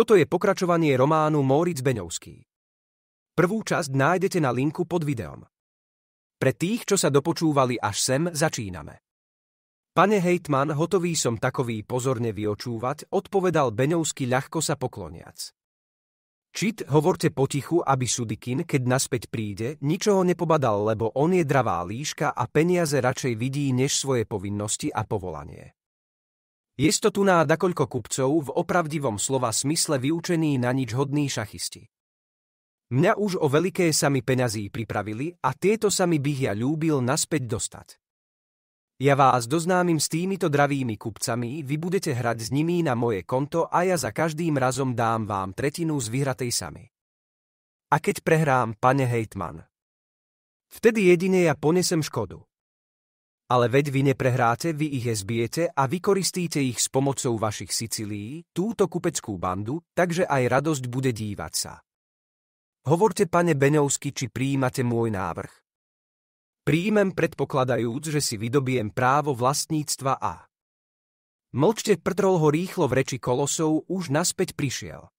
Toto je pokračovanie románu Moritz Beňovský. Prvú časť nájdete na linku pod videom. Pre tých, čo sa dopočúvali až sem, začíname. Pane Hejtman, hotový som takový pozorne vyočúvať, odpovedal Beňovský ľahko sa pokloniac. Čit, hovorte potichu, aby Sudikin, keď naspäť príde, ničoho nepobadal, lebo on je dravá líška a peniaze radšej vidí než svoje povinnosti a povolanie. Jest to tu na dakoľko kupcov v opravdivom slova smysle vyučení na nič hodní šachisti. Mňa už o veľké sami peňazí pripravili a tieto sami bych ja ľúbil naspäť dostať. Ja vás doznámim s týmito dravými kupcami, vy budete hrať s nimi na moje konto a ja za každým razom dám vám tretinu z vyhratej sami. A keď prehrám, pane Hejtman. Vtedy jedine ja ponesem škodu. Ale veď vy neprehráte, vy ich zbijete a vykoristíte ich s pomocou vašich Sicílií, túto kupeckú bandu, takže aj radosť bude dívať sa. Hovorte, pane Beňovsky, či prijímate môj návrh. Príjmem predpokladajúc, že si vydobiem právo vlastníctva a... Mlčte, prtrol ho rýchlo v reči kolosov, už naspäť prišiel.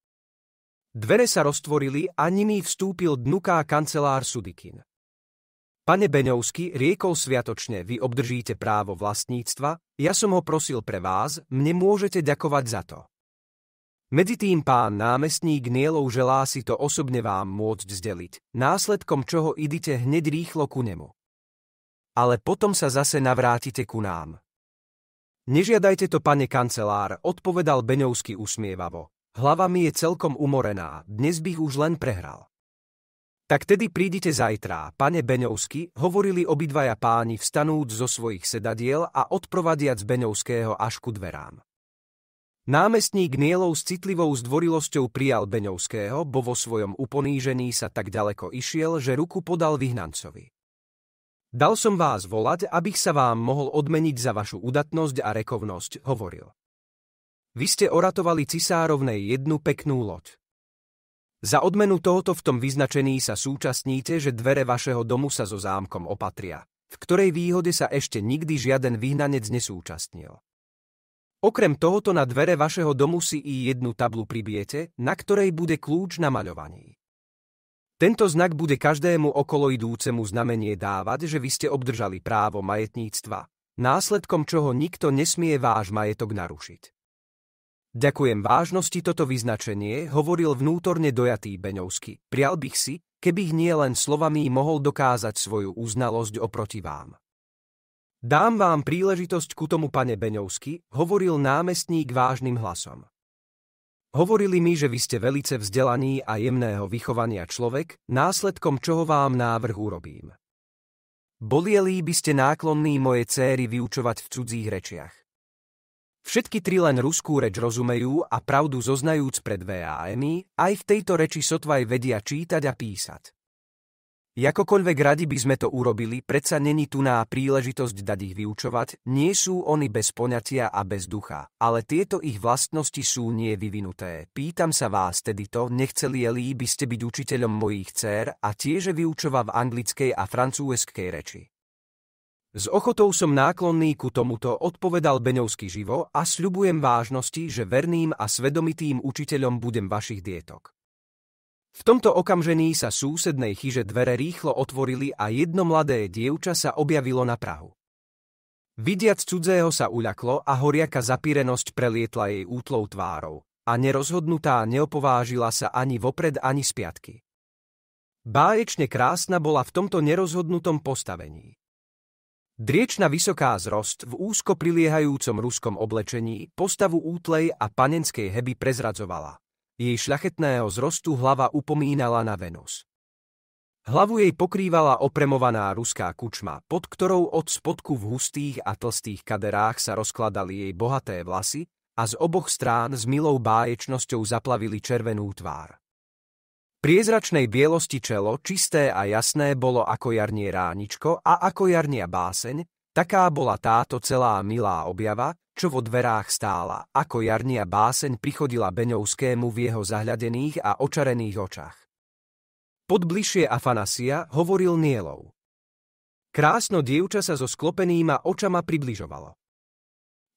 Dvere sa roztvorili a nimi vstúpil dnuká kancelár Sudikin. Pane Beňovský, riekol sviatočne, vy obdržíte právo vlastníctva, ja som ho prosil pre vás, mne môžete ďakovať za to. Medzi tým pán námestník Nielov želá si to osobne vám môcť zdeliť, následkom čoho idite hneď rýchlo ku nemu. Ale potom sa zase navrátite ku nám. Nežiadajte to, pane kancelár, odpovedal Beňovský usmievavo. Hlava mi je celkom umorená, dnes bych už len prehral. Tak tedy prídite zajtra, pane Beňovsky, hovorili obidvaja páni vstanúť zo svojich sedadiel a odprovadiac Beňovského až ku dverám. Námestník Nielov s citlivou zdvorilosťou prijal Beňovského, bo vo svojom uponížení sa tak ďaleko išiel, že ruku podal vyhnancovi. Dal som vás volať, abych sa vám mohol odmeniť za vašu udatnosť a rekovnosť, hovoril. Vy ste oratovali cisárovnej jednu peknú loď. Za odmenu tohoto v tom vyznačení sa súčasníte, že dvere vašeho domu sa so zámkom opatria, v ktorej výhode sa ešte nikdy žiaden vyhnanec nesúčastnil. Okrem tohoto na dvere vašeho domu si i jednu tablu pribiete, na ktorej bude kľúč namaľovaný. Tento znak bude každému okolo idúcemu znamenie dávať, že vy ste obdržali právo majetníctva, následkom čoho nikto nesmie váš majetok narušiť. Ďakujem vážnosti toto vyznačenie, hovoril vnútorne dojatý Beňovsky. Prial bych si, keby nie len slovami mohol dokázať svoju uznalosť oproti vám. Dám vám príležitosť ku tomu, pane Beňovsky, hovoril námestník vážnym hlasom. Hovorili mi, že vy ste velice vzdelaný a jemného vychovania človek, následkom čoho vám návrh urobím. Bolieli by ste náklonní moje céry vyučovať v cudzích rečiach. Všetky tri len ruskú reč rozumejú a pravdu zoznajúc pred VAMI, aj v tejto reči sotvaj vedia čítať a písať. Jakokoľvek radi by sme to urobili, predsa není tu na príležitosť dať ich vyučovať, nie sú oni bez poňatia a bez ducha, ale tieto ich vlastnosti sú nie vyvinuté. Pýtam sa vás tedy to, nechceli jeli by ste byť učiteľom mojich dcer a tiež vyučova v anglickej a francúzskej reči. S ochotou som náklonný ku tomuto, odpovedal Beňovský živo a sľubujem vážnosti, že verným a svedomitým učiteľom budem vašich dietok. V tomto okamžení sa súsednej chyže dvere rýchlo otvorili a jedno mladé dievča sa objavilo na Prahu. Vidiac cudzého sa uľaklo a horiaka zapírenosť prelietla jej útlou tvárou a nerozhodnutá neopovážila sa ani vopred, ani spiatky. Báječne krásna bola v tomto nerozhodnutom postavení. Driečna vysoká zrost v úzko priliehajúcom ruskom oblečení postavu útlej a panenskej heby prezradzovala. Jej šľachetného zrostu hlava upomínala na Venus. Hlavu jej pokrývala opremovaná ruská kučma, pod ktorou od spodku v hustých a tlstých kaderách sa rozkladali jej bohaté vlasy a z oboch strán s milou báječnosťou zaplavili červenú tvár. Priezračnej bielosti čelo, čisté a jasné bolo ako jarnie ráničko a ako jarnia báseň, taká bola táto celá milá objava, čo vo dverách stála, ako jarnia báseň prichodila Beňovskému v jeho zahľadených a očarených očach. bližšie Afanasia hovoril Nielov. Krásno dievča sa so sklopenýma očama približovalo.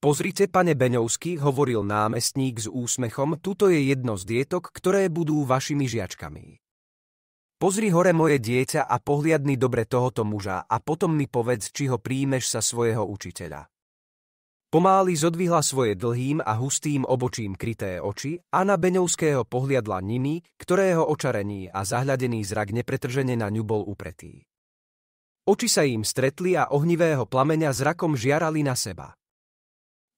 Pozrite, pane Beňovský, hovoril námestník s úsmechom, tuto je jedno z dietok, ktoré budú vašimi žiačkami. Pozri hore moje dieťa a pohliadni dobre tohoto muža a potom mi povedz, či ho príjmeš sa svojho učiteľa. Pomáli zodvihla svoje dlhým a hustým obočím kryté oči a na Beňovského pohliadla nimi, ktorého očarený a zahľadený zrak nepretržene na ňu bol upretý. Oči sa im stretli a ohnivého plameňa zrakom žiarali na seba.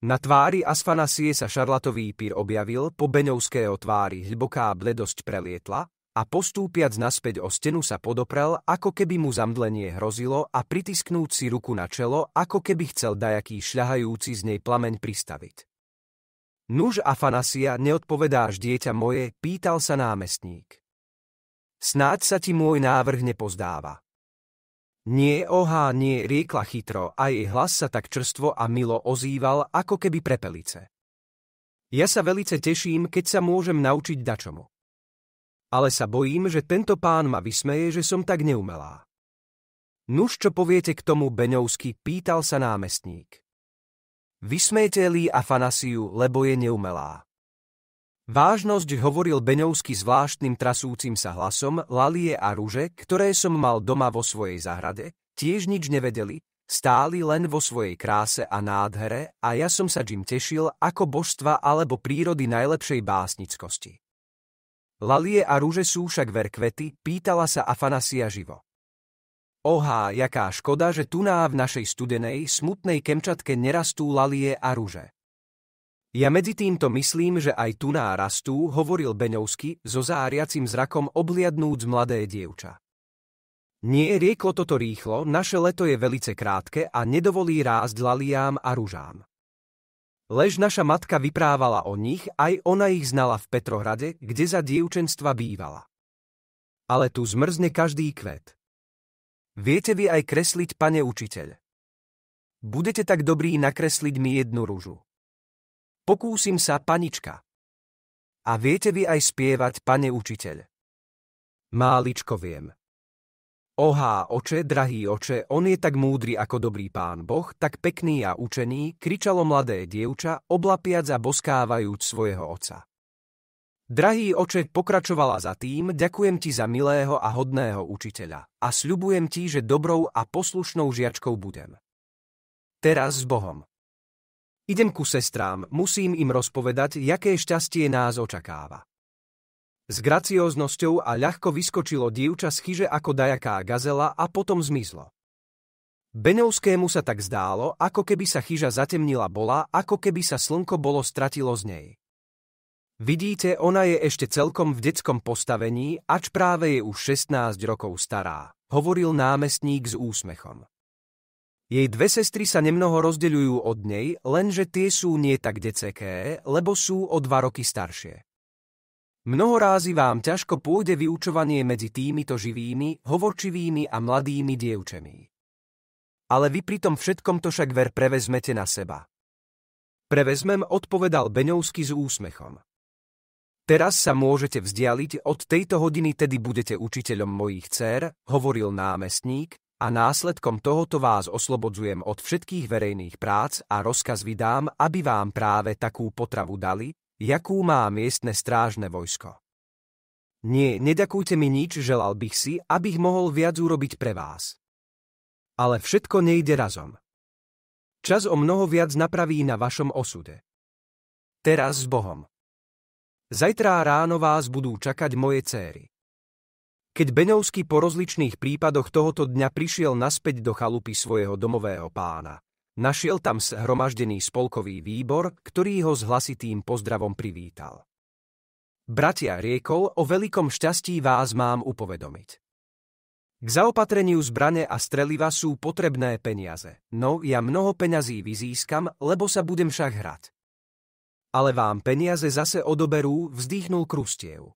Na tvári Asfanasie sa šarlatový pír objavil, po Beňovského tvári hlboká bledosť prelietla a postúpiac naspäť o stenu sa podoprel, ako keby mu zamdlenie hrozilo a pritisknúť si ruku na čelo, ako keby chcel dajaký šľahajúci z nej plameň pristaviť. Nuž Afanasia, neodpovedáš dieťa moje, pýtal sa námestník. Snáď sa ti môj návrh nepozdáva. Nie ohá, nie riekla chytro a jej hlas sa tak čerstvo a milo ozýval, ako keby prepelice. Ja sa velice teším, keď sa môžem naučiť dačomu. Ale sa bojím, že tento pán ma vysmeje, že som tak neumelá. Nuž, čo poviete k tomu, Beňovský, pýtal sa námestník. Vysmejte Lí Afanasiu, lebo je neumelá. Vážnosť hovoril Beňovský zvláštnym trasúcim sa hlasom, lalie a ruže, ktoré som mal doma vo svojej zahrade, tiež nič nevedeli, stáli len vo svojej kráse a nádhere a ja som sa Jim tešil ako božstva alebo prírody najlepšej básnickosti. Lalie a rúže sú však ver kvety, pýtala sa Afanasia živo. Ohá, jaká škoda, že tu ná v našej studenej, smutnej kemčatke nerastú lalie a rúže. Ja medzi týmto myslím, že aj tu rastú, hovoril Beňovsky so záriacim zrakom obliadnúc mladé dievča. Nie rieklo toto rýchlo, naše leto je velice krátke a nedovolí rásť laliám a ružám. Lež naša matka vyprávala o nich, aj ona ich znala v Petrohrade, kde za dievčenstva bývala. Ale tu zmrzne každý kvet. Viete vy aj kresliť, pane učiteľ. Budete tak dobrí nakresliť mi jednu ružu. Pokúsim sa panička. A viete vy aj spievať, pane učiteľ? Máličko viem. Ohá, oče, drahý oče, on je tak múdry ako dobrý pán Boh, tak pekný a učený, kričalo mladé dievča, oblapiac a boskávajúc svojho oca. Drahý oče, pokračovala za tým, ďakujem ti za milého a hodného učiteľa a sľubujem ti, že dobrou a poslušnou žiačkou budem. Teraz s Bohom. Idem ku sestrám, musím im rozpovedať, aké šťastie nás očakáva. S gracióznosťou a ľahko vyskočilo dievča z chyže ako dajaká gazela a potom zmizlo. Benovskému sa tak zdálo, ako keby sa chyža zatemnila bola, ako keby sa slnko bolo stratilo z nej. Vidíte, ona je ešte celkom v detskom postavení, ač práve je už 16 rokov stará, hovoril námestník s úsmechom. Jej dve sestry sa nemnoho rozdeľujú od nej, lenže tie sú nie tak deceké, lebo sú o dva roky staršie. Mnohorázy vám ťažko pôjde vyučovanie medzi týmito živými, hovorčivými a mladými dievčemi. Ale vy pritom všetkom to však ver prevezmete na seba. Prevezmem, odpovedal Beňovsky s úsmechom. Teraz sa môžete vzdialiť, od tejto hodiny tedy budete učiteľom mojich dcer, hovoril námestník, a následkom tohoto vás oslobodzujem od všetkých verejných prác a rozkaz vydám, aby vám práve takú potravu dali, jakú má miestne strážne vojsko. Nie, nedakujte mi nič, želal bych si, abych mohol viac urobiť pre vás. Ale všetko nejde razom. Čas o mnoho viac napraví na vašom osude. Teraz s Bohom. Zajtrá ráno vás budú čakať moje céry. Keď Beňovský po rozličných prípadoch tohoto dňa prišiel naspäť do chalupy svojho domového pána, našiel tam zhromaždený spolkový výbor, ktorý ho s hlasitým pozdravom privítal. Bratia riekol, o veľkom šťastí vás mám upovedomiť. K zaopatreniu zbrane a streliva sú potrebné peniaze, no ja mnoho peňazí vyzískam, lebo sa budem však hrať. Ale vám peniaze zase odoberú, vzdýchnul Krustiev.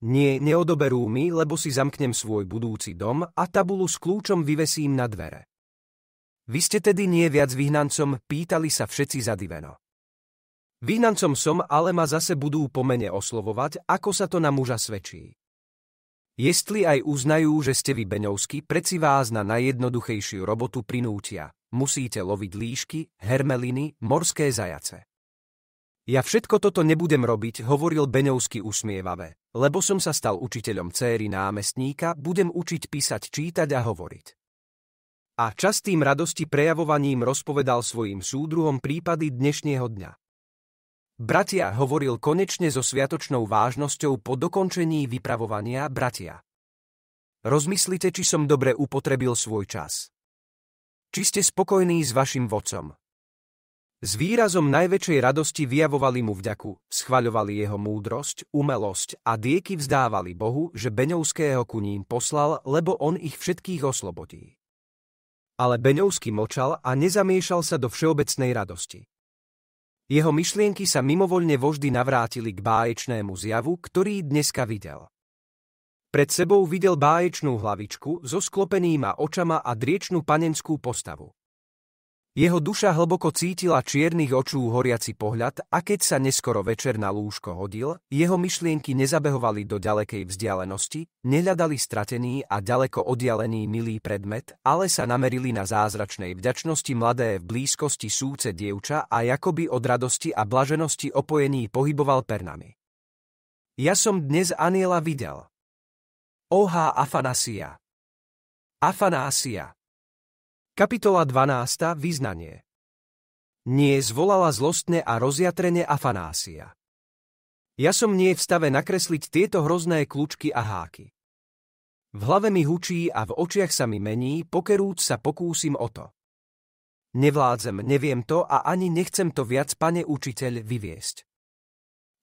Nie, neodoberú mi, lebo si zamknem svoj budúci dom a tabulu s kľúčom vyvesím na dvere. Vy ste tedy nie viac vyhnancom, pýtali sa všetci zadiveno. Vyhnancom som, ale ma zase budú pomene oslovovať, ako sa to na muža svedčí. Jestli aj uznajú, že ste vy Beňovský, preci vás na najjednoduchejšiu robotu prinútia. Musíte loviť líšky, hermeliny, morské zajace. Ja všetko toto nebudem robiť, hovoril Beňovsky usmievavé, lebo som sa stal učiteľom céry námestníka, budem učiť písať, čítať a hovoriť. A častým radosti prejavovaním rozpovedal svojim súdruhom prípady dnešného dňa. Bratia hovoril konečne so sviatočnou vážnosťou po dokončení vypravovania bratia. Rozmyslite, či som dobre upotrebil svoj čas. Či ste spokojní s vašim vodcom. S výrazom najväčšej radosti vyjavovali mu vďaku, schvaľovali jeho múdrosť, umelosť a dieky vzdávali Bohu, že Beňovského ku ním poslal, lebo on ich všetkých oslobodí. Ale Beňovský močal a nezamiešal sa do všeobecnej radosti. Jeho myšlienky sa mimovoľne voždy navrátili k báječnému zjavu, ktorý dneska videl. Pred sebou videl báječnú hlavičku so sklopenýma očama a driečnú panenskú postavu. Jeho duša hlboko cítila čiernych očú horiaci pohľad a keď sa neskoro večer na lúžko hodil, jeho myšlienky nezabehovali do ďalekej vzdialenosti, nehľadali stratený a ďaleko oddialený milý predmet, ale sa namerili na zázračnej vďačnosti mladé v blízkosti súce dievča a jakoby od radosti a blaženosti opojený pohyboval pernami. Ja som dnes aniela videl. Oha Afanasia. Afanasia. Kapitola 12. Význanie Nie zvolala zlostne a rozjatrene Afanásia. Ja som nie v stave nakresliť tieto hrozné kľúčky a háky. V hlave mi hučí a v očiach sa mi mení, pokerúc sa pokúsim o to. Nevládzem, neviem to a ani nechcem to viac, pane učiteľ, vyviesť.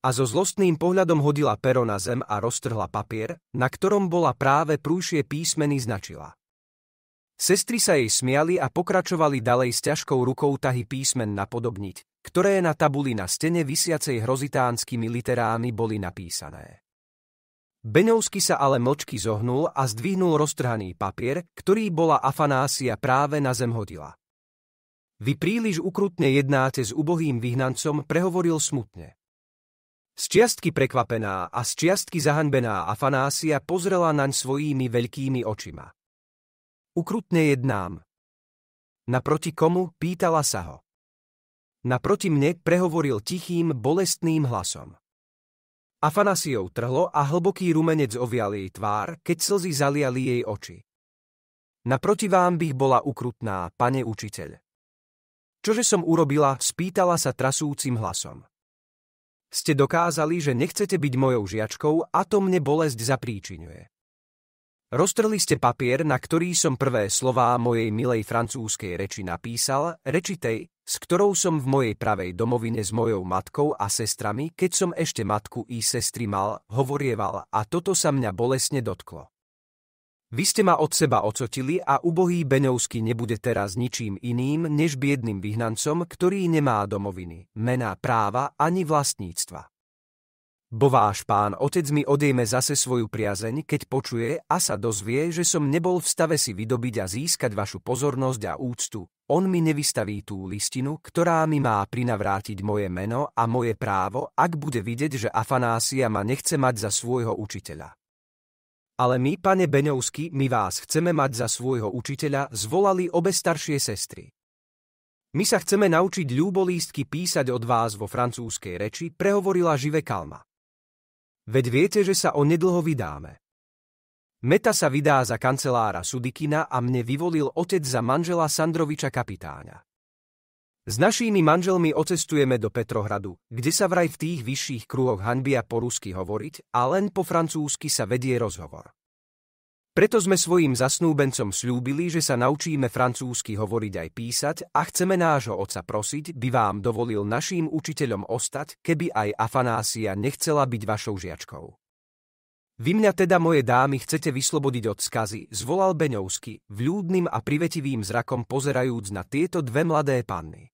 A so zlostným pohľadom hodila pero na zem a roztrhla papier, na ktorom bola práve prúšie písmeny značila. Sestry sa jej smiali a pokračovali ďalej s ťažkou rukou tahy písmen napodobniť, ktoré na tabuli na stene vysiacej hrozitánskymi literámi boli napísané. Beňovsky sa ale mlčky zohnul a zdvihnul roztrhaný papier, ktorý bola Afanásia práve na zem hodila. Vy príliš ukrutne jednáte s ubohým vyhnancom, prehovoril smutne. Z čiastky prekvapená a z čiastky zahanbená Afanásia pozrela naň svojimi veľkými očima. Ukrutne jednám. Naproti komu, pýtala sa ho. Naproti mne prehovoril tichým, bolestným hlasom. Afanasiou trhlo a hlboký rumenec ovial jej tvár, keď slzy zaliali jej oči. Naproti vám bych bola ukrutná, pane učiteľ. Čože som urobila, spýtala sa trasúcim hlasom. Ste dokázali, že nechcete byť mojou žiačkou a to mne bolesť zapríčinuje. Roztrli ste papier, na ktorý som prvé slová mojej milej francúzskej reči napísal, reči tej, s ktorou som v mojej pravej domovine s mojou matkou a sestrami, keď som ešte matku i sestry mal, hovorieval a toto sa mňa bolesne dotklo. Vy ste ma od seba ocotili a ubohý Beňovský nebude teraz ničím iným než biedným vyhnancom, ktorý nemá domoviny, mená práva ani vlastníctva. Bo váš pán otec mi odejme zase svoju priazeň, keď počuje a sa dozvie, že som nebol v stave si vydobiť a získať vašu pozornosť a úctu. On mi nevystaví tú listinu, ktorá mi má prinavrátiť moje meno a moje právo, ak bude vidieť, že Afanásia ma nechce mať za svojho učiteľa. Ale my, pane Beňovský, my vás chceme mať za svojho učiteľa, zvolali obe staršie sestry. My sa chceme naučiť ľúbolístky písať od vás vo francúzskej reči, prehovorila žive Kalma. Veď viete, že sa onedlho vydáme. Meta sa vydá za kancelára Sudikina a mne vyvolil otec za manžela Sandroviča kapitáňa. S našimi manželmi ocestujeme do Petrohradu, kde sa vraj v tých vyšších kruhoch hanbia po rusky hovoriť a len po francúzsky sa vedie rozhovor. Preto sme svojim zasnúbencom slúbili, že sa naučíme francúzsky hovoriť aj písať a chceme nášho oca prosiť, by vám dovolil našim učiteľom ostať, keby aj Afanásia nechcela byť vašou žiačkou. Vy mňa teda, moje dámy, chcete vyslobodiť od skazy, zvolal Beňovsky, vľúdnym a privetivým zrakom pozerajúc na tieto dve mladé panny.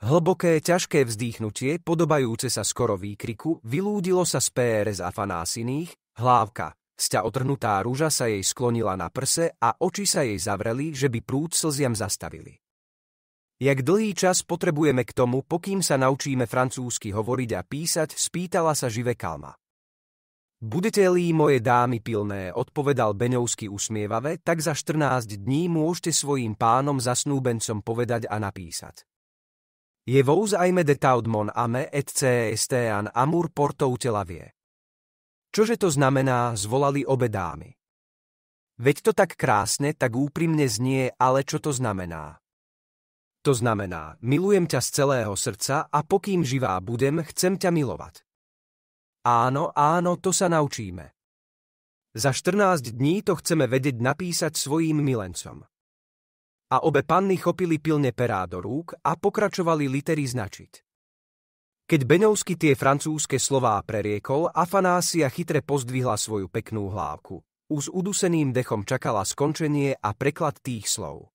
Hlboké, ťažké vzdýchnutie, podobajúce sa skoro výkriku, vylúdilo sa z PRS Afanásiných, hlávka, Sťa otrhnutá rúža sa jej sklonila na prse a oči sa jej zavreli, že by prúd slziam zastavili. Jak dlhý čas potrebujeme k tomu, pokým sa naučíme francúzsky hovoriť a písať, spýtala sa živé kalma. Budete-li moje dámy pilné, odpovedal Beňovsky usmievavé, tak za 14 dní môžete svojim pánom zasnúbencom povedať a napísať. Je vous aime de taudmon ame et cest an amour portou telavie. Čože to znamená, zvolali obe dámy? Veď to tak krásne, tak úprimne znie, ale čo to znamená? To znamená, milujem ťa z celého srdca a pokým živá budem, chcem ťa milovať. Áno, áno, to sa naučíme. Za 14 dní to chceme vedieť napísať svojim milencom. A obe panny chopili pilne perá do rúk a pokračovali litery značiť. Keď Beňovsky tie francúzske slová preriekol, Afanásia chytre pozdvihla svoju peknú hlávku. Už uduseným dechom čakala skončenie a preklad tých slov.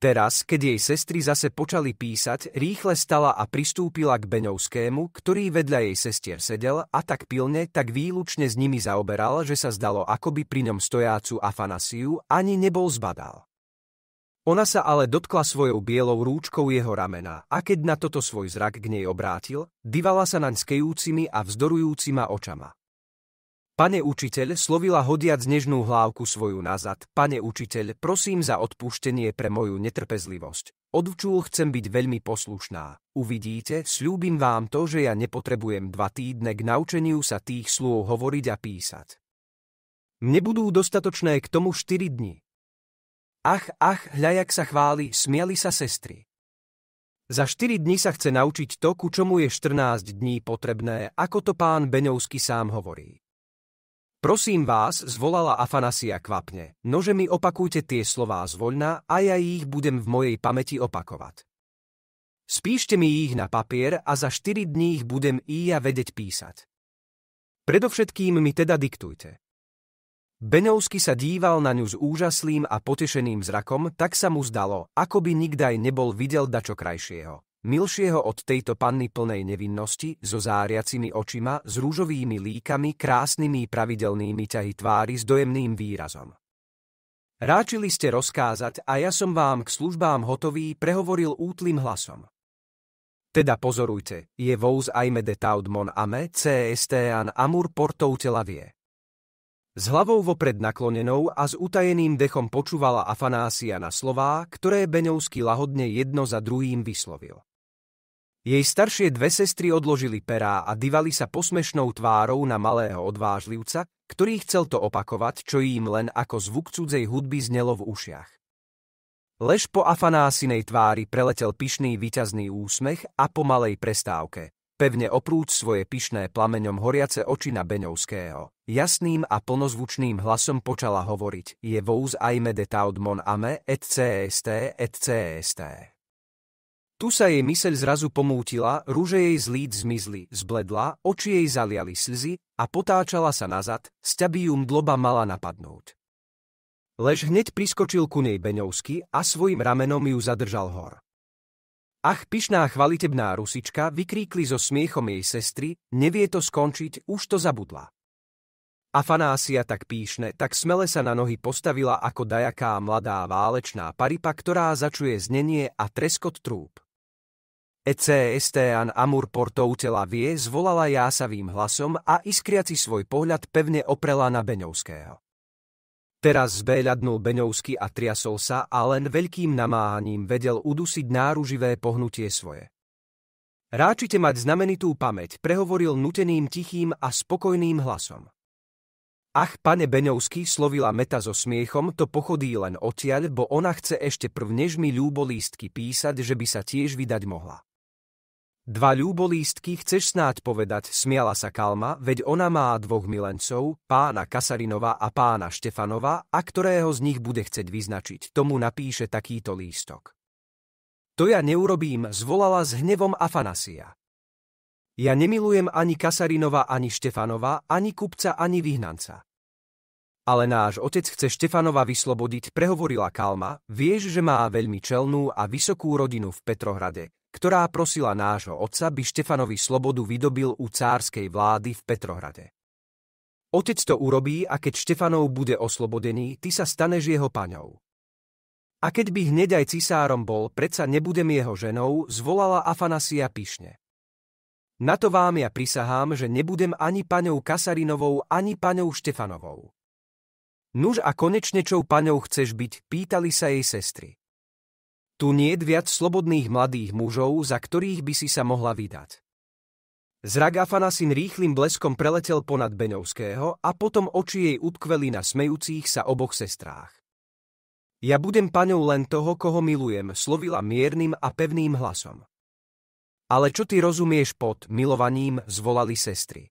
Teraz, keď jej sestry zase počali písať, rýchle stala a pristúpila k Beňovskému, ktorý vedľa jej sestier sedel a tak pilne, tak výlučne s nimi zaoberal, že sa zdalo, akoby pri ňom stojácu Afanasiu ani nebol zbadal. Ona sa ale dotkla svojou bielou rúčkou jeho ramena a keď na toto svoj zrak k nej obrátil, divala sa naň skejúcimi a vzdorujúcima očama. Pane učiteľ, slovila hodiac nežnú hlávku svoju nazad, pane učiteľ, prosím za odpúštenie pre moju netrpezlivosť. Odvčul chcem byť veľmi poslušná. Uvidíte, slúbim vám to, že ja nepotrebujem dva týdne k naučeniu sa tých slov hovoriť a písať. Nebudú dostatočné k tomu štyri dni. Ach, ach, hľajak sa chváli, smiali sa sestry. Za 4 dní sa chce naučiť to, ku čomu je 14 dní potrebné, ako to pán Beňovský sám hovorí. Prosím vás, zvolala Afanasia kvapne, nože mi opakujte tie slová zvoľna a ja ich budem v mojej pamäti opakovať. Spíšte mi ich na papier a za 4 dní ich budem i ja vedieť písať. Predovšetkým mi teda diktujte. Beňovský sa díval na ňu s úžaslým a potešeným zrakom, tak sa mu zdalo, ako by nikdaj nebol videl dačo krajšieho. Milšieho od tejto panny plnej nevinnosti, so záriacimi očima, s rúžovými líkami, krásnymi pravidelnými ťahy tvári s dojemným výrazom. Ráčili ste rozkázať a ja som vám k službám hotový, prehovoril útlým hlasom. Teda pozorujte, je vous aime de taudmon ame, cestean amur portou telavie. S hlavou vopred naklonenou a s utajeným dechom počúvala Afanásia na slová, ktoré Beňovský lahodne jedno za druhým vyslovil. Jej staršie dve sestry odložili perá a divali sa posmešnou tvárou na malého odvážlivca, ktorý chcel to opakovať, čo im len ako zvuk cudzej hudby znelo v ušiach. Lež po Afanásinej tvári preletel pyšný výťazný úsmech a po malej prestávke, pevne oprúč svoje pyšné plameňom horiace oči na Beňovského. Jasným a plnozvučným hlasom počala hovoriť Je vous aime de taud mon ame et cest et cest. Tu sa jej myseľ zrazu pomútila, rúže jej z líd zmizli, zbledla, oči jej zaliali slzy a potáčala sa nazad, sťaby ju mdloba mala napadnúť. Lež hneď priskočil ku nej Beňovsky a svojim ramenom ju zadržal hor. Ach, pyšná chvalitebná rusička vykríkli so smiechom jej sestry, nevie to skončiť, už to zabudla. Afanásia tak píšne, tak smele sa na nohy postavila ako dajaká mladá válečná paripa, ktorá začuje znenie a treskot trúb. Eceestean Amur Portoutela vie, zvolala jásavým hlasom a iskriaci svoj pohľad pevne oprela na Beňovského. Teraz zbéľadnul Beňovsky a triasol sa a len veľkým namáhaním vedel udusiť náruživé pohnutie svoje. Ráčite mať znamenitú pamäť, prehovoril nuteným tichým a spokojným hlasom. Ach, pane Beňovský, slovila Meta so smiechom, to pochodí len odtiaľ, bo ona chce ešte prv než mi lístky písať, že by sa tiež vydať mohla. Dva ľúbolístky chceš snáď povedať, smiala sa Kalma, veď ona má dvoch milencov, pána Kasarinova a pána Štefanova, a ktorého z nich bude chceť vyznačiť, tomu napíše takýto lístok. To ja neurobím, zvolala s hnevom Afanasia. Ja nemilujem ani Kasarinova, ani Štefanova, ani kupca, ani vyhnanca. Ale náš otec chce Štefanova vyslobodiť, prehovorila Kalma, vieš, že má veľmi čelnú a vysokú rodinu v Petrohrade, ktorá prosila nášho otca, by Štefanovi slobodu vydobil u cárskej vlády v Petrohrade. Otec to urobí a keď Štefanov bude oslobodený, ty sa staneš jeho paňou. A keď by hneď aj cisárom bol, predsa nebudem jeho ženou, zvolala Afanasia pišne. Na to vám ja prisahám, že nebudem ani paňou Kasarinovou, ani paňou Štefanovou. Nuž a konečne čou paňou chceš byť, pýtali sa jej sestry. Tu nie viac slobodných mladých mužov, za ktorých by si sa mohla vydať. Zrak Afanasin rýchlým bleskom preletel ponad Beňovského a potom oči jej utkveli na smejúcich sa oboch sestrách. Ja budem paňou len toho, koho milujem, slovila miernym a pevným hlasom. Ale čo ty rozumieš pod milovaním, zvolali sestry.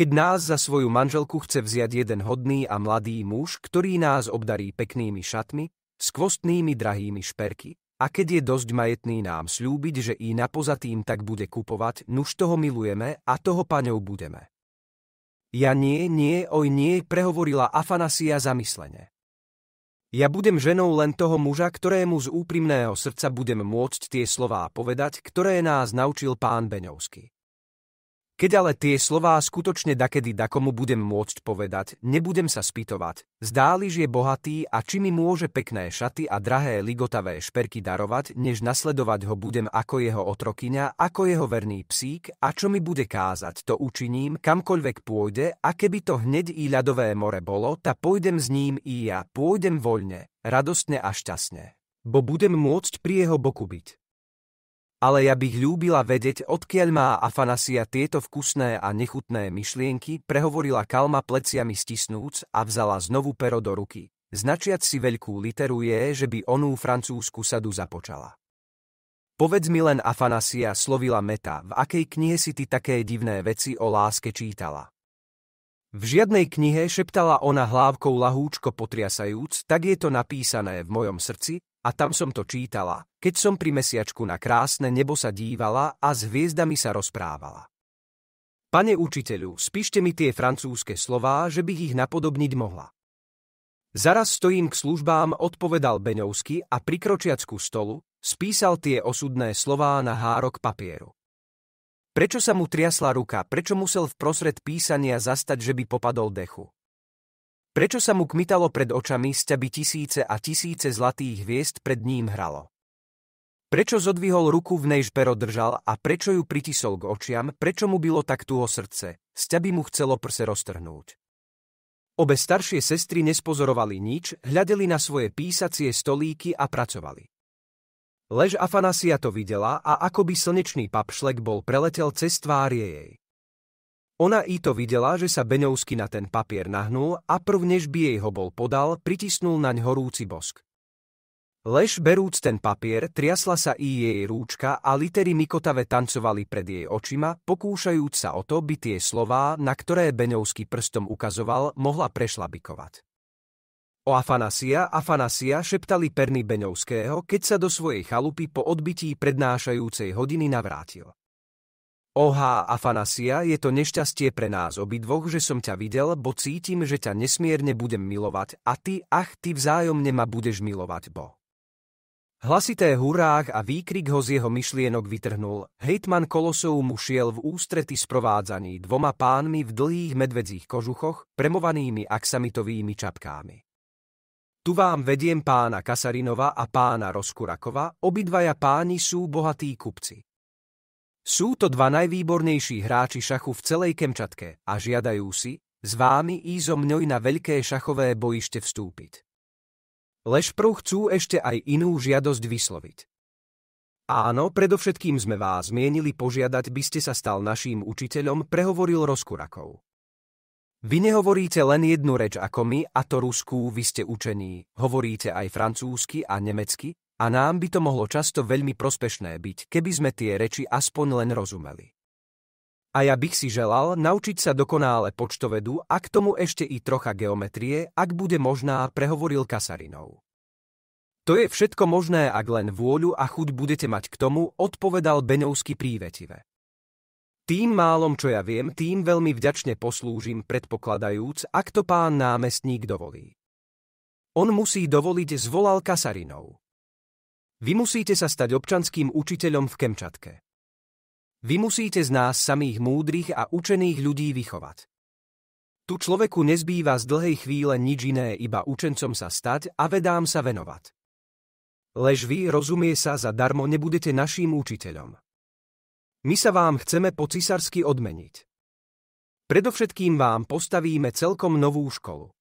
Keď nás za svoju manželku chce vziať jeden hodný a mladý muž, ktorý nás obdarí peknými šatmi, s kvostnými drahými šperky. A keď je dosť majetný nám slúbiť, že i na pozatým tak bude kupovať, nuž toho milujeme a toho paňou budeme. Ja nie, nie, oj nie, prehovorila Afanasia zamyslene. Ja budem ženou len toho muža, ktorému z úprimného srdca budem môcť tie slová povedať, ktoré nás naučil pán Beňovský. Keď ale tie slová skutočne dakedy dakomu budem môcť povedať, nebudem sa spýtovať. Zdáliž je bohatý a či mi môže pekné šaty a drahé ligotavé šperky darovať, než nasledovať ho budem ako jeho otrokyňa, ako jeho verný psík a čo mi bude kázať, to učiním, kamkoľvek pôjde a keby to hneď i ľadové more bolo, ta pôjdem s ním i ja, pôjdem voľne, radostne a šťastne. Bo budem môcť pri jeho boku byť ale ja bych ľúbila vedieť, odkiaľ má Afanasia tieto vkusné a nechutné myšlienky, prehovorila Kalma pleciami stisnúc a vzala znovu pero do ruky. Značiac si veľkú literu je, že by onú francúzsku sadu započala. Povedz mi len, Afanasia, slovila Meta, v akej knihe si ty také divné veci o láske čítala? V žiadnej knihe šeptala ona hlávkou lahúčko potriasajúc, tak je to napísané v mojom srdci, a tam som to čítala, keď som pri mesiačku na krásne nebo sa dívala a s hviezdami sa rozprávala. Pane učiteľu, spíšte mi tie francúzske slová, že bych ich napodobniť mohla. Zaraz stojím k službám, odpovedal Beňovsky a prikročiac ku stolu, spísal tie osudné slová na hárok papieru. Prečo sa mu triasla ruka, prečo musel v prosred písania zastať, že by popadol dechu? Prečo sa mu kmitalo pred očami, sťaby tisíce a tisíce zlatých hviezd pred ním hralo? Prečo zodvihol ruku v nej žpero držal a prečo ju pritisol k očiam, prečo mu bylo tak tuho srdce, sťaby mu chcelo prse roztrhnúť. Obe staršie sestry nespozorovali nič, hľadeli na svoje písacie stolíky a pracovali. Lež Afanasia to videla a akoby slnečný papšlek bol preletel cez tvár jej. Ona i to videla, že sa Beňovsky na ten papier nahnul a prv než by jej ho bol podal, pritisnul naň horúci bosk. Lež berúc ten papier, triasla sa i jej rúčka a litery mikotave tancovali pred jej očima, pokúšajúc sa o to, by tie slová, na ktoré Beňovský prstom ukazoval, mohla prešlabikovať. O Afanasia, Afanasia šeptali perny Beňovského, keď sa do svojej chalupy po odbití prednášajúcej hodiny navrátil. Oha Afanasia, je to nešťastie pre nás obidvoch, že som ťa videl, bo cítim, že ťa nesmierne budem milovať a ty, ach, ty vzájomne ma budeš milovať, bo. Hlasité hurách a výkrik ho z jeho myšlienok vytrhnul. Hejtman Kolosov mu šiel v ústrety sprovádzaný dvoma pánmi v dlhých medvedzích kožuchoch, premovanými aksamitovými čapkami. Tu vám vediem pána Kasarinova a pána Roskurakova, obidvaja páni sú bohatí kupci. Sú to dva najvýbornejší hráči šachu v celej Kemčatke a žiadajú si, s vámi i so mňoj na veľké šachové bojište vstúpiť. Lešprú chcú ešte aj inú žiadosť vysloviť. Áno, predovšetkým sme vás mienili požiadať, by ste sa stal naším učiteľom, prehovoril Rozkurakov. Vy nehovoríte len jednu reč ako my, a to ruskú, vy ste učení, hovoríte aj francúzsky a nemecky, a nám by to mohlo často veľmi prospešné byť, keby sme tie reči aspoň len rozumeli. A ja bych si želal naučiť sa dokonále počtovedu a k tomu ešte i trocha geometrie, ak bude možná, prehovoril Kasarinov. To je všetko možné, ak len vôľu a chuť budete mať k tomu, odpovedal Benovsky prívetive. Tým málom, čo ja viem, tým veľmi vďačne poslúžim, predpokladajúc, ak to pán námestník dovolí. On musí dovoliť, zvolal Kasarinov. Vy musíte sa stať občanským učiteľom v Kemčatke. Vy musíte z nás samých múdrych a učených ľudí vychovať. Tu človeku nezbýva z dlhej chvíle nič iné, iba učencom sa stať a vedám sa venovať. Lež vy, rozumie sa, darmo, nebudete naším učiteľom. My sa vám chceme po cisarsky odmeniť. Predovšetkým vám postavíme celkom novú školu.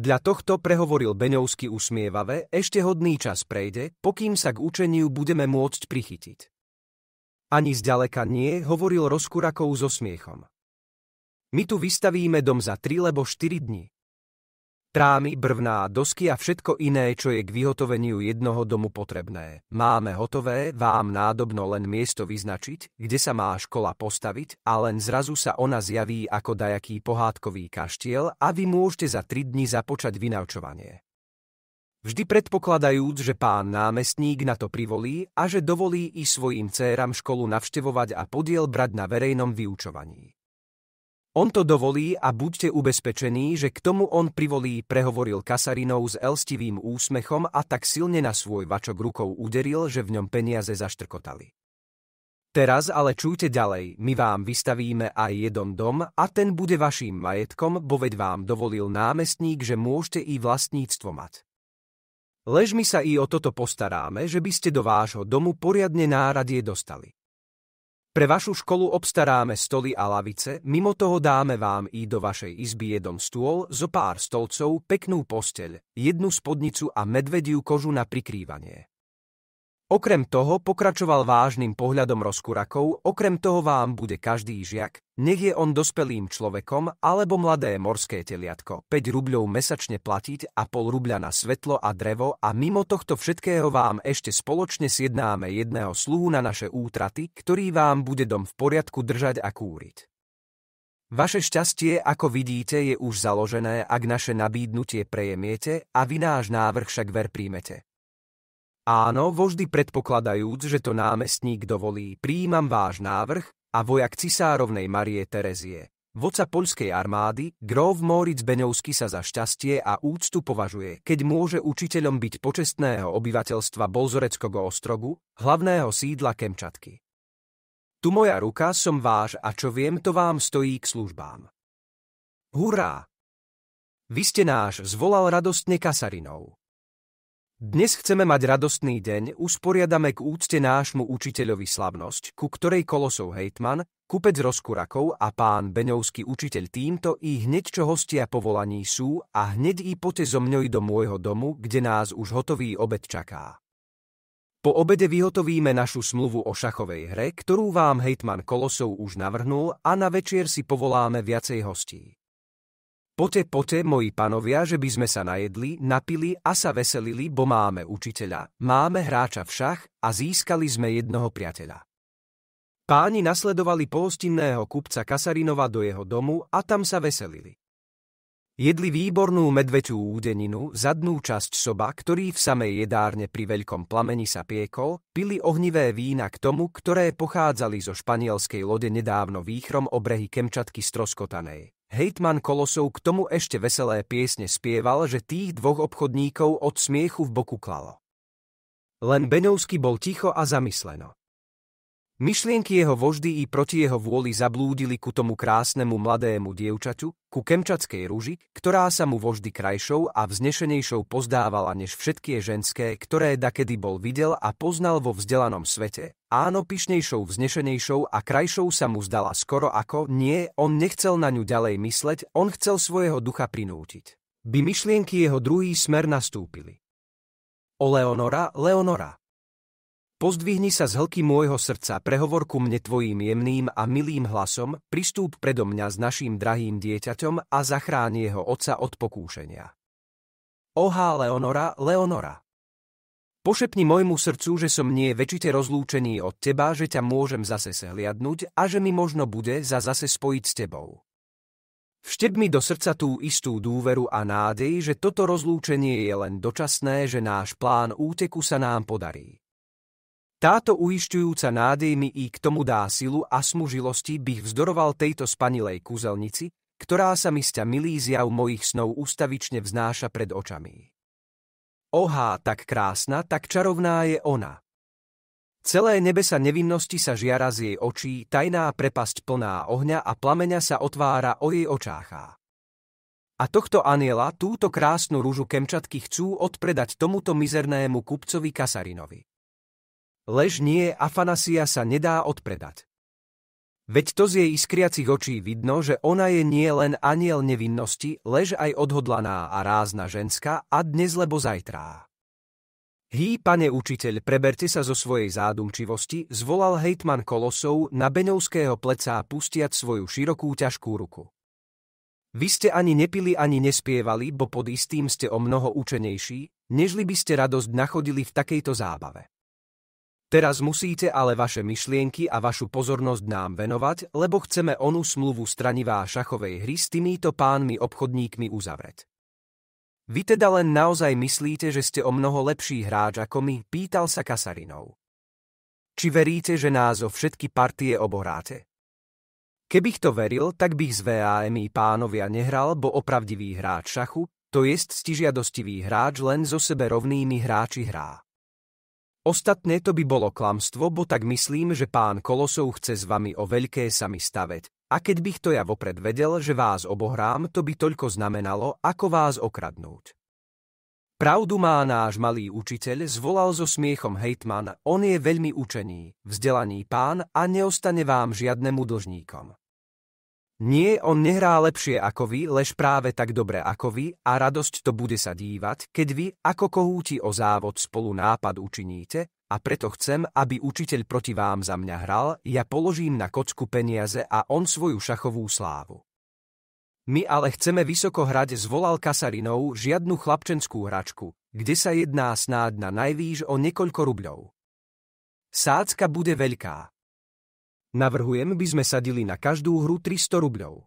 Dľa tohto prehovoril Beňovsky usmievavé, ešte hodný čas prejde, pokým sa k učeniu budeme môcť prichytiť. Ani zďaleka nie, hovoril Rozkurakov so smiechom. My tu vystavíme dom za tri lebo štyri dní trámy, brvná, dosky a všetko iné, čo je k vyhotoveniu jednoho domu potrebné. Máme hotové, vám nádobno len miesto vyznačiť, kde sa má škola postaviť a len zrazu sa ona zjaví ako dajaký pohádkový kaštiel a vy môžete za 3 dni započať vynaučovanie. Vždy predpokladajúc, že pán námestník na to privolí a že dovolí i svojim céram školu navštevovať a podiel brať na verejnom vyučovaní. On to dovolí a buďte ubezpečení, že k tomu on privolí, prehovoril Kasarinov s elstivým úsmechom a tak silne na svoj vačok rukou uderil, že v ňom peniaze zaštrkotali. Teraz ale čujte ďalej, my vám vystavíme aj jeden dom a ten bude vaším majetkom, bo veď vám dovolil námestník, že môžete i vlastníctvo mať. Lež my sa i o toto postaráme, že by ste do vášho domu poriadne náradie dostali. Pre vašu školu obstaráme stoly a lavice, mimo toho dáme vám i do vašej izby jedom stôl, zo pár stolcov, peknú posteľ, jednu spodnicu a medvediu kožu na prikrývanie. Okrem toho pokračoval vážnym pohľadom rozkurakov, okrem toho vám bude každý žiak, nech je on dospelým človekom alebo mladé morské teliatko, 5 rubľov mesačne platiť a pol rubľa na svetlo a drevo a mimo tohto všetkého vám ešte spoločne sjednáme jedného sluhu na naše útraty, ktorý vám bude dom v poriadku držať a kúriť. Vaše šťastie, ako vidíte, je už založené, ak naše nabídnutie prejemiete a vy náš návrh však ver príjmete. Áno, voždy predpokladajúc, že to námestník dovolí, príjmam váš návrh a vojak cisárovnej Marie Terezie. Voca poľskej armády, Grov Moritz Beňovský sa za šťastie a úctu považuje, keď môže učiteľom byť počestného obyvateľstva Bolzoreckého ostrogu, hlavného sídla Kemčatky. Tu moja ruka, som váš a čo viem, to vám stojí k službám. Hurá! Vy ste náš, zvolal radostne kasarinov. Dnes chceme mať radostný deň, usporiadame k úcte nášmu učiteľovi slavnosť, ku ktorej Kolosov Hejtman, kupec Rozkurakov a pán Beňovský učiteľ týmto i hneď čo hostia povolaní sú a hneď i pote zo mňoj do môjho domu, kde nás už hotový obed čaká. Po obede vyhotovíme našu smluvu o šachovej hre, ktorú vám Hejtman Kolosov už navrhnul a na večer si povoláme viacej hostí. Pote, pote, moji panovia, že by sme sa najedli, napili a sa veselili, bo máme učiteľa, máme hráča v šach a získali sme jednoho priateľa. Páni nasledovali polostinného kupca Kasarinova do jeho domu a tam sa veselili. Jedli výbornú medveťú údeninu, zadnú časť soba, ktorý v samej jedárne pri veľkom plameni sa piekol, pili ohnivé vína k tomu, ktoré pochádzali zo španielskej lode nedávno výchrom obrehy Kemčatky stroskotanej. Hejtman Kolosov k tomu ešte veselé piesne spieval, že tých dvoch obchodníkov od smiechu v boku klalo. Len Beňovský bol ticho a zamysleno. Myšlienky jeho voždy i proti jeho vôli zablúdili ku tomu krásnemu mladému dievčaťu, ku kemčackej rúži, ktorá sa mu voždy krajšou a vznešenejšou pozdávala než všetkie ženské, ktoré dakedy bol videl a poznal vo vzdelanom svete. Áno, pyšnejšou vznešenejšou a krajšou sa mu zdala skoro ako, nie, on nechcel na ňu ďalej mysleť, on chcel svojho ducha prinútiť. By myšlienky jeho druhý smer nastúpili. O Leonora, Leonora. Pozdvihni sa z hĺky môjho srdca, prehovor ku mne tvojim jemným a milým hlasom, pristúp predo mňa s naším drahým dieťaťom a zachráň jeho oca od pokúšenia. Ohá Leonora, Leonora. Pošepni môjmu srdcu, že som nie väčšite rozlúčený od teba, že ťa môžem zase sehliadnúť a že mi možno bude za zase spojiť s tebou. Všteb mi do srdca tú istú dôveru a nádej, že toto rozlúčenie je len dočasné, že náš plán úteku sa nám podarí. Táto uišťujúca nádej mi i k tomu dá silu a smužilosti bych vzdoroval tejto spanilej kúzelnici, ktorá sa mi sťa milý zjav mojich snov ustavične vznáša pred očami. Ohá, tak krásna, tak čarovná je ona. Celé nebesa nevinnosti sa žiara z jej očí, tajná prepasť plná ohňa a plameňa sa otvára o jej očáchá. A tohto aniela túto krásnu rúžu Kemčatky chcú odpredať tomuto mizernému kupcovi Kasarinovi. Lež nie Afanasia sa nedá odpredať. Veď to z jej iskriacich očí vidno, že ona je nie len aniel nevinnosti, lež aj odhodlaná a rázna ženská a dnes lebo zajtrá. Hý, pane učiteľ, preberte sa zo svojej zádumčivosti, zvolal hejtman Kolosov na Beňovského pleca pustiať svoju širokú ťažkú ruku. Vy ste ani nepili, ani nespievali, bo pod istým ste o mnoho učenejší, nežli by ste radosť nachodili v takejto zábave. Teraz musíte ale vaše myšlienky a vašu pozornosť nám venovať, lebo chceme onú smluvu stranivá šachovej hry s týmito pánmi obchodníkmi uzavrieť. Vy teda len naozaj myslíte, že ste o mnoho lepší hráč ako my, pýtal sa Kasarinov. Či veríte, že nás o všetky partie oboráte? Kebych to veril, tak bych z VAMI pánovia nehral, bo opravdivý hráč šachu, to jest stižiadostivý hráč len zo sebe rovnými hráči hrá. Ostatné to by bolo klamstvo, bo tak myslím, že pán Kolosov chce s vami o veľké sami staveť. A keď bych to ja vopred vedel, že vás obohrám, to by toľko znamenalo, ako vás okradnúť. Pravdu má náš malý učiteľ, zvolal so smiechom hejtman, on je veľmi učený, vzdelaný pán a neostane vám žiadnemu dlžníkom. Nie, on nehrá lepšie ako vy, lež práve tak dobre ako vy a radosť to bude sa dívať, keď vy, ako kohúti o závod spolu nápad učiníte a preto chcem, aby učiteľ proti vám za mňa hral, ja položím na kocku peniaze a on svoju šachovú slávu. My ale chceme vysoko hrať, zvolal Kasarinov žiadnu chlapčenskú hračku, kde sa jedná snáď na najvýš o niekoľko rubľov. Sácka bude veľká. Navrhujem by sme sadili na každú hru 300 rubľov.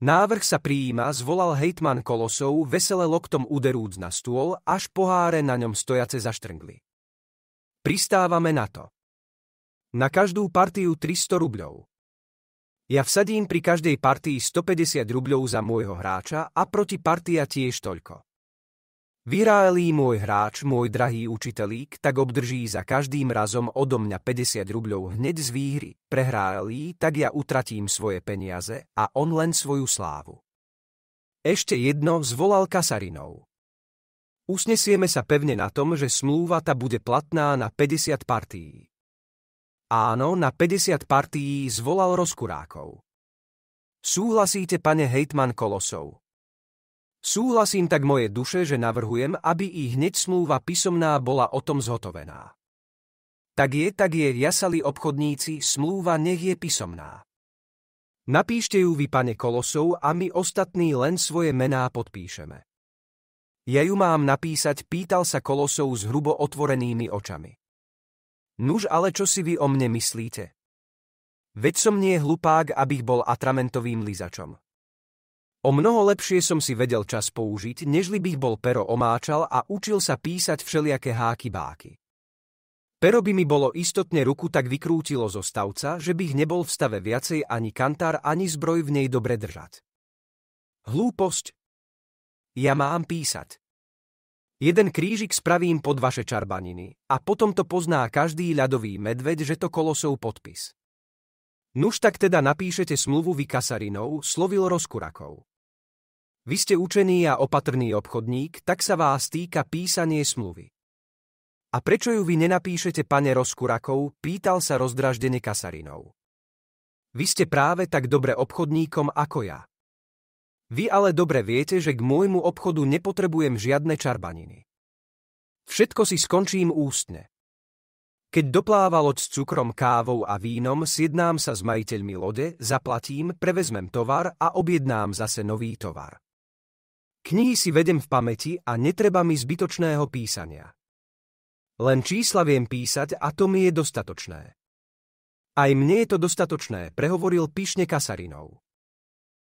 Návrh sa prijíma, zvolal hejtman Kolosov, vesele loktom uderúc na stôl, až poháre na ňom stojace zaštrngli. Pristávame na to. Na každú partiu 300 rubľov. Ja vsadím pri každej partii 150 rubľov za môjho hráča a proti partia tiež toľko. Vyrálí môj hráč, môj drahý učitelík, tak obdrží za každým razom odo mňa 50 rubľov hneď z výhry. Prehrálí, tak ja utratím svoje peniaze a on len svoju slávu. Ešte jedno zvolal Kasarinov. Usnesieme sa pevne na tom, že smlúva ta bude platná na 50 partií. Áno, na 50 partií zvolal Rozkurákov. Súhlasíte, pane Hejtman Kolosov? Súhlasím tak moje duše, že navrhujem, aby i hneď smlúva písomná bola o tom zhotovená. Tak je, tak je, jasali obchodníci, smlúva nech je písomná. Napíšte ju vy, pane Kolosov, a my ostatní len svoje mená podpíšeme. Ja ju mám napísať, pýtal sa Kolosov s hrubo otvorenými očami. Nuž ale čo si vy o mne myslíte? Veď som nie hlupák, abych bol atramentovým lízačom. O mnoho lepšie som si vedel čas použiť, nežli bych bol pero omáčal a učil sa písať všelijaké háky báky. Pero by mi bolo istotne ruku tak vykrútilo zo stavca, že bych nebol v stave viacej ani kantár, ani zbroj v nej dobre držať. Hlúposť. Ja mám písať. Jeden krížik spravím pod vaše čarbaniny a potom to pozná každý ľadový medveď, že to kolosov podpis. Nuž tak teda napíšete smluvu vy kasarinov, slovil Rozkurakov. Vy ste učený a opatrný obchodník, tak sa vás týka písanie smluvy. A prečo ju vy nenapíšete, pane Rozkurakov, pýtal sa rozdraždený Kasarinov. Vy ste práve tak dobre obchodníkom ako ja. Vy ale dobre viete, že k môjmu obchodu nepotrebujem žiadne čarbaniny. Všetko si skončím ústne. Keď dopláva loď s cukrom, kávou a vínom, sjednám sa s majiteľmi lode, zaplatím, prevezmem tovar a objednám zase nový tovar. Knihy si vedem v pamäti a netreba mi zbytočného písania. Len čísla viem písať a to mi je dostatočné. Aj mne je to dostatočné, prehovoril píšne Kasarinov.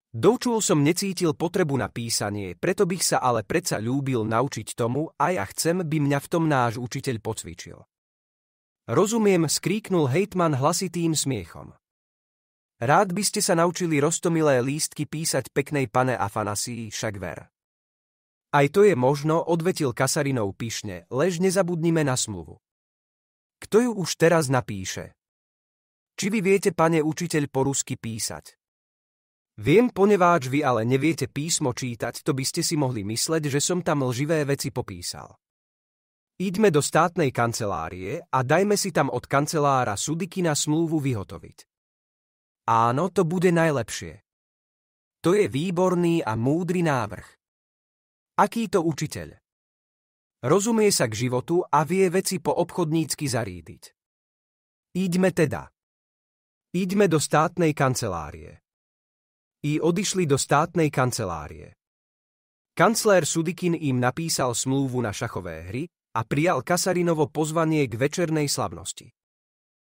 Doučul som necítil potrebu na písanie, preto bych sa ale predsa ľúbil naučiť tomu a ja chcem, by mňa v tom náš učiteľ pocvičil. Rozumiem, skríknul Hejtman hlasitým smiechom. Rád by ste sa naučili rostomilé lístky písať peknej pane Afanasii, však ver. Aj to je možno, odvetil Kasarinov pyšne, lež nezabudnime na smluvu. Kto ju už teraz napíše? Či vy viete, pane učiteľ, po rusky písať? Viem, poneváč vy ale neviete písmo čítať, to by ste si mohli mysleť, že som tam lživé veci popísal. Idme do státnej kancelárie a dajme si tam od kancelára na smluvu vyhotoviť. Áno, to bude najlepšie. To je výborný a múdry návrh. Aký to učiteľ? Rozumie sa k životu a vie veci po obchodnícky zarídiť. Íďme teda. Íďme do státnej kancelárie. I odišli do státnej kancelárie. Kancler Sudikin im napísal smlúvu na šachové hry a prijal Kasarinovo pozvanie k večernej slavnosti.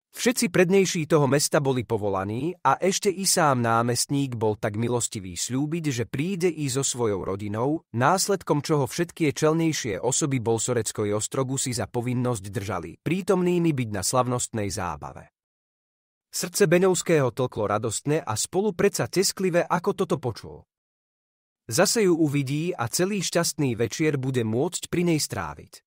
Všetci prednejší toho mesta boli povolaní a ešte i sám námestník bol tak milostivý slúbiť, že príde i so svojou rodinou, následkom čoho všetky čelnejšie osoby Bolsoreckoj ostrogu si za povinnosť držali, prítomnými byť na slavnostnej zábave. Srdce Beňovského tlklo radostne a spolu predsa tesklivé, ako toto počul. Zase ju uvidí a celý šťastný večier bude môcť pri nej stráviť.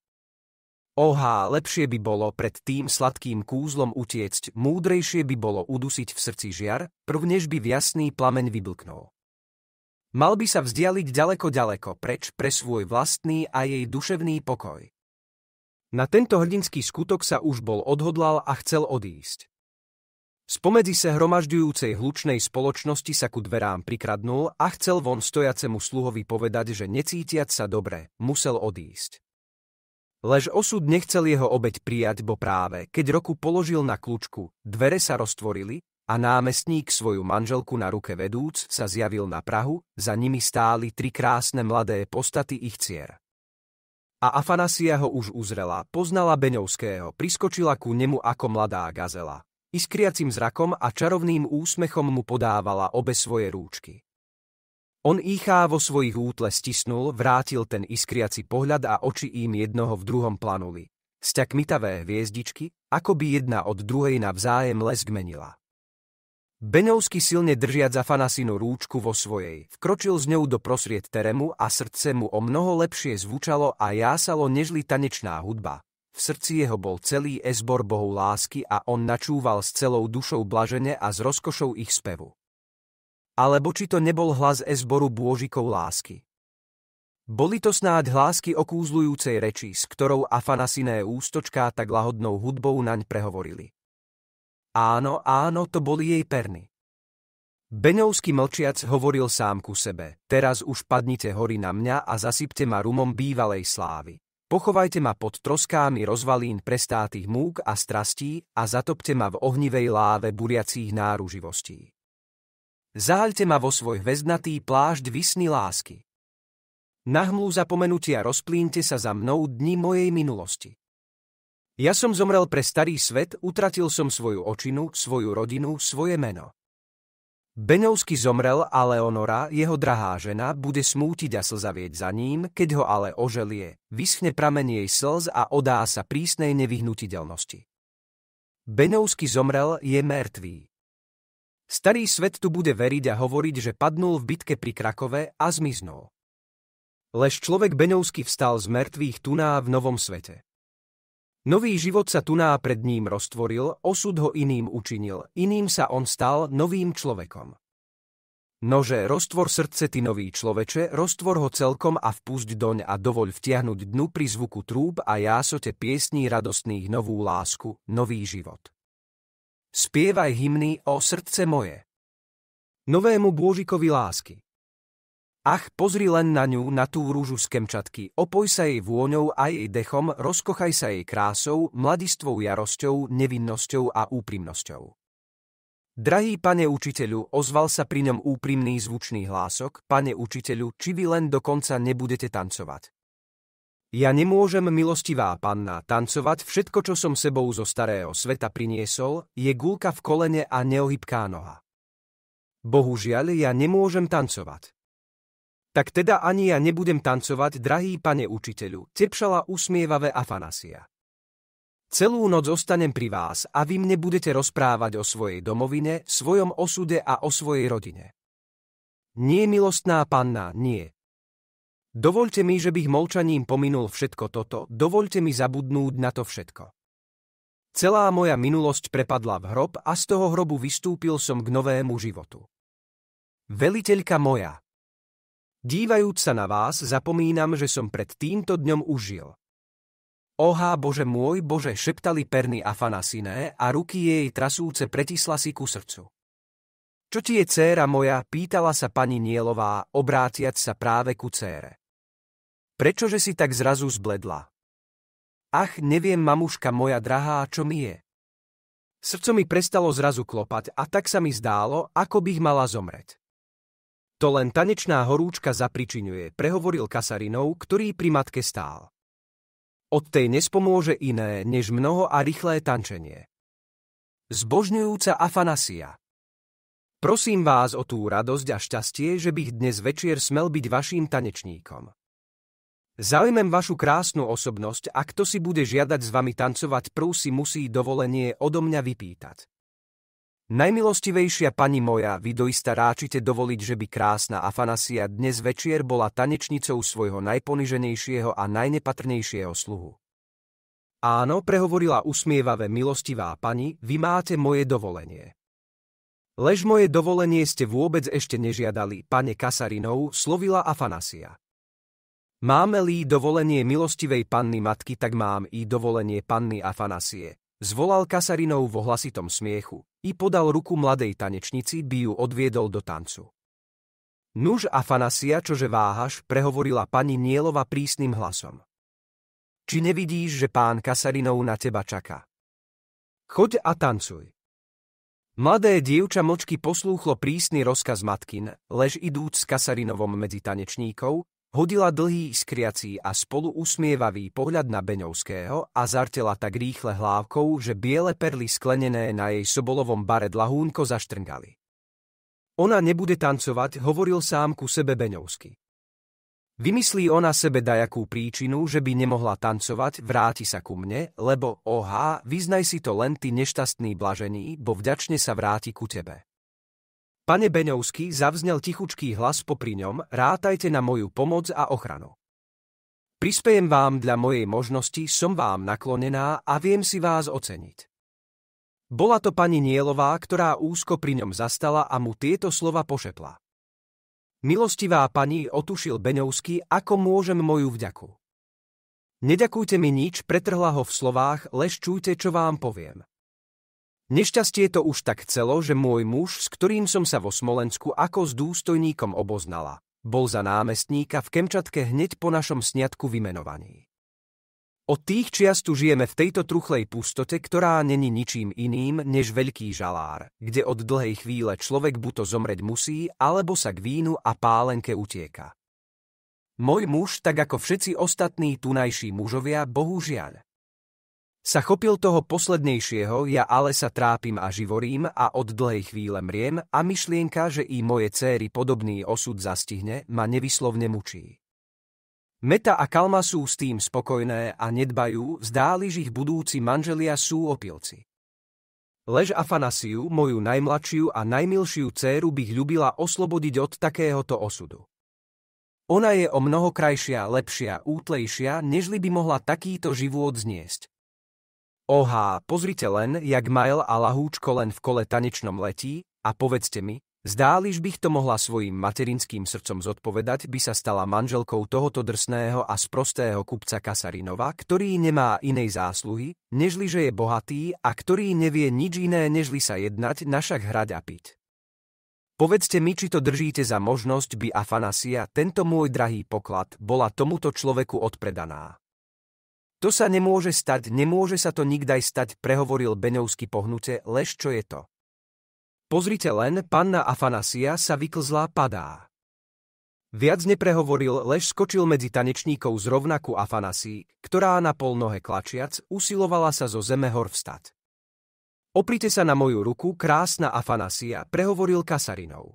Ohá, lepšie by bolo pred tým sladkým kúzlom utiecť, múdrejšie by bolo udusiť v srdci žiar, prvnež by v jasný plameň vyblknul. Mal by sa vzdialiť ďaleko ďaleko preč pre svoj vlastný a jej duševný pokoj. Na tento hrdinský skutok sa už bol odhodlal a chcel odísť. Spomedzi sa hromažďujúcej hlučnej spoločnosti sa ku dverám prikradnul a chcel von stojacemu sluhovi povedať, že necítiac sa dobre, musel odísť. Lež osud nechcel jeho obeď prijať, bo práve, keď roku položil na kľúčku, dvere sa roztvorili a námestník svoju manželku na ruke vedúc sa zjavil na Prahu, za nimi stáli tri krásne mladé postaty ich cier. A Afanasia ho už uzrela, poznala Beňovského, priskočila ku nemu ako mladá gazela. Iskriacim zrakom a čarovným úsmechom mu podávala obe svoje rúčky. On ich vo svojich útle stisnul, vrátil ten iskriaci pohľad a oči im jednoho v druhom planuli. mitavé hviezdičky, ako by jedna od druhej navzájem lesk menila. Beňovsky silne držiac fanasinu rúčku vo svojej, vkročil z ňou do prosried teremu a srdce mu o mnoho lepšie zvučalo a jásalo nežli tanečná hudba. V srdci jeho bol celý esbor bohu lásky a on načúval s celou dušou blažene a s rozkošou ich spevu alebo či to nebol hlas zboru bôžikov lásky. Boli to snáď hlásky okúzlujúcej reči, s ktorou Afanasiné ústočká tak lahodnou hudbou naň prehovorili. Áno, áno, to boli jej perny. Beňovský mlčiac hovoril sám ku sebe, teraz už padnite hory na mňa a zasypte ma rumom bývalej slávy. Pochovajte ma pod troskami rozvalín prestátých múk a strastí a zatopte ma v ohnivej láve buriacích náruživostí. Záľte ma vo svoj hvezdnatý plášť vysny lásky. Na zapomenutia rozplínte sa za mnou dni mojej minulosti. Ja som zomrel pre starý svet, utratil som svoju očinu, svoju rodinu, svoje meno. Beňovsky zomrel a Leonora, jeho drahá žena, bude smútiť a slzavieť za ním, keď ho ale oželie, vyschne pramen jej slz a odá sa prísnej nevyhnutiteľnosti. Beňovsky zomrel, je mŕtvý. Starý svet tu bude veriť a hovoriť, že padnul v bitke pri Krakove a zmiznul. Lež človek Beňovsky vstal z mŕtvych tuná v novom svete. Nový život sa tuná pred ním roztvoril, osud ho iným učinil, iným sa on stal novým človekom. Nože, roztvor srdce ty nový človeče, roztvor ho celkom a vpúšť doň a dovoľ vtiahnuť dnu pri zvuku trúb a jásote piesní radostných novú lásku, nový život. Spievaj hymny o srdce moje. Novému bôžikovi lásky. Ach, pozri len na ňu, na tú rúžu z Kemčatky, opoj sa jej vôňou a jej dechom, rozkochaj sa jej krásou, mladistvou jarosťou, nevinnosťou a úprimnosťou. Drahý pane učiteľu, ozval sa pri ňom úprimný zvučný hlások, pane učiteľu, či vy len dokonca nebudete tancovať. Ja nemôžem, milostivá panna, tancovať všetko, čo som sebou zo starého sveta priniesol, je gulka v kolene a neohybká noha. Bohužiaľ, ja nemôžem tancovať. Tak teda ani ja nebudem tancovať, drahý pane učiteľu, tepšala usmievavé Afanasia. Celú noc zostanem pri vás a vy mne budete rozprávať o svojej domovine, svojom osude a o svojej rodine. Nie, milostná panna, nie, Dovolte mi, že bych molčaním pominul všetko toto, dovolte mi zabudnúť na to všetko. Celá moja minulosť prepadla v hrob a z toho hrobu vystúpil som k novému životu. Veliteľka moja. Dívajúc sa na vás, zapomínam, že som pred týmto dňom užil. Oha, Bože môj, Bože, šeptali perny Afanasiné a ruky jej trasúce pretisla si ku srdcu. Čo ti je céra moja, pýtala sa pani Nielová, obrátiac sa práve ku cére. Prečože si tak zrazu zbledla? Ach, neviem, mamuška moja drahá, čo mi je. Srdco mi prestalo zrazu klopať a tak sa mi zdálo, ako bych mala zomreť. To len tanečná horúčka zapričinuje, prehovoril Kasarinov, ktorý pri matke stál. Od tej nespomôže iné, než mnoho a rýchlé tančenie. Zbožňujúca Afanasia. Prosím vás o tú radosť a šťastie, že bych dnes večer smel byť vaším tanečníkom. Zaujmem vašu krásnu osobnosť a kto si bude žiadať s vami tancovať prú si musí dovolenie odo mňa vypýtať. Najmilostivejšia pani moja, vy doista ráčite dovoliť, že by krásna Afanasia dnes večer bola tanečnicou svojho najponiženejšieho a najnepatrnejšieho sluhu. Áno, prehovorila usmievavé milostivá pani, vy máte moje dovolenie. Lež moje dovolenie ste vôbec ešte nežiadali, pane Kasarinov, slovila Afanasia. Máme-li dovolenie milostivej panny matky, tak mám i dovolenie panny Afanasie. Zvolal Kasarinov vo hlasitom smiechu i podal ruku mladej tanečnici, by ju odviedol do tancu. Nuž Afanasia, čože váhaš, prehovorila pani Nielova prísnym hlasom. Či nevidíš, že pán Kasarinov na teba čaká? Choď a tancuj. Mladé dievča močky poslúchlo prísny rozkaz matkin, lež idúc s Kasarinovom medzi tanečníkov, Hodila dlhý iskriací a spolu usmievavý pohľad na Beňovského a zartela tak rýchle hlávkou, že biele perly sklenené na jej sobolovom bare dlahúnko zaštrngali. Ona nebude tancovať, hovoril sám ku sebe Beňovský. Vymyslí ona sebe dajakú príčinu, že by nemohla tancovať, vráti sa ku mne, lebo oha, vyznaj si to len ty nešťastný blažený, bo vďačne sa vráti ku tebe. Pane Beňovský zavznel tichučký hlas popri ňom, rátajte na moju pomoc a ochranu. Prispejem vám dla mojej možnosti, som vám naklonená a viem si vás oceniť. Bola to pani Nielová, ktorá úzko pri ňom zastala a mu tieto slova pošepla. Milostivá pani otušil Beňovský, ako môžem moju vďaku. Neďakujte mi nič, pretrhla ho v slovách, lež čujte, čo vám poviem. Nešťastie to už tak celo, že môj muž, s ktorým som sa vo Smolensku ako s dôstojníkom oboznala, bol za námestníka v Kemčatke hneď po našom sniatku vymenovaný. Od tých čiast tu žijeme v tejto truchlej pustote, ktorá není ničím iným než veľký žalár, kde od dlhej chvíle človek buto zomreť musí, alebo sa k vínu a pálenke utieka. Môj muž, tak ako všetci ostatní tunajší mužovia, bohužiaľ, sa chopil toho poslednejšieho, ja ale sa trápim a živorím a od dlhej chvíle mriem a myšlienka, že i moje céry podobný osud zastihne, ma nevyslovne mučí. Meta a Kalma sú s tým spokojné a nedbajú, zdáli, že ich budúci manželia sú opilci. Lež Afanasiu, moju najmladšiu a najmilšiu céru bych ľubila oslobodiť od takéhoto osudu. Ona je o mnoho krajšia, lepšia, útlejšia, nežli by mohla takýto život zniesť. Oha, pozrite len, jak Mael a Lahúčko len v kole tanečnom letí, a povedzte mi, zdáliš bych to mohla svojim materinským srdcom zodpovedať, by sa stala manželkou tohoto drsného a sprostého kupca Kasarinova, ktorý nemá inej zásluhy, nežli že je bohatý a ktorý nevie nič iné, nežli sa jednať, našak hrať a piť. Povedzte mi, či to držíte za možnosť, by Afanasia, tento môj drahý poklad, bola tomuto človeku odpredaná. To sa nemôže stať, nemôže sa to nikdaj stať, prehovoril Beňovský pohnutie, lež čo je to. Pozrite len, panna Afanasia sa vyklzlá padá. Viac neprehovoril, lež skočil medzi tanečníkov z rovnakú Afanasii, ktorá na polnohe klačiac usilovala sa zo zeme hor vstať. Oprite sa na moju ruku, krásna Afanasia, prehovoril Kasarinov.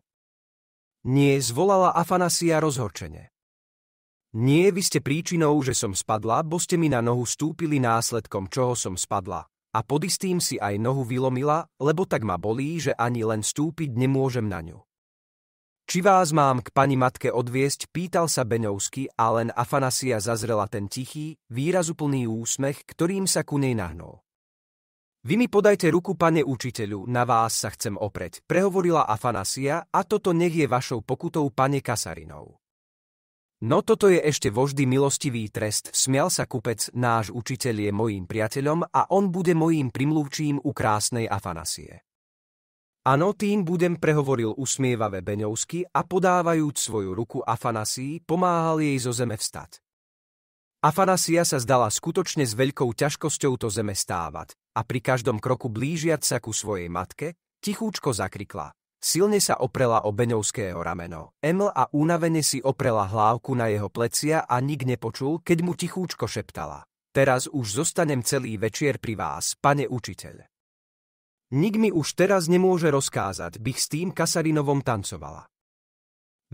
Nie, zvolala Afanasia rozhorčene. Nie, vy ste príčinou, že som spadla, bo ste mi na nohu stúpili následkom, čoho som spadla. A pod istým si aj nohu vylomila, lebo tak ma bolí, že ani len stúpiť nemôžem na ňu. Či vás mám k pani matke odviesť, pýtal sa Beňovsky a len Afanasia zazrela ten tichý, výrazuplný úsmech, ktorým sa ku nej nahnul. Vy mi podajte ruku, pane učiteľu, na vás sa chcem opreť, prehovorila Afanasia a toto nech je vašou pokutou, pane Kasarinov. No toto je ešte voždy milostivý trest, smial sa kupec, náš učiteľ je mojím priateľom a on bude mojím primlúčím u krásnej Afanasie. Áno, tým budem prehovoril usmievavé Beňovsky a podávajúc svoju ruku Afanasii, pomáhal jej zo zeme vstať. Afanasia sa zdala skutočne s veľkou ťažkosťou to zeme stávať a pri každom kroku blížiať sa ku svojej matke, tichúčko zakrikla. Silne sa oprela o Beňovského rameno. Eml a únavene si oprela hlávku na jeho plecia a nik nepočul, keď mu tichúčko šeptala. Teraz už zostanem celý večier pri vás, pane učiteľ. Nik mi už teraz nemôže rozkázať, bych s tým Kasarinovom tancovala.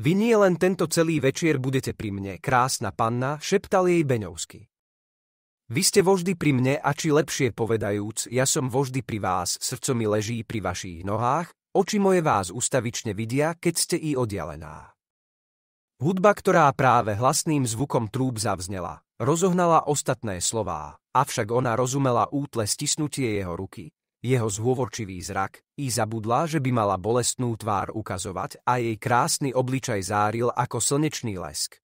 Vy nie len tento celý večier budete pri mne, krásna panna, šeptal jej Beňovsky. Vy ste voždy pri mne a či lepšie povedajúc, ja som voždy pri vás, srdco mi leží pri vašich nohách, Oči moje vás ustavične vidia, keď ste i oddialená. Hudba, ktorá práve hlasným zvukom trúb zavznela, rozohnala ostatné slová, avšak ona rozumela útle stisnutie jeho ruky, jeho zhôvorčivý zrak, i zabudla, že by mala bolestnú tvár ukazovať a jej krásny obličaj záril ako slnečný lesk.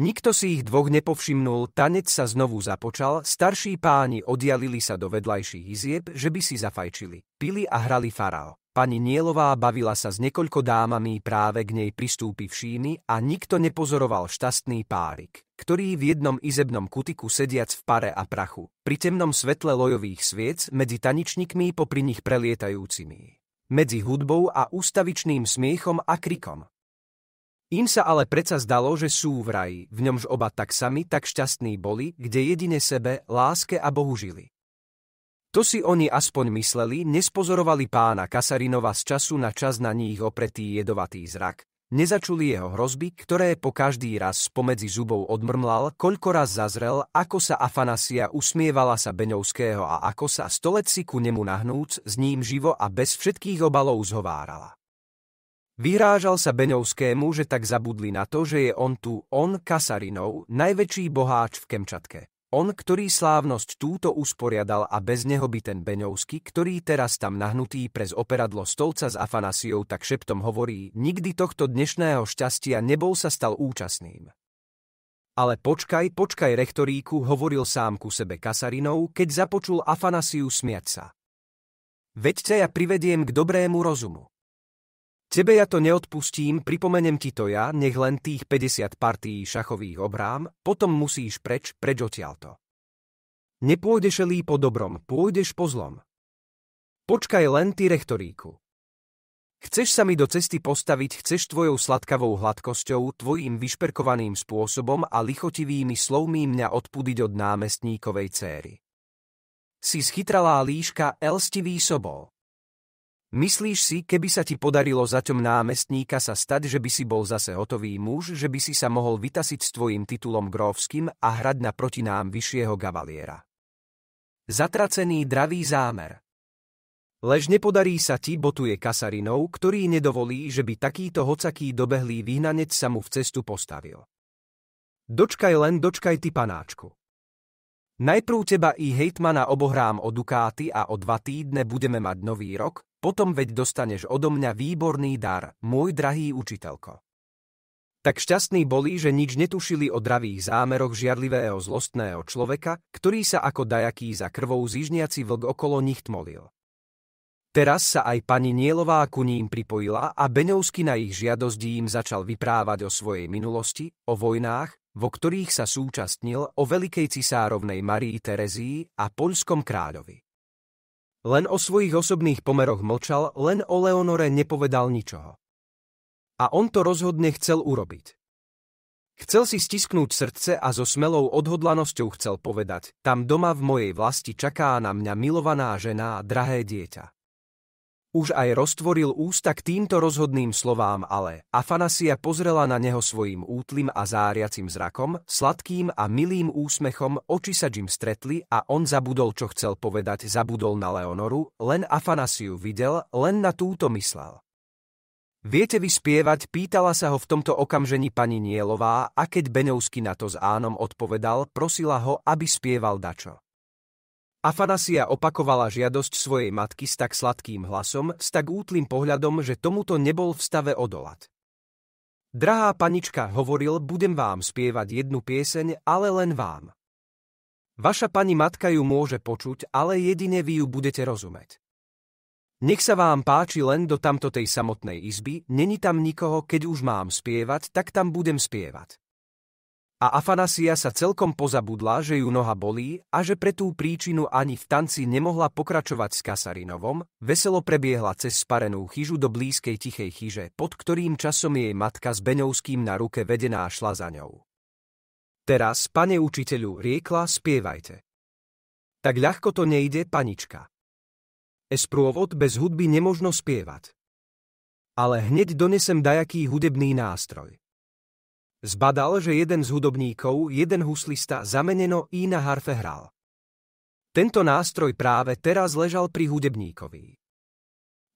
Nikto si ich dvoch nepovšimnul, tanec sa znovu započal, starší páni oddialili sa do vedľajších izieb, že by si zafajčili, pili a hrali farao. Pani Nielová bavila sa s niekoľko dámami práve k nej pristúpivšími a nikto nepozoroval šťastný párik, ktorý v jednom izebnom kutiku sediac v pare a prachu, pri temnom svetle lojových sviec medzi taničníkmi popri nich prelietajúcimi, medzi hudbou a ústavičným smiechom a krikom. Im sa ale predsa zdalo, že sú v raji, v ňomž oba tak sami, tak šťastní boli, kde jedine sebe, láske a Bohu žili. To si oni aspoň mysleli, nespozorovali pána Kasarinova z času na čas na nich opretý jedovatý zrak. Nezačuli jeho hrozby, ktoré po každý raz spomedzi zubov odmrmlal, koľko raz zazrel, ako sa Afanasia usmievala sa Beňovského a ako sa stoletci ku nemu nahnúc s ním živo a bez všetkých obalov zhovárala. Vyhrážal sa Beňovskému, že tak zabudli na to, že je on tu, on, Kasarinov, najväčší boháč v Kemčatke. On, ktorý slávnosť túto usporiadal a bez neho by ten Beňovský, ktorý teraz tam nahnutý prez operadlo stolca s Afanasiou tak šeptom hovorí, nikdy tohto dnešného šťastia nebol sa stal účastným. Ale počkaj, počkaj rektoríku, hovoril sám ku sebe Kasarinov, keď započul Afanasiu smiať sa. Veď ja privediem k dobrému rozumu. Tebe ja to neodpustím, pripomenem ti to ja, nech len tých 50 partií šachových obrám, potom musíš preč, preč odtiaľto. Nepôjdeš elí po dobrom, pôjdeš po zlom. Počkaj len ty, rektoríku. Chceš sa mi do cesty postaviť, chceš tvojou sladkavou hladkosťou, tvojim vyšperkovaným spôsobom a lichotivými slovmi mňa odpudiť od námestníkovej céry. Si schytralá líška, elstivý sobol. Myslíš si, keby sa ti podarilo ťom námestníka sa stať, že by si bol zase hotový muž, že by si sa mohol vytasiť s tvojim titulom grovským a hrať na proti nám vyššieho gavaliera? Zatracený dravý zámer Lež nepodarí sa ti, botuje kasarinov, ktorý nedovolí, že by takýto hocaký dobehlý vyhnanec sa mu v cestu postavil. Dočkaj len, dočkaj ty panáčku. Najprv teba i hejtmana obohrám o dukáty a o dva týdne budeme mať nový rok, potom veď dostaneš odo mňa výborný dar, môj drahý učiteľko. Tak šťastní boli, že nič netušili o dravých zámeroch žiadlivého zlostného človeka, ktorý sa ako dajaký za krvou zižniaci vlk okolo nich tmolil. Teraz sa aj pani Nielová ku ním pripojila a Beňovsky na ich žiadosti im začal vyprávať o svojej minulosti, o vojnách, vo ktorých sa súčastnil o veľkej cisárovnej Marii Terezii a poľskom kráľovi. Len o svojich osobných pomeroch mlčal, len o Leonore nepovedal ničoho. A on to rozhodne chcel urobiť. Chcel si stisknúť srdce a so smelou odhodlanosťou chcel povedať, tam doma v mojej vlasti čaká na mňa milovaná žena a drahé dieťa. Už aj roztvoril ústa k týmto rozhodným slovám, ale Afanasia pozrela na neho svojim útlým a záriacim zrakom, sladkým a milým úsmechom, oči sa Jim stretli a on zabudol, čo chcel povedať, zabudol na Leonoru, len Afanasiu videl, len na túto myslel. Viete vy spievať, pýtala sa ho v tomto okamžení pani Nielová a keď Beňovský na to s ánom odpovedal, prosila ho, aby spieval dačo. Afanasia opakovala žiadosť svojej matky s tak sladkým hlasom, s tak útlým pohľadom, že tomuto nebol v stave odolať. Drahá panička, hovoril, budem vám spievať jednu pieseň, ale len vám. Vaša pani matka ju môže počuť, ale jedine vy ju budete rozumieť. Nech sa vám páči len do tamtotej samotnej izby, není tam nikoho, keď už mám spievať, tak tam budem spievať a Afanasia sa celkom pozabudla, že ju noha bolí a že pre tú príčinu ani v tanci nemohla pokračovať s Kasarinovom, veselo prebiehla cez sparenú chyžu do blízkej tichej chyže, pod ktorým časom jej matka s Beňovským na ruke vedená šla za ňou. Teraz, pane učiteľu, riekla, spievajte. Tak ľahko to nejde, panička. Esprôvod bez hudby nemožno spievať. Ale hneď donesem dajaký hudebný nástroj. Zbadal, že jeden z hudobníkov, jeden huslista zameneno i na harfe hral. Tento nástroj práve teraz ležal pri hudebníkovi.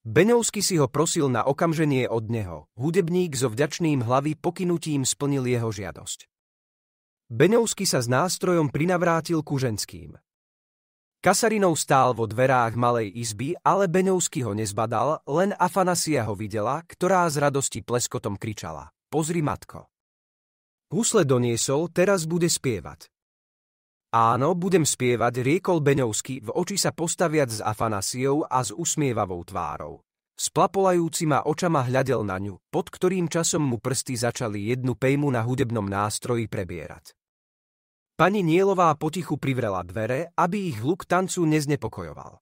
Beňovsky si ho prosil na okamženie od neho. Hudebník so vďačným hlavy pokynutím splnil jeho žiadosť. Beňovsky sa s nástrojom prinavrátil ku ženským. Kasarinov stál vo dverách malej izby, ale Beňovsky ho nezbadal, len Afanasia ho videla, ktorá z radosti pleskotom kričala. Pozri, matko. Husle doniesol, teraz bude spievať. Áno, budem spievať, riekol Beňovský, v oči sa postaviac s Afanasiou a s usmievavou tvárou. plapolajúcima očama hľadel na ňu, pod ktorým časom mu prsty začali jednu pejmu na hudebnom nástroji prebierať. Pani Nielová potichu privrela dvere, aby ich hluk tancu neznepokojoval.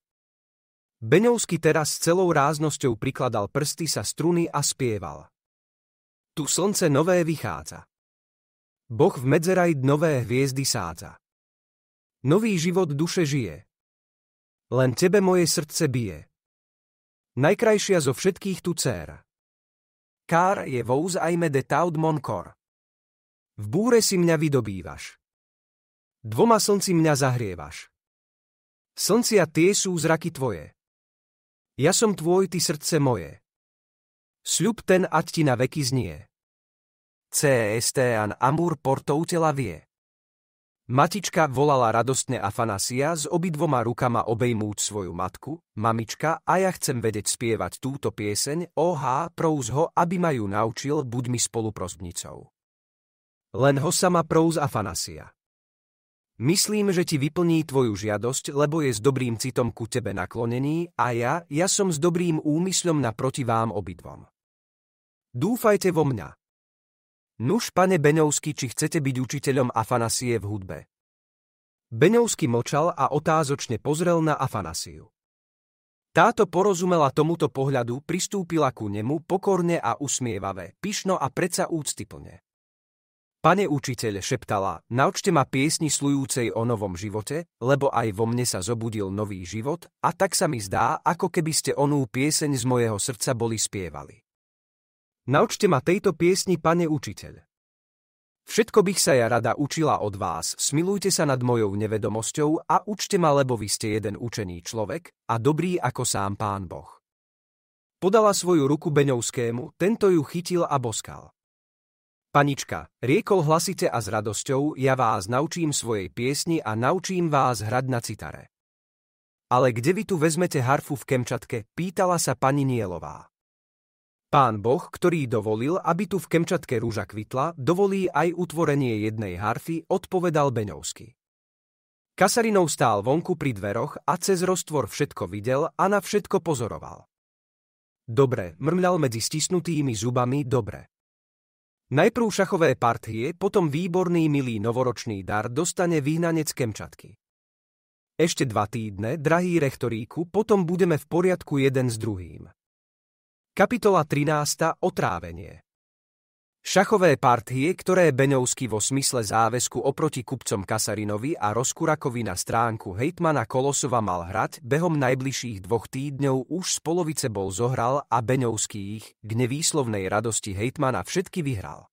Beňovský teraz s celou ráznosťou prikladal prsty sa struny a spieval. Tu slnce nové vychádza. Boh v medzeraj nové hviezdy sádza. Nový život duše žije. Len tebe moje srdce bije. Najkrajšia zo všetkých tu cér. Kár je vouz ajme de taud monkor. V búre si mňa vydobývaš. Dvoma slnci mňa zahrievaš. Slncia tie sú zraky tvoje. Ja som tvoj, ty srdce moje. Sľub ten, ať ti na veky znie an Amur Portoutela vie. Matička volala radostne Afanasia s obidvoma rukama obejmúť svoju matku, mamička a ja chcem vedieť spievať túto pieseň, OH, Prous ho, aby ma ju naučil, buď mi spoluprostnicou. Len ho sama Prous Afanasia. Myslím, že ti vyplní tvoju žiadosť, lebo je s dobrým citom ku tebe naklonený a ja, ja som s dobrým úmyslom naproti vám obidvom. Dúfajte vo mňa. Nuž, pane Beňovský, či chcete byť učiteľom Afanasie v hudbe? Beňovský močal a otázočne pozrel na Afanasiu. Táto porozumela tomuto pohľadu, pristúpila ku nemu pokorne a usmievavé, pyšno a predsa úctyplne. Pane učiteľ, šeptala, naučte ma piesni slujúcej o novom živote, lebo aj vo mne sa zobudil nový život a tak sa mi zdá, ako keby ste onú pieseň z mojeho srdca boli spievali. Naučte ma tejto piesni, pane učiteľ. Všetko bych sa ja rada učila od vás, smilujte sa nad mojou nevedomosťou a učte ma, lebo vy ste jeden učený človek a dobrý ako sám pán Boh. Podala svoju ruku Beňovskému, tento ju chytil a boskal. Panička, riekol hlasite a s radosťou, ja vás naučím svojej piesni a naučím vás hrať na citare. Ale kde vy tu vezmete harfu v Kemčatke, pýtala sa pani Nielová. Pán Boh, ktorý dovolil, aby tu v Kemčatke rúža kvitla, dovolí aj utvorenie jednej harfy, odpovedal Beňovsky. Kasarinov stál vonku pri dveroch a cez roztvor všetko videl a na všetko pozoroval. Dobre, mrmľal medzi stisnutými zubami dobre. Najprv šachové partie, potom výborný milý novoročný dar dostane vyhnanec Kemčatky. Ešte dva týdne, drahý rektoríku, potom budeme v poriadku jeden s druhým. Kapitola 13. Otrávenie Šachové partie, ktoré Beňovský vo smysle záväzku oproti kupcom Kasarinovi a Roskurakovi na stránku Hejtmana Kolosova mal hrať, behom najbližších dvoch týdňov už z polovice bol zohral a Beňovský ich, k nevýslovnej radosti Hejtmana, všetky vyhral.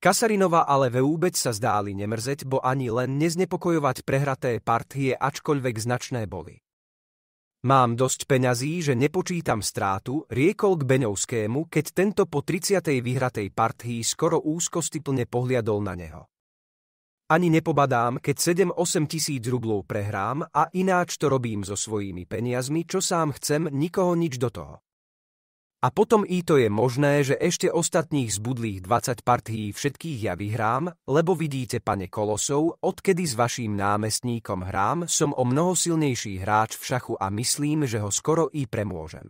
Kasarinova ale vôbec sa zdáli nemrzeť, bo ani len neznepokojovať prehraté partie, ačkoľvek značné boli. Mám dosť peňazí, že nepočítam strátu, riekol k Beňovskému, keď tento po 30. vyhratej partii skoro úzkostiplne pohliadol na neho. Ani nepobadám, keď 7-8 tisíc rublov prehrám a ináč to robím so svojimi peniazmi, čo sám chcem, nikoho nič do toho. A potom i to je možné, že ešte ostatných zbudlých 20 partií všetkých ja vyhrám, lebo vidíte, pane Kolosov, odkedy s vaším námestníkom hrám, som o mnoho silnejší hráč v šachu a myslím, že ho skoro i premôžem.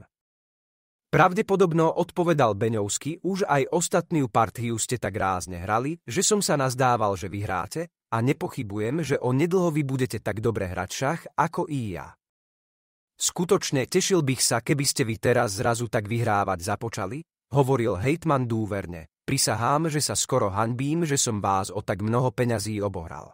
Pravdepodobno odpovedal Beňovský, už aj ostatnú partiu ste tak rázne hrali, že som sa nazdával, že vyhráte, a nepochybujem, že o nedlho vy budete tak dobre hrať šach, ako i ja. Skutočne tešil bych sa, keby ste vy teraz zrazu tak vyhrávať započali, hovoril Hejtman dúverne. Prisahám, že sa skoro hanbím, že som vás o tak mnoho peňazí obohral.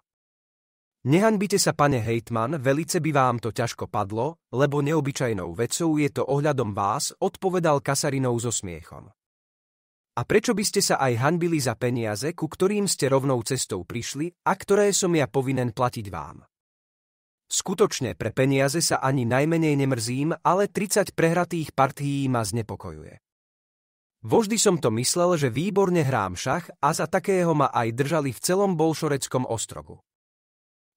Nehanbite sa, pane Hejtman, velice by vám to ťažko padlo, lebo neobyčajnou vecou je to ohľadom vás, odpovedal Kasarinou so smiechom. A prečo by ste sa aj hanbili za peniaze, ku ktorým ste rovnou cestou prišli a ktoré som ja povinen platiť vám? Skutočne pre peniaze sa ani najmenej nemrzím, ale 30 prehratých partií ma znepokojuje. Voždy som to myslel, že výborne hrám šach a za takého ma aj držali v celom bolšoreckom ostrovu.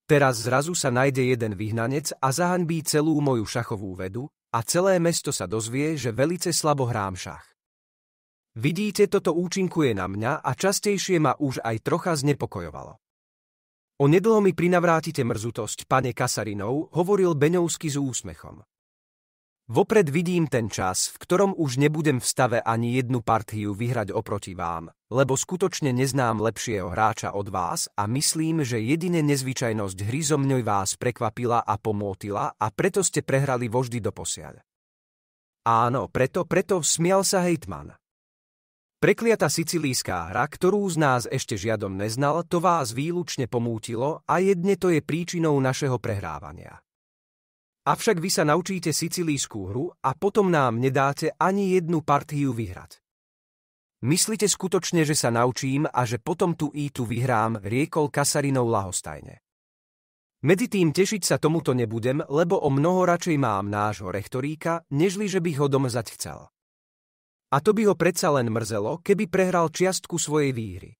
Teraz zrazu sa nájde jeden vyhnanec a zahanbí celú moju šachovú vedu a celé mesto sa dozvie, že velice slabo hrám šach. Vidíte, toto účinkuje na mňa a častejšie ma už aj trocha znepokojovalo nedlho mi prinavrátite mrzutosť, pane Kasarinov, hovoril Beňovsky s úsmechom. Vopred vidím ten čas, v ktorom už nebudem v stave ani jednu partiu vyhrať oproti vám, lebo skutočne neznám lepšieho hráča od vás a myslím, že jedine nezvyčajnosť hry zo mňoj vás prekvapila a pomôtila a preto ste prehrali voždy doposiaľ. Áno, preto, preto smial sa Hejtman. Prekliata sicilíská hra, ktorú z nás ešte žiadom neznal, to vás výlučne pomútilo a jedne to je príčinou našeho prehrávania. Avšak vy sa naučíte sicilískú hru a potom nám nedáte ani jednu partiu vyhrať. Myslíte skutočne, že sa naučím a že potom tu i tu vyhrám, riekol Kasarinov lahostajne. Medzi tým tešiť sa tomuto nebudem, lebo o mnoho radšej mám nášho rektoríka, nežli že by ho domzať chcel. A to by ho predsa len mrzelo, keby prehral čiastku svojej výhry.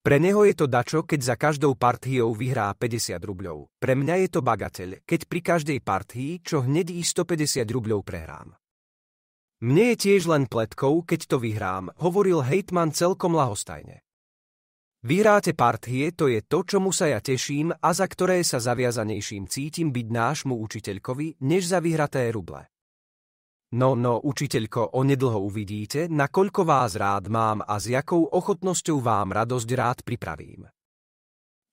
Pre neho je to dačo, keď za každou partiou vyhrá 50 rubľov. Pre mňa je to bagateľ, keď pri každej partii čo hneď i 150 rubľov prehrám. Mne je tiež len pletkou, keď to vyhrám, hovoril Hejtman celkom lahostajne. Vyhráte partie, to je to, čomu sa ja teším a za ktoré sa zaviazanejším cítim byť nášmu učiteľkovi, než za vyhraté ruble. No, no, učiteľko, onedlho uvidíte, nakoľko vás rád mám a s jakou ochotnosťou vám radosť rád pripravím.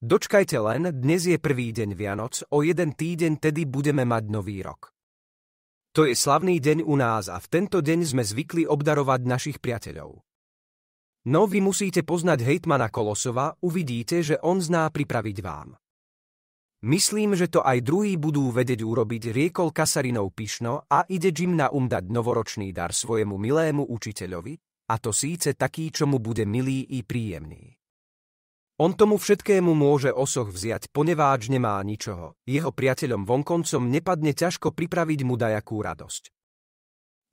Dočkajte len, dnes je prvý deň Vianoc, o jeden týden tedy budeme mať nový rok. To je slavný deň u nás a v tento deň sme zvykli obdarovať našich priateľov. No vy musíte poznať hejtmana Kolosova, uvidíte, že on zná pripraviť vám. Myslím, že to aj druhí budú vedieť urobiť, riekol Kasarinov pišno a ide Jim na um dať novoročný dar svojemu milému učiteľovi, a to síce taký, čo mu bude milý i príjemný. On tomu všetkému môže osoch vziať, poneváč nemá ničoho. Jeho priateľom vonkoncom nepadne ťažko pripraviť mu dajakú radosť.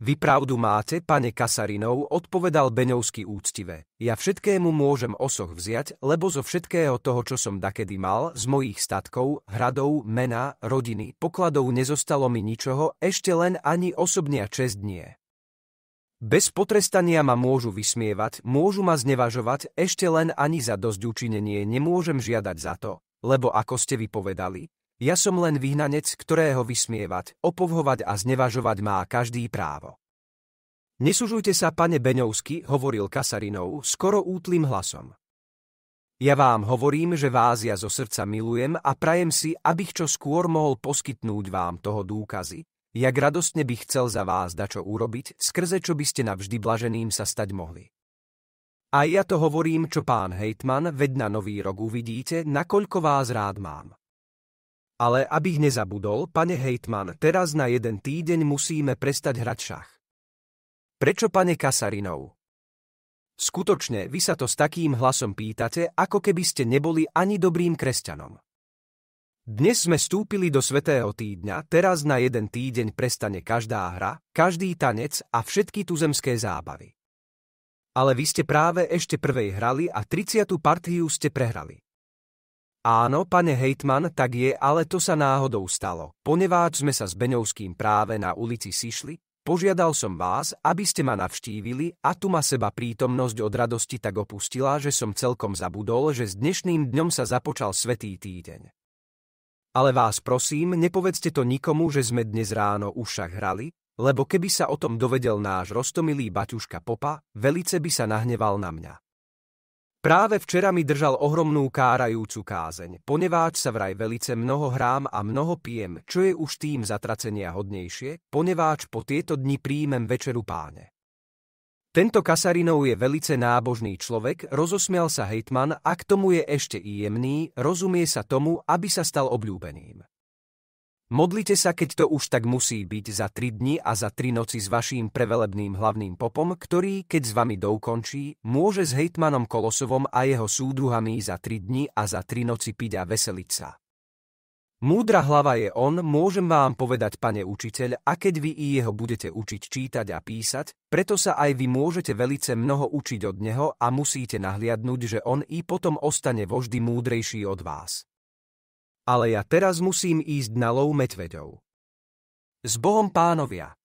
Vy pravdu máte, pane Kasarinov, odpovedal Beňovský úctive. Ja všetkému môžem osoch vziať, lebo zo všetkého toho, čo som dakedy mal, z mojich statkov, hradov, mena, rodiny, pokladov nezostalo mi ničoho, ešte len ani osobnia čest nie. Bez potrestania ma môžu vysmievať, môžu ma znevažovať, ešte len ani za dosť učinenie nemôžem žiadať za to, lebo ako ste vypovedali, ja som len vyhnanec, ktorého vysmievať, opovhovať a znevažovať má každý právo. Nesúžujte sa, pane Beňovsky, hovoril Kasarinov, skoro útlým hlasom. Ja vám hovorím, že vás ja zo srdca milujem a prajem si, abych čo skôr mohol poskytnúť vám toho dôkazy, jak radostne by chcel za vás dačo urobiť, skrze čo by ste navždy blaženým sa stať mohli. A ja to hovorím, čo pán Hejtman, vedna na nový rok uvidíte, nakoľko vás rád mám. Ale abych nezabudol, pane Hejtman, teraz na jeden týdeň musíme prestať hrať šach. Prečo pane Kasarinov? Skutočne, vy sa to s takým hlasom pýtate, ako keby ste neboli ani dobrým kresťanom. Dnes sme stúpili do svetého týdňa, teraz na jeden týdeň prestane každá hra, každý tanec a všetky tuzemské zábavy. Ale vy ste práve ešte prvej hrali a 30. partiu ste prehrali. Áno, pane Hejtman, tak je, ale to sa náhodou stalo. Poneváč sme sa s Beňovským práve na ulici sišli, požiadal som vás, aby ste ma navštívili a tu ma seba prítomnosť od radosti tak opustila, že som celkom zabudol, že s dnešným dňom sa započal Svetý týdeň. Ale vás prosím, nepovedzte to nikomu, že sme dnes ráno už však hrali, lebo keby sa o tom dovedel náš roztomilý baťuška Popa, velice by sa nahneval na mňa. Práve včera mi držal ohromnú kárajúcu kázeň. Poneváč sa vraj velice mnoho hrám a mnoho pijem, čo je už tým zatracenia hodnejšie, poneváč po tieto dni príjmem večeru páne. Tento Kasarinov je velice nábožný človek, rozosmial sa hejtman a k tomu je ešte i jemný, rozumie sa tomu, aby sa stal obľúbeným. Modlite sa, keď to už tak musí byť za tri dni a za tri noci s vaším prevelebným hlavným popom, ktorý, keď s vami dokončí, môže s hejtmanom Kolosovom a jeho súdruhami za tri dni a za tri noci piť a veseliť sa. Múdra hlava je on, môžem vám povedať, pane učiteľ, a keď vy i jeho budete učiť čítať a písať, preto sa aj vy môžete velice mnoho učiť od neho a musíte nahliadnúť, že on i potom ostane voždy múdrejší od vás ale ja teraz musím ísť na lov medveďov. S Bohom pánovia.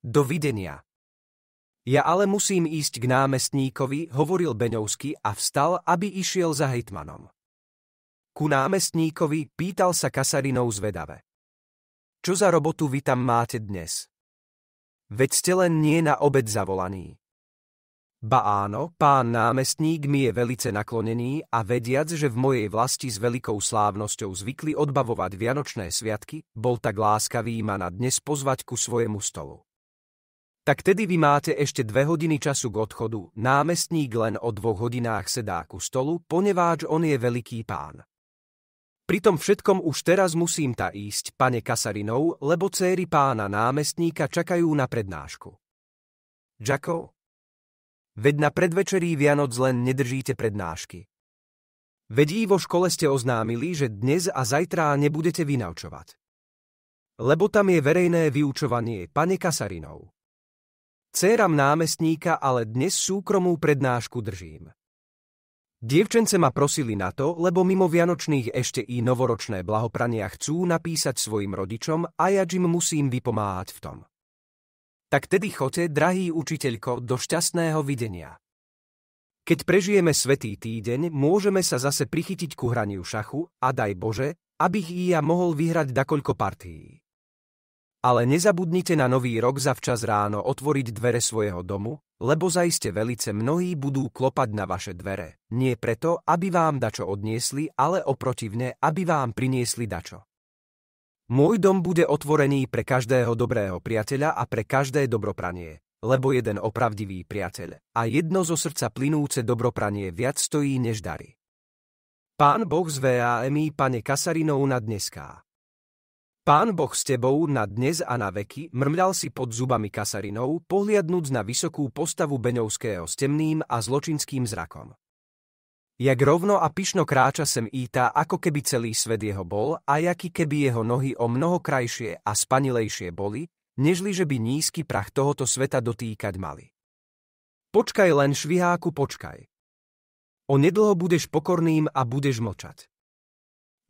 Dovidenia. Ja ale musím ísť k námestníkovi, hovoril Beňovský a vstal, aby išiel za hejtmanom. Ku námestníkovi pýtal sa Kasarinov zvedave. Čo za robotu vy tam máte dnes? Veď ste len nie na obed zavolaný. Ba áno, pán námestník mi je velice naklonený a vediac, že v mojej vlasti s veľkou slávnosťou zvykli odbavovať vianočné sviatky, bol tak láskavý ma na dnes pozvať ku svojemu stolu. Tak tedy vy máte ešte dve hodiny času k odchodu, námestník len o dvoch hodinách sedá ku stolu, poneváč on je veľký pán. Pri tom všetkom už teraz musím ta ísť, pane Kasarinov, lebo céry pána námestníka čakajú na prednášku. Jacko, Veď na predvečerí Vianoc len nedržíte prednášky. Veď i vo škole ste oznámili, že dnes a zajtra nebudete vynaučovať. Lebo tam je verejné vyučovanie, pane Kasarinov. Céram námestníka, ale dnes súkromú prednášku držím. Dievčence ma prosili na to, lebo mimo vianočných ešte i novoročné blahoprania chcú napísať svojim rodičom a ja Jim musím vypomáhať v tom tak tedy chote, drahý učiteľko, do šťastného videnia. Keď prežijeme svetý týdeň, môžeme sa zase prichytiť ku hraniu šachu a daj Bože, abych i ja mohol vyhrať dakoľko partií. Ale nezabudnite na nový rok zavčas ráno otvoriť dvere svojho domu, lebo zaiste velice mnohí budú klopať na vaše dvere. Nie preto, aby vám dačo odniesli, ale oprotivne, aby vám priniesli dačo. Môj dom bude otvorený pre každého dobrého priateľa a pre každé dobropranie, lebo jeden opravdivý priateľ a jedno zo srdca plynúce dobropranie viac stojí než dary. Pán Boh z VAMI, pane Kasarinov na dneská. Pán Boh s tebou na dnes a na veky mrmľal si pod zubami Kasarinov, pohliadnúc na vysokú postavu Beňovského s temným a zločinským zrakom. Jak rovno a pišno kráča sem Íta, ako keby celý svet jeho bol a jaký keby jeho nohy o mnoho krajšie a spanilejšie boli, nežli že by nízky prach tohoto sveta dotýkať mali. Počkaj len, šviháku, počkaj. O nedlho budeš pokorným a budeš mlčať.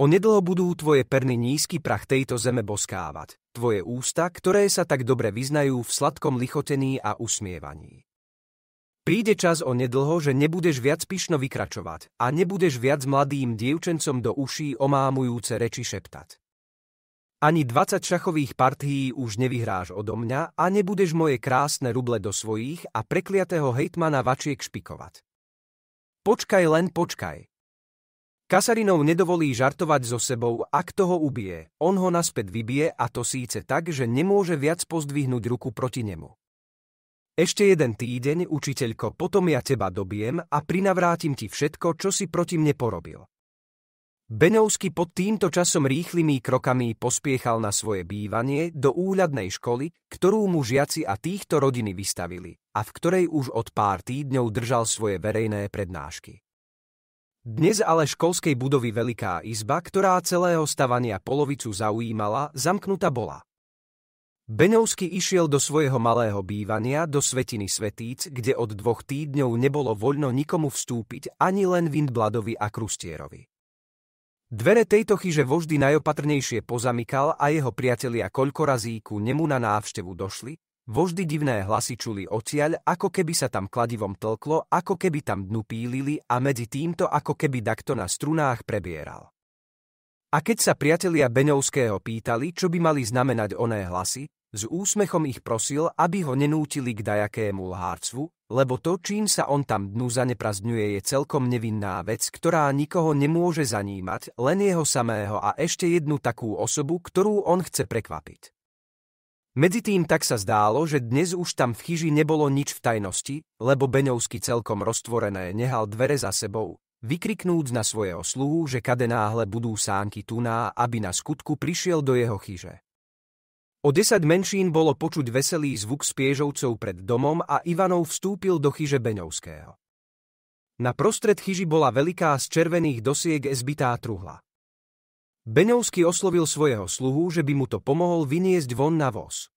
O nedlho budú tvoje perny nízky prach tejto zeme boskávať, tvoje ústa, ktoré sa tak dobre vyznajú v sladkom lichotení a usmievaní. Príde čas o nedlho, že nebudeš viac pišno vykračovať a nebudeš viac mladým dievčencom do uší omámujúce reči šeptať. Ani 20 šachových partií už nevyhráš odo mňa a nebudeš moje krásne ruble do svojich a prekliatého hejtmana vačiek špikovať. Počkaj len počkaj. Kasarinov nedovolí žartovať so sebou, ak toho ubije, on ho naspäť vybije a to síce tak, že nemôže viac pozdvihnúť ruku proti nemu. Ešte jeden týdeň, učiteľko, potom ja teba dobijem a prinavrátim ti všetko, čo si proti mne porobil. Beňovský pod týmto časom rýchlymi krokami pospiechal na svoje bývanie do úľadnej školy, ktorú mu žiaci a týchto rodiny vystavili a v ktorej už od pár týdňov držal svoje verejné prednášky. Dnes ale školskej budovy veľká izba, ktorá celého stavania polovicu zaujímala, zamknutá bola. Beňovský išiel do svojho malého bývania, do Svetiny Svetíc, kde od dvoch týdňov nebolo voľno nikomu vstúpiť ani len Windbladovi a Krustierovi. Dvere tejto chyže voždy najopatrnejšie pozamykal a jeho priatelia koľko razíku nemu na návštevu došli, voždy divné hlasy čuli odtiaľ, ako keby sa tam kladivom tlklo, ako keby tam dnu pílili a medzi týmto ako keby dakto na strunách prebieral. A keď sa priatelia Beňovského pýtali, čo by mali znamenať oné hlasy, s úsmechom ich prosil, aby ho nenútili k dajakému lhárcvu, lebo to, čím sa on tam dnu zaneprazdňuje, je celkom nevinná vec, ktorá nikoho nemôže zanímať, len jeho samého a ešte jednu takú osobu, ktorú on chce prekvapiť. Medzitým tak sa zdálo, že dnes už tam v chyži nebolo nič v tajnosti, lebo Beňovsky celkom roztvorené nehal dvere za sebou, vykriknúc na svojho sluhu, že kade náhle budú sánky tuná, aby na skutku prišiel do jeho chyže. O desať menšín bolo počuť veselý zvuk spiežovcov pred domom a Ivanov vstúpil do chyže Beňovského. Na prostred chyži bola veľká z červených dosiek zbytá truhla. Beňovský oslovil svojho sluhu, že by mu to pomohol vyniesť von na voz.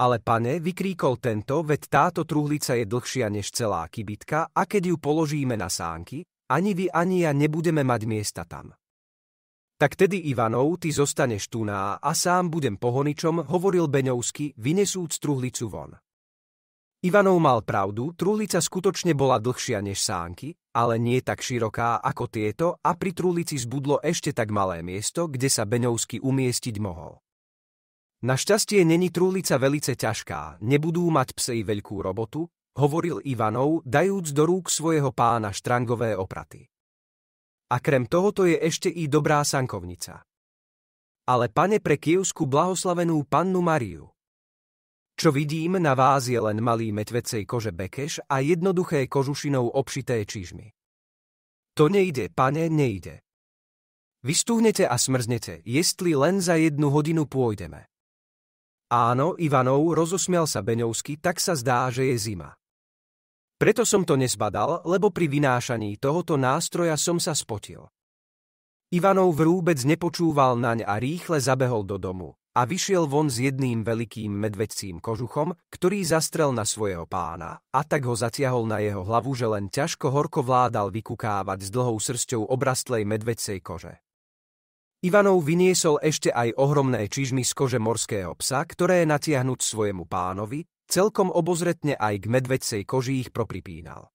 Ale pane, vykríkol tento, veď táto truhlica je dlhšia než celá kybitka, a keď ju položíme na sánky, ani vy ani ja nebudeme mať miesta tam. Tak tedy, Ivanov, ty zostaneš tu na a sám budem pohoničom, hovoril Beňovsky, vynesúc truhlicu von. Ivanov mal pravdu, truhlica skutočne bola dlhšia než sánky, ale nie tak široká ako tieto a pri truhlici zbudlo ešte tak malé miesto, kde sa Beňovsky umiestiť mohol. Našťastie není trúlica velice ťažká, nebudú mať psej veľkú robotu, hovoril Ivanov, dajúc do rúk svojho pána štrangové opraty. A krem tohoto je ešte i dobrá sankovnica. Ale pane pre kievskú blahoslavenú pannu Mariu. Čo vidím, na vás je len malý medvecej kože bekeš a jednoduché kožušinou obšité čižmy. To nejde, pane, nejde. Vystúhnete a smrznete, jestli len za jednu hodinu pôjdeme. Áno, Ivanov, rozosmial sa Beňovsky, tak sa zdá, že je zima. Preto som to nezbadal, lebo pri vynášaní tohoto nástroja som sa spotil. Ivanov vrúbec nepočúval naň a rýchle zabehol do domu a vyšiel von s jedným veľkým medvedcím kožuchom, ktorý zastrel na svojho pána a tak ho zatiahol na jeho hlavu, že len ťažko horko vládal vykukávať s dlhou srsťou obrastlej medvedcej kože. Ivanov vyniesol ešte aj ohromné čižmy z kože morského psa, ktoré natiahnuť svojemu pánovi Celkom obozretne aj k medvedcej koži ich propripínal.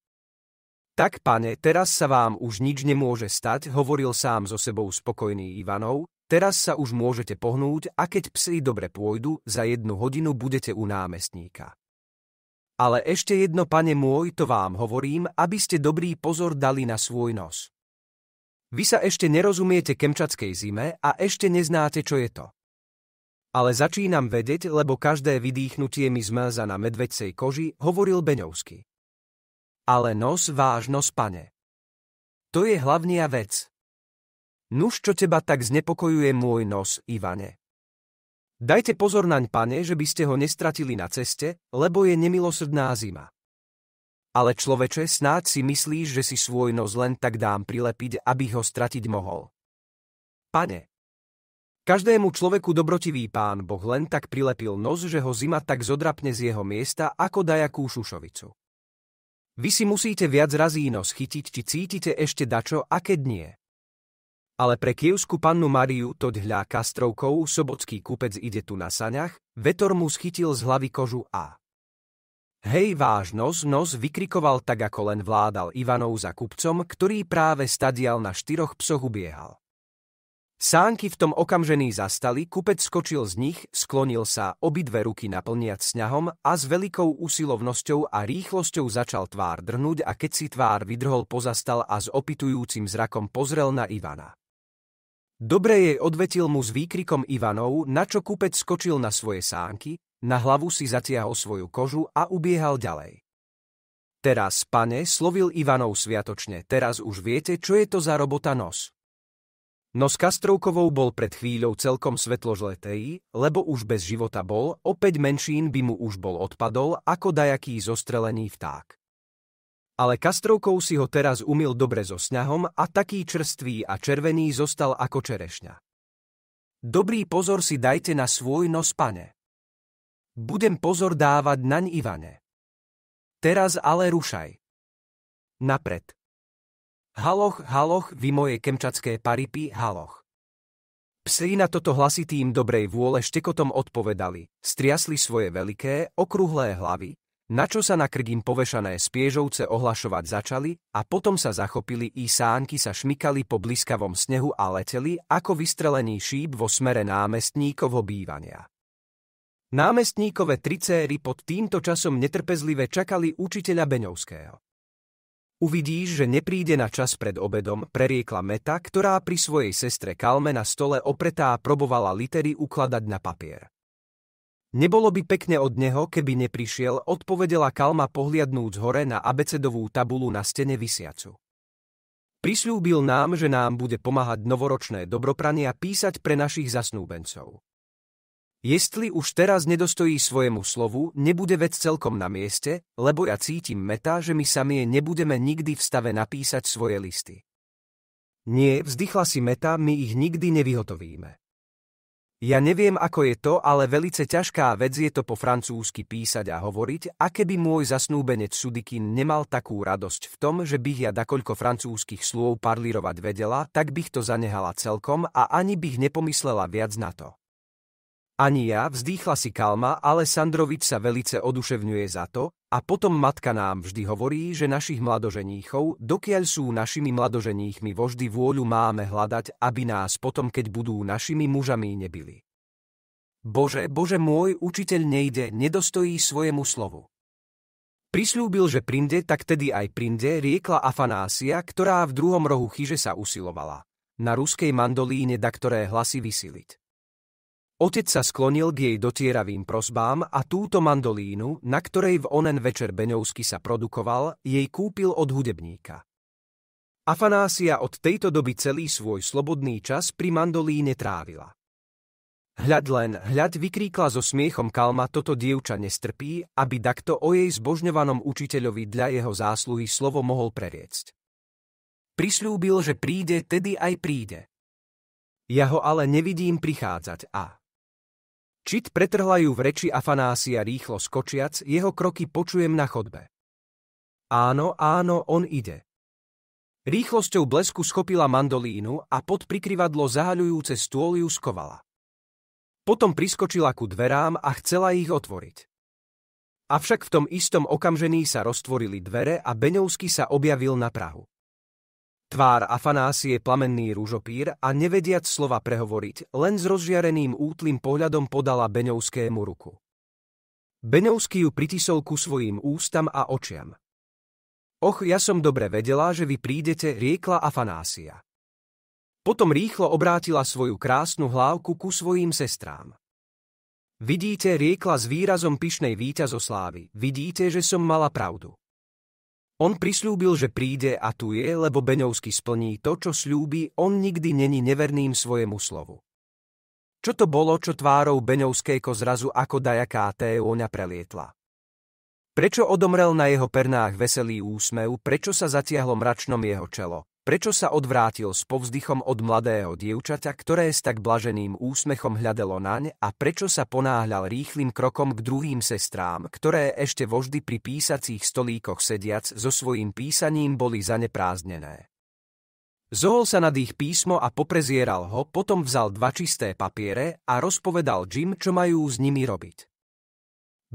Tak, pane, teraz sa vám už nič nemôže stať, hovoril sám so sebou spokojný Ivanov, teraz sa už môžete pohnúť a keď psi dobre pôjdu, za jednu hodinu budete u námestníka. Ale ešte jedno, pane môj, to vám hovorím, aby ste dobrý pozor dali na svoj nos. Vy sa ešte nerozumiete kemčackej zime a ešte neznáte, čo je to. Ale začínam vedieť, lebo každé vydýchnutie mi zmelza na medvedcej koži, hovoril Beňovsky. Ale nos váš spane. To je hlavnia vec. Nuž, čo teba tak znepokojuje môj nos, Ivane? Dajte pozor naň, pane, že by ste ho nestratili na ceste, lebo je nemilosrdná zima. Ale človeče, snáď si myslíš, že si svoj nos len tak dám prilepiť, aby ho stratiť mohol. Pane, Každému človeku dobrotivý pán Boh len tak prilepil nos, že ho zima tak zodrapne z jeho miesta, ako dajakú šušovicu. Vy si musíte viac razí nos chytiť, či cítite ešte dačo, a keď nie. Ale pre kievskú pannu Mariu toď hľa Kastrovkov sobotský kupec ide tu na saňach, vetor mu schytil z hlavy kožu a... Hej váš nos, nos vykrikoval tak, ako len vládal Ivanov za kupcom, ktorý práve stadial na štyroch psoch ubiehal. Sánky v tom okamžení zastali, kupec skočil z nich, sklonil sa, obidve ruky naplniať sňahom a s veľkou usilovnosťou a rýchlosťou začal tvár drhnúť a keď si tvár vydrhol pozastal a s opitujúcim zrakom pozrel na Ivana. Dobre jej odvetil mu s výkrikom Ivanov, na čo kupec skočil na svoje sánky, na hlavu si zatiahol svoju kožu a ubiehal ďalej. Teraz, pane, slovil Ivanov sviatočne, teraz už viete, čo je to za robota nos. No s Kastrovkovou bol pred chvíľou celkom svetložletej, lebo už bez života bol, opäť menšín by mu už bol odpadol, ako dajaký zostrelený vták. Ale Kastrovkov si ho teraz umil dobre so sňahom a taký čerstvý a červený zostal ako čerešňa. Dobrý pozor si dajte na svoj nos, pane. Budem pozor dávať naň Ivane. Teraz ale rušaj. Napred. Haloch, haloch, vy moje kemčacké paripy, haloch. Psi na toto hlasitým dobrej vôle štekotom odpovedali, striasli svoje veľké, okrúhlé hlavy, na čo sa na krgin povešané spiežovce ohlašovať začali a potom sa zachopili i sánky sa šmykali po bliskavom snehu a leteli ako vystrelený šíp vo smere námestníkovho bývania. Námestníkové tricéry pod týmto časom netrpezlive čakali učiteľa Beňovského. Uvidíš, že nepríde na čas pred obedom, preriekla Meta, ktorá pri svojej sestre Kalme na stole opretá probovala litery ukladať na papier. Nebolo by pekne od neho, keby neprišiel, odpovedela Kalma pohliadnúc hore na abecedovú tabulu na stene vysiacu. Prisľúbil nám, že nám bude pomáhať novoročné dobroprania písať pre našich zasnúbencov. Jestli už teraz nedostojí svojemu slovu, nebude vec celkom na mieste, lebo ja cítim meta, že my samie nebudeme nikdy v stave napísať svoje listy. Nie, vzdychla si meta, my ich nikdy nevyhotovíme. Ja neviem, ako je to, ale velice ťažká vec je to po francúzsky písať a hovoriť, a keby môj zasnúbenec Sudikin nemal takú radosť v tom, že bych ja dakoľko francúzskych slov parlirovať vedela, tak bych to zanehala celkom a ani bych nepomyslela viac na to. Ani ja, vzdýchla si Kalma, ale Sandrovič sa velice oduševňuje za to a potom matka nám vždy hovorí, že našich mladoženíchov, dokiaľ sú našimi mladoženíchmi voždy vôľu máme hľadať, aby nás potom, keď budú našimi mužami, nebili. Bože, Bože môj, učiteľ nejde, nedostojí svojemu slovu. Prislúbil, že prinde, tak tedy aj prinde, riekla Afanásia, ktorá v druhom rohu chyže sa usilovala. Na ruskej mandolíne da ktoré hlasy vysiliť. Otec sa sklonil k jej dotieravým prosbám a túto mandolínu, na ktorej v onen večer Beňovsky sa produkoval, jej kúpil od hudebníka. Afanásia od tejto doby celý svoj slobodný čas pri mandolíne trávila. Hľad len, hľad vykríkla so smiechom Kalma, toto dievča nestrpí, aby takto o jej zbožňovanom učiteľovi dľa jeho zásluhy slovo mohol preriecť. Prisľúbil, že príde, tedy aj príde. Ja ho ale nevidím prichádzať a... Čit pretrhla ju v reči Afanásia rýchlo skočiac, jeho kroky počujem na chodbe. Áno, áno, on ide. Rýchlosťou blesku schopila mandolínu a pod prikryvadlo zahaľujúce stôl ju skovala. Potom priskočila ku dverám a chcela ich otvoriť. Avšak v tom istom okamžení sa roztvorili dvere a Beňovský sa objavil na Prahu. Tvár Afanásie plamenný rúžopír a nevediac slova prehovoriť, len s rozžiareným útlým pohľadom podala Beňovskému ruku. Beňovský ju pritisol ku svojim ústam a očiam. Och, ja som dobre vedela, že vy prídete, riekla Afanásia. Potom rýchlo obrátila svoju krásnu hlávku ku svojim sestrám. Vidíte, riekla s výrazom pyšnej víťazoslávy, vidíte, že som mala pravdu. On prislúbil, že príde a tu je, lebo Beňovský splní to, čo slúbi, on nikdy není neverným svojemu slovu. Čo to bolo, čo tvárou beňovského zrazu ako dajaká téoňa prelietla? Prečo odomrel na jeho pernách veselý úsmev, prečo sa zatiahlo mračnom jeho čelo? Prečo sa odvrátil s povzdychom od mladého dievčaťa, ktoré s tak blaženým úsmechom hľadelo naň a prečo sa ponáhľal rýchlým krokom k druhým sestrám, ktoré ešte voždy pri písacích stolíkoch sediac so svojím písaním boli zaneprázdnené. Zohol sa nad ich písmo a poprezieral ho, potom vzal dva čisté papiere a rozpovedal Jim, čo majú s nimi robiť.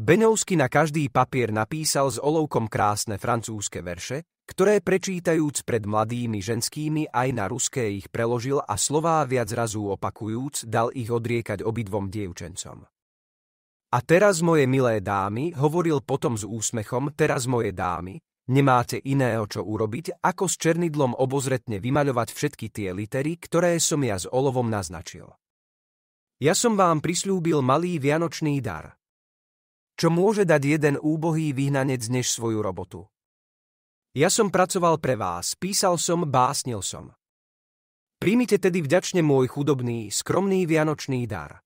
Beňovsky na každý papier napísal s olovkom krásne francúzske verše, ktoré prečítajúc pred mladými ženskými aj na ruské ich preložil a slová viac razú opakujúc dal ich odriekať obidvom dievčencom. A teraz moje milé dámy, hovoril potom s úsmechom, teraz moje dámy, nemáte iného čo urobiť, ako s černidlom obozretne vymaľovať všetky tie litery, ktoré som ja s olovom naznačil. Ja som vám prislúbil malý vianočný dar. Čo môže dať jeden úbohý vyhnanec než svoju robotu? Ja som pracoval pre vás, písal som, básnil som. Príjmite tedy vďačne môj chudobný, skromný vianočný dar.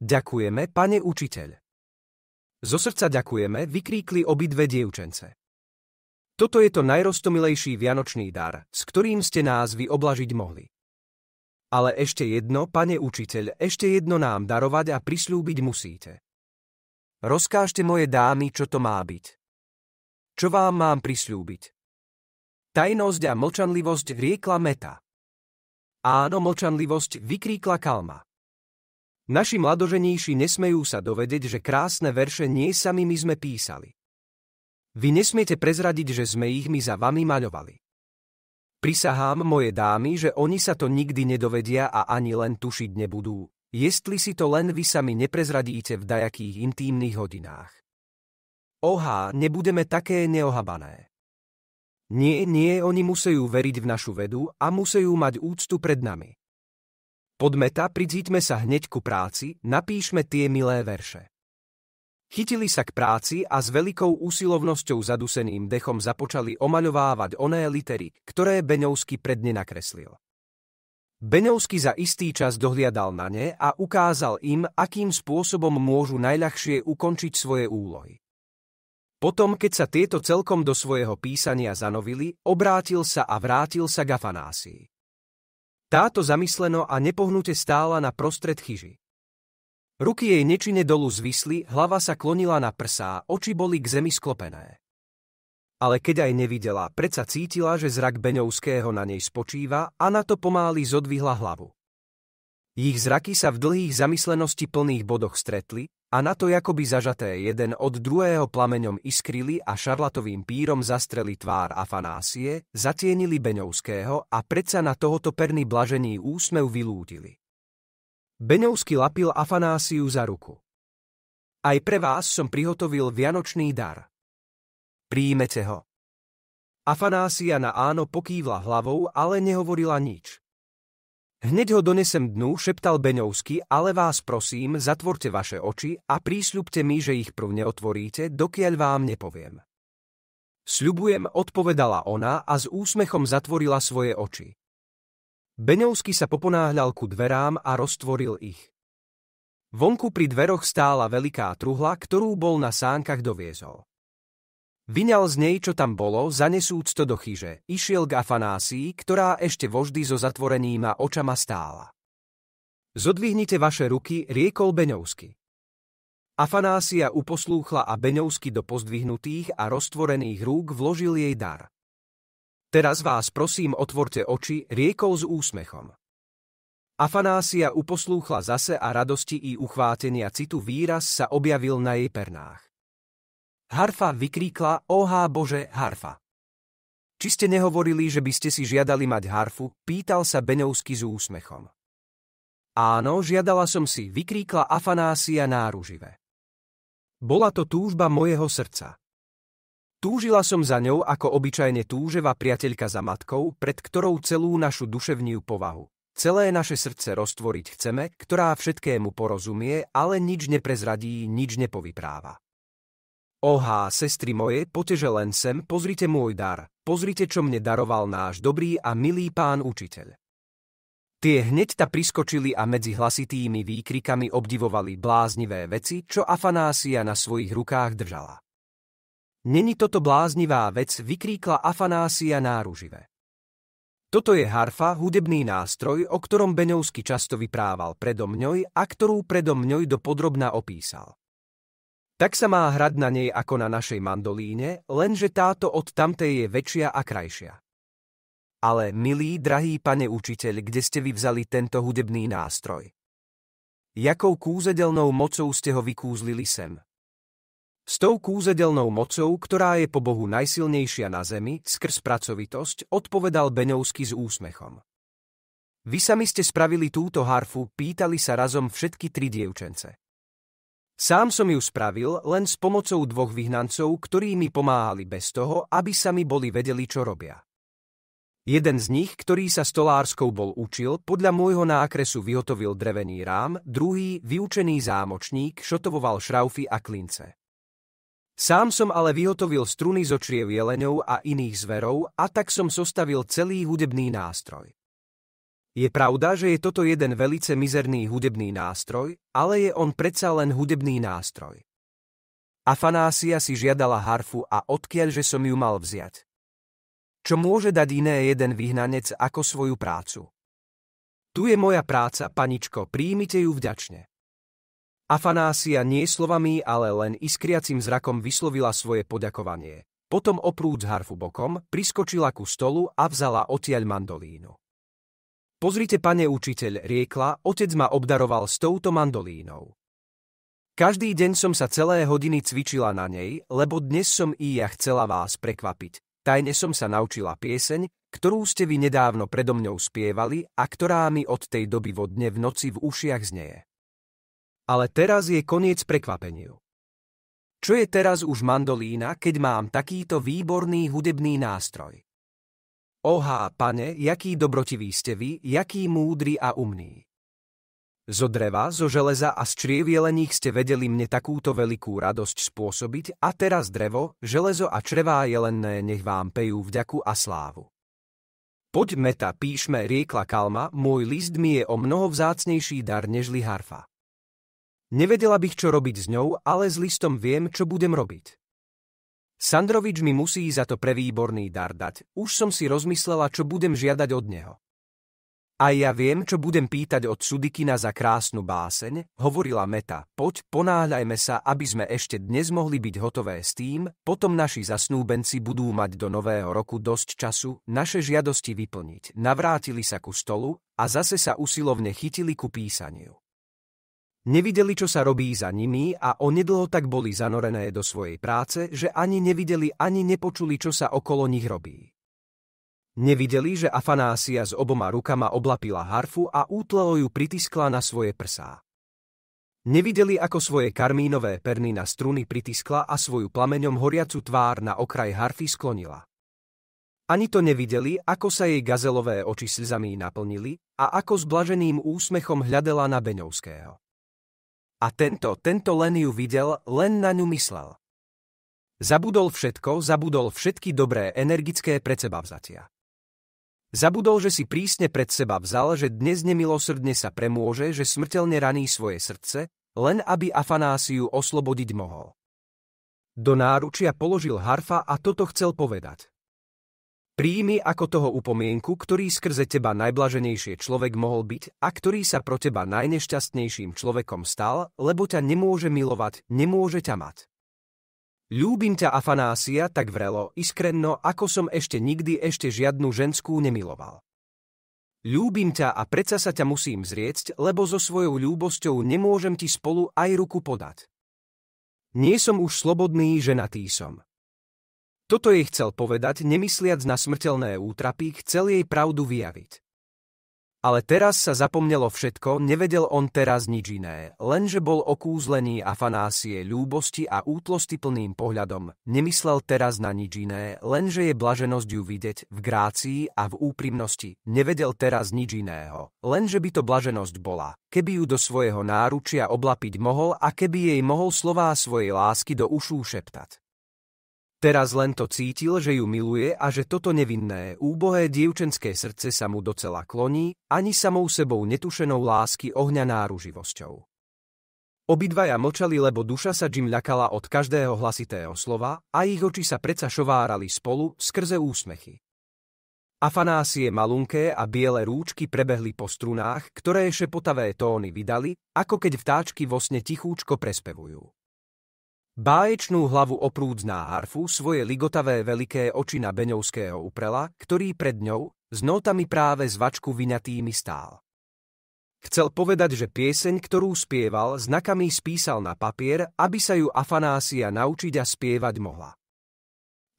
Ďakujeme, pane učiteľ. Zo srdca ďakujeme, vykríkli obidve dievčence. Toto je to najrostomilejší vianočný dar, s ktorým ste nás vy oblažiť mohli. Ale ešte jedno, pane učiteľ, ešte jedno nám darovať a prislúbiť musíte. Rozkážte moje dámy, čo to má byť čo vám mám prisľúbiť. Tajnosť a mlčanlivosť riekla meta. Áno, mlčanlivosť vykríkla kalma. Naši mladoženíši nesmejú sa dovedieť, že krásne verše nie sami my sme písali. Vy nesmiete prezradiť, že sme ich my za vami maľovali. Prisahám moje dámy, že oni sa to nikdy nedovedia a ani len tušiť nebudú, jestli si to len vy sami neprezradíte v dajakých intímnych hodinách. Oha, nebudeme také neohabané. Nie, nie, oni musejú veriť v našu vedu a musejú mať úctu pred nami. Podmeta, pridzíťme sa hneď ku práci, napíšme tie milé verše. Chytili sa k práci a s veľkou úsilovnosťou zaduseným dechom započali omaľovávať oné litery, ktoré Beňovsky predne nakreslil. Beňovsky za istý čas dohliadal na ne a ukázal im, akým spôsobom môžu najľahšie ukončiť svoje úlohy. Potom, keď sa tieto celkom do svojho písania zanovili, obrátil sa a vrátil sa k Afanásii. Táto zamysleno a nepohnute stála na prostred chyži. Ruky jej nečine dolu zvisli, hlava sa klonila na prsá, oči boli k zemi sklopené. Ale keď aj nevidela, predsa cítila, že zrak Beňovského na nej spočíva a na to pomáli zodvihla hlavu. Ich zraky sa v dlhých zamyslenosti plných bodoch stretli a na to jakoby zažaté jeden od druhého plameňom iskrili a šarlatovým pírom zastreli tvár Afanásie, zatienili Beňovského a predsa na tohoto perný blažený úsmev vylúdili. Beňovský lapil Afanásiu za ruku. Aj pre vás som prihotovil vianočný dar. Príjmete ho. Afanásia na áno pokývla hlavou, ale nehovorila nič. Hneď ho donesem dnu, šeptal Beňovský, ale vás prosím, zatvorte vaše oči a prísľubte mi, že ich prv neotvoríte, dokiaľ vám nepoviem. Sľubujem, odpovedala ona a s úsmechom zatvorila svoje oči. Beňovský sa poponáhľal ku dverám a roztvoril ich. Vonku pri dveroch stála veľká truhla, ktorú bol na sánkach doviezol. Vyňal z nej, čo tam bolo, zanesúc to do chyže. Išiel k Afanásii, ktorá ešte voždy so zatvorenýma očama stála. Zodvihnite vaše ruky, riekol Beňovsky. Afanásia uposlúchla a Beňovsky do pozdvihnutých a roztvorených rúk vložil jej dar. Teraz vás prosím otvorte oči, riekol s úsmechom. Afanásia uposlúchla zase a radosti i uchvátenia citu výraz sa objavil na jej pernách. Harfa vykríkla, ohá Bože, harfa. Či ste nehovorili, že by ste si žiadali mať harfu, pýtal sa Beňovsky s úsmechom. Áno, žiadala som si, vykríkla Afanásia náruživé. Bola to túžba mojeho srdca. Túžila som za ňou ako obyčajne túževa priateľka za matkou, pred ktorou celú našu duševniu povahu. Celé naše srdce roztvoriť chceme, ktorá všetkému porozumie, ale nič neprezradí, nič nepovypráva. Ohá, sestry moje, poteže len sem, pozrite môj dar, pozrite, čo mne daroval náš dobrý a milý pán učiteľ. Tie hneď ta priskočili a medzi hlasitými výkrikami obdivovali bláznivé veci, čo Afanásia na svojich rukách držala. Není toto bláznivá vec, vykríkla Afanásia náružive. Toto je harfa, hudebný nástroj, o ktorom Beňovsky často vyprával predo mňoj a ktorú predo mňoj do opísal. Tak sa má hrať na nej ako na našej mandolíne, lenže táto od tamtej je väčšia a krajšia. Ale, milý, drahý pane učiteľ, kde ste vy vzali tento hudebný nástroj? Jakou kúzedelnou mocou ste ho vykúzlili sem? S tou kúzedelnou mocou, ktorá je po Bohu najsilnejšia na zemi, skrz pracovitosť, odpovedal Beňovský s úsmechom. Vy sami ste spravili túto harfu, pýtali sa razom všetky tri dievčence. Sám som ju spravil len s pomocou dvoch vyhnancov, ktorí mi pomáhali bez toho, aby sa mi boli vedeli, čo robia. Jeden z nich, ktorý sa stolárskou bol učil, podľa môjho nákresu vyhotovil drevený rám, druhý, vyučený zámočník, šotovoval šraufy a klince. Sám som ale vyhotovil struny zo čriev jeleňov a iných zverov a tak som sostavil celý hudebný nástroj. Je pravda, že je toto jeden velice mizerný hudebný nástroj, ale je on predsa len hudebný nástroj. Afanásia si žiadala harfu a odkiaľ, že som ju mal vziať. Čo môže dať iné jeden vyhnanec ako svoju prácu? Tu je moja práca, paničko, príjmite ju vďačne. Afanásia nie slovami, ale len iskriacim zrakom vyslovila svoje poďakovanie. Potom oprúc harfu bokom, priskočila ku stolu a vzala odtiaľ mandolínu. Pozrite, pane učiteľ, riekla, otec ma obdaroval s touto mandolínou. Každý deň som sa celé hodiny cvičila na nej, lebo dnes som i ja chcela vás prekvapiť. Tajne som sa naučila pieseň, ktorú ste vy nedávno predo mňou spievali a ktorá mi od tej doby vo dne v noci v ušiach znieje. Ale teraz je koniec prekvapeniu. Čo je teraz už mandolína, keď mám takýto výborný hudebný nástroj? Ohá, pane, jaký dobrotivý ste vy, jaký múdry a umný. Zo dreva, zo železa a z črievielených ste vedeli mne takúto veľkú radosť spôsobiť a teraz drevo, železo a črevá jelenné nech vám pejú vďaku a slávu. Poď meta, píšme, riekla kalma, môj list mi je o mnoho vzácnejší dar nežli harfa. Nevedela bych, čo robiť s ňou, ale s listom viem, čo budem robiť. Sandrovič mi musí za to prevýborný dar dať. Už som si rozmyslela, čo budem žiadať od neho. A ja viem, čo budem pýtať od Sudikina za krásnu báseň, hovorila Meta. Poď, ponáhľajme sa, aby sme ešte dnes mohli byť hotové s tým, potom naši zasnúbenci budú mať do nového roku dosť času naše žiadosti vyplniť. Navrátili sa ku stolu a zase sa usilovne chytili ku písaniu. Nevideli, čo sa robí za nimi a onedlho tak boli zanorené do svojej práce, že ani nevideli, ani nepočuli, čo sa okolo nich robí. Nevideli, že Afanásia s oboma rukama oblapila harfu a útlelo ju pritiskla na svoje prsá. Nevideli, ako svoje karmínové perny na struny pritiskla a svoju plameňom horiacu tvár na okraj harfy sklonila. Ani to nevideli, ako sa jej gazelové oči slzami naplnili a ako s blaženým úsmechom hľadela na Beňovského. A tento, tento len ju videl, len na ňu myslel. Zabudol všetko, zabudol všetky dobré energické predsebavzatia. Zabudol, že si prísne pred seba vzal, že dnes nemilosrdne sa premôže, že smrteľne raní svoje srdce, len aby Afanásiu oslobodiť mohol. Do náručia položil harfa a toto chcel povedať. Príjmi ako toho upomienku, ktorý skrze teba najblaženejšie človek mohol byť a ktorý sa pro teba najnešťastnejším človekom stal, lebo ťa nemôže milovať, nemôže ťa mať. Ľúbim ťa Afanásia tak vrelo, iskrenno, ako som ešte nikdy ešte žiadnu ženskú nemiloval. Ľúbim ťa a predsa sa ťa musím zriecť, lebo so svojou ľúbosťou nemôžem ti spolu aj ruku podať. Nie som už slobodný, ženatý som. Toto jej chcel povedať, nemysliac na smrteľné útrapy, chcel jej pravdu vyjaviť. Ale teraz sa zapomnelo všetko, nevedel on teraz nič iné, lenže bol okúzlený a fanásie ľúbosti a útlosti plným pohľadom. Nemyslel teraz na nič iné, lenže je blaženosť ju vidieť v grácii a v úprimnosti. Nevedel teraz nič iného, lenže by to blaženosť bola, keby ju do svojho náručia oblapiť mohol a keby jej mohol slová svojej lásky do ušú šeptať. Teraz len to cítil, že ju miluje a že toto nevinné, úbohé dievčenské srdce sa mu docela kloní, ani samou sebou netušenou lásky ohňa náruživosťou. Obidvaja močali, lebo duša sa Jim ľakala od každého hlasitého slova a ich oči sa preca šovárali spolu skrze úsmechy. Afanásie malunké a biele rúčky prebehli po strunách, ktoré šepotavé tóny vydali, ako keď vtáčky vo sne tichúčko prespevujú. Báječnú hlavu oprúdzná na harfu svoje ligotavé veľké oči na Beňovského uprela, ktorý pred ňou s notami práve z vačku vyňatými stál. Chcel povedať, že pieseň, ktorú spieval, znakami spísal na papier, aby sa ju Afanásia naučiť a spievať mohla.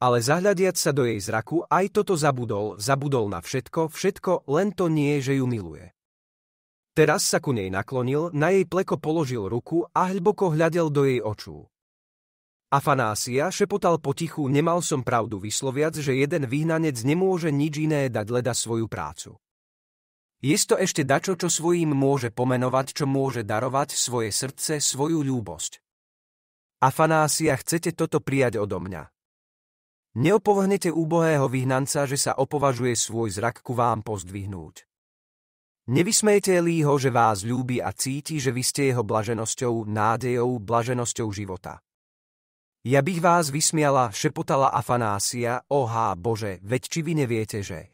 Ale zahľadiac sa do jej zraku aj toto zabudol, zabudol na všetko, všetko, len to nie, že ju miluje. Teraz sa ku nej naklonil, na jej pleko položil ruku a hlboko hľadel do jej očú. Afanásia šepotal potichu, nemal som pravdu vysloviac, že jeden vyhnanec nemôže nič iné dať leda svoju prácu. to ešte dačo, čo svojím môže pomenovať, čo môže darovať svoje srdce, svoju ľúbosť. Afanásia, chcete toto prijať odo mňa. Neopovhnete úbohého vyhnanca, že sa opovažuje svoj zrak ku vám pozdvihnúť. Nevysmejte lího, že vás ľúbi a cíti, že vy ste jeho blaženosťou, nádejou, blaženosťou života. Ja bych vás vysmiala, šepotala Afanásia, ohá bože, veď či vy neviete, že...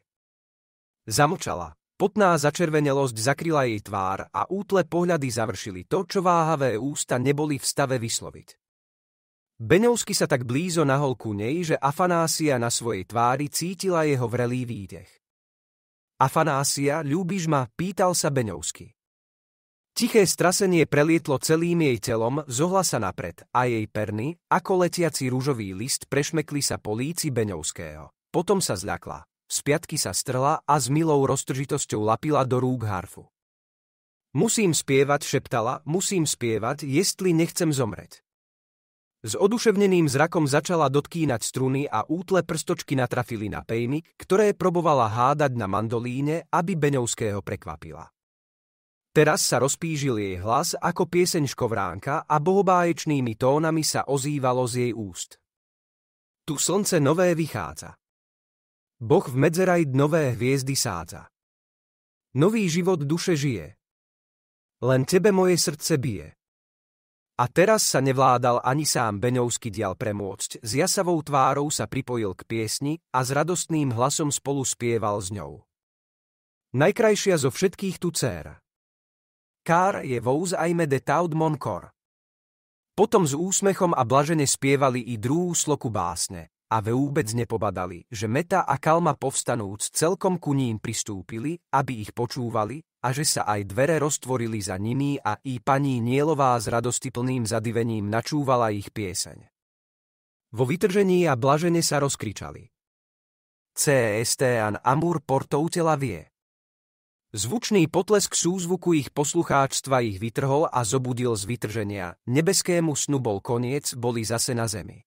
Zamlčala. Potná začervenelosť zakryla jej tvár a útle pohľady završili to, čo váhavé ústa neboli v stave vysloviť. Beňovsky sa tak blízo nahol ku nej, že Afanásia na svojej tvári cítila jeho vrelý výdech. Afanásia, ľúbiš ma, pýtal sa Beňovsky. Tiché strasenie prelietlo celým jej telom, zohla sa napred a jej perny, ako letiaci rúžový list, prešmekli sa po líci Beňovského. Potom sa zľakla. Z piatky sa strla a s milou roztržitosťou lapila do rúk harfu. Musím spievať, šeptala, musím spievať, jestli nechcem zomreť. S oduševneným zrakom začala dotkínať struny a útle prstočky natrafili na pejmy, ktoré probovala hádať na mandolíne, aby Beňovského prekvapila. Teraz sa rozpížil jej hlas ako pieseň škovránka a bohobáječnými tónami sa ozývalo z jej úst. Tu slnce nové vychádza. Boh v medzeraj nové hviezdy sádza. Nový život duše žije. Len tebe moje srdce bije. A teraz sa nevládal ani sám Beňovský dial premôcť, s jasavou tvárou sa pripojil k piesni a s radostným hlasom spolu spieval s ňou. Najkrajšia zo všetkých tu céra. Kár je vous aj de taud mon cor. Potom s úsmechom a blažene spievali i druhú sloku básne a vôbec nepobadali, že Meta a Kalma povstanúc celkom ku ním pristúpili, aby ich počúvali a že sa aj dvere roztvorili za nimi a i paní Nielová s radostiplným zadivením načúvala ich pieseň. Vo vytržení a blažene sa rozkričali. CST an amur portoutela vie. Zvučný potlesk súzvuku ich poslucháčstva ich vytrhol a zobudil z vytrženia. Nebeskému snu bol koniec, boli zase na zemi.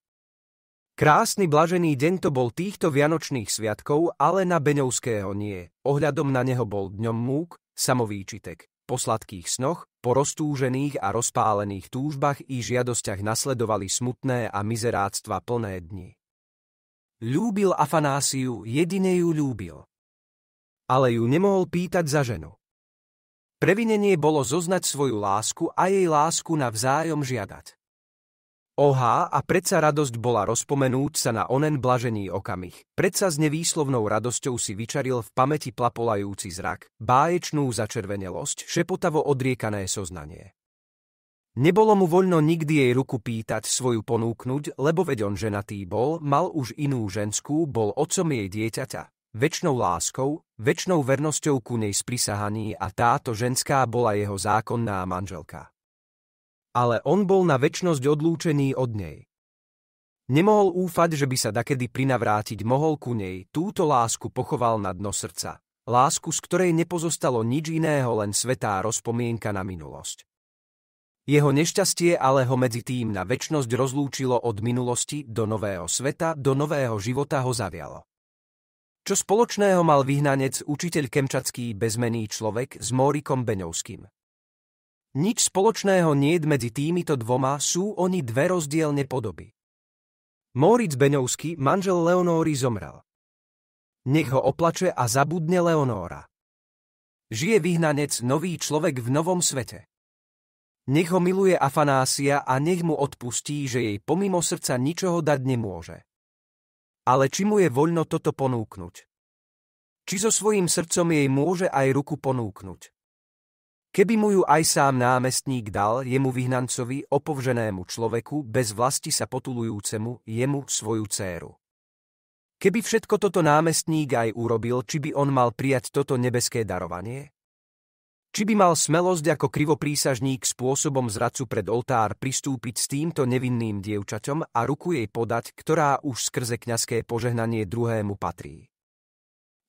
Krásny blažený deň to bol týchto vianočných sviatkov, ale na Beňovského nie. Ohľadom na neho bol dňom múk, samovýčitek. Po sladkých snoch, po roztúžených a rozpálených túžbách i žiadosťach nasledovali smutné a mizeráctva plné dni. Ľúbil Afanásiu, jedine ju ľúbil ale ju nemohol pýtať za ženu. Previnenie bolo zoznať svoju lásku a jej lásku navzájom žiadať. Ohá a predsa radosť bola rozpomenúť sa na onen blažený okamih. Predsa s nevýslovnou radosťou si vyčaril v pamäti plapolajúci zrak, báječnú začervenelosť, šepotavo odriekané soznanie. Nebolo mu voľno nikdy jej ruku pýtať, svoju ponúknuť, lebo veď on ženatý bol, mal už inú ženskú, bol otcom jej dieťaťa väčšnou láskou, väčšnou vernosťou ku nej sprisahaní a táto ženská bola jeho zákonná manželka. Ale on bol na väčšnosť odlúčený od nej. Nemohol úfať, že by sa dakedy prinavrátiť mohol ku nej, túto lásku pochoval na dno srdca. Lásku, z ktorej nepozostalo nič iného, len svetá rozpomienka na minulosť. Jeho nešťastie ale ho medzi tým na väčnosť rozlúčilo od minulosti do nového sveta, do nového života ho zavialo. Čo spoločného mal vyhnanec učiteľ kemčacký bezmený človek s Mórikom Beňovským? Nič spoločného nie medzi týmito dvoma, sú oni dve rozdielne podoby. Móric Beňovský, manžel Leonóry, zomrel. Nech ho oplače a zabudne Leonóra. Žije vyhnanec nový človek v novom svete. Nech ho miluje Afanásia a nech mu odpustí, že jej pomimo srdca ničoho dať nemôže. Ale či mu je voľno toto ponúknuť? Či so svojím srdcom jej môže aj ruku ponúknuť? Keby mu ju aj sám námestník dal jemu vyhnancovi, opovženému človeku, bez vlasti sa potulujúcemu, jemu svoju céru. Keby všetko toto námestník aj urobil, či by on mal prijať toto nebeské darovanie? Či by mal smelosť ako krivoprísažník spôsobom zracu pred oltár pristúpiť s týmto nevinným dievčaťom a ruku jej podať, ktorá už skrze kňazské požehnanie druhému patrí.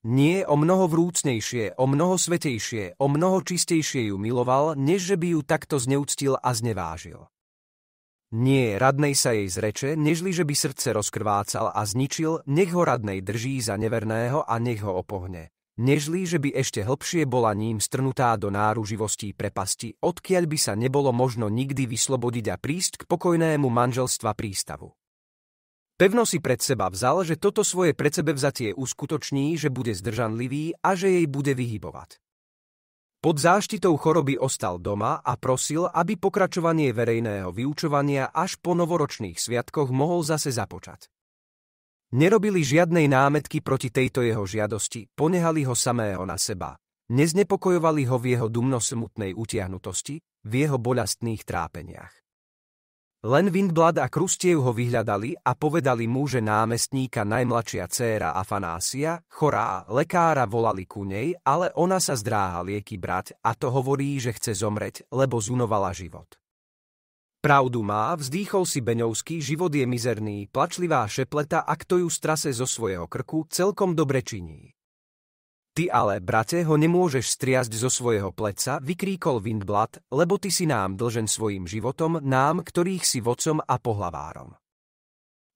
Nie o mnoho vrúcnejšie, o mnoho svetejšie, o mnoho čistejšie ju miloval, než že by ju takto zneúctil a znevážil. Nie, radnej sa jej zreče, nežli že by srdce rozkrvácal a zničil, nech ho radnej drží za neverného a nech ho opohne nežli že by ešte hlbšie bola ním strnutá do náruživostí prepasti, odkiaľ by sa nebolo možno nikdy vyslobodiť a prísť k pokojnému manželstva prístavu. Pevno si pred seba vzal, že toto svoje pred sebe vzatie uskutoční, že bude zdržanlivý a že jej bude vyhybovať. Pod záštitou choroby ostal doma a prosil, aby pokračovanie verejného vyučovania až po novoročných sviatkoch mohol zase započať. Nerobili žiadnej námetky proti tejto jeho žiadosti, ponehali ho samého na seba. Neznepokojovali ho v jeho dumnosmutnej utiahnutosti, v jeho bolastných trápeniach. Len Windblad a Krustiev ho vyhľadali a povedali mu, že námestníka najmladšia céra Afanásia, chorá, lekára volali ku nej, ale ona sa zdráha lieky brať a to hovorí, že chce zomreť, lebo zunovala život. Pravdu má, vzdýchol si Beňovský, život je mizerný, plačlivá šepleta, ak to ju strase zo svojho krku, celkom dobre činí. Ty ale, brate, ho nemôžeš striasť zo svojho pleca, vykríkol Windblad, lebo ty si nám dlžen svojim životom, nám, ktorých si vodcom a pohlavárom.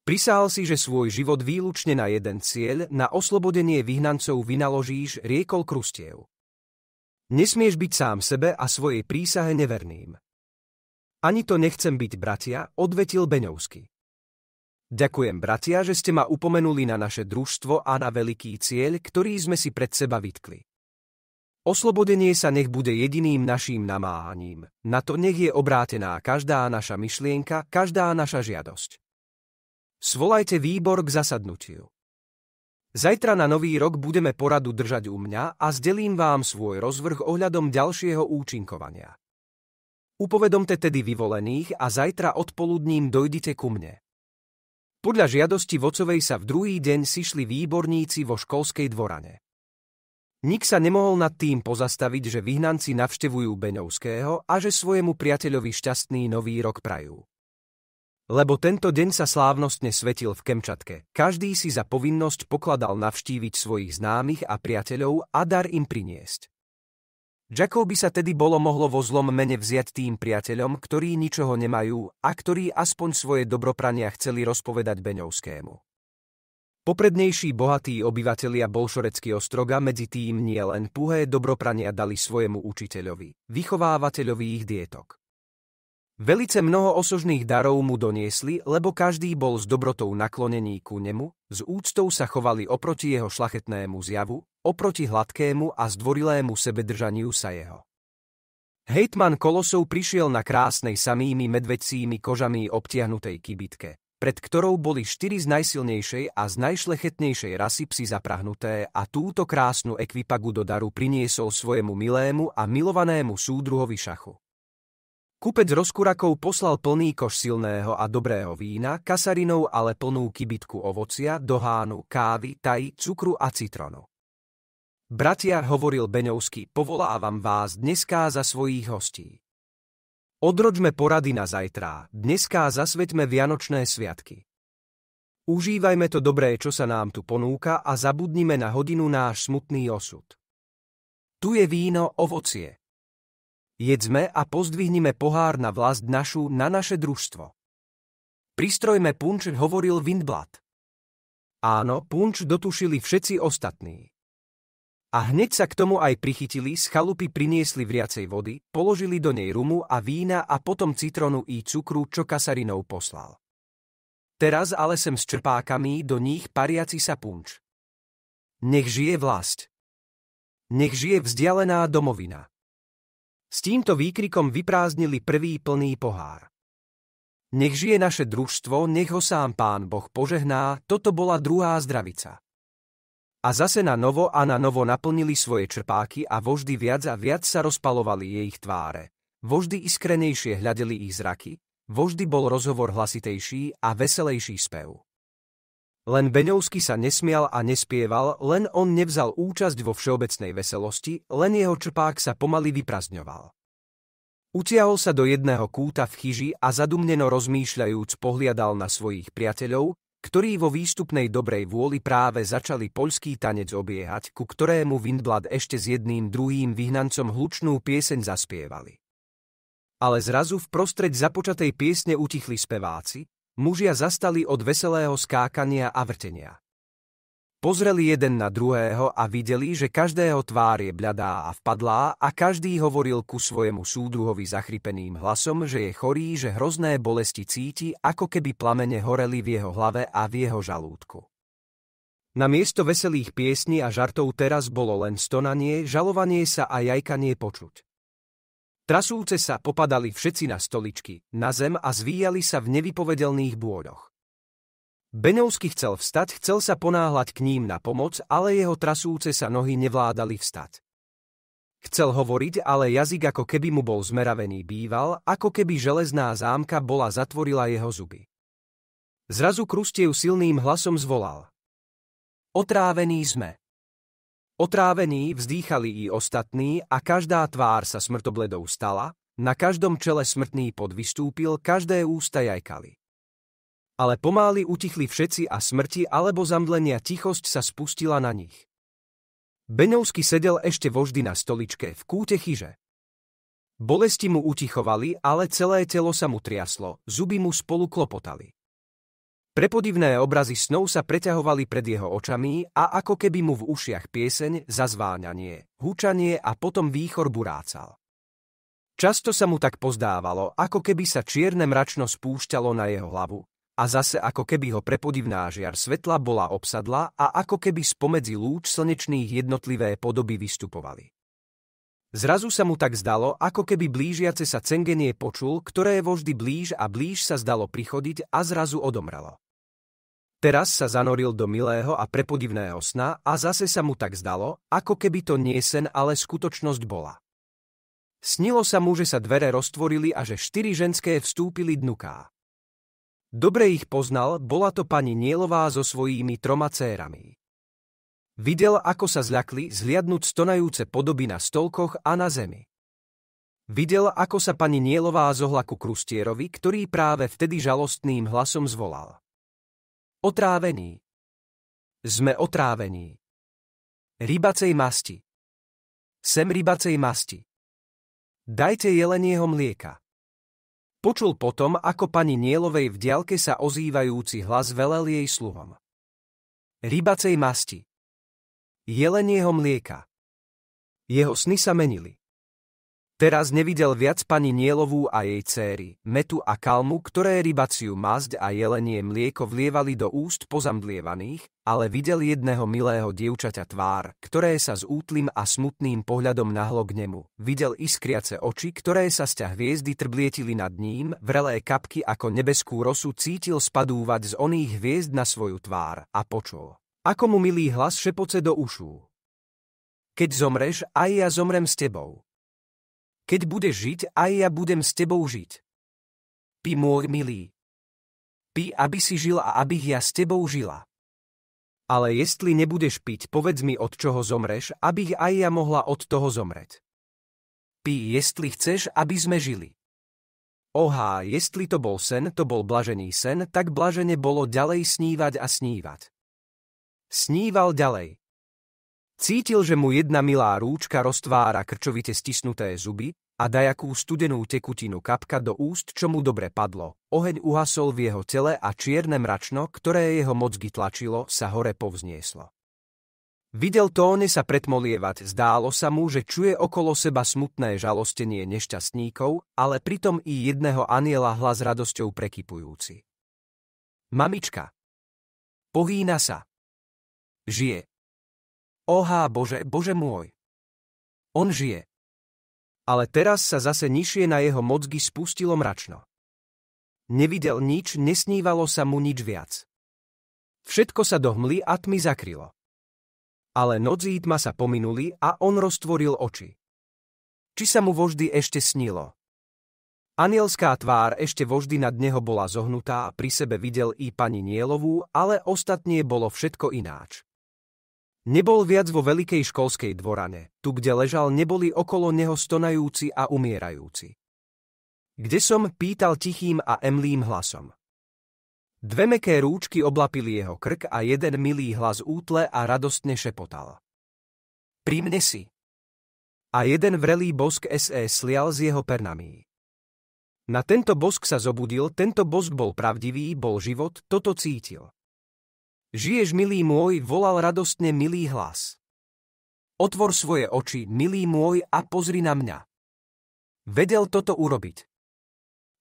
Prisahal si, že svoj život výlučne na jeden cieľ, na oslobodenie vyhnancov vynaložíš, riekol Krustiev. Nesmieš byť sám sebe a svojej prísahe neverným. Ani to nechcem byť, bratia, odvetil Beňovský. Ďakujem, bratia, že ste ma upomenuli na naše družstvo a na veľký cieľ, ktorý sme si pred seba vytkli. Oslobodenie sa nech bude jediným naším namáhaním. Na to nech je obrátená každá naša myšlienka, každá naša žiadosť. Svolajte výbor k zasadnutiu. Zajtra na Nový rok budeme poradu držať u mňa a zdelím vám svoj rozvrh ohľadom ďalšieho účinkovania. Upovedomte tedy vyvolených a zajtra odpoludním dojdite ku mne. Podľa žiadosti vocovej sa v druhý deň sišli výborníci vo školskej dvorane. Nik sa nemohol nad tým pozastaviť, že vyhnanci navštevujú Beňovského a že svojemu priateľovi šťastný nový rok prajú. Lebo tento deň sa slávnostne svetil v Kemčatke. Každý si za povinnosť pokladal navštíviť svojich známych a priateľov a dar im priniesť. Jackov by sa tedy bolo mohlo vo zlom mene vziať tým priateľom, ktorí ničoho nemajú a ktorí aspoň svoje dobroprania chceli rozpovedať Beňovskému. Poprednejší bohatí obyvatelia Bolšorecky ostroga medzi tým nie len puhé dobroprania dali svojemu učiteľovi, vychovávateľovi ich dietok. Velice mnoho osožných darov mu doniesli, lebo každý bol s dobrotou naklonený ku nemu, s úctou sa chovali oproti jeho šlachetnému zjavu, oproti hladkému a zdvorilému sebedržaniu sa jeho. Hejtman Kolosov prišiel na krásnej samými medvecími kožami obtiahnutej kybitke, pred ktorou boli štyri z najsilnejšej a z najšlechetnejšej rasy psi zaprahnuté a túto krásnu ekvipagu do daru priniesol svojemu milému a milovanému súdruhovi šachu. Kupec rozkurakov poslal plný koš silného a dobrého vína, kasarinov ale plnú kybitku ovocia, dohánu, kávy, taj, cukru a citronu. Bratia, hovoril Beňovský, povolávam vás dneská za svojich hostí. Odročme porady na zajtrá, dneská zasveďme Vianočné sviatky. Užívajme to dobré, čo sa nám tu ponúka a zabudnime na hodinu náš smutný osud. Tu je víno, ovocie. Jedzme a pozdvihnime pohár na vlast našu, na naše družstvo. Pristrojme punč, hovoril Windblad. Áno, punč dotušili všetci ostatní. A hneď sa k tomu aj prichytili, z chalupy priniesli vriacej vody, položili do nej rumu a vína a potom citronu i cukru, čo Kasarinou poslal. Teraz ale sem s črpákami do nich pariaci sa punč. Nech žije vlast. Nech žije vzdialená domovina. S týmto výkrikom vyprázdnili prvý plný pohár. Nech žije naše družstvo, nech ho sám pán Boh požehná, toto bola druhá zdravica. A zase na novo a na novo naplnili svoje črpáky a voždy viac a viac sa rozpalovali jej tváre. Voždy iskrenejšie hľadeli ich zraky, voždy bol rozhovor hlasitejší a veselejší spev. Len Beňovský sa nesmial a nespieval, len on nevzal účasť vo všeobecnej veselosti, len jeho črpák sa pomaly vyprazňoval. Utiahol sa do jedného kúta v chyži a zadumneno rozmýšľajúc pohliadal na svojich priateľov, ktorí vo výstupnej dobrej vôli práve začali poľský tanec obiehať, ku ktorému Windblad ešte s jedným druhým vyhnancom hlučnú pieseň zaspievali. Ale zrazu v prostred započatej piesne utichli speváci, mužia zastali od veselého skákania a vrtenia. Pozreli jeden na druhého a videli, že každého tvár je bľadá a vpadlá a každý hovoril ku svojemu súdruhovi zachrypeným hlasom, že je chorý, že hrozné bolesti cíti, ako keby plamene horeli v jeho hlave a v jeho žalúdku. Na miesto veselých piesní a žartov teraz bolo len stonanie, žalovanie sa a jajkanie počuť. Trasúce sa popadali všetci na stoličky, na zem a zvíjali sa v nevypovedelných bôdoch. Beňovský chcel vstať, chcel sa ponáhľať k ním na pomoc, ale jeho trasúce sa nohy nevládali vstať. Chcel hovoriť, ale jazyk ako keby mu bol zmeravený býval, ako keby železná zámka bola zatvorila jeho zuby. Zrazu Krustiev silným hlasom zvolal. Otrávení sme. Otrávení vzdýchali i ostatní a každá tvár sa smrtobledou stala, na každom čele smrtný pod vystúpil, každé ústa jajkali ale pomáli utichli všetci a smrti alebo zamdlenia tichosť sa spustila na nich. Beňovský sedel ešte voždy na stoličke v kúte chyže. Bolesti mu utichovali, ale celé telo sa mu triaslo, zuby mu spolu klopotali. Prepodivné obrazy snov sa preťahovali pred jeho očami a ako keby mu v ušiach pieseň, zazváňanie, húčanie a potom výchor burácal. Často sa mu tak pozdávalo, ako keby sa čierne mračno spúšťalo na jeho hlavu, a zase ako keby ho prepodivná žiar svetla bola obsadla a ako keby spomedzi lúč slnečných jednotlivé podoby vystupovali. Zrazu sa mu tak zdalo, ako keby blížiace sa cengenie počul, ktoré voždy blíž a blíž sa zdalo prichodiť a zrazu odomralo. Teraz sa zanoril do milého a prepodivného sna a zase sa mu tak zdalo, ako keby to nie sen, ale skutočnosť bola. Snilo sa mu, že sa dvere roztvorili a že štyri ženské vstúpili dnuká. Dobre ich poznal, bola to pani Nielová so svojimi troma cérami. Videl, ako sa zľakli zliadnúť stonajúce podoby na stolkoch a na zemi. Videl, ako sa pani Nielová zohla ku Krustierovi, ktorý práve vtedy žalostným hlasom zvolal. Otrávení. Sme otrávení. Rybacej masti. Sem rybacej masti. Dajte jelenieho mlieka. Počul potom, ako pani Nielovej v dialke sa ozývajúci hlas velel jej sluhom. Rybacej masti. Jelenieho mlieka. Jeho sny sa menili. Teraz nevidel viac pani Nielovú a jej céry, Metu a Kalmu, ktoré rybaciu mazď a jelenie mlieko vlievali do úst pozamdlievaných, ale videl jedného milého dievčaťa tvár, ktoré sa s útlým a smutným pohľadom nahlo k nemu. Videl iskriace oči, ktoré sa z hviezdy trblietili nad ním, vrelé kapky ako nebeskú rosu cítil spadúvať z oných hviezd na svoju tvár a počul. Ako mu milý hlas šepoce do ušú. Keď zomreš, aj ja zomrem s tebou. Keď budeš žiť, aj ja budem s tebou žiť. Pi môj milý. Pi, aby si žil a abych ja s tebou žila. Ale jestli nebudeš piť, povedz mi, od čoho zomreš, abych aj ja mohla od toho zomreť. Pi, jestli chceš, aby sme žili. Oha, jestli to bol sen, to bol blažený sen, tak blažene bolo ďalej snívať a snívať. Sníval ďalej. Cítil, že mu jedna milá rúčka roztvára krčovite stisnuté zuby a dajakú studenú tekutinu kapka do úst, čo mu dobre padlo. Oheň uhasol v jeho tele a čierne mračno, ktoré jeho mocky tlačilo, sa hore povznieslo. Videl Tóne sa pretmolievať, zdálo sa mu, že čuje okolo seba smutné žalostenie nešťastníkov, ale pritom i jedného aniela hlas radosťou prekypujúci. Mamička. Pohýna sa. Žije. Ohá Bože, Bože môj. On žije ale teraz sa zase nižšie na jeho mozgy spustilo mračno. Nevidel nič, nesnívalo sa mu nič viac. Všetko sa do hmly a tmy zakrylo. Ale noc i tma sa pominuli a on roztvoril oči. Či sa mu voždy ešte snilo? Anielská tvár ešte voždy nad neho bola zohnutá a pri sebe videl i pani Nielovú, ale ostatnie bolo všetko ináč. Nebol viac vo veľkej školskej dvorane, tu kde ležal neboli okolo neho stonajúci a umierajúci. Kde som, pýtal tichým a emlým hlasom. Dve meké rúčky oblapili jeho krk a jeden milý hlas útle a radostne šepotal. Pri mne si. A jeden vrelý bosk SE slial z jeho pernami. Na tento bosk sa zobudil, tento bosk bol pravdivý, bol život, toto cítil. Žiješ, milý môj, volal radostne milý hlas. Otvor svoje oči, milý môj, a pozri na mňa. Vedel toto urobiť.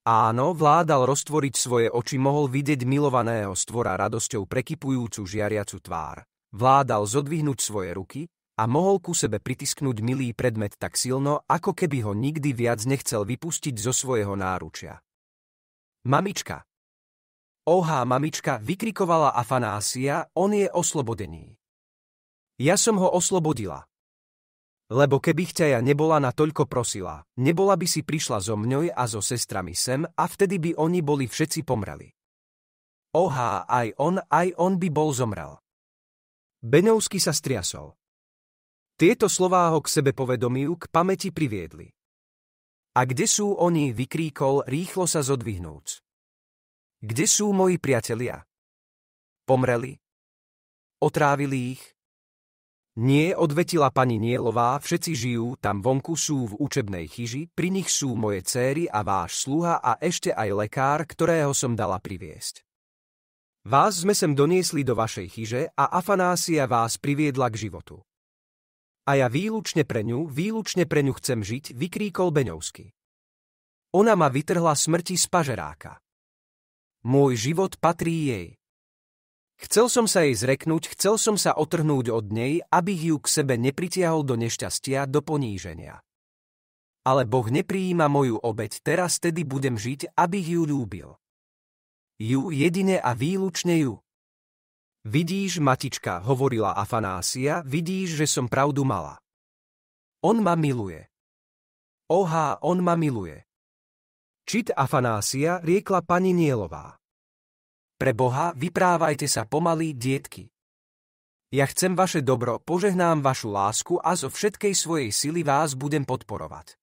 Áno, vládal roztvoriť svoje oči, mohol vidieť milovaného stvora radosťou prekypujúcu žiariacu tvár. Vládal zodvihnúť svoje ruky a mohol ku sebe pritisknúť milý predmet tak silno, ako keby ho nikdy viac nechcel vypustiť zo svojho náručia. Mamička, Ohá mamička, vykrikovala Afanásia, on je oslobodený. Ja som ho oslobodila. Lebo keby ťa ja nebola toľko prosila, nebola by si prišla so mňoj a so sestrami sem a vtedy by oni boli všetci pomrali. Ohá, aj on, aj on by bol zomrel. Beňovsky sa striasol. Tieto slová ho k sebe povedomiu k pamäti priviedli. A kde sú oni, vykríkol, rýchlo sa zodvihnúc. Kde sú moji priatelia? Pomreli? Otrávili ich? Nie, odvetila pani Nielová, všetci žijú, tam vonku sú v učebnej chyži, pri nich sú moje céry a váš sluha a ešte aj lekár, ktorého som dala priviesť. Vás sme sem doniesli do vašej chyže a Afanásia vás priviedla k životu. A ja výlučne pre ňu, výlučne pre ňu chcem žiť, vykríkol Beňovsky. Ona ma vytrhla smrti z pažeráka. Môj život patrí jej. Chcel som sa jej zreknúť, chcel som sa otrhnúť od nej, aby ju k sebe nepritiahol do nešťastia, do poníženia. Ale Boh nepríjima moju obeď, teraz tedy budem žiť, aby ju ľúbil. Ju jedine a výlučne ju. Vidíš, matička, hovorila Afanásia, vidíš, že som pravdu mala. On ma miluje. Oha, on ma miluje. Čit Afanásia riekla pani Nielová. Pre Boha vyprávajte sa pomaly, dietky. Ja chcem vaše dobro, požehnám vašu lásku a zo všetkej svojej sily vás budem podporovať.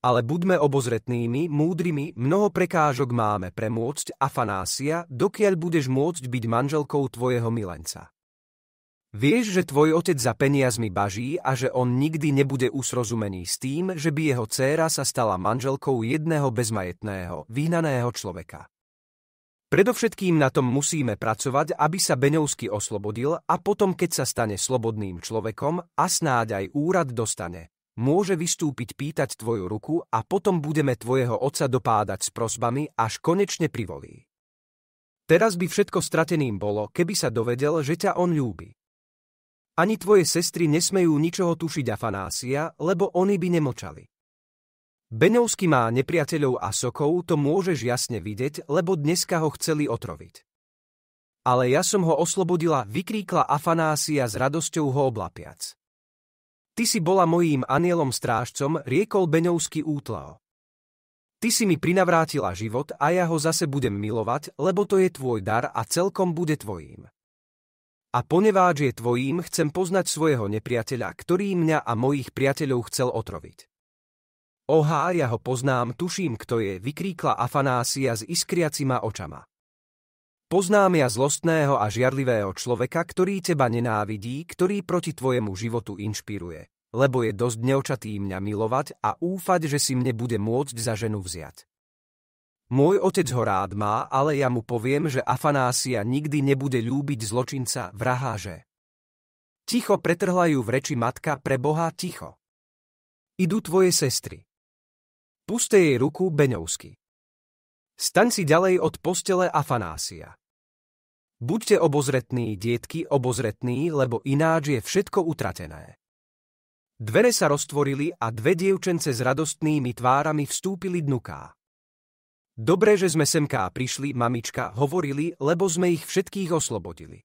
Ale buďme obozretnými, múdrymi, mnoho prekážok máme pre môcť Afanásia, dokiaľ budeš môcť byť manželkou tvojho milenca. Vieš, že tvoj otec za peniazmi baží a že on nikdy nebude usrozumený s tým, že by jeho dcéra sa stala manželkou jedného bezmajetného, vyhnaného človeka. Predovšetkým na tom musíme pracovať, aby sa Beňovsky oslobodil a potom, keď sa stane slobodným človekom a snáď aj úrad dostane, môže vystúpiť pýtať tvoju ruku a potom budeme tvojho otca dopádať s prosbami, až konečne privolí. Teraz by všetko strateným bolo, keby sa dovedel, že ťa on ľúbi. Ani tvoje sestry nesmejú ničoho tušiť Afanásia, lebo oni by nemočali. Beňovský má nepriateľov a sokov, to môžeš jasne vidieť, lebo dneska ho chceli otroviť. Ale ja som ho oslobodila, vykríkla Afanásia s radosťou ho oblapiac. Ty si bola mojím anielom strážcom, riekol Beňovský útlao. Ty si mi prinavrátila život a ja ho zase budem milovať, lebo to je tvoj dar a celkom bude tvojím. A poneváč je tvojím, chcem poznať svojho nepriateľa, ktorý mňa a mojich priateľov chcel otroviť. Ohá, ja ho poznám, tuším, kto je, vykríkla Afanásia s iskriacima očama. Poznám ja zlostného a žiarlivého človeka, ktorý teba nenávidí, ktorý proti tvojemu životu inšpiruje, lebo je dosť neočatý mňa milovať a úfať, že si mne bude môcť za ženu vziať. Môj otec ho rád má, ale ja mu poviem, že Afanásia nikdy nebude ľúbiť zločinca, vraháže. Ticho pretrhla ju v reči matka pre Boha ticho. Idú tvoje sestry. Puste jej ruku Beňovsky. Staň si ďalej od postele Afanásia. Buďte obozretní, dietky, obozretní, lebo ináč je všetko utratené. Dvere sa roztvorili a dve dievčence s radostnými tvárami vstúpili dnuká. Dobre, že sme semká prišli, mamička, hovorili, lebo sme ich všetkých oslobodili.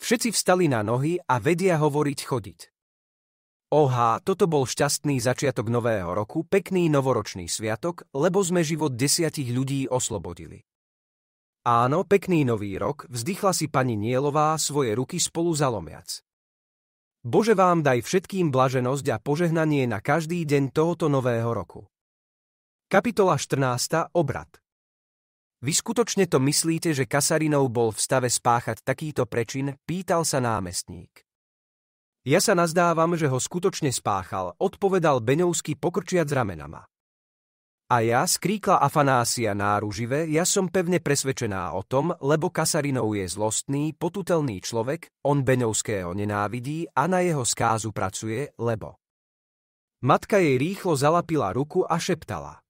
Všetci vstali na nohy a vedia hovoriť chodiť. Oha, toto bol šťastný začiatok nového roku, pekný novoročný sviatok, lebo sme život desiatich ľudí oslobodili. Áno, pekný nový rok, vzdychla si pani Nielová svoje ruky spolu zalomiac. Bože vám daj všetkým blaženosť a požehnanie na každý deň tohoto nového roku. Kapitola 14. Obrad Vy skutočne to myslíte, že Kasarinov bol v stave spáchať takýto prečin, pýtal sa námestník. Ja sa nazdávam, že ho skutočne spáchal, odpovedal Beňovský pokrčiac ramenama. A ja, skríkla Afanásia náružive, ja som pevne presvedčená o tom, lebo Kasarinov je zlostný, potutelný človek, on Beňovského nenávidí a na jeho skázu pracuje, lebo... Matka jej rýchlo zalapila ruku a šeptala.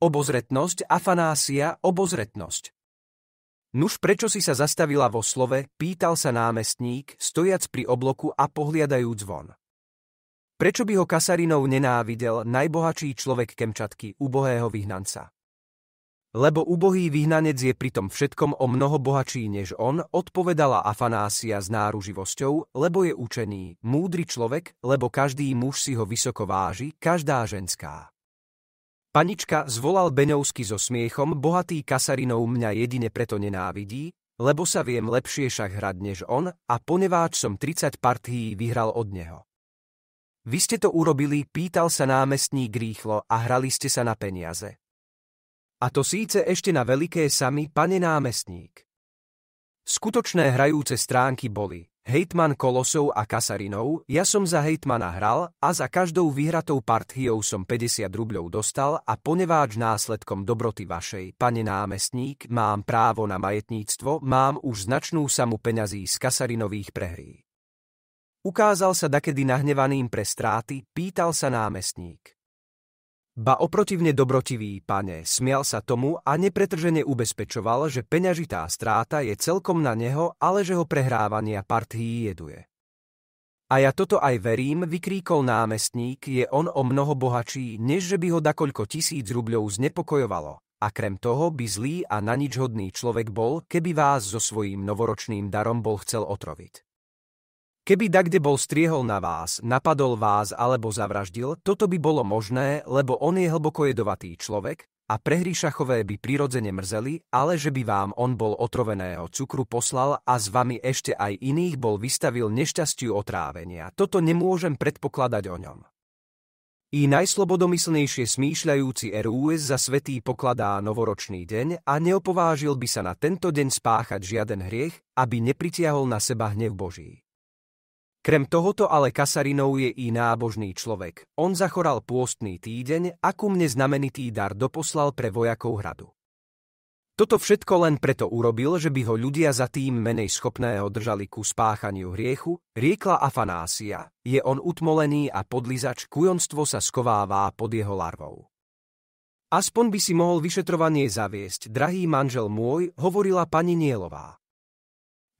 Obozretnosť, Afanásia, obozretnosť. Nuž prečo si sa zastavila vo slove, pýtal sa námestník, stojac pri obloku a pohliadajúc von. Prečo by ho Kasarinov nenávidel najbohatší človek Kemčatky, ubohého vyhnanca? Lebo ubohý vyhnanec je pritom všetkom o mnoho bohatší než on, odpovedala Afanásia s náruživosťou, lebo je učený, múdry človek, lebo každý muž si ho vysoko váži, každá ženská. Panička zvolal Beňovsky so smiechom, bohatý kasarinov mňa jedine preto nenávidí, lebo sa viem lepšie šach hrať než on a poneváč som 30 partií vyhral od neho. Vy ste to urobili, pýtal sa námestník rýchlo a hrali ste sa na peniaze. A to síce ešte na veľké sami, pane námestník. Skutočné hrajúce stránky boli, Hejtman Kolosov a Kasarinov, ja som za hejtmana hral a za každou vyhratou partiou som 50 rubľov dostal a poneváč následkom dobroty vašej, pane námestník, mám právo na majetníctvo, mám už značnú samu peňazí z Kasarinových prehrí. Ukázal sa dakedy nahnevaným pre stráty, pýtal sa námestník. Ba oprotivne dobrotivý, pane, smial sa tomu a nepretržene ubezpečoval, že peňažitá stráta je celkom na neho, ale že ho prehrávania partií jeduje. A ja toto aj verím, vykríkol námestník, je on o mnoho bohačí, než že by ho dakoľko tisíc rubľov znepokojovalo. A krem toho by zlý a na nič hodný človek bol, keby vás so svojím novoročným darom bol chcel otroviť. Keby dakde bol striehol na vás, napadol vás alebo zavraždil, toto by bolo možné, lebo on je hlboko jedovatý človek a prehry šachové by prirodzene mrzeli, ale že by vám on bol otroveného cukru poslal a s vami ešte aj iných bol vystavil nešťastiu otrávenia. Toto nemôžem predpokladať o ňom. I najslobodomyslnejšie smýšľajúci RUS za svetý pokladá novoročný deň a neopovážil by sa na tento deň spáchať žiaden hriech, aby nepritiahol na seba hnev Boží. Krem tohoto ale Kasarinov je i nábožný človek. On zachoral pôstný týdeň, akú mne znamenitý dar doposlal pre vojakov hradu. Toto všetko len preto urobil, že by ho ľudia za tým menej schopného držali ku spáchaniu hriechu, riekla Afanásia. Je on utmolený a podlizač, kujonstvo sa skovává pod jeho larvou. Aspoň by si mohol vyšetrovanie zaviesť, drahý manžel môj, hovorila pani Nielová.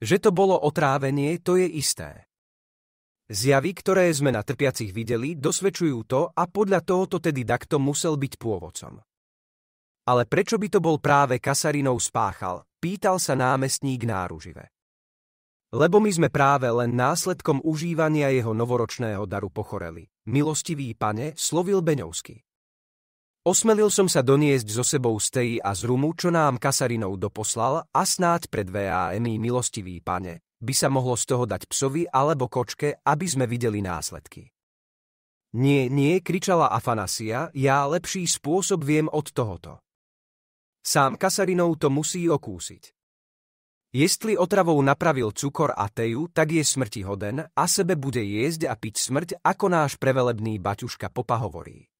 Že to bolo otrávenie, to je isté. Zjavy, ktoré sme na trpiacich videli, dosvedčujú to a podľa tohoto tedy dakto musel byť pôvodcom. Ale prečo by to bol práve Kasarinov spáchal, pýtal sa námestník náružive. Lebo my sme práve len následkom užívania jeho novoročného daru pochoreli. Milostivý pane, slovil Beňovský. Osmelil som sa doniesť so sebou steji a z rumu, čo nám Kasarinov doposlal a snáď pred VAMI milostivý pane, by sa mohlo z toho dať psovi alebo kočke, aby sme videli následky. Nie, nie, kričala Afanasia, ja lepší spôsob viem od tohoto. Sám Kasarinou to musí okúsiť. Jestli otravou napravil cukor a teju, tak je smrti hoden a sebe bude jesť a piť smrť, ako náš prevelebný baťuška Popa hovorí.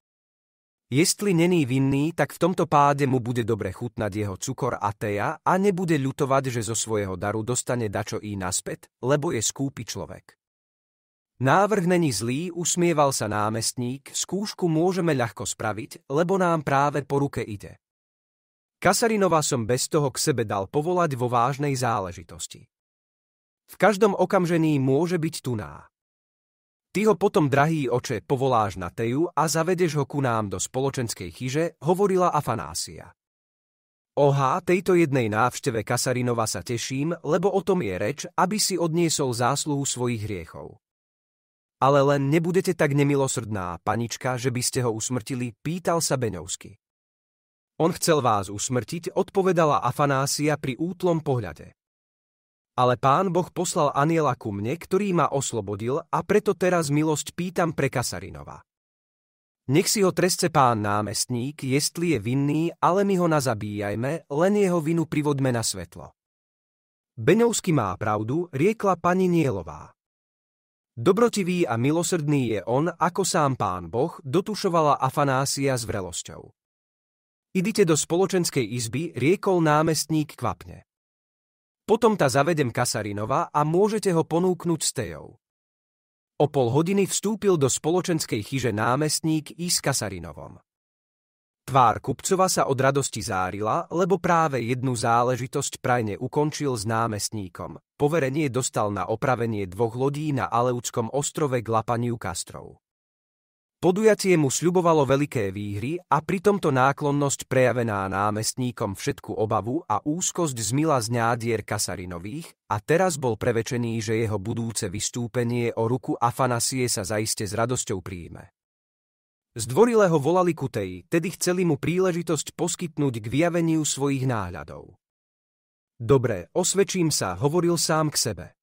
Jestli není vinný, tak v tomto páde mu bude dobre chutnať jeho cukor a teja a nebude ľutovať, že zo svojho daru dostane dačo i naspäť, lebo je skúpy človek. Návrh není zlý, usmieval sa námestník, skúšku môžeme ľahko spraviť, lebo nám práve po ruke ide. Kasarinova som bez toho k sebe dal povolať vo vážnej záležitosti. V každom okamžení môže byť tuná. Ty ho potom, drahý oče, povoláš na Teju a zavedeš ho ku nám do spoločenskej chyže, hovorila Afanásia. Oha, tejto jednej návšteve Kasarinova sa teším, lebo o tom je reč, aby si odniesol zásluhu svojich hriechov. Ale len nebudete tak nemilosrdná, panička, že by ste ho usmrtili, pýtal sa Beňovsky. On chcel vás usmrtiť, odpovedala Afanásia pri útlom pohľade. Ale pán Boh poslal aniela ku mne, ktorý ma oslobodil a preto teraz milosť pýtam pre Kasarinova. Nech si ho trestce pán námestník, jestli je vinný, ale my ho nazabíjajme, len jeho vinu privodme na svetlo. Beňovský má pravdu, riekla pani Nielová. Dobrotivý a milosrdný je on, ako sám pán Boh, dotušovala Afanásia s vrelosťou. Idite do spoločenskej izby, riekol námestník kvapne. Potom ta zavedem Kasarinova a môžete ho ponúknuť Tejou. O pol hodiny vstúpil do spoločenskej chyže námestník i s Kasarinovom. Tvár kupcova sa od radosti zárila, lebo práve jednu záležitosť prajne ukončil s námestníkom. Poverenie dostal na opravenie dvoch lodí na Aleudskom ostrove Glapaniu kastrov. Podujatie mu sľubovalo veľké výhry a pritom to náklonnosť prejavená námestníkom všetku obavu a úzkosť zmila z nádier Kasarinových a teraz bol prevečený, že jeho budúce vystúpenie o ruku Afanasie sa zaiste s radosťou príjme. Zdvorile ho volali Kutej, tedy chceli mu príležitosť poskytnúť k vyjaveniu svojich náhľadov. Dobre, osvedčím sa, hovoril sám k sebe.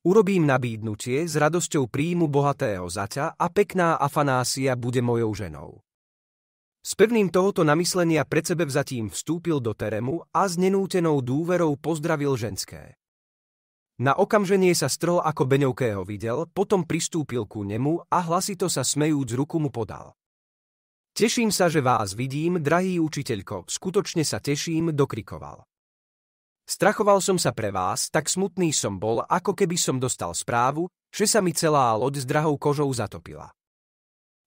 Urobím nabídnutie, s radosťou príjmu bohatého zaťa a pekná Afanásia bude mojou ženou. S pevným tohoto namyslenia pred sebe vzatím vstúpil do teremu a s nenútenou dúverou pozdravil ženské. Na okamženie sa strol ako Beňovkého videl, potom pristúpil ku nemu a hlasito sa smejúc ruku mu podal. Teším sa, že vás vidím, drahý učiteľko, skutočne sa teším, dokrikoval. Strachoval som sa pre vás, tak smutný som bol, ako keby som dostal správu, že sa mi celá loď s drahou kožou zatopila.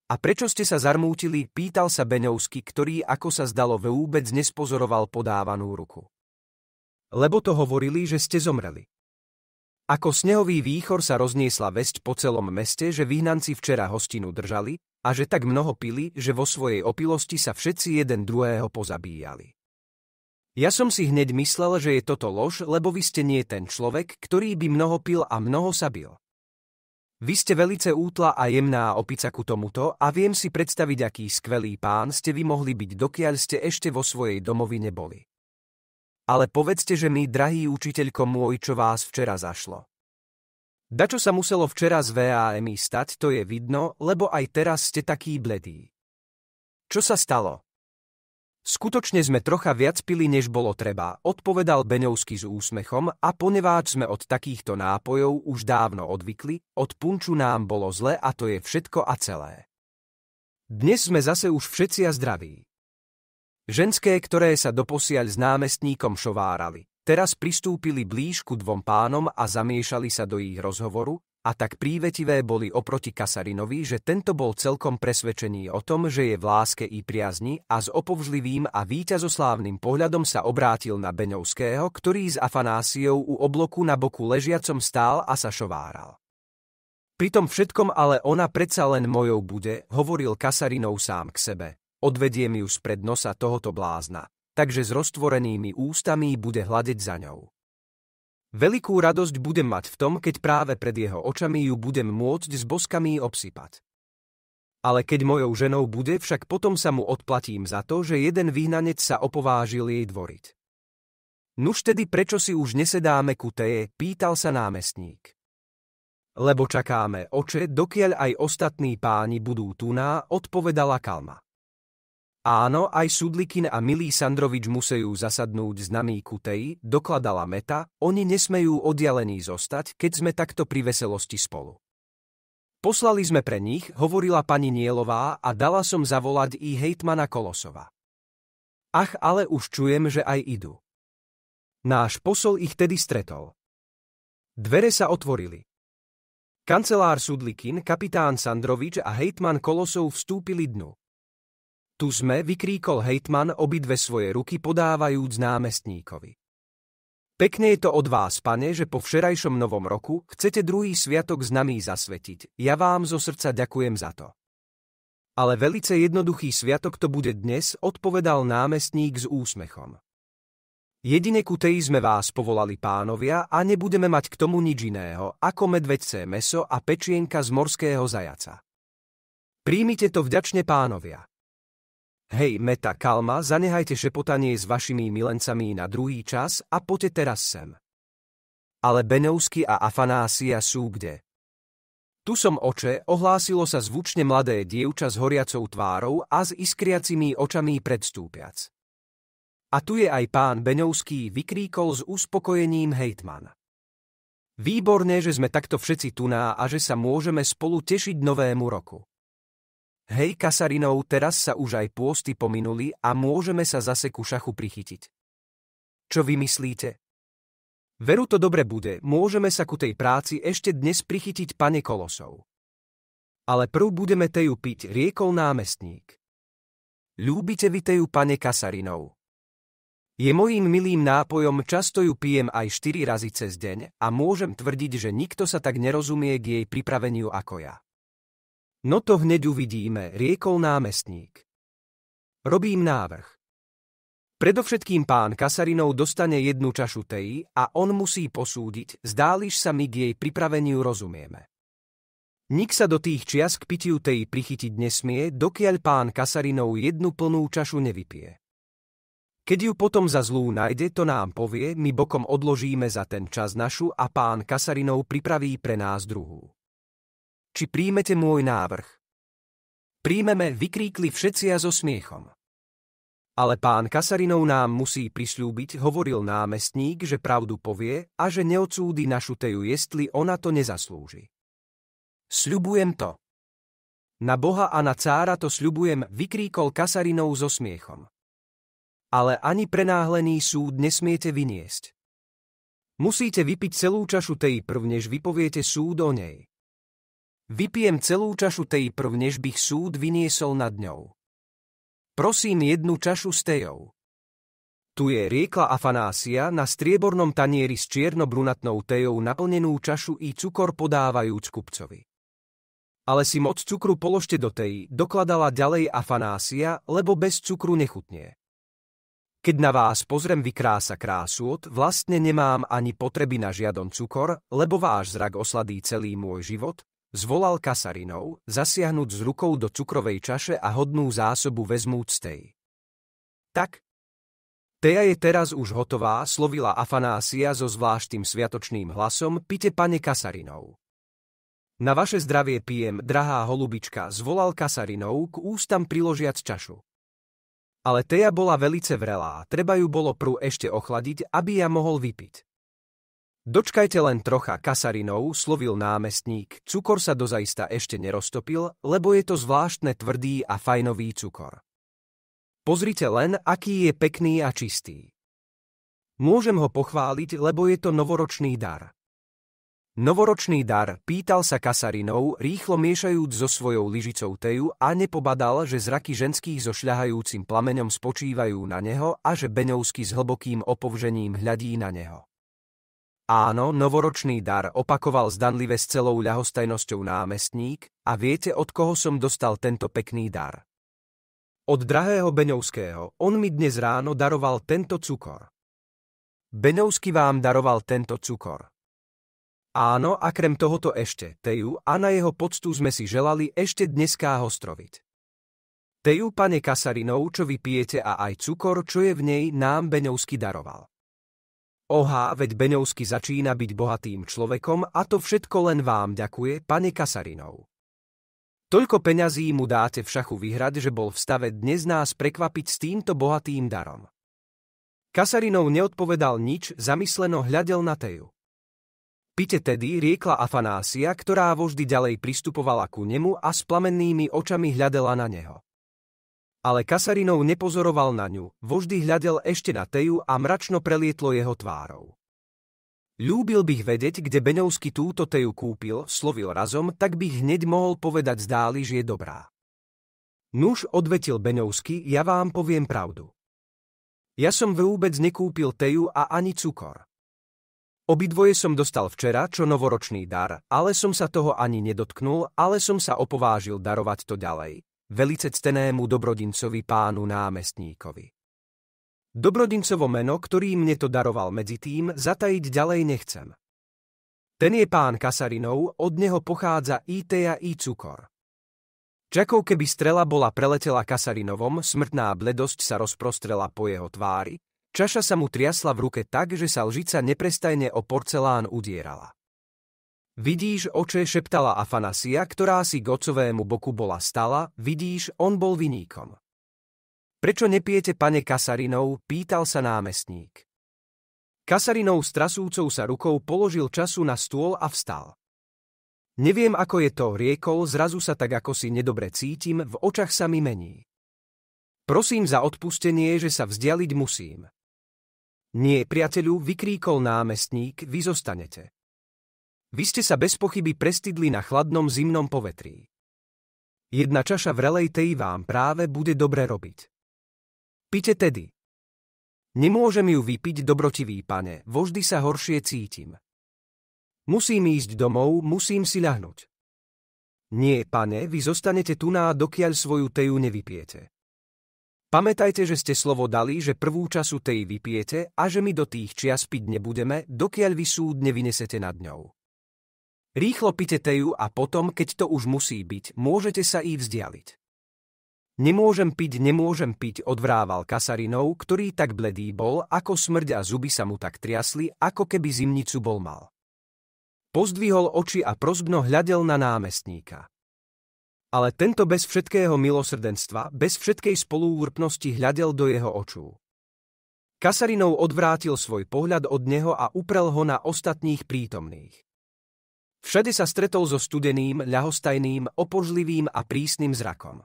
A prečo ste sa zarmútili, pýtal sa Beňovsky, ktorý, ako sa zdalo, vôbec nespozoroval podávanú ruku. Lebo to hovorili, že ste zomreli. Ako snehový výchor sa rozniesla vesť po celom meste, že vyhnanci včera hostinu držali a že tak mnoho pili, že vo svojej opilosti sa všetci jeden druhého pozabíjali. Ja som si hneď myslel, že je toto lož, lebo vy ste nie ten človek, ktorý by mnoho pil a mnoho sa bil. Vy ste velice útla a jemná opica ku tomuto a viem si predstaviť, aký skvelý pán ste vy mohli byť, dokiaľ ste ešte vo svojej domovine boli. Ale povedzte, že mi, drahý učiteľko môj, čo vás včera zašlo. Dačo sa muselo včera z VAMI stať, to je vidno, lebo aj teraz ste taký bledý. Čo sa stalo? Skutočne sme trocha viac pili, než bolo treba, odpovedal Beňovský s úsmechom a poneváč sme od takýchto nápojov už dávno odvykli, od punču nám bolo zle a to je všetko a celé. Dnes sme zase už všetci a zdraví. Ženské, ktoré sa doposiaľ s námestníkom šovárali, teraz pristúpili blíž ku dvom pánom a zamiešali sa do ich rozhovoru, a tak prívetivé boli oproti Kasarinovi, že tento bol celkom presvedčený o tom, že je v láske i priazni a s opovžlivým a víťazoslávnym pohľadom sa obrátil na Beňovského, ktorý s Afanásiou u obloku na boku ležiacom stál a sa šováral. Pri tom všetkom ale ona predsa len mojou bude, hovoril Kasarinov sám k sebe. Odvediem ju spred nosa tohoto blázna, takže s roztvorenými ústami bude hľadeť za ňou. Veľkú radosť budem mať v tom, keď práve pred jeho očami ju budem môcť s boskami obsypať. Ale keď mojou ženou bude, však potom sa mu odplatím za to, že jeden vyhnanec sa opovážil jej dvoriť. Nuž tedy prečo si už nesedáme ku teje, pýtal sa námestník. Lebo čakáme, oče, dokiaľ aj ostatní páni budú tuná, odpovedala Kalma. Áno, aj Sudlikin a Milý Sandrovič musejú zasadnúť znamí kutej, dokladala Meta, oni nesmejú oddialení zostať, keď sme takto pri veselosti spolu. Poslali sme pre nich, hovorila pani Nielová a dala som zavolať i hejtmana Kolosova. Ach, ale už čujem, že aj idú. Náš posol ich tedy stretol. Dvere sa otvorili. Kancelár Sudlikin, kapitán Sandrovič a hejtman Kolosov vstúpili dnu. Tu sme, vykríkol hejtman obidve svoje ruky podávajúc námestníkovi. Pekne je to od vás, pane, že po včerajšom novom roku chcete druhý sviatok s nami zasvetiť. Ja vám zo srdca ďakujem za to. Ale velice jednoduchý sviatok to bude dnes, odpovedal námestník s úsmechom. Jedine ku tej sme vás povolali pánovia a nebudeme mať k tomu nič iného ako medveďcé meso a pečienka z morského zajaca. Príjmite to vďačne pánovia. Hej, Meta, Kalma, zanehajte šepotanie s vašimi milencami na druhý čas a poďte teraz sem. Ale Benovsky a Afanásia sú kde? Tu som oče, ohlásilo sa zvučne mladé dievča s horiacou tvárou a s iskriacimi očami predstúpiac. A tu je aj pán Beňovský, vykríkol s uspokojením hejtman. Výborné, že sme takto všetci tuná a že sa môžeme spolu tešiť novému roku. Hej kasarinov, teraz sa už aj pôsty pominuli a môžeme sa zase ku šachu prichytiť. Čo vy myslíte? Veru to dobre bude, môžeme sa ku tej práci ešte dnes prichytiť pane Kolosov. Ale prv budeme teju piť, riekol námestník. Ľúbite vy teju pane Kasarinov. Je mojím milým nápojom, často ju pijem aj 4 razy cez deň a môžem tvrdiť, že nikto sa tak nerozumie k jej pripraveniu ako ja. No to hneď uvidíme, riekol námestník. Robím návrh. Predovšetkým pán Kasarinov dostane jednu čašu tej a on musí posúdiť, zdáliš sa my k jej pripraveniu rozumieme. Nik sa do tých čias k pitiu tej prichytiť nesmie, dokiaľ pán Kasarinov jednu plnú čašu nevypije. Keď ju potom za zlú nájde, to nám povie, my bokom odložíme za ten čas našu a pán Kasarinov pripraví pre nás druhú či príjmete môj návrh. Príjmeme, vykríkli všetci a so smiechom. Ale pán Kasarinov nám musí prislúbiť, hovoril námestník, že pravdu povie a že neodsúdi našu teju, jestli ona to nezaslúži. Sľubujem to. Na Boha a na cára to sľubujem, vykríkol Kasarinov so smiechom. Ale ani prenáhlený súd nesmiete vyniesť. Musíte vypiť celú čašu tej prv, než vypoviete súd o nej. Vypijem celú čašu tej prv, než bych súd vyniesol nad ňou. Prosím jednu čašu s tejou. Tu je riekla Afanásia na striebornom tanieri s čierno-brunatnou tejou naplnenú čašu i cukor podávajúc kupcovi. Ale si moc cukru položte do tej, dokladala ďalej Afanásia, lebo bez cukru nechutne. Keď na vás pozrem vykrása krásot, vlastne nemám ani potreby na žiadon cukor, lebo váš zrak osladí celý môj život, Zvolal kasarinov, zasiahnuť z rukou do cukrovej čaše a hodnú zásobu vezmúc z tej. Tak. Teja je teraz už hotová, slovila Afanásia so zvláštnym sviatočným hlasom, pite pane kasarinov. Na vaše zdravie pijem, drahá holubička, zvolal kasarinov, k ústam priložiac čašu. Ale Teja bola velice vrelá, treba ju bolo prú ešte ochladiť, aby ja mohol vypiť. Dočkajte len trocha kasarinov, slovil námestník. Cukor sa dozaista ešte neroztopil, lebo je to zvláštne tvrdý a fajnový cukor. Pozrite len, aký je pekný a čistý. Môžem ho pochváliť, lebo je to novoročný dar. Novoročný dar pýtal sa kasarinov, rýchlo miešajúc so svojou lyžicou teju a nepobadal, že zraky ženských so šľahajúcim plameňom spočívajú na neho a že Beňovsky s hlbokým opovžením hľadí na neho. Áno, novoročný dar opakoval zdanlivé s celou ľahostajnosťou námestník a viete, od koho som dostal tento pekný dar. Od drahého Beňovského, on mi dnes ráno daroval tento cukor. Beňovský vám daroval tento cukor. Áno, a krem tohoto ešte, Teju, a na jeho poctu sme si želali ešte dneská hostroviť. Teju, pane Kasarinov, čo vy pijete a aj cukor, čo je v nej, nám Beňovský daroval. Oha, veď Beňovsky začína byť bohatým človekom a to všetko len vám ďakuje, pane Kasarinov. Toľko peňazí mu dáte v šachu vyhrať, že bol v stave dnes nás prekvapiť s týmto bohatým darom. Kasarinov neodpovedal nič, zamysleno hľadel na Teju. Pite tedy riekla Afanásia, ktorá voždy ďalej pristupovala ku nemu a s plamennými očami hľadela na neho. Ale Kasarinov nepozoroval na ňu, voždy hľadel ešte na Teju a mračno prelietlo jeho tvárou. Ľúbil bych vedieť, kde Beňovský túto Teju kúpil, slovil razom, tak by hneď mohol povedať zdáli, že je dobrá. Nuž odvetil Beňovský, ja vám poviem pravdu. Ja som vôbec nekúpil Teju a ani cukor. Obidvoje som dostal včera, čo novoročný dar, ale som sa toho ani nedotknul, ale som sa opovážil darovať to ďalej, velice ctenému dobrodincovi pánu námestníkovi. Dobrodincovo meno, ktorý mne to daroval medzi tým, zatajiť ďalej nechcem. Ten je pán Kasarinov, od neho pochádza Itea i cukor. Čakov keby strela bola preletela Kasarinovom, smrtná bledosť sa rozprostrela po jeho tvári, čaša sa mu triasla v ruke tak, že sa lžica neprestajne o porcelán udierala. Vidíš, oče, šeptala Afanasia, ktorá si gocovému boku bola stala, vidíš, on bol viníkom. Prečo nepijete, pane Kasarinov, pýtal sa námestník. Kasarinov s trasúcou sa rukou položil času na stôl a vstal. Neviem, ako je to, riekol, zrazu sa tak ako si nedobre cítim, v očach sa mi mení. Prosím za odpustenie, že sa vzdialiť musím. Nie, priateľu, vykríkol námestník, vy zostanete. Vy ste sa bez pochyby prestidli na chladnom zimnom povetrí. Jedna čaša vrelej tej vám práve bude dobre robiť. Pite tedy. Nemôžem ju vypiť, dobrotivý pane, voždy sa horšie cítim. Musím ísť domov, musím si ľahnuť. Nie, pane, vy zostanete tu na, dokiaľ svoju teju nevypiete. Pamätajte, že ste slovo dali, že prvú času tej vypiete a že my do tých čias piť nebudeme, dokiaľ vy súd nevynesete nad ňou. Rýchlo pite ju a potom, keď to už musí byť, môžete sa i vzdialiť. Nemôžem piť, nemôžem piť, odvrával Kasarinov, ktorý tak bledý bol, ako smrť a zuby sa mu tak triasli, ako keby zimnicu bol mal. Pozdvihol oči a prozbno hľadel na námestníka. Ale tento bez všetkého milosrdenstva, bez všetkej spolúúrpnosti hľadel do jeho očú. Kasarinov odvrátil svoj pohľad od neho a uprel ho na ostatných prítomných. Všade sa stretol so studeným, ľahostajným, opožlivým a prísnym zrakom.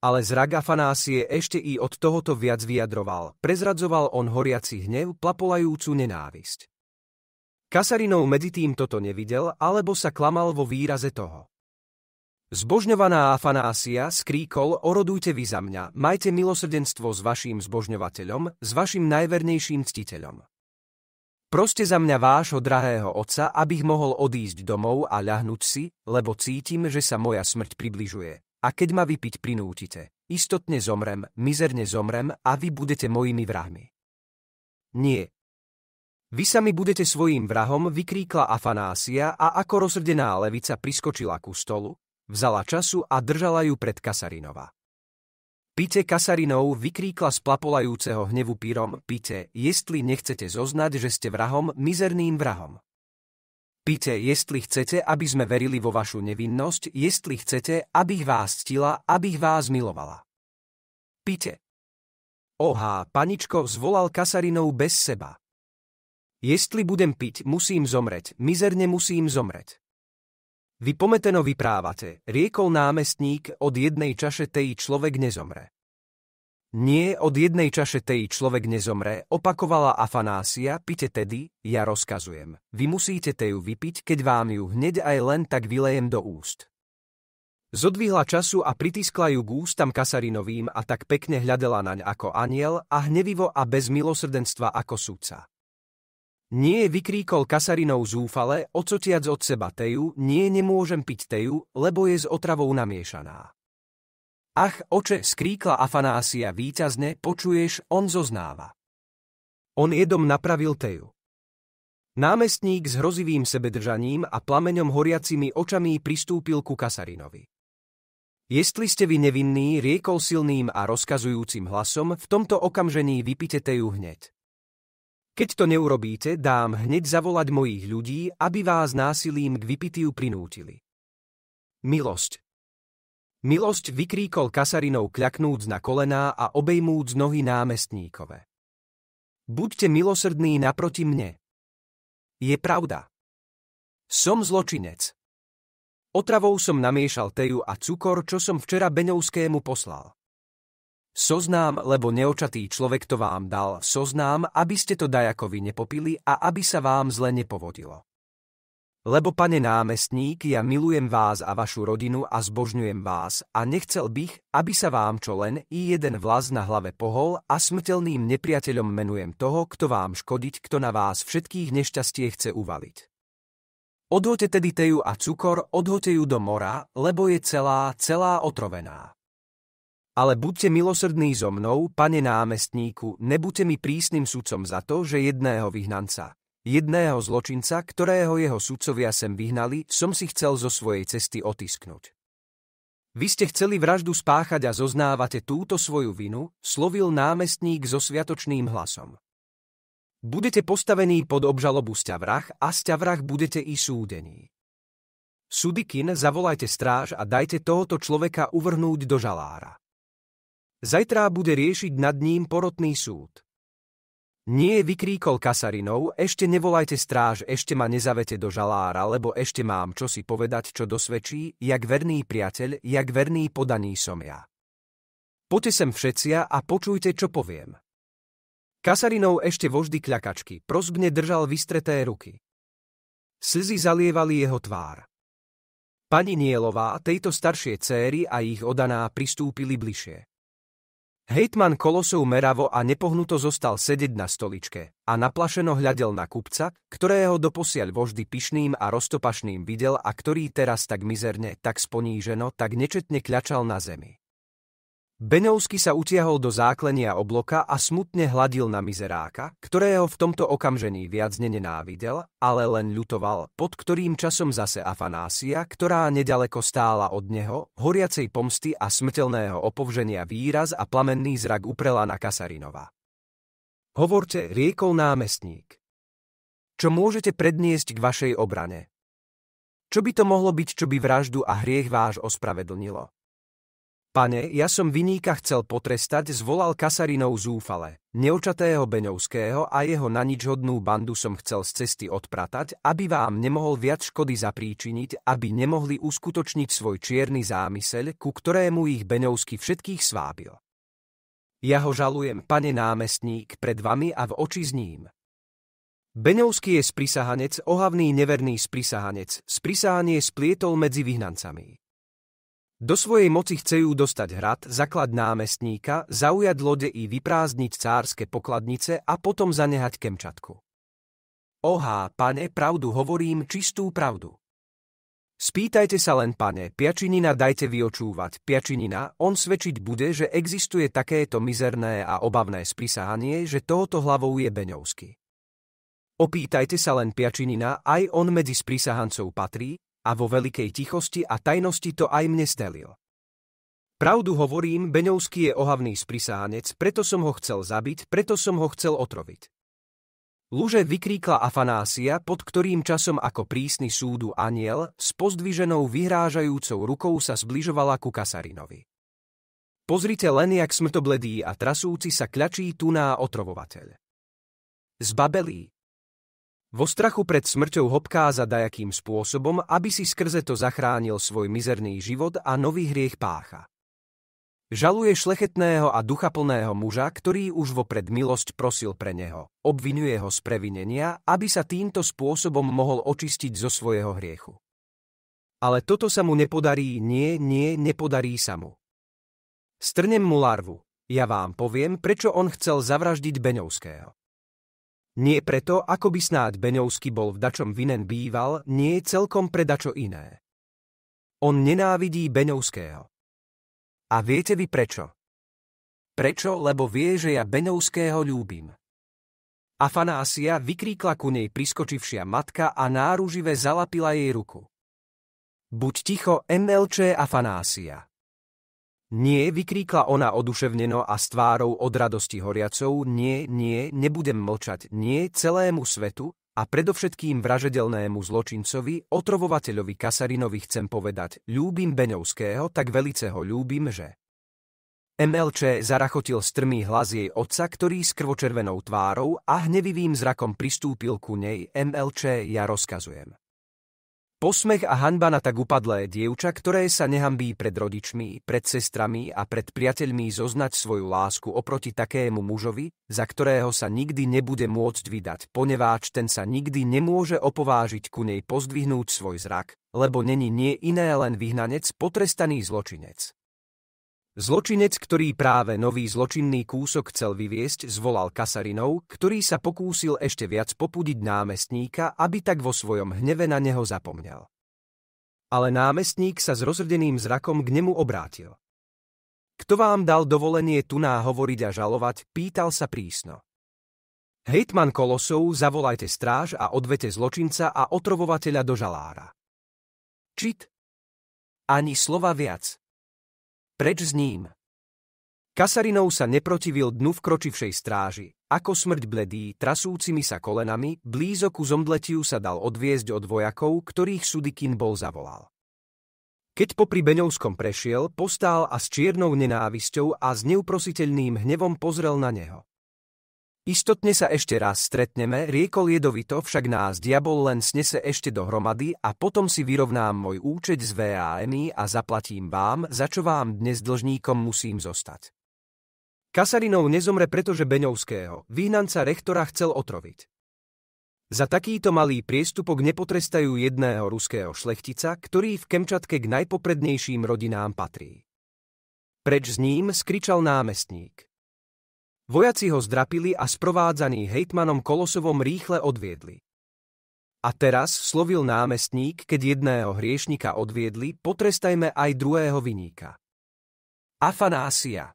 Ale zrak Afanásie ešte i od tohoto viac vyjadroval, prezradzoval on horiaci hnev, plapolajúcu nenávisť. Kasarinov medzi tým toto nevidel, alebo sa klamal vo výraze toho. Zbožňovaná Afanásia skríkol, orodujte vy za mňa, majte milosrdenstvo s vašim zbožňovateľom, s vašim najvernejším ctiteľom. Proste za mňa vášho drahého otca, abych mohol odísť domov a ľahnúť si, lebo cítim, že sa moja smrť približuje. A keď ma vypiť prinútite, istotne zomrem, mizerne zomrem a vy budete mojimi vrahmi. Nie. Vy sami budete svojím vrahom, vykríkla Afanásia a ako rozrdená levica priskočila ku stolu, vzala času a držala ju pred Kasarinova. Pite Kasarinov vykríkla z plapolajúceho hnevu pírom Pite, jestli nechcete zoznať, že ste vrahom, mizerným vrahom. Pite, jestli chcete, aby sme verili vo vašu nevinnosť, jestli chcete, abych vás ctila, abych vás milovala. Pite. Ohá, paničko, zvolal Kasarinov bez seba. Jestli budem piť, musím zomreť, mizerne musím zomreť. Vy pometeno vyprávate, riekol námestník, od jednej čaše tej človek nezomre. Nie, od jednej čaše tej človek nezomre, opakovala Afanásia, pite tedy, ja rozkazujem. Vy musíte teju vypiť, keď vám ju hneď aj len tak vylejem do úst. Zodvihla času a pritiskla ju k ústam kasarinovým a tak pekne hľadela naň ako aniel a hnevivo a bez milosrdenstva ako sudca. Nie, vykríkol Kasarinov zúfale, ocotiac od seba teju, nie, nemôžem piť teju, lebo je s otravou namiešaná. Ach, oče, skríkla Afanásia výťazne, počuješ, on zoznáva. On jedom napravil teju. Námestník s hrozivým sebedržaním a plameňom horiacimi očami pristúpil ku Kasarinovi. Jestli ste vy nevinný riekol silným a rozkazujúcim hlasom, v tomto okamžení vypite teju hneď. Keď to neurobíte, dám hneď zavolať mojich ľudí, aby vás násilím k vypitiu prinútili. Milosť Milosť vykríkol kasarinou kľaknúc na kolená a obejmúc nohy námestníkové. Buďte milosrdní naproti mne. Je pravda. Som zločinec. Otravou som namiešal teju a cukor, čo som včera Beňovskému poslal. Soznám, lebo neočatý človek to vám dal, soznám, aby ste to dajakovi nepopili a aby sa vám zle nepovodilo. Lebo, pane námestník, ja milujem vás a vašu rodinu a zbožňujem vás a nechcel bych, aby sa vám čo len i jeden vlas na hlave pohol a smrteľným nepriateľom menujem toho, kto vám škodiť, kto na vás všetkých nešťastie chce uvaliť. Odhote tedy teju a cukor, odhote ju do mora, lebo je celá, celá otrovená. Ale buďte milosrdní so mnou, pane námestníku, nebuďte mi prísnym sudcom za to, že jedného vyhnanca, jedného zločinca, ktorého jeho sudcovia sem vyhnali, som si chcel zo svojej cesty otisknúť. Vy ste chceli vraždu spáchať a zoznávate túto svoju vinu, slovil námestník so sviatočným hlasom. Budete postavení pod obžalobu sťavrach a sťavrach budete i súdení. Sudikin, zavolajte stráž a dajte tohoto človeka uvrhnúť do žalára. Zajtra bude riešiť nad ním porotný súd. Nie, vykríkol Kasarinov, ešte nevolajte stráž, ešte ma nezavete do žalára, lebo ešte mám čo si povedať, čo dosvedčí, jak verný priateľ, jak verný podaný som ja. Poďte sem všetcia a počujte, čo poviem. Kasarinov ešte voždy kľakačky, prozbne držal vystreté ruky. Slzy zalievali jeho tvár. Pani Nielová, tejto staršie céry a ich odaná pristúpili bližšie. Hejtman Kolosov meravo a nepohnuto zostal sedieť na stoličke a naplašeno hľadel na kupca, ktorého doposiaľ voždy pyšným a roztopašným videl a ktorý teraz tak mizerne, tak sponíženo, tak nečetne kľačal na zemi. Beňovsky sa utiahol do záklenia obloka a smutne hladil na mizeráka, ktorého v tomto okamžení viac nenávidel, ale len ľutoval, pod ktorým časom zase Afanásia, ktorá nedaleko stála od neho, horiacej pomsty a smrteľného opovženia výraz a plamenný zrak uprela na Kasarinova. Hovorte, riekol námestník. Čo môžete predniesť k vašej obrane? Čo by to mohlo byť, čo by vraždu a hriech váš ospravedlnilo? Pane, ja som viníka chcel potrestať, zvolal Kasarinov zúfale. neočatého Beňovského a jeho na nič hodnú bandu som chcel z cesty odpratať, aby vám nemohol viac škody zapríčiniť, aby nemohli uskutočniť svoj čierny zámysel, ku ktorému ich Beňovský všetkých svábil. Ja ho žalujem, pane námestník, pred vami a v oči s ním. Beňovský je sprisahanec, ohavný neverný sprisahanec, sprisahanie splietol medzi vyhnancami. Do svojej moci chcejú dostať hrad, zaklad námestníka, zaujať lode i vyprázdniť cárske pokladnice a potom zanehať Kemčatku. Ohá, pane, pravdu hovorím, čistú pravdu. Spýtajte sa len, pane, piačinina dajte vyočúvať, piačinina, on svedčiť bude, že existuje takéto mizerné a obavné sprisahanie, že tohoto hlavou je Beňovský. Opýtajte sa len piačinina, aj on medzi sprisahancov patrí, a vo veľkej tichosti a tajnosti to aj mne stelil. Pravdu hovorím, Beňovský je ohavný sprisánec, preto som ho chcel zabiť, preto som ho chcel otroviť. Luže vykríkla Afanásia, pod ktorým časom ako prísny súdu aniel, s pozdviženou vyhrážajúcou rukou sa zbližovala ku Kasarinovi. Pozrite len, jak smrtobledý a trasúci sa kľačí tuná otrovovateľ. Zbabelý, vo strachu pred smrťou ho pkáza dajakým spôsobom, aby si skrze to zachránil svoj mizerný život a nový hriech pácha. Žaluje šlechetného a duchaplného muža, ktorý už vopred milosť prosil pre neho. Obvinuje ho z previnenia, aby sa týmto spôsobom mohol očistiť zo svojho hriechu. Ale toto sa mu nepodarí, nie, nie, nepodarí sa mu. Strnem mu larvu. Ja vám poviem, prečo on chcel zavraždiť Beňovského. Nie preto, ako by snáď Beňovský bol v dačom vinen býval, nie je celkom pre dačo iné. On nenávidí Beňovského. A viete vy prečo? Prečo, lebo vie, že ja Beňovského ľúbim. Afanásia vykríkla ku nej priskočivšia matka a náružive zalapila jej ruku. Buď ticho, MLČ Afanásia. Nie, vykríkla ona oduševneno a s tvárou od radosti horiacou, nie, nie, nebudem mlčať, nie celému svetu a predovšetkým vražedelnému zločincovi, otrovovateľovi Kasarinovi chcem povedať, ľúbim Beňovského, tak velice ho ľúbim, že... MLČ zarachotil strmý hlas jej otca, ktorý s krvočervenou tvárou a hnevivým zrakom pristúpil ku nej. MLČ, ja rozkazujem. Posmech a hanba na tak upadlé dievča, ktoré sa nehambí pred rodičmi, pred sestrami a pred priateľmi zoznať svoju lásku oproti takému mužovi, za ktorého sa nikdy nebude môcť vydať, poneváč ten sa nikdy nemôže opovážiť ku nej pozdvihnúť svoj zrak, lebo není nie iné len vyhnanec, potrestaný zločinec. Zločinec, ktorý práve nový zločinný kúsok chcel vyviesť, zvolal Kasarinov, ktorý sa pokúsil ešte viac popudiť námestníka, aby tak vo svojom hneve na neho zapomňal. Ale námestník sa s rozrdeným zrakom k nemu obrátil. Kto vám dal dovolenie tu hovoriť a žalovať, pýtal sa prísno. Hejtman Kolosov, zavolajte stráž a odvete zločinca a otrovovateľa do žalára. Čit. Ani slova viac, Preč s ním. Kasarinov sa neprotivil dnu v kročivšej stráži. Ako smrť bledý, trasúcimi sa kolenami, blízo ku zomdletiu sa dal odviezť od vojakov, ktorých Sudikin bol zavolal. Keď po Beňovskom prešiel, postál a s čiernou nenávisťou a s neuprositeľným hnevom pozrel na neho. Istotne sa ešte raz stretneme, riekol jedovito, však nás diabol len snese ešte dohromady a potom si vyrovnám môj účet z VAMI a zaplatím vám, za čo vám dnes dlžníkom musím zostať. Kasarinov nezomre, pretože Beňovského, výhnanca rektora, chcel otroviť. Za takýto malý priestupok nepotrestajú jedného ruského šlechtica, ktorý v Kemčatke k najpoprednejším rodinám patrí. Preč s ním skričal námestník. Vojaci ho zdrapili a sprovádzaný hejtmanom Kolosovom rýchle odviedli. A teraz slovil námestník, keď jedného hriešnika odviedli, potrestajme aj druhého viníka. Afanásia.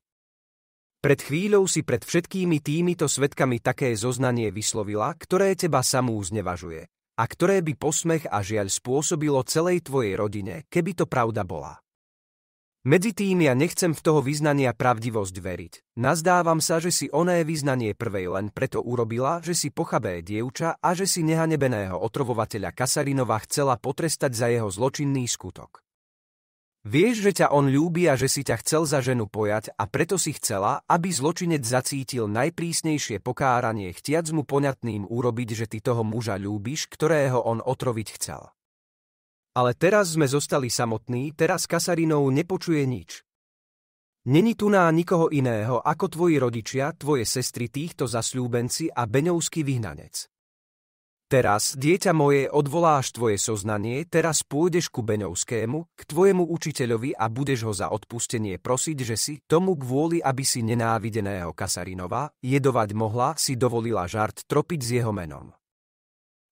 Pred chvíľou si pred všetkými týmito svetkami také zoznanie vyslovila, ktoré teba samú znevažuje a ktoré by posmech a žiaľ spôsobilo celej tvojej rodine, keby to pravda bola. Medzi tým ja nechcem v toho vyznania pravdivosť veriť. Nazdávam sa, že si oné vyznanie prvej len preto urobila, že si pochabé dievča a že si nehanebeného otrovovateľa Kasarinova chcela potrestať za jeho zločinný skutok. Vieš, že ťa on ľúbi a že si ťa chcel za ženu pojať a preto si chcela, aby zločinec zacítil najprísnejšie pokáranie chtiac mu poňatným urobiť, že ty toho muža ľúbiš, ktorého on otroviť chcel. Ale teraz sme zostali samotní, teraz Kasarinou nepočuje nič. Není tu ná nikoho iného ako tvoji rodičia, tvoje sestry týchto zasľúbenci a beňovský vyhnanec. Teraz, dieťa moje, odvoláš tvoje soznanie, teraz pôjdeš ku Beňovskému, k tvojemu učiteľovi a budeš ho za odpustenie prosiť, že si tomu kvôli, aby si nenávideného Kasarinova jedovať mohla, si dovolila žart tropiť s jeho menom.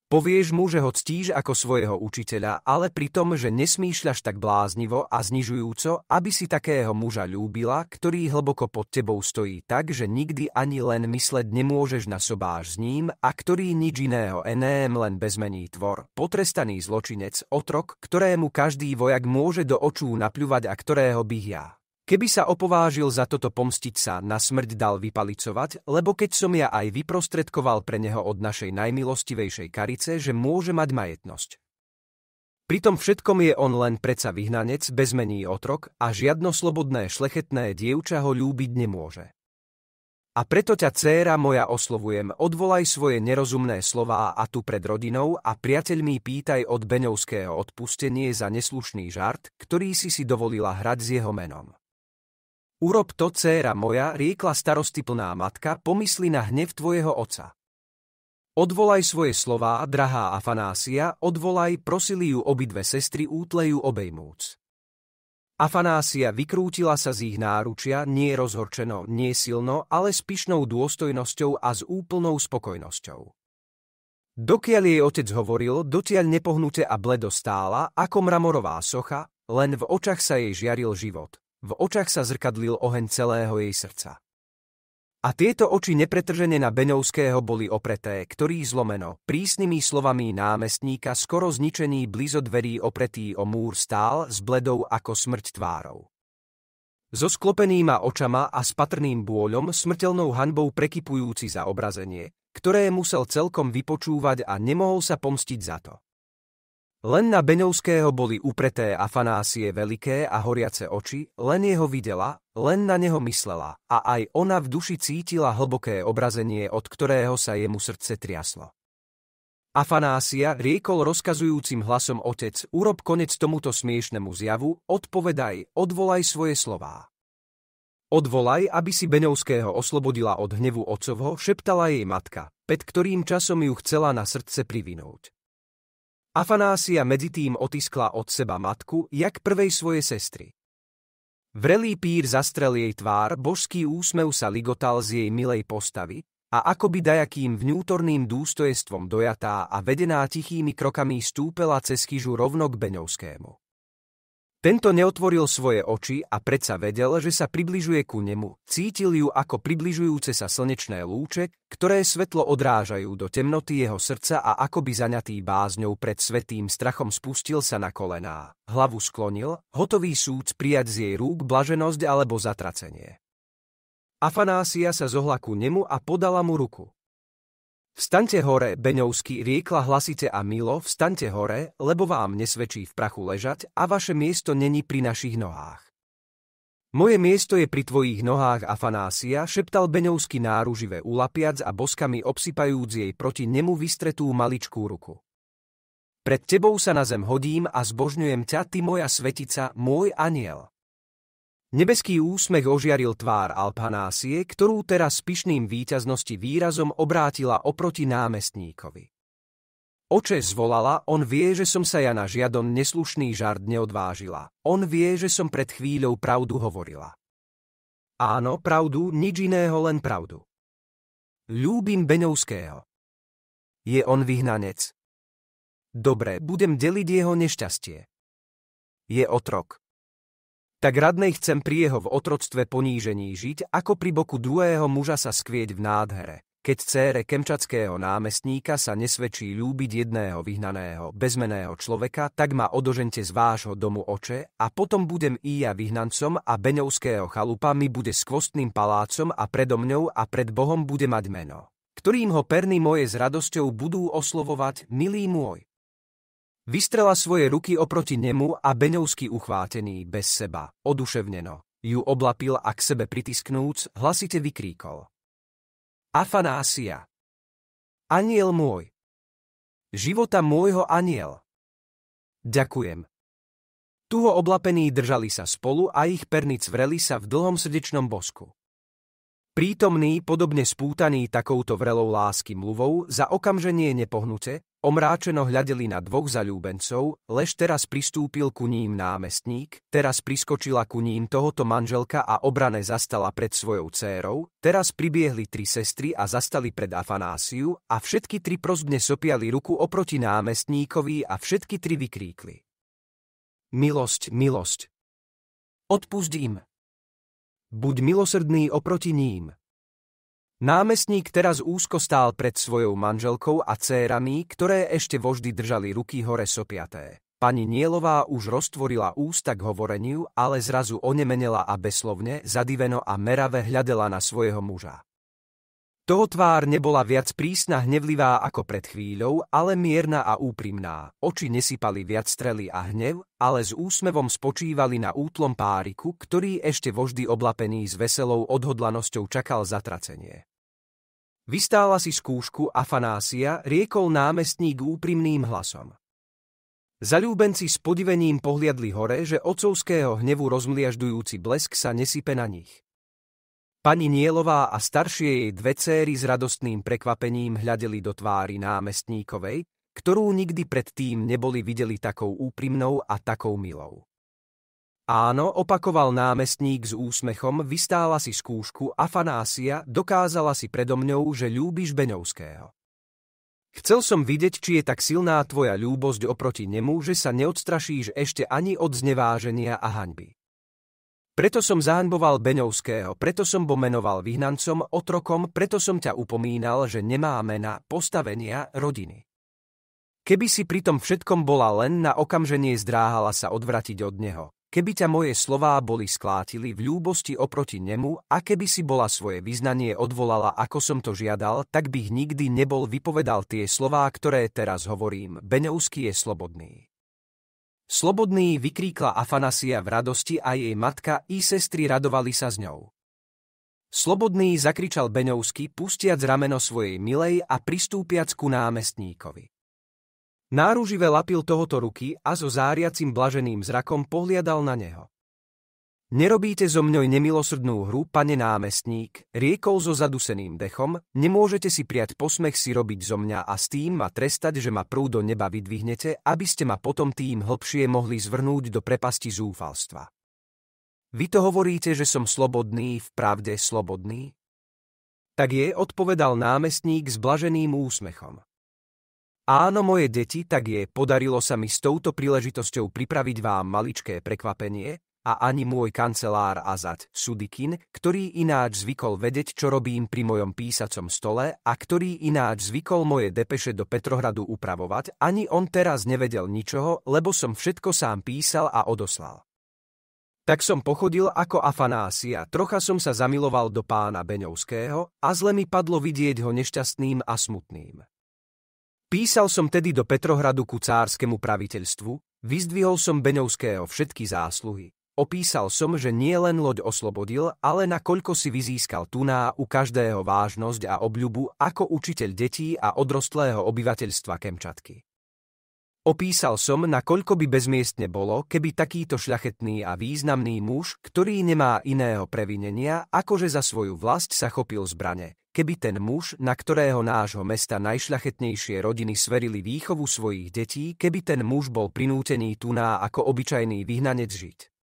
Povieš mu, že ho ctíš ako svojho učiteľa, ale pri tom, že nesmýšľaš tak bláznivo a znižujúco, aby si takého muža ľúbila, ktorý hlboko pod tebou stojí tak, že nikdy ani len mysleť nemôžeš na sobáš s ním a ktorý nič iného eném len bezmení tvor, potrestaný zločinec, otrok, ktorému každý vojak môže do očú napľúvať a ktorého bych ja. Keby sa opovážil za toto pomstiť sa, na smrť dal vypalicovať, lebo keď som ja aj vyprostredkoval pre neho od našej najmilostivejšej karice, že môže mať majetnosť. Pritom všetkom je on len predsa vyhnanec, bezmení otrok a žiadno slobodné šlechetné dievča ho ľúbiť nemôže. A preto ťa, céra moja, oslovujem, odvolaj svoje nerozumné slová a tu pred rodinou a priateľmi pýtaj od Beňovského odpustenie za neslušný žart, ktorý si si dovolila hrať s jeho menom. Urob to, céra moja, riekla starostyplná matka, pomysli na hnev tvojho oca. Odvolaj svoje slová, drahá Afanásia, odvolaj, prosili ju obidve sestry útleju obejmúc. Afanásia vykrútila sa z ich náručia, nie rozhorčeno, nie silno, ale s pyšnou dôstojnosťou a s úplnou spokojnosťou. Dokiaľ jej otec hovoril, dotiaľ nepohnuté a bledo stála, ako mramorová socha, len v očach sa jej žiaril život. V očach sa zrkadlil oheň celého jej srdca. A tieto oči nepretržene na Beňovského boli opreté, ktorý zlomeno, prísnymi slovami námestníka skoro zničený blízo dverí opretý o múr stál s bledou ako smrť tvárou. So sklopenýma očama a s patrným bôľom smrteľnou hanbou prekypujúci za obrazenie, ktoré musel celkom vypočúvať a nemohol sa pomstiť za to. Len na Beňovského boli upreté Afanásie veľké a horiace oči, len jeho videla, len na neho myslela a aj ona v duši cítila hlboké obrazenie, od ktorého sa jemu srdce triaslo. Afanásia riekol rozkazujúcim hlasom otec, urob konec tomuto smiešnemu zjavu, odpovedaj, odvolaj svoje slová. Odvolaj, aby si Beňovského oslobodila od hnevu otcovho, šeptala jej matka, pred ktorým časom ju chcela na srdce privinúť. Afanásia medzitým otiskla od seba matku, jak prvej svoje sestry. Vrelý pír zastrel jej tvár, božský úsmev sa ligotal z jej milej postavy a akoby dajakým vnútorným dústojestvom dojatá a vedená tichými krokami stúpela cez chyžu rovno k Beňovskému. Tento neotvoril svoje oči a predsa vedel, že sa približuje ku nemu. Cítil ju ako približujúce sa slnečné lúče, ktoré svetlo odrážajú do temnoty jeho srdca a akoby zaňatý bázňou pred svetým strachom spustil sa na kolená. Hlavu sklonil, hotový súd prijať z jej rúk blaženosť alebo zatracenie. Afanásia sa zohla ku nemu a podala mu ruku. Vstante hore, Beňovský, riekla hlasite a milo, vstante hore, lebo vám nesvedčí v prachu ležať a vaše miesto není pri našich nohách. Moje miesto je pri tvojich nohách, Afanásia, šeptal Beňovský náruživé ulapiac a boskami obsypajúc jej proti nemu vystretú maličkú ruku. Pred tebou sa na zem hodím a zbožňujem ťa, ty moja svetica, môj aniel. Nebeský úsmech ožiaril tvár Alpanásie, ktorú teraz pyšným výťaznosti výrazom obrátila oproti námestníkovi. Oče zvolala, on vie, že som sa ja na žiadom neslušný žart neodvážila. On vie, že som pred chvíľou pravdu hovorila. Áno, pravdu, nič iného, len pravdu. Ľúbim Beňovského. Je on vyhnanec. Dobre, budem deliť jeho nešťastie. Je otrok tak radnej chcem pri jeho v otroctve ponížení žiť, ako pri boku druhého muža sa skvieť v nádhere. Keď cére kemčackého námestníka sa nesvedčí ľúbiť jedného vyhnaného, bezmeného človeka, tak ma odožente z vášho domu oče a potom budem i ja vyhnancom a beňovského chalupa mi bude skvostným palácom a predo mňou a pred Bohom bude mať meno, ktorým ho perny moje s radosťou budú oslovovať, milý môj. Vystrela svoje ruky oproti nemu a Beňovský uchvátený, bez seba, oduševneno, ju oblapil a k sebe pritisknúc, hlasite vykríkol. Afanásia! Aniel môj! Života môjho aniel! Ďakujem. Tuho oblapený držali sa spolu a ich perny cvreli sa v dlhom srdečnom bosku. Prítomný, podobne spútaný takouto vrelou lásky mluvou, za okamženie nepohnute, omráčeno hľadeli na dvoch zalúbencov, lež teraz pristúpil ku ním námestník, teraz priskočila ku ním tohoto manželka a obrane zastala pred svojou dcérou, teraz pribiehli tri sestry a zastali pred Afanásiu a všetky tri prozbne sopiali ruku oproti námestníkovi a všetky tri vykríkli. Milosť, milosť. Odpúzdím, buď milosrdný oproti ním. Námestník teraz úzko stál pred svojou manželkou a cérami, ktoré ešte voždy držali ruky hore sopiaté. Pani Nielová už roztvorila ústa k hovoreniu, ale zrazu onemenela a beslovne, zadiveno a merave hľadela na svojho muža. Toho tvár nebola viac prísna hnevlivá ako pred chvíľou, ale mierna a úprimná. Oči nesypali viac strely a hnev, ale s úsmevom spočívali na útlom páriku, ktorý ešte voždy oblapený s veselou odhodlanosťou čakal zatracenie. Vystála si skúšku Afanásia, riekol námestník úprimným hlasom. Zalúbenci s podivením pohliadli hore, že ocovského hnevu rozmliaždujúci blesk sa nesype na nich. Pani Nielová a staršie jej dve céry s radostným prekvapením hľadeli do tvári námestníkovej, ktorú nikdy predtým neboli videli takou úprimnou a takou milou. Áno, opakoval námestník s úsmechom, vystála si skúšku a fanásia dokázala si predo mňou, že ľúbiš Beňovského. Chcel som vidieť, či je tak silná tvoja ľúbosť oproti nemu, že sa neodstrašíš ešte ani od zneváženia a haňby. Preto som zahanboval Beňovského, preto som bo menoval vyhnancom, otrokom, preto som ťa upomínal, že nemá mena, postavenia, rodiny. Keby si pritom všetkom bola len na okamženie zdráhala sa odvratiť od neho, keby ťa moje slová boli sklátili v ľúbosti oproti nemu a keby si bola svoje vyznanie odvolala, ako som to žiadal, tak bych nikdy nebol vypovedal tie slová, ktoré teraz hovorím. Beňovský je slobodný. Slobodný vykríkla Afanasia v radosti a jej matka i sestry radovali sa s ňou. Slobodný zakričal Beňovský, pustiac rameno svojej milej a pristúpiac ku námestníkovi. Náružive lapil tohoto ruky a so záriacim blaženým zrakom pohliadal na neho. Nerobíte zo mňoj nemilosrdnú hru, pane námestník, riekol so zaduseným dechom, nemôžete si prijať posmech si robiť zo mňa a s tým ma trestať, že ma prúd do neba vydvihnete, aby ste ma potom tým hlbšie mohli zvrnúť do prepasti zúfalstva. Vy to hovoríte, že som slobodný, v pravde slobodný? Tak je, odpovedal námestník s blaženým úsmechom. Áno, moje deti, tak je, podarilo sa mi s touto príležitosťou pripraviť vám maličké prekvapenie, a ani môj kancelár Azad Sudikin, ktorý ináč zvykol vedieť, čo robím pri mojom písacom stole a ktorý ináč zvykol moje depeše do Petrohradu upravovať, ani on teraz nevedel ničoho, lebo som všetko sám písal a odoslal. Tak som pochodil ako Afanásia, trocha som sa zamiloval do pána Beňovského a zle mi padlo vidieť ho nešťastným a smutným. Písal som tedy do Petrohradu ku cárskému praviteľstvu, vyzdvihol som Beňovského všetky zásluhy. Opísal som, že nie len loď oslobodil, ale nakoľko si vyzískal tuná u každého vážnosť a obľubu ako učiteľ detí a odrostlého obyvateľstva Kemčatky. Opísal som, nakoľko by bezmiestne bolo, keby takýto šľachetný a významný muž, ktorý nemá iného previnenia, ako že za svoju vlast sa chopil zbrane, keby ten muž, na ktorého nášho mesta najšľachetnejšie rodiny sverili výchovu svojich detí, keby ten muž bol prinútený tuná ako obyčajný vyhnanec žiť.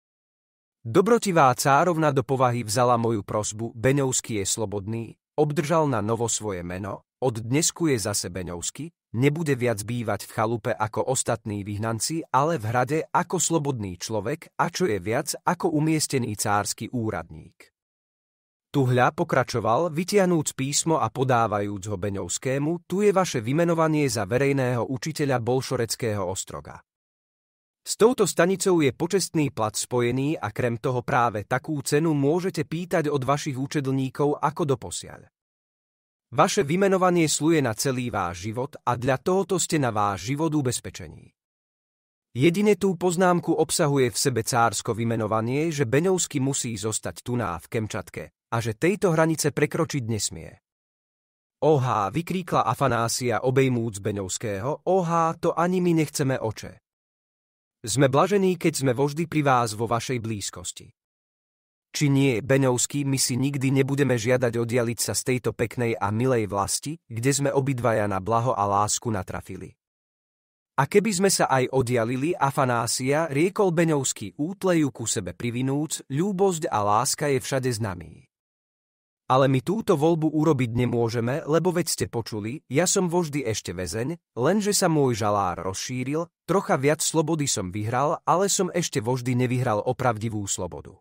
Dobrotivá cárovna do povahy vzala moju prosbu, Beňovský je slobodný, obdržal na novo svoje meno, od dnesku je zase Beňovský, nebude viac bývať v chalupe ako ostatní vyhnanci, ale v hrade ako slobodný človek a čo je viac ako umiestený cársky úradník. Tuhľa pokračoval, vytiahnúc písmo a podávajúc ho Beňovskému, tu je vaše vymenovanie za verejného učiteľa Bolšoreckého ostroga. S touto stanicou je počestný plat spojený a krem toho práve takú cenu môžete pýtať od vašich účedlníkov ako doposiaľ. Vaše vymenovanie sluje na celý váš život a dľa tohoto ste na váš život ubezpečení. Jedine tú poznámku obsahuje v sebe cársko vymenovanie, že Beňovsky musí zostať tuná v Kemčatke a že tejto hranice prekročiť nesmie. Oha, vykríkla Afanásia obejmúc Beňovského, Oha, to ani my nechceme oče. Sme blažení, keď sme voždy pri vás vo vašej blízkosti. Či nie, Beňovský, my si nikdy nebudeme žiadať oddialiť sa z tejto peknej a milej vlasti, kde sme obidvaja na blaho a lásku natrafili. A keby sme sa aj oddialili, Afanásia, riekol Beňovský, útleju ku sebe privinúc, ľúbosť a láska je všade s nami. Ale my túto voľbu urobiť nemôžeme, lebo veď ste počuli, ja som voždy ešte väzeň, lenže sa môj žalár rozšíril, trocha viac slobody som vyhral, ale som ešte voždy nevyhral opravdivú slobodu.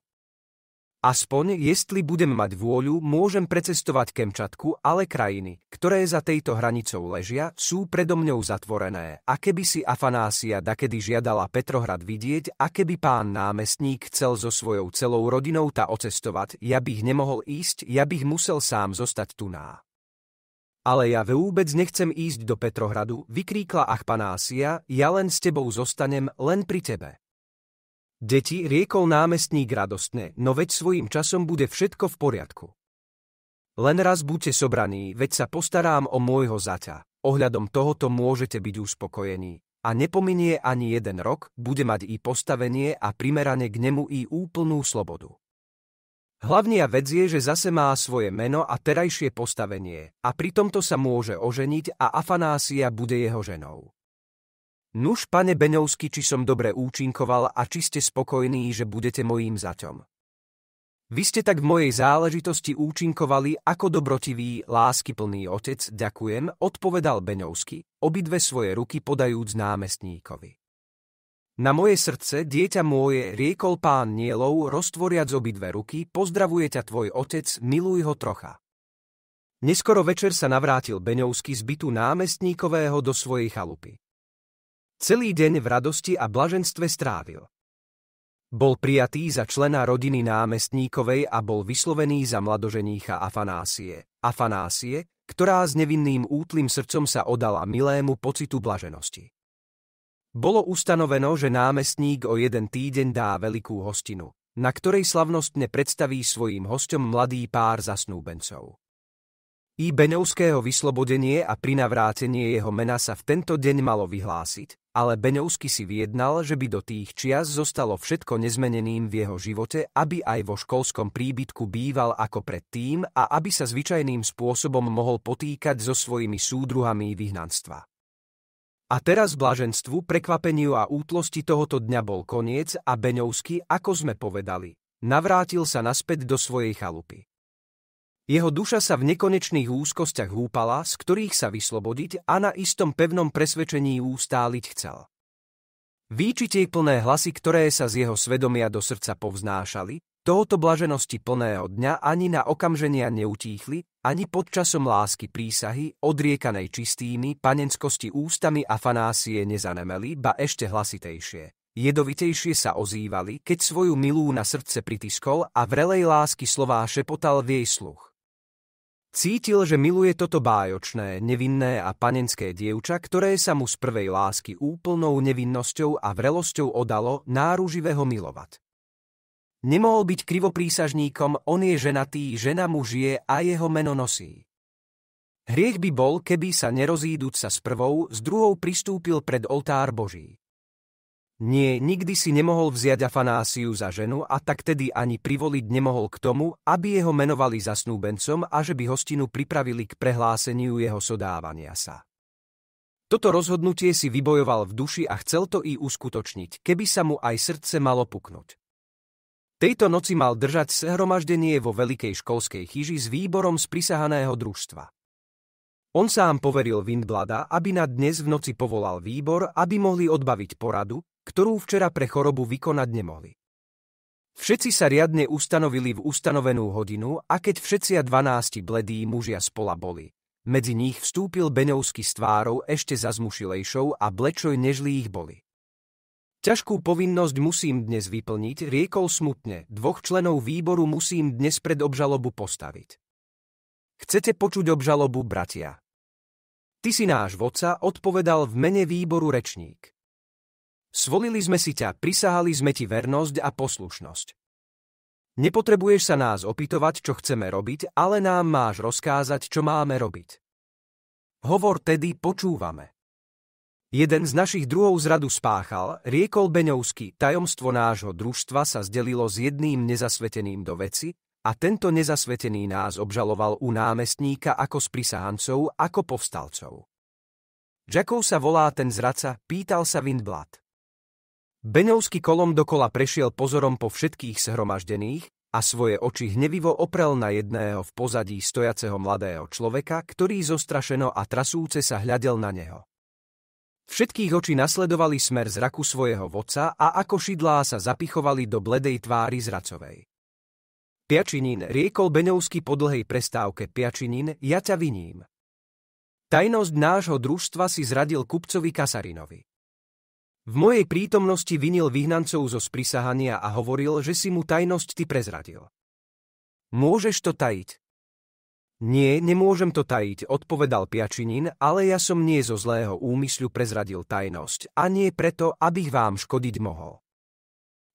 Aspoň, jestli budem mať vôľu, môžem precestovať Kemčatku, ale krajiny, ktoré za tejto hranicou ležia, sú predo mňou zatvorené. A keby si Afanásia dakedy žiadala Petrohrad vidieť, a keby pán námestník chcel so svojou celou rodinou ta ocestovať, ja bych nemohol ísť, ja bych musel sám zostať tuná. Ale ja vôbec nechcem ísť do Petrohradu, vykríkla Achpanásia, ja len s tebou zostanem, len pri tebe. Deti, riekol námestník radostne, no veď svojim časom bude všetko v poriadku. Len raz buďte sobraní, veď sa postarám o môjho zaťa. Ohľadom tohoto môžete byť uspokojení. A nepominie ani jeden rok, bude mať i postavenie a primerane k nemu i úplnú slobodu. Hlavnia vec je, že zase má svoje meno a terajšie postavenie a pri tomto sa môže oženiť a Afanásia bude jeho ženou. Nuž, pane Beňovský, či som dobre účinkoval a či ste spokojní, že budete mojím zaťom. Vy ste tak v mojej záležitosti účinkovali ako dobrotivý, láskyplný otec, ďakujem, odpovedal Beňovský, obidve svoje ruky podajúc námestníkovi. Na moje srdce, dieťa moje, riekol pán Nielov, roztvoriac obidve ruky, pozdravuje ťa tvoj otec, miluj ho trocha. Neskoro večer sa navrátil Beňovský z bytu námestníkového do svojej chalupy. Celý deň v radosti a blaženstve strávil. Bol prijatý za člena rodiny námestníkovej a bol vyslovený za mladoženícha Afanásie. Afanásie, ktorá s nevinným útlým srdcom sa odala milému pocitu blaženosti. Bolo ustanoveno, že námestník o jeden týden dá veľkú hostinu, na ktorej slavnostne predstaví svojim hostom mladý pár zasnúbencov. I Beňovského vyslobodenie a prinavrátenie jeho mena sa v tento deň malo vyhlásiť, ale Beňovský si vyjednal, že by do tých čias zostalo všetko nezmeneným v jeho živote, aby aj vo školskom príbytku býval ako predtým a aby sa zvyčajným spôsobom mohol potýkať so svojimi súdruhami vyhnanstva. A teraz blaženstvu, prekvapeniu a útlosti tohoto dňa bol koniec a Beňovský, ako sme povedali, navrátil sa naspäť do svojej chalupy. Jeho duša sa v nekonečných úzkostiach húpala, z ktorých sa vyslobodiť a na istom pevnom presvedčení ústáliť chcel. Výčitej plné hlasy, ktoré sa z jeho svedomia do srdca povznášali, tohoto blaženosti plného dňa ani na okamženia neutíchli, ani pod časom lásky prísahy, odriekanej čistými, panenskosti ústami a fanásie nezanemeli, ba ešte hlasitejšie. Jedovitejšie sa ozývali, keď svoju milú na srdce pritiskol a vrelej lásky slová šepotal v jej sluch. Cítil, že miluje toto bájočné, nevinné a panenské dievča, ktoré sa mu z prvej lásky úplnou nevinnosťou a vrelosťou odalo náruživého milovať. Nemohol byť krivoprísažníkom, on je ženatý, žena mu žije a jeho meno nosí. Hriech by bol, keby sa nerozíduť sa s prvou, s druhou pristúpil pred oltár Boží. Nie, nikdy si nemohol vziať Afanásiu za ženu a tak tedy ani privoliť nemohol k tomu, aby jeho menovali za snúbencom a že by hostinu pripravili k prehláseniu jeho sodávania sa. Toto rozhodnutie si vybojoval v duši a chcel to i uskutočniť, keby sa mu aj srdce malo puknúť. Tejto noci mal držať zhromaždenie vo veľkej školskej chyži s výborom z prisahaného družstva. On sám poveril Windblada, aby na dnes v noci povolal výbor, aby mohli odbaviť poradu, ktorú včera pre chorobu vykonať nemohli. Všetci sa riadne ustanovili v ustanovenú hodinu a keď všetci a dvanácti bledí mužia spola boli, medzi nich vstúpil Beňovský s tvárou ešte zazmušilejšou a blečoj nežli ich boli. Ťažkú povinnosť musím dnes vyplniť, riekol smutne, dvoch členov výboru musím dnes pred obžalobu postaviť. Chcete počuť obžalobu, bratia? Ty si náš vodca, odpovedal v mene výboru rečník. Svolili sme si ťa, prisahali sme ti vernosť a poslušnosť. Nepotrebuješ sa nás opýtovať, čo chceme robiť, ale nám máš rozkázať, čo máme robiť. Hovor tedy počúvame. Jeden z našich druhov zradu spáchal, riekol Beňovský, tajomstvo nášho družstva sa zdelilo s jedným nezasveteným do veci a tento nezasvetený nás obžaloval u námestníka ako s prisahancov, ako povstalcov. Jackov sa volá ten zraca, pýtal sa Windblad. Beňovský kolom dokola prešiel pozorom po všetkých zhromaždených a svoje oči hnevivo oprel na jedného v pozadí stojaceho mladého človeka, ktorý zostrašeno a trasúce sa hľadel na neho. Všetkých oči nasledovali smer zraku svojho vodca a ako šidlá sa zapichovali do bledej tvári zracovej. Piačinín, riekol Beňovský po dlhej prestávke Piačinín, ja ťa viním. Tajnosť nášho družstva si zradil kupcovi Kasarinovi. V mojej prítomnosti vinil vyhnancov zo sprisahania a hovoril, že si mu tajnosť ty prezradil. Môžeš to tajiť. Nie, nemôžem to tajiť, odpovedal Piačinin, ale ja som nie zo zlého úmyslu prezradil tajnosť a nie preto, abych vám škodiť mohol.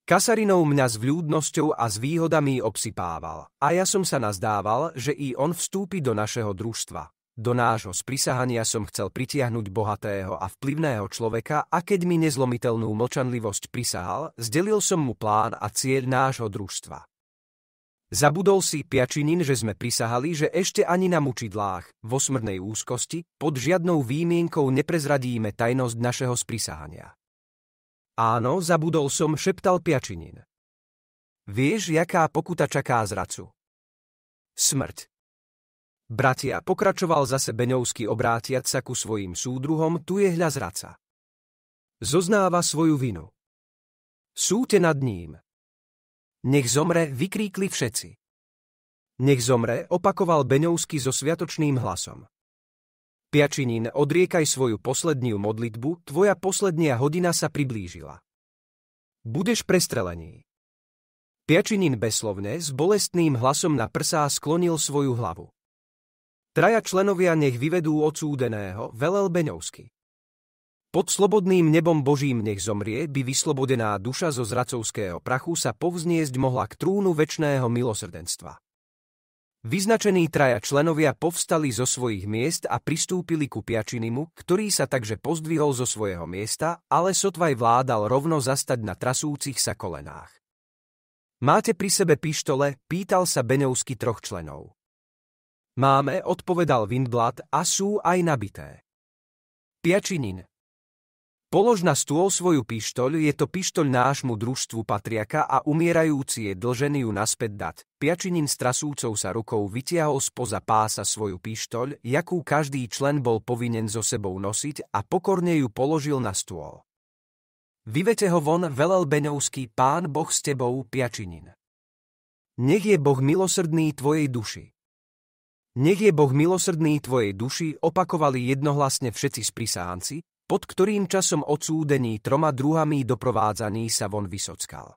Kasarinov mňa s vľúdnosťou a s výhodami obsypával a ja som sa nazdával, že i on vstúpi do našeho družstva. Do nášho sprisahania som chcel pritiahnuť bohatého a vplyvného človeka a keď mi nezlomiteľnú mlčanlivosť prisahal, zdelil som mu plán a cieľ nášho družstva. Zabudol si Piačinin, že sme prisahali, že ešte ani na mučidlách, vo smrnej úzkosti, pod žiadnou výmienkou neprezradíme tajnosť našeho sprisahania. Áno, zabudol som, šeptal Piačinin. Vieš, jaká pokuta čaká zracu? Smrť. Bratia, pokračoval zase Beňovský obrátiať sa ku svojim súdruhom, tu je hľa zraca. Zoznáva svoju vinu. Súte nad ním. Nech zomre, vykríkli všetci. Nech zomre, opakoval Beňovský so sviatočným hlasom. Piačinin, odriekaj svoju posledniu modlitbu, tvoja poslednia hodina sa priblížila. Budeš prestrelený. Piačinin beslovne s bolestným hlasom na prsá sklonil svoju hlavu. Traja členovia nech vyvedú odsúdeného, velel Beňovsky. Pod slobodným nebom Božím nech zomrie, by vyslobodená duša zo zracovského prachu sa povzniesť mohla k trúnu väčšného milosrdenstva. Vyznačení traja členovia povstali zo svojich miest a pristúpili ku Piačinimu, ktorý sa takže pozdvihol zo svojho miesta, ale sotvaj vládal rovno zastať na trasúcich sa kolenách. Máte pri sebe pištole? Pýtal sa Beňovsky troch členov. Máme, odpovedal Windblad, a sú aj nabité. Piačinin. Polož na stôl svoju pištoľ, je to pištoľ nášmu družstvu patriaka a umierajúci je dlžený ju naspäť dať. Piačinin s trasúcou sa rukou vytiahol spoza pása svoju pištoľ, jakú každý člen bol povinen so sebou nosiť a pokorne ju položil na stôl. Vyvete ho von, velel Beňovský, pán Boh s tebou, Piačinin. Nech je Boh milosrdný tvojej duši. Nech je Boh milosrdný tvojej duši, opakovali jednohlasne všetci sprisáhanci, pod ktorým časom odsúdení troma druhami doprovádzaní sa von vysockal.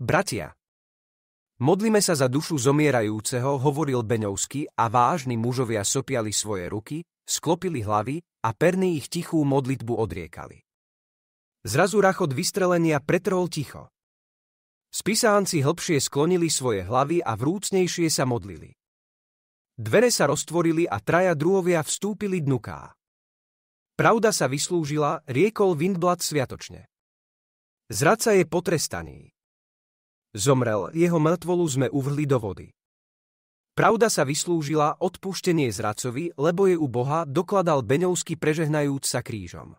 Bratia, modlime sa za dušu zomierajúceho, hovoril Beňovský a vážni mužovia sopiali svoje ruky, sklopili hlavy a perný ich tichú modlitbu odriekali. Zrazu rachod vystrelenia pretrhol ticho. Spisánci hlbšie sklonili svoje hlavy a vrúcnejšie sa modlili. Dvere sa roztvorili a traja druhovia vstúpili dnuká. Pravda sa vyslúžila, riekol Windblad sviatočne. Zradca je potrestaný. Zomrel, jeho mŕtvolu sme uvrli do vody. Pravda sa vyslúžila odpúštenie zradcovi, lebo je u Boha, dokladal Beňovský prežehnajúc sa krížom.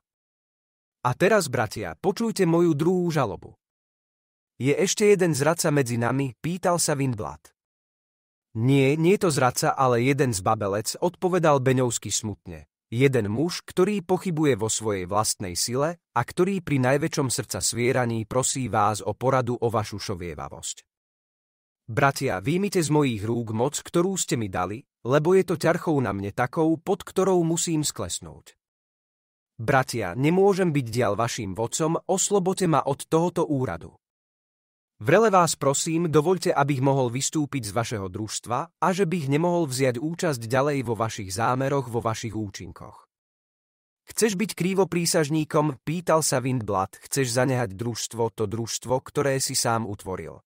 A teraz, bratia, počujte moju druhú žalobu. Je ešte jeden zradca medzi nami, pýtal sa Windblad. Nie, nie je to zradca, ale jeden z babelec, odpovedal Beňovský smutne. Jeden muž, ktorý pochybuje vo svojej vlastnej sile a ktorý pri najväčšom srdca svieraní prosí vás o poradu o vašu šovievavosť. Bratia, výjmite z mojich rúk moc, ktorú ste mi dali, lebo je to ťarchou na mne takou, pod ktorou musím sklesnúť. Bratia, nemôžem byť dial vašim vodcom, oslobote ma od tohoto úradu. Vrele vás prosím, dovoľte, abych mohol vystúpiť z vašeho družstva a že bych nemohol vziať účasť ďalej vo vašich zámeroch, vo vašich účinkoch. Chceš byť krívo prísažníkom, pýtal sa Windblad, chceš zanehať družstvo, to družstvo, ktoré si sám utvoril.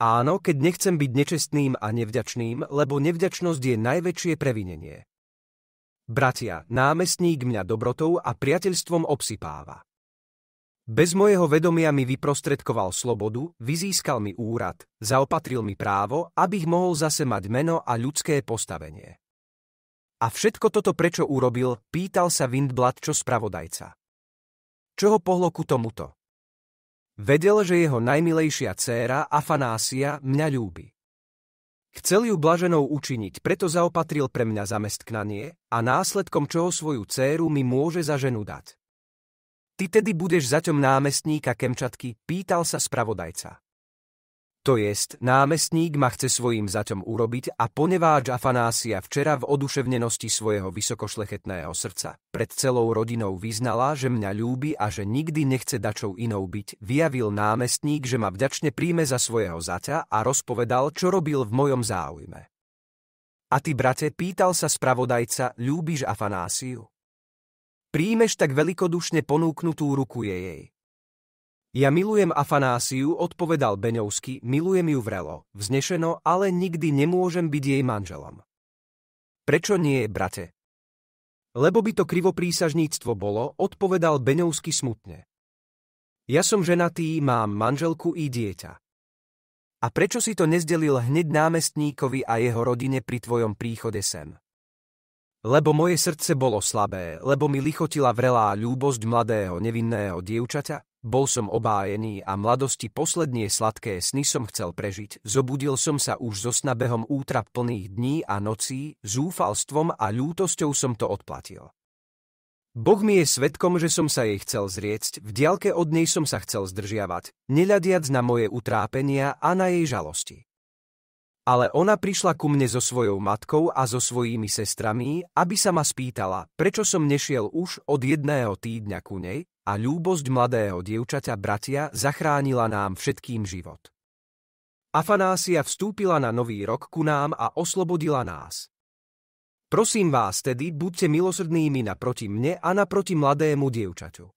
Áno, keď nechcem byť nečestným a nevďačným, lebo nevďačnosť je najväčšie previnenie. Bratia, námestník mňa dobrotou a priateľstvom obsypáva. Bez mojeho vedomia mi vyprostredkoval slobodu, vyzískal mi úrad, zaopatril mi právo, abych mohol zase mať meno a ľudské postavenie. A všetko toto prečo urobil, pýtal sa Windblad čo spravodajca. Čo ho pohlo ku tomuto? Vedel, že jeho najmilejšia dcéra Afanásia mňa ľúbi. Chcel ju blaženou učiniť, preto zaopatril pre mňa zamestknanie a následkom čoho svoju dcéru mi môže za ženu dať. Ty tedy budeš zaťom námestníka Kemčatky, pýtal sa spravodajca. To jest, námestník ma chce svojim zaťom urobiť a poneváč Afanásia včera v oduševnenosti svojho vysokošlechetného srdca pred celou rodinou vyznala, že mňa ľúbi a že nikdy nechce dačou inou byť, vyjavil námestník, že ma vďačne príjme za svojho zaťa a rozpovedal, čo robil v mojom záujme. A ty, brate, pýtal sa spravodajca, ľúbiš Afanásiu? Príjmeš tak velikodušne ponúknutú ruku je jej. Ja milujem Afanásiu, odpovedal Beňovsky, milujem ju vrelo, vznešeno, ale nikdy nemôžem byť jej manželom. Prečo nie, brate? Lebo by to krivoprísažníctvo bolo, odpovedal Beňovsky smutne. Ja som ženatý, mám manželku i dieťa. A prečo si to nezdelil hneď námestníkovi a jeho rodine pri tvojom príchode sem? Lebo moje srdce bolo slabé, lebo mi lichotila vrelá ľúbosť mladého nevinného dievčaťa, bol som obájený a mladosti poslednie sladké sny som chcel prežiť, zobudil som sa už so snabehom útra plných dní a nocí, zúfalstvom a ľútosťou som to odplatil. Boh mi je svetkom, že som sa jej chcel zriecť, v diaľke od nej som sa chcel zdržiavať, neľadiac na moje utrápenia a na jej žalosti. Ale ona prišla ku mne so svojou matkou a so svojimi sestrami, aby sa ma spýtala, prečo som nešiel už od jedného týdňa ku nej a ľúbosť mladého dievčaťa bratia zachránila nám všetkým život. Afanásia vstúpila na nový rok ku nám a oslobodila nás. Prosím vás tedy, buďte milosrdnými naproti mne a naproti mladému dievčaťu.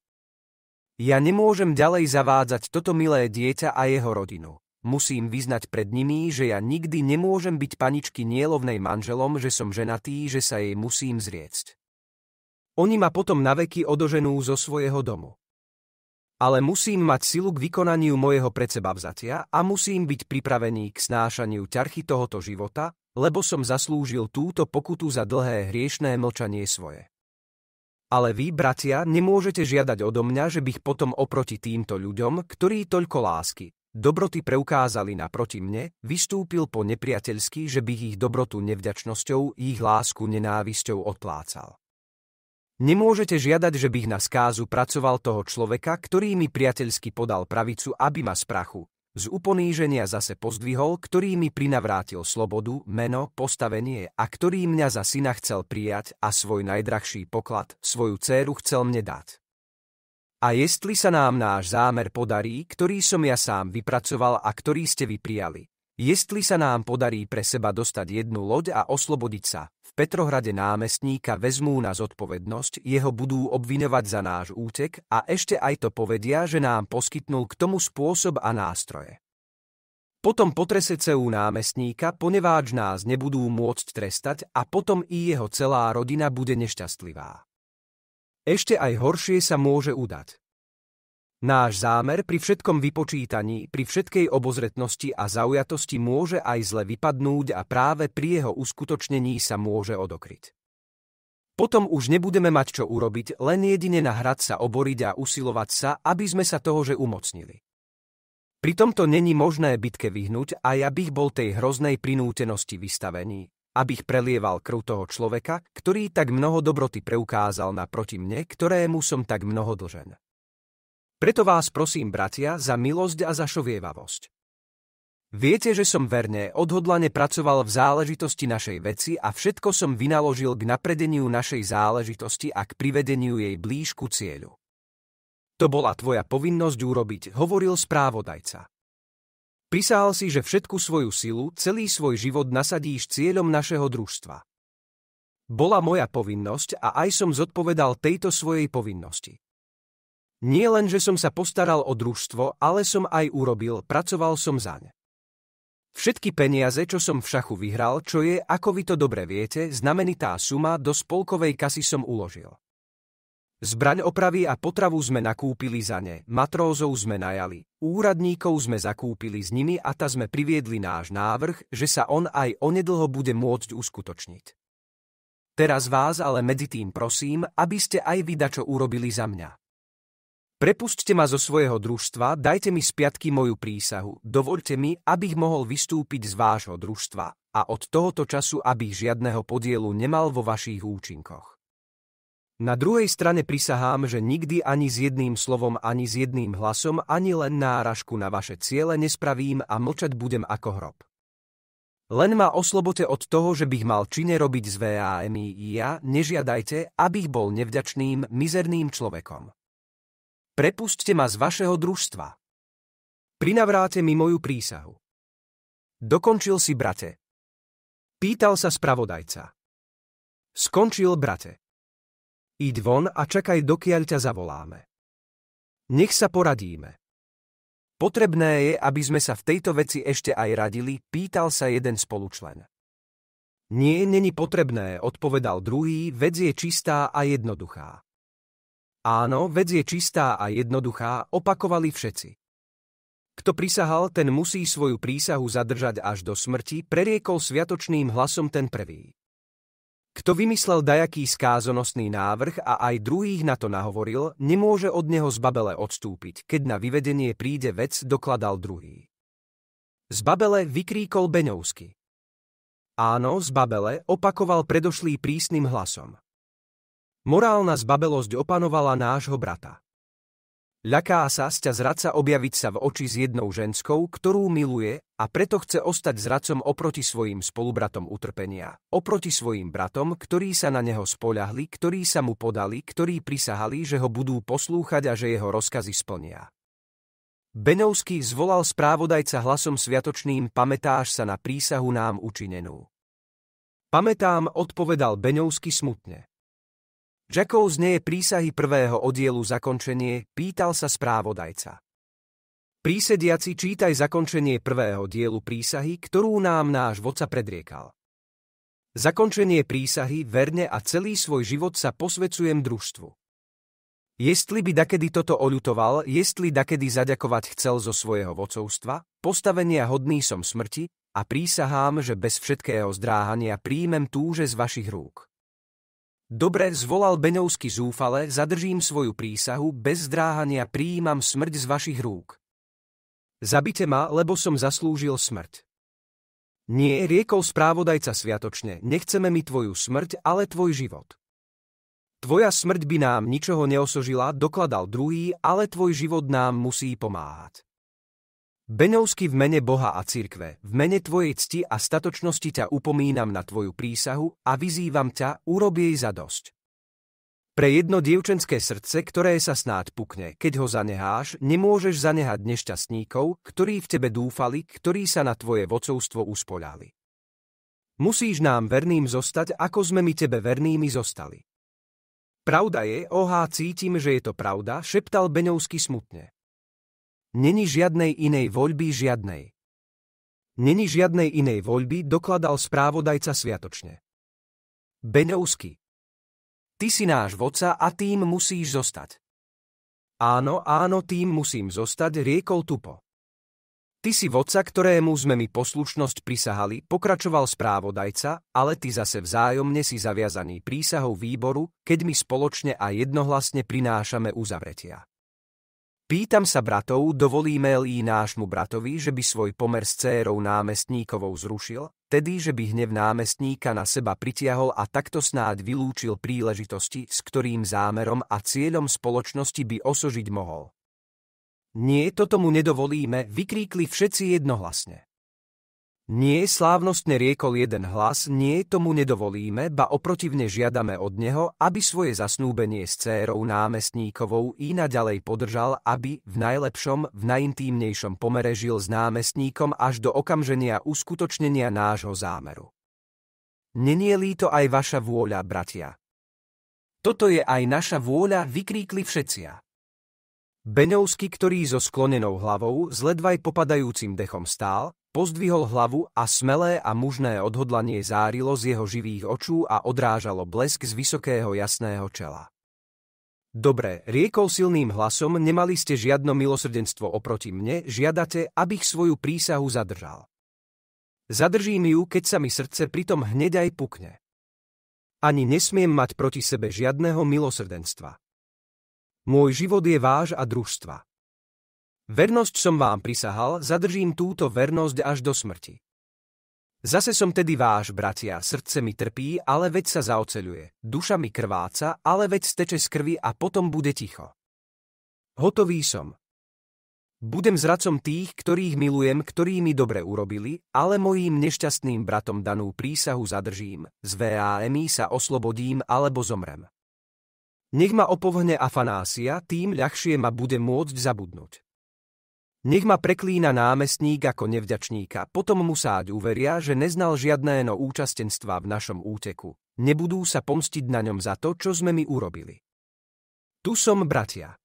Ja nemôžem ďalej zavádzať toto milé dieťa a jeho rodinu. Musím vyznať pred nimi, že ja nikdy nemôžem byť paničky nielovnej manželom, že som ženatý, že sa jej musím zriecť. Oni ma potom naveky odoženú zo svojho domu. Ale musím mať silu k vykonaniu mojho predsebavzatia a musím byť pripravený k snášaniu ťarchy tohoto života, lebo som zaslúžil túto pokutu za dlhé hriešné mlčanie svoje. Ale vy, bratia, nemôžete žiadať odo mňa, že bych potom oproti týmto ľuďom, ktorí toľko lásky, dobroty preukázali naproti mne, vystúpil po nepriateľsky, že by ich dobrotu nevďačnosťou, ich lásku nenávisťou odplácal. Nemôžete žiadať, že bych na skázu pracoval toho človeka, ktorý mi priateľsky podal pravicu, aby ma z prachu, z uponíženia zase pozdvihol, ktorý mi prinavrátil slobodu, meno, postavenie a ktorý mňa za syna chcel prijať a svoj najdrahší poklad, svoju céru chcel mne dať. A jestli sa nám náš zámer podarí, ktorý som ja sám vypracoval a ktorý ste vy prijali. Jestli sa nám podarí pre seba dostať jednu loď a oslobodiť sa, v Petrohrade námestníka vezmú na zodpovednosť, jeho budú obvinovať za náš útek a ešte aj to povedia, že nám poskytnul k tomu spôsob a nástroje. Potom potrese ceú námestníka, poneváč nás nebudú môcť trestať a potom i jeho celá rodina bude nešťastlivá. Ešte aj horšie sa môže udať. Náš zámer pri všetkom vypočítaní, pri všetkej obozretnosti a zaujatosti môže aj zle vypadnúť a práve pri jeho uskutočnení sa môže odokryť. Potom už nebudeme mať čo urobiť, len jedine na hrad sa oboriť a usilovať sa, aby sme sa toho že umocnili. Pri tomto není možné bitke vyhnúť a ja bych bol tej hroznej prinútenosti vystavený abych prelieval krv toho človeka, ktorý tak mnoho dobroty preukázal naproti mne, ktorému som tak mnoho dlžen. Preto vás prosím, bratia, za milosť a za šovievavosť. Viete, že som verne, odhodlane pracoval v záležitosti našej veci a všetko som vynaložil k napredeniu našej záležitosti a k privedeniu jej blíž ku cieľu. To bola tvoja povinnosť urobiť, hovoril správodajca. Prisahal si, že všetku svoju silu, celý svoj život nasadíš cieľom našeho družstva. Bola moja povinnosť a aj som zodpovedal tejto svojej povinnosti. Nie len, že som sa postaral o družstvo, ale som aj urobil, pracoval som zaň. Všetky peniaze, čo som v šachu vyhral, čo je, ako vy to dobre viete, znamenitá suma, do spolkovej kasy som uložil. Zbraň opravy a potravu sme nakúpili za ne, matrózov sme najali, úradníkov sme zakúpili s nimi a ta sme priviedli náš návrh, že sa on aj onedlho bude môcť uskutočniť. Teraz vás ale medzi tým prosím, aby ste aj vy dačo urobili za mňa. Prepustite ma zo svojho družstva, dajte mi spiatky moju prísahu, dovolte mi, abych mohol vystúpiť z vášho družstva a od tohoto času, aby žiadného podielu nemal vo vašich účinkoch. Na druhej strane prisahám, že nikdy ani s jedným slovom, ani s jedným hlasom, ani len náražku na vaše ciele nespravím a mlčať budem ako hrob. Len ma oslobote od toho, že bych mal čine robiť z VAMI ja, nežiadajte, abych bol nevďačným, mizerným človekom. Prepustte ma z vašeho družstva. Prinavráte mi moju prísahu. Dokončil si, brate. Pýtal sa spravodajca. Skončil, brate. Id von a čakaj, dokiaľ ťa zavoláme. Nech sa poradíme. Potrebné je, aby sme sa v tejto veci ešte aj radili, pýtal sa jeden spolučlen. Nie, není potrebné, odpovedal druhý, vec je čistá a jednoduchá. Áno, vec je čistá a jednoduchá, opakovali všetci. Kto prisahal, ten musí svoju prísahu zadržať až do smrti, preriekol sviatočným hlasom ten prvý. Kto vymyslel dajaký skázonosný návrh a aj druhých na to nahovoril, nemôže od neho zbabele odstúpiť, keď na vyvedenie príde vec, dokladal druhý. Zbabele vykríkol Beňovsky. Áno, Babele opakoval predošlý prísnym hlasom. Morálna zbabelosť opanovala nášho brata. Ľaká sa ťa zradca objaviť sa v oči s jednou ženskou, ktorú miluje a preto chce ostať zradcom oproti svojim spolubratom utrpenia, oproti svojim bratom, ktorí sa na neho spoľahli, ktorí sa mu podali, ktorí prisahali, že ho budú poslúchať a že jeho rozkazy splnia. Benovský zvolal správodajca hlasom sviatočným Pamätáš sa na prísahu nám učinenú. Pamätám, odpovedal Beňovsky smutne. Jackov z prísahy prvého oddielu zakončenie pýtal sa správodajca. Prísediaci čítaj zakončenie prvého dielu prísahy, ktorú nám náš vodca predriekal. Zakončenie prísahy verne a celý svoj život sa posvecujem družstvu. Jestli by dakedy toto oľutoval, jestli dakedy zaďakovať chcel zo svojho vocovstva, postavenia hodný som smrti a prísahám, že bez všetkého zdráhania príjmem túže z vašich rúk. Dobre, zvolal Beňovsky zúfale, zadržím svoju prísahu, bez zdráhania prijímam smrť z vašich rúk. Zabite ma, lebo som zaslúžil smrť. Nie, riekol správodajca sviatočne, nechceme mi tvoju smrť, ale tvoj život. Tvoja smrť by nám ničoho neosožila, dokladal druhý, ale tvoj život nám musí pomáhať. Beňovský v mene Boha a cirkve, v mene tvojej cti a statočnosti ťa upomínam na tvoju prísahu a vyzývam ťa, urob jej za dosť. Pre jedno dievčenské srdce, ktoré sa snáď pukne, keď ho zaneháš, nemôžeš zanehať nešťastníkov, ktorí v tebe dúfali, ktorí sa na tvoje vocovstvo uspoľali. Musíš nám verným zostať, ako sme my tebe vernými zostali. Pravda je, ohá, cítim, že je to pravda, šeptal Beňovský smutne. Není žiadnej inej voľby žiadnej. Není žiadnej inej voľby, dokladal správodajca sviatočne. Beňovský, Ty si náš voca a tým musíš zostať. Áno, áno, tým musím zostať, riekol Tupo. Ty si voca, ktorému sme mi poslušnosť prisahali, pokračoval správodajca, ale ty zase vzájomne si zaviazaný prísahou výboru, keď my spoločne a jednohlasne prinášame uzavretia. Pýtam sa bratov, dovolíme li nášmu bratovi, že by svoj pomer s cérou námestníkovou zrušil, tedy, že by hnev námestníka na seba pritiahol a takto snáď vylúčil príležitosti, s ktorým zámerom a cieľom spoločnosti by osožiť mohol. Nie, toto mu nedovolíme, vykríkli všetci jednohlasne. Nie slávnostne riekol jeden hlas, nie tomu nedovolíme, ba oprotivne žiadame od neho, aby svoje zasnúbenie s cérou námestníkovou i naďalej podržal, aby v najlepšom, v najintímnejšom pomere žil s námestníkom až do okamženia uskutočnenia nášho zámeru. Nenielí to aj vaša vôľa, bratia. Toto je aj naša vôľa, vykríkli všetcia. Beňovský, ktorý so sklonenou hlavou, s ledvaj popadajúcim dechom stál, Pozdvihol hlavu a smelé a mužné odhodlanie zárilo z jeho živých očú a odrážalo blesk z vysokého jasného čela. Dobre, riekol silným hlasom, nemali ste žiadno milosrdenstvo oproti mne, žiadate, abych svoju prísahu zadržal. Zadržím ju, keď sa mi srdce pritom hneď aj pukne. Ani nesmiem mať proti sebe žiadného milosrdenstva. Môj život je váš a družstva. Vernosť som vám prisahal, zadržím túto vernosť až do smrti. Zase som tedy váš, bratia, srdce mi trpí, ale veď sa zaoceľuje. Duša mi krváca, ale veď steče z krvi a potom bude ticho. Hotový som. Budem zradcom tých, ktorých milujem, ktorí mi dobre urobili, ale mojím nešťastným bratom danú prísahu zadržím, z VAMI sa oslobodím alebo zomrem. Nech ma opovhne Afanásia, tým ľahšie ma bude môcť zabudnúť. Nech ma preklína námestník ako nevďačníka, potom mu sáď uveria, že neznal žiadné no účastenstva v našom úteku. Nebudú sa pomstiť na ňom za to, čo sme mi urobili. Tu som, bratia.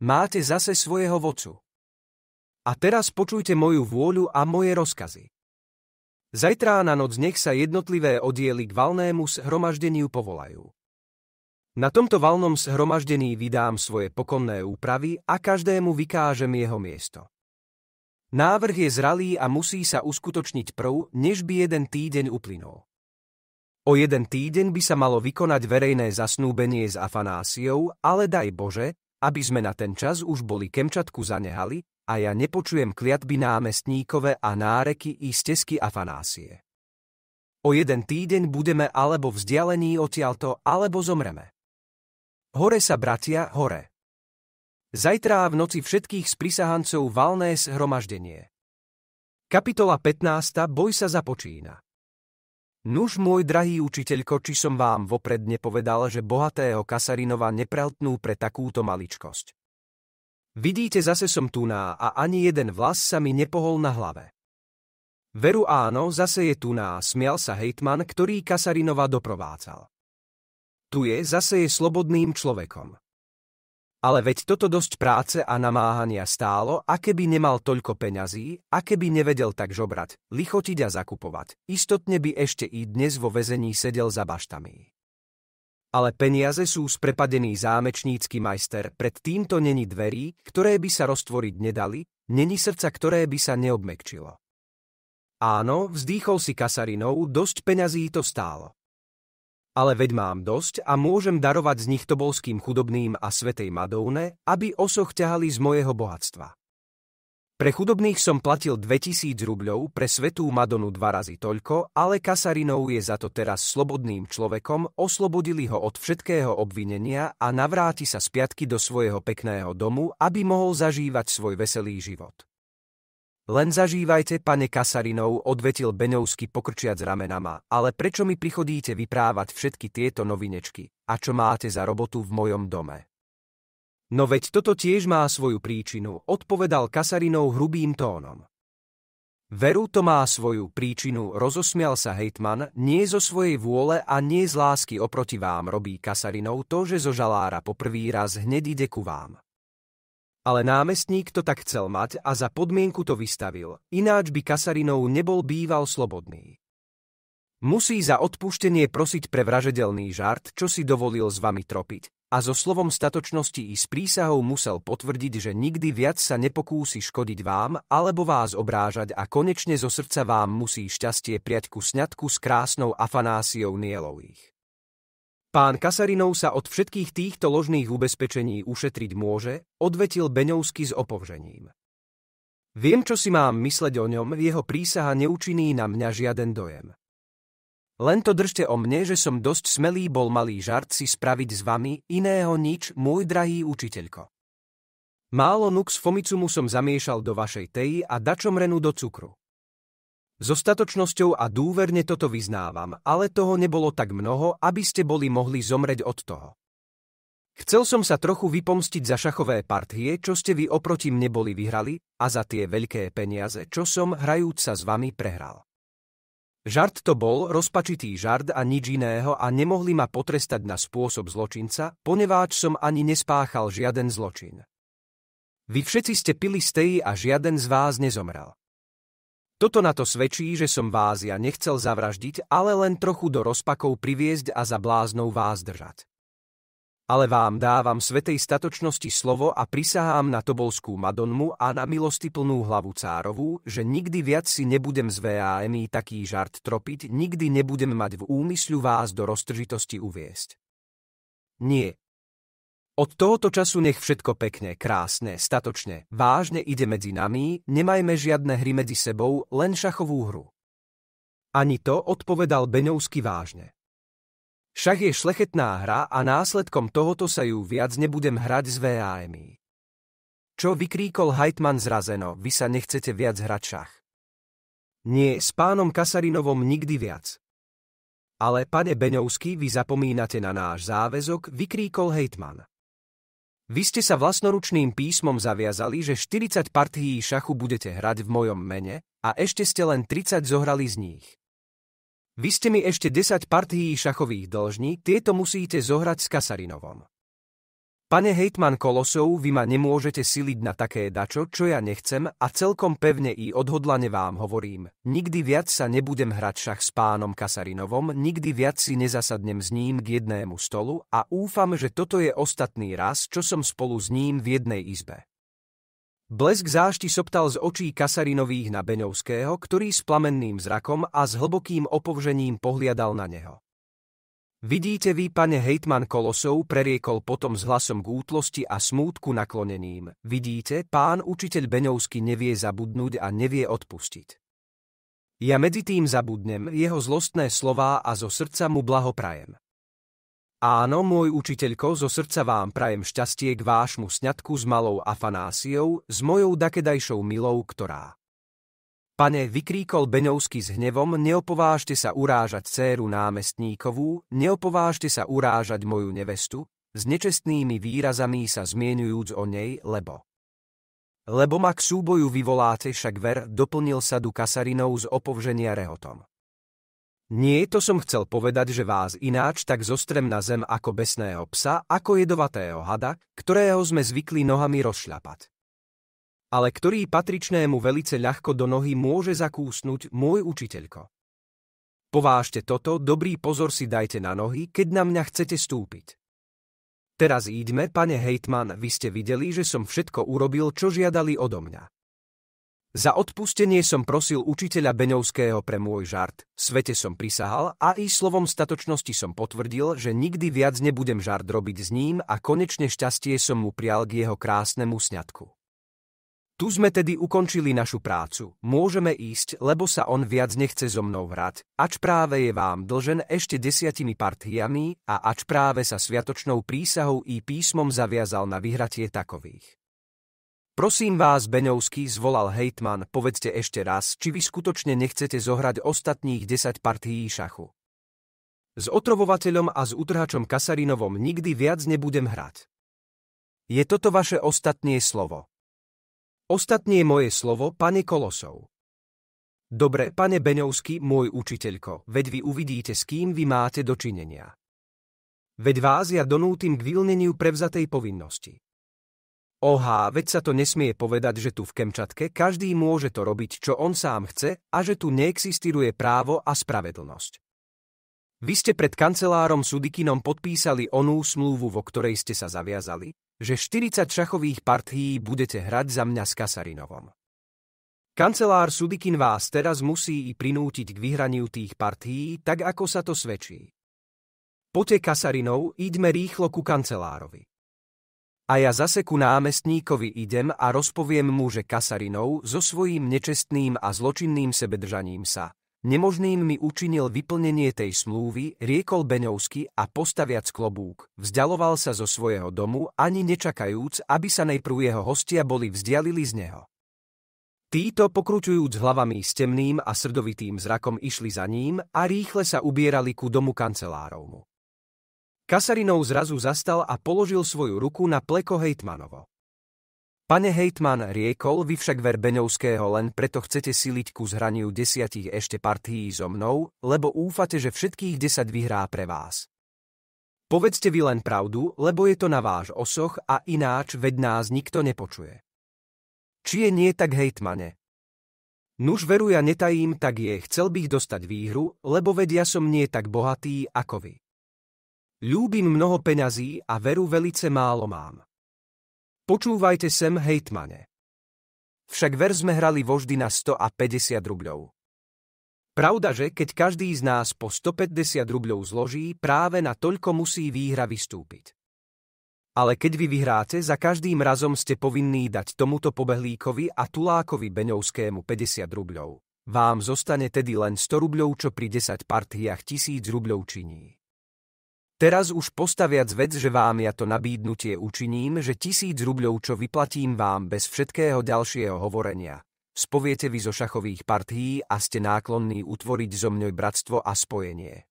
Máte zase svojho vodcu. A teraz počujte moju vôľu a moje rozkazy. Zajtrá na noc nech sa jednotlivé oddiely k valnému zhromaždeniu povolajú. Na tomto valnom shromaždení vydám svoje pokonné úpravy a každému vykážem jeho miesto. Návrh je zralý a musí sa uskutočniť prv, než by jeden týdeň uplynul. O jeden týdeň by sa malo vykonať verejné zasnúbenie s Afanásiou, ale daj Bože, aby sme na ten čas už boli Kemčatku zanehali a ja nepočujem kliatby námestníkové a náreky i stesky Afanásie. O jeden týdeň budeme alebo vzdialení odtiaľto, alebo zomreme. Hore sa, bratia, hore. Zajtra v noci všetkých sprisahancov valné zhromaždenie. Kapitola 15. Boj sa započína. Nuž môj drahý učiteľko, či som vám vopred nepovedal, že bohatého Kasarinova nepreltnú pre takúto maličkosť. Vidíte, zase som tuná a ani jeden vlas sa mi nepohol na hlave. Veru áno, zase je tuná, smial sa hejtman, ktorý Kasarinova doprovácal tu je, zase je slobodným človekom. Ale veď toto dosť práce a namáhania stálo, a keby nemal toľko peňazí, a keby nevedel tak žobrať, lichotiť a zakupovať, istotne by ešte i dnes vo väzení sedel za baštami. Ale peniaze sú sprepadený zámečnícky majster, pred týmto není dverí, ktoré by sa roztvoriť nedali, není srdca, ktoré by sa neobmekčilo. Áno, vzdýchol si Kasarinou dosť peňazí to stálo ale veď mám dosť a môžem darovať z nich tobolským chudobným a svetej Madovne, aby osoch ťahali z mojeho bohatstva. Pre chudobných som platil 2000 rubľov, pre svetú Madonu dva razy toľko, ale Kasarinov je za to teraz slobodným človekom, oslobodili ho od všetkého obvinenia a navráti sa spiatky do svojho pekného domu, aby mohol zažívať svoj veselý život. Len zažívajte, pane Kasarinov, odvetil Benovsky pokrčiac ramenama, ale prečo mi prichodíte vyprávať všetky tieto novinečky a čo máte za robotu v mojom dome? No veď toto tiež má svoju príčinu, odpovedal Kasarinov hrubým tónom. Veru to má svoju príčinu, rozosmial sa hejtman, nie zo svojej vôle a nie z lásky oproti vám robí Kasarinov to, že zo žalára poprvý raz hned ide ku vám ale námestník to tak chcel mať a za podmienku to vystavil, ináč by Kasarinov nebol býval slobodný. Musí za odpúštenie prosiť pre vražedelný žart, čo si dovolil s vami tropiť, a so slovom statočnosti i s prísahou musel potvrdiť, že nikdy viac sa nepokúsi škodiť vám alebo vás obrážať a konečne zo srdca vám musí šťastie priať ku sňatku s krásnou Afanásiou Nielových. Pán Kasarinov sa od všetkých týchto ložných ubezpečení ušetriť môže, odvetil Beňovsky s opovžením. Viem, čo si mám mysleť o ňom, jeho prísaha neučiní na mňa žiaden dojem. Len to držte o mne, že som dosť smelý bol malý žart si spraviť s vami, iného nič, môj drahý učiteľko. Málo nuk z Fomicumu som zamiešal do vašej teji a dačom renu do cukru. So statočnosťou a dúverne toto vyznávam, ale toho nebolo tak mnoho, aby ste boli mohli zomreť od toho. Chcel som sa trochu vypomstiť za šachové partie, čo ste vy oproti mne boli vyhrali a za tie veľké peniaze, čo som, hrajúc sa s vami, prehral. Žart to bol, rozpačitý žart a nič iného a nemohli ma potrestať na spôsob zločinca, poneváč som ani nespáchal žiaden zločin. Vy všetci ste pili tej a žiaden z vás nezomrel. Toto na to svedčí, že som vás ja nechcel zavraždiť, ale len trochu do rozpakov priviesť a za bláznou vás držať. Ale vám dávam svetej statočnosti slovo a prisahám na Tobolskú Madonmu a na milosti plnú hlavu cárovú, že nikdy viac si nebudem z VAMI taký žart tropiť, nikdy nebudem mať v úmysľu vás do roztržitosti uviesť. Nie, od tohoto času nech všetko pekne, krásne, statočne, vážne ide medzi nami, nemajme žiadne hry medzi sebou, len šachovú hru. Ani to odpovedal Beňovsky vážne. Šach je šlechetná hra a následkom tohoto sa ju viac nebudem hrať z VAMI. Čo vykríkol Heitman zrazeno, vy sa nechcete viac hrať šach. Nie, s pánom Kasarinovom nikdy viac. Ale pane Beňovský, vy zapomínate na náš záväzok, vykríkol Heitman. Vy ste sa vlastnoručným písmom zaviazali, že 40 partií šachu budete hrať v mojom mene a ešte ste len 30 zohrali z nich. Vy ste mi ešte 10 partií šachových dlžní, tieto musíte zohrať s Kasarinovom. Pane hejtman Kolosov, vy ma nemôžete siliť na také dačo, čo ja nechcem a celkom pevne i odhodlane vám hovorím. Nikdy viac sa nebudem hrať šach s pánom Kasarinovom, nikdy viac si nezasadnem s ním k jednému stolu a úfam, že toto je ostatný raz, čo som spolu s ním v jednej izbe. Blesk zášti soptal z očí Kasarinových na Beňovského, ktorý s plamenným zrakom a s hlbokým opovžením pohliadal na neho. Vidíte vy, pane hejtman Kolosov, preriekol potom s hlasom k útlosti a smútku nakloneným. Vidíte, pán učiteľ Beňovský nevie zabudnúť a nevie odpustiť. Ja medzi tým zabudnem jeho zlostné slová a zo srdca mu blahoprajem. Áno, môj učiteľko, zo srdca vám prajem šťastie k vášmu sňatku s malou Afanásiou, s mojou dakedajšou milou, ktorá Pane, vykríkol Beňovský s hnevom, neopovážte sa urážať céru námestníkovú, neopovážte sa urážať moju nevestu, s nečestnými výrazami sa zmienujúc o nej, lebo. Lebo ma k súboju vyvoláte, však ver, doplnil sa du kasarinov z opovženia rehotom. Nie, to som chcel povedať, že vás ináč tak zostrem na zem ako besného psa, ako jedovatého hada, ktorého sme zvykli nohami rozšľapať ale ktorý patričnému velice ľahko do nohy môže zakúsnuť môj učiteľko. Povážte toto, dobrý pozor si dajte na nohy, keď na mňa chcete stúpiť. Teraz íďme, pane Hejtman, vy ste videli, že som všetko urobil, čo žiadali odo mňa. Za odpustenie som prosil učiteľa Beňovského pre môj žart, svete som prisahal a i slovom statočnosti som potvrdil, že nikdy viac nebudem žart robiť s ním a konečne šťastie som mu prial k jeho krásnemu sňatku. Tu sme tedy ukončili našu prácu. Môžeme ísť, lebo sa on viac nechce so mnou hrať, ač práve je vám dlžen ešte desiatimi partiami a ač práve sa sviatočnou prísahou i písmom zaviazal na vyhratie takových. Prosím vás, Beňovský, zvolal hejtman, povedzte ešte raz, či vy skutočne nechcete zohrať ostatných 10 partií šachu. S otrovovateľom a s utrhačom Kasarinovom nikdy viac nebudem hrať. Je toto vaše ostatné slovo. Ostatnie moje slovo, pane Kolosov. Dobre, pane Beňovský, môj učiteľko, veď vy uvidíte, s kým vy máte dočinenia. Veď vás ja donútim k vylneniu prevzatej povinnosti. Oha, veď sa to nesmie povedať, že tu v Kemčatke každý môže to robiť, čo on sám chce a že tu neexistuje právo a spravedlnosť. Vy ste pred kancelárom Sudikinom podpísali onú smluvu, vo ktorej ste sa zaviazali, že 40 šachových partií budete hrať za mňa s Kasarinovom. Kancelár Sudikin vás teraz musí i prinútiť k vyhraniu tých partií, tak ako sa to svedčí. Poďte Kasarinov, idme rýchlo ku kancelárovi. A ja zase ku námestníkovi idem a rozpoviem mu, že Kasarinov so svojím nečestným a zločinným sebedržaním sa Nemožným mi učinil vyplnenie tej smlúvy, riekol Beňovsky a postaviac klobúk. Vzdaloval sa zo svojho domu, ani nečakajúc, aby sa najprv jeho hostia boli vzdialili z neho. Títo, pokručujúc hlavami s temným a srdovitým zrakom, išli za ním a rýchle sa ubierali ku domu kancelárovmu. Kasarinov zrazu zastal a položil svoju ruku na pleko Hejtmanovo. Pane Hejtman, riekol vy však Verbeňovského len preto chcete siliť ku zhraniu desiatich ešte partií so mnou, lebo úfate, že všetkých desať vyhrá pre vás. Povedzte vy len pravdu, lebo je to na váš osoch a ináč veď nás nikto nepočuje. Či je nie tak hejtmane? Nuž veru ja netajím, tak je, chcel bych dostať výhru, lebo vedia som nie tak bohatý ako vy. Ľúbim mnoho peňazí a veru velice málo mám. Počúvajte sem, hejtmane. Však ver sme hrali voždy na 150 rubľov. Pravda, že keď každý z nás po 150 rubľov zloží, práve na toľko musí výhra vystúpiť. Ale keď vy vyhráte, za každým razom ste povinní dať tomuto pobehlíkovi a tulákovi Beňovskému 50 rubľov. Vám zostane tedy len 100 rubľov, čo pri 10 partiách 1000 rubľov činí. Teraz už postaviac vec, že vám ja to nabídnutie učiním, že tisíc rubľov, čo vyplatím vám bez všetkého ďalšieho hovorenia. Spoviete vy zo šachových partií a ste náklonní utvoriť zo mňoj bratstvo a spojenie.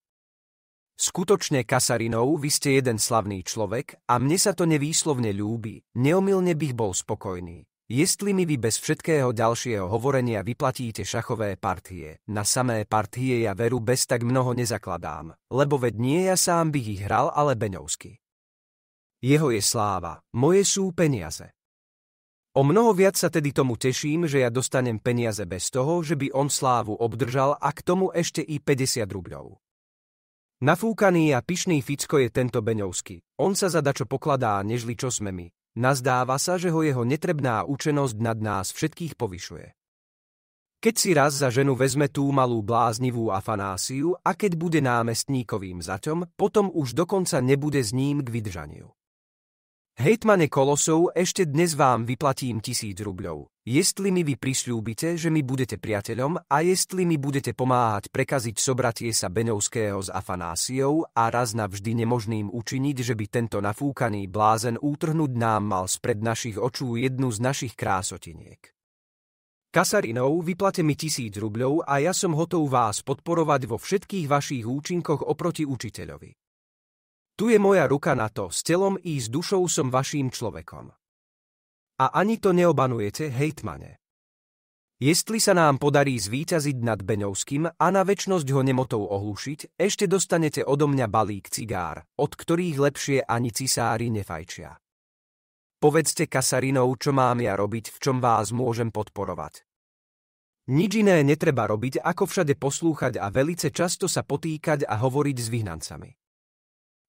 Skutočne Kasarinov, vy ste jeden slavný človek a mne sa to nevýslovne ľúbi, neomilne bych bol spokojný. Jestli mi vy bez všetkého ďalšieho hovorenia vyplatíte šachové partie, na samé partie ja veru bez tak mnoho nezakladám, lebo ved nie ja sám bych ich hral, ale Beňovsky. Jeho je sláva, moje sú peniaze. O mnoho viac sa tedy tomu teším, že ja dostanem peniaze bez toho, že by on slávu obdržal a k tomu ešte i 50 rubľov. Nafúkaný a pyšný Ficko je tento Beňovský. On sa za dačo pokladá, nežli čo sme my. Nazdáva sa, že ho jeho netrebná učenosť nad nás všetkých povyšuje. Keď si raz za ženu vezme tú malú bláznivú Afanásiu a keď bude námestníkovým zaťom, potom už dokonca nebude s ním k vydržaniu. Hejtmane Kolosov, ešte dnes vám vyplatím tisíc rubľov. Jestli mi vy prisľúbite, že mi budete priateľom a jestli mi budete pomáhať prekaziť sobratie sa Benovského s Afanásiou a raz navždy nemožným učiniť, že by tento nafúkaný blázen útrhnúť nám mal spred našich očú jednu z našich krásotiniek. Kasarinov, vyplate mi tisíc rubľov a ja som hotov vás podporovať vo všetkých vašich účinkoch oproti učiteľovi. Tu je moja ruka na to, s telom i s dušou som vaším človekom. A ani to neobanujete, hejtmane. Jestli sa nám podarí zvíťaziť nad Beňovským a na väčnosť ho nemotou ohlušiť, ešte dostanete odo mňa balík cigár, od ktorých lepšie ani cisári nefajčia. Povedzte kasarinov, čo mám ja robiť, v čom vás môžem podporovať. Nič iné netreba robiť, ako všade poslúchať a velice často sa potýkať a hovoriť s vyhnancami.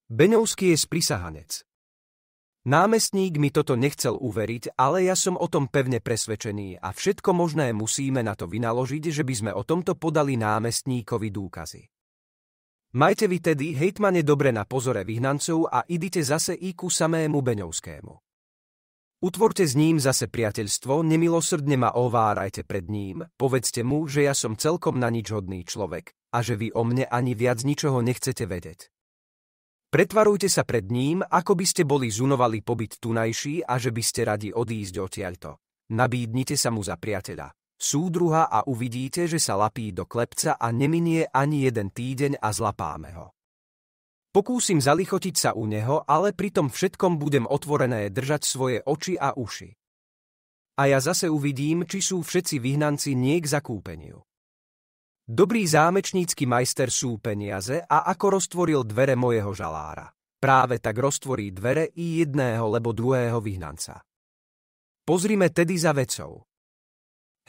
Beňovský je sprisahanec. Námestník mi toto nechcel uveriť, ale ja som o tom pevne presvedčený a všetko možné musíme na to vynaložiť, že by sme o tomto podali námestníkovi dôkazy. Majte vy tedy, hejtmane, dobre na pozore vyhnancov a idite zase i ku samému Beňovskému. Utvorte s ním zase priateľstvo, nemilosrdne ma ovárajte pred ním, povedzte mu, že ja som celkom na nič hodný človek a že vy o mne ani viac ničoho nechcete vedieť. Pretvarujte sa pred ním, ako by ste boli zunovali pobyt tunajší a že by ste radi odísť odtiaľto. Nabídnite sa mu za priateľa, súdruha a uvidíte, že sa lapí do klepca a neminie ani jeden týdeň a zlapáme ho. Pokúsim zalichotiť sa u neho, ale pritom všetkom budem otvorené držať svoje oči a uši. A ja zase uvidím, či sú všetci vyhnanci nie k zakúpeniu. Dobrý zámečnícky majster sú peniaze a ako roztvoril dvere mojeho žalára. Práve tak roztvorí dvere i jedného lebo druhého vyhnanca. Pozrime tedy za vecou.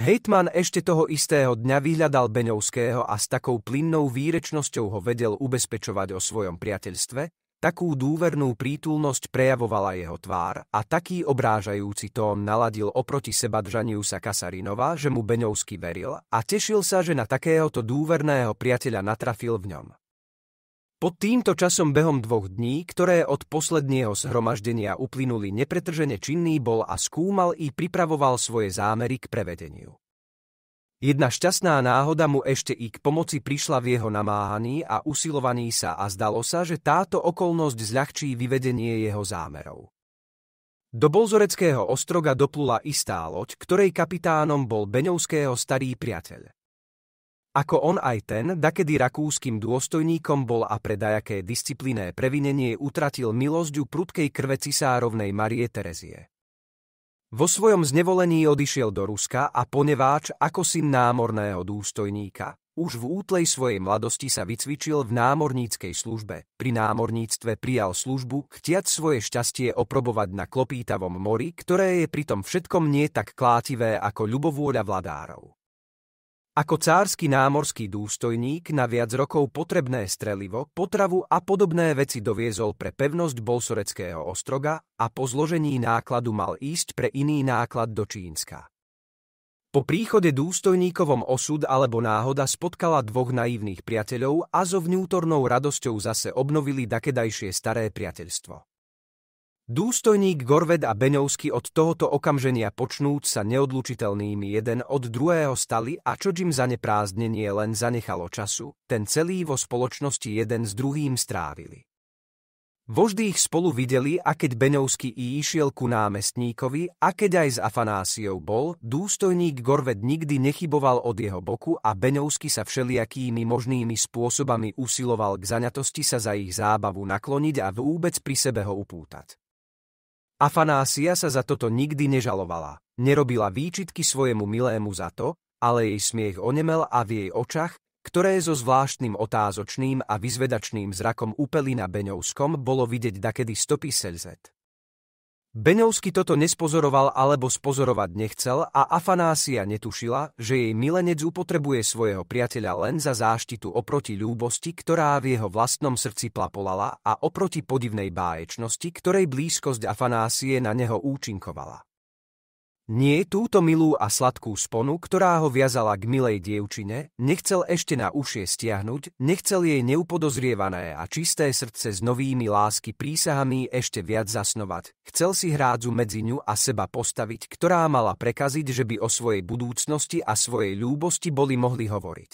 Hejtman ešte toho istého dňa vyhľadal Beňovského a s takou plynnou výrečnosťou ho vedel ubezpečovať o svojom priateľstve, Takú dúvernú prítulnosť prejavovala jeho tvár a taký obrážajúci tón naladil oproti seba Džaniusa Kasarinova, že mu Beňovsky veril a tešil sa, že na takéhoto dúverného priateľa natrafil v ňom. Pod týmto časom behom dvoch dní, ktoré od posledného zhromaždenia uplynuli nepretržene činný bol a skúmal i pripravoval svoje zámery k prevedeniu. Jedna šťastná náhoda mu ešte i k pomoci prišla v jeho namáhaní a usilovaní sa a zdalo sa, že táto okolnosť zľahčí vyvedenie jeho zámerov. Do Bolzoreckého ostroga doplula istá loď, ktorej kapitánom bol Beňovského starý priateľ. Ako on aj ten, dakedy rakúskym dôstojníkom bol a predajaké discipliné previnenie utratil milosť u prudkej krve cisárovnej Marie Terezie. Vo svojom znevolení odišiel do Ruska a poneváč ako syn námorného dôstojníka. Už v útlej svojej mladosti sa vycvičil v námorníckej službe. Pri námorníctve prijal službu, chtiať svoje šťastie oprobovať na klopítavom mori, ktoré je pritom všetkom nie tak klátivé ako ľubovôľa vladárov. Ako cársky námorský dôstojník na viac rokov potrebné strelivo, potravu a podobné veci doviezol pre pevnosť Bolsoreckého ostroga a po zložení nákladu mal ísť pre iný náklad do Čínska. Po príchode dôstojníkovom osud alebo náhoda spotkala dvoch naivných priateľov a so vnútornou radosťou zase obnovili dakedajšie staré priateľstvo. Dústojník Gorved a Beňovsky od tohoto okamženia počnúť sa neodlučiteľnými jeden od druhého stali a čo im za neprázdnenie len zanechalo času, ten celý vo spoločnosti jeden s druhým strávili. Voždy ich spolu videli a keď Beňovský išiel ku námestníkovi a keď aj s Afanásiou bol, dústojník Gorved nikdy nechyboval od jeho boku a Beňovský sa všelijakými možnými spôsobami usiloval k zaňatosti sa za ich zábavu nakloniť a vôbec pri sebe ho upútať. Afanásia sa za toto nikdy nežalovala. Nerobila výčitky svojemu milému za to, ale jej smiech onemel a v jej očach, ktoré so zvláštnym otázočným a vyzvedačným zrakom upeli na Beňovskom bolo vidieť dakedy stopy selzet. Beňovsky toto nespozoroval alebo spozorovať nechcel a Afanásia netušila, že jej milenec upotrebuje svojho priateľa len za záštitu oproti ľúbosti, ktorá v jeho vlastnom srdci plapolala a oproti podivnej báječnosti, ktorej blízkosť Afanásie na neho účinkovala. Nie túto milú a sladkú sponu, ktorá ho viazala k milej dievčine, nechcel ešte na ušie stiahnuť, nechcel jej neupodozrievané a čisté srdce s novými lásky prísahami ešte viac zasnovať. Chcel si hrádzu medzi ňu a seba postaviť, ktorá mala prekaziť, že by o svojej budúcnosti a svojej ľúbosti boli mohli hovoriť.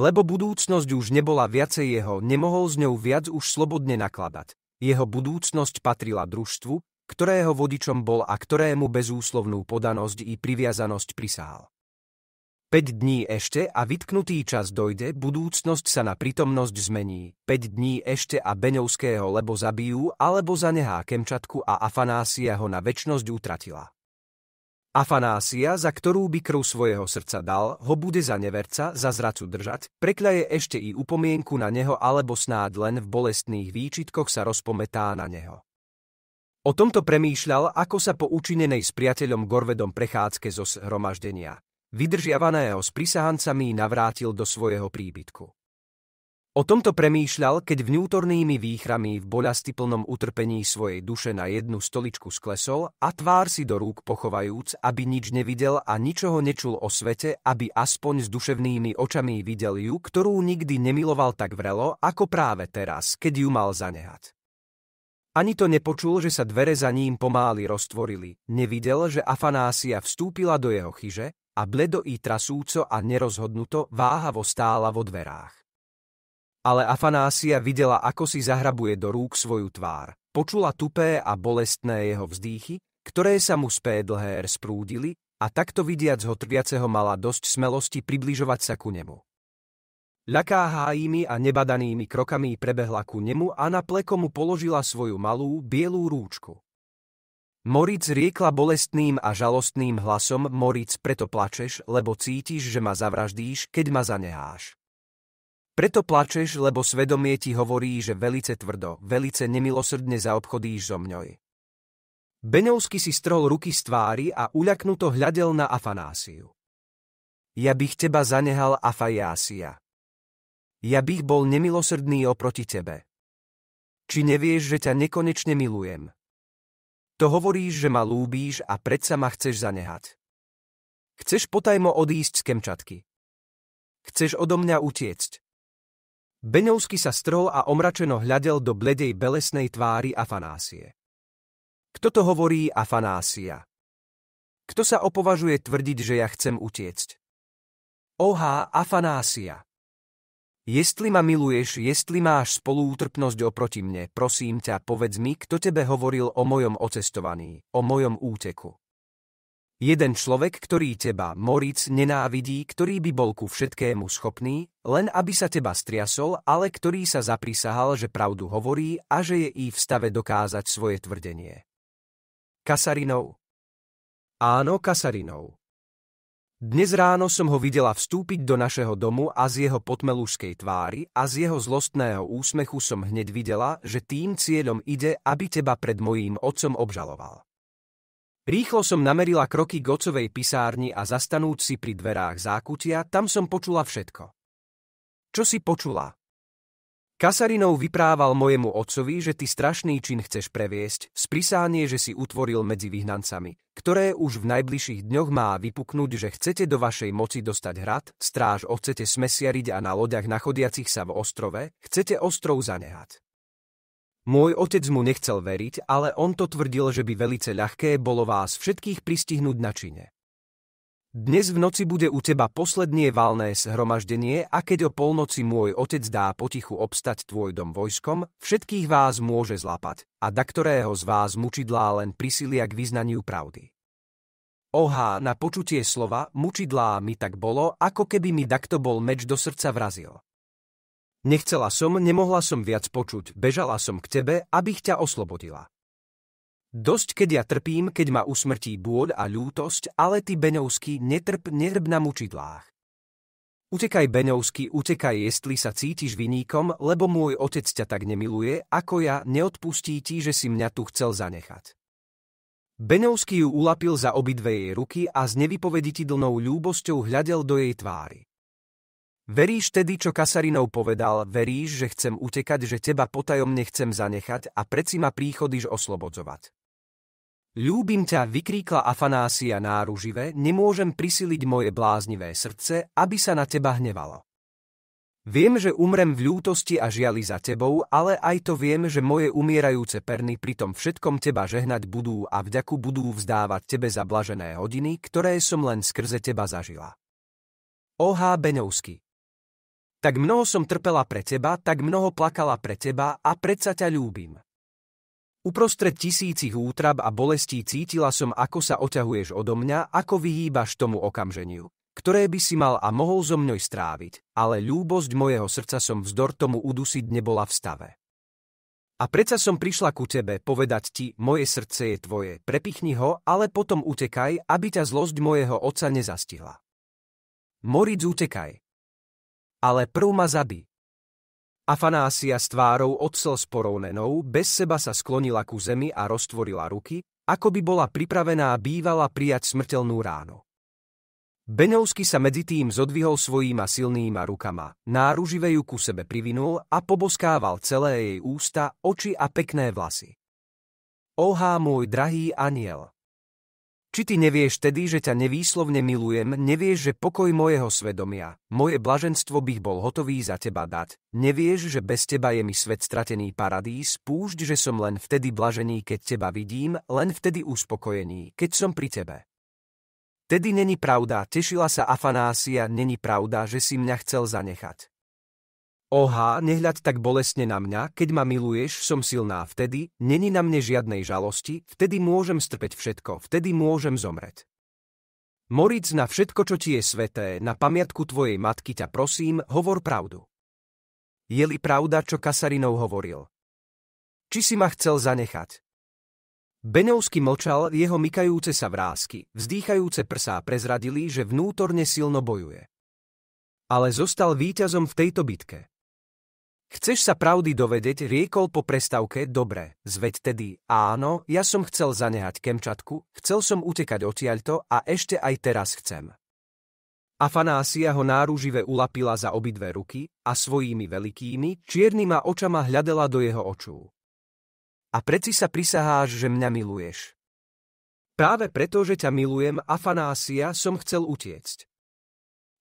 Lebo budúcnosť už nebola viacej jeho, nemohol s ňou viac už slobodne nakladať. Jeho budúcnosť patrila družstvu, ktorého vodičom bol a ktorému bezúslovnú podanosť i priviazanosť prisál. 5 dní ešte a vytknutý čas dojde, budúcnosť sa na prítomnosť zmení. 5 dní ešte a Beňovského lebo zabijú, alebo zanehá Kemčatku a Afanásia ho na väčnosť utratila. Afanásia, za ktorú by krv svojho srdca dal, ho bude za neverca, za zracu držať, prekľaje ešte i upomienku na neho alebo snáď len v bolestných výčitkoch sa rozpometá na neho. O tomto premýšľal, ako sa po učinenej s priateľom Gorvedom prechádzke zo zhromaždenia, vydržiavaného s prisahancami, navrátil do svojho príbytku. O tomto premýšľal, keď vnútornými výchrami v bolasti plnom utrpení svojej duše na jednu stoličku sklesol a tvár si do rúk pochovajúc, aby nič nevidel a ničoho nečul o svete, aby aspoň s duševnými očami videl ju, ktorú nikdy nemiloval tak vrelo, ako práve teraz, keď ju mal zanehať. Ani to nepočul, že sa dvere za ním pomáli roztvorili. Nevidel, že Afanásia vstúpila do jeho chyže a bledo i trasúco a nerozhodnuto váhavo stála vo dverách. Ale Afanásia videla, ako si zahrabuje do rúk svoju tvár. Počula tupé a bolestné jeho vzdýchy, ktoré sa mu spé dlhé sprúdili a takto vidiac ho trviaceho mala dosť smelosti približovať sa ku nemu. Ľaká hájimi a nebadanými krokami prebehla ku nemu a na pleko mu položila svoju malú, bielú rúčku. Moric riekla bolestným a žalostným hlasom, Moric, preto plačeš, lebo cítiš, že ma zavraždíš, keď ma zaneháš. Preto plačeš, lebo svedomie ti hovorí, že velice tvrdo, velice nemilosrdne zaobchodíš so mňoj. Beňovsky si strol ruky z tvári a uľaknuto hľadel na Afanásiu. Ja bych teba zanehal, Afajásia ja bych bol nemilosrdný oproti tebe. Či nevieš, že ťa nekonečne milujem? To hovoríš, že ma lúbíš a predsa ma chceš zanehať. Chceš potajmo odísť z Kemčatky. Chceš odo mňa utiecť. Beňovsky sa strhol a omračeno hľadel do bledej belesnej tvári Afanásie. Kto to hovorí Afanásia? Kto sa opovažuje tvrdiť, že ja chcem utiecť? Oha, Afanásia! Jestli ma miluješ, jestli máš spolútrpnosť oproti mne, prosím ťa, povedz mi, kto tebe hovoril o mojom ocestovaní, o mojom úteku. Jeden človek, ktorý teba, Moric, nenávidí, ktorý by bol ku všetkému schopný, len aby sa teba striasol, ale ktorý sa zaprisahal, že pravdu hovorí a že je i v stave dokázať svoje tvrdenie. Kasarinov Áno, Kasarinov. Dnes ráno som ho videla vstúpiť do našeho domu a z jeho potmelúžskej tvári a z jeho zlostného úsmechu som hneď videla, že tým cieľom ide, aby teba pred mojím otcom obžaloval. Rýchlo som namerila kroky k ocovej pisárni a zastanúci si pri dverách zákutia, tam som počula všetko. Čo si počula? Kasarinov vyprával mojemu otcovi, že ty strašný čin chceš previesť, sprisánie, že si utvoril medzi vyhnancami, ktoré už v najbližších dňoch má vypuknúť, že chcete do vašej moci dostať hrad, stráž chcete smesiariť a na loďach nachodiacich sa v ostrove, chcete ostrov zanehať. Môj otec mu nechcel veriť, ale on to tvrdil, že by velice ľahké bolo vás všetkých pristihnúť na čine. Dnes v noci bude u teba poslednie valné zhromaždenie a keď o polnoci môj otec dá potichu obstať tvoj dom vojskom, všetkých vás môže zlapať a da ktorého z vás mučidlá len prisilia k vyznaniu pravdy. Oha na počutie slova mučidlá mi tak bolo, ako keby mi dakto bol meč do srdca vrazil. Nechcela som, nemohla som viac počuť, bežala som k tebe, abych ťa oslobodila. Dosť, keď ja trpím, keď ma usmrtí bôľ a ľútosť, ale ty, Beňovský, netrp, nerb na mučidlách. Utekaj, Beňovský, utekaj, jestli sa cítiš viníkom, lebo môj otec ťa tak nemiluje, ako ja, neodpustí ti, že si mňa tu chcel zanechať. Beňovský ju ulapil za obidve jej ruky a s nevypovediteľnou ľúbosťou hľadel do jej tvári. Veríš tedy, čo Kasarinov povedal, veríš, že chcem utekať, že teba potajomne chcem zanechať a preci ma príchodíš oslobodzovať. Ľúbim ťa, vykríkla Afanásia náruživé nemôžem prisiliť moje bláznivé srdce, aby sa na teba hnevalo. Viem, že umrem v ľútosti a žiali za tebou, ale aj to viem, že moje umierajúce perny pritom všetkom teba žehnať budú a vďaku budú vzdávať tebe za blažené hodiny, ktoré som len skrze teba zažila. O.H. Beňovsky Tak mnoho som trpela pre teba, tak mnoho plakala pre teba a predsa ťa ľúbim. Uprostred tisícich útrab a bolestí cítila som, ako sa oťahuješ odo mňa, ako vyhýbaš tomu okamženiu, ktoré by si mal a mohol so mňoj stráviť, ale ľúbosť mojeho srdca som vzdor tomu udusiť nebola v stave. A predsa som prišla ku tebe povedať ti, moje srdce je tvoje, prepichni ho, ale potom utekaj, aby ťa zlosť mojeho oca nezastihla. Moric, utekaj. Ale prv ma zabij. Afanásia s tvárou odsel sporovnenou bez seba sa sklonila ku zemi a roztvorila ruky, ako by bola pripravená bývala prijať smrteľnú ráno. Benovsky sa medzi tým zodvihol svojíma silnýma rukama, náružive ju ku sebe privinul a poboskával celé jej ústa, oči a pekné vlasy. Ohá môj drahý aniel, či ty nevieš tedy, že ťa nevýslovne milujem, nevieš, že pokoj mojeho svedomia, moje blaženstvo bych bol hotový za teba dať, nevieš, že bez teba je mi svet stratený paradís, púšť, že som len vtedy blažený, keď teba vidím, len vtedy uspokojený, keď som pri tebe. Tedy není pravda, tešila sa Afanásia, není pravda, že si mňa chcel zanechať. Oha, nehľaď tak bolesne na mňa, keď ma miluješ, som silná vtedy, není na mne žiadnej žalosti, vtedy môžem strpeť všetko, vtedy môžem zomreť. Moric na všetko, čo ti je sveté, na pamiatku tvojej matky ťa prosím, hovor pravdu. Je li pravda, čo Kasarinov hovoril. Či si ma chcel zanechať? Beňovsky mlčal, jeho mykajúce sa vrázky, vzdýchajúce prsá prezradili, že vnútorne silno bojuje. Ale zostal víťazom v tejto bitke. Chceš sa pravdy dovedieť, riekol po prestavke dobre, zveď tedy, áno, ja som chcel zanehať Kemčatku, chcel som utekať odtiaľto a ešte aj teraz chcem. Afanásia ho náruživé ulapila za obidve ruky a svojimi veľkými, čiernyma očama hľadela do jeho očú. A preci sa prisaháš, že mňa miluješ. Práve preto, že ťa milujem, Afanásia, som chcel utiecť.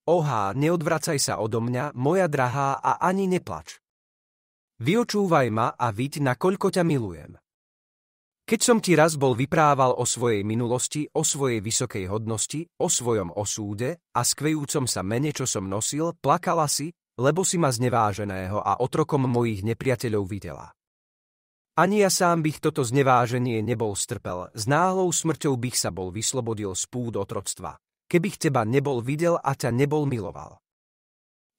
Ohá, neodvracaj sa odo mňa, moja drahá, a ani neplač. Vyočúvaj ma a vid, nakoľko ťa milujem. Keď som ti raz bol vyprával o svojej minulosti, o svojej vysokej hodnosti, o svojom osúde a skvejúcom sa mene, čo som nosil, plakala si, lebo si ma zneváženého a otrokom mojich nepriateľov videla. Ani ja sám bych toto zneváženie nebol strpel, s náhlou smrťou bych sa bol vyslobodil z púd otroctva, kebych teba nebol videl a ťa nebol miloval.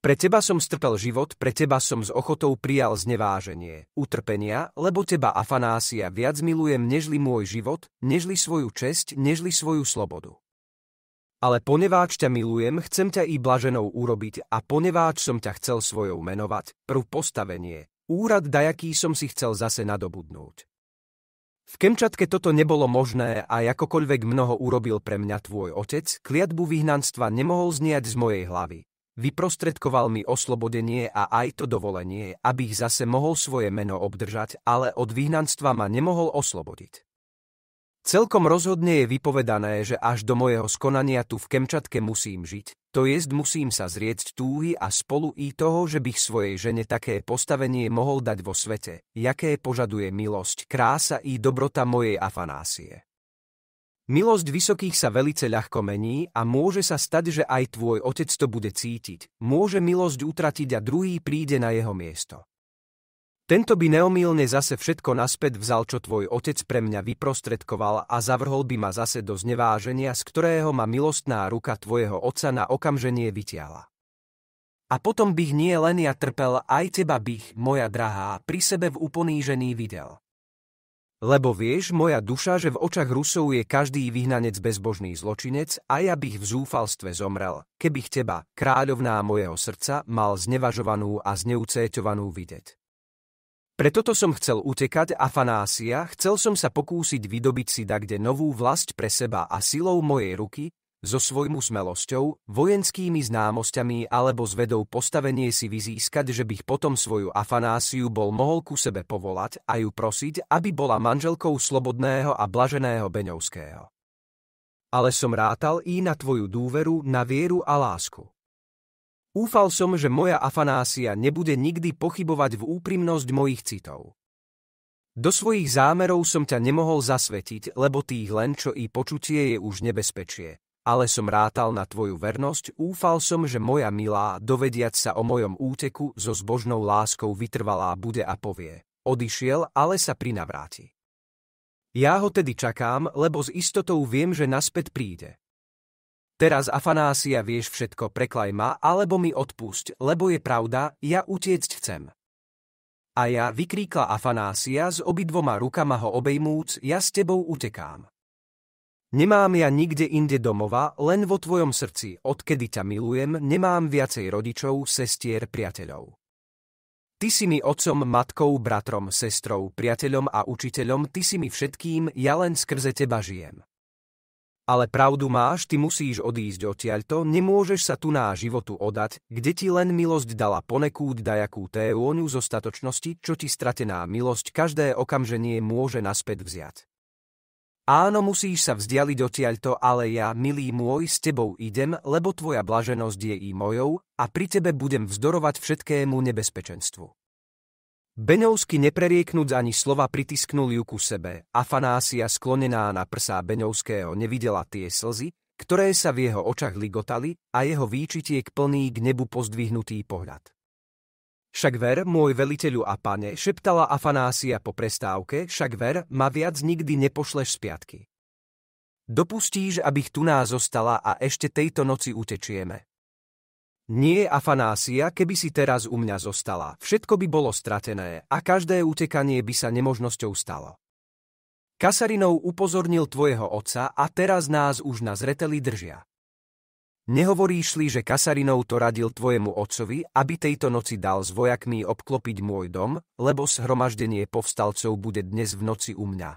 Pre teba som strpel život, pre teba som s ochotou prijal zneváženie, utrpenia, lebo teba, Afanásia, viac milujem nežli môj život, nežli svoju česť, nežli svoju slobodu. Ale poneváč ťa milujem, chcem ťa i blaženou urobiť a poneváč som ťa chcel svojou menovať, prv postavenie, úrad dajaký som si chcel zase nadobudnúť. V Kemčatke toto nebolo možné a akokoľvek mnoho urobil pre mňa tvoj otec, kliatbu vyhnanstva nemohol zniať z mojej hlavy. Vyprostredkoval mi oslobodenie a aj to dovolenie, abych zase mohol svoje meno obdržať, ale od vyhnanstva ma nemohol oslobodiť. Celkom rozhodne je vypovedané, že až do mojeho skonania tu v Kemčatke musím žiť, to jest musím sa zrieť túhy a spolu i toho, že bych svojej žene také postavenie mohol dať vo svete, jaké požaduje milosť, krása i dobrota mojej Afanásie. Milosť vysokých sa velice ľahko mení a môže sa stať, že aj tvoj otec to bude cítiť. Môže milosť utratiť a druhý príde na jeho miesto. Tento by neomilne zase všetko naspäť vzal, čo tvoj otec pre mňa vyprostredkoval a zavrhol by ma zase do zneváženia, z ktorého ma milostná ruka tvojho otca na okamženie vytiala. A potom bych nie len ja trpel, aj teba bych, moja drahá, pri sebe v uponížení videl. Lebo vieš, moja duša, že v očach Rusov je každý vyhnanec bezbožný zločinec a ja bych v zúfalstve zomrel, keby teba, kráľovná mojeho srdca, mal znevažovanú a zneucéťovanú vidieť. Preto to som chcel utekať Afanásia, chcel som sa pokúsiť vydobiť si dakde novú vlast pre seba a silou mojej ruky, so svojmu smelosťou, vojenskými známosťami alebo s vedou postavenie si vyzískať, že bych potom svoju Afanásiu bol mohol ku sebe povolať a ju prosiť, aby bola manželkou slobodného a blaženého Beňovského. Ale som rátal i na tvoju dúveru, na vieru a lásku. Úfal som, že moja Afanásia nebude nikdy pochybovať v úprimnosť mojich citov. Do svojich zámerov som ťa nemohol zasvetiť, lebo tých len čo i počutie je už nebezpečie, ale som rátal na tvoju vernosť, úfal som, že moja milá, dovediať sa o mojom úteku, so zbožnou láskou vytrvalá bude a povie. Odišiel, ale sa prinavráti. Ja ho tedy čakám, lebo s istotou viem, že naspäť príde. Teraz Afanásia vieš všetko, preklaj ma, alebo mi odpusť, lebo je pravda, ja utiecť chcem. A ja, vykríkla Afanásia s obidvoma rukama ho obejmúc, ja s tebou utekám. Nemám ja nikde inde domova, len vo tvojom srdci, odkedy ťa milujem, nemám viacej rodičov, sestier, priateľov. Ty si mi otcom, matkou, bratrom, sestrou, priateľom a učiteľom, ty si mi všetkým, ja len skrze teba žijem. Ale pravdu máš, ty musíš odísť odtiaľto, nemôžeš sa tu na životu odať, kde ti len milosť dala ponekúť dajakú téôňu zo statočnosti, čo ti stratená milosť každé okamženie môže naspäť vziať. Áno, musíš sa vzdialiť odtiaľto, ale ja, milý môj, s tebou idem, lebo tvoja blaženosť je i mojou a pri tebe budem vzdorovať všetkému nebezpečenstvu. Beňovsky neprerieknúc ani slova pritisknul ju ku sebe. a Fanásia sklonená na prsá Beňovského nevidela tie slzy, ktoré sa v jeho očach ligotali a jeho výčitiek plný k nebu pozdvihnutý pohľad. Však ver, môj veliteľu a pane, šeptala Afanásia po prestávke, však ver, ma viac nikdy nepošleš z piatky. Dopustíš, abych tu nás zostala a ešte tejto noci utečieme. Nie, Afanásia, keby si teraz u mňa zostala, všetko by bolo stratené a každé utekanie by sa nemožnosťou stalo. Kasarinov upozornil tvojho otca a teraz nás už na zreteli držia. Nehovoríš li, že Kasarinov to radil tvojemu otcovi, aby tejto noci dal s vojakmi obklopiť môj dom, lebo shromaždenie povstalcov bude dnes v noci u mňa.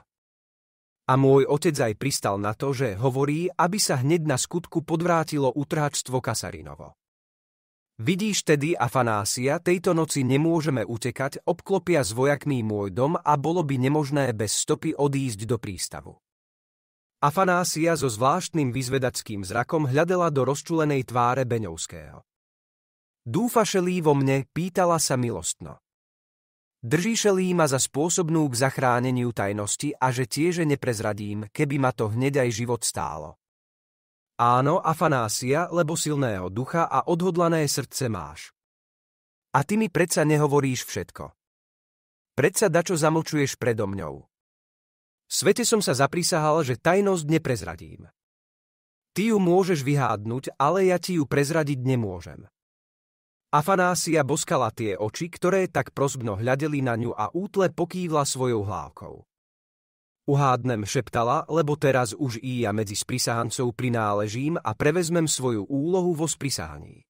A môj otec aj pristal na to, že hovorí, aby sa hneď na skutku podvrátilo utráčstvo Kasarinovo. Vidíš tedy, Afanásia, tejto noci nemôžeme utekať, obklopia s vojakmi môj dom a bolo by nemožné bez stopy odísť do prístavu. Afanásia so zvláštnym vyzvedackým zrakom hľadela do rozčulenej tváre Beňovského. Dúfašelí vo mne, pýtala sa milostno. Držíšelí ma za spôsobnú k zachráneniu tajnosti a že tieže neprezradím, keby ma to hneď aj život stálo. Áno, Afanásia, lebo silného ducha a odhodlané srdce máš. A ty mi predsa nehovoríš všetko. Predsa dačo zamlčuješ predo mňou. Svete som sa zaprisahal, že tajnosť neprezradím. Ty ju môžeš vyhádnuť, ale ja ti ju prezradiť nemôžem. Afanásia boskala tie oči, ktoré tak prosbno hľadeli na ňu a útle pokývla svojou hlávkou. Uhádnem šeptala, lebo teraz už i ja medzi sprisahancov prináležím a prevezmem svoju úlohu vo sprisahaní.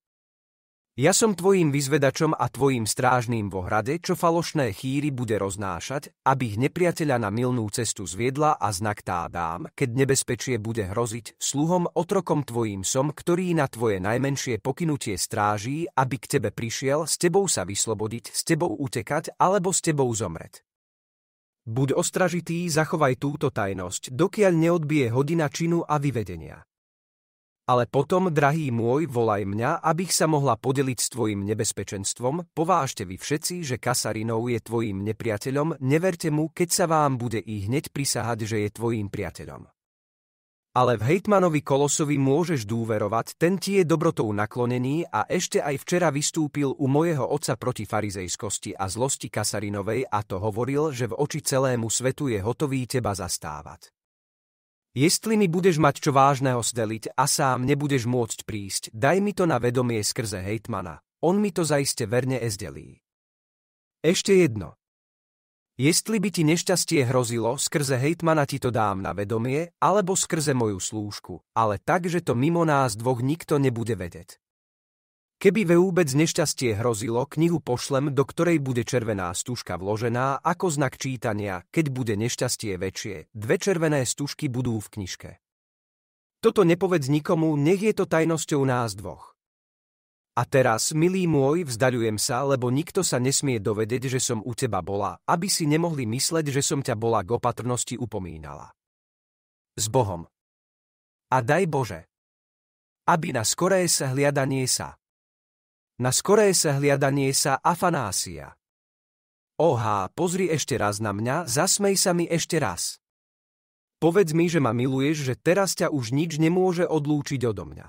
Ja som tvojim vyzvedačom a tvojim strážným vo hrade, čo falošné chýry bude roznášať, aby ich nepriateľa na milnú cestu zviedla a znak tá dám, keď nebezpečie bude hroziť, sluhom otrokom tvojim som, ktorý na tvoje najmenšie pokynutie stráží, aby k tebe prišiel, s tebou sa vyslobodiť, s tebou utekať alebo s tebou zomreť. Buď ostražitý, zachovaj túto tajnosť, dokiaľ neodbije hodina činu a vyvedenia. Ale potom, drahý môj, volaj mňa, abych sa mohla podeliť s tvojim nebezpečenstvom, povážte vy všetci, že Kasarinov je tvojim nepriateľom, neverte mu, keď sa vám bude i hneď prisahať, že je tvojim priateľom. Ale v Hejtmanovi Kolosovi môžeš dôverovať, ten ti je dobrotou naklonený a ešte aj včera vystúpil u mojeho oca proti farizejskosti a zlosti Kasarinovej a to hovoril, že v oči celému svetu je hotový teba zastávať. Jestli mi budeš mať čo vážneho zdeliť a sám nebudeš môcť prísť, daj mi to na vedomie skrze hejtmana. On mi to zaiste verne ezdelí. Ešte jedno. Jestli by ti nešťastie hrozilo, skrze hejtmana ti to dám na vedomie, alebo skrze moju slúžku, ale tak, že to mimo nás dvoch nikto nebude vedieť. Keby ve vôbec nešťastie hrozilo, knihu pošlem, do ktorej bude červená stužka vložená ako znak čítania, keď bude nešťastie väčšie, dve červené stužky budú v knižke. Toto nepovedz nikomu, nech je to tajnosťou nás dvoch. A teraz, milý môj, vzdaľujem sa, lebo nikto sa nesmie dovedieť, že som u teba bola, aby si nemohli mysleť, že som ťa bola k opatrnosti upomínala. S Bohom. A daj Bože. Aby na skoré sa hliadanie sa na skoré sa hliadanie sa Afanásia. Oha, pozri ešte raz na mňa, zasmej sa mi ešte raz. Povedz mi, že ma miluješ, že teraz ťa už nič nemôže odlúčiť odo mňa.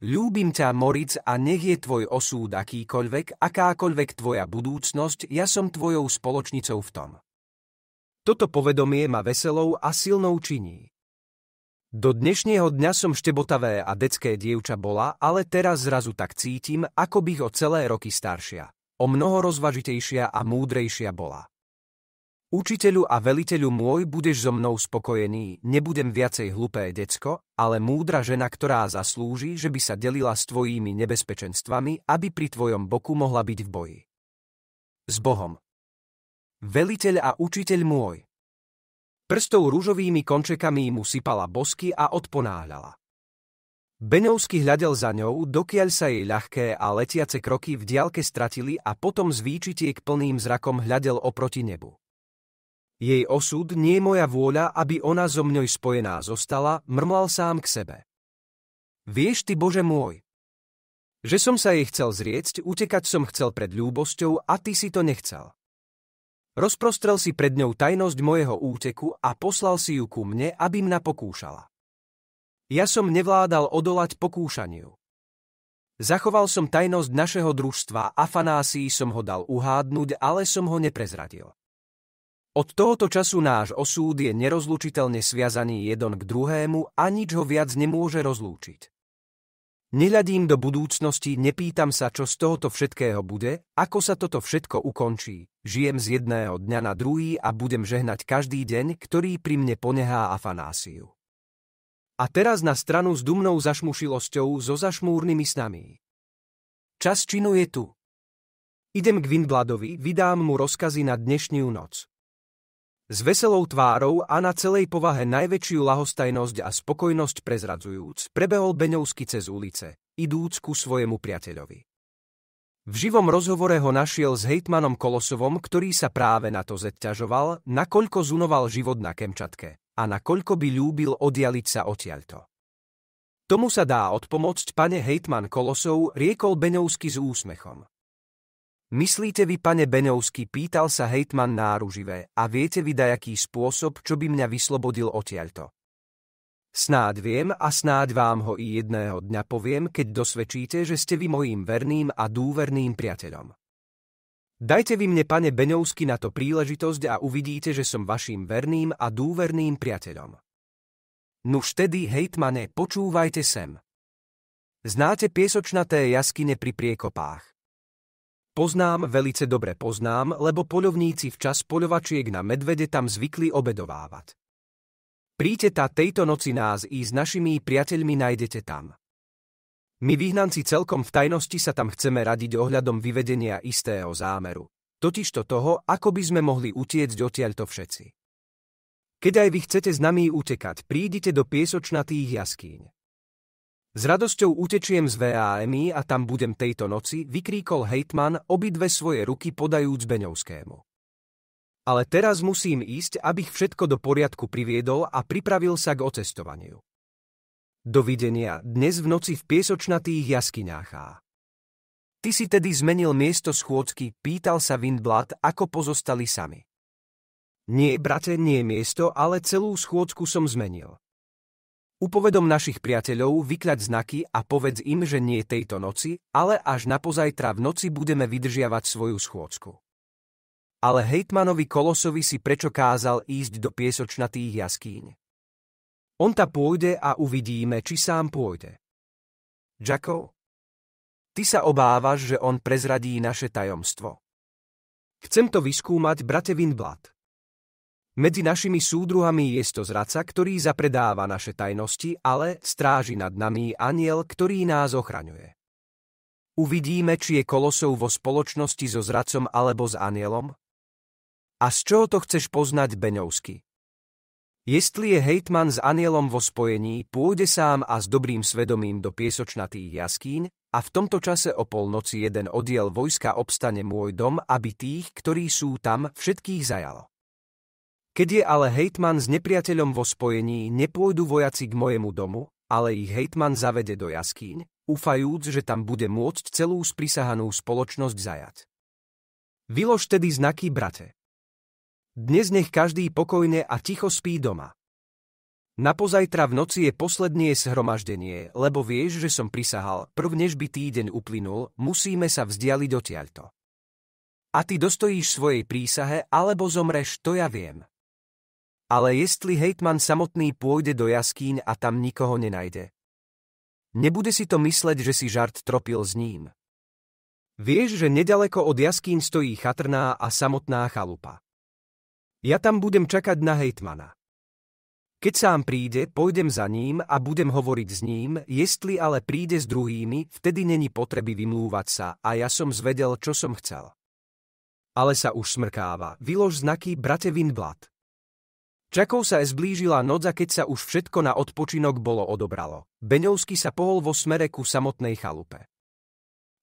Ľúbim ťa, Moric, a nech je tvoj osúd akýkoľvek, akákoľvek tvoja budúcnosť, ja som tvojou spoločnicou v tom. Toto povedomie ma veselou a silnou činí. Do dnešného dňa som štebotavé a detské dievča bola, ale teraz zrazu tak cítim, ako bych o celé roky staršia. O mnoho rozvažitejšia a múdrejšia bola. Učiteľu a veliteľu môj budeš so mnou spokojený, nebudem viacej hlupé decko, ale múdra žena, ktorá zaslúži, že by sa delila s tvojimi nebezpečenstvami, aby pri tvojom boku mohla byť v boji. S Bohom. Veliteľ a učiteľ môj. Prstou rúžovými končekami mu sypala bosky a odponáhľala. Benovsky hľadel za ňou, dokiaľ sa jej ľahké a letiace kroky v diaľke stratili a potom z výčitiek plným zrakom hľadel oproti nebu. Jej osud nie je moja vôľa, aby ona so mňou spojená zostala, mrmlal sám k sebe. Vieš ty, Bože môj, že som sa jej chcel zriecť, utekať som chcel pred ľúbosťou a ty si to nechcel. Rozprostrel si pred ňou tajnosť mojeho úteku a poslal si ju ku mne, aby ma pokúšala. Ja som nevládal odolať pokúšaniu. Zachoval som tajnosť našeho družstva, a fanásii som ho dal uhádnuť, ale som ho neprezradil. Od tohoto času náš osúd je nerozlučiteľne sviazaný jeden k druhému a nič ho viac nemôže rozlúčiť. Neľadím do budúcnosti, nepýtam sa, čo z tohoto všetkého bude, ako sa toto všetko ukončí. Žijem z jedného dňa na druhý a budem žehnať každý deň, ktorý pri mne ponehá Afanásiu. A teraz na stranu s dumnou zašmušilosťou so zašmúrnymi snami. Čas činu je tu. Idem k Vindbladovi, vydám mu rozkazy na dnešnú noc. S veselou tvárou a na celej povahe najväčšiu lahostajnosť a spokojnosť prezradzujúc, prebehol Beňovsky cez ulice, idúc ku svojemu priateľovi. V živom rozhovore ho našiel s hejtmanom Kolosovom, ktorý sa práve na to zeťažoval, nakoľko zunoval život na Kemčatke a nakoľko by ľúbil odialiť sa odtiaľto. Tomu sa dá odpomôcť pane hejtman Kolosov, riekol Beňovsky s úsmechom. Myslíte vy, pane Beňovský, pýtal sa hejtman náruživé, a viete vy dajaký spôsob, čo by mňa vyslobodil odtiaľto? Snáď viem a snáď vám ho i jedného dňa poviem, keď dosvedčíte, že ste vy mojím verným a dúverným priateľom. Dajte vy mne, pane Beňovský, na to príležitosť a uvidíte, že som vašim verným a dúverným priateľom. Nuž tedy, hejtmane, počúvajte sem. Znáte piesočnaté jaskyne pri priekopách. Poznám, velice dobre poznám, lebo polovníci v čas polovačiek na medvede tam zvykli obedovávať. Príďte tá tejto noci nás i s našimi priateľmi nájdete tam. My vyhnanci celkom v tajnosti sa tam chceme radiť ohľadom vyvedenia istého zámeru, totižto toho, ako by sme mohli utiecť odtiaľto všetci. Keď aj vy chcete s nami utekať, prídite do piesočnatých jaskýň. S radosťou utečiem z VAMI a tam budem tejto noci, vykríkol Hejtman, obidve svoje ruky podajúc Beňovskému. Ale teraz musím ísť, abych všetko do poriadku priviedol a pripravil sa k ocestovaniu. Dovidenia dnes v noci v piesočnatých jaskyňách. Ty si tedy zmenil miesto schôdzky, pýtal sa Windblad, ako pozostali sami. Nie, brate, nie miesto, ale celú schôdku som zmenil. Upovedom našich priateľov vyklať znaky a povedz im, že nie tejto noci, ale až na pozajtra v noci budeme vydržiavať svoju schôdzku. Ale hejtmanovi Kolosovi si prečo kázal ísť do piesočnatých jaskýň. On ta pôjde a uvidíme, či sám pôjde. Jacko, ty sa obávaš, že on prezradí naše tajomstvo. Chcem to vyskúmať, brate Vinblad. Medzi našimi súdruhami je to zradca, ktorý zapredáva naše tajnosti, ale stráži nad nami aniel, ktorý nás ochraňuje. Uvidíme, či je kolosov vo spoločnosti so zradcom alebo s anielom? A z čoho to chceš poznať Beňovsky? Jestli je hejtman s anielom vo spojení, pôjde sám a s dobrým svedomím do piesočnatých jaskín a v tomto čase o polnoci jeden odiel vojska obstane môj dom, aby tých, ktorí sú tam, všetkých zajalo. Keď je ale hejtman s nepriateľom vo spojení, nepôjdu vojaci k mojemu domu, ale ich hejtman zavede do jaskýň, ufajúc, že tam bude môcť celú sprisahanú spoločnosť zajať. Vylož tedy znaky, brate. Dnes nech každý pokojne a ticho spí doma. Na pozajtra v noci je posledné zhromaždenie, lebo vieš, že som prisahal, prv než by týdeň uplynul, musíme sa vzdialiť odtiaľto. A ty dostojíš svojej prísahe, alebo zomreš, to ja viem. Ale jestli hejtman samotný pôjde do jaskýň a tam nikoho nenajde. Nebude si to mysleť, že si žart tropil s ním. Vieš, že nedaleko od jaskýň stojí chatrná a samotná chalupa. Ja tam budem čakať na hejtmana. Keď sám príde, pôjdem za ním a budem hovoriť s ním, jestli ale príde s druhými, vtedy není potreby vymlúvať sa a ja som zvedel, čo som chcel. Ale sa už smrkáva, vylož znaky brate Winblad. Čakov sa zblížila noc a keď sa už všetko na odpočinok bolo odobralo. Beňovský sa pohol vo smere ku samotnej chalupe.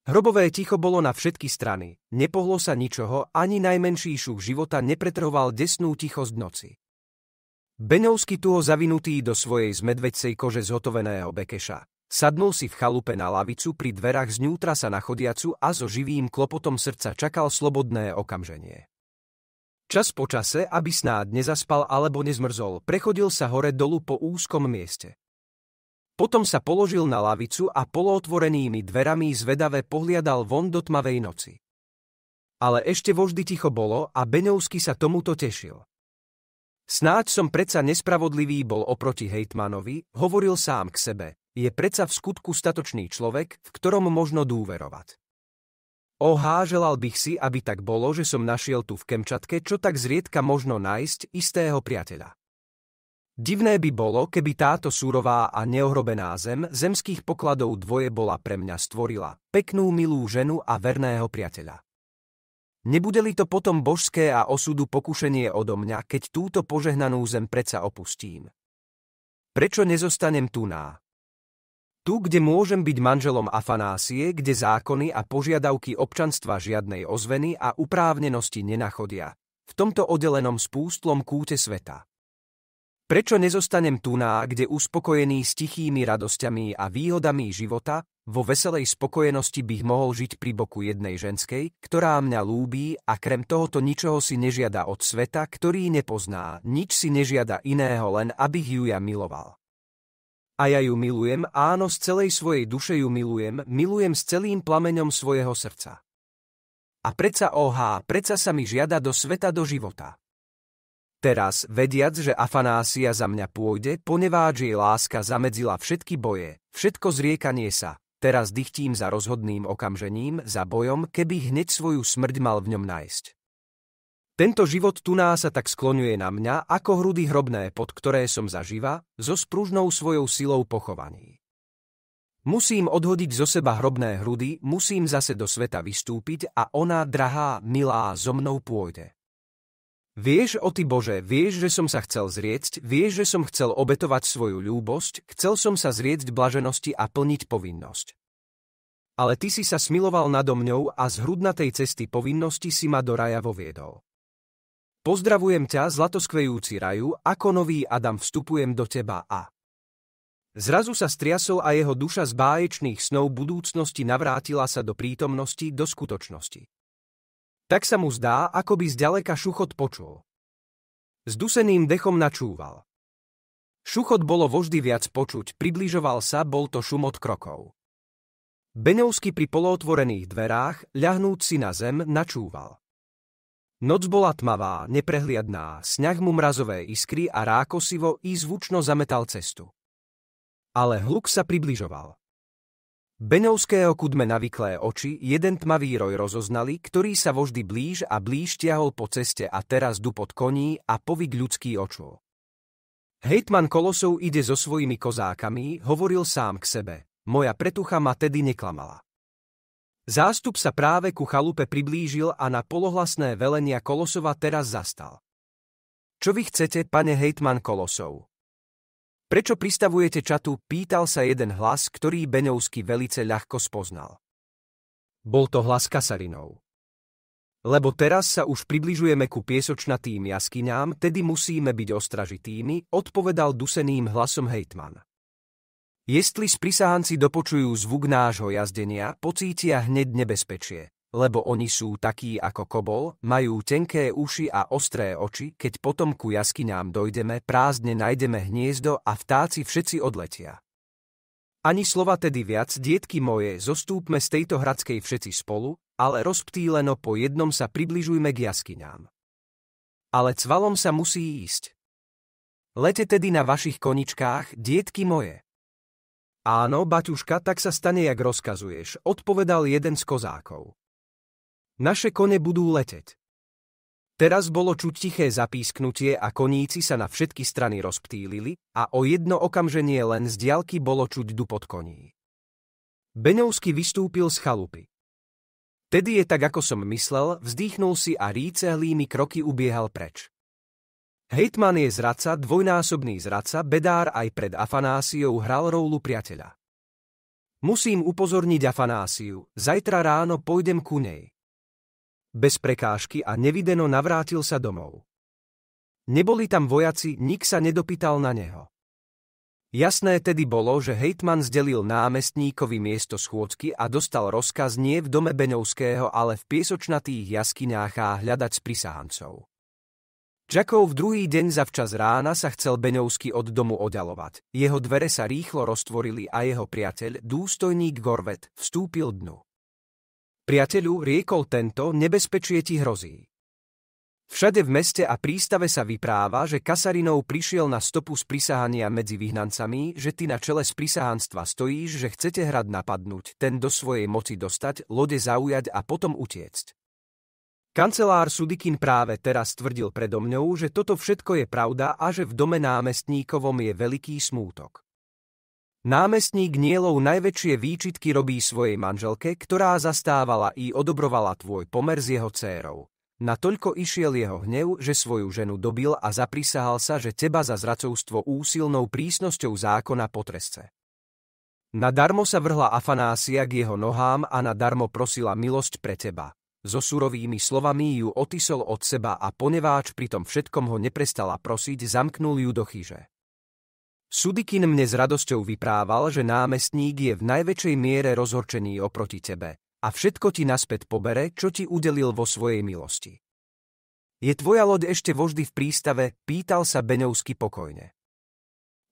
Hrobové ticho bolo na všetky strany, nepohlo sa ničoho, ani najmenší šuch života nepretrhoval desnú tichosť noci. Beňovský tuho zavinutý do svojej z kože zhotoveného bekeša. Sadnul si v chalupe na lavicu pri dverách znútra sa na chodiacu a so živým klopotom srdca čakal slobodné okamženie. Čas po čase, aby snáď nezaspal alebo nezmrzol, prechodil sa hore dolu po úzkom mieste. Potom sa položil na lavicu a polootvorenými dverami zvedavé pohliadal von do tmavej noci. Ale ešte voždy ticho bolo a Beňovsky sa tomuto tešil. Snáď som predsa nespravodlivý bol oproti Hejtmanovi, hovoril sám k sebe. Je predsa v skutku statočný človek, v ktorom možno dôverovať. Ohá, želal bych si, aby tak bolo, že som našiel tu v Kemčatke, čo tak zriedka možno nájsť, istého priateľa. Divné by bolo, keby táto súrová a neohrobená zem zemských pokladov dvoje bola pre mňa stvorila, peknú milú ženu a verného priateľa. Nebudeli to potom božské a osudu pokušenie odo mňa, keď túto požehnanú zem preca opustím. Prečo nezostanem tu na? Tu, kde môžem byť manželom Afanásie, kde zákony a požiadavky občanstva žiadnej ozveny a uprávnenosti nenachodia, v tomto oddelenom spústlom kúte sveta. Prečo nezostanem tu na, kde uspokojený s tichými radosťami a výhodami života, vo veselej spokojenosti bych mohol žiť pri boku jednej ženskej, ktorá mňa lúbí a krem tohoto ničoho si nežiada od sveta, ktorý nepozná, nič si nežiada iného, len abych ju ja miloval a ja ju milujem, áno, z celej svojej duše ju milujem, milujem s celým plameňom svojho srdca. A predsa ohá, predsa sa mi žiada do sveta do života. Teraz, vediac, že Afanásia za mňa pôjde, poneváč jej láska zamedzila všetky boje, všetko zriekanie sa, teraz dychtím za rozhodným okamžením, za bojom, keby hneď svoju smrť mal v ňom nájsť. Tento život tuná sa tak skloňuje na mňa ako hrudy hrobné, pod ktoré som zaživa, so spružnou svojou silou pochovaný. Musím odhodiť zo seba hrobné hrudy, musím zase do sveta vystúpiť a ona, drahá, milá, so mnou pôjde. Vieš o ty Bože, vieš, že som sa chcel zriecť, vieš, že som chcel obetovať svoju ľúbosť, chcel som sa zriecť blaženosti a plniť povinnosť. Ale ty si sa smiloval nado mňou a z hrudnatej cesty povinnosti si ma do raja voviedol. Pozdravujem ťa, zlatoskvejúci raju, ako nový Adam vstupujem do teba a... Zrazu sa striasol a jeho duša z báječných snov budúcnosti navrátila sa do prítomnosti, do skutočnosti. Tak sa mu zdá, ako by zďaleka šuchot počul. S duseným dechom načúval. Šuchot bolo voždy viac počuť, približoval sa, bol to šum od krokov. Beňovsky pri polootvorených dverách, ľahnúci si na zem, načúval. Noc bola tmavá, neprehliadná, sňah mu mrazové iskry a rákosivo i zvučno zametal cestu. Ale hluk sa približoval. Beňovského kudme navyklé oči jeden tmavý roj rozoznali, ktorý sa voždy blíž a blíž ťahol po ceste a teraz du pod koní a povyk ľudský očov. Hejtman Kolosov ide so svojimi kozákami, hovoril sám k sebe. Moja pretucha ma tedy neklamala. Zástup sa práve ku chalupe priblížil a na polohlasné velenia Kolosova teraz zastal. Čo vy chcete, pane hejtman Kolosov? Prečo pristavujete čatu, pýtal sa jeden hlas, ktorý Beňovský velice ľahko spoznal. Bol to hlas kasarinov. Lebo teraz sa už približujeme ku piesočnatým jaskyňám, tedy musíme byť ostražitými, odpovedal duseným hlasom hejtman. Jestli sprisahanci dopočujú zvuk nášho jazdenia, pocítia hneď nebezpečie, lebo oni sú takí ako kobol, majú tenké uši a ostré oči, keď potom ku jaskyňám dojdeme, prázdne nájdeme hniezdo a vtáci všetci odletia. Ani slova tedy viac, dietky moje, zostúpme z tejto hradskej všetci spolu, ale rozptýleno po jednom sa približujme k jaskyňám. Ale cvalom sa musí ísť. Lete tedy na vašich koničkách, dietky moje. Áno, Baťuška, tak sa stane, jak rozkazuješ, odpovedal jeden z kozákov. Naše kone budú leteť. Teraz bolo čuť tiché zapísknutie a koníci sa na všetky strany rozptýlili a o jedno okamženie len z diaľky bolo čuť pod koní. Beňovský vystúpil z chalupy. Tedy je tak, ako som myslel, vzdýchnul si a rícehlými kroky ubiehal preč. Hejtman je zradca, dvojnásobný zradca, Bedár aj pred Afanásiou hral rolu priateľa. Musím upozorniť Afanásiu, zajtra ráno pôjdem ku nej. Bez prekážky a nevideno navrátil sa domov. Neboli tam vojaci, nik sa nedopýtal na neho. Jasné tedy bolo, že hejtman zdelil námestníkovi miesto schôdky a dostal rozkaz nie v dome Beňovského, ale v piesočnatých jaskyňách a hľadať s sprisáhancov. Jackov v druhý deň zavčas rána sa chcel Beňovsky od domu oddalovať. Jeho dvere sa rýchlo roztvorili a jeho priateľ, dústojník Gorvet, vstúpil dnu. Priateľu riekol tento, nebezpečie ti hrozí. Všade v meste a prístave sa vypráva, že Kasarinov prišiel na stopu z prisahania medzi vyhnancami, že ty na čele z prisahanstva stojíš, že chcete hrad napadnúť, ten do svojej moci dostať, lode zaujať a potom utiecť. Kancelár Sudikin práve teraz tvrdil predo mňou, že toto všetko je pravda a že v dome námestníkovom je veľký smútok. Námestník Nielov najväčšie výčitky robí svojej manželke, ktorá zastávala i odobrovala tvoj pomer s jeho dcérou. Natoľko išiel jeho hnev, že svoju ženu dobil a zaprisahal sa, že teba za zracovstvo úsilnou prísnosťou zákona potresce. Nadarmo sa vrhla Afanásia k jeho nohám a nadarmo prosila milosť pre teba. So surovými slovami ju otisol od seba a poneváč pritom všetkom ho neprestala prosiť, zamknul ju do chyže. Sudikin mne s radosťou vyprával, že námestník je v najväčšej miere rozhorčený oproti tebe a všetko ti naspäť pobere, čo ti udelil vo svojej milosti. Je tvoja loď ešte voždy v prístave? Pýtal sa Beňovsky pokojne.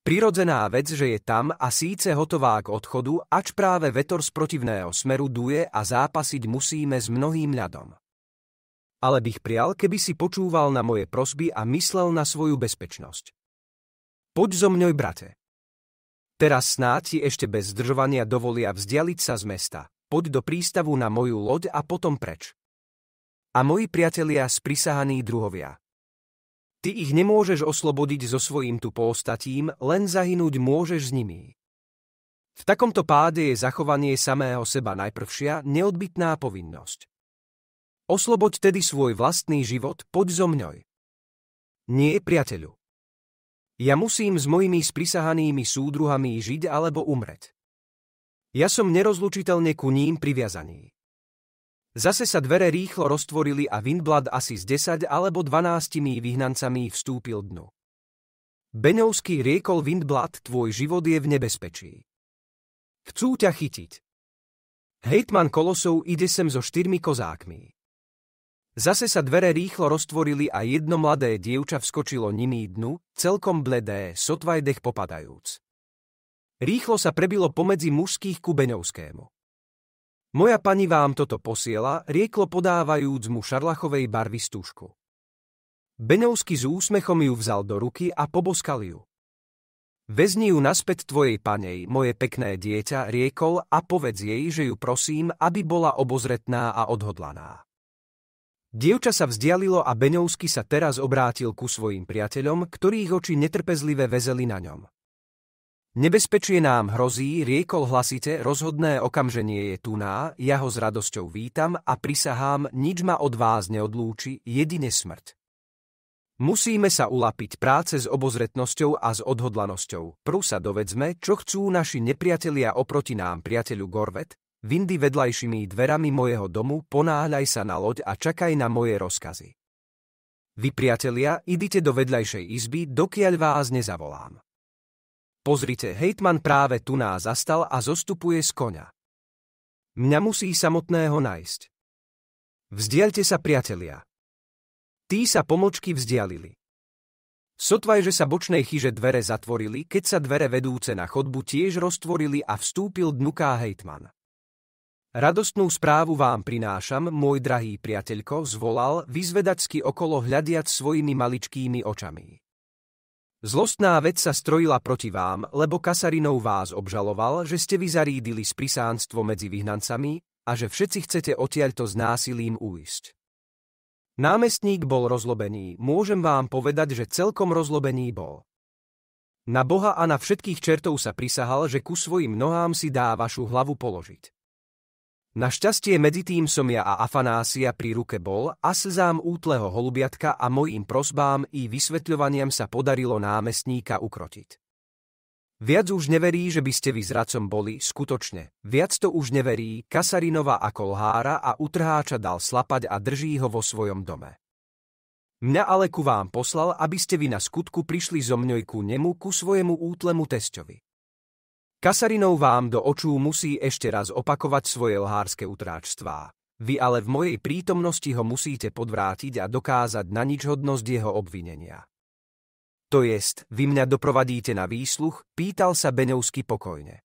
Prirodzená vec, že je tam a síce hotová k odchodu, ač práve vetor z protivného smeru duje a zápasiť musíme s mnohým ľadom. Ale bych prial, keby si počúval na moje prosby a myslel na svoju bezpečnosť. Poď so mňoj, brate. Teraz snáď ti ešte bez zdržovania dovolia vzdialiť sa z mesta. Poď do prístavu na moju loď a potom preč. A moji priatelia sprisahaní druhovia, Ty ich nemôžeš oslobodiť so svojím tu postatím, len zahynúť môžeš s nimi. V takomto páde je zachovanie samého seba najprvšia neodbitná povinnosť. Osloboď tedy svoj vlastný život, poď so mňoj. Nie, priateľu. Ja musím s mojimi sprisahanými súdruhami žiť alebo umreť. Ja som nerozlučiteľne ku ním priviazaný. Zase sa dvere rýchlo roztvorili a Windblad asi s 10 alebo 12 vyhnancami vstúpil dnu. Beňovský riekol Windblad, tvoj život je v nebezpečí. Chcú ťa chytiť. Hejtman Kolosov ide sem so štyrmi kozákmi. Zase sa dvere rýchlo roztvorili a jedno mladé dievča vskočilo nimi dnu, celkom bledé, sotvaj dech popadajúc. Rýchlo sa prebilo pomedzi mužských ku Beňovskému. Moja pani vám toto posiela, rieklo podávajúc mu šarlachovej barvy stúžku. Beňovsky s úsmechom ju vzal do ruky a poboskal ju. Vezni ju naspäť tvojej panej, moje pekné dieťa, riekol a povedz jej, že ju prosím, aby bola obozretná a odhodlaná. Dievča sa vzdialilo a Beňovsky sa teraz obrátil ku svojim priateľom, ktorých oči netrpezlive vezeli na ňom. Nebezpečie nám hrozí, riekol hlasite, rozhodné okamženie je tu ná. ja ho s radosťou vítam a prisahám, nič ma od vás neodlúči, jedine smrť. Musíme sa ulapiť práce s obozretnosťou a s odhodlanosťou. Prú sa dovedzme, čo chcú naši nepriatelia oproti nám, priateľu Gorvet. Vindy vedľajšími dverami mojeho domu, ponáhľaj sa na loď a čakaj na moje rozkazy. Vy, priatelia, idite do vedľajšej izby, dokiaľ vás nezavolám. Pozrite, hejtman práve tu nás zastal a zostupuje z koňa. Mňa musí samotného nájsť. Vzdialte sa, priatelia. Tí sa pomlčky vzdialili. Sotvaj, že sa bočnej chyže dvere zatvorili, keď sa dvere vedúce na chodbu tiež roztvorili a vstúpil dnuká hejtman. Radostnú správu vám prinášam, môj drahý priateľko, zvolal, vyzvedacky okolo hľadiac svojimi maličkými očami. Zlostná vec sa strojila proti vám, lebo Kasarinov vás obžaloval, že ste vy zarídili sprisánstvo medzi vyhnancami a že všetci chcete odtiaľto s násilím uísť. Námestník bol rozlobený, môžem vám povedať, že celkom rozlobený bol. Na Boha a na všetkých čertov sa prisahal, že ku svojim nohám si dá vašu hlavu položiť. Našťastie medzi tým som ja a Afanásia pri ruke bol a slzám útleho holubiatka a mojim prosbám i vysvetľovaniam sa podarilo námestníka ukrotiť. Viac už neverí, že by ste vy zracom boli, skutočne. Viac to už neverí Kasarinova a Kolhára a utrháča dal slapať a drží ho vo svojom dome. Mňa ale ku vám poslal, aby ste vy na skutku prišli zo mňoj ku nemu, ku svojemu útlemu testovi. Kasarinov vám do očú musí ešte raz opakovať svoje lhárske utráčstvá. Vy ale v mojej prítomnosti ho musíte podvrátiť a dokázať na ničhodnosť jeho obvinenia. To jest, vy mňa doprovadíte na výsluch, pýtal sa Beňovsky pokojne.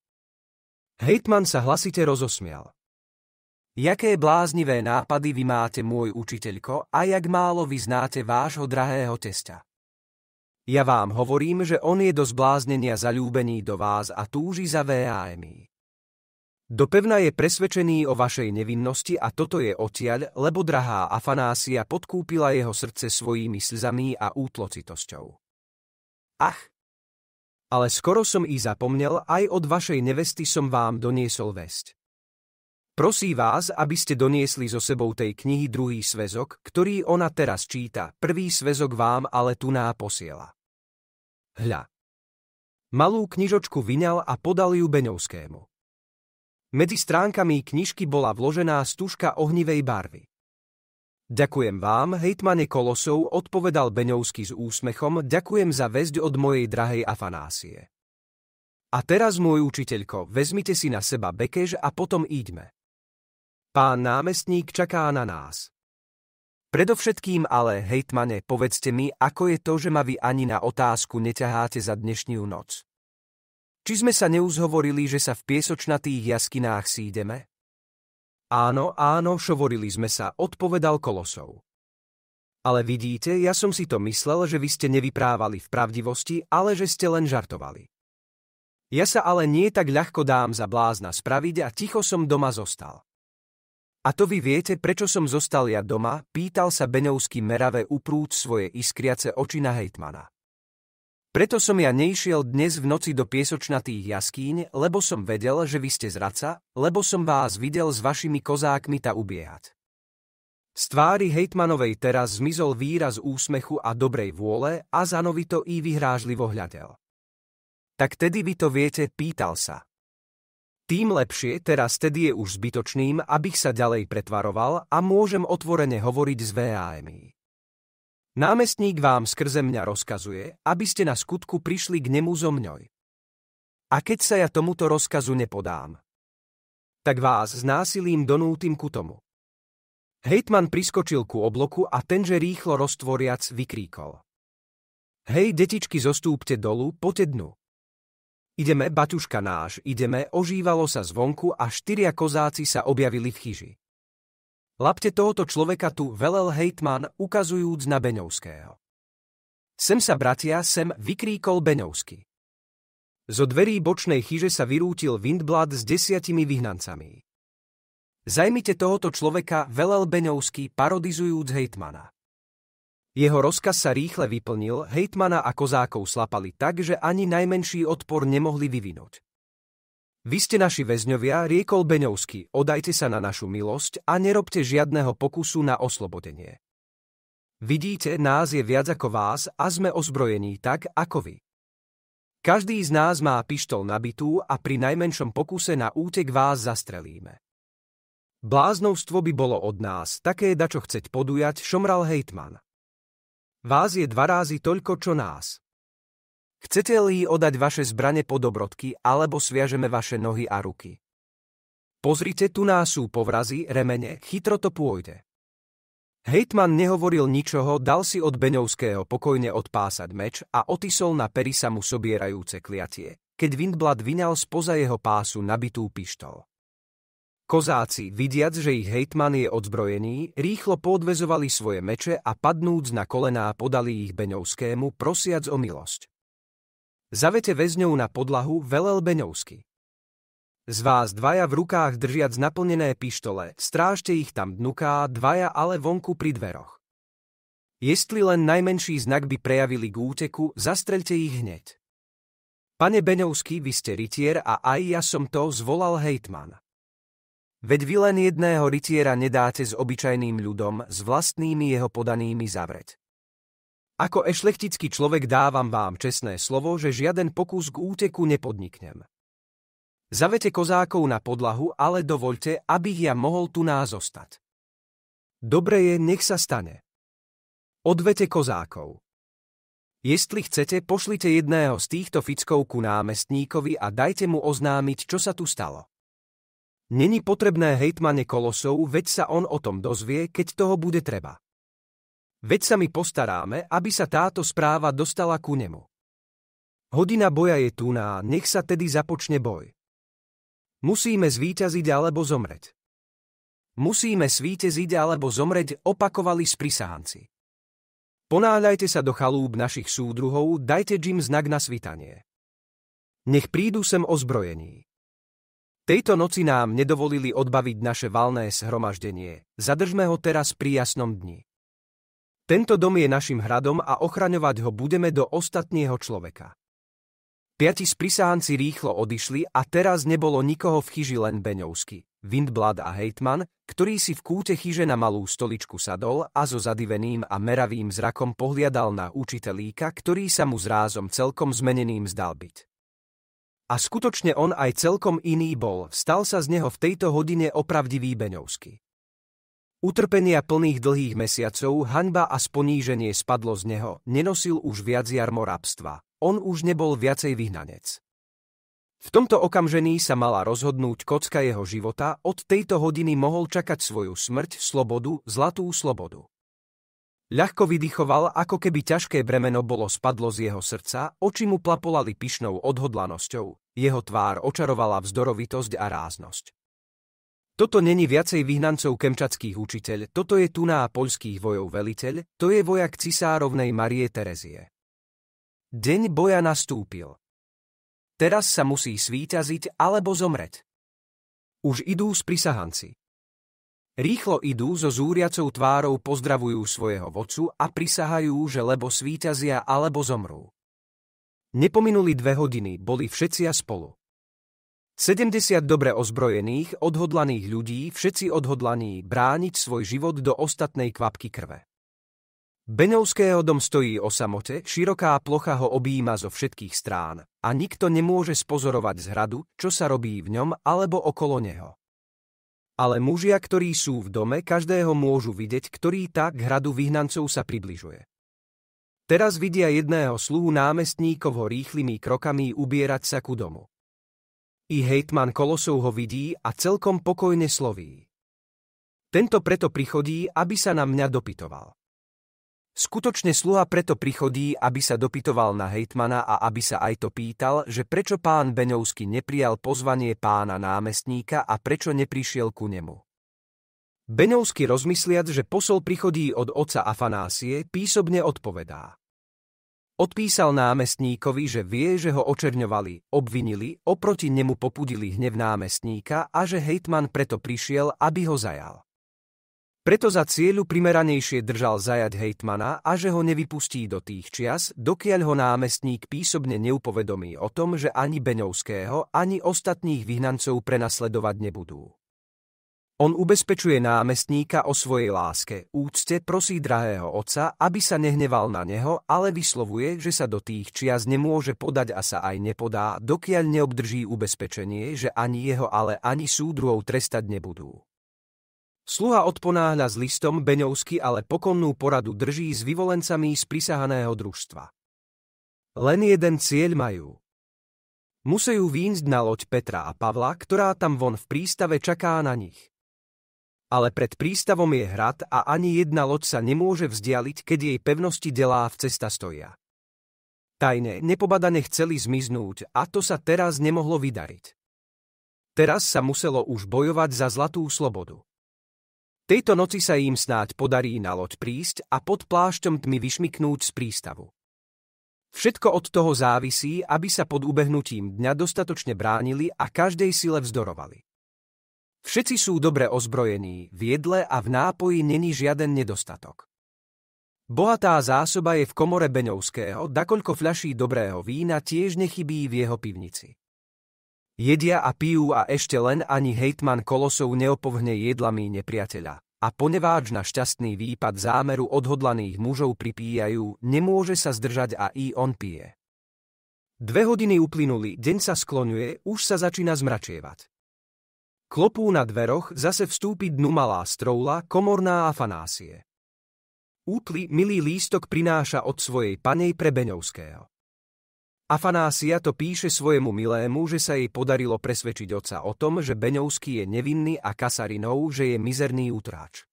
Hejtman sa hlasite rozosmial. Jaké bláznivé nápady vy máte, môj učiteľko, a jak málo vy znáte vášho drahého testa. Ja vám hovorím, že on je do zbláznenia zalúbený do vás a túži za VAMI. Dopevna je presvedčený o vašej nevinnosti a toto je odtiaľ, lebo drahá Afanásia podkúpila jeho srdce svojimi slzami a útlocitosťou. Ach! Ale skoro som i zapomnel, aj od vašej nevesty som vám doniesol vesť. Prosí vás, aby ste doniesli so sebou tej knihy druhý svezok, ktorý ona teraz číta, prvý svezok vám ale tu náposiela. Hľa. Malú knižočku vyňal a podal ju Beňovskému. Medzi stránkami knižky bola vložená stužka ohnivej barvy. Ďakujem vám, hejtmane Kolosov, odpovedal Beňovský s úsmechom, ďakujem za väzď od mojej drahej Afanásie. A teraz, môj učiteľko, vezmite si na seba bekež a potom íďme. Pán námestník čaká na nás. Predovšetkým ale, hejtmane, povedzte mi, ako je to, že ma vy ani na otázku neťaháte za dnešnú noc. Či sme sa neuzhovorili, že sa v piesočnatých jaskinách sídeme? Áno, áno, šovorili sme sa, odpovedal Kolosov. Ale vidíte, ja som si to myslel, že vy ste nevyprávali v pravdivosti, ale že ste len žartovali. Ja sa ale nie tak ľahko dám za blázna spraviť a ticho som doma zostal. A to vy viete, prečo som zostal ja doma, pýtal sa Beňovský meravé uprúd svoje iskriace oči na hejtmana. Preto som ja nešiel dnes v noci do piesočnatých jaskýň, lebo som vedel, že vy ste zraca, lebo som vás videl s vašimi kozákmi ta ubiehať. Z tvári hejtmanovej teraz zmizol výraz úsmechu a dobrej vôle a zanovito i vyhrážlivo hľadel. Tak tedy vy to viete, pýtal sa. Tým lepšie teraz tedy je už zbytočným, abych sa ďalej pretvaroval a môžem otvorene hovoriť s VAMI. Námestník vám skrze mňa rozkazuje, aby ste na skutku prišli k nemu zo mňoj. A keď sa ja tomuto rozkazu nepodám, tak vás znásilím donútim ku tomu. Hejtman priskočil ku obloku a tenže rýchlo roztvoriac vykríkol. Hej, detičky, zostúpte dolu, poďte dnu. Ideme, baťuška náš, ideme, ožívalo sa zvonku a štyria kozáci sa objavili v chyži. Lapte tohoto človeka tu velel hejtman, ukazujúc na Beňovského. Sem sa, bratia, sem vykríkol Beňovský. Zo dverí bočnej chyže sa vyrútil Windblad s desiatimi vyhnancami. Zajmite tohoto človeka velel Beňovský, parodizujúc hejtmana. Jeho rozkaz sa rýchle vyplnil, hejtmana a kozákov slapali tak, že ani najmenší odpor nemohli vyvinúť. Vy ste naši väzňovia, riekol Beňovský, odajte sa na našu milosť a nerobte žiadného pokusu na oslobodenie. Vidíte, nás je viac ako vás a sme ozbrojení tak, ako vy. Každý z nás má pištol nabitú a pri najmenšom pokuse na útek vás zastrelíme. Bláznovstvo by bolo od nás, také dačo chceť podujať, šomral hejtman. Vás je dva rázy toľko, čo nás. Chcete-li odať vaše zbrane pod alebo sviažeme vaše nohy a ruky. Pozrite, tu nás sú povrazy, remene, chytro to pôjde. Hejtman nehovoril ničoho, dal si od Beňovského pokojne odpásať meč a otisol na perisa mu sobierajúce kliatie, keď Windblad vyňal spoza jeho pásu nabitú pištol. Kozáci, vidiac, že ich hejtman je odzbrojený, rýchlo podvezovali svoje meče a padnúc na kolená podali ich Beňovskému, prosiac o milosť. Zavete väzňov na podlahu velel Beňovsky. Z vás dvaja v rukách držiac naplnené pištole, strážte ich tam dnuká, dvaja ale vonku pri dveroch. Jestli len najmenší znak by prejavili k úteku, zastreľte ich hneď. Pane Beňovský, vy ste rytier a aj ja som to, zvolal hejtmana. Veď vy len jedného rytiera nedáte s obyčajným ľudom, s vlastnými jeho podanými zavreť. Ako ešlechtický človek dávam vám čestné slovo, že žiaden pokus k úteku nepodniknem. Zavete kozákov na podlahu, ale dovolte, aby ja mohol tu nás zostať. Dobre je, nech sa stane. Odvete kozákov. Jestli chcete, pošlite jedného z týchto fickov ku námestníkovi a dajte mu oznámiť, čo sa tu stalo. Není potrebné hejtmane Kolosov, veď sa on o tom dozvie, keď toho bude treba. Veď sa my postaráme, aby sa táto správa dostala ku nemu. Hodina boja je tu na, nech sa tedy započne boj. Musíme zvíťaziť alebo zomreť. Musíme svíteziť alebo zomreť, opakovali sprisánci. Ponáľajte sa do chalúb našich súdruhov, dajte Jim znak na svitanie. Nech prídu sem ozbrojení. Tejto noci nám nedovolili odbaviť naše valné zhromaždenie. Zadržme ho teraz pri jasnom dni. Tento dom je našim hradom a ochraňovať ho budeme do ostatného človeka. Piati sprisáhanci rýchlo odišli a teraz nebolo nikoho v chyži len Beňovsky, Windblad a Hejtman, ktorý si v kúte chyže na malú stoličku sadol a so zadiveným a meravým zrakom pohliadal na učitelíka, ktorý sa mu zrázom celkom zmeneným zdal byť. A skutočne on aj celkom iný bol, stal sa z neho v tejto hodine opravdivý Beňovský. Utrpenia plných dlhých mesiacov, hanba a sponíženie spadlo z neho, nenosil už viac jarmo rabstva. On už nebol viacej vyhnanec. V tomto okamžení sa mala rozhodnúť kocka jeho života, od tejto hodiny mohol čakať svoju smrť, slobodu, zlatú slobodu. Ľahko vydychoval, ako keby ťažké bremeno bolo spadlo z jeho srdca, oči mu plapolali pyšnou odhodlanosťou, jeho tvár očarovala vzdorovitosť a ráznosť. Toto není viacej vyhnancov kemčackých učiteľ, toto je tuná poľských vojov veliteľ, to je vojak cisárovnej Marie Terezie. Deň boja nastúpil. Teraz sa musí svíťaziť alebo zomreť. Už idú sprisahanci. Rýchlo idú so zúriacou tvárou pozdravujú svojho vodcu a prisahajú, že lebo svíťazia alebo zomrú. Nepominuli dve hodiny, boli všetci a spolu. 70 dobre ozbrojených, odhodlaných ľudí, všetci odhodlaní brániť svoj život do ostatnej kvapky krve. Benovského dom stojí o samote, široká plocha ho objíma zo všetkých strán a nikto nemôže spozorovať z hradu, čo sa robí v ňom alebo okolo neho. Ale mužia, ktorí sú v dome, každého môžu vidieť, ktorý tak hradu vyhnancov sa približuje. Teraz vidia jedného sluhu námestníkovho rýchlymi krokami ubierať sa ku domu. I hejtman Kolosov ho vidí a celkom pokojne sloví. Tento preto prichodí, aby sa na mňa dopytoval. Skutočne sluha preto prichodí, aby sa dopytoval na hejtmana a aby sa aj to pýtal, že prečo pán Beňovský neprijal pozvanie pána námestníka a prečo neprišiel ku nemu. Beňovský rozmysliac, že posol prichodí od oca Afanásie, písobne odpovedá. Odpísal námestníkovi, že vie, že ho očerňovali, obvinili, oproti nemu popudili hnev námestníka a že hejtman preto prišiel, aby ho zajal. Preto za cieľu primeranejšie držal zajať Hejtmana a že ho nevypustí do tých čias, dokiaľ ho námestník písobne neupovedomí o tom, že ani Beňovského, ani ostatných vyhnancov prenasledovať nebudú. On ubezpečuje námestníka o svojej láske, úcte prosí drahého oca, aby sa nehneval na neho, ale vyslovuje, že sa do tých čias nemôže podať a sa aj nepodá, dokiaľ neobdrží ubezpečenie, že ani jeho, ale ani súdruhov trestať nebudú. Sluha odponáhľa s listom Beňovsky ale pokonnú poradu drží s vyvolencami z prisahaného družstva. Len jeden cieľ majú. Musejú výjsť na loď Petra a Pavla, ktorá tam von v prístave čaká na nich. Ale pred prístavom je hrad a ani jedna loď sa nemôže vzdialiť, keď jej pevnosti delá v cesta stoja. Tajne, nepobadane chceli zmiznúť a to sa teraz nemohlo vydariť. Teraz sa muselo už bojovať za zlatú slobodu. Tejto noci sa im snáď podarí na loď prísť a pod plášťom tmy vyšmiknúť z prístavu. Všetko od toho závisí, aby sa pod ubehnutím dňa dostatočne bránili a každej sile vzdorovali. Všetci sú dobre ozbrojení, v jedle a v nápoji není žiaden nedostatok. Bohatá zásoba je v komore Beňovského, dakoľko fľaší dobrého vína tiež nechybí v jeho pivnici. Jedia a pijú a ešte len ani hejtman Kolosov neopovhne jedlami nepriateľa. A poneváč na šťastný výpad zámeru odhodlaných mužov pripíjajú, nemôže sa zdržať a i on pije. Dve hodiny uplynuli, deň sa skloňuje, už sa začína zmračievať. Klopú na dveroch, zase vstúpi dnu malá stroula, komorná Afanásie. Útli milý lístok prináša od svojej panej Prebeňovského. Afanásia to píše svojemu milému, že sa jej podarilo presvedčiť oca o tom, že Beňovský je nevinný a Kasarinov, že je mizerný útráč.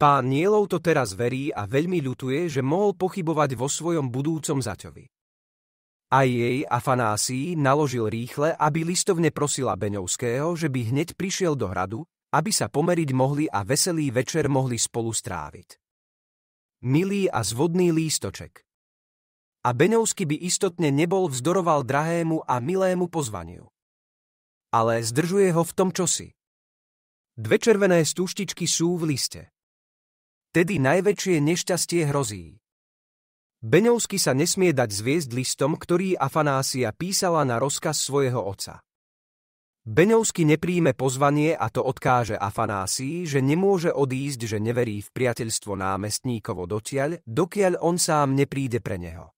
Pán Nielov to teraz verí a veľmi ľutuje, že mohol pochybovať vo svojom budúcom zaťovi. A jej Afanásii naložil rýchle, aby listovne prosila Beňovského, že by hneď prišiel do hradu, aby sa pomeriť mohli a veselý večer mohli spolu stráviť. Milý a zvodný lístoček, a Beňovsky by istotne nebol vzdoroval drahému a milému pozvaniu. Ale zdržuje ho v tom čosi. Dve červené stúštičky sú v liste. Tedy najväčšie nešťastie hrozí. Beňovský sa nesmie dať zviezť listom, ktorý Afanásia písala na rozkaz svojho oca. Beňovský nepríjme pozvanie a to odkáže Afanásii, že nemôže odísť, že neverí v priateľstvo námestníkovo dotiaľ, dokiaľ on sám nepríde pre neho.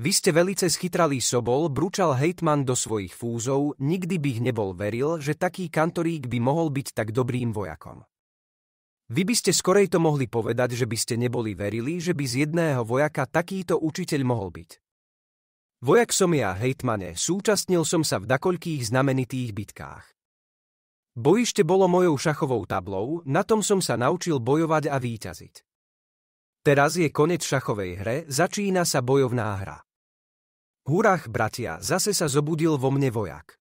Vy ste velice schytralý sobol, brúčal hejtman do svojich fúzov, nikdy by ich nebol veril, že taký kantorík by mohol byť tak dobrým vojakom. Vy by ste skorej to mohli povedať, že by ste neboli verili, že by z jedného vojaka takýto učiteľ mohol byť. Vojak som ja, hejtmane, súčastnil som sa v dakoľkých znamenitých bitkách. Bojište bolo mojou šachovou tablou, na tom som sa naučil bojovať a výťaziť. Teraz je konec šachovej hre, začína sa bojovná hra. Hurách, bratia, zase sa zobudil vo mne vojak.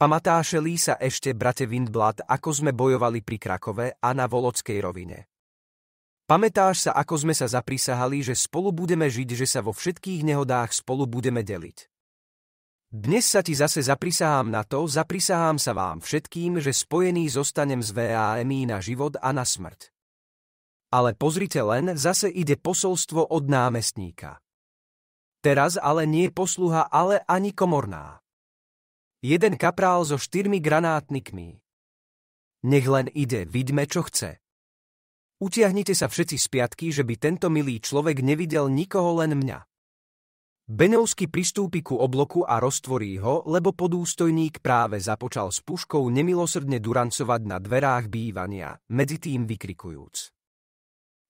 Pamatášeli sa ešte, brate Windblad, ako sme bojovali pri Krakove a na Volockej rovine. Pamätáš sa, ako sme sa zaprisahali, že spolu budeme žiť, že sa vo všetkých nehodách spolu budeme deliť. Dnes sa ti zase zaprisahám na to, zaprisahám sa vám všetkým, že spojený zostanem z VAMI na život a na smrť. Ale pozrite len, zase ide posolstvo od námestníka. Teraz ale nie posluha, ale ani komorná. Jeden kaprál so štyrmi granátnikmi. Nech len ide, vidme, čo chce. Utiahnite sa všetci z piatky, že by tento milý človek nevidel nikoho len mňa. Benovsky pristúpi ku obloku a roztvorí ho, lebo podústojník práve započal s puškou nemilosrdne durancovať na dverách bývania, medzi tým vykrikujúc.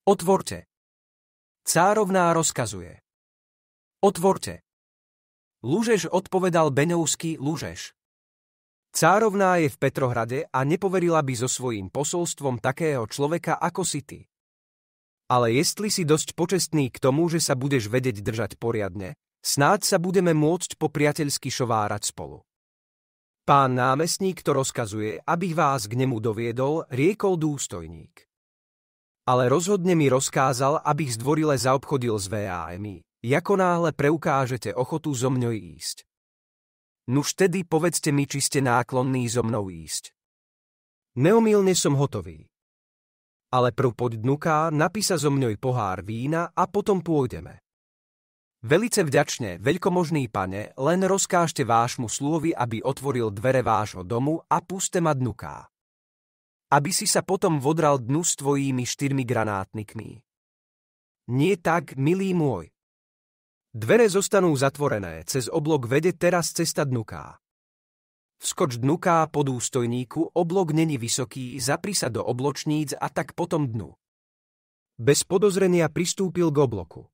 Otvorte. Cárovná rozkazuje. Otvorte. Lúžeš odpovedal Benovský Lúžeš. Cárovná je v Petrohrade a nepoverila by so svojím posolstvom takého človeka ako si ty. Ale jestli si dosť počestný k tomu, že sa budeš vedieť držať poriadne, snáď sa budeme môcť po priateľsky šovárať spolu. Pán námestník to rozkazuje, aby vás k nemu doviedol, riekol dôstojník. Ale rozhodne mi rozkázal, abych zdvorile zaobchodil s VAMI. Ako náhle preukážete ochotu zo mňou ísť. Nuž tedy povedzte mi, či ste náklonní zo mnou ísť. Neomilne som hotový. Ale prv poď dnuká, napísa zo mňou pohár vína a potom pôjdeme. Velice vďačne, veľkomožný pane, len rozkážte vášmu slúvi, aby otvoril dvere vášho domu a puste ma dnuká. Aby si sa potom vodral dnu s tvojimi štyrmi granátnikmi. Nie tak, milý môj. Dvere zostanú zatvorené, cez oblok vede teraz cesta dnuká. Vskoč dnuká po dústojníku, oblok není vysoký, zapri sa do obločníc a tak potom dnu. Bez podozrenia pristúpil k obloku.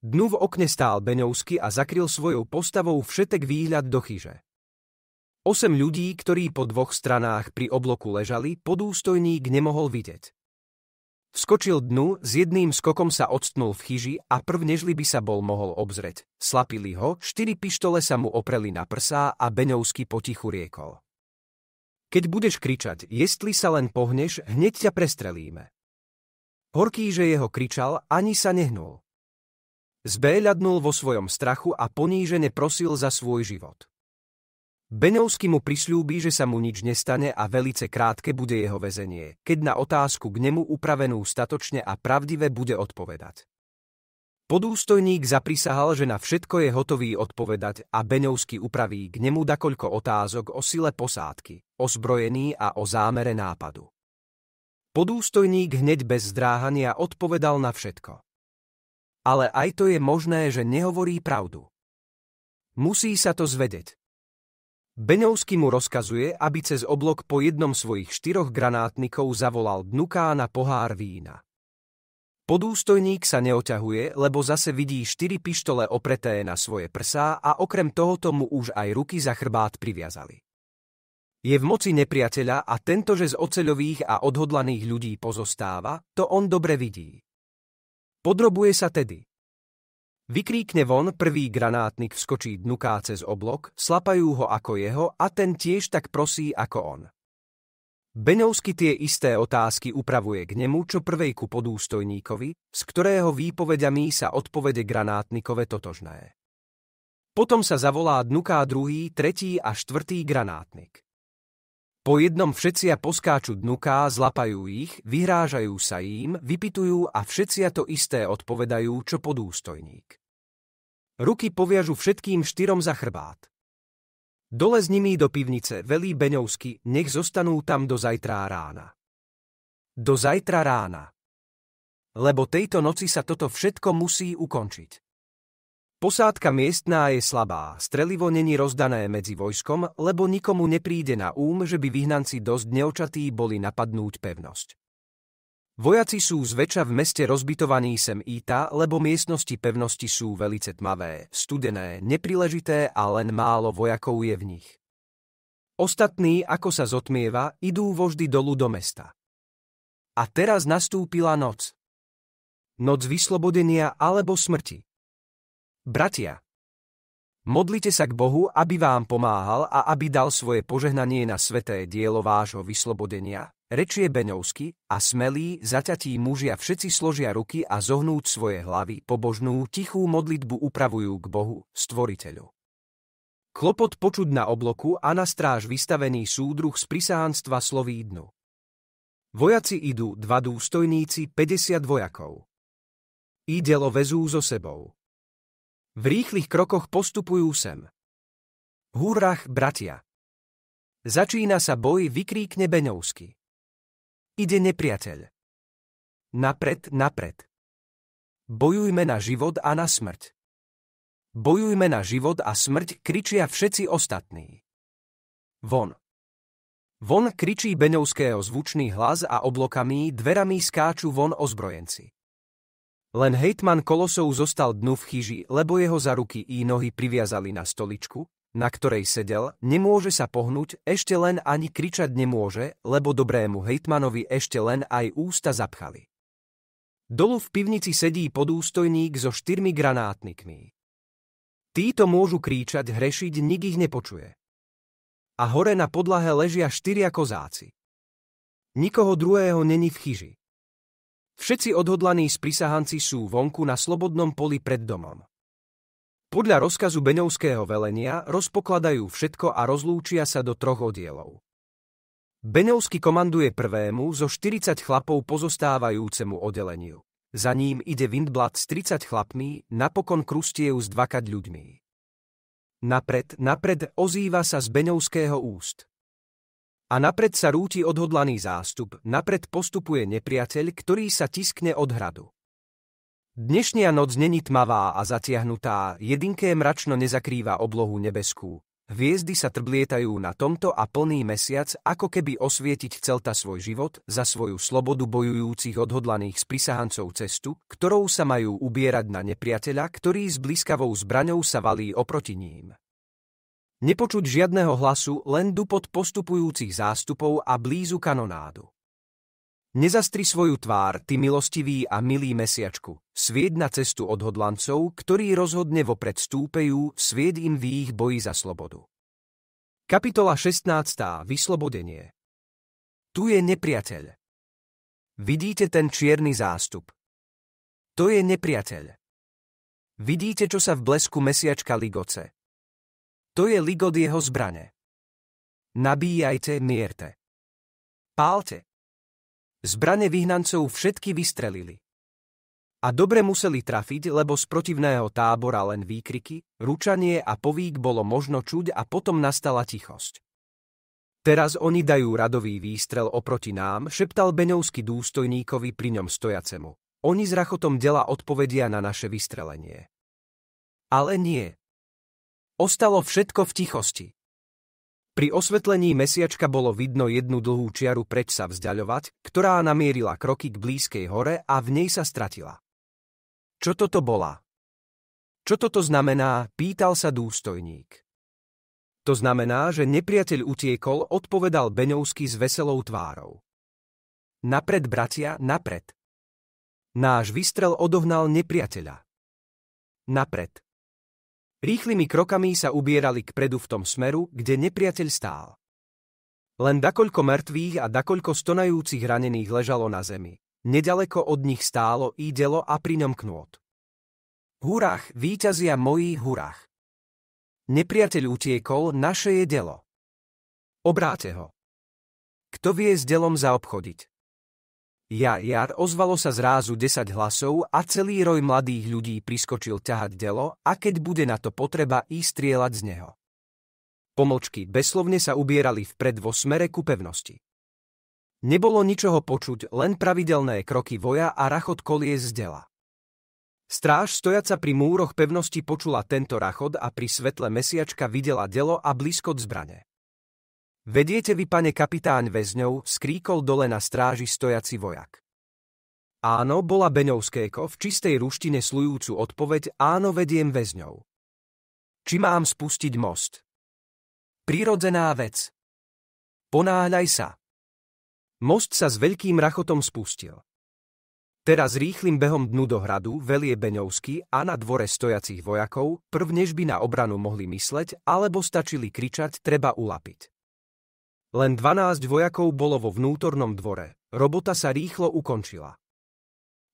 Dnu v okne stál Beňovsky a zakryl svojou postavou všetek výhľad do chyže. Osem ľudí, ktorí po dvoch stranách pri obloku ležali, podústojník nemohol vidieť. Vskočil dnu, s jedným skokom sa odstnul v chyži a prv nežli by sa bol mohol obzrieť. Slapili ho, štyri pištole sa mu opreli na prsá a Beňovský potichu riekol. Keď budeš kričať, jestli sa len pohneš, hneď ťa prestrelíme. Horký, že jeho kričal, ani sa nehnul. Zbéľadnul vo svojom strachu a ponížene prosil za svoj život. Benovský mu prisľúbi, že sa mu nič nestane a velice krátke bude jeho väzenie, keď na otázku k nemu upravenú statočne a pravdivé bude odpovedať. Podústojník zaprisahal, že na všetko je hotový odpovedať a Beňovský upraví k nemu dakoľko otázok o sile posádky, o zbrojení a o zámere nápadu. Podústojník hneď bez zdráhania odpovedal na všetko. Ale aj to je možné, že nehovorí pravdu. Musí sa to zvedeť, Beňovský mu rozkazuje, aby cez oblok po jednom svojich štyroch granátnikov zavolal dnuká na pohár vína. Podústojník sa neoťahuje, lebo zase vidí štyri pištole opreté na svoje prsá a okrem tohoto mu už aj ruky za chrbát priviazali. Je v moci nepriateľa a tento, že z oceľových a odhodlaných ľudí pozostáva, to on dobre vidí. Podrobuje sa tedy. Vykríkne von, prvý granátnik vskočí dnuká cez oblok, slapajú ho ako jeho a ten tiež tak prosí ako on. Beňovsky tie isté otázky upravuje k nemu, čo prvej ku podústojníkovi, z ktorého výpovediami sa odpovede granátnikove totožné. Potom sa zavolá dnuká druhý, tretí a štvrtý granátnik. Po jednom všetcia poskáču dnuká, zlapajú ich, vyhrážajú sa im, vypitujú a všetcia to isté odpovedajú, čo podústojník. Ruky poviažu všetkým štyrom za chrbát. Dole s nimi do pivnice velí Beňovsky, nech zostanú tam do zajtra rána. Do zajtra rána. Lebo tejto noci sa toto všetko musí ukončiť. Posádka miestná je slabá, strelivo není rozdané medzi vojskom, lebo nikomu nepríde na úm, že by vyhnanci dosť neočatí boli napadnúť pevnosť. Vojaci sú zväčša v meste rozbitovaní sem Ita, lebo miestnosti pevnosti sú velice tmavé, studené, nepríležité a len málo vojakov je v nich. Ostatní, ako sa zotmieva, idú voždy dolu do mesta. A teraz nastúpila noc. Noc vyslobodenia alebo smrti. Bratia, Modlite sa k Bohu, aby vám pomáhal a aby dal svoje požehnanie na sveté dielo vášho vyslobodenia. Rečie Beňovsky a smelí, zaťatí mužia všetci složia ruky a zohnúť svoje hlavy, pobožnú, tichú modlitbu upravujú k Bohu, stvoriteľu. Klopot počuť na obloku a na stráž vystavený súdruh z sloví dnu. Vojaci idú, dva dústojníci, 50 vojakov. Ídelo vezú so sebou. V rýchlych krokoch postupujú sem. Húrach, bratia! Začína sa boj, vykríkne Beňovsky. Ide nepriateľ. Napred, napred. Bojujme na život a na smrť. Bojujme na život a smrť, kričia všetci ostatní. Von. Von kričí Beňovského zvučný hlas a oblokami, dverami skáču von ozbrojenci. Len hejtman Kolosov zostal dnu v chyži, lebo jeho za ruky i nohy priviazali na stoličku, na ktorej sedel, nemôže sa pohnúť, ešte len ani kričať nemôže, lebo dobrému hejtmanovi ešte len aj ústa zapchali. Dolu v pivnici sedí podústojník so štyrmi granátnikmi. Títo môžu kríčať, hrešiť, nik ich nepočuje. A hore na podlahe ležia štyria kozáci. Nikoho druhého není v chyži. Všetci odhodlaní sprisahanci sú vonku na slobodnom poli pred domom. Podľa rozkazu Beňovského velenia rozpokladajú všetko a rozlúčia sa do troch odielov. Beňovský komanduje prvému zo 40 chlapov pozostávajúcemu oddeleniu. Za ním ide Windblad s 30 chlapmi, napokon Krustiev s 20 ľuďmi. Napred, napred ozýva sa z Beňovského úst. A napred sa rúti odhodlaný zástup, napred postupuje nepriateľ, ktorý sa tiskne od hradu. Dnešnia noc není tmavá a zatiahnutá, jedinké mračno nezakrýva oblohu nebeskú. Hviezdy sa trblietajú na tomto a plný mesiac, ako keby osvietiť celta svoj život, za svoju slobodu bojujúcich odhodlaných prisahancov cestu, ktorou sa majú ubierať na nepriateľa, ktorý s bliskavou zbraňou sa valí oproti ním. Nepočuť žiadného hlasu, len dupot postupujúcich zástupov a blízu kanonádu. Nezastri svoju tvár, ty milostivý a milý mesiačku. Svieť na cestu odhodlancov, ktorí rozhodne vopred stúpejú, svied im v ich boji za slobodu. Kapitola 16. Vyslobodenie Tu je nepriateľ. Vidíte ten čierny zástup. To je nepriateľ. Vidíte, čo sa v blesku mesiačka ligoce. To je ligod jeho zbrane. Nabíjajte, mierte. Pálte. Zbrane vyhnancov všetky vystrelili. A dobre museli trafiť, lebo z protivného tábora len výkriky, ručanie a povík bolo možno čuť a potom nastala tichosť. Teraz oni dajú radový výstrel oproti nám, šeptal Beňovský dústojníkovi pri ňom stojacemu. Oni s rachotom dela odpovedia na naše vystrelenie. Ale nie, Ostalo všetko v tichosti. Pri osvetlení mesiačka bolo vidno jednu dlhú čiaru preč sa vzdialovať, ktorá namierila kroky k blízkej hore a v nej sa stratila. Čo toto bola? Čo toto znamená, pýtal sa dôstojník. To znamená, že nepriateľ utiekol, odpovedal Beňovský s veselou tvárou. Napred, bratia, napred. Náš vystrel odohnal nepriateľa. Napred. Rýchlymi krokami sa ubierali predu v tom smeru, kde nepriateľ stál. Len dakoľko mŕtvych a dakoľko stonajúcich ranených ležalo na zemi. Nedaleko od nich stálo ídelo a pri ňom knôt. Hurách, víťazia mojí hurách. Nepriateľ utiekol, naše je delo. Obráte ho. Kto vie s delom zaobchodiť? Jar, jar, ozvalo sa zrázu 10 hlasov a celý roj mladých ľudí priskočil ťahať delo a keď bude na to potreba, i strieľať z neho. Pomlčky beslovne sa ubierali vpred vo smere ku pevnosti. Nebolo ničoho počuť, len pravidelné kroky voja a rachot kolies z dela. Stráž stojaca pri múroch pevnosti počula tento rachod a pri svetle mesiačka videla delo a blízko zbrane. Vediete vy, pane kapitán väzňov, skríkol dole na stráži stojaci vojak. Áno, bola Beňovského v čistej ruštine slujúcu odpoveď áno, vediem väzňov. Či mám spustiť most? Prirodzená vec. Ponáhľaj sa. Most sa s veľkým rachotom spustil. Teraz rýchlým behom dnu do hradu velie Beňovsky a na dvore stojacich vojakov, prvnež by na obranu mohli mysleť, alebo stačili kričať, treba ulapiť. Len 12 vojakov bolo vo vnútornom dvore. Robota sa rýchlo ukončila.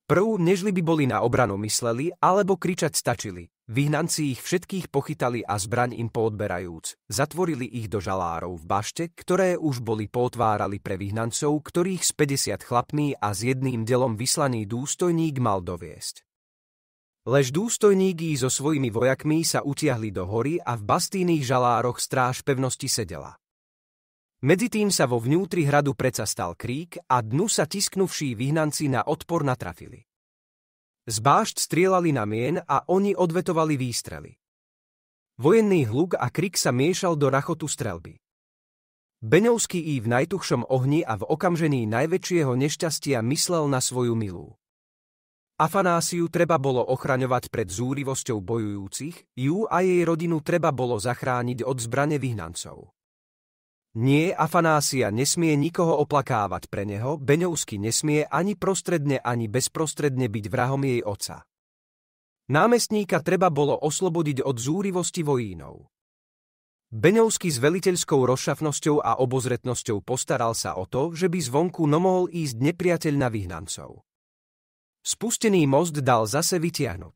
Prv, nežli by boli na obranu mysleli, alebo kričať stačili. Vyhnanci ich všetkých pochytali a zbraň im poodberajúc. Zatvorili ich do žalárov v bašte, ktoré už boli potvárali pre vyhnancov, ktorých z 50 chlapní a s jedným delom vyslaný dústojník mal doviesť. Lež dústojníky so svojimi vojakmi sa utiahli do hory a v bastíných žalároch stráž pevnosti sedela. Medzitým sa vo vnútri hradu predsa stal krík a dnu sa tisknuvší vyhnanci na odpor natrafili. Z bášť strieľali na mien a oni odvetovali výstrely. Vojenný hluk a krik sa miešal do rachotu strelby. Beňovský i v najtuchšom ohni a v okamžení najväčšieho nešťastia myslel na svoju milú. Afanásiu treba bolo ochraňovať pred zúrivosťou bojujúcich, ju a jej rodinu treba bolo zachrániť od zbrane vyhnancov. Nie, Afanásia nesmie nikoho oplakávať pre neho, Beňovsky nesmie ani prostredne, ani bezprostredne byť vrahom jej oca. Námestníka treba bolo oslobodiť od zúrivosti vojínov. Beňovský s veliteľskou rozšafnosťou a obozretnosťou postaral sa o to, že by zvonku nomohol ísť nepriateľ na vyhnancov. Spustený most dal zase vytiahnuť.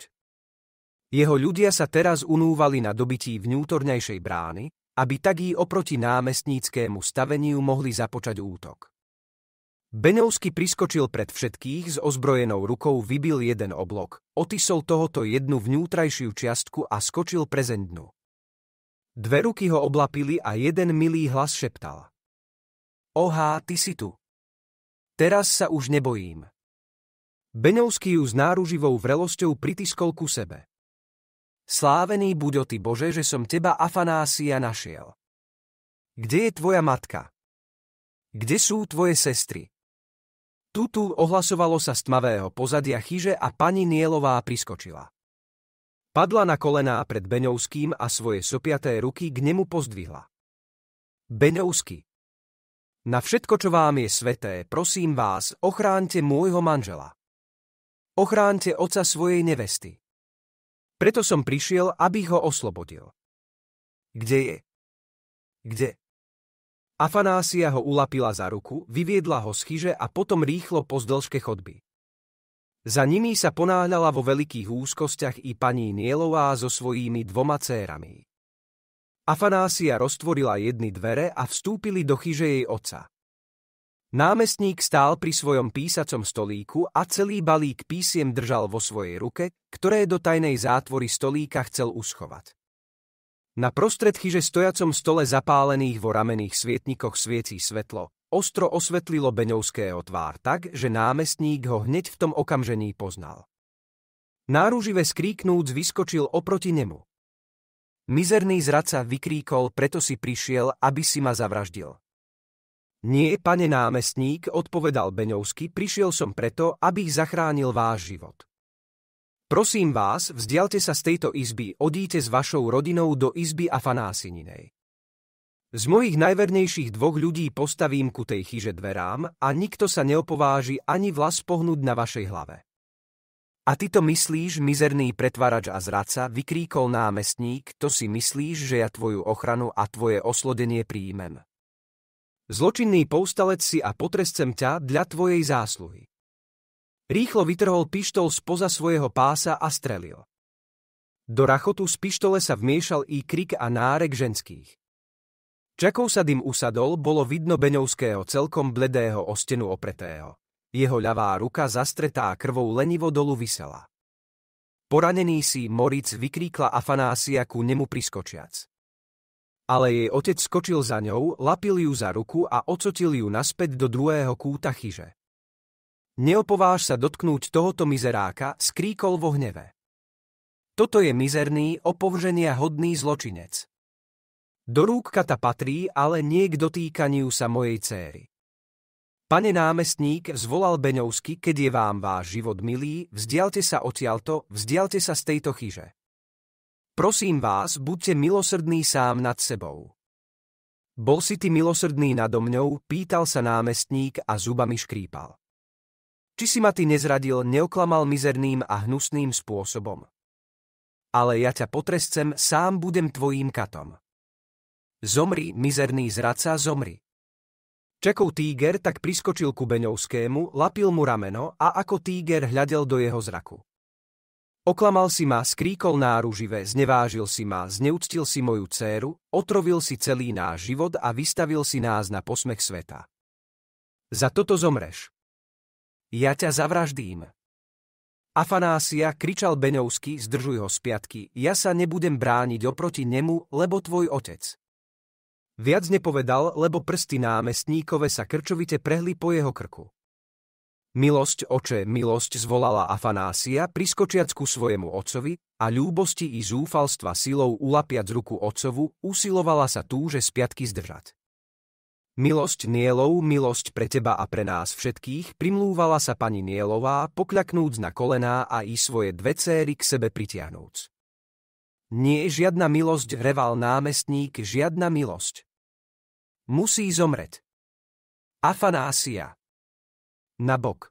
Jeho ľudia sa teraz unúvali na dobití vnútornejšej brány, aby taký oproti námestníckému staveniu mohli započať útok. Beňovsky priskočil pred všetkých s ozbrojenou rukou vybil jeden oblok, otisol tohoto jednu vnútrajšiu čiastku a skočil prezendnu. Dve ruky ho oblapili a jeden milý hlas šeptal. Ohá, ty si tu. Teraz sa už nebojím. Beňovský ju s náruživou vrelosťou pritiskol ku sebe. Slávený buď o ty Bože, že som teba Afanásia našiel. Kde je tvoja matka? Kde sú tvoje sestry? Tutu ohlasovalo sa z tmavého pozadia chyže a pani Nielová priskočila. Padla na kolená pred Beňovským a svoje sopiaté ruky k nemu pozdvihla. Beňovský. Na všetko, čo vám je sveté, prosím vás, ochránte môjho manžela. Ochránte oca svojej nevesty. Preto som prišiel, aby ho oslobodil. Kde je? Kde? Afanásia ho ulapila za ruku, vyviedla ho z chyže a potom rýchlo po zdĺžke chodby. Za nimi sa ponáhľala vo veľkých úzkostiach i pani Nielová so svojimi dvoma cérami. Afanásia roztvorila jedny dvere a vstúpili do chyže jej oca. Námestník stál pri svojom písacom stolíku a celý balík písiem držal vo svojej ruke, ktoré do tajnej zátvory stolíka chcel uschovať. Na prostred chyže stojacom stole zapálených vo ramených svietnikoch sviecí svetlo, ostro osvetlilo Beňovského tvár tak, že námestník ho hneď v tom okamžení poznal. Náružive skríknúc vyskočil oproti nemu. Mizerný zradca vykríkol, preto si prišiel, aby si ma zavraždil. Nie, pane námestník, odpovedal Beňovský, prišiel som preto, aby zachránil váš život. Prosím vás, vzdialte sa z tejto izby, odíte s vašou rodinou do izby Afanásininej. Z mojich najvernejších dvoch ľudí postavím ku tej chyže dverám a nikto sa neopováži ani vlas pohnúť na vašej hlave. A ty to myslíš, mizerný pretvárač a zraca, vykríkol námestník, to si myslíš, že ja tvoju ochranu a tvoje oslodenie príjmem. Zločinný poustalec si a potrescem ťa dľa tvojej zásluhy. Rýchlo vytrhol pištol spoza svojho pása a strelil. Do rachotu z pištole sa vmiešal i krik a nárek ženských. Čakov sa dym usadol, bolo vidno Beňovského celkom bledého o stenu opretého. Jeho ľavá ruka zastretá krvou lenivo dolu vysela. Poranený si Moric vykríkla Afanásia ku nemu priskočiac ale jej otec skočil za ňou, lapil ju za ruku a ocotil ju naspäť do druhého kúta chyže. Neopováž sa dotknúť tohoto mizeráka, skríkol vo hneve. Toto je mizerný, opovrženia hodný zločinec. Do rúk kata patrí, ale nie k dotýkaniu sa mojej céry. Pane námestník, zvolal Beňovsky, keď je vám váš život milý, vzdialte sa odtiaľto, vzdialte sa z tejto chyže. Prosím vás, buďte milosrdní sám nad sebou. Bol si ty milosrdný nado mňou, pýtal sa námestník a zubami škrípal. Či si ma ty nezradil, neoklamal mizerným a hnusným spôsobom. Ale ja ťa potrescem, sám budem tvojím katom. Zomri, mizerný zradca, zomri. Čekov tíger tak priskočil ku Beňovskému, lapil mu rameno a ako tíger hľadel do jeho zraku. Oklamal si ma, skríkol náruživé, znevážil si ma, zneúctil si moju céru, otrovil si celý náš život a vystavil si nás na posmech sveta. Za toto zomreš. Ja ťa zavraždím. Afanásia, kričal Beňovský, zdržuj ho z piatky, ja sa nebudem brániť oproti nemu, lebo tvoj otec. Viac nepovedal, lebo prsty námestníkove sa krčovite prehli po jeho krku. Milosť oče, milosť zvolala Afanásia, priskočiac ku svojemu otcovi a ľúbosti i zúfalstva silou ulapiac ruku otcovu, usilovala sa túže z piatky zdržať. Milosť Nielov, milosť pre teba a pre nás všetkých, primlúvala sa pani Nielová, pokľaknúc na kolená a i svoje dve céry k sebe pritiahnúc. Nie žiadna milosť, reval námestník, žiadna milosť. Musí zomreť. Afanásia. Na bok.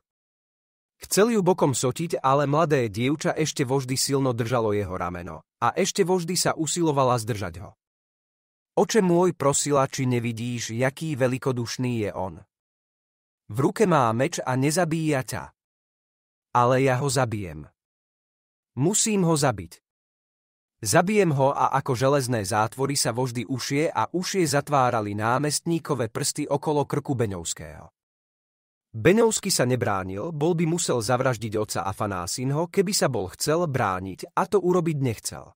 Chcel ju bokom sotiť, ale mladé dievča ešte voždy silno držalo jeho rameno a ešte voždy sa usilovala zdržať ho. Oče môj prosila, či nevidíš, jaký velikodušný je on. V ruke má meč a nezabíja ťa. Ale ja ho zabijem. Musím ho zabiť. Zabijem ho a ako železné zátvory sa voždy ušie a ušie zatvárali námestníkové prsty okolo krku Beňovského. Beňovsky sa nebránil, bol by musel zavraždiť oca Afanásinho, keby sa bol chcel brániť a to urobiť nechcel.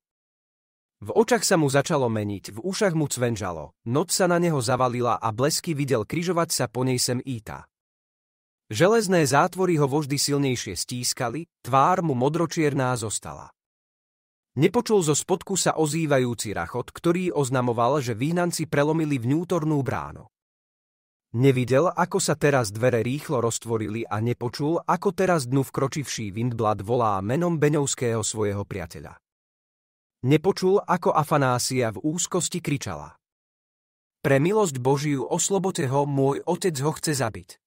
V očach sa mu začalo meniť, v ušach mu cvenžalo, noc sa na neho zavalila a blesky videl kryžovať sa po nej sem Íta. Železné zátvory ho voždy silnejšie stískali, tvár mu modročierná zostala. Nepočul zo spodku sa ozývajúci rachot, ktorý oznamoval, že výhnanci prelomili vnútornú bránu. Nevidel, ako sa teraz dvere rýchlo roztvorili a nepočul, ako teraz dnu vkročivší Windblad volá menom Beňovského svojho priateľa. Nepočul, ako Afanásia v úzkosti kričala. Pre milosť Božiu oslobote ho, môj otec ho chce zabiť.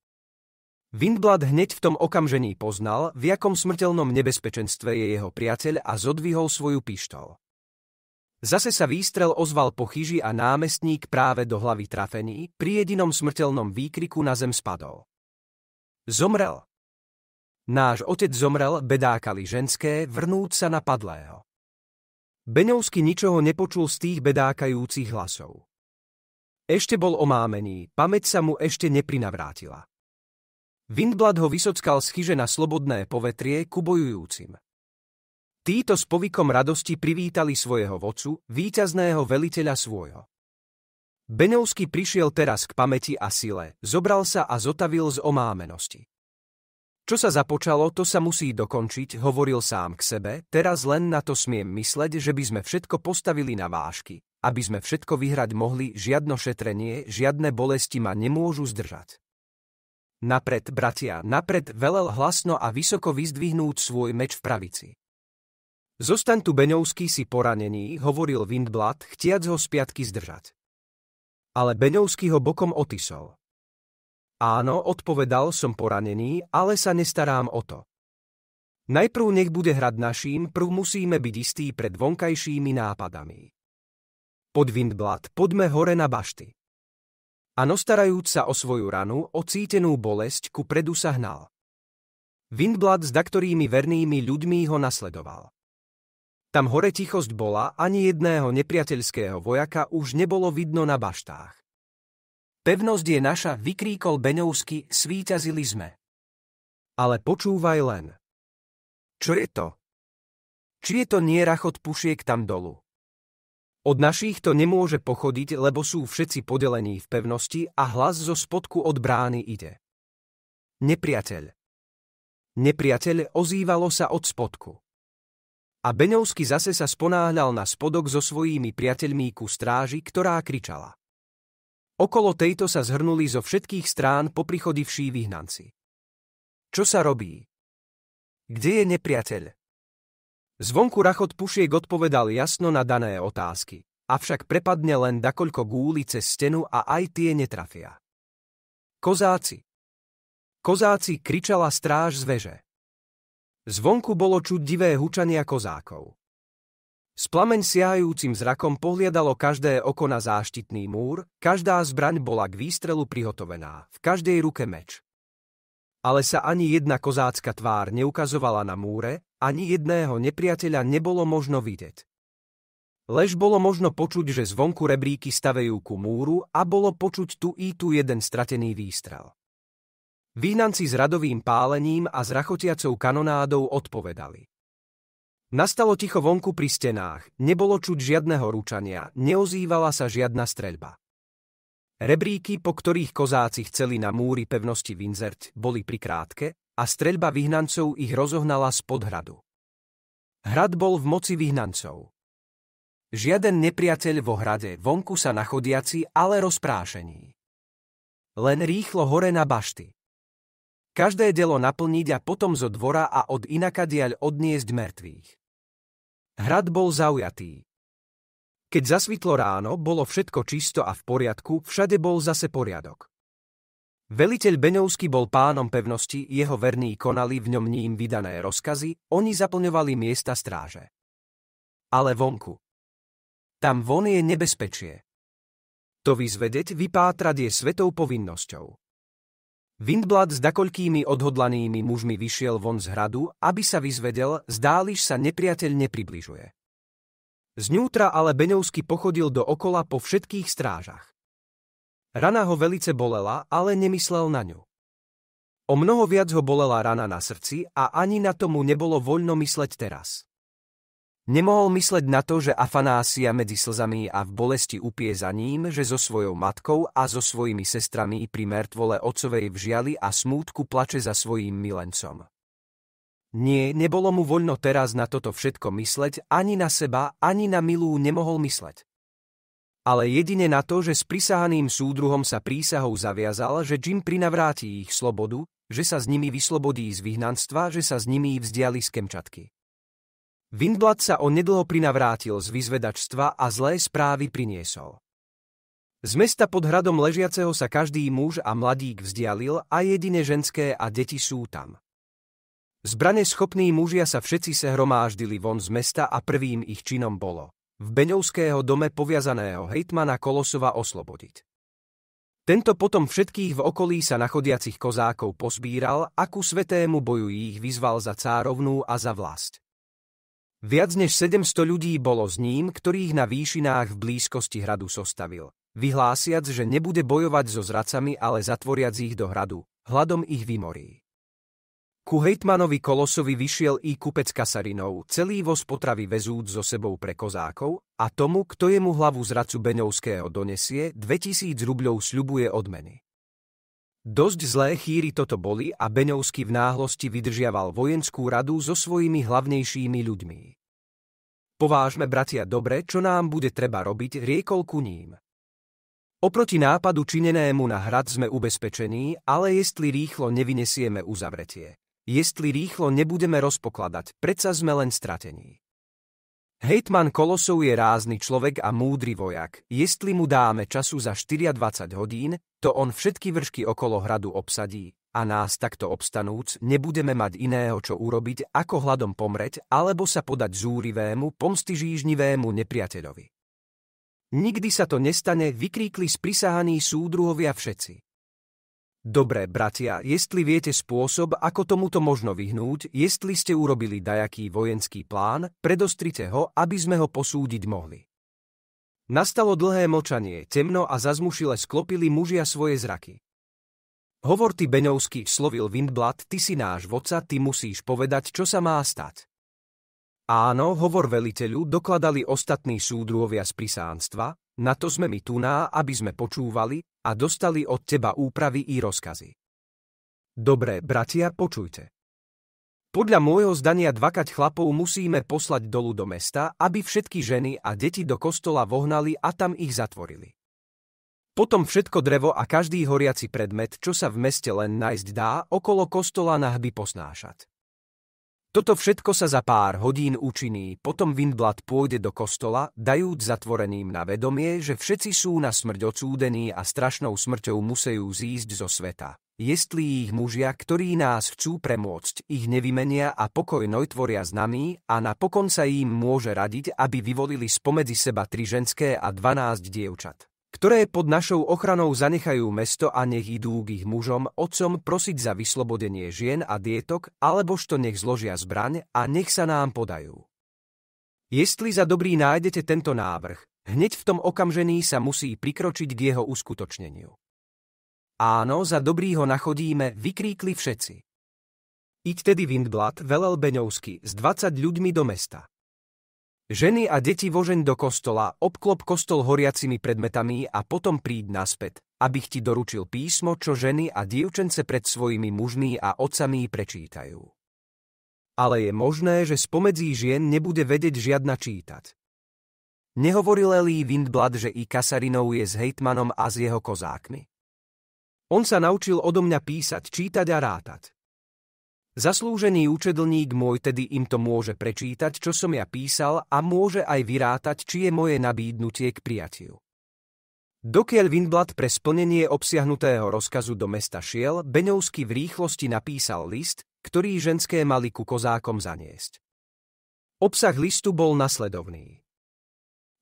Windblad hneď v tom okamžení poznal, v jakom smrteľnom nebezpečenstve je jeho priateľ a zodvihol svoju pištol. Zase sa výstrel ozval po chyži a námestník práve do hlavy trafený, pri jedinom smrteľnom výkriku na zem spadol. Zomrel. Náš otec zomrel, bedákali ženské, vrnúť sa na padlého. Beňovsky ničoho nepočul z tých bedákajúcich hlasov. Ešte bol omámený, pamäť sa mu ešte neprinavrátila. Windblad ho vysockal z chyže na slobodné povetrie ku bojujúcim. Títo s povykom radosti privítali svojho vocu, víťazného veliteľa svojho. Benovský prišiel teraz k pamäti a sile, zobral sa a zotavil z omámenosti. Čo sa započalo, to sa musí dokončiť, hovoril sám k sebe, teraz len na to smiem mysleť, že by sme všetko postavili na vážky. Aby sme všetko vyhrať mohli, žiadno šetrenie, žiadne bolesti ma nemôžu zdržať. Napred, bratia, napred velel hlasno a vysoko vyzdvihnúť svoj meč v pravici. Zostaň tu Beňovský si poranený, hovoril Windblad, chtiac ho spiatky zdržať. Ale Beňovský ho bokom otisol. Áno, odpovedal som poranený, ale sa nestarám o to. Najprv nech bude hrať naším, prv musíme byť istí pred vonkajšími nápadami. Pod Windblad, podme hore na bašty. A starajúc sa o svoju ranu, o cítenú bolesť ku predu sa hnal. Windblad s daktorými vernými ľuďmi ho nasledoval. Tam hore tichosť bola, ani jedného nepriateľského vojaka už nebolo vidno na baštách. Pevnosť je naša, vykríkol Beňovsky, svíťazili sme. Ale počúvaj len. Čo je to? Či je to nie pušiek tam dolu? Od našich to nemôže pochodiť, lebo sú všetci podelení v pevnosti a hlas zo spodku od brány ide. Nepriateľ. Nepriateľ ozývalo sa od spodku. A Beňovský zase sa sponáhľal na spodok so svojimi priateľmi ku stráži, ktorá kričala. Okolo tejto sa zhrnuli zo všetkých strán poprichodivší vyhnanci. Čo sa robí? Kde je nepriateľ? Zvonku rachot pušiek odpovedal jasno na dané otázky, avšak prepadne len dakoľko gúli cez stenu a aj tie netrafia. Kozáci! Kozáci kričala stráž z veže. Zvonku bolo čuť divé hučania kozákov. S plameň siahajúcim zrakom pohliadalo každé oko na záštitný múr, každá zbraň bola k výstrelu prihotovená, v každej ruke meč. Ale sa ani jedna kozácka tvár neukazovala na múre, ani jedného nepriateľa nebolo možno vidieť. Lež bolo možno počuť, že zvonku rebríky stavejú ku múru a bolo počuť tu i tu jeden stratený výstrel. Vyhnanci s radovým pálením a s rachotiacou kanonádou odpovedali. Nastalo ticho vonku pri stenách, nebolo čuť žiadneho ručania, neozývala sa žiadna streľba. Rebríky, po ktorých kozáci chceli na múry pevnosti Vinzert, boli prikrátke a streľba vyhnancov ich rozohnala spod hradu. Hrad bol v moci vyhnancov. Žiaden nepriateľ vo hrade, vonku sa nachodiaci, ale rozprášení. Len rýchlo hore na bašty každé delo naplniť a potom zo dvora a od inakadiaľ odniesť mŕtvych. Hrad bol zaujatý. Keď zasvitlo ráno, bolo všetko čisto a v poriadku, všade bol zase poriadok. Veliteľ Beňovský bol pánom pevnosti, jeho verní konali v ňom ním vydané rozkazy, oni zaplňovali miesta stráže. Ale vonku. Tam von je nebezpečie. To vyzvedeť, vypátrať je svetou povinnosťou. Windblad s dakoľkými odhodlanými mužmi vyšiel von z hradu, aby sa vyzvedel, zdáliš sa nepriateľ nepribližuje. Znútra ale Beňovsky pochodil do okola po všetkých strážach. Rana ho velice bolela, ale nemyslel na ňu. O mnoho viac ho bolela rana na srdci a ani na tomu nebolo voľno mysleť teraz. Nemohol mysleť na to, že Afanásia medzi slzami a v bolesti upie za ním, že so svojou matkou a so svojimi sestrami i pri mŕtvole otcovej v žiali a smútku plače za svojím milencom. Nie, nebolo mu voľno teraz na toto všetko mysleť, ani na seba, ani na milú nemohol mysleť. Ale jedine na to, že s prisahaným súdruhom sa prísahou zaviazal, že Jim prinavráti ich slobodu, že sa s nimi vyslobodí z vyhnanstva, že sa s nimi vzdiali z Kemčatky. Windblad sa onedlho prinavrátil z vyzvedačstva a zlé správy priniesol. Z mesta pod hradom ležiaceho sa každý muž a mladík vzdialil a jedine ženské a deti sú tam. Zbrane schopní mužia sa všetci hromáždili von z mesta a prvým ich činom bolo v Beňovského dome poviazaného hejtmana Kolosova oslobodiť. Tento potom všetkých v okolí sa nachodiacich kozákov pozbíral a ku svetému boju ich vyzval za cárovnú a za vlast. Viac než 700 ľudí bolo s ním, ktorých na výšinách v blízkosti hradu sostavil, vyhlásiac, že nebude bojovať so zracami, ale zatvoriac ich do hradu, hladom ich vymorí. Ku hejtmanovi Kolosovi vyšiel i kupec Kasarinov, celý voz potravy vezúc so sebou pre kozákov a tomu, kto jemu hlavu zracu Beňovského donesie, 2000 rubľov sľubuje odmeny. Dosť zlé chýry toto boli a Beňovský v náhlosti vydržiaval vojenskú radu so svojimi hlavnejšími ľuďmi. Povážme, bratia, dobre, čo nám bude treba robiť, riekol ku ním. Oproti nápadu činenému na hrad sme ubezpečení, ale jestli rýchlo nevynesieme uzavretie. Jestli rýchlo nebudeme rozpokladať, predsa sme len stratení. Hejtman Kolosov je rázny človek a múdry vojak. Jestli mu dáme času za 24 hodín, to on všetky vršky okolo hradu obsadí. A nás takto obstanúc nebudeme mať iného čo urobiť, ako hladom pomreť, alebo sa podať zúrivému, pomstyžížnivému nepriateľovi. Nikdy sa to nestane, vykríkli sprisahaní súdruhovia všetci. Dobre, bratia, jestli viete spôsob, ako tomuto možno vyhnúť, jestli ste urobili dajaký vojenský plán, predostrite ho, aby sme ho posúdiť mohli. Nastalo dlhé močanie, temno a zazmušile sklopili mužia svoje zraky. Hovor ty Beňovský, slovil Windblad, ty si náš vodca, ty musíš povedať, čo sa má stať. Áno, hovor veliteľu dokladali ostatní súdruhovia z prisánstva, na to sme my tuná, aby sme počúvali, a dostali od teba úpravy i rozkazy. Dobré, bratia, počujte. Podľa môjho zdania dvakať chlapov musíme poslať dolu do mesta, aby všetky ženy a deti do kostola vohnali a tam ich zatvorili. Potom všetko drevo a každý horiaci predmet, čo sa v meste len nájsť dá, okolo kostola nahby posnášať. Toto všetko sa za pár hodín učiní, potom Windblad pôjde do kostola, dajúc zatvoreným na vedomie, že všetci sú na smrť odsúdení a strašnou smrťou musejú zísť zo sveta. Jestli ich mužia, ktorí nás chcú premôcť, ich nevymenia a pokoj tvoria s nami a napokon sa im môže radiť, aby vyvolili spomedzi seba tri ženské a dvanásť dievčat ktoré pod našou ochranou zanechajú mesto a nech idú k ich mužom, otcom prosiť za vyslobodenie žien a dietok, alebo što nech zložia zbraň a nech sa nám podajú. Jestli za dobrý nájdete tento návrh, hneď v tom okamžení sa musí prikročiť k jeho uskutočneniu. Áno, za dobrý ho nachodíme, vykríkli všetci. Iď tedy Windblad velel Beňovsky s 20 ľuďmi do mesta. Ženy a deti vožeň do kostola, obklop kostol horiacimi predmetami a potom príď naspäť, abych ti doručil písmo, čo ženy a dievčence pred svojimi mužmi a otcami prečítajú. Ale je možné, že spomedzí žien nebude vedieť žiadna čítať. Nehovoril Eli Windblad, že i Kasarinov je s hejtmanom a s jeho kozákmi. On sa naučil odo mňa písať, čítať a rátať. Zaslúžený účedelník môj tedy im to môže prečítať, čo som ja písal a môže aj vyrátať, či je moje nabídnutie k prijatiu. Dokiaľ Winblad pre splnenie obsiahnutého rozkazu do mesta šiel, Beňovský v rýchlosti napísal list, ktorý ženské mali ku kozákom zaniesť. Obsah listu bol nasledovný.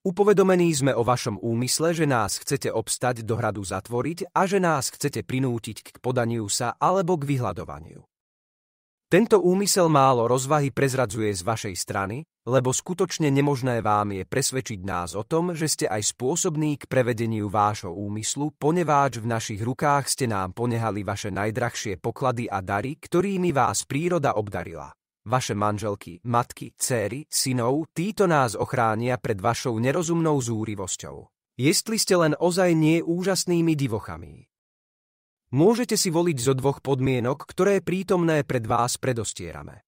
Upovedomení sme o vašom úmysle, že nás chcete obstať do hradu zatvoriť a že nás chcete prinútiť k podaniu sa alebo k vyhľadovaniu. Tento úmysel málo rozvahy prezradzuje z vašej strany, lebo skutočne nemožné vám je presvedčiť nás o tom, že ste aj spôsobní k prevedeniu vášho úmyslu, poneváč v našich rukách ste nám ponehali vaše najdrahšie poklady a dary, ktorými vás príroda obdarila. Vaše manželky, matky, céry, synov, títo nás ochránia pred vašou nerozumnou zúrivosťou. Jestli ste len ozaj nie úžasnými divochami. Môžete si voliť zo dvoch podmienok, ktoré prítomné pred vás predostierame.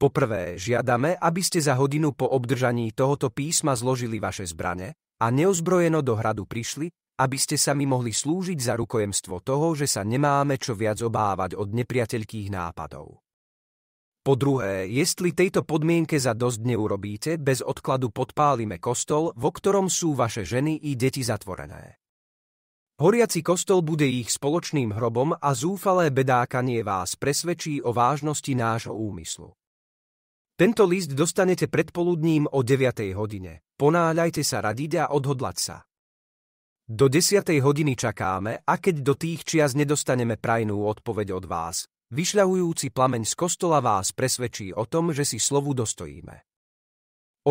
Po prvé, žiadame, aby ste za hodinu po obdržaní tohoto písma zložili vaše zbrane a neozbrojeno do hradu prišli, aby ste sami mohli slúžiť za rukojemstvo toho, že sa nemáme čo viac obávať od nepriateľkých nápadov. Po druhé, jestli tejto podmienke za dosť neurobíte, bez odkladu podpálime kostol, vo ktorom sú vaše ženy i deti zatvorené. Horiaci kostol bude ich spoločným hrobom a zúfalé bedákanie vás presvedčí o vážnosti nášho úmyslu. Tento list dostanete predpoludním o 9. hodine. Ponáľajte sa radiť a odhodlať sa. Do 10. hodiny čakáme a keď do tých čias nedostaneme prajnú odpoveď od vás, vyšľahujúci plameň z kostola vás presvedčí o tom, že si slovu dostojíme.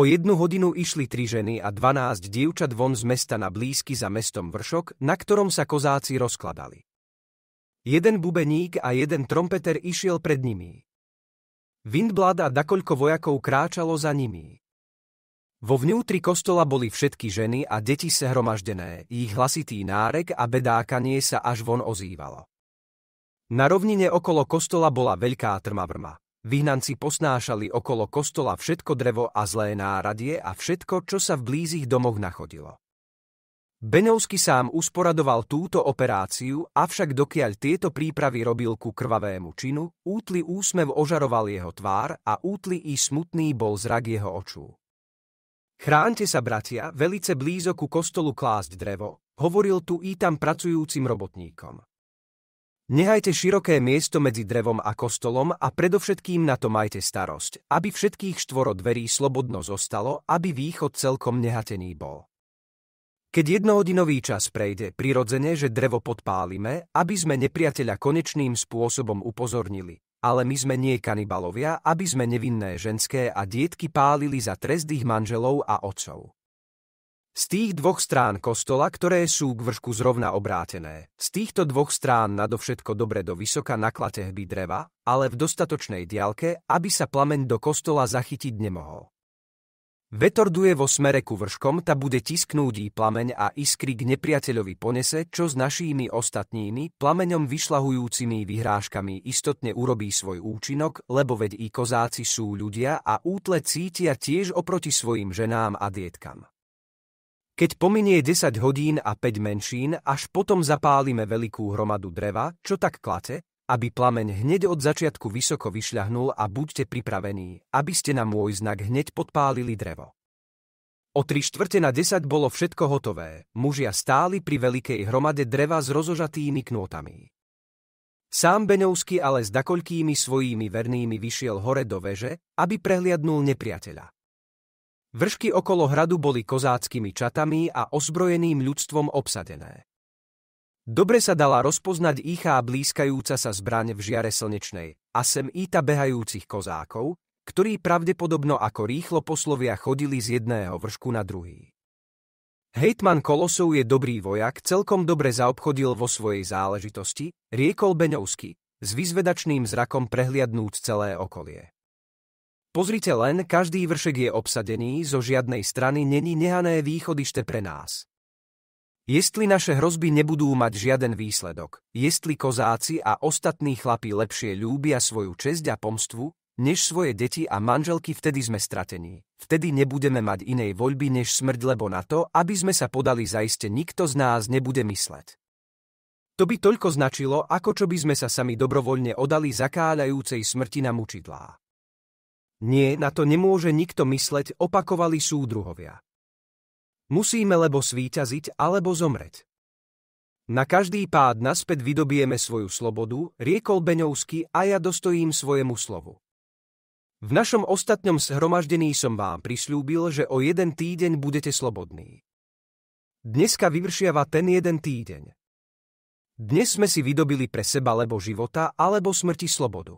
O jednu hodinu išli tri ženy a dvanásť dievčat von z mesta na blízky za mestom Vršok, na ktorom sa kozáci rozkladali. Jeden bubeník a jeden trompeter išiel pred nimi. Windblad a dakoľko vojakov kráčalo za nimi. Vo vnútri kostola boli všetky ženy a deti sehromaždené, ich hlasitý nárek a bedákanie sa až von ozývalo. Na rovnine okolo kostola bola veľká trmavrma. Vyhnanci posnášali okolo kostola všetko drevo a zlé náradie a všetko, čo sa v blízich domoch nachodilo. Benovsky sám usporadoval túto operáciu, avšak dokiaľ tieto prípravy robil ku krvavému činu, útly úsmev ožaroval jeho tvár a útly i smutný bol zrak jeho očú. Chránte sa, bratia, velice blízo ku kostolu klásť drevo, hovoril tu i tam pracujúcim robotníkom. Nehajte široké miesto medzi drevom a kostolom a predovšetkým na to majte starosť, aby všetkých štvoro dverí slobodno zostalo, aby východ celkom nehatený bol. Keď jednohodinový čas prejde, prirodzene, že drevo podpálime, aby sme nepriateľa konečným spôsobom upozornili. Ale my sme nie kanibalovia, aby sme nevinné ženské a dietky pálili za trest ich manželov a otcov. Z tých dvoch strán kostola, ktoré sú k vršku zrovna obrátené, z týchto dvoch strán nadovšetko dobre do vysoka naklate hby dreva, ale v dostatočnej diaľke, aby sa plamen do kostola zachytiť nemohol. Vetor duje vo smere ku vrškom, ta bude tisknúť i plameň a iskry k nepriateľovi ponese, čo s našimi ostatními, plameňom vyšlahujúcimi vyhrážkami istotne urobí svoj účinok, lebo veď i kozáci sú ľudia a útle cítia tiež oproti svojim ženám a dietkam. Keď pominie 10 hodín a 5 menšín, až potom zapálime veľkú hromadu dreva, čo tak klate, aby plameň hneď od začiatku vysoko vyšľahnul a buďte pripravení, aby ste na môj znak hneď podpálili drevo. O 3 štvrte na 10 bolo všetko hotové, mužia stáli pri veľkej hromade dreva s rozožatými knôtami. Sám Beňovský ale s dakoľkými svojimi vernými vyšiel hore do veže, aby prehliadnul nepriateľa. Vršky okolo hradu boli kozáckými čatami a ozbrojeným ľudstvom obsadené. Dobre sa dala rozpoznať ícha blízkajúca sa zbraň v žiare slnečnej a sem íta behajúcich kozákov, ktorí pravdepodobno ako rýchlo poslovia chodili z jedného vršku na druhý. Hejtman Kolosov je dobrý vojak, celkom dobre zaobchodil vo svojej záležitosti, riekol Beňovsky, s vyzvedačným zrakom prehliadnúc celé okolie. Pozrite len, každý vršek je obsadený, zo žiadnej strany není nehané východište pre nás. Jestli naše hrozby nebudú mať žiaden výsledok, jestli kozáci a ostatní chlapi lepšie ľúbia svoju česť a pomstvu, než svoje deti a manželky, vtedy sme stratení. Vtedy nebudeme mať inej voľby než smrť, lebo na to, aby sme sa podali zaiste, nikto z nás nebude mysleť. To by toľko značilo, ako čo by sme sa sami dobrovoľne odali zakáľajúcej smrti na mučidlá. Nie, na to nemôže nikto mysleť, opakovali súdruhovia. Musíme lebo svíťaziť alebo zomreť. Na každý pád naspäť vydobijeme svoju slobodu, riekol Beňovský a ja dostojím svojemu slovu. V našom ostatnom zhromaždení som vám prislúbil, že o jeden týdeň budete slobodní. Dneska vyvršiava ten jeden týdeň. Dnes sme si vydobili pre seba lebo života alebo smrti slobodu.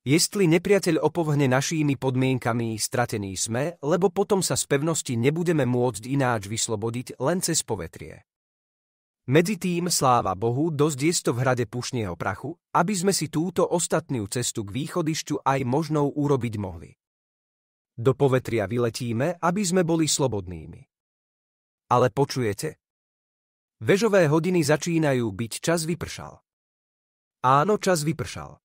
Jestli nepriateľ opovhne našimi podmienkami, stratení sme, lebo potom sa z pevnosti nebudeme môcť ináč vyslobodiť len cez povetrie. Medzi tým sláva Bohu dosť jesto v hrade pušnieho prachu, aby sme si túto ostatnú cestu k východišťu aj možnou urobiť mohli. Do povetria vyletíme, aby sme boli slobodnými. Ale počujete? Vežové hodiny začínajú byť, čas vypršal. Áno, čas vypršal.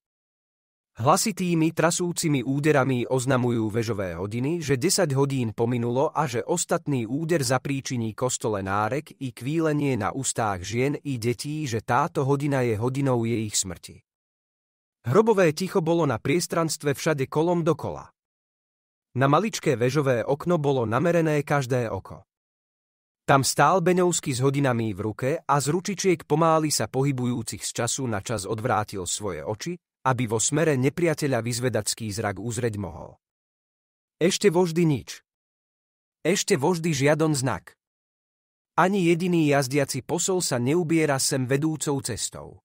Hlasitými trasúcimi úderami oznamujú vežové hodiny, že 10 hodín pominulo a že ostatný úder zapríčiní kostole nárek i kvílenie na ústách žien i detí, že táto hodina je hodinou jej smrti. Hrobové ticho bolo na priestranstve všade kolom dokola. Na maličké vežové okno bolo namerené každé oko. Tam stál Beňovský s hodinami v ruke a z ručičiek pomály sa pohybujúcich z času na čas odvrátil svoje oči, aby vo smere nepriateľa vyzvedacký zrak uzreť mohol. Ešte voždy nič. Ešte voždy žiadon znak. Ani jediný jazdiaci posol sa neubiera sem vedúcou cestou.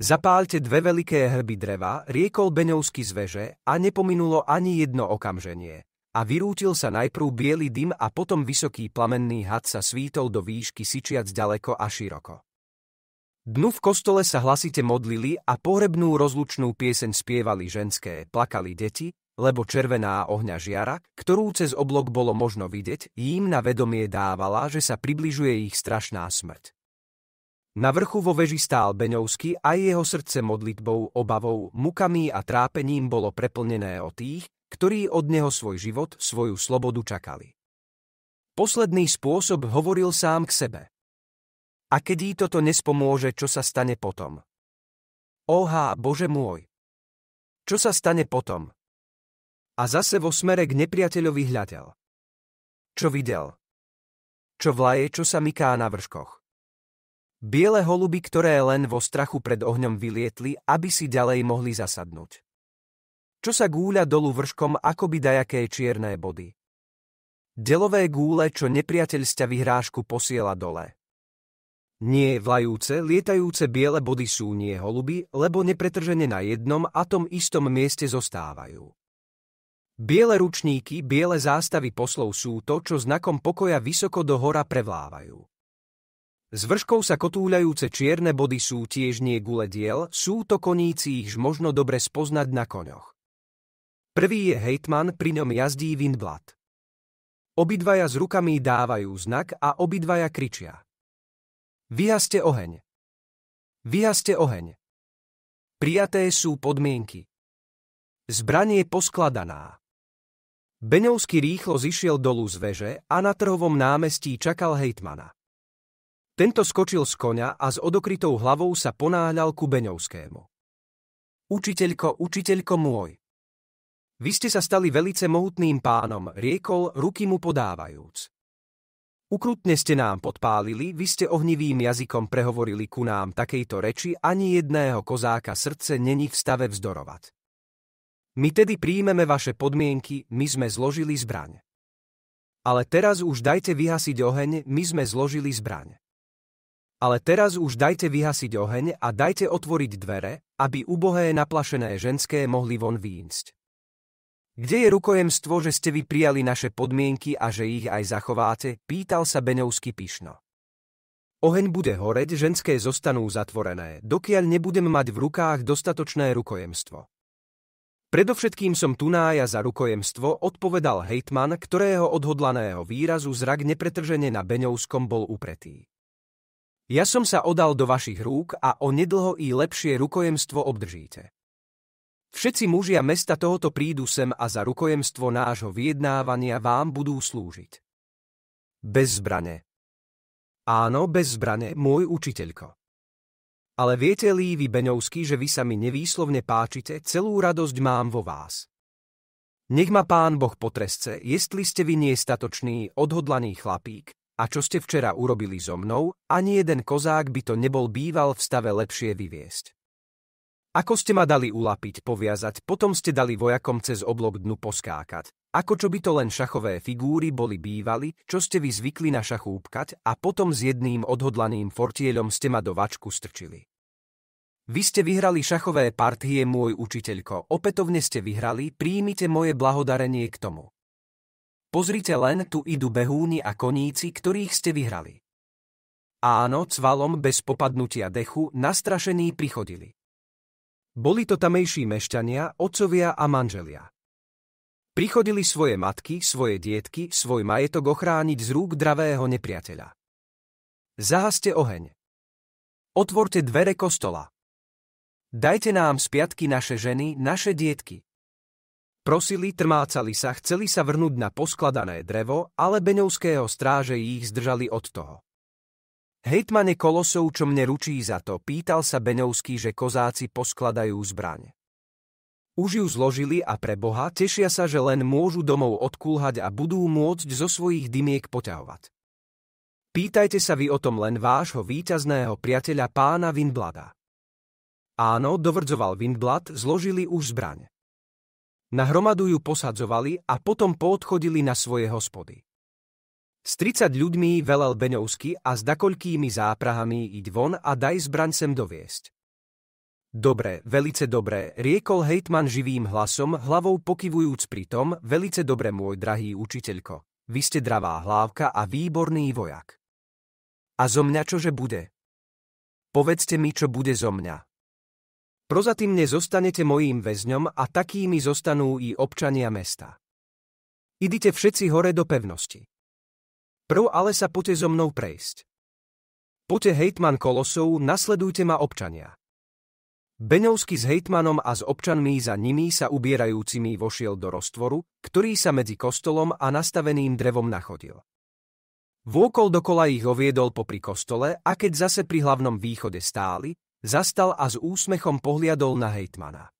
Zapálte dve veľké hrby dreva, riekol Beňovský z veže a nepominulo ani jedno okamženie. A vyrútil sa najprv biely dym a potom vysoký plamenný had sa svítol do výšky syčiac ďaleko a široko. Dnu v kostole sa hlasite modlili a pohrebnú rozlučnú pieseň spievali ženské, plakali deti, lebo červená ohňa žiara, ktorú cez oblok bolo možno vidieť, im na vedomie dávala, že sa približuje ich strašná smrť. Na vrchu vo veži stál Beňovský a jeho srdce modlitbou, obavou, mukami a trápením bolo preplnené o tých, ktorí od neho svoj život, svoju slobodu čakali. Posledný spôsob hovoril sám k sebe. A keď jí toto nespomôže, čo sa stane potom? Oha, Bože môj! Čo sa stane potom? A zase vo smere k nepriateľovi hľadel. Čo videl? Čo vlaje, čo sa myká na vrškoch? Biele holuby, ktoré len vo strachu pred ohňom vylietli, aby si ďalej mohli zasadnúť. Čo sa gúľa dolu vrškom akoby dajaké čierne body. Delové gúle, čo nepriateľ vyhrášku vyhrážku posiela dole. Nie vlajúce, lietajúce biele body sú nie holuby, lebo nepretržene na jednom a tom istom mieste zostávajú. Biele ručníky, biele zástavy poslov sú to, čo znakom pokoja vysoko do hora prevlávajú. Z vrškou sa kotúľajúce čierne body sú tiež nie gule diel, sú to koníci ich možno dobre spoznať na koňoch. Prvý je hejtman, pri ňom jazdí Windblad. Obidvaja s rukami dávajú znak a obidvaja kričia. Vyhaste oheň. Vyhaste oheň. Prijaté sú podmienky. Zbranie je poskladaná. Beňovský rýchlo zišiel dolu z veže a na trhovom námestí čakal hejtmana. Tento skočil z konia a s odokrytou hlavou sa ponáhľal ku Beňovskému. Učiteľko, učiteľko môj. Vy ste sa stali velice mohutným pánom, riekol, ruky mu podávajúc. Ukrutne ste nám podpálili, vy ste ohnivým jazykom prehovorili ku nám takejto reči, ani jedného kozáka srdce není v stave vzdorovať. My tedy príjmeme vaše podmienky, my sme zložili zbraň. Ale teraz už dajte vyhasiť oheň, my sme zložili zbraň. Ale teraz už dajte vyhasiť oheň a dajte otvoriť dvere, aby ubohé naplašené ženské mohli von výjsť. Kde je rukojemstvo, že ste vy prijali naše podmienky a že ich aj zachováte? Pýtal sa Beňovský pišno. Oheň bude horeť, ženské zostanú zatvorené, dokiaľ nebudem mať v rukách dostatočné rukojemstvo. Predovšetkým som tunája za rukojemstvo, odpovedal hejtman, ktorého odhodlaného výrazu zrak nepretržene na Beňovskom bol upretý. Ja som sa odal do vašich rúk a onedlho i lepšie rukojemstvo obdržíte. Všetci mužia mesta tohoto prídu sem a za rukojemstvo nášho vyjednávania vám budú slúžiť. Bez zbrane. Áno, bez zbrane, môj učiteľko. Ale viete, Lívy Beňovský, že vy sa mi nevýslovne páčite, celú radosť mám vo vás. Nech ma pán Boh potresce, jestli ste vy niestatočný, odhodlaný chlapík, a čo ste včera urobili so mnou, ani jeden kozák by to nebol býval v stave lepšie vyviesť. Ako ste ma dali ulapiť, poviazať, potom ste dali vojakom cez oblok dnu poskákať. Ako čo by to len šachové figúry boli bývali, čo ste vy zvykli na šachúpkať a potom s jedným odhodlaným fortieľom ste ma do vačku strčili. Vy ste vyhrali šachové partie, môj učiteľko, opätovne ste vyhrali, príjmite moje blahodarenie k tomu. Pozrite len, tu idú behúni a koníci, ktorých ste vyhrali. Áno, cvalom bez popadnutia dechu, nastrašení prichodili. Boli to tamejší mešťania, otcovia a manželia. Prichodili svoje matky, svoje dietky, svoj majetok ochrániť z rúk dravého nepriateľa. Zahaste oheň. Otvorte dvere kostola. Dajte nám spiatky naše ženy, naše dietky. Prosili, trmácali sa, chceli sa vrnúť na poskladané drevo, ale beňovského stráže ich zdržali od toho. Hejtmane Kolosov, čo mne ručí za to, pýtal sa Beňovský, že kozáci poskladajú zbraň. Už ju zložili a pre Boha tešia sa, že len môžu domov odkúhať a budú môcť zo svojich dymiek poťahovať. Pýtajte sa vy o tom len vášho víťazného priateľa pána Winblada. Áno, dovrdzoval Windblad, zložili už zbraň. Na hromadu ju posadzovali a potom poodchodili na svoje hospody. S 30 ľuďmi velel Beňovsky a s dakoľkými záprahami iď von a daj zbraň sem doviesť. Dobre, velice dobre, riekol hejtman živým hlasom, hlavou pokyvujúc pritom, velice dobre môj drahý učiteľko. Vy ste dravá hlávka a výborný vojak. A zo mňa čože bude? Povedzte mi, čo bude zo mňa. Prozatímne zostanete mojím väzňom a takými zostanú i občania mesta. Idite všetci hore do pevnosti. Prv ale sa poďte so mnou prejsť. Poďte hejtman Kolosov, nasledujte ma občania. Beňovsky s hejtmanom a s občanmi za nimi sa ubierajúcimi vošiel do roztvoru, ktorý sa medzi kostolom a nastaveným drevom nachodil. Vôkol dokola ich oviedol popri kostole a keď zase pri hlavnom východe stáli, zastal a s úsmechom pohliadol na hejtmana.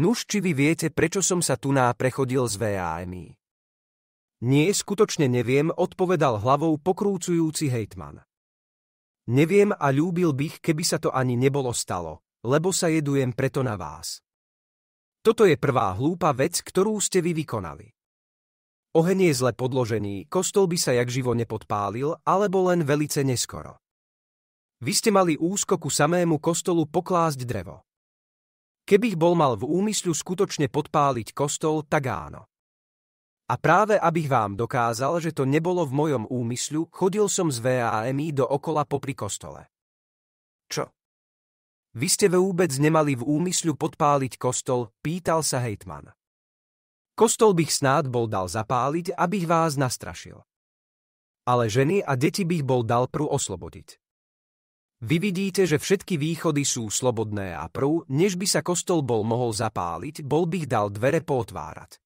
Nuž, či vy viete, prečo som sa tuná prechodil z VAMI? Nie, skutočne neviem, odpovedal hlavou pokrúcujúci hejtman. Neviem a ľúbil bych, keby sa to ani nebolo stalo, lebo sa jedujem preto na vás. Toto je prvá hlúpa vec, ktorú ste vy vykonali. Oheň je zle podložený, kostol by sa jak živo nepodpálil, alebo len velice neskoro. Vy ste mali úzko ku samému kostolu poklásť drevo. Kebych bol mal v úmyslu skutočne podpáliť kostol, tak áno. A práve abych vám dokázal, že to nebolo v mojom úmysľu, chodil som z VAMI do okola popri kostole. Čo? Vy ste vôbec nemali v úmysľu podpáliť kostol, pýtal sa hejtman. Kostol bych snád bol dal zapáliť, abych vás nastrašil. Ale ženy a deti bych bol dal prú oslobodiť. Vy vidíte, že všetky východy sú slobodné a prú, než by sa kostol bol mohol zapáliť, bol bych dal dvere pootvárať.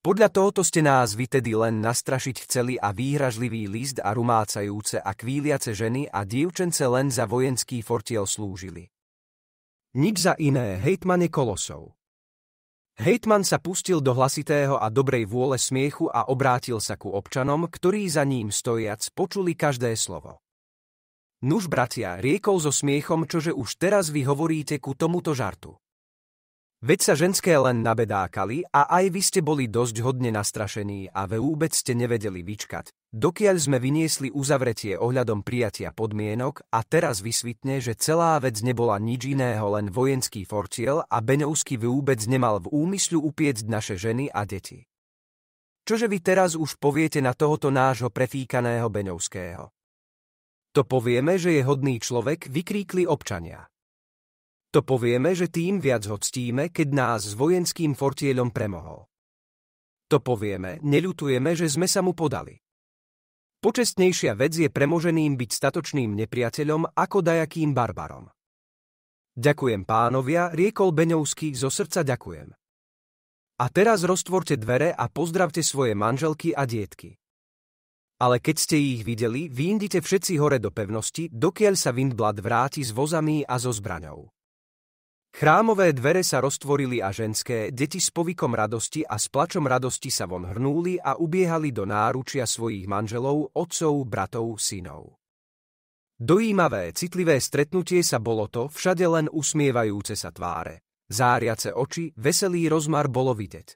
Podľa tohoto ste nás vy tedy len nastrašiť chceli a výhražlivý list a rumácajúce a kvíliace ženy a dievčence len za vojenský fortiel slúžili. Nič za iné, hejtmane Kolosov. Hejtman sa pustil do hlasitého a dobrej vôle smiechu a obrátil sa ku občanom, ktorí za ním stojac počuli každé slovo. Nuž, bratia, riekol so smiechom, čože už teraz vy hovoríte ku tomuto žartu. Veď sa ženské len nabedákali a aj vy ste boli dosť hodne nastrašení a vôbec ste nevedeli vyčkať, dokiaľ sme vyniesli uzavretie ohľadom prijatia podmienok a teraz vysvitne, že celá vec nebola nič iného len vojenský fortiel a Beňovský vôbec nemal v úmyslu upiecť naše ženy a deti. Čože vy teraz už poviete na tohoto nášho prefíkaného Beňovského? To povieme, že je hodný človek, vykríkli občania. To povieme, že tým viac hoctíme, keď nás s vojenským fortieľom premohol. To povieme, neľutujeme, že sme sa mu podali. Počestnejšia vec je premoženým byť statočným nepriateľom ako dajakým barbarom. Ďakujem pánovia, riekol Beňovský, zo srdca ďakujem. A teraz roztvorte dvere a pozdravte svoje manželky a dietky. Ale keď ste ich videli, vyindite všetci hore do pevnosti, dokiaľ sa Windblad vráti s vozami a so zbraňou. Chrámové dvere sa roztvorili a ženské, deti s povykom radosti a s plačom radosti sa von hrnúli a ubiehali do náručia svojich manželov, otcov, bratov, synov. Dojímavé, citlivé stretnutie sa bolo to, všade len usmievajúce sa tváre. Záriace oči, veselý rozmar bolo vidieť.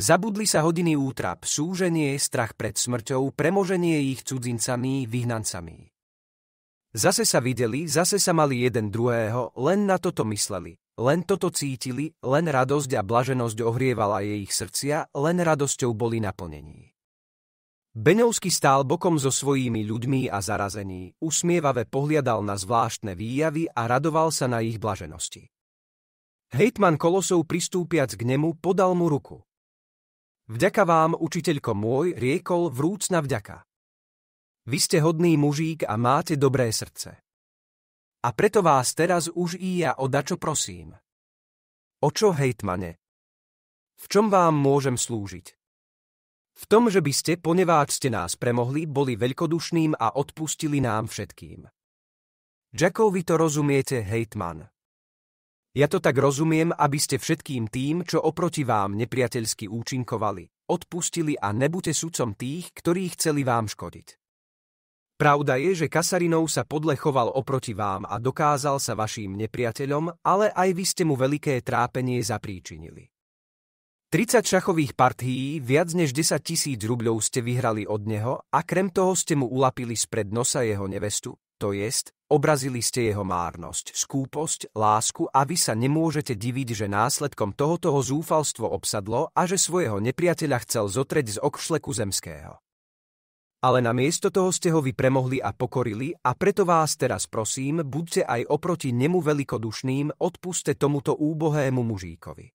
Zabudli sa hodiny útrap, súženie, strach pred smrťou, premoženie ich cudzincami, vyhnancami. Zase sa videli, zase sa mali jeden druhého, len na toto mysleli. Len toto cítili, len radosť a blaženosť ohrievala jej ich srdcia, len radosťou boli naplnení. Beňovský stál bokom so svojimi ľuďmi a zarazení, usmievavé pohliadal na zvláštne výjavy a radoval sa na ich blaženosti. Hejtman Kolosov pristúpiac k nemu podal mu ruku. Vďaka vám, učiteľko môj, riekol vrúcna vďaka. Vy ste hodný mužík a máte dobré srdce. A preto vás teraz už i ja o dačo prosím. O čo, hejtmane? V čom vám môžem slúžiť? V tom, že by ste, poneváč ste nás premohli, boli veľkodušným a odpustili nám všetkým. vy to rozumiete, hejtman. Ja to tak rozumiem, aby ste všetkým tým, čo oproti vám nepriateľsky účinkovali, odpustili a nebuďte sudcom tých, ktorí chceli vám škodiť. Pravda je, že Kasarinov sa podlechoval oproti vám a dokázal sa vašim nepriateľom, ale aj vy ste mu veľké trápenie zapríčinili. 30 šachových partií, viac než 10 tisíc rubľov ste vyhrali od neho a krem toho ste mu ulapili spred nosa jeho nevestu, to jest, obrazili ste jeho márnosť, skúposť, lásku a vy sa nemôžete diviť, že následkom tohoto zúfalstvo obsadlo a že svojho nepriateľa chcel zotreť z okšleku zemského ale namiesto toho ste ho vy premohli a pokorili a preto vás teraz prosím, buďte aj oproti nemu veľkodušným, odpuste tomuto úbohému mužíkovi.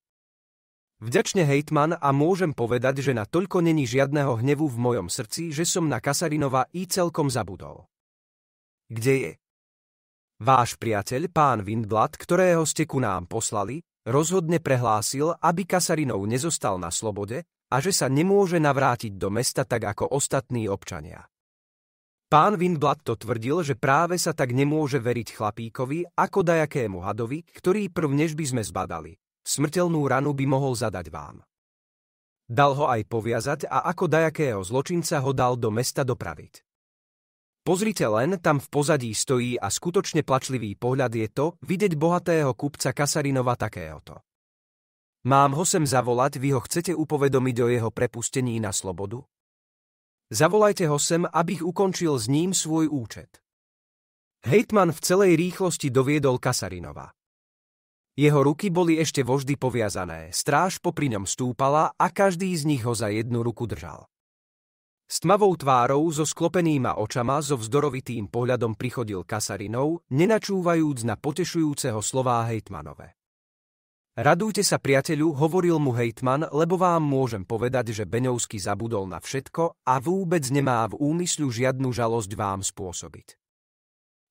Vďačne hejtman a môžem povedať, že na toľko není žiadného hnevu v mojom srdci, že som na Kasarinova i celkom zabudol. Kde je? Váš priateľ, pán Windblad, ktorého ste ku nám poslali, rozhodne prehlásil, aby Kasarinov nezostal na slobode, a že sa nemôže navrátiť do mesta tak ako ostatní občania. Pán Winblad to tvrdil, že práve sa tak nemôže veriť chlapíkovi ako dajakému hadovi, ktorý prvnež by sme zbadali. Smrteľnú ranu by mohol zadať vám. Dal ho aj poviazať a ako dajakého zločinca ho dal do mesta dopraviť. Pozrite len, tam v pozadí stojí a skutočne plačlivý pohľad je to vidieť bohatého kupca Kasarinova takéhoto. Mám ho sem zavolať, vy ho chcete upovedomiť o jeho prepustení na slobodu? Zavolajte ho sem, abych ukončil s ním svoj účet. Hejtman v celej rýchlosti doviedol Kasarinova. Jeho ruky boli ešte voždy poviazané, stráž popri ňom stúpala a každý z nich ho za jednu ruku držal. S tmavou tvárou, so sklopenýma očama, so vzdorovitým pohľadom prichodil Kasarinov, nenačúvajúc na potešujúceho slová hejtmanove. Radujte sa priateľu, hovoril mu hejtman, lebo vám môžem povedať, že Beňovský zabudol na všetko a vôbec nemá v úmyslu žiadnu žalosť vám spôsobiť.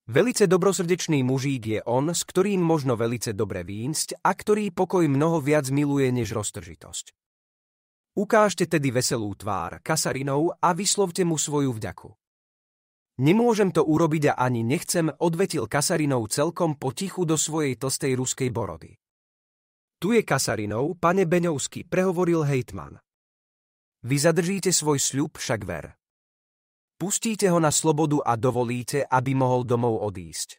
Velice dobrosrdečný mužík je on, s ktorým možno velice dobre výjsť a ktorý pokoj mnoho viac miluje než roztržitosť. Ukážte tedy veselú tvár kasarinov a vyslovte mu svoju vďaku. Nemôžem to urobiť a ani nechcem, odvetil kasarinou celkom potichu do svojej tostej ruskej borody. Tu je Kasarinou pane Beňovský, prehovoril hejtman. Vy zadržíte svoj sľub však ver. Pustíte ho na slobodu a dovolíte, aby mohol domov odísť.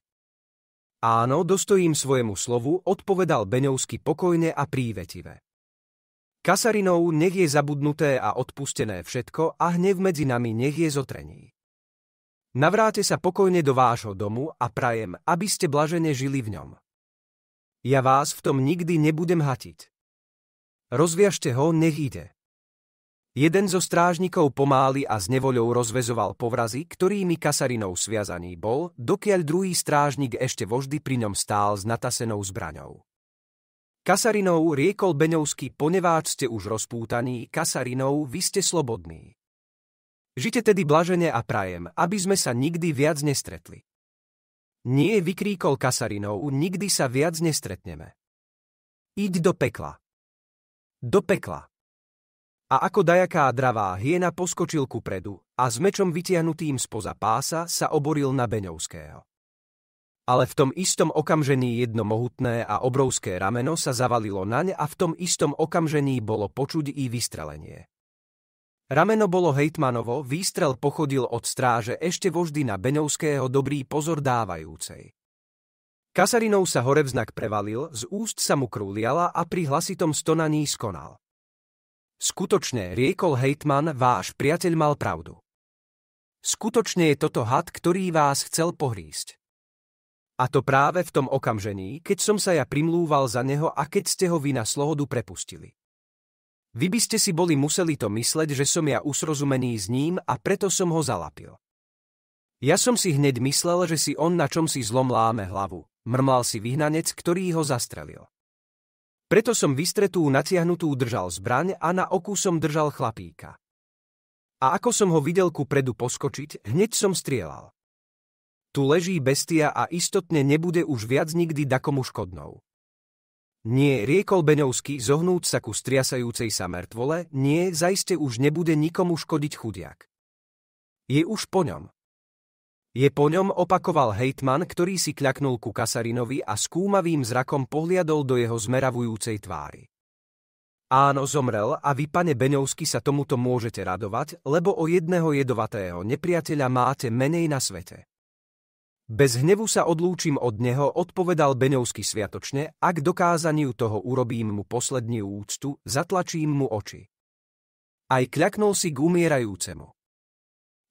Áno, dostojím svojemu slovu, odpovedal Beňovský pokojne a prívetive. Kasarinou nech je zabudnuté a odpustené všetko a hnev medzi nami nech je zotrení. Navráte sa pokojne do vášho domu a prajem, aby ste blažene žili v ňom. Ja vás v tom nikdy nebudem hatiť. Rozviažte ho, nech ide. Jeden zo strážnikov pomáli a s nevoľou rozvezoval povrazy, ktorými kasarinou sviazaný bol, dokiaľ druhý strážnik ešte voždy pri ňom stál s natasenou zbraňou. Kasarinou riekol Beňovský, poneváč ste už rozpútaní, Kasarinou vy ste slobodní. Žite tedy blažene a prajem, aby sme sa nikdy viac nestretli. Nie, vykríkol Kasarinov, nikdy sa viac nestretneme. Iď do pekla. Do pekla. A ako dajaká dravá hiena poskočil ku predu a s mečom vytiahnutým spoza pása sa oboril na Beňovského. Ale v tom istom okamžení jedno mohutné a obrovské rameno sa zavalilo naň a v tom istom okamžení bolo počuť i vystrelenie. Rameno bolo Hejtmanovo, výstrel pochodil od stráže ešte voždy na Beňovského dobrý pozor dávajúcej. Kasarinov sa horevznak prevalil, z úst sa mu krúliala a pri hlasitom stonaní skonal. Skutočne, riekol Hejtman, váš priateľ mal pravdu. Skutočne je toto had, ktorý vás chcel pohrísť. A to práve v tom okamžení, keď som sa ja primlúval za neho a keď ste ho vy na slohodu prepustili. Vy by ste si boli museli to mysleť, že som ja usrozumený s ním a preto som ho zalapil. Ja som si hneď myslel, že si on na čom si zlom láme hlavu, mrmlal si vyhnanec, ktorý ho zastrelil. Preto som vystretú natiahnutú držal zbraň a na oku som držal chlapíka. A ako som ho videl ku predu poskočiť, hneď som strieľal. Tu leží bestia a istotne nebude už viac nikdy dakomu škodnou. Nie, riekol Beňovský, zohnúť sa ku striasajúcej sa mŕtvole, nie, zaiste už nebude nikomu škodiť chudiak. Je už po ňom. Je po ňom opakoval hejtman, ktorý si kľaknul ku Kasarinovi a skúmavým zrakom pohliadol do jeho zmeravujúcej tvári. Áno, zomrel a vy, pane Beňovsky, sa tomuto môžete radovať, lebo o jedného jedovatého nepriateľa máte menej na svete. Bez hnevu sa odlúčim od neho, odpovedal Beňovský sviatočne, ak dokázaniu toho urobím mu poslední úctu, zatlačím mu oči. Aj kľaknul si k umierajúcemu.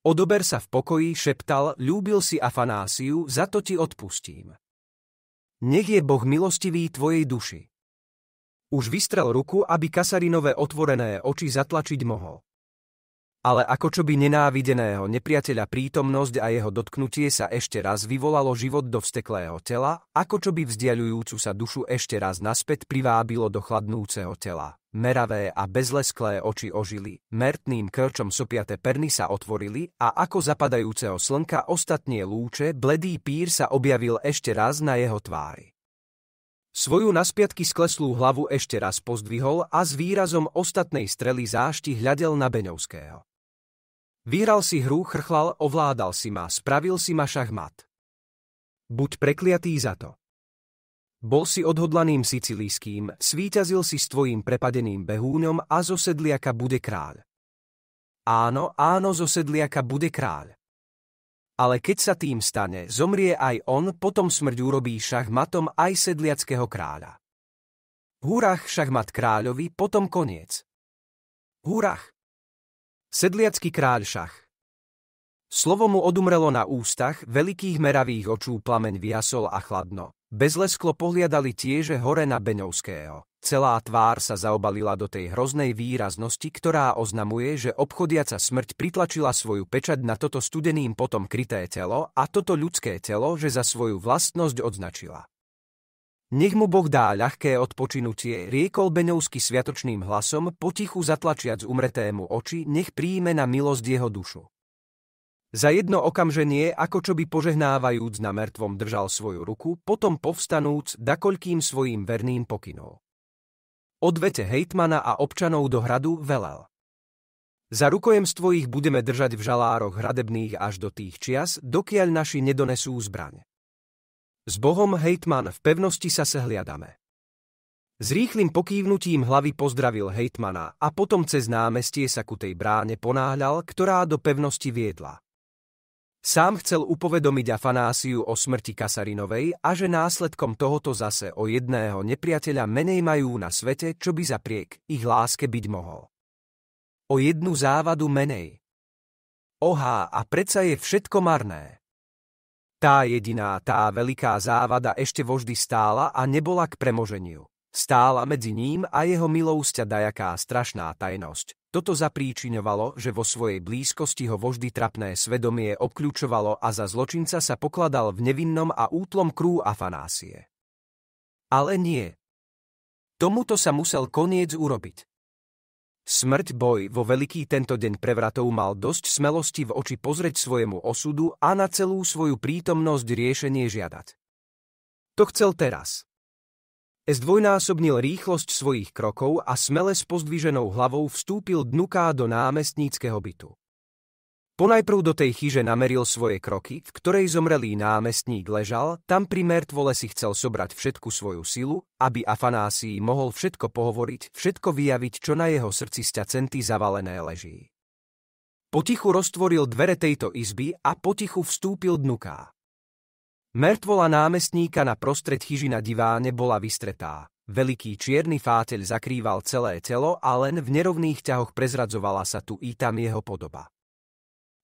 Odober sa v pokoji, šeptal, ľúbil si Afanásiu, za to ti odpustím. Nech je Boh milostivý tvojej duši. Už vystrel ruku, aby kasarinové otvorené oči zatlačiť mohol ale ako čo by nenávideného nepriateľa prítomnosť a jeho dotknutie sa ešte raz vyvolalo život do vsteklého tela, ako čo by vzdialujúcu sa dušu ešte raz naspäť privábilo do chladnúceho tela. Meravé a bezlesklé oči ožili, mertným krčom sopiate perny sa otvorili a ako zapadajúceho slnka ostatnie lúče, bledý pír sa objavil ešte raz na jeho tvári. Svoju naspiatky skleslú hlavu ešte raz pozdvihol a s výrazom ostatnej strely zášti hľadel na Beňovského. Víral si hru, chrchlal, ovládal si ma, spravil si ma šachmat. Buď prekliatý za to. Bol si odhodlaným sicilijským, svíťazil si s tvojim prepadeným behúňom a zo sedliaka bude kráľ. Áno, áno, zo sedliaka bude kráľ. Ale keď sa tým stane, zomrie aj on, potom smrť urobí šachmatom aj sedliackého kráľa. Húrach šachmat kráľovi, potom koniec. Húrach. Sedliacký kráľ šach. Slovo mu odumrelo na ústach, veľkých meravých očú plameň vyjasol a chladno. Bezlesklo pohliadali tieže hore na Beňovského. Celá tvár sa zaobalila do tej hroznej výraznosti, ktorá oznamuje, že obchodiaca smrť pritlačila svoju pečať na toto studeným potom kryté telo a toto ľudské telo, že za svoju vlastnosť odznačila. Nech mu Boh dá ľahké odpočinutie, riekol Beňovský sviatočným hlasom, potichu zatlačiac umretému oči, nech príjme na milosť jeho dušu. Za jedno okamženie, ako čo by požehnávajúc na mŕtvom držal svoju ruku, potom povstanúc, dakoľkým svojim verným pokynul. Odvete hejtmana a občanov do hradu velel. Za rukojemstvo ich budeme držať v žalároch hradebných až do tých čias, dokiaľ naši nedonesú zbraň. S Bohom, hejtman, v pevnosti sa sehliadame. S rýchlým pokývnutím hlavy pozdravil hejtmana a potom cez námestie sa ku tej bráne ponáhľal, ktorá do pevnosti viedla. Sám chcel upovedomiť Afanásiu o smrti Kasarinovej a že následkom tohoto zase o jedného nepriateľa menej majú na svete, čo by zapriek ich láske byť mohol. O jednu závadu menej. Ohá, a predsa je všetko marné. Tá jediná, tá veľká závada ešte voždy stála a nebola k premoženiu. Stála medzi ním a jeho milousťa dajaká strašná tajnosť. Toto zapríčiňovalo, že vo svojej blízkosti ho voždy trapné svedomie obkľúčovalo a za zločinca sa pokladal v nevinnom a útlom krú Afanásie. Ale nie. Tomuto sa musel koniec urobiť. Smrť boj vo veľký tento deň prevratov mal dosť smelosti v oči pozrieť svojemu osudu a na celú svoju prítomnosť riešenie žiadať. To chcel teraz. S dvojnásobnil rýchlosť svojich krokov a smele s pozdviženou hlavou vstúpil dnuká do námestníckého bytu. Ponajprv do tej chyže nameril svoje kroky, v ktorej zomrelý námestník ležal, tam pri mŕtvole si chcel sobrať všetku svoju silu, aby Afanásii mohol všetko pohovoriť, všetko vyjaviť, čo na jeho srdci sťa centy zavalené leží. Potichu roztvoril dvere tejto izby a potichu vstúpil dnuká. Mŕtvola námestníka na prostred chyži na diváne bola vystretá. Veliký čierny fáteľ zakrýval celé telo a len v nerovných ťahoch prezradzovala sa tu i tam jeho podoba.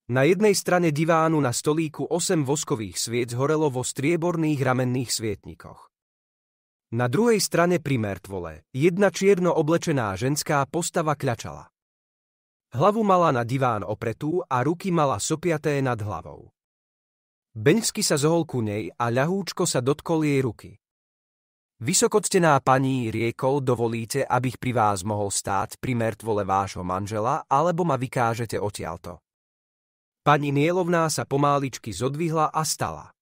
Na jednej strane divánu na stolíku 8 voskových sviec horelo vo strieborných ramenných svietnikoch. Na druhej strane pri mertvole jedna čierno oblečená ženská postava kľačala. Hlavu mala na diván opretú a ruky mala sopiaté nad hlavou. Beňsky sa zohol ku nej a ľahúčko sa dotkol jej ruky. Vysokoctená paní riekol, dovolíte, abych pri vás mohol stáť pri mertvole vášho manžela, alebo ma vykážete odtiaľto. Pani Nielovná sa pomáličky zodvihla a stala.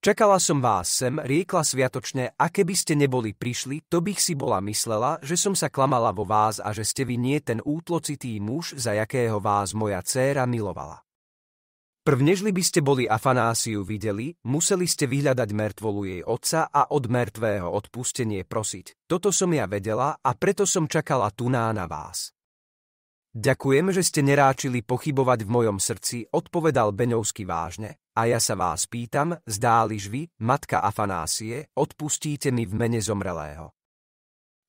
Čakala som vás sem, riekla sviatočne, a keby ste neboli prišli, to bych si bola myslela, že som sa klamala vo vás a že ste vy nie ten útlocitý muž, za jakého vás moja dcéra milovala. Prvnežli by ste boli Afanásiu videli, museli ste vyhľadať mŕtvolu jej otca a od mŕtvého odpustenie prosiť. Toto som ja vedela a preto som čakala tuná na vás. Ďakujem, že ste neráčili pochybovať v mojom srdci, odpovedal Beňovský vážne. A ja sa vás pýtam, zdáliš vy, matka Afanásie, odpustíte mi v mene zomrelého.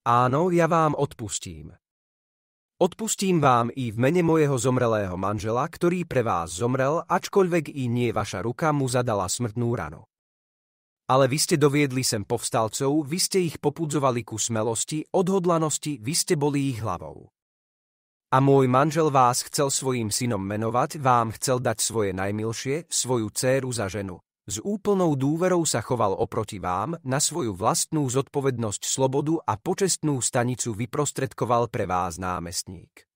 Áno, ja vám odpustím. Odpustím vám i v mene mojeho zomrelého manžela, ktorý pre vás zomrel, ačkoľvek i nie vaša ruka mu zadala smrtnú ranu. Ale vy ste doviedli sem povstalcov, vy ste ich popudzovali ku smelosti, odhodlanosti, vy ste boli ich hlavou. A môj manžel vás chcel svojim synom menovať, vám chcel dať svoje najmilšie, svoju dceru za ženu. S úplnou dôverou sa choval oproti vám, na svoju vlastnú zodpovednosť slobodu a počestnú stanicu vyprostredkoval pre vás námestník.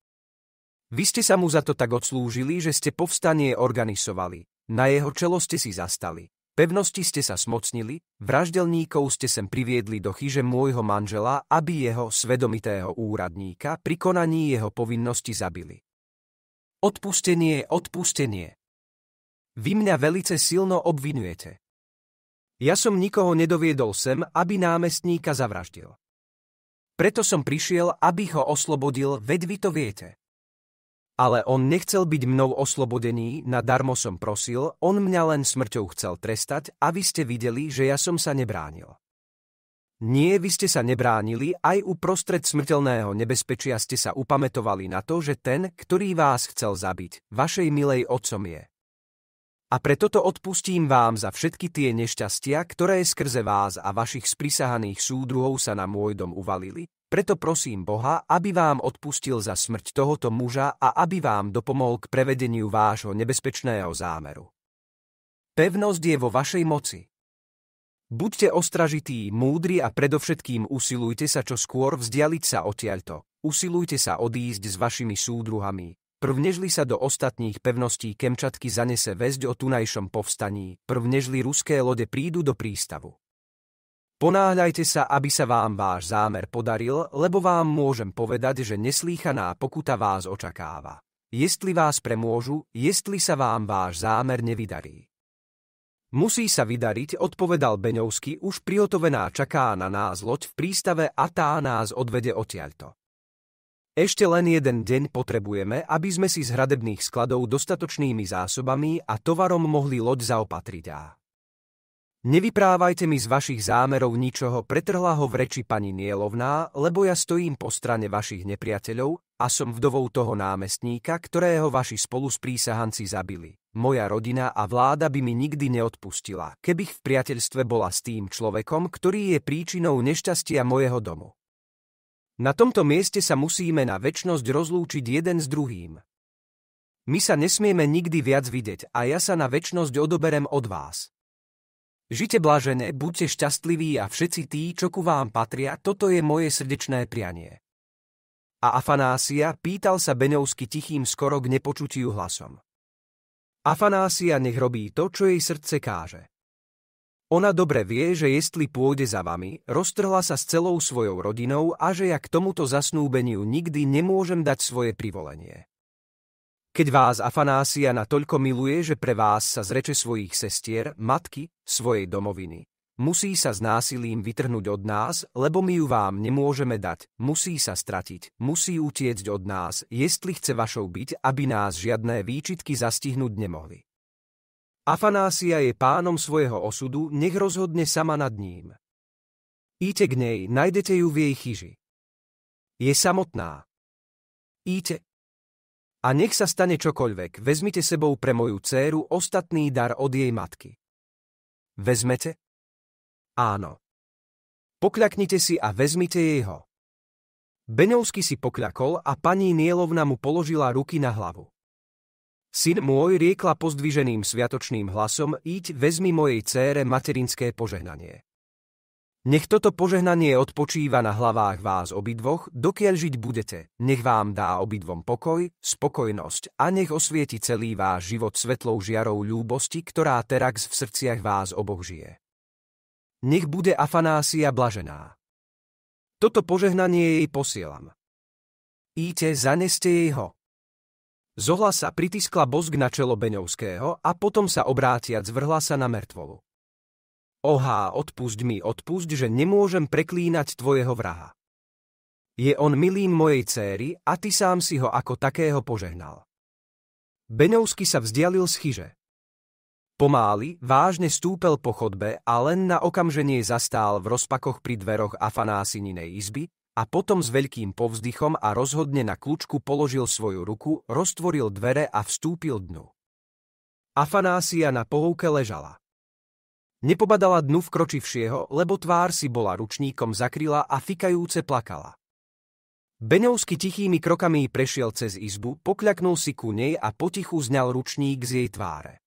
Vy ste sa mu za to tak odslúžili, že ste povstanie organizovali, na jeho čelo ste si zastali. Pevnosti ste sa smocnili, vraždelníkov ste sem priviedli do chyže môjho manžela, aby jeho svedomitého úradníka pri konaní jeho povinnosti zabili. Odpustenie, odpustenie. Vy mňa velice silno obvinujete. Ja som nikoho nedoviedol sem, aby námestníka zavraždil. Preto som prišiel, aby ho oslobodil, veď vy to viete. Ale on nechcel byť mnou oslobodený, nadarmo som prosil, on mňa len smrťou chcel trestať, aby ste videli, že ja som sa nebránil. Nie, vy ste sa nebránili, aj uprostred smrteľného nebezpečia ste sa upametovali na to, že ten, ktorý vás chcel zabiť, vašej milej otcom je. A preto to odpustím vám za všetky tie nešťastia, ktoré skrze vás a vašich sprisahaných súdruhov sa na môj dom uvalili, preto prosím Boha, aby vám odpustil za smrť tohoto muža a aby vám dopomol k prevedeniu vášho nebezpečného zámeru. Pevnosť je vo vašej moci. Buďte ostražití, múdri a predovšetkým usilujte sa čo skôr vzdialiť sa odtiaľto. Usilujte sa odísť s vašimi súdruhami. Prvnežli sa do ostatných pevností Kemčatky zanese väzď o tunajšom povstaní, prvnežli ruské lode prídu do prístavu. Ponáhľajte sa, aby sa vám váš zámer podaril, lebo vám môžem povedať, že neslýchaná pokuta vás očakáva. Jestli vás premôžu, jestli sa vám váš zámer nevydarí. Musí sa vydariť, odpovedal Beňovský, už prihotovená čaká na nás loď v prístave a tá nás odvede odtiaľto. Ešte len jeden deň potrebujeme, aby sme si z hradebných skladov dostatočnými zásobami a tovarom mohli loď zaopatriť. Nevyprávajte mi z vašich zámerov ničoho, pretrhla ho v reči pani Nielovná, lebo ja stojím po strane vašich nepriateľov a som vdovou toho námestníka, ktorého vaši spolusprísahanci zabili. Moja rodina a vláda by mi nikdy neodpustila, kebych v priateľstve bola s tým človekom, ktorý je príčinou nešťastia mojeho domu. Na tomto mieste sa musíme na väčnosť rozlúčiť jeden s druhým. My sa nesmieme nikdy viac vidieť a ja sa na väčnosť odoberem od vás. Žite blažené, buďte šťastliví a všetci tí, čo ku vám patria, toto je moje srdečné prianie. A Afanásia pýtal sa Beňovsky tichým skoro k nepočutiu hlasom. Afanásia nech robí to, čo jej srdce káže. Ona dobre vie, že jestli pôjde za vami, roztrhla sa s celou svojou rodinou a že ja k tomuto zasnúbeniu nikdy nemôžem dať svoje privolenie. Keď vás Afanásia natoľko miluje, že pre vás sa zreče svojich sestier, matky, svojej domoviny. Musí sa s násilím vytrhnúť od nás, lebo my ju vám nemôžeme dať. Musí sa stratiť, musí utiecť od nás, jestli chce vašou byť, aby nás žiadne výčitky zastihnúť nemohli. Afanásia je pánom svojho osudu, nech rozhodne sama nad ním. Íte k nej, nájdete ju v jej chyži. Je samotná. Íte. A nech sa stane čokoľvek, vezmite sebou pre moju dceru ostatný dar od jej matky. Vezmete? Áno. Pokľaknite si a vezmite jej ho. Beňovský si pokľakol a pani Nielovna mu položila ruky na hlavu. Syn môj riekla pozdviženým sviatočným hlasom, íď vezmi mojej cére materinské požehnanie. Nech toto požehnanie odpočíva na hlavách vás obidvoch, dokiaľ žiť budete. Nech vám dá obidvom pokoj, spokojnosť a nech osvieti celý váš život svetlou žiarou ľúbosti, ktorá teraz v srdciach vás oboch žije. Nech bude Afanásia blažená. Toto požehnanie jej posielam. Íte, zaneste jej ho. Zohla sa pritiskla bosk na čelo Beňovského a potom sa obrátiac vrhla sa na mŕtvolu. Ohá, odpusť mi, odpusť, že nemôžem preklínať tvojeho vraha. Je on milým mojej céry a ty sám si ho ako takého požehnal. Beňovsky sa vzdialil z chyže. Pomáli, vážne stúpel po chodbe a len na okamženie zastál v rozpakoch pri dveroch Afanásininej izby a potom s veľkým povzdychom a rozhodne na kľúčku položil svoju ruku, roztvoril dvere a vstúpil dnu. Afanásia na pohúke ležala. Nepobadala dnu vkročivšieho, lebo tvár si bola ručníkom zakryla a fikajúce plakala. Beňovsky tichými krokami prešiel cez izbu, pokľaknul si ku nej a potichu zňal ručník z jej tváre.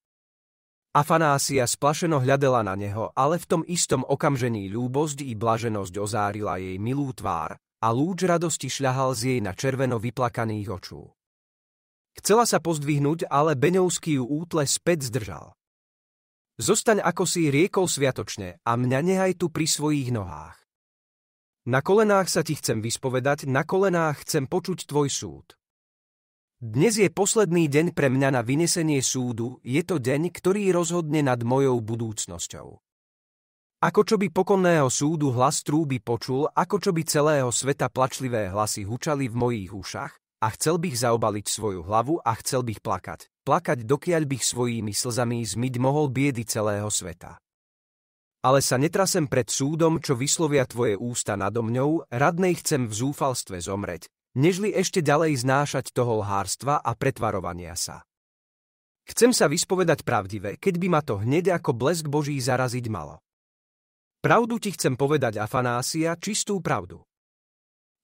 Afanásia splašeno hľadela na neho, ale v tom istom okamžení ľúbosť i blaženosť ozárila jej milú tvár a lúč radosti šľahal z jej na červeno vyplakaných očú. Chcela sa pozdvihnúť, ale Beňovský ju útle späť zdržal. Zostaň ako si riekol sviatočne a mňa nehaj tu pri svojich nohách. Na kolenách sa ti chcem vyspovedať, na kolenách chcem počuť tvoj súd. Dnes je posledný deň pre mňa na vynesenie súdu, je to deň, ktorý rozhodne nad mojou budúcnosťou. Ako čo by pokonného súdu hlas trúby počul, ako čo by celého sveta plačlivé hlasy hučali v mojich ušach, a chcel bych zaobaliť svoju hlavu a chcel bych plakať. Plakať, dokiaľ bych svojimi slzami zmyť mohol biedy celého sveta. Ale sa netrasem pred súdom, čo vyslovia tvoje ústa nado mňou, radnej chcem v zúfalstve zomreť, nežli ešte ďalej znášať toho lhárstva a pretvarovania sa. Chcem sa vyspovedať pravdive, keď by ma to hneď ako blesk Boží zaraziť malo. Pravdu ti chcem povedať, Afanásia, čistú pravdu.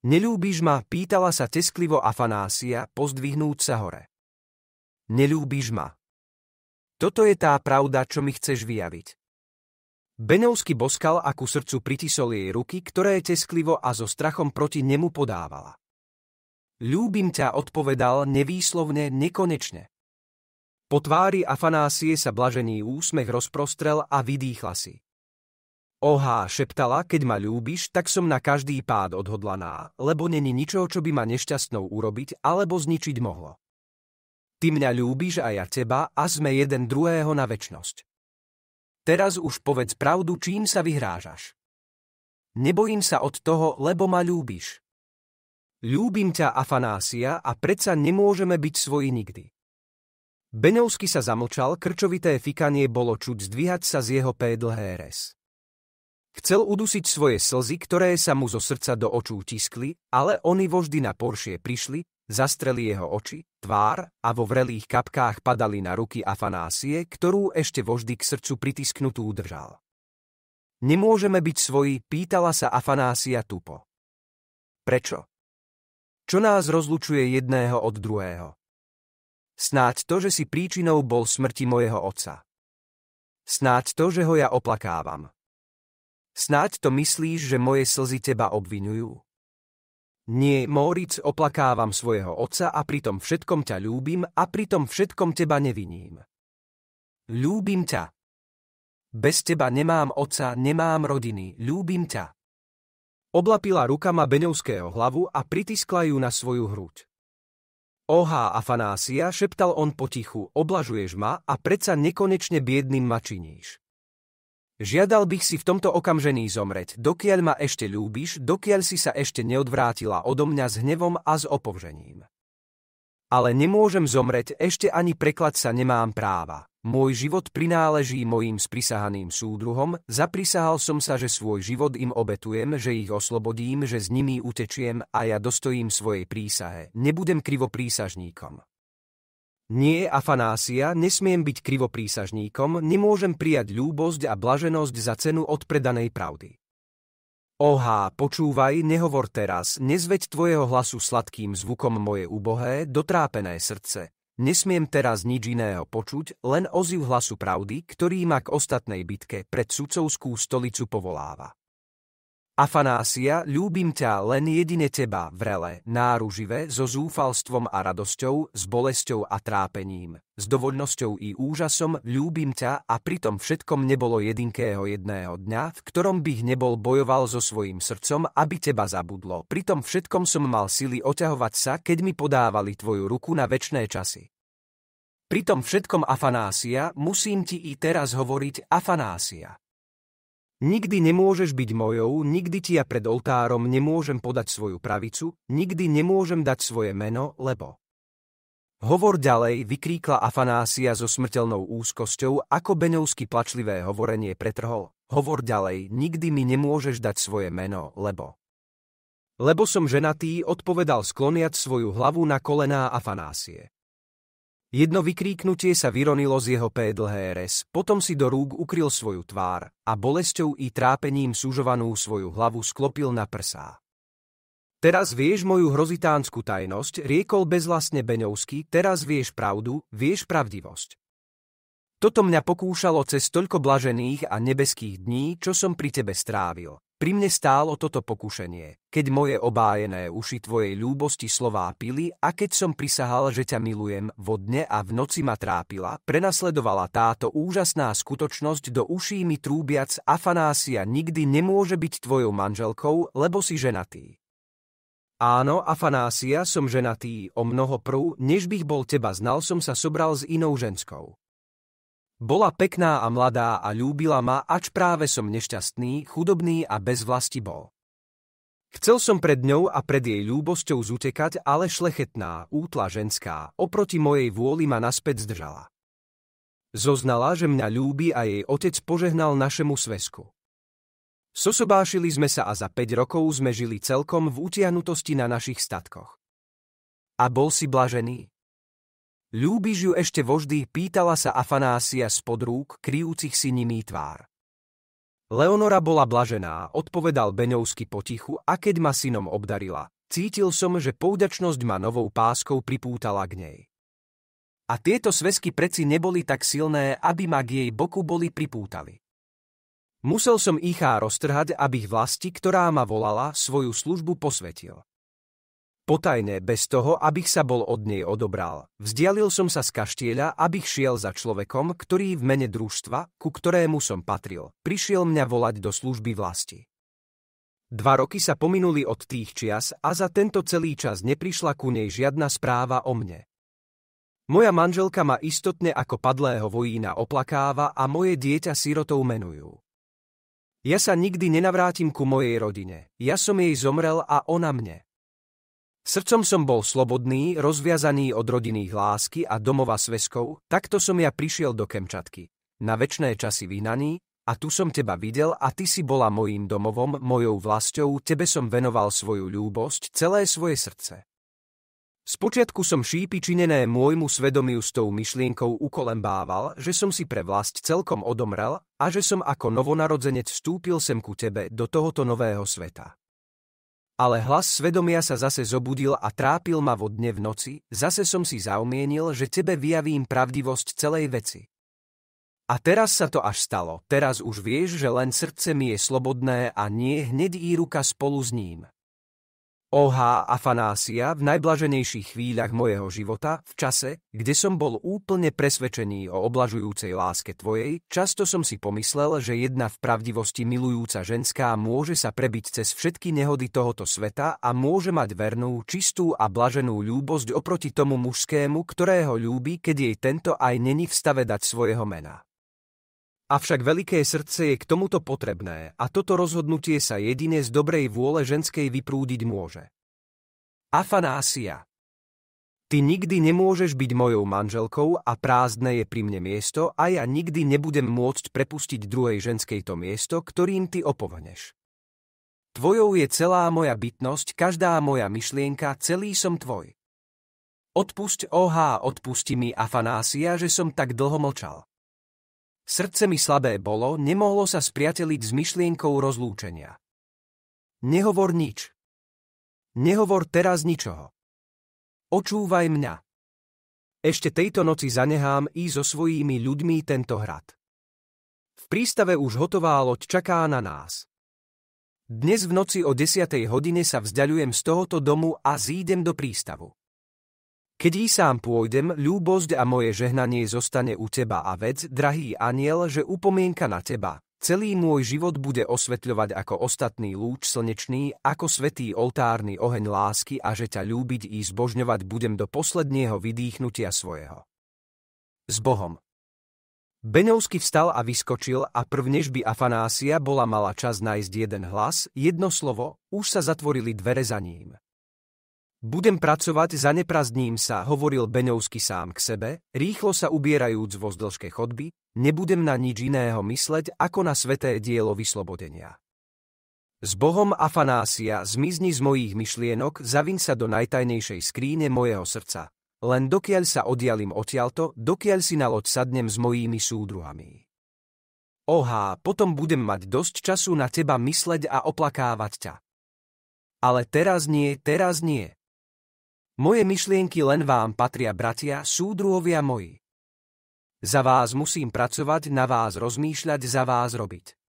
Nelúbíš ma? Pýtala sa tesklivo Afanásia, pozdvihnúť sa hore. Nelúbiš ma. Toto je tá pravda, čo mi chceš vyjaviť. Benovsky boskal a ku srdcu pritisol jej ruky, ktoré tesklivo a so strachom proti nemu podávala. Ľúbim ťa, odpovedal nevýslovne, nekonečne. Po tvári Afanásie sa blažený úsmech rozprostrel a vydýchla si. Ohá, šeptala, keď ma ľúbiš, tak som na každý pád odhodlaná, lebo není ničo, čo by ma nešťastnou urobiť alebo zničiť mohlo. Ty mňa ľúbiš a ja teba a sme jeden druhého na väčnosť. Teraz už povedz pravdu, čím sa vyhrážaš. Nebojím sa od toho, lebo ma ľúbiš. Ľúbim ťa, Afanásia, a predsa nemôžeme byť svoji nikdy. Beňovsky sa zamlčal, krčovité fikanie bolo čuť zdvíhať sa z jeho pédlhé res. Chcel udusiť svoje slzy, ktoré sa mu zo srdca do očú tiskli, ale oni voždy na poršie prišli, zastreli jeho oči, tvár a vo vrelých kapkách padali na ruky Afanásie, ktorú ešte voždy k srdcu pritisknutú držal. Nemôžeme byť svoji, pýtala sa Afanásia tupo. Prečo? Čo nás rozlučuje jedného od druhého? Snáď to, že si príčinou bol smrti mojeho otca. Snáď to, že ho ja oplakávam. Snáď to myslíš, že moje slzy teba obvinujú? Nie, Móric, oplakávam svojho otca a pritom všetkom ťa ľúbim a pritom všetkom teba neviním. Ľúbim ťa. Bez teba nemám otca, nemám rodiny, ľúbim ťa. Oblapila rukama Beňovského hlavu a pritiskla ju na svoju hruď. Oha, Afanásia, šeptal on potichu, oblažuješ ma a predsa nekonečne biedným ma činíš. Žiadal bych si v tomto okamžení zomreť, dokiaľ ma ešte ľúbiš, dokiaľ si sa ešte neodvrátila odo mňa s hnevom a s opovžením. Ale nemôžem zomreť, ešte ani preklad sa nemám práva. Môj život prináleží mojim sprisahaným súdruhom, zaprisahal som sa, že svoj život im obetujem, že ich oslobodím, že s nimi utečiem a ja dostojím svojej prísahe, nebudem krivoprísažníkom. Nie, Afanásia, nesmiem byť krivoprísažníkom, nemôžem prijať ľúbosť a blaženosť za cenu odpredanej pravdy. Ohá, počúvaj, nehovor teraz, nezveď tvojeho hlasu sladkým zvukom moje ubohé, dotrápené srdce. Nesmiem teraz nič iného počuť, len oziv hlasu pravdy, ktorý ma k ostatnej bitke pred sudcovskú stolicu povoláva. Afanásia, ľúbim ťa len jedine teba, vrele, náružive, so zúfalstvom a radosťou, s bolesťou a trápením, s dovoľnosťou i úžasom, ľúbim ťa a pritom všetkom nebolo jedinkého jedného dňa, v ktorom bych nebol bojoval so svojím srdcom, aby teba zabudlo. Pritom všetkom som mal sily oťahovať sa, keď mi podávali tvoju ruku na väčšné časy. Pritom všetkom Afanásia, musím ti i teraz hovoriť Afanásia. Nikdy nemôžeš byť mojou, nikdy ti ja pred oltárom nemôžem podať svoju pravicu, nikdy nemôžem dať svoje meno, lebo... Hovor ďalej vykríkla Afanásia so smrteľnou úzkosťou, ako beňovsky plačlivé hovorenie pretrhol. Hovor ďalej, nikdy mi nemôžeš dať svoje meno, lebo... Lebo som ženatý, odpovedal skloniať svoju hlavu na kolená Afanásie. Jedno vykríknutie sa vyronilo z jeho pédlhé res, potom si do rúk ukryl svoju tvár a bolesťou i trápením súžovanú svoju hlavu sklopil na prsá. Teraz vieš moju hrozitánsku tajnosť, riekol bezlastne Beňovský, teraz vieš pravdu, vieš pravdivosť. Toto mňa pokúšalo cez toľko blažených a nebeských dní, čo som pri tebe strávil. Pri mne stálo toto pokušenie, keď moje obájené uši tvojej ľúbosti slová pili a keď som prisahal, že ťa milujem, vo dne a v noci ma trápila, prenasledovala táto úžasná skutočnosť do uší mi trúbiac Afanásia nikdy nemôže byť tvojou manželkou, lebo si ženatý. Áno, Afanásia, som ženatý o mnoho prv, než bych bol teba znal, som sa sobral s inou ženskou. Bola pekná a mladá a ľúbila ma, ač práve som nešťastný, chudobný a bez vlasti bol. Chcel som pred ňou a pred jej ľúbosťou zutekať, ale šlechetná, útla ženská, oproti mojej vôli ma naspäť zdržala. Zoznala, že mňa ľúbi a jej otec požehnal našemu svesku. Sosobášili sme sa a za 5 rokov sme žili celkom v utiahnutosti na našich statkoch. A bol si blažený. Ľúbiš ju ešte voždy, pýtala sa Afanásia spod rúk, kryjúcich si nimi tvár. Leonora bola blažená, odpovedal Beňovsky potichu a keď ma synom obdarila, cítil som, že poudačnosť ma novou páskou pripútala k nej. A tieto svesky preci neboli tak silné, aby ma k jej boku boli pripútali. Musel som ichá roztrhať, aby ich vlasti, ktorá ma volala, svoju službu posvetil. Potajné, bez toho, abych sa bol od nej odobral. Vzdialil som sa z kaštieľa, abych šiel za človekom, ktorý v mene družstva, ku ktorému som patril, prišiel mňa volať do služby vlasti. Dva roky sa pominuli od tých čias a za tento celý čas neprišla ku nej žiadna správa o mne. Moja manželka ma istotne ako padlého vojína oplakáva a moje dieťa sirotou menujú. Ja sa nikdy nenavrátim ku mojej rodine. Ja som jej zomrel a ona mne. Srdcom som bol slobodný, rozviazaný od rodinných lásky a domova sveskov, takto som ja prišiel do Kemčatky. Na večné časy vyhnaný, a tu som teba videl a ty si bola mojím domovom, mojou vlastou, tebe som venoval svoju ľúbosť, celé svoje srdce. Spočiatku som šípy činené môjmu svedomiu s tou myšlienkou ukolembával, že som si pre vlast celkom odomrel a že som ako novonarodzenec vstúpil sem ku tebe do tohoto nového sveta. Ale hlas svedomia sa zase zobudil a trápil ma vo dne v noci, zase som si zaumienil, že tebe vyjavím pravdivosť celej veci. A teraz sa to až stalo, teraz už vieš, že len srdce mi je slobodné a nie hned i ruka spolu s ním. Ohá Afanásia v najblaženejších chvíľach mojeho života, v čase, kde som bol úplne presvedčený o oblažujúcej láske tvojej, často som si pomyslel, že jedna v pravdivosti milujúca ženská môže sa prebiť cez všetky nehody tohoto sveta a môže mať vernú, čistú a blaženú ľúbosť oproti tomu mužskému, ktorého ľúbi, keď jej tento aj není v stave dať svojho mena. Avšak veľké srdce je k tomuto potrebné a toto rozhodnutie sa jedine z dobrej vôle ženskej vyprúdiť môže. Afanásia Ty nikdy nemôžeš byť mojou manželkou a prázdne je pri mne miesto a ja nikdy nebudem môcť prepustiť druhej ženskej to miesto, ktorým ty opovneš. Tvojou je celá moja bytnosť, každá moja myšlienka, celý som tvoj. Odpusť, ohá, odpusti mi, Afanásia, že som tak dlho mlčal. Srdce mi slabé bolo, nemohlo sa spriateliť s myšlienkou rozlúčenia. Nehovor nič. Nehovor teraz ničoho. Očúvaj mňa. Ešte tejto noci zanehám i so svojimi ľuďmi tento hrad. V prístave už hotová loď čaká na nás. Dnes v noci o 10. hodine sa vzdialujem z tohoto domu a zídem do prístavu. Keď i sám pôjdem, ľúbosť a moje žehnanie zostane u teba a vec, drahý aniel, že upomienka na teba. Celý môj život bude osvetľovať ako ostatný lúč slnečný, ako svetý oltárny oheň lásky a že ťa ľúbiť i zbožňovať budem do posledného vydýchnutia svojho. S Bohom. Beňovsky vstal a vyskočil a prvnež by Afanásia bola mala čas nájsť jeden hlas, jedno slovo, už sa zatvorili dvere za ním. Budem pracovať, zaneprazdním sa, hovoril Beňovský sám k sebe, rýchlo sa ubierajúc vo zdĺžke chodby, nebudem na nič iného mysleť ako na sveté dielo vyslobodenia. S Bohom Afanásia zmizni z mojich myšlienok, zavin sa do najtajnejšej skríne mojeho srdca. Len dokiaľ sa odialím odtiaľto, dokiaľ si na loď sadnem s mojimi súdruhami. Oha, potom budem mať dosť času na teba mysleť a oplakávať ťa. Ale teraz nie, teraz nie. Moje myšlienky len vám patria, bratia, súdruhovia moji. Za vás musím pracovať, na vás rozmýšľať, za vás robiť.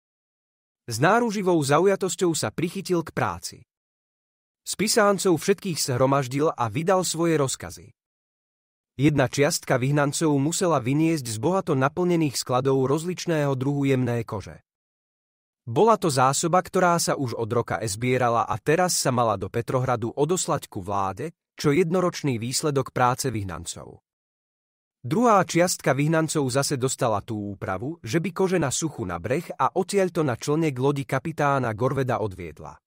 S náruživou zaujatosťou sa prichytil k práci. pisáncov všetkých shromaždil a vydal svoje rozkazy. Jedna čiastka vyhnancov musela vyniesť z bohato naplnených skladov rozličného druhu jemné kože. Bola to zásoba, ktorá sa už od roka ezbierala a teraz sa mala do Petrohradu odoslať ku vláde, čo jednoročný výsledok práce vyhnancov. Druhá čiastka vyhnancov zase dostala tú úpravu, že by kože na suchu na breh a to na k lodi kapitána Gorveda odviedla.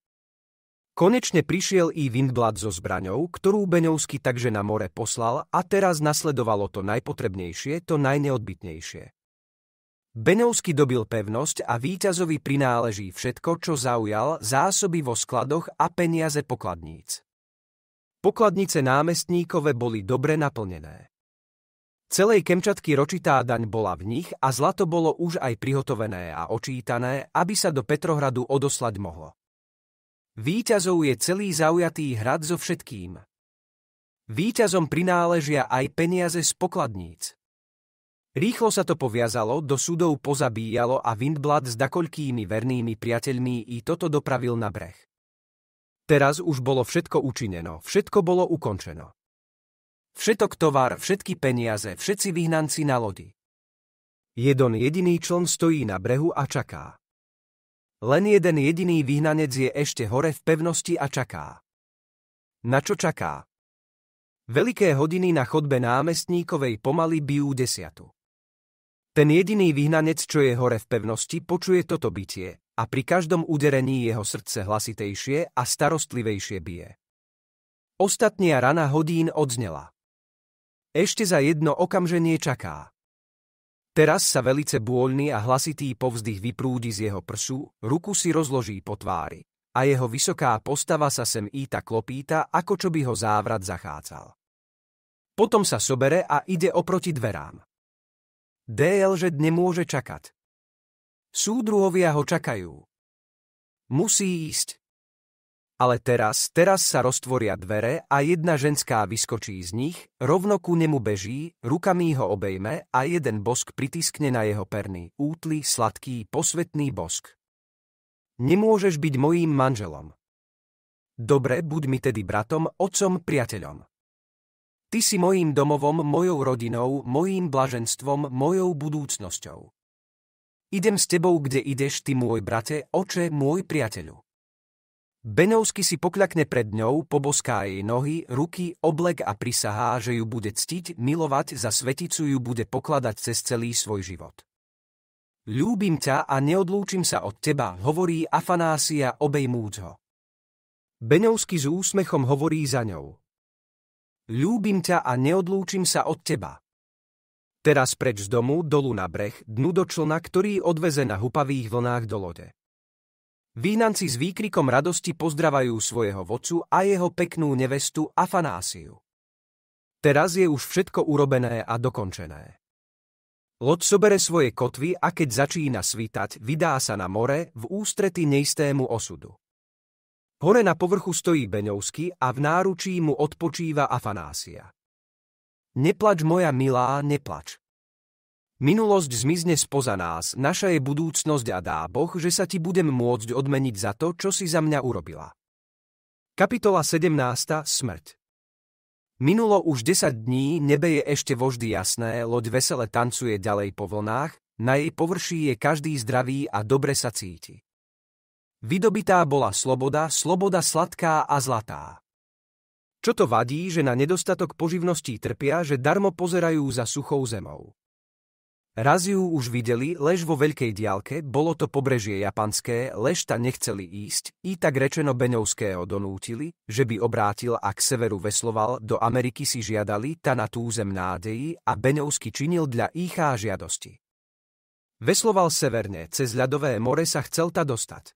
Konečne prišiel i Windblad so zbraňou, ktorú Beňovsky takže na more poslal a teraz nasledovalo to najpotrebnejšie, to najneodbitnejšie. Beňovsky dobil pevnosť a víťazovi prináleží všetko, čo zaujal, zásoby vo skladoch a peniaze pokladníc. Pokladnice námestníkove boli dobre naplnené. Celej Kemčatky ročitá daň bola v nich a zlato bolo už aj prihotovené a očítané, aby sa do Petrohradu odoslať mohlo. Výťazov je celý zaujatý hrad so všetkým. Výťazom prináležia aj peniaze z pokladníc. Rýchlo sa to poviazalo, do súdov pozabíjalo a Windblad s dakoľkými vernými priateľmi i toto dopravil na breh. Teraz už bolo všetko učineno, všetko bolo ukončeno. Všetok tovar, všetky peniaze, všetci vyhnanci na lodi. Jeden jediný člen stojí na brehu a čaká. Len jeden jediný vyhnanec je ešte hore v pevnosti a čaká. Na čo čaká? Veľké hodiny na chodbe námestníkovej pomaly bijú desiatu. Ten jediný vyhnanec, čo je hore v pevnosti, počuje toto bytie, a pri každom uderení jeho srdce hlasitejšie a starostlivejšie bije. Ostatnia rana hodín odznela. Ešte za jedno okamženie čaká. Teraz sa velice bôľný a hlasitý povzdych vyprúdi z jeho prsu, ruku si rozloží po tvári a jeho vysoká postava sa sem íta klopíta, ako čo by ho závrat zachádzal. Potom sa sobere a ide oproti dverám. DL že nemôže čakať. Súdruhovia ho čakajú. Musí ísť. Ale teraz, teraz sa roztvoria dvere a jedna ženská vyskočí z nich, rovno ku nemu beží, rukami ho obejme a jeden bosk pritiskne na jeho perný, útly, sladký, posvetný bosk. Nemôžeš byť mojím manželom. Dobre, buď mi tedy bratom, otcom, priateľom. Ty si mojím domovom, mojou rodinou, mojím blaženstvom, mojou budúcnosťou. Idem s tebou, kde ideš, ty môj brate, oče, môj priateľu. Benovsky si pokľakne pred ňou, poboská jej nohy, ruky, oblek a prisahá, že ju bude ctiť, milovať, za sveticu ju bude pokladať cez celý svoj život. Ľúbim ťa a neodlúčim sa od teba, hovorí Afanásia obejmúc ho. Benovsky s úsmechom hovorí za ňou. Ľúbim ťa a neodlúčim sa od teba. Teraz preč z domu, dolu na breh, dnu do člna, ktorý odveze na hupavých vlnách do lode. Výhnanci s výkrikom radosti pozdravajú svojho vodcu a jeho peknú nevestu Afanásiu. Teraz je už všetko urobené a dokončené. Loď sobere svoje kotvy a keď začína svítať, vydá sa na more v ústrety neistému osudu. Hore na povrchu stojí Beňovský a v náručí mu odpočíva Afanásia. Neplač moja milá, neplač. Minulosť zmizne spoza nás, naša je budúcnosť a dá Boh, že sa ti budem môcť odmeniť za to, čo si za mňa urobila. Kapitola 17. Smrť Minulo už 10 dní, nebe je ešte voždy jasné, loď vesele tancuje ďalej po vlnách, na jej površí je každý zdravý a dobre sa cíti. Vydobitá bola sloboda, sloboda sladká a zlatá. Čo to vadí, že na nedostatok poživností trpia, že darmo pozerajú za suchou zemou? Raz ju už videli, lež vo veľkej diálke, bolo to pobrežie japanské, lež ta nechceli ísť, i tak rečeno Beňovského donútili, že by obrátil a k severu vesloval, do Ameriky si žiadali, ta na túzem nádeji a Beňovský činil dľa ichá žiadosti. Vesloval severne, cez ľadové more sa chcel ta dostať.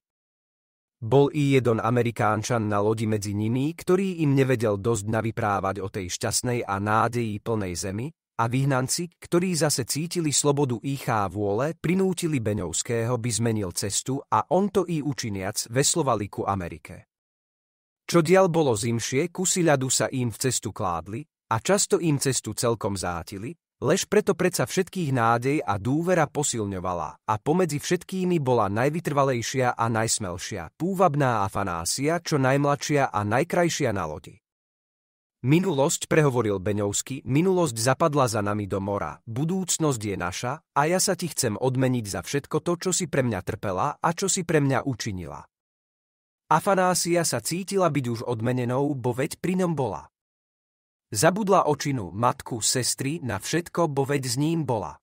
Bol i jeden Amerikánčan na lodi medzi nimi, ktorý im nevedel dosť navyprávať o tej šťastnej a nádeji plnej zemi, a vyhnanci, ktorí zase cítili slobodu a vôle, prinútili Beňovského, by zmenil cestu a on to i učiniac veslovali ku Amerike. Čo dial bolo zimšie, kusy ľadu sa im v cestu kládli a často im cestu celkom zátili, Lež preto predsa všetkých nádej a dúvera posilňovala a pomedzi všetkými bola najvytrvalejšia a najsmelšia, púvabná Afanásia, čo najmladšia a najkrajšia na lodi. Minulosť, prehovoril Beňovsky, minulosť zapadla za nami do mora, budúcnosť je naša a ja sa ti chcem odmeniť za všetko to, čo si pre mňa trpela a čo si pre mňa učinila. Afanásia sa cítila byť už odmenenou, bo veď pri ňom bola. Zabudla očinu, matku, sestry, na všetko, bo veď s ním bola.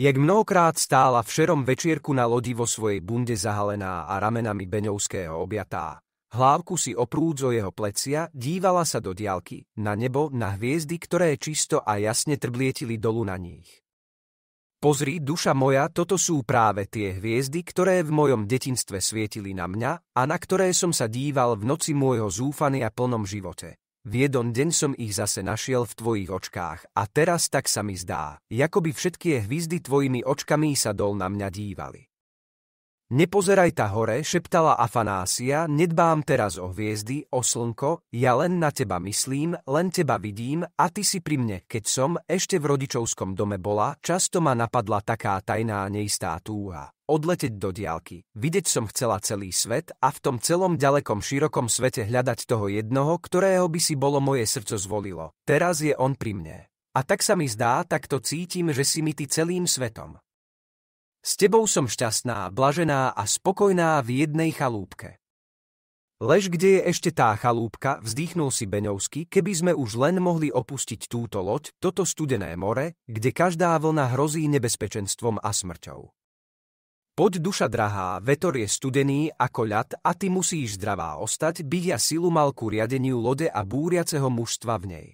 Jak mnohokrát stála v šerom večierku na lodi vo svojej bunde zahalená a ramenami Beňovského objatá. Hlávku si oprúdzo jeho plecia, dívala sa do diálky, na nebo, na hviezdy, ktoré čisto a jasne trblietili dolu na nich. Pozri, duša moja, toto sú práve tie hviezdy, ktoré v mojom detinstve svietili na mňa a na ktoré som sa díval v noci môjho zúfania plnom živote. V jeden deň som ich zase našiel v tvojich očkách a teraz tak sa mi zdá, ako by všetky hviezdy tvojimi očkami sa dol na mňa dívali. Nepozeraj ta hore, šeptala Afanásia, nedbám teraz o hviezdy, o slnko, ja len na teba myslím, len teba vidím a ty si pri mne. Keď som ešte v rodičovskom dome bola, často ma napadla taká tajná neistá túha. Odleteť do diálky. vidieť som chcela celý svet a v tom celom ďalekom širokom svete hľadať toho jednoho, ktorého by si bolo moje srdco zvolilo. Teraz je on pri mne. A tak sa mi zdá, tak to cítim, že si mi ty celým svetom. S tebou som šťastná, blažená a spokojná v jednej chalúbke. Lež kde je ešte tá chalúbka, vzdýchnul si Beňovský, keby sme už len mohli opustiť túto loď, toto studené more, kde každá vlna hrozí nebezpečenstvom a smrťou. Poď duša drahá, vetor je studený ako ľad a ty musíš zdravá ostať, by ja silu mal ku riadeniu lode a búriaceho mužstva v nej.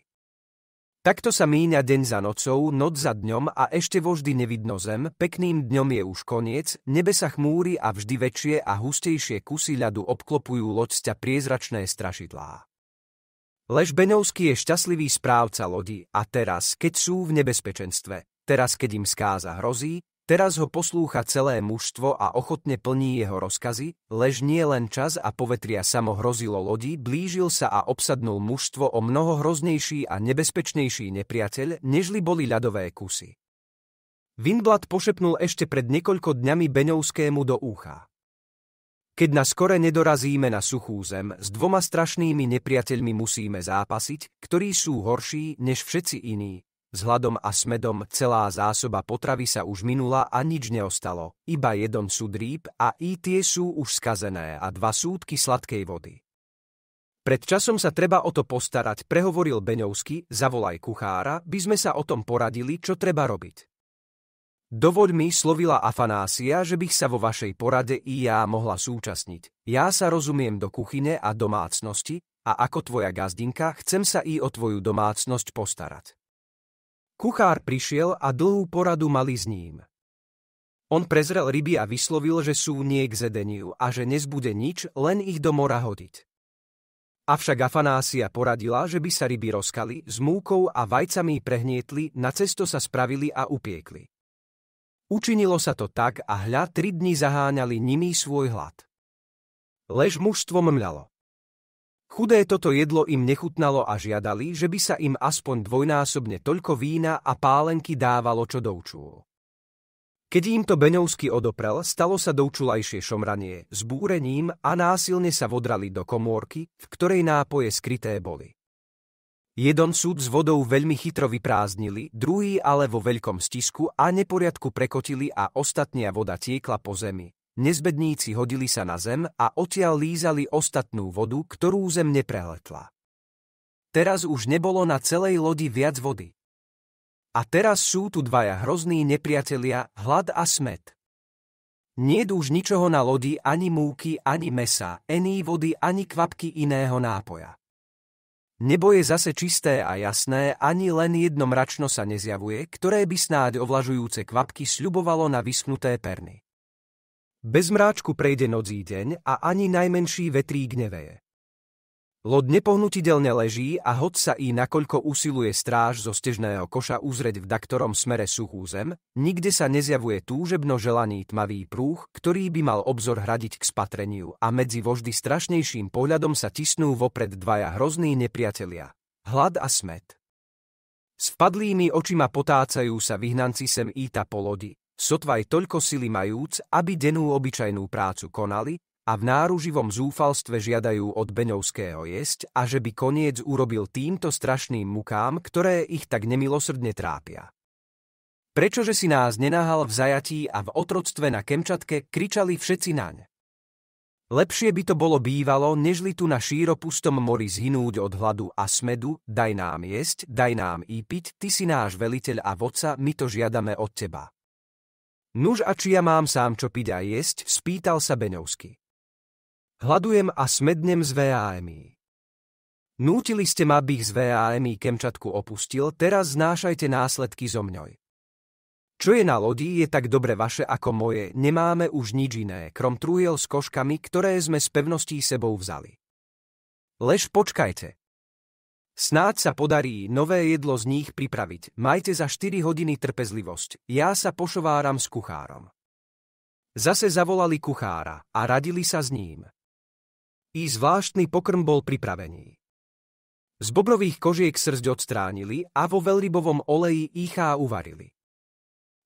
Takto sa míňa deň za nocou, noc za dňom a ešte voždy nevidno zem, pekným dňom je už koniec, nebe sa chmúri a vždy väčšie a hustejšie kusy ľadu obklopujú loďťa priezračné strašidlá. Lež Benovský je šťastlivý správca lodi a teraz, keď sú v nebezpečenstve, teraz, keď im skáza hrozí, Teraz ho poslúcha celé mužstvo a ochotne plní jeho rozkazy, lež nie len čas a povetria samo hrozilo lodi, blížil sa a obsadnul mužstvo o mnoho hroznejší a nebezpečnejší nepriateľ, nežli boli ľadové kusy. Vinblad pošepnul ešte pred niekoľko dňami Beňovskému do ucha. Keď na skore nedorazíme na suchú zem, s dvoma strašnými nepriateľmi musíme zápasiť, ktorí sú horší než všetci iní, s hladom a smedom celá zásoba potravy sa už minula a nič neostalo. Iba jeden sudrýb a i tie sú už skazené a dva súdky sladkej vody. Pred časom sa treba o to postarať, prehovoril Beňovský, zavolaj kuchára, by sme sa o tom poradili, čo treba robiť. Dovoľ mi, slovila Afanásia, že bych sa vo vašej porade i ja mohla súčasniť. Ja sa rozumiem do kuchyne a domácnosti a ako tvoja gazdinka chcem sa i o tvoju domácnosť postarať. Kuchár prišiel a dlhú poradu mali s ním. On prezrel ryby a vyslovil, že sú nie k zedeniu a že nezbude nič, len ich do mora hodiť. Avšak Afanásia poradila, že by sa ryby rozkali, s múkou a vajcami prehnietli, na cesto sa spravili a upiekli. Učinilo sa to tak a hľa tri dni zaháňali nimi svoj hlad. Lež mužstvo mľalo. Chudé toto jedlo im nechutnalo a žiadali, že by sa im aspoň dvojnásobne toľko vína a pálenky dávalo, čo doučul. Keď im to Beňovsky odoprel, stalo sa doučulajšie šomranie, s búrením a násilne sa vodrali do komórky, v ktorej nápoje skryté boli. Jeden súd s vodou veľmi chytro vyprázdnili, druhý ale vo veľkom stisku a neporiadku prekotili a ostatnia voda tiekla po zemi, nezbedníci hodili sa na zem a odtiaľ lízali ostatnú vodu, ktorú zem neprehletla. Teraz už nebolo na celej lodi viac vody. A teraz sú tu dvaja hrozní nepriatelia, hlad a smet. Nie už ničoho na lodi, ani múky, ani mesa, ení vody, ani kvapky iného nápoja. Nebo je zase čisté a jasné, ani len jedno mračno sa nezjavuje, ktoré by snáď ovlažujúce kvapky sľubovalo na vysknuté perny. Bez mráčku prejde nocí deň a ani najmenší vetrík neveje. Lod nepohnutidelne leží a hoď sa i nakoľko usiluje stráž zo stežného koša uzrieť v daktorom smere suchú zem, nikde sa nezjavuje túžebno želaný tmavý prúh, ktorý by mal obzor hradiť k spatreniu a medzi voždy strašnejším pohľadom sa tisnú vopred dvaja hrozní nepriatelia. Hlad a smet. S vpadlými očima potácajú sa vyhnanci sem íta po lodi, sotvaj toľko sily majúc, aby denú obyčajnú prácu konali a v náruživom zúfalstve žiadajú od Beňovského jesť a že by koniec urobil týmto strašným mukám, ktoré ich tak nemilosrdne trápia. Prečože si nás nenahal v zajatí a v otroctve na Kemčatke, kričali všetci naň. Lepšie by to bolo bývalo, nežli tu na šíropustom mori zhinúť od hladu a smedu, daj nám jesť, daj nám ípiť, ty si náš veliteľ a voca, my to žiadame od teba. Nuž a či ja mám sám čo piť a jesť, spýtal sa Beňovsky. Hladujem a smednem z VAMI. Nútili ste ma, bych z VAMI Kemčatku opustil, teraz znášajte následky zo mňoj. Čo je na lodi, je tak dobre vaše ako moje, nemáme už nič iné, krom trúhiel s koškami, ktoré sme s pevností sebou vzali. Lež počkajte. Snáď sa podarí nové jedlo z nich pripraviť. Majte za 4 hodiny trpezlivosť. Ja sa pošováram s kuchárom. Zase zavolali kuchára a radili sa s ním. I zvláštny pokrm bol pripravený. Z bobrových kožiek srzď odstránili a vo veľrybovom oleji ich uvarili.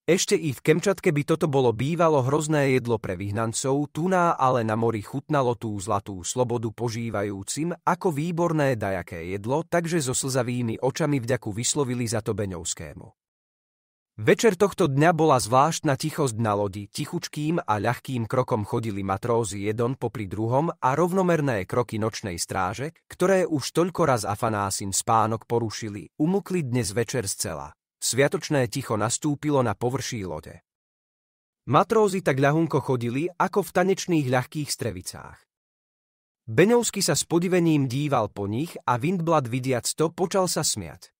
Ešte i v Kemčatke by toto bolo bývalo hrozné jedlo pre vyhnancov, tuná ale na mori chutnalo tú zlatú slobodu požívajúcim ako výborné dajaké jedlo, takže so slzavými očami vďaku vyslovili za to Beňovskému. Večer tohto dňa bola zvláštna tichosť na lodi, tichučkým a ľahkým krokom chodili matrózy jeden popri druhom a rovnomerné kroky nočnej stráže, ktoré už toľko raz Afanásim spánok porušili, umukli dnes večer zcela. Sviatočné ticho nastúpilo na površí lode. Matrózy tak ľahunko chodili ako v tanečných ľahkých strevicách. Beňovský sa s podivením díval po nich a Windblad vidiac to počal sa smiať.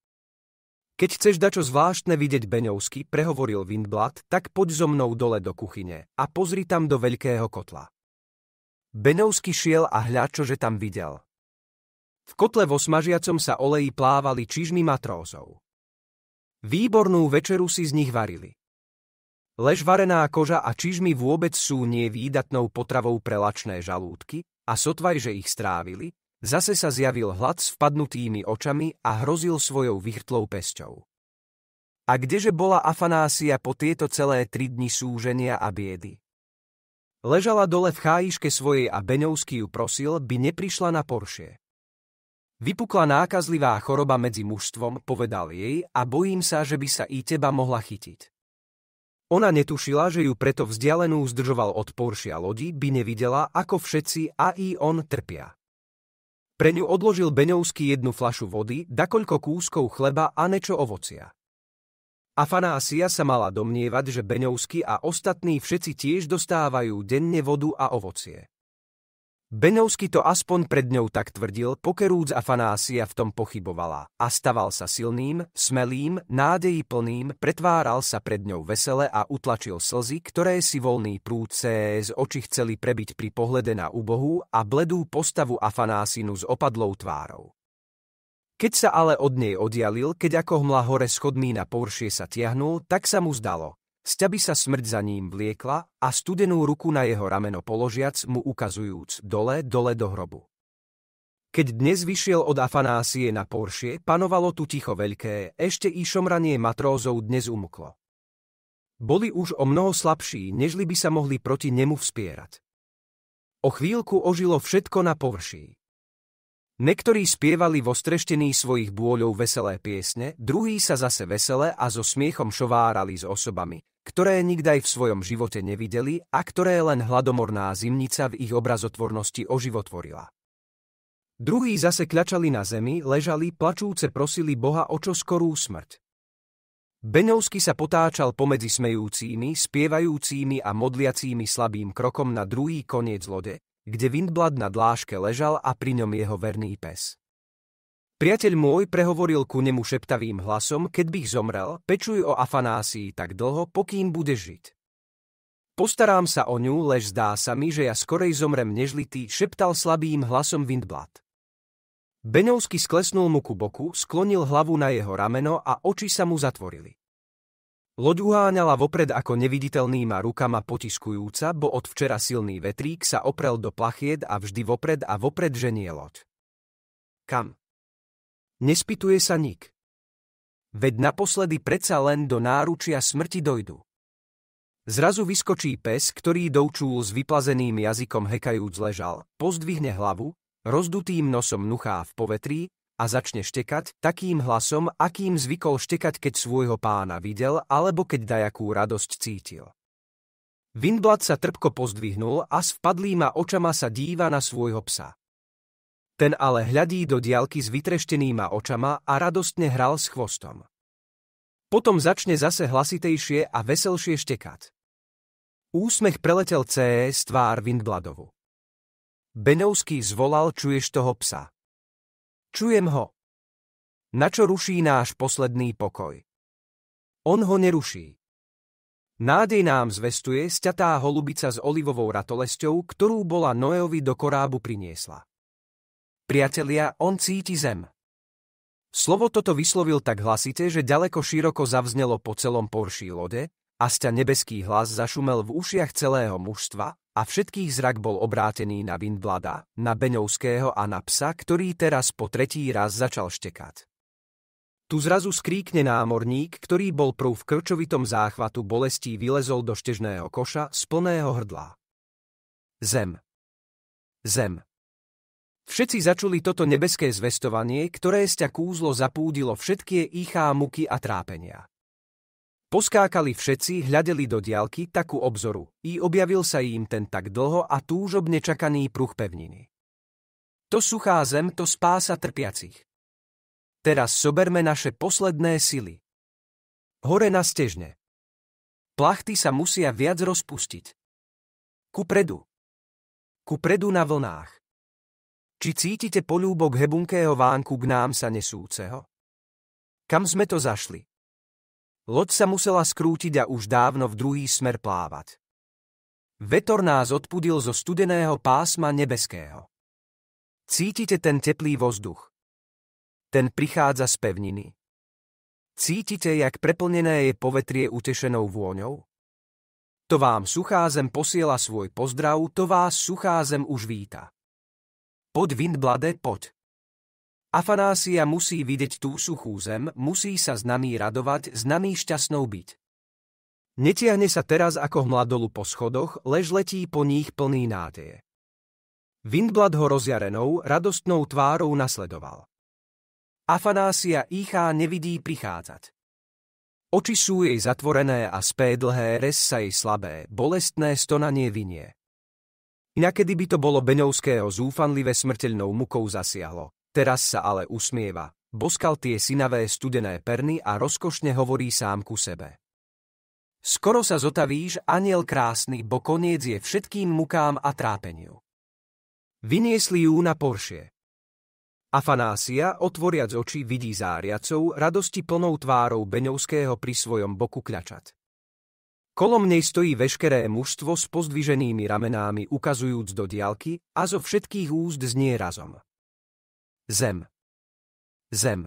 Keď chceš dačo zvláštne vidieť Beňovsky, prehovoril Windblad, tak poď so mnou dole do kuchyne a pozri tam do veľkého kotla. Beňovsky šiel a hľad, že tam videl. V kotle vo smažiacom sa oleji plávali čižmi matrózov. Výbornú večeru si z nich varili. Lež varená koža a čižmy vôbec sú nevýdatnou potravou pre lačné žalúdky a sotvaj, že ich strávili, zase sa zjavil hlad s vpadnutými očami a hrozil svojou vyhrtlou pesťou. A kdeže bola Afanásia po tieto celé tri dni súženia a biedy? Ležala dole v chájiške svojej a Beňovský ju prosil, by neprišla na Poršie. Vypukla nákazlivá choroba medzi mužstvom, povedal jej a bojím sa, že by sa i teba mohla chytiť. Ona netušila, že ju preto vzdialenú zdržoval od poršia lodi, by nevidela, ako všetci a i on trpia. Pre ňu odložil Beňovský jednu flašu vody, dakoľko kúskov chleba a nečo ovocia. Afanásia sa mala domnievať, že Beňovský a ostatní všetci tiež dostávajú denne vodu a ovocie. Benovsky to aspoň pred ňou tak tvrdil, pokerúc Afanásia v tom pochybovala a staval sa silným, smelým, nádejí plným, pretváral sa pred ňou vesele a utlačil slzy, ktoré si voľný prúd z oči chceli prebiť pri pohlede na úbohu a bledú postavu Afanásinu s opadlou tvárou. Keď sa ale od nej oddialil, keď ako hmla hore schodný na površie sa tiahnul, tak sa mu zdalo, Sťaby sa smrť za ním vliekla a studenú ruku na jeho rameno položiac mu ukazujúc dole, dole do hrobu. Keď dnes vyšiel od Afanásie na Poršie, panovalo tu ticho veľké, ešte i šomranie matrózov dnes umklo. Boli už o mnoho slabší, nežli by sa mohli proti nemu vspierať. O chvíľku ožilo všetko na površí. Niektorí spievali vo streštení svojich bôľov veselé piesne, druhí sa zase veselé a so smiechom šovárali s osobami, ktoré nikdaj v svojom živote nevideli a ktoré len hladomorná zimnica v ich obrazotvornosti oživotvorila. Druhí zase kľačali na zemi, ležali, plačúce prosili Boha o čo skorú smrť. Beňovsky sa potáčal pomedzi smejúcimi, spievajúcimi a modliacimi slabým krokom na druhý koniec lode, kde Windblad na dláške ležal a pri ňom jeho verný pes. Priateľ môj prehovoril ku nemu šeptavým hlasom, keď bych zomrel, pečuj o Afanásii tak dlho, pokým bude žiť. Postarám sa o ňu, lež zdá sa mi, že ja skorej zomrem nežlitý, šeptal slabým hlasom Windblad. Beňovsky sklesnul mu ku boku, sklonil hlavu na jeho rameno a oči sa mu zatvorili. Loď uháňala vopred ako neviditeľnýma rukama potiskujúca, bo od včera silný vetrík sa oprel do plachied a vždy vopred a vopred ženie loď. Kam? Nespituje sa nik. Veď naposledy predsa len do náručia smrti dojdu. Zrazu vyskočí pes, ktorý doučul s vyplazeným jazykom hekajúc ležal, pozdvihne hlavu, rozdutým nosom nuchá v povetrí a začne štekať takým hlasom, akým zvykol štekať, keď svojho pána videl alebo keď dajakú radosť cítil. Vinblad sa trpko pozdvihnul a s vpadlýma očama sa díva na svojho psa. Ten ale hľadí do diaľky s vytreštenýma očama a radostne hral s chvostom. Potom začne zase hlasitejšie a veselšie štekať. Úsmech preletel CE z tvár Windbladovu. Benovský zvolal, čuješ toho psa. Čujem ho. Na čo ruší náš posledný pokoj? On ho neruší. Nádej nám zvestuje sťatá holubica s olivovou ratolesťou, ktorú bola Noeovi do korábu priniesla. Priatelia, on cíti zem. Slovo toto vyslovil tak hlasite, že ďaleko široko zavznelo po celom porší lode a sťa nebeský hlas zašumel v ušiach celého mužstva a všetkých zrak bol obrátený na Vindblada, na Beňovského a na psa, ktorý teraz po tretí raz začal štekať. Tu zrazu skríkne námorník, ktorý bol prv v krčovitom záchvatu bolestí vylezol do štežného koša z plného hrdla. Zem. Zem. Všetci začuli toto nebeské zvestovanie, ktoré sťa kúzlo zapúdilo všetkie íchá muky a trápenia. Poskákali všetci, hľadeli do diálky takú obzoru, i objavil sa im ten tak dlho a túžobne čakaný pruh pevniny. To suchá zem, to spása trpiacich. Teraz soberme naše posledné sily. Hore na stežne. Plachty sa musia viac rozpustiť. Ku predu. Ku predu na vlnách. Či cítite polúbok hebunkého vánku k nám sa nesúceho? Kam sme to zašli? Loď sa musela skrútiť a už dávno v druhý smer plávať. Vetor nás odpudil zo studeného pásma nebeského. Cítite ten teplý vzduch. Ten prichádza z pevniny. Cítite, jak preplnené je povetrie utešenou vôňou? To vám suchá zem posiela svoj pozdrav, to vás suchá zem už víta. Pod Windblade poď. Afanásia musí vidieť tú suchú zem, musí sa nami radovať, nami šťastnou byť. Netiahne sa teraz ako hmla dolu po schodoch, lež letí po nich plný nádeje. Windblad ho rozjarenou, radostnou tvárou nasledoval. Afanásia Ichá nevidí prichádzať. Oči sú jej zatvorené a spé dlhé, res sa jej slabé, bolestné stonanie vinie. Inakedy by to bolo Beňovského zúfanlivé smrteľnou mukou zasiahlo. Teraz sa ale usmieva. Boskal tie synavé studené perny a rozkošne hovorí sám ku sebe. Skoro sa zotavíš, aniel krásny, bo koniec je všetkým mukám a trápeniu. Vyniesli ju na poršie. Afanásia, otvoriac oči, vidí záriacov, radosti plnou tvárou Beňovského pri svojom boku kľačať. Kolom nej stojí veškeré mužstvo s pozdviženými ramenami ukazujúc do diálky a zo všetkých úst znie razom. Zem. Zem.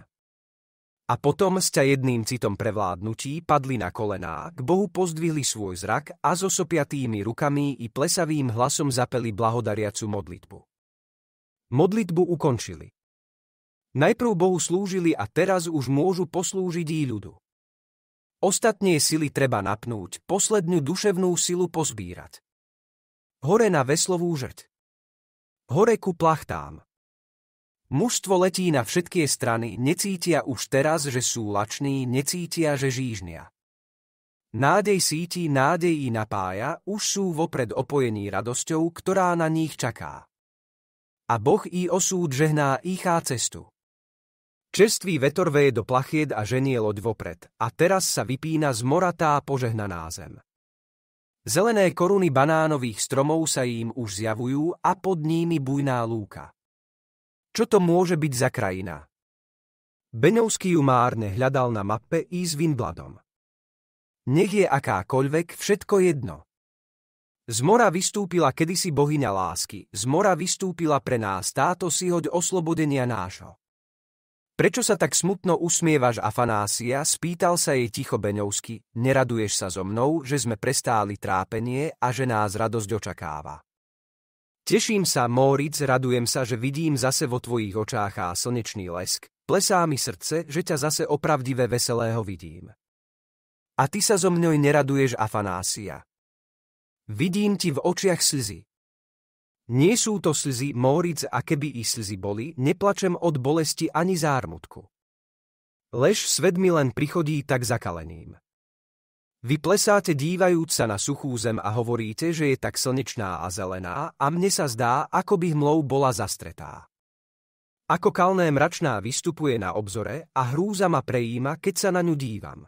A potom s ťa jedným citom prevládnutí padli na kolená, k Bohu pozdvihli svoj zrak a so sopiatými rukami i plesavým hlasom zapeli blahodariacu modlitbu. Modlitbu ukončili. Najprv Bohu slúžili a teraz už môžu poslúžiť i ľudu. Ostatné sily treba napnúť, poslednú duševnú silu pozbírať. Hore na veslovú žeť. Hore ku plachtám. Mužstvo letí na všetky strany, necítia už teraz, že sú lační, necítia, že žížnia. Nádej síti, nádej i napája, už sú vopred opojení radosťou, ktorá na nich čaká. A Boh i osúd žehná ich cestu. Čerstvý vetor veje do plachiet a ženie loď vopred a teraz sa vypína zmoratá požehnaná zem. Zelené koruny banánových stromov sa im už zjavujú a pod nimi bujná lúka. Čo to môže byť za krajina? Beňovský ju márne hľadal na mape i s Vinbladom. Nech je akákoľvek, všetko jedno. Z mora vystúpila kedysi bohyňa lásky, z mora vystúpila pre nás táto sihoď oslobodenia nášho. Prečo sa tak smutno usmievaš, Afanásia? Spýtal sa jej ticho Beňovsky. Neraduješ sa so mnou, že sme prestáli trápenie a že nás radosť očakáva. Teším sa, Móric, radujem sa, že vidím zase vo tvojich očách a slnečný lesk. Plesá mi srdce, že ťa zase opravdivé veselého vidím. A ty sa zo mňou neraduješ, Afanásia. Vidím ti v očiach slzy, nie sú to slzy, Móric, a keby i slzy boli, neplačem od bolesti ani zármutku. Lež svet mi len prichodí tak zakaleným. Vy plesáte dívajúc sa na suchú zem a hovoríte, že je tak slnečná a zelená a mne sa zdá, ako by hmlou bola zastretá. Ako kalné mračná vystupuje na obzore a hrúza ma prejíma, keď sa na ňu dívam.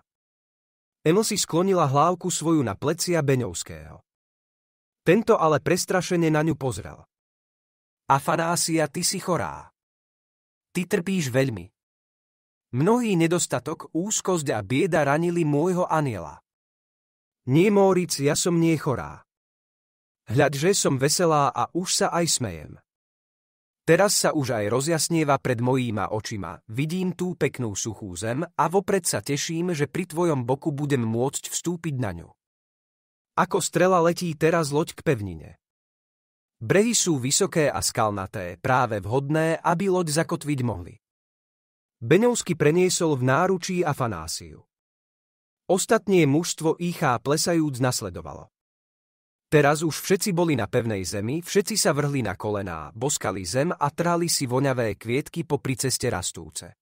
Emil si sklonila hlávku svoju na plecia Beňovského. Tento ale prestrašene na ňu pozrel. Afanásia, ty si chorá. Ty trpíš veľmi. Mnohý nedostatok, úzkosť a bieda ranili môjho aniela. Nie, Móric, ja som nie chorá. Hľadže som veselá a už sa aj smejem. Teraz sa už aj rozjasnieva pred mojíma očima, vidím tú peknú suchú zem a vopred sa teším, že pri tvojom boku budem môcť vstúpiť na ňu. Ako strela letí teraz loď k pevnine. Brehy sú vysoké a skalnaté, práve vhodné, aby loď zakotviť mohli. Beňovsky preniesol v náručí Afanásiu. Ostatnie mužstvo Ichá plesajúc nasledovalo. Teraz už všetci boli na pevnej zemi, všetci sa vrhli na kolená, boskali zem a trali si voňavé kvietky po ceste rastúce.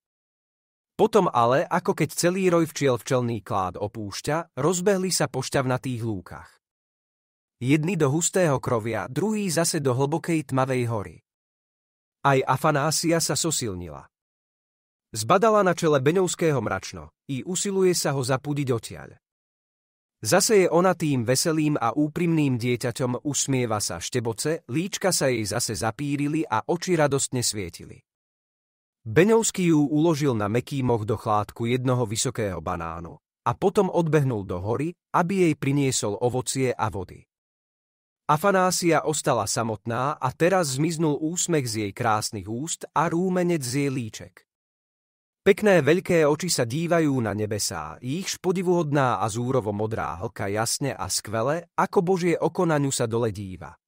Potom ale, ako keď celý roj včiel včelný klád opúšťa, rozbehli sa po šťavnatých lúkach. Jedni do hustého krovia, druhý zase do hlbokej tmavej hory. Aj Afanásia sa sosilnila. Zbadala na čele Beňovského mračno i usiluje sa ho zapudiť odtiaľ. Zase je ona tým veselým a úprimným dieťaťom usmieva sa šteboce, líčka sa jej zase zapírili a oči radostne svietili. Beňovský ju uložil na meký moh do chládku jednoho vysokého banánu a potom odbehnul do hory, aby jej priniesol ovocie a vody. Afanásia ostala samotná a teraz zmiznul úsmech z jej krásnych úst a rúmenec z jej líček. Pekné veľké oči sa dívajú na nebesá, ich špodivuhodná a zúrovo modrá hlka jasne a skvele, ako božie oko na ňu sa dole díva.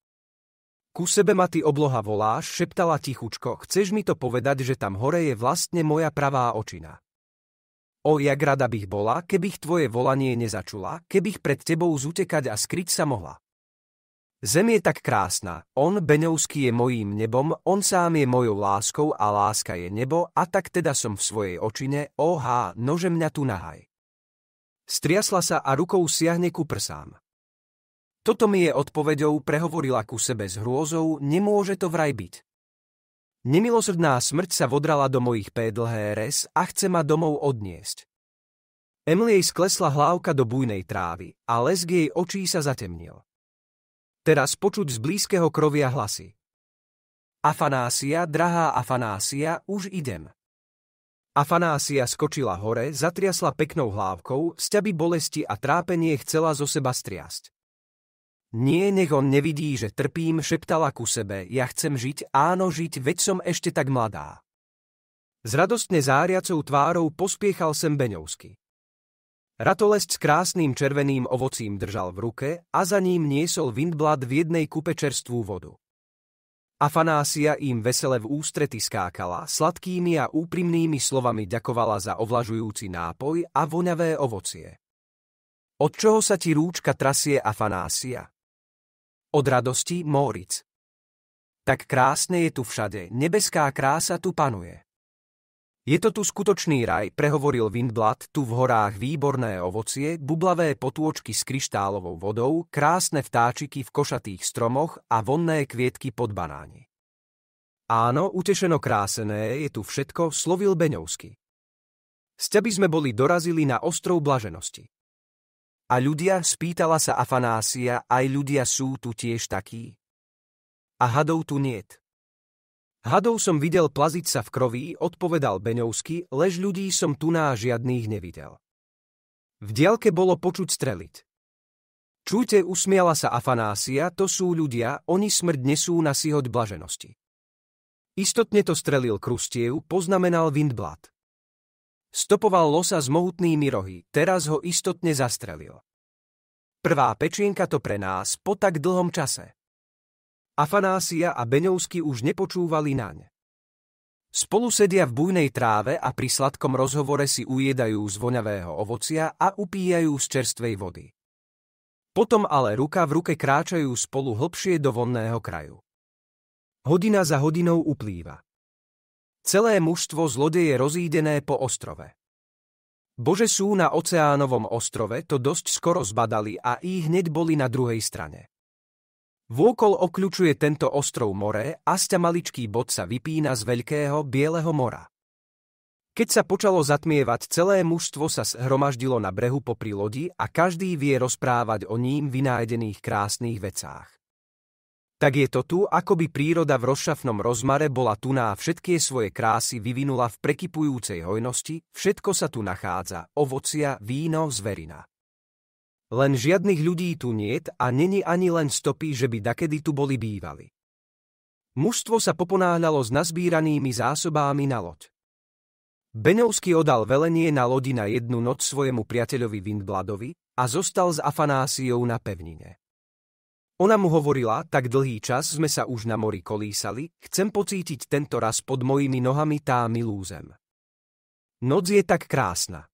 Ku sebe ma ty obloha voláš, šeptala tichučko, chceš mi to povedať, že tam hore je vlastne moja pravá očina. O, jak rada bych bola, kebych tvoje volanie nezačula, kebych pred tebou zutekať a skryť sa mohla. Zem je tak krásna, on Beňovský je mojím nebom, on sám je mojou láskou a láska je nebo a tak teda som v svojej očine, oha, nože mňa tu nahaj. Striasla sa a rukou siahne ku prsám. Toto mi je odpovedou, prehovorila ku sebe s hrôzou, nemôže to vraj byť. Nemilosrdná smrť sa vodrala do mojich pédlhé res a chce ma domov odniesť. Emily jej sklesla hlávka do bujnej trávy a lesk jej očí sa zatemnil. Teraz počuť z blízkeho krovia hlasy. Afanásia, drahá Afanásia, už idem. Afanásia skočila hore, zatriasla peknou hlávkou, sťaby bolesti a trápenie chcela zo seba striasť. Nie, nech on nevidí, že trpím, šeptala ku sebe. Ja chcem žiť, áno žiť, veď som ešte tak mladá. S radostne záriacou tvárou pospiechal sem Beňovsky. Ratolest s krásnym červeným ovocím držal v ruke a za ním niesol Windblad v jednej kupe čerstvú vodu. Afanásia im vesele v ústrety skákala, sladkými a úprimnými slovami ďakovala za ovlažujúci nápoj a voňavé ovocie. Od čoho sa ti rúčka trasie Afanásia? Od radosti Móric. Tak krásne je tu všade, nebeská krása tu panuje. Je to tu skutočný raj, prehovoril Windblad, tu v horách výborné ovocie, bublavé potôčky s kryštálovou vodou, krásne vtáčiky v košatých stromoch a vonné kvietky pod banáni. Áno, utešeno krásené je tu všetko, slovil Beňovsky. by sme boli dorazili na ostrov blaženosti. A ľudia, spýtala sa Afanásia, aj ľudia sú tu tiež takí. A hadov tu niet. Hadov som videl plaziť sa v kroví, odpovedal Beňovsky, lež ľudí som tu na žiadnych nevidel. V dielke bolo počuť streliť. Čujte, usmiala sa Afanásia, to sú ľudia, oni smrť nesú na sihoď blaženosti. Istotne to strelil Krustiev, poznamenal Windblad. Stopoval losa s mohutnými rohy, teraz ho istotne zastrelil. Prvá pečienka to pre nás po tak dlhom čase. Afanásia a Beňovsky už nepočúvali naň. Spolu sedia v bujnej tráve a pri sladkom rozhovore si ujedajú z voňavého ovocia a upíjajú z čerstvej vody. Potom ale ruka v ruke kráčajú spolu hlbšie do vonného kraju. Hodina za hodinou uplýva. Celé mužstvo zlodeje rozídené po ostrove. Bože sú na oceánovom ostrove to dosť skoro zbadali a i hneď boli na druhej strane. Vôkol okľučuje tento ostrov more a sťa maličký bod sa vypína z veľkého bieleho mora. Keď sa počalo zatmievať, celé mužstvo sa zhromaždilo na brehu popri lodi a každý vie rozprávať o ním vynájdených krásnych vecách tak je to tu, ako by príroda v rozšafnom rozmare bola tuná a všetky svoje krásy vyvinula v prekypujúcej hojnosti, všetko sa tu nachádza, ovocia, víno, zverina. Len žiadnych ľudí tu niet a není ani len stopy, že by dakedy tu boli bývali. Mužstvo sa poponáhľalo s nazbíranými zásobami na loď. Benovský odal velenie na lodi na jednu noc svojemu priateľovi Windbladovi a zostal s Afanásiou na pevnine. Ona mu hovorila, tak dlhý čas sme sa už na mori kolísali, chcem pocítiť tento raz pod mojimi nohami tá milú zem. Noc je tak krásna.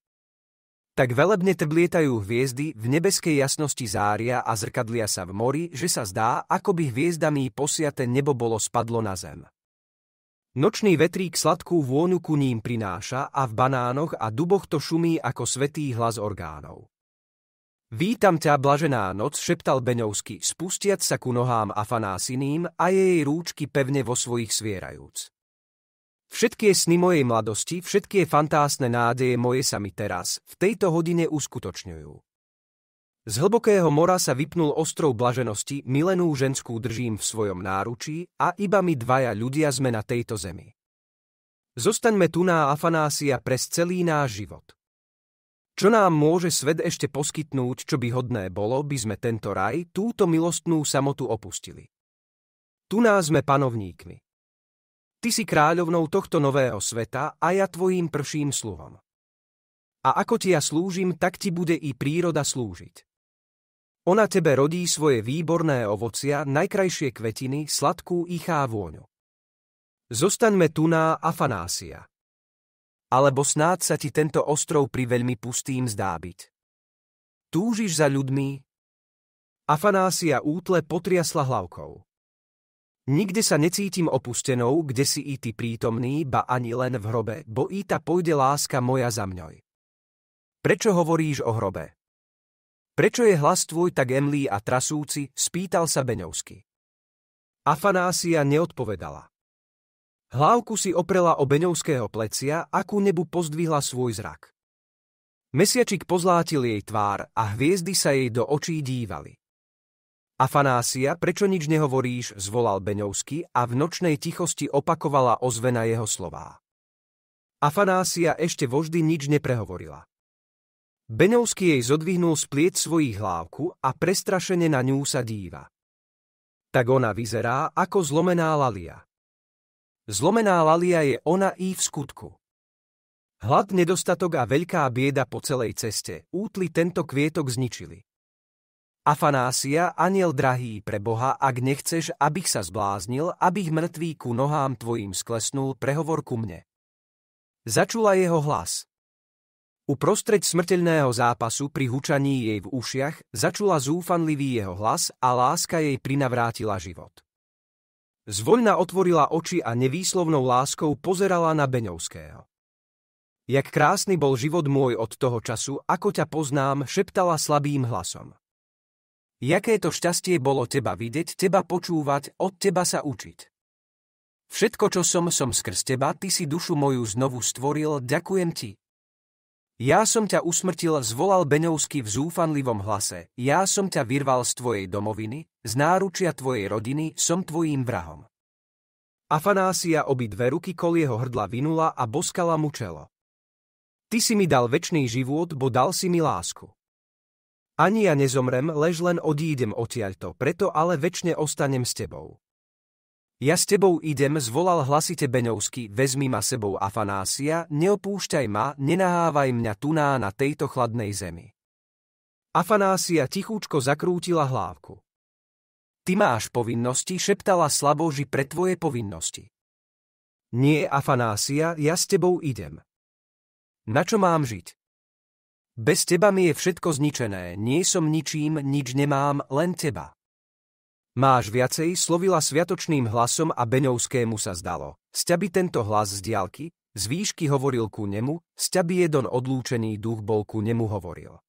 Tak velebne trblietajú hviezdy v nebeskej jasnosti zária a zrkadlia sa v mori, že sa zdá, ako by hviezdami posiate nebo bolo spadlo na zem. Nočný vetrík sladkú vôňu ku ním prináša a v banánoch a duboch to šumí ako svetý hlas orgánov. Vítam ťa, blažená noc, šeptal Beňovský, spustiac sa ku nohám Afanásiným a jej rúčky pevne vo svojich svierajúc. Všetkie sny mojej mladosti, všetkie fantásne nádeje moje sa mi teraz, v tejto hodine uskutočňujú. Z hlbokého mora sa vypnul ostrov blaženosti, milenú ženskú držím v svojom náručí a iba my dvaja ľudia sme na tejto zemi. Zostaňme tu na Afanásia pres celý náš život. Čo nám môže svet ešte poskytnúť, čo by hodné bolo, by sme tento raj, túto milostnú samotu opustili. Tu nás sme panovníkmi. Ty si kráľovnou tohto nového sveta a ja tvojím prším sluhom. A ako ti ja slúžim, tak ti bude i príroda slúžiť. Ona tebe rodí svoje výborné ovocia, najkrajšie kvetiny, sladkú ichá vôňu. Zostaňme tuná Afanásia alebo snáď sa ti tento ostrov pri veľmi pustým zdá byť. Túžiš za ľuďmi? Afanásia útle potriasla hlavkou. Nikde sa necítim opustenou, kde si i ty prítomný, ba ani len v hrobe, bo i ta pôjde láska moja za mňoj. Prečo hovoríš o hrobe? Prečo je hlas tvoj tak emlý a trasúci, spýtal sa Beňovsky. Afanásia neodpovedala. Hlávku si oprela o beňovského plecia, akú nebu pozdvihla svoj zrak. Mesiačik pozlátil jej tvár a hviezdy sa jej do očí dívali. Afanásia, prečo nič nehovoríš, zvolal Beňovský a v nočnej tichosti opakovala ozvena jeho slová. Afanásia ešte voždy nič neprehovorila. Beňovský jej zodvihnul splieť svojich hlávku a prestrašene na ňu sa díva. Tak ona vyzerá ako zlomená lalia. Zlomená lalia je ona i v skutku. Hlad, nedostatok a veľká bieda po celej ceste útli tento kvietok zničili. Afanásia, aniel drahý pre Boha, ak nechceš, abych sa zbláznil, abych mŕtvý ku nohám tvojim sklesnul, prehovor ku mne. Začula jeho hlas. Uprostred smrteľného zápasu pri hučaní jej v ušiach začula zúfanlivý jeho hlas a láska jej prinavrátila život. Zvoľna otvorila oči a nevýslovnou láskou pozerala na Beňovského. Jak krásny bol život môj od toho času, ako ťa poznám, šeptala slabým hlasom. Jaké to šťastie bolo teba vidieť, teba počúvať, od teba sa učiť. Všetko, čo som, som skrz teba, ty si dušu moju znovu stvoril, ďakujem ti, ja som ťa usmrtil, zvolal Beňovský v zúfanlivom hlase. Ja som ťa vyrval z tvojej domoviny, z náručia tvojej rodiny, som tvojím vrahom. Afanásia obi dve ruky kolieho hrdla vinula a boskala mu čelo. Ty si mi dal väčší život, bo dal si mi lásku. Ani ja nezomrem, lež len odídem odtiaľto, preto ale väčšine ostanem s tebou. Ja s tebou idem, zvolal hlasite Beňovský, vezmi ma sebou Afanásia, neopúšťaj ma, nenahávaj mňa tuná na tejto chladnej zemi. Afanásia tichúčko zakrútila hlávku. Ty máš povinnosti, šeptala slaboži pre tvoje povinnosti. Nie, Afanásia, ja s tebou idem. Na čo mám žiť? Bez teba mi je všetko zničené, nie som ničím, nič nemám, len teba. Máš viacej slovila sviatočným hlasom a Beňovskému sa zdalo. Sťaby tento hlas z diálky, z výšky hovoril ku nemu, sťaby jeden odlúčený duch bol ku nemu hovoril.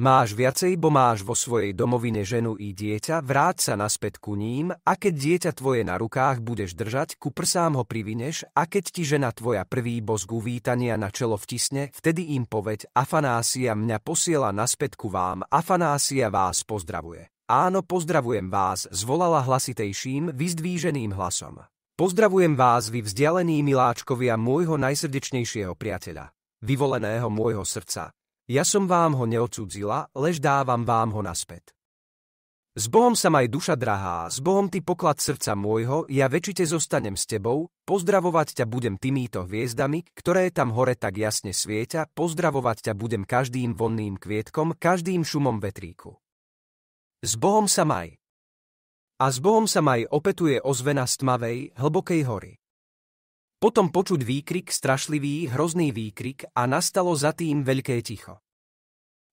Máš viacej, bo máš vo svojej domovine ženu i dieťa, vráť sa naspäť ku ním a keď dieťa tvoje na rukách budeš držať, ku prsám ho privineš a keď ti žena tvoja prvý bozgu vítania na čelo vtisne, vtedy im poveď Afanásia mňa posiela naspäť ku vám, Afanásia vás pozdravuje. Áno, pozdravujem vás, zvolala hlasitejším, vyzdvíženým hlasom. Pozdravujem vás, vy vzdialení miláčkovia môjho najsrdečnejšieho priateľa, vyvoleného môjho srdca. Ja som vám ho neodsudzila, lež dávam vám ho naspäť. S Bohom sa maj duša drahá, s Bohom ty poklad srdca môjho, ja väčšite zostanem s tebou, pozdravovať ťa budem týmito hviezdami, ktoré tam hore tak jasne svieťa, pozdravovať ťa budem každým vonným kvietkom, každým šumom vetríku. S Bohom sa maj. A s Bohom sa maj opetuje ozvena z tmavej, hlbokej hory. Potom počuť výkrik, strašlivý, hrozný výkrik a nastalo za tým veľké ticho.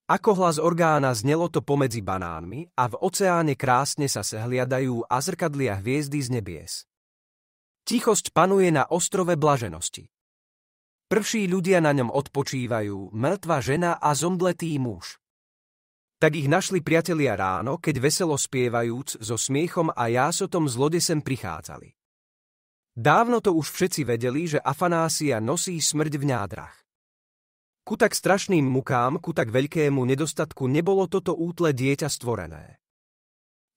Ako hlas orgána znelo to pomedzi banánmi a v oceáne krásne sa sehliadajú a zrkadlia hviezdy z nebies. Tichosť panuje na ostrove blaženosti. Prvší ľudia na ňom odpočívajú, mŕtva žena a zomdletý muž. Tak ich našli priatelia ráno, keď veselo spievajúc, so smiechom a jásotom z lode sem prichádzali. Dávno to už všetci vedeli, že Afanásia nosí smrť v nádrach. Ku tak strašným mukám, ku tak veľkému nedostatku nebolo toto útle dieťa stvorené.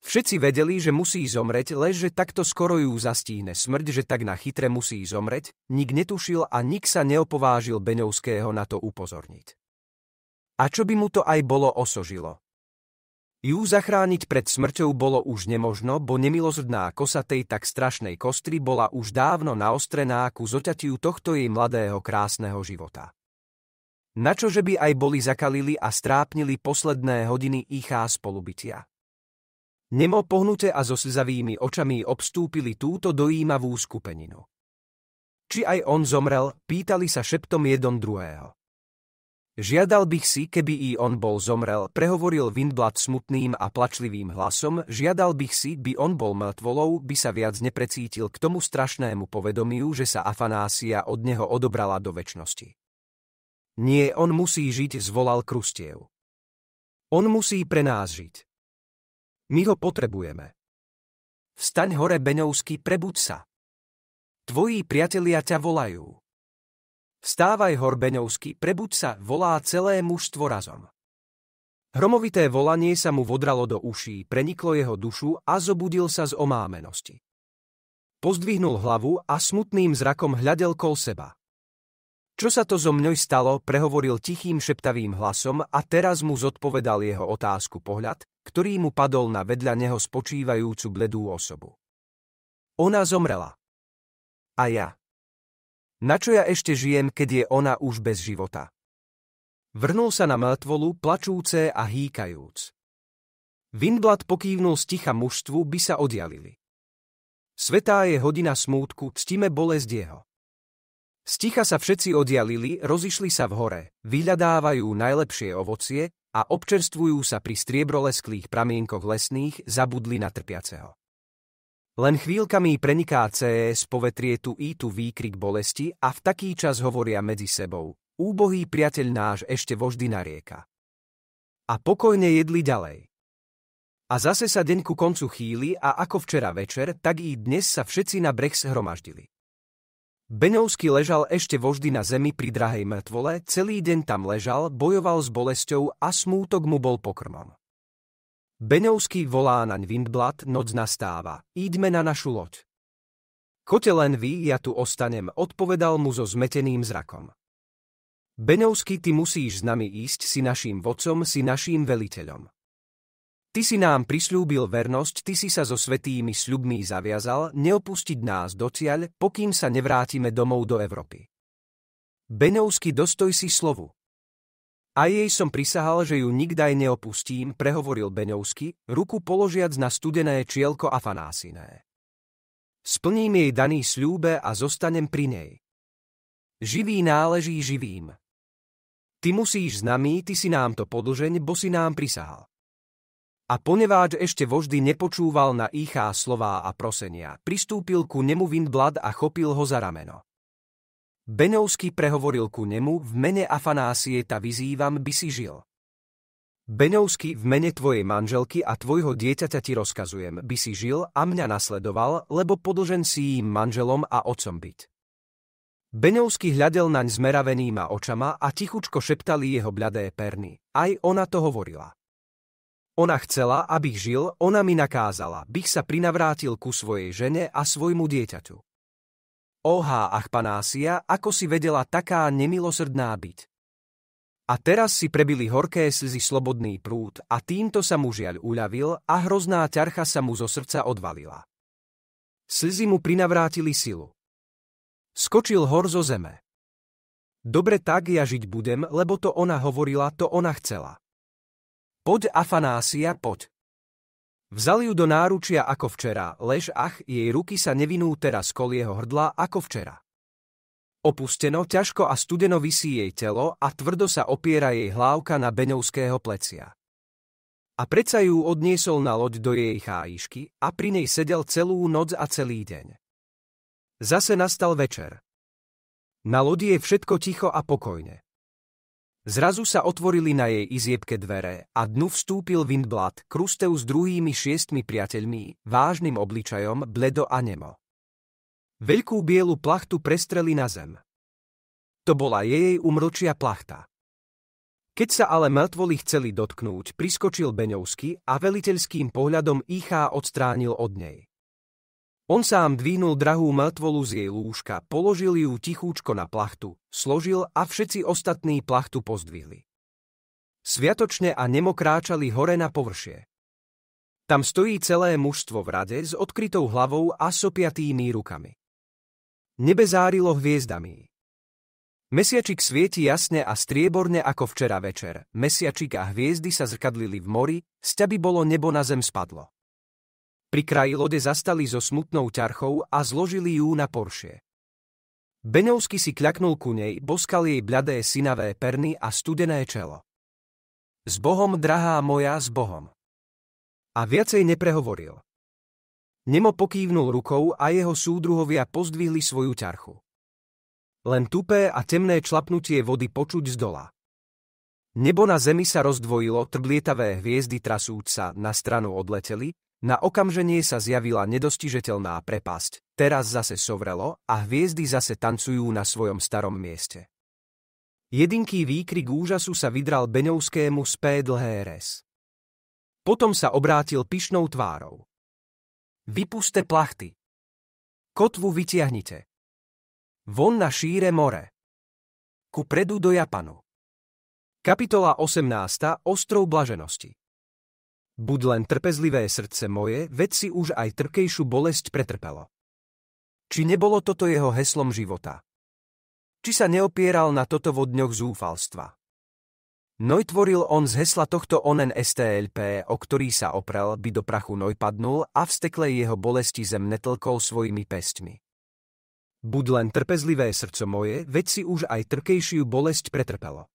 Všetci vedeli, že musí zomreť, lež že takto skoro ju zastíne smrť, že tak na chytre musí zomreť, nik netušil a nik sa neopovážil Beňovského na to upozorniť. A čo by mu to aj bolo osožilo? Ju zachrániť pred smrťou bolo už nemožno, bo nemilosrdná kosa tej tak strašnej kostry bola už dávno naostrená ku zoťatiu tohto jej mladého krásneho života. že by aj boli zakalili a strápnili posledné hodiny ichá spolubytia. Nemo pohnuté a so slzavými očami obstúpili túto dojímavú skupeninu. Či aj on zomrel, pýtali sa šeptom jeden druhého. Žiadal bych si, keby i on bol zomrel, prehovoril Windblad smutným a plačlivým hlasom, žiadal bych si, by on bol mŕtvolou, by sa viac neprecítil k tomu strašnému povedomiu, že sa Afanásia od neho odobrala do väčšnosti. Nie, on musí žiť, zvolal Krustiev. On musí pre nás žiť. My ho potrebujeme. Vstaň hore, Beňovský, prebuď sa. Tvoji priatelia ťa volajú. Vstávaj, horbeňovský, prebuď sa, volá celé mužstvo razom. Hromovité volanie sa mu vodralo do uší, preniklo jeho dušu a zobudil sa z omámenosti. Pozdvihnul hlavu a smutným zrakom hľadel kol seba. Čo sa to zo mňoj stalo, prehovoril tichým šeptavým hlasom a teraz mu zodpovedal jeho otázku pohľad, ktorý mu padol na vedľa neho spočívajúcu bledú osobu. Ona zomrela. A ja. Na čo ja ešte žijem, keď je ona už bez života? Vrnul sa na mŕtvolu, plačúce a hýkajúc. Winblad pokývnul ticha mužstvu, by sa oddialili. Svetá je hodina smútku, ctime bolesť jeho. Sticha sa všetci odjalili, rozišli sa v hore, vyľadávajú najlepšie ovocie a občerstvujú sa pri striebrolesklých pramienkoch lesných, zabudli na trpiaceho. Len chvíľkami preniká CS povetrie tu i tu výkrik bolesti a v taký čas hovoria medzi sebou. Úbohý priateľ náš ešte voždy na rieka. A pokojne jedli ďalej. A zase sa deň ku koncu chýli a ako včera večer, tak i dnes sa všetci na breh zhromaždili. Beňovský ležal ešte voždy na zemi pri drahej mŕtvole, celý deň tam ležal, bojoval s bolesťou a smútok mu bol pokrmom. Beňovský volá naň Windblad, noc nastáva, ídme na našu loď. Kote len vy, ja tu ostanem, odpovedal mu so zmeteným zrakom. Beňovský, ty musíš s nami ísť, si našim vodcom, si našim veliteľom. Ty si nám prislúbil vernosť, ty si sa so svetými sľubmi zaviazal neopustiť nás dociaľ, pokým sa nevrátime domov do Európy. Beňovský, dostoj si slovu. A jej som prisahal, že ju nikdaj neopustím, prehovoril Beňovsky, ruku položiac na studené čielko fanásiné. Splním jej daný sľúbe a zostanem pri nej. Živý náleží živým. Ty musíš nami, ty si nám to podlžeň, bo si nám prisahal. A poneváč ešte voždy nepočúval na ichá slová a prosenia, pristúpil ku nemu Windblad a chopil ho za rameno. Benovský prehovoril ku nemu, v mene Afanásie ta vyzývam, by si žil. Benovský, v mene tvojej manželky a tvojho dieťaťa ti rozkazujem, by si žil a mňa nasledoval, lebo podlžen si im manželom a otcom byť. Benovský hľadel naň zmeravenýma očama a tichučko šeptali jeho bľadé perny. Aj ona to hovorila. Ona chcela, abych žil, ona mi nakázala, bych sa prinavrátil ku svojej žene a svojmu dieťaťu. Oha, Achpanásia, ako si vedela taká nemilosrdná byť. A teraz si prebili horké slzy slobodný prúd a týmto sa mu žiaľ uľavil a hrozná ťarcha sa mu zo srdca odvalila. Slzy mu prinavrátili silu. Skočil hor zo zeme. Dobre tak ja žiť budem, lebo to ona hovorila, to ona chcela. Poď, Afanásia, poď. Vzal ju do náručia ako včera, lež ach, jej ruky sa nevinú teraz kol jeho hrdla ako včera. Opusteno, ťažko a studeno visí jej telo a tvrdo sa opiera jej hlávka na beňovského plecia. A predsa ju odniesol na loď do jej chájišky a pri nej sedel celú noc a celý deň. Zase nastal večer. Na lodi je všetko ticho a pokojne. Zrazu sa otvorili na jej iziebke dvere a dnu vstúpil Windblad, Krustev s druhými šiestmi priateľmi, vážnym obličajom, bledo a nemo. Veľkú bielu plachtu prestreli na zem. To bola jej umročia plachta. Keď sa ale mŕtvoli chceli dotknúť, priskočil Beňovsky a veliteľským pohľadom ich odstránil od nej. On sám dvínul drahú mŕtvolu z jej lúžka, položil ju tichúčko na plachtu, složil a všetci ostatní plachtu pozdvihli. Sviatočne a nemo kráčali hore na površie. Tam stojí celé mužstvo v rade s odkrytou hlavou a sopiatými rukami. Nebe zárilo hviezdami. Mesiačik svieti jasne a strieborne ako včera večer. Mesiačik a hviezdy sa zrkadlili v mori, sťaby bolo nebo na zem spadlo. Pri kraji lode zastali so smutnou ťarchou a zložili ju na poršie. Benovsky si kľaknul ku nej, boskal jej bľadé synavé perny a studené čelo. S Bohom, drahá moja, s Bohom. A viacej neprehovoril. Nemo pokývnul rukou a jeho súdruhovia pozdvihli svoju ťarchu. Len tupé a temné člapnutie vody počuť z dola. Nebo na zemi sa rozdvojilo, trblietavé hviezdy trasúca na stranu odleteli na okamženie sa zjavila nedostižiteľná prepasť, teraz zase sovrelo a hviezdy zase tancujú na svojom starom mieste. Jedinký výkrik úžasu sa vydral Beňovskému z dlhé res. Potom sa obrátil pyšnou tvárou. Vypuste plachty. Kotvu vytiahnite. Von na šíre more. Ku predu do Japanu. Kapitola 18. Ostrov blaženosti. Buď len trpezlivé srdce moje, veď si už aj trkejšiu bolesť pretrpelo. Či nebolo toto jeho heslom života? Či sa neopieral na toto vo dňoch zúfalstva? Noj tvoril on z hesla tohto onen STLP, o ktorý sa oprel, by do prachu Noj padnul a v steklej jeho bolesti zem netlkol svojimi pestmi. Buď len trpezlivé srdco moje, veď si už aj trkejšiu bolesť pretrpelo.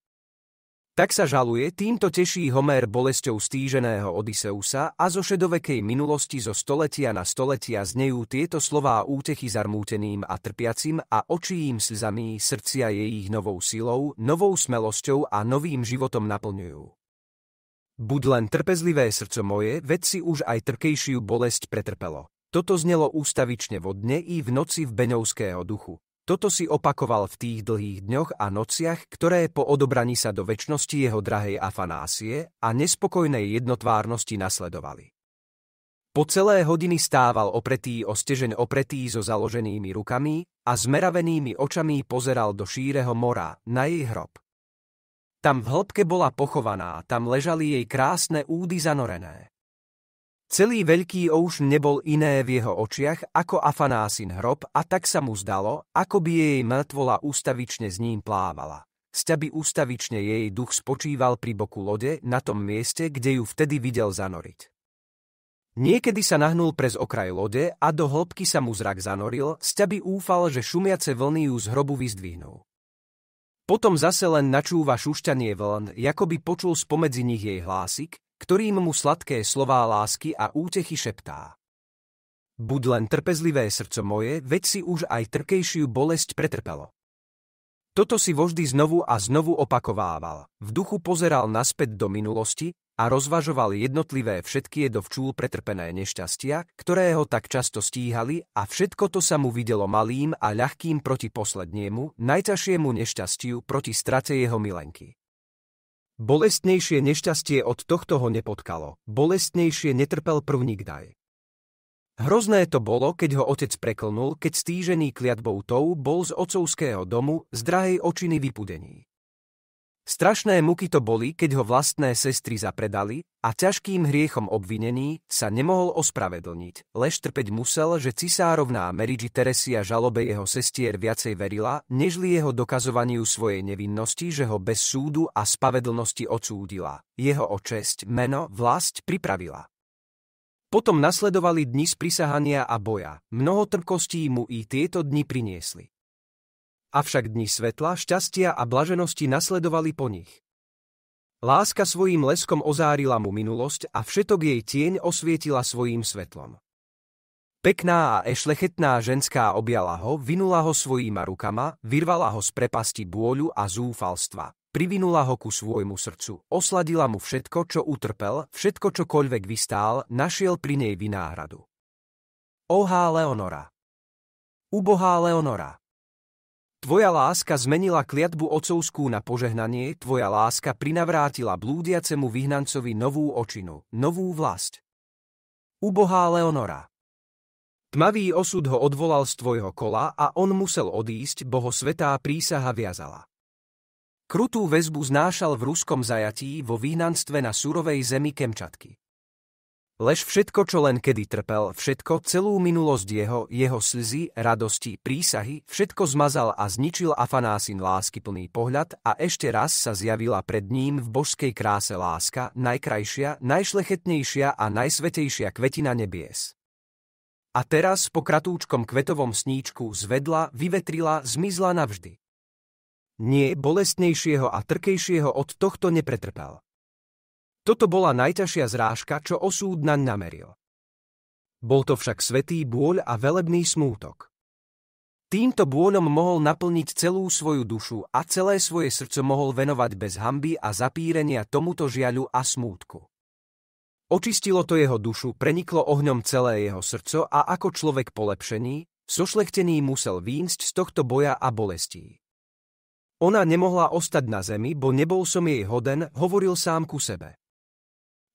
Tak sa žaluje, týmto teší homer bolesťou stíženého Odysseusa a zo šedovekej minulosti zo stoletia na stoletia znejú tieto slová útechy zarmúteným a trpiacim a očí im slzami srdcia je ich novou silou, novou smelosťou a novým životom naplňujú. Bud len trpezlivé srdco moje, veď si už aj trkejšiu bolesť pretrpelo. Toto znelo ústavične vo dne i v noci v beňovského duchu. Toto si opakoval v tých dlhých dňoch a nociach, ktoré po odobraní sa do väčšnosti jeho drahej Afanásie a nespokojnej jednotvárnosti nasledovali. Po celé hodiny stával opretý o stežeň opretý so založenými rukami a zmeravenými očami pozeral do šíreho mora, na jej hrob. Tam v hĺbke bola pochovaná, tam ležali jej krásne údy zanorené. Celý veľký ouš nebol iné v jeho očiach ako Afanásin hrob a tak sa mu zdalo, ako by jej mŕtvola ústavične s ním plávala. Sťaby ústavične jej duch spočíval pri boku lode na tom mieste, kde ju vtedy videl zanoriť. Niekedy sa nahnul prez okraj lode a do hĺbky sa mu zrak zanoril, sťaby úfal, že šumiace vlny ju z hrobu vyzdvihnú. Potom zase len načúva šušťanie vln, ako by počul spomedzi nich jej hlásik, ktorým mu sladké slová lásky a útechy šeptá. Buď len trpezlivé srdco moje, veď si už aj trkejšiu bolesť pretrpelo. Toto si voždy znovu a znovu opakovával, v duchu pozeral naspäť do minulosti a rozvažoval jednotlivé všetky dovčúl pretrpené nešťastia, ktoré ho tak často stíhali a všetko to sa mu videlo malým a ľahkým proti poslednému, najťažšiemu nešťastiu proti strate jeho milenky. Bolestnejšie nešťastie od tohto ho nepotkalo, bolestnejšie netrpel prvník daj. Hrozné to bolo, keď ho otec preklnul, keď stížený kliatbou tou bol z ocovského domu z drahej očiny vypudení. Strašné muky to boli, keď ho vlastné sestry zapredali a ťažkým hriechom obvinený sa nemohol ospravedlniť, lež trpeť musel, že cisárovná Meridži Teresia žalobe jeho sestier viacej verila, nežli jeho dokazovaniu svojej nevinnosti, že ho bez súdu a spavedlnosti odsúdila. Jeho očesť, česť, meno, vlast pripravila. Potom nasledovali dni sprisahania a boja, mnoho trpkostí mu i tieto dni priniesli avšak dni svetla, šťastia a blaženosti nasledovali po nich. Láska svojím leskom ozárila mu minulosť a všetok jej tieň osvietila svojím svetlom. Pekná a ešlechetná ženská objala ho, vinula ho svojima rukama, vyrvala ho z prepasti bôľu a zúfalstva. Privinula ho ku svojmu srdcu, osladila mu všetko, čo utrpel, všetko, čokoľvek vystál, našiel pri nej vynáhradu. Ohá Leonora. Ubohá Leonora. Tvoja láska zmenila kliatbu ocovskú na požehnanie, tvoja láska prinavrátila blúdiacemu vyhnancovi novú očinu, novú vlast. Ubohá Leonora. Tmavý osud ho odvolal z tvojho kola a on musel odísť, bo ho svetá prísaha viazala. Krutú väzbu znášal v ruskom zajatí vo výhnanstve na surovej zemi Kemčatky. Lež všetko, čo len kedy trpel, všetko, celú minulosť jeho, jeho slzy, radosti, prísahy, všetko zmazal a zničil Afanásin láskyplný pohľad a ešte raz sa zjavila pred ním v božskej kráse láska, najkrajšia, najšlechetnejšia a najsvetejšia kvetina nebies. A teraz po kratúčkom kvetovom sníčku zvedla, vyvetrila, zmizla navždy. Nie bolestnejšieho a trkejšieho od tohto nepretrpel. Toto bola najťažšia zrážka, čo osúd naň nameril. Bol to však svetý bôľ a velebný smútok. Týmto bôľom mohol naplniť celú svoju dušu a celé svoje srdce mohol venovať bez hamby a zapírenia tomuto žiaľu a smútku. Očistilo to jeho dušu, preniklo ohňom celé jeho srdco a ako človek polepšený, sošlechtený musel výjsť z tohto boja a bolestí. Ona nemohla ostať na zemi, bo nebol som jej hoden, hovoril sám ku sebe.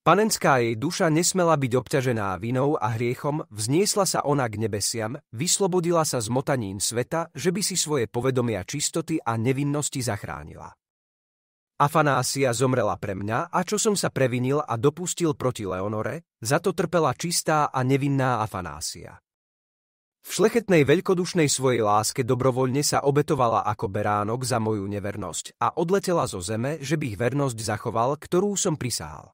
Panenská jej duša nesmela byť obťažená vinou a hriechom, vzniesla sa ona k nebesiam, vyslobodila sa z motanín sveta, že by si svoje povedomia čistoty a nevinnosti zachránila. Afanásia zomrela pre mňa a čo som sa previnil a dopustil proti Leonore, za to trpela čistá a nevinná Afanásia. V šlechetnej veľkodušnej svojej láske dobrovoľne sa obetovala ako beránok za moju nevernosť a odletela zo zeme, že by ich vernosť zachoval, ktorú som prisahal.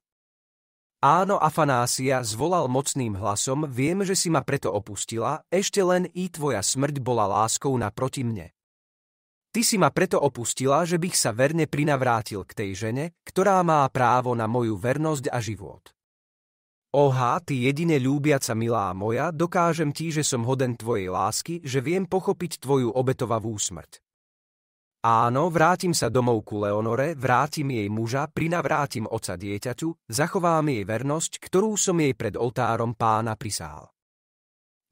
Áno, Afanásia, zvolal mocným hlasom, viem, že si ma preto opustila, ešte len i tvoja smrť bola láskou naproti mne. Ty si ma preto opustila, že bych sa verne prinavrátil k tej žene, ktorá má právo na moju vernosť a život. Oha, ty jedine ľúbiaca milá moja, dokážem ti, že som hoden tvojej lásky, že viem pochopiť tvoju obetovavú smrť. Áno, vrátim sa domov ku Leonore, vrátim jej muža, prinavrátim oca dieťaťu, zachovám jej vernosť, ktorú som jej pred oltárom pána prisál.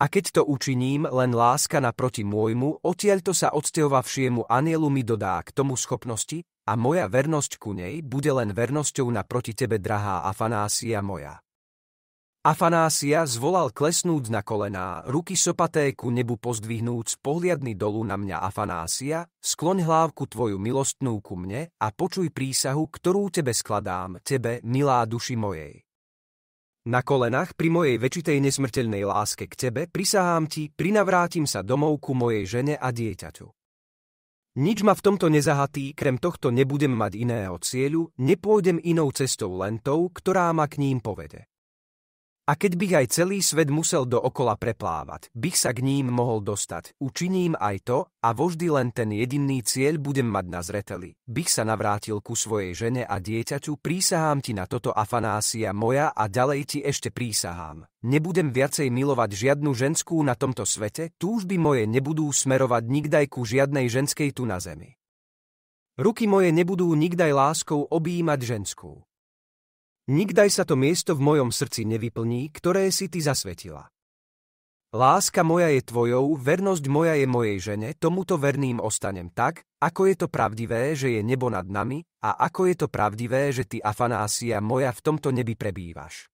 A keď to učiním, len láska naproti môjmu, odtiaľto sa odsťahovavšiemu anielu mi dodá k tomu schopnosti, a moja vernosť ku nej bude len vernosťou naproti tebe, drahá Afanásia moja. Afanásia zvolal klesnúť na kolená, ruky sopaté ku nebu pozdvihnúc, pohliadny dolu na mňa Afanásia, skloň hlávku tvoju milostnú ku mne a počuj prísahu, ktorú tebe skladám, tebe, milá duši mojej. Na kolenách pri mojej väčšitej nesmrteľnej láske k tebe prisahám ti, prinavrátim sa domov ku mojej žene a dieťaťu. Nič ma v tomto nezahatí, krem tohto nebudem mať iného cieľu, nepôjdem inou cestou len tou, ktorá ma k ním povede. A keď by aj celý svet musel dookola preplávať, bych sa k ním mohol dostať. Učiním aj to a voždy len ten jediný cieľ budem mať na zreteli. Bych sa navrátil ku svojej žene a dieťaťu, prísahám ti na toto Afanásia moja a ďalej ti ešte prísahám. Nebudem viacej milovať žiadnu ženskú na tomto svete, túžby moje nebudú smerovať nikdaj ku žiadnej ženskej tu na zemi. Ruky moje nebudú nikdaj láskou objímať ženskú. Nikdaj sa to miesto v mojom srdci nevyplní, ktoré si ty zasvetila. Láska moja je tvojou, vernosť moja je mojej žene, tomuto verným ostanem tak, ako je to pravdivé, že je nebo nad nami a ako je to pravdivé, že ty, Afanásia moja, v tomto nebi prebývaš.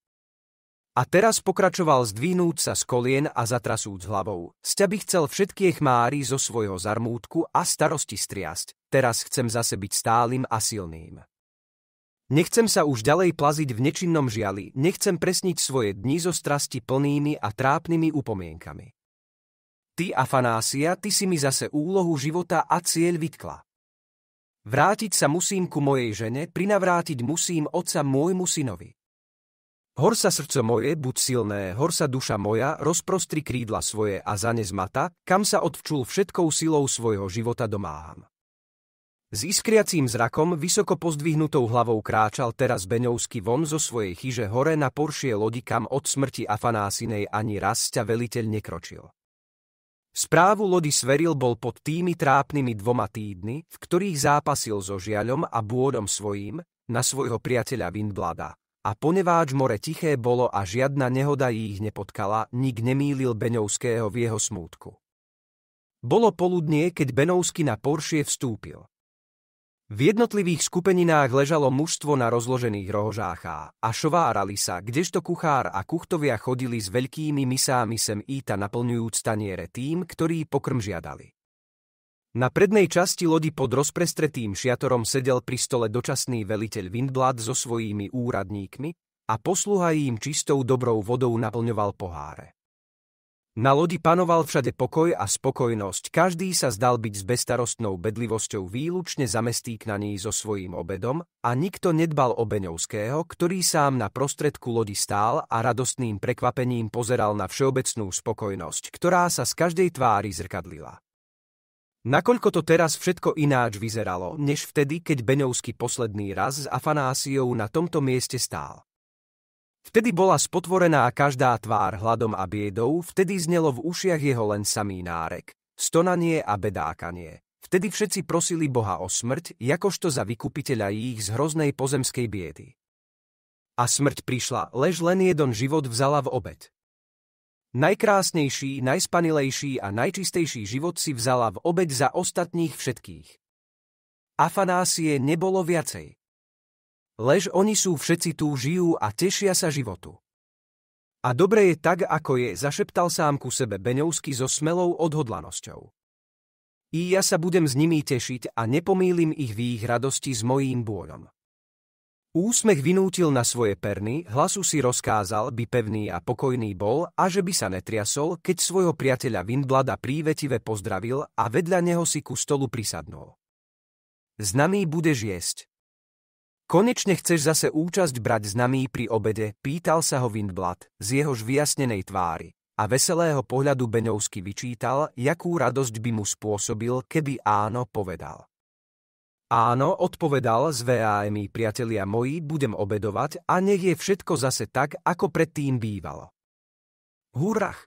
A teraz pokračoval zdvínúť sa z kolien a z hlavou. Sťa by chcel všetkých chmári zo svojho zarmútku a starosti striasť. Teraz chcem zase byť stálym a silným. Nechcem sa už ďalej plaziť v nečinnom žiali, nechcem presniť svoje dni zo strasti plnými a trápnymi upomienkami. Ty, Afanásia, ty si mi zase úlohu života a cieľ vytkla. Vrátiť sa musím ku mojej žene, prinavrátiť musím oca môjmu synovi. Hor sa srdco moje, buď silné, hor sa duša moja, rozprostri krídla svoje a zanes mata, kam sa odvčul všetkou silou svojho života domáham. S iskriacím zrakom vysoko pozdvihnutou hlavou kráčal teraz Beňovský von zo svojej chyže hore na poršie lodi, kam od smrti Afanásinej ani raz ťa veliteľ nekročil. Správu lodi Sveril bol pod tými trápnymi dvoma týdny, v ktorých zápasil so žiaľom a bôdom svojím, na svojho priateľa Windblada. A poneváč more tiché bolo a žiadna nehoda ich nepotkala, nik nemýlil Beňovského v jeho smútku. Bolo poludnie, keď Benovsky na Poršie vstúpil. V jednotlivých skupeninách ležalo mužstvo na rozložených rohožáchách a šovárali sa, kdežto kuchár a kuchtovia chodili s veľkými misami sem íta naplňujúc taniere tým, ktorí pokrm žiadali. Na prednej časti lodi pod rozprestretým šiatorom sedel pri stole dočasný veliteľ Windblad so svojimi úradníkmi a posluha im čistou dobrou vodou naplňoval poháre. Na lodi panoval všade pokoj a spokojnosť, každý sa zdal byť s bestarostnou bedlivosťou výlučne zamestýknaný so svojím obedom a nikto nedbal o Beňovského, ktorý sám na prostredku lodi stál a radostným prekvapením pozeral na všeobecnú spokojnosť, ktorá sa z každej tvári zrkadlila. Nakoľko to teraz všetko ináč vyzeralo, než vtedy, keď Beňovský posledný raz s Afanásiou na tomto mieste stál. Vtedy bola spotvorená každá tvár hladom a biedou, vtedy znelo v ušiach jeho len samý nárek, stonanie a bedákanie. Vtedy všetci prosili Boha o smrť, jakožto za vykupiteľa ich z hroznej pozemskej biedy. A smrť prišla, lež len jeden život vzala v obed. Najkrásnejší, najspanilejší a najčistejší život si vzala v obed za ostatných všetkých. Afanásie nebolo viacej. Lež oni sú všetci tu, žijú a tešia sa životu. A dobre je tak, ako je, zašeptal sám ku sebe Beňovský so smelou odhodlanosťou. I ja sa budem s nimi tešiť a nepomýlim ich v ich radosti s mojím bôľom. Úsmech vynútil na svoje perny, hlasu si rozkázal, by pevný a pokojný bol a že by sa netriasol, keď svojho priateľa Windblada prívetive pozdravil a vedľa neho si ku stolu prisadnul. Znaný budeš jesť, Konečne chceš zase účasť brať znamí pri obede, pýtal sa ho Windblad z jehož vyjasnenej tvári a veselého pohľadu Beňovsky vyčítal, jakú radosť by mu spôsobil, keby áno povedal. Áno, odpovedal z VAMI priatelia moji, budem obedovať a nech je všetko zase tak, ako predtým bývalo. Hurach,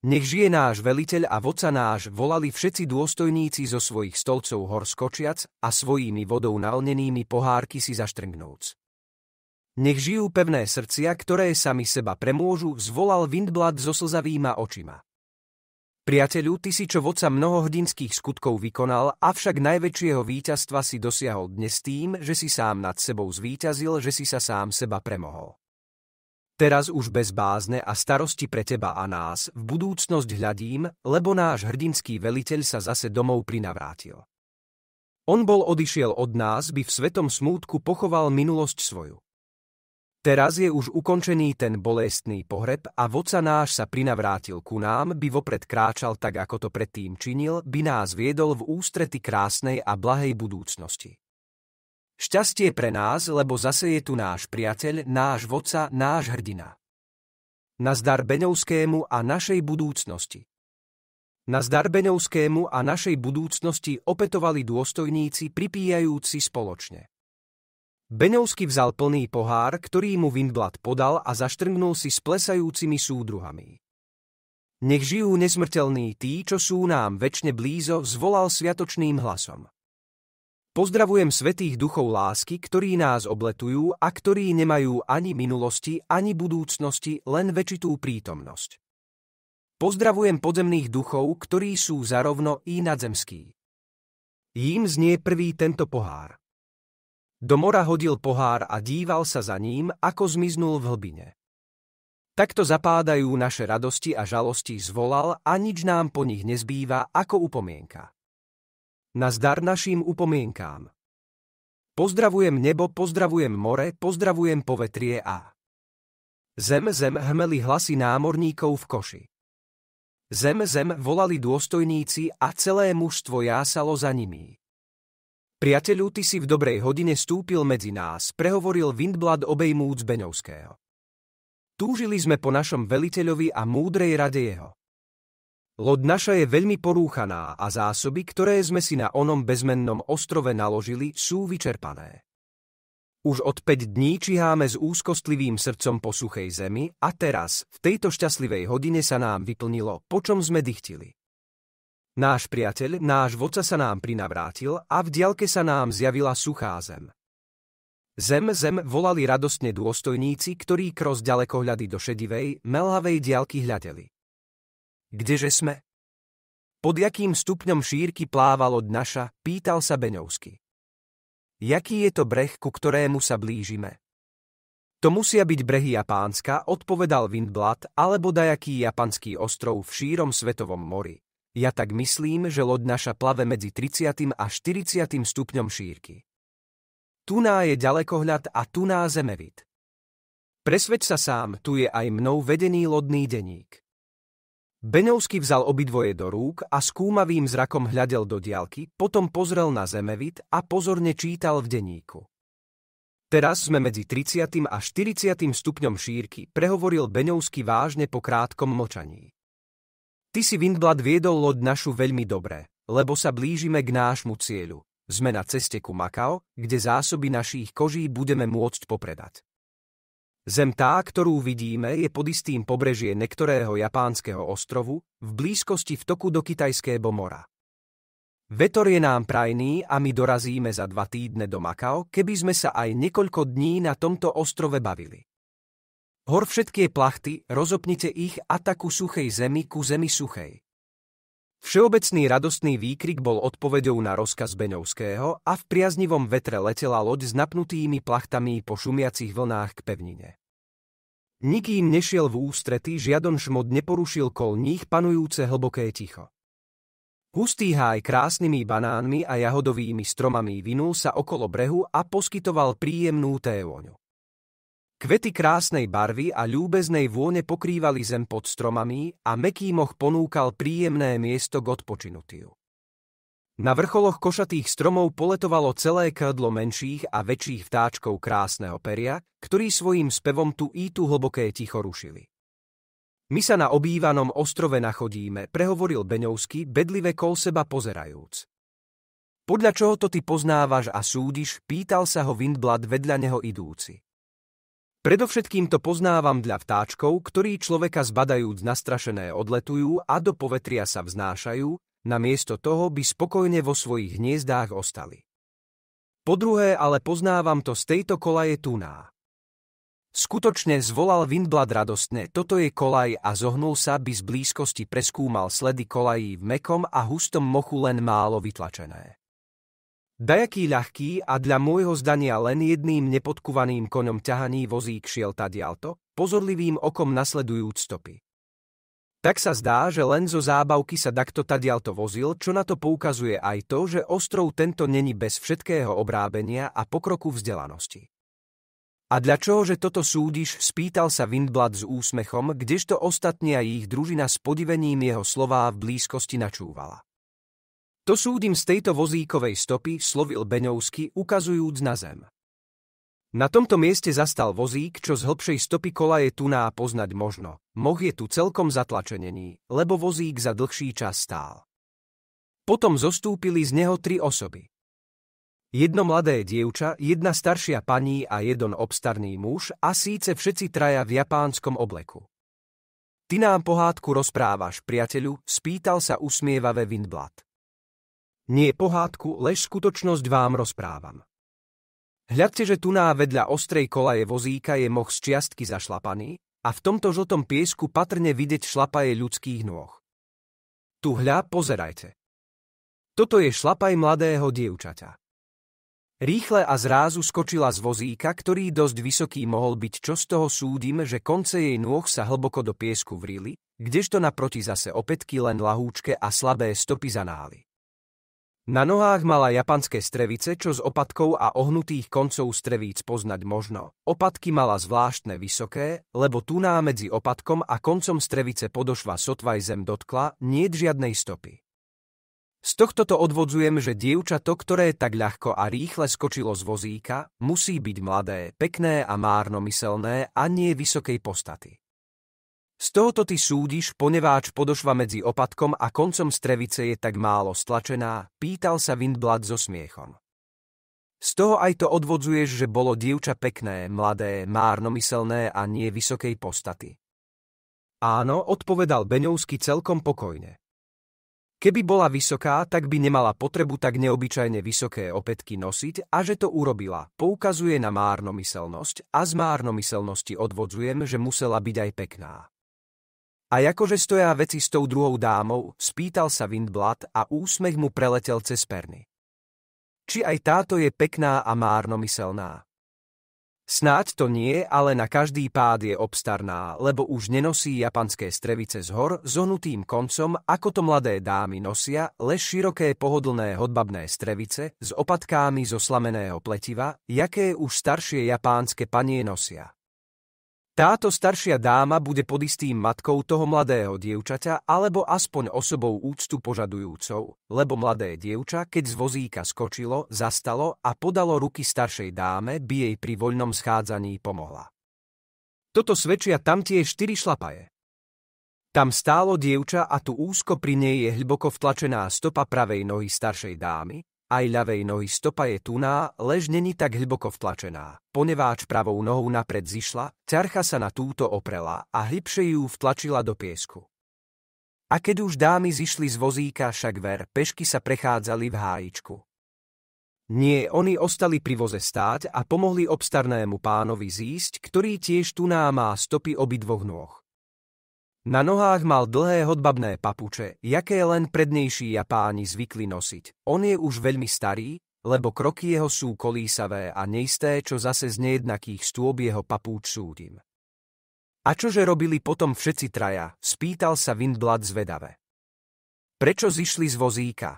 nech žije náš veliteľ a voca náš, volali všetci dôstojníci zo svojich stolcov hor skočiac a svojimi vodou nalnenými pohárky si zaštrngnúc. Nech žijú pevné srdcia, ktoré sami seba premôžu, zvolal Windblad so slzavýma očima. Priateľu, ty si čo voca mnohohdinských skutkov vykonal, avšak najväčšieho víťazstva si dosiahol dnes tým, že si sám nad sebou zvíťazil, že si sa sám seba premohol. Teraz už bez bázne a starosti pre teba a nás v budúcnosť hľadím, lebo náš hrdinský veliteľ sa zase domov prinavrátil. On bol odišiel od nás, by v svetom smútku pochoval minulosť svoju. Teraz je už ukončený ten bolestný pohreb a voca náš sa prinavrátil ku nám, by vopred kráčal tak, ako to predtým činil, by nás viedol v ústrety krásnej a blahej budúcnosti. Šťastie pre nás, lebo zase je tu náš priateľ, náš vodca, náš hrdina. Nazdar Beňovskému a našej budúcnosti. Nazdar Beňovskému a našej budúcnosti opetovali dôstojníci pripíjajúci spoločne. Beňovský vzal plný pohár, ktorý mu Vindblad podal a zaštrngnul si s plesajúcimi súdruhami. Nech žijú nesmrteľní tí, čo sú nám väčne blízo, zvolal sviatočným hlasom. Pozdravujem svetých duchov lásky, ktorí nás obletujú a ktorí nemajú ani minulosti, ani budúcnosti, len väčšitú prítomnosť. Pozdravujem podzemných duchov, ktorí sú zarovno i nadzemskí. Jím znie prvý tento pohár. Do mora hodil pohár a díval sa za ním, ako zmiznul v hlbine. Takto zapádajú naše radosti a žalosti zvolal a nič nám po nich nezbýva ako upomienka. Na zdar našim upomienkám. Pozdravujem nebo, pozdravujem more, pozdravujem povetrie a... Zem, zem hmeli hlasy námorníkov v koši. Zem, zem volali dôstojníci a celé mužstvo jásalo za nimi. Priateľu, ty si v dobrej hodine stúpil medzi nás, prehovoril Windblad obejmúc Beňovského. Túžili sme po našom veliteľovi a múdrej rade jeho. Lod naša je veľmi porúchaná a zásoby, ktoré sme si na onom bezmennom ostrove naložili, sú vyčerpané. Už od 5 dní čiháme s úzkostlivým srdcom po suchej zemi a teraz, v tejto šťastlivej hodine sa nám vyplnilo, po čom sme dychtili. Náš priateľ, náš voca sa nám prinavrátil a v diaľke sa nám zjavila suchá zem. Zem, zem volali radostne dôstojníci, ktorí kroz ďalekohľady do šedivej, melhavej diaľky hľadeli. Kdeže sme? Pod jakým stupňom šírky loď naša, pýtal sa Beňovsky. Jaký je to breh, ku ktorému sa blížime? To musia byť brehy Japánska, odpovedal Windblad, alebo dajaký japanský ostrov v šírom svetovom mori. Ja tak myslím, že loď naša plave medzi 30. a 40. stupňom šírky. Tuná je ďalekohľad a tuná zemevit. Presvedč sa sám, tu je aj mnou vedený lodný denník. Beňovský vzal obidvoje do rúk a skúmavým zrakom hľadel do diaľky, potom pozrel na zemevit a pozorne čítal v denníku. Teraz sme medzi 30. a 40. stupňom šírky, prehovoril Beňovský vážne po krátkom močaní. Ty si Windblad viedol loď našu veľmi dobre, lebo sa blížime k nášmu cieľu. Sme na ceste ku Makao, kde zásoby našich koží budeme môcť popredať. Zem tá, ktorú vidíme, je pod istým pobrežie niektorého japánskeho ostrovu v blízkosti vtoku do Kitajského mora. Vetor je nám prajný a my dorazíme za dva týdne do Makao, keby sme sa aj niekoľko dní na tomto ostrove bavili. Hor všetkie plachty, rozopnite ich a takú suchej zemi ku zemi suchej. Všeobecný radostný výkrik bol odpovedou na rozkaz Beňovského a v priaznivom vetre letela loď s napnutými plachtami po šumiacich vlnách k pevnine. Nikým nešiel v ústretí, žiadon šmod neporušil kol nich panujúce hlboké ticho. Hustý háj krásnymi banánmi a jahodovými stromami vinul sa okolo brehu a poskytoval príjemnú tévoňu. Kvety krásnej barvy a ľúbeznej vône pokrývali zem pod stromami a meký moh ponúkal príjemné miesto k odpočinutiu. Na vrcholoch košatých stromov poletovalo celé krdlo menších a väčších vtáčkov krásneho peria, ktorí svojim spevom tu i tu hlboké ticho rušili. My sa na obývanom ostrove nachodíme, prehovoril Beňovský, bedlive kol seba pozerajúc. Podľa čoho to ty poznávaš a súdiš, pýtal sa ho Windblad vedľa neho idúci. Predovšetkým to poznávam dľa vtáčkov, ktorí človeka zbadajúc nastrašené odletujú a do povetria sa vznášajú, namiesto toho by spokojne vo svojich hniezdách ostali. Po druhé ale poznávam to z tejto kolaje tuná. Skutočne zvolal Windblad radostne, toto je kolaj a zohnul sa, by z blízkosti preskúmal sledy kolají v mekom a hustom mochu len málo vytlačené. Dajaký ľahký a dla môjho zdania len jedným nepodkuvaným konom ťahaný vozík šiel tadialto, pozorlivým okom nasledujúc stopy. Tak sa zdá, že len zo zábavky sa takto tadialto vozil, čo na to poukazuje aj to, že ostrov tento není bez všetkého obrábenia a pokroku vzdelanosti. A dla čoho, že toto súdiš, spýtal sa Windblad s úsmechom, kdežto ostatnia ich družina s podivením jeho slová v blízkosti načúvala. To súdim z tejto vozíkovej stopy, slovil Beňovsky, ukazujúc na zem. Na tomto mieste zastal vozík, čo z hlbšej stopy kola je tuná poznať možno. Moh je tu celkom zatlačenený, lebo vozík za dlhší čas stál. Potom zostúpili z neho tri osoby. Jedno mladé dievča, jedna staršia paní a jeden obstarný muž a síce všetci traja v japánskom obleku. Ty nám pohádku rozprávaš, priateľu, spýtal sa usmievavé Windblad. Nie pohádku, lež skutočnosť vám rozprávam. Hľadte, že tuná vedľa ostrej kolaje vozíka je moh z čiastky zašlapaný a v tomto žltom piesku patrne vidieť šlapaje ľudských nôh. Tu hľa pozerajte. Toto je šlapaj mladého dievčaťa. Rýchle a zrázu skočila z vozíka, ktorý dosť vysoký mohol byť, čo z toho súdim, že konce jej nôh sa hlboko do piesku vrili, kdežto naproti zase opätky len lahúčke a slabé stopy zanáli. Na nohách mala japanské strevice, čo z opatkov a ohnutých koncov strevíc poznať možno. Opatky mala zvláštne vysoké, lebo tuná medzi opatkom a koncom strevice podošva sotvaj zem dotkla, nie žiadnej stopy. Z tohto to odvodzujem, že dievčato, ktoré tak ľahko a rýchle skočilo z vozíka, musí byť mladé, pekné a márnomyselné a nie vysokej postaty. Z tohoto ty súdiš, poneváč podošva medzi opatkom a koncom strevice je tak málo stlačená, pýtal sa Windblad so smiechom. Z toho aj to odvodzuješ, že bolo dievča pekné, mladé, márnomyselné a nie vysokej postaty. Áno, odpovedal Beňovsky celkom pokojne. Keby bola vysoká, tak by nemala potrebu tak neobyčajne vysoké opätky nosiť a že to urobila, poukazuje na márnomyselnosť a z márnomyselnosti odvodzujem, že musela byť aj pekná. A akože stoja veci s tou druhou dámou, spýtal sa Windblad a úsmech mu preletel cez perny. Či aj táto je pekná a márnomyselná. Snáď to nie, ale na každý pád je obstarná, lebo už nenosí japanské strevice z hor zonutým koncom, ako to mladé dámy nosia, lež široké pohodlné hodbabné strevice s opatkami zo slameného pletiva, jaké už staršie japánske panie nosia. Táto staršia dáma bude pod istým matkou toho mladého dievčaťa alebo aspoň osobou úctu požadujúcou, lebo mladé dievča, keď z vozíka skočilo, zastalo a podalo ruky staršej dáme, by jej pri voľnom schádzaní pomohla. Toto svedčia tamtie štyri šlapaje. Tam stálo dievča a tu úzko pri nej je hlboko vtlačená stopa pravej nohy staršej dámy, aj ľavej nohy stopa je tuná, lež není tak hlboko vtlačená. Poneváč pravou nohou napred zišla, ťarcha sa na túto oprela a hlbšie ju vtlačila do piesku. A keď už dámy zišli z vozíka, však ver, pešky sa prechádzali v hájičku. Nie, oni ostali pri voze stáť a pomohli obstarnému pánovi zísť, ktorý tiež tuná má stopy obidvoch nôh. Na nohách mal dlhé hodbabné papuče, jaké len prednejší Japáni zvykli nosiť. On je už veľmi starý, lebo kroky jeho sú kolísavé a neisté, čo zase z nejednakých stôb jeho papúč súdim. A čože robili potom všetci traja, spýtal sa Windblad zvedave. Prečo zišli z vozíka?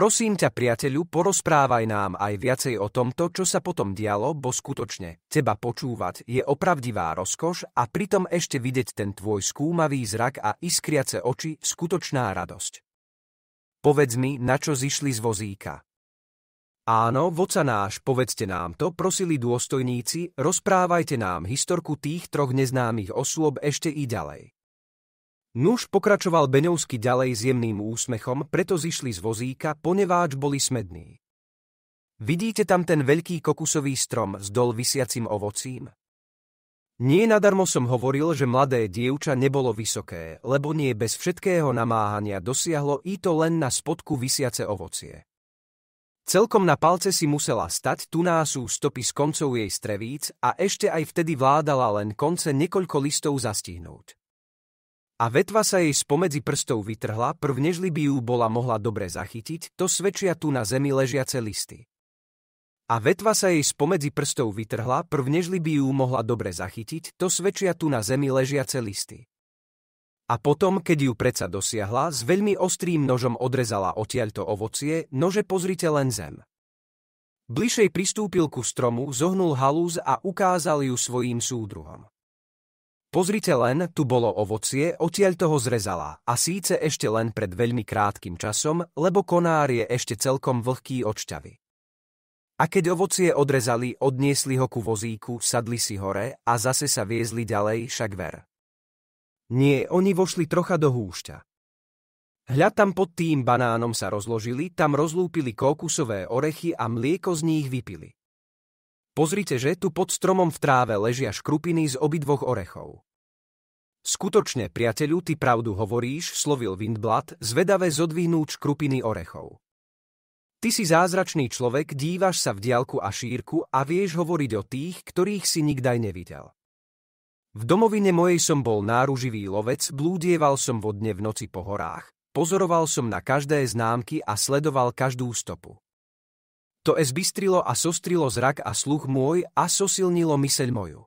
Prosím ťa, priateľu, porozprávaj nám aj viacej o tomto, čo sa potom dialo, bo skutočne, teba počúvať je opravdivá rozkoš a pritom ešte vidieť ten tvoj skúmavý zrak a iskriace oči skutočná radosť. Povedz mi, na čo zišli z vozíka. Áno, voca náš, povedzte nám to, prosili dôstojníci, rozprávajte nám historku tých troch neznámych osôb ešte i ďalej. Nuž pokračoval Beňovsky ďalej s jemným úsmechom, preto zišli z vozíka, poneváč boli smední. Vidíte tam ten veľký kokusový strom s dol vysiacim ovocím? Nie nadarmo som hovoril, že mladé dievča nebolo vysoké, lebo nie bez všetkého namáhania dosiahlo i to len na spodku vysiace ovocie. Celkom na palce si musela stať, tu sú stopy z koncov jej strevíc a ešte aj vtedy vládala len konce niekoľko listov zastihnúť a vetva sa jej spomedzi prstov vytrhla, prvnežli by ju bola mohla dobre zachytiť, to svedčia tu na zemi ležiace listy. A vetva sa jej spomedzi prstov vytrhla, prvnežli by ju mohla dobre zachytiť, to svedčia tu na zemi ležiace listy. A potom, keď ju predsa dosiahla, s veľmi ostrým nožom odrezala odtiaľto ovocie, nože pozrite len zem. Bližšej pristúpil ku stromu, zohnul halúz a ukázal ju svojim súdruhom. Pozrite len, tu bolo ovocie, odtiaľ toho zrezala, a síce ešte len pred veľmi krátkým časom, lebo konár je ešte celkom vlhký od šťavy. A keď ovocie odrezali, odniesli ho ku vozíku, sadli si hore a zase sa viezli ďalej, však ver. Nie, oni vošli trocha do húšťa. Hľa tam pod tým banánom sa rozložili, tam rozlúpili kokusové orechy a mlieko z nich vypili. Pozrite, že tu pod stromom v tráve ležia škrupiny z obidvoch orechov. Skutočne, priateľu, ty pravdu hovoríš, slovil Windblad, zvedavé zodvihnúť škrupiny orechov. Ty si zázračný človek, dívaš sa v diálku a šírku a vieš hovoriť o tých, ktorých si nikdaj nevidel. V domovine mojej som bol náruživý lovec, blúdieval som vo dne v noci po horách, pozoroval som na každé známky a sledoval každú stopu. To es bystrilo a sostrilo zrak a sluch môj a sosilnilo myseľ moju.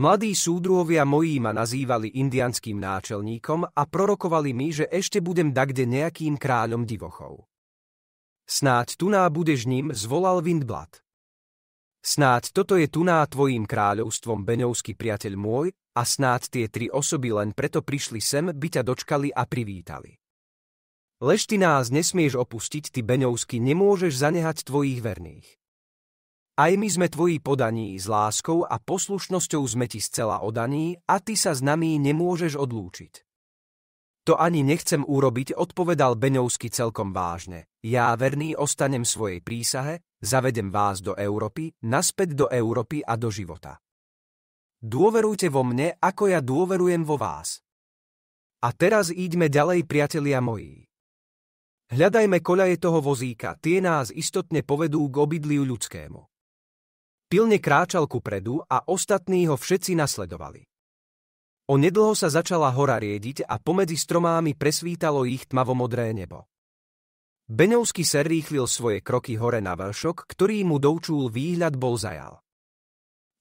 Mladí súdruhovia mojí ma nazývali indianským náčelníkom a prorokovali mi, že ešte budem dakde nejakým kráľom divochov. Snáď tuná budeš ním, zvolal Windblad. Snáď toto je tuná tvojím kráľovstvom beňovský priateľ môj a snáď tie tri osoby len preto prišli sem, by ťa dočkali a privítali. Lež ty nás nesmieš opustiť, ty Beňovsky, nemôžeš zanehať tvojich verných. Aj my sme tvoji podaní s láskou a poslušnosťou sme ti zcela odaní a ty sa s nami nemôžeš odlúčiť. To ani nechcem urobiť, odpovedal Beňovsky celkom vážne. Ja verný ostanem svojej prísahe, zavedem vás do Európy, naspäť do Európy a do života. Dôverujte vo mne, ako ja dôverujem vo vás. A teraz íďme ďalej, priatelia moji. Hľadajme koľaje toho vozíka, tie nás istotne povedú k obydliu ľudskému. Pilne kráčal ku predu a ostatní ho všetci nasledovali. O nedlho sa začala hora riediť a pomedzi stromámi presvítalo ich tmavomodré nebo. Beňovský ser rýchlil svoje kroky hore na vršok, ktorý mu doučul výhľad bol zajal.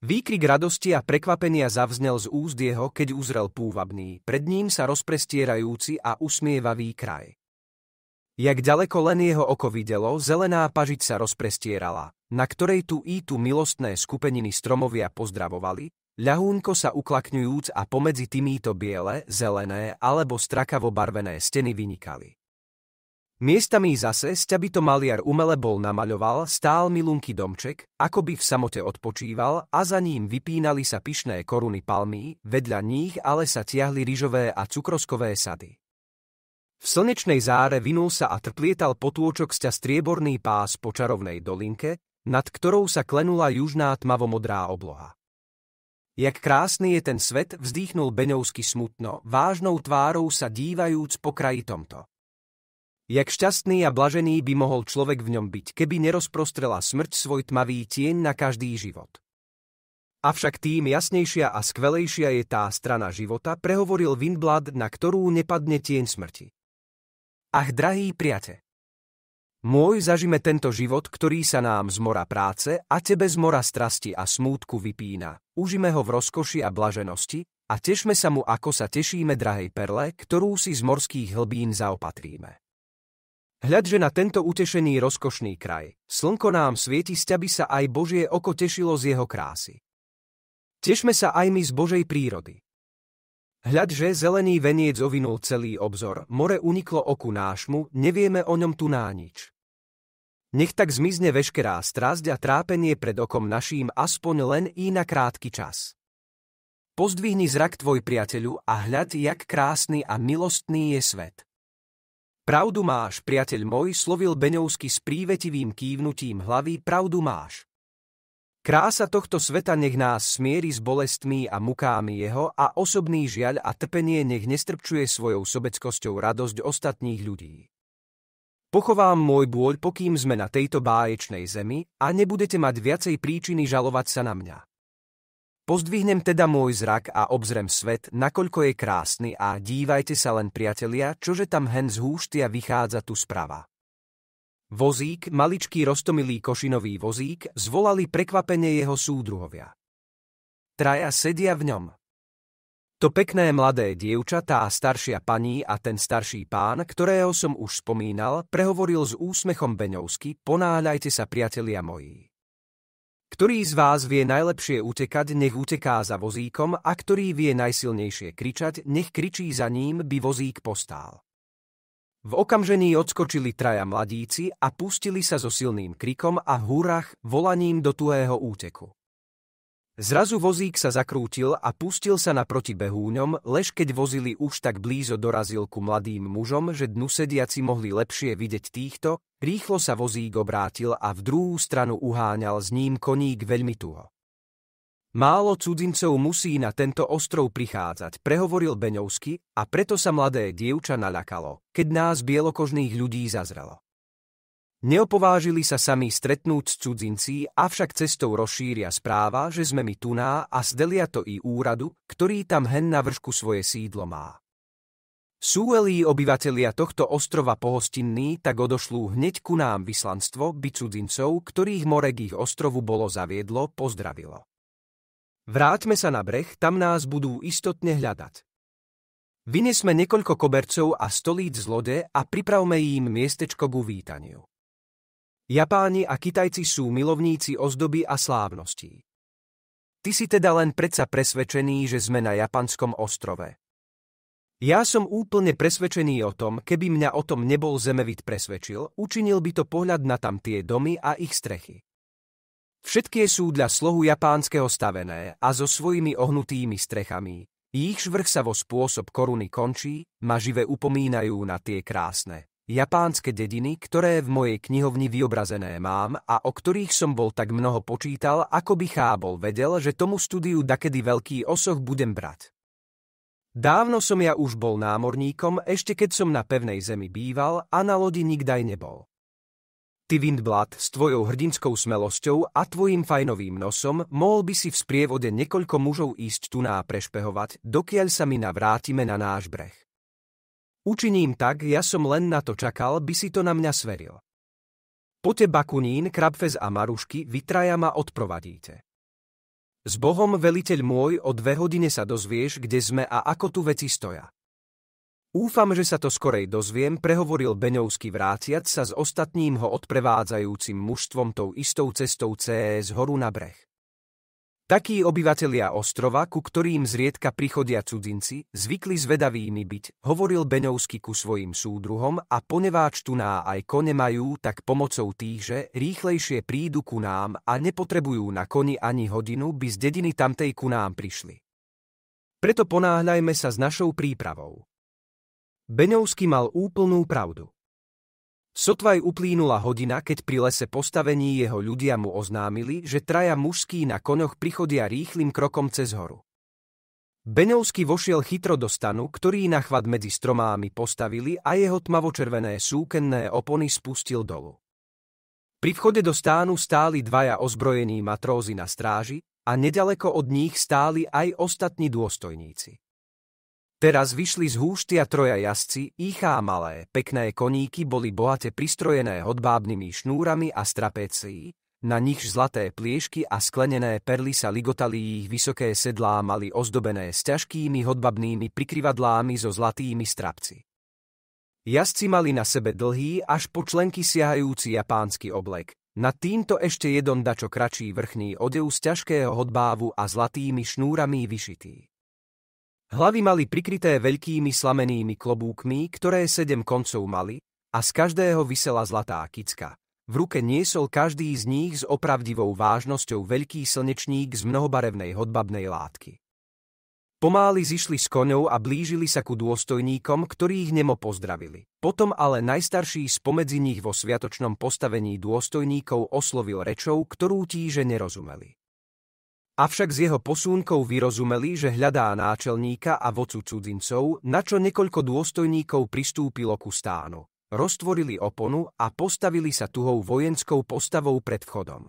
Výkrik radosti a prekvapenia zavznel z úst jeho, keď uzrel púvabný, pred ním sa rozprestierajúci a usmievavý kraj. Jak ďaleko len jeho oko videlo, zelená pažiť sa rozprestierala, na ktorej tu i tu milostné skupeniny stromovia pozdravovali, ľahúnko sa uklakňujúc a pomedzi týmito biele, zelené alebo strakavo barvené steny vynikali. Miestami zase by to maliar umele bol namaľoval stál milunky domček, ako by v samote odpočíval a za ním vypínali sa pyšné koruny palmy, vedľa nich ale sa tiahli ryžové a cukroskové sady. V slnečnej záre vinul sa a trplietal potôčok sťa strieborný pás po čarovnej dolinke, nad ktorou sa klenula južná tmavomodrá obloha. Jak krásny je ten svet, vzdýchnul Beňovsky smutno, vážnou tvárou sa dívajúc po kraji tomto. Jak šťastný a blažený by mohol človek v ňom byť, keby nerozprostrela smrť svoj tmavý tieň na každý život. Avšak tým jasnejšia a skvelejšia je tá strana života, prehovoril Winblad, na ktorú nepadne tieň smrti. Ach, drahý priate, môj zažime tento život, ktorý sa nám z mora práce a tebe z mora strasti a smútku vypína. Užime ho v rozkoši a blaženosti a tešme sa mu, ako sa tešíme drahej perle, ktorú si z morských hlbín zaopatríme. Hľadže na tento utešený rozkošný kraj, slnko nám svieti sťaby sa aj Božie oko tešilo z jeho krásy. Tešme sa aj my z Božej prírody, Hľad, že zelený veniec ovinul celý obzor, more uniklo oku nášmu, nevieme o ňom tu nánič. Nech tak zmizne veškerá strasť a trápenie pred okom naším aspoň len i na krátky čas. Pozdvihni zrak tvoj priateľu a hľad, jak krásny a milostný je svet. Pravdu máš, priateľ môj, slovil Beňovsky s prívetivým kývnutím hlavy, pravdu máš. Krása tohto sveta nech nás smieri s bolestmi a mukámi jeho a osobný žiaľ a trpenie nech nestrpčuje svojou sobeckosťou radosť ostatných ľudí. Pochovám môj bôľ, pokým sme na tejto báječnej zemi a nebudete mať viacej príčiny žalovať sa na mňa. Pozdvihnem teda môj zrak a obzrem svet, nakoľko je krásny a dívajte sa len priatelia, čože tam hen z húštia vychádza tu sprava. Vozík, maličký rostomilý košinový vozík, zvolali prekvapenie jeho súdruhovia. Traja sedia v ňom. To pekné mladé dievča, tá staršia paní a ten starší pán, ktorého som už spomínal, prehovoril s úsmechom Beňovsky, ponáľajte sa, priatelia moji. Ktorý z vás vie najlepšie utekať, nech uteká za vozíkom a ktorý vie najsilnejšie kričať, nech kričí za ním, by vozík postál. V okamžení odskočili traja mladíci a pustili sa so silným krikom a hurách volaním do tuhého úteku. Zrazu vozík sa zakrútil a pustil sa naproti behúňom, lež keď vozili už tak blízo dorazil ku mladým mužom, že dnu sediaci mohli lepšie vidieť týchto, rýchlo sa vozík obrátil a v druhú stranu uháňal s ním koník veľmi tuho. Málo cudzincov musí na tento ostrov prichádzať, prehovoril Beňovsky a preto sa mladé dievča naľakalo, keď nás bielokožných ľudí zazrelo. Neopovážili sa sami stretnúť s cudzinci, avšak cestou rozšíria správa, že sme mi tuná a zdelia to i úradu, ktorý tam hen na vršku svoje sídlo má. Súelí obyvatelia tohto ostrova pohostinní tak odošlú hneď ku nám vyslanstvo by cudzincov, ktorých morek ich ostrovu bolo zaviedlo, pozdravilo. Vráťme sa na breh, tam nás budú istotne hľadať. Vynesme niekoľko kobercov a stolíc z lode a pripravme im miestečko k uvítaniu. Japáni a Kitajci sú milovníci ozdoby a slávností. Ty si teda len predsa presvedčený, že sme na japanskom ostrove. Ja som úplne presvedčený o tom, keby mňa o tom nebol zemevit presvedčil, učinil by to pohľad na tam tie domy a ich strechy. Všetkie sú dla slohu japánskeho stavené a so svojimi ohnutými strechami. Ich vrch sa vo spôsob koruny končí, ma živé upomínajú na tie krásne. Japánske dediny, ktoré v mojej knihovni vyobrazené mám a o ktorých som bol tak mnoho počítal, ako by chábol vedel, že tomu studiu dakedy veľký osoch budem brať. Dávno som ja už bol námorníkom, ešte keď som na pevnej zemi býval a na lodi nikdaj nebol. Ty, Windblad, s tvojou hrdinskou smelosťou a tvojim fajnovým nosom mohol by si v sprievode niekoľko mužov ísť tu na prešpehovať, dokiaľ sa my navrátime na náš breh. Učiním tak, ja som len na to čakal, by si to na mňa sveril. Pote Bakunín, Krabfez a Marušky, vytraja ma odprovadíte. S Bohom, veliteľ môj, o dve hodine sa dozvieš, kde sme a ako tu veci stoja. Úfam, že sa to skorej dozviem, prehovoril Beňovský vráciac sa s ostatným ho odprevádzajúcim mužstvom tou istou cestou CS horu na breh. Takí obyvatelia ostrova, ku ktorým zriedka prichodia cudzinci, zvykli zvedavými byť, hovoril Beňovský ku svojim súdruhom a poneváč tu ná aj kone majú, tak pomocou týchže rýchlejšie prídu ku nám a nepotrebujú na koni ani hodinu, by z dediny tamtej ku nám prišli. Preto ponáhľajme sa s našou prípravou. Beňovský mal úplnú pravdu. Sotvaj uplínula hodina, keď pri lese postavení jeho ľudia mu oznámili, že traja mužskí na koňoch prichodia rýchlým krokom cez horu. Beňovský vošiel chytro do stanu, ktorý na chvat medzi stromámi postavili a jeho tmavočervené súkenné opony spustil dolu. Pri vchode do stánu stáli dvaja ozbrojení matrózy na stráži a nedaleko od nich stáli aj ostatní dôstojníci. Teraz vyšli z húštia troja jazdci, a malé, pekné koníky boli bohate pristrojené hodbábnymi šnúrami a strapécií. Na nich zlaté pliešky a sklenené perly sa ligotali ich vysoké sedlá mali ozdobené s ťažkými hodbabnými prikryvadlámi so zlatými strapci. Jazdci mali na sebe dlhý až po členky siahajúci japánsky oblek. Na týmto ešte jedon dačo kračí vrchný odev z ťažkého hodbávu a zlatými šnúrami vyšitý. Hlavy mali prikryté veľkými slamenými klobúkmi, ktoré sedem koncov mali, a z každého vysela zlatá kicka. V ruke niesol každý z nich s opravdivou vážnosťou veľký slnečník z mnohobarevnej hodbabnej látky. Pomáli zišli s koňou a blížili sa ku dôstojníkom, ktorí ich nemo pozdravili. Potom ale najstarší spomedzi nich vo sviatočnom postavení dôstojníkov oslovil rečou, ktorú tíže nerozumeli. Avšak z jeho posúnkov vyrozumeli, že hľadá náčelníka a vocu cudzincov, na čo niekoľko dôstojníkov pristúpilo ku stánu. Roztvorili oponu a postavili sa tuhou vojenskou postavou pred vchodom.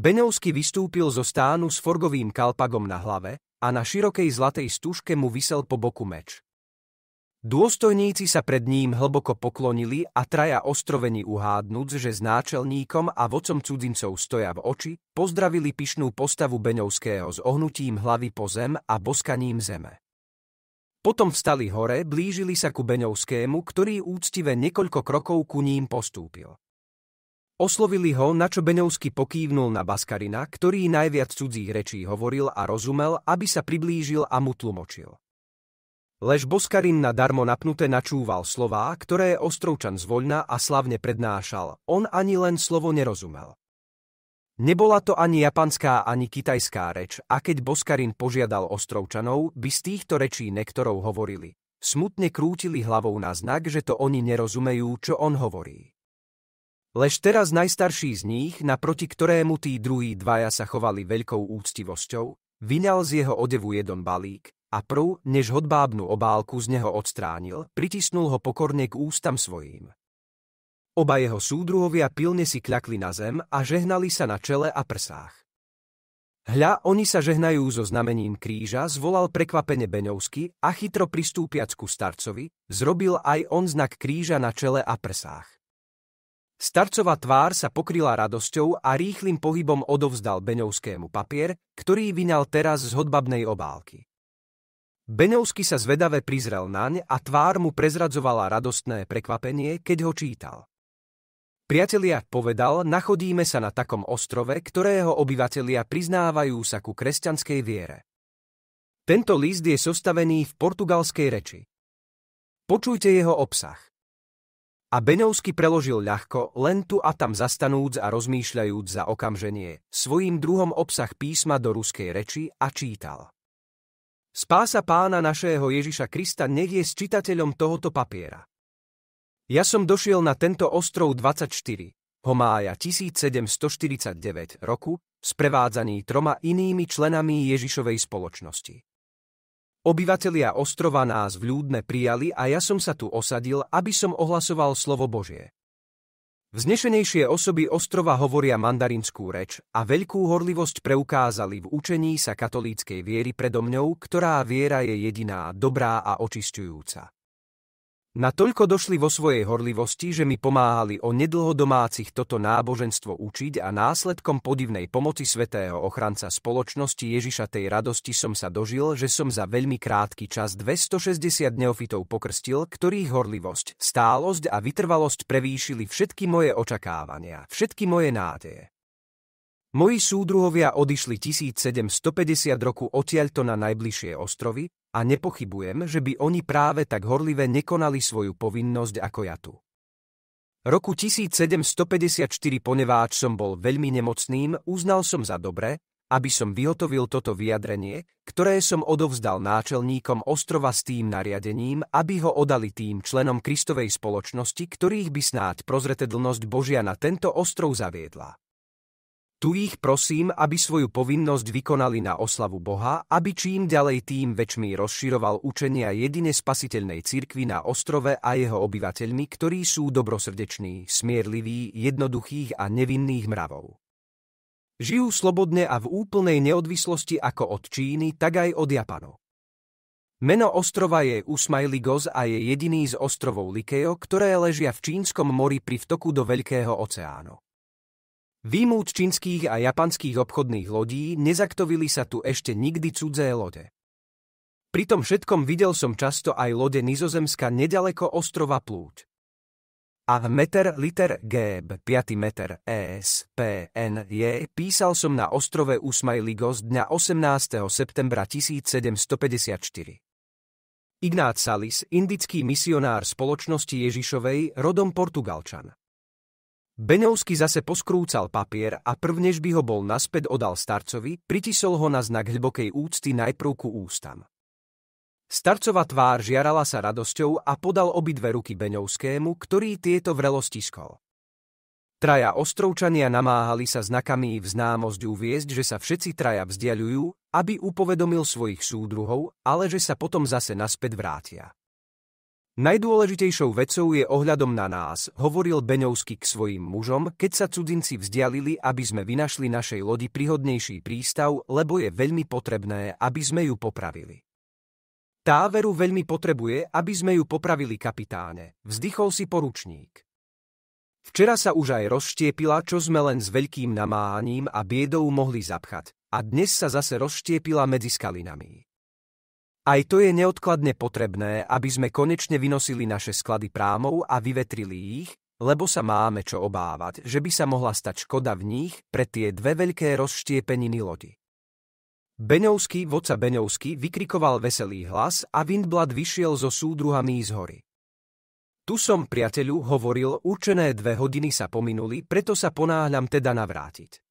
Beňovsky vystúpil zo stánu s forgovým kalpagom na hlave a na širokej zlatej stužke mu vysel po boku meč. Dôstojníci sa pred ním hlboko poklonili a traja ostrovení uhádnuc, že s náčelníkom a vocom cudzincov stoja v oči, pozdravili pyšnú postavu Beňovského s ohnutím hlavy po zem a boskaním zeme. Potom vstali hore, blížili sa ku Beňovskému, ktorý úctive niekoľko krokov ku ním postúpil. Oslovili ho, na čo Beňovský pokývnul na Baskarina, ktorý najviac cudzích rečí hovoril a rozumel, aby sa priblížil a mu tlumočil. Lež Boskarin nadarmo napnuté načúval slová, ktoré Ostrovčan zvoľna a slavne prednášal. On ani len slovo nerozumel. Nebola to ani japanská, ani kitajská reč a keď Boskarin požiadal Ostrovčanov, by z týchto rečí nektorou hovorili. Smutne krútili hlavou na znak, že to oni nerozumejú, čo on hovorí. Lež teraz najstarší z nich, naproti ktorému tí druhí dvaja sa chovali veľkou úctivosťou, vyňal z jeho odevu jeden balík, a prv, než hodbábnu obálku z neho odstránil, pritisnul ho pokorne k ústam svojím. Oba jeho súdruhovia pilne si kľakli na zem a žehnali sa na čele a prsách. Hľa, oni sa žehnajú so znamením kríža, zvolal prekvapene Beňovsky a chytro pristúpiac ku starcovi, zrobil aj on znak kríža na čele a prsách. Starcová tvár sa pokryla radosťou a rýchlým pohybom odovzdal Beňovskému papier, ktorý vyňal teraz z hodbabnej obálky. Beňovský sa zvedavé prizrel naň a tvár mu prezradzovala radostné prekvapenie, keď ho čítal. Priatelia, povedal, nachodíme sa na takom ostrove, ktorého obyvatelia priznávajú sa ku kresťanskej viere. Tento list je sostavený v portugalskej reči. Počujte jeho obsah. A Beňovský preložil ľahko, len tu a tam zastanúc a rozmýšľajúc za okamženie, svojím druhom obsah písma do ruskej reči a čítal. Spása pána našého Ježiša Krista nech je s čitateľom tohoto papiera. Ja som došiel na tento ostrov 24, mája 1749 roku, sprevádzaný troma inými členami Ježišovej spoločnosti. Obyvatelia ostrova nás vľúdne prijali a ja som sa tu osadil, aby som ohlasoval slovo Božie. Vznešenejšie osoby ostrova hovoria mandarinskú reč a veľkú horlivosť preukázali v učení sa katolíckej viery predo mňou, ktorá viera je jediná, dobrá a očistujúca. Natoľko došli vo svojej horlivosti, že mi pomáhali o nedlho domácich toto náboženstvo učiť a následkom podivnej pomoci svätého ochranca spoločnosti Ježiša tej radosti som sa dožil, že som za veľmi krátky čas 260 neofitov pokrstil, ktorých horlivosť, stálosť a vytrvalosť prevýšili všetky moje očakávania, všetky moje nádeje. Moji súdruhovia odišli 1750 roku odtiaľto na najbližšie ostrovy, a nepochybujem, že by oni práve tak horlive nekonali svoju povinnosť ako ja tu. Roku 1754 poneváč som bol veľmi nemocným, uznal som za dobre, aby som vyhotovil toto vyjadrenie, ktoré som odovzdal náčelníkom ostrova s tým nariadením, aby ho odali tým členom Kristovej spoločnosti, ktorých by snáď prozretedlnosť Božia na tento ostrov zaviedla. Tu ich prosím, aby svoju povinnosť vykonali na oslavu Boha, aby čím ďalej tým väčšmi rozširoval učenia jedine spasiteľnej cirkvi na ostrove a jeho obyvateľmi, ktorí sú dobrosrdeční, smierliví, jednoduchých a nevinných mravov. Žijú slobodne a v úplnej neodvislosti ako od Číny, tak aj od Japanov. Meno ostrova je Usmailigos a je jediný z ostrovov Likeo, ktoré ležia v Čínskom mori pri vtoku do Veľkého oceánu. Výmúd čínskych a japanských obchodných lodí nezaktovili sa tu ešte nikdy cudzé lode. Pri tom všetkom videl som často aj lode Nizozemska nedaleko ostrova Plúť. A meter liter G, 5 meter ES, je, písal som na ostrove z dňa 18. septembra 1754. Ignác Salis, indický misionár spoločnosti Ježišovej, rodom Portugalčan. Beňovský zase poskrúcal papier a prvnež by ho bol naspäť odal starcovi, pritisol ho na znak hlbokej úcty najprv ku ústam. Starcova tvár žiarala sa radosťou a podal obidve ruky Beňovskému, ktorý tieto vrelo stiskol. Traja ostrovčania namáhali sa znakami v známosť uviezť, že sa všetci traja vzdialujú, aby upovedomil svojich súdruhov, ale že sa potom zase naspäť vrátia. Najdôležitejšou vecou je ohľadom na nás, hovoril Beňovský k svojim mužom, keď sa cudzinci vzdialili, aby sme vynašli našej lodi príhodnejší prístav, lebo je veľmi potrebné, aby sme ju popravili. Tá veru veľmi potrebuje, aby sme ju popravili kapitáne, vzdychol si poručník. Včera sa už aj rozštiepila, čo sme len s veľkým namáhaním a biedou mohli zapchať, a dnes sa zase rozštiepila medzi skalinami. Aj to je neodkladne potrebné, aby sme konečne vynosili naše sklady prámov a vyvetrili ich, lebo sa máme čo obávať, že by sa mohla stať škoda v nich pre tie dve veľké rozštiepeniny lodi. Beňovský, vodca Beňovský, vykrikoval veselý hlas a Windblad vyšiel so súdruhami z hory. Tu som, priateľu, hovoril, určené dve hodiny sa pominuli, preto sa ponáhľam teda navrátiť.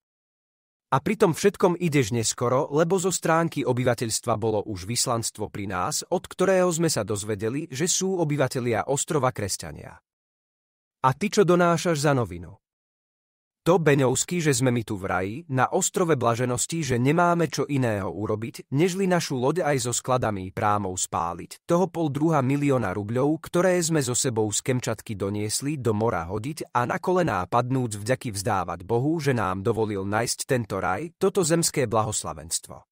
A pritom všetkom ideš neskoro, lebo zo stránky obyvateľstva bolo už vyslanstvo pri nás, od ktorého sme sa dozvedeli, že sú obyvatelia ostrova kresťania. A ty čo donášaš za novinu? To Beňovský, že sme my tu v raji, na ostrove blaženosti, že nemáme čo iného urobiť, nežli našu loď aj so skladami prámov spáliť. Toho pol druhá milióna rubľov, ktoré sme so sebou z Kemčatky doniesli, do mora hodiť a na kolená padnúc vďaky vzdávať Bohu, že nám dovolil nájsť tento raj, toto zemské blahoslavenstvo.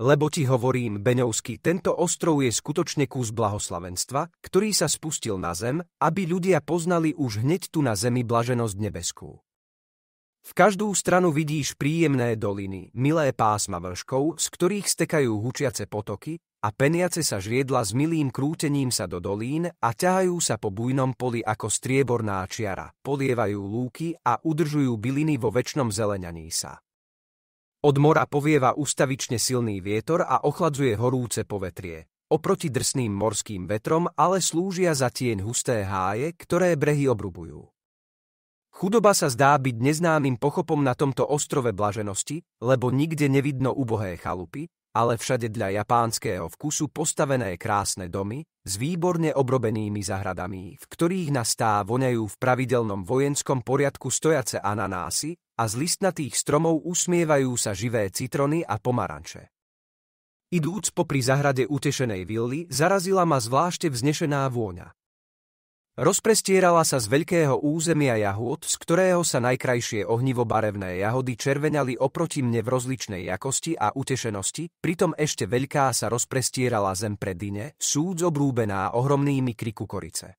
Lebo ti hovorím, Beňovský, tento ostrov je skutočne kus blahoslavenstva, ktorý sa spustil na zem, aby ľudia poznali už hneď tu na zemi blaženosť nebeskú. V každú stranu vidíš príjemné doliny, milé pásma vlžkov, z ktorých stekajú hučiace potoky a peniace sa žriedla s milým krútením sa do dolín a ťahajú sa po bujnom poli ako strieborná čiara, polievajú lúky a udržujú byliny vo väčšnom zelenianí sa. Od mora povieva ustavične silný vietor a ochladzuje horúce povetrie. Oproti drsným morským vetrom ale slúžia za tieň husté háje, ktoré brehy obrubujú. Chudoba sa zdá byť neznámym pochopom na tomto ostrove blaženosti, lebo nikde nevidno ubohé chalupy, ale všade dľa japánskeho vkusu postavené krásne domy s výborne obrobenými zahradami, v ktorých nastá voňajú v pravidelnom vojenskom poriadku stojace ananásy a z listnatých stromov usmievajú sa živé citrony a pomaranče. Idúc popri zahrade utešenej villy, zarazila ma zvlášte vznešená vôňa. Rozprestierala sa z veľkého územia jahôd, z ktorého sa najkrajšie ohnivo barevné jahody červenali oproti mne v rozličnej jakosti a utešenosti, pritom ešte veľká sa rozprestierala zem dine, súd obrúbená ohromnými krikukorice.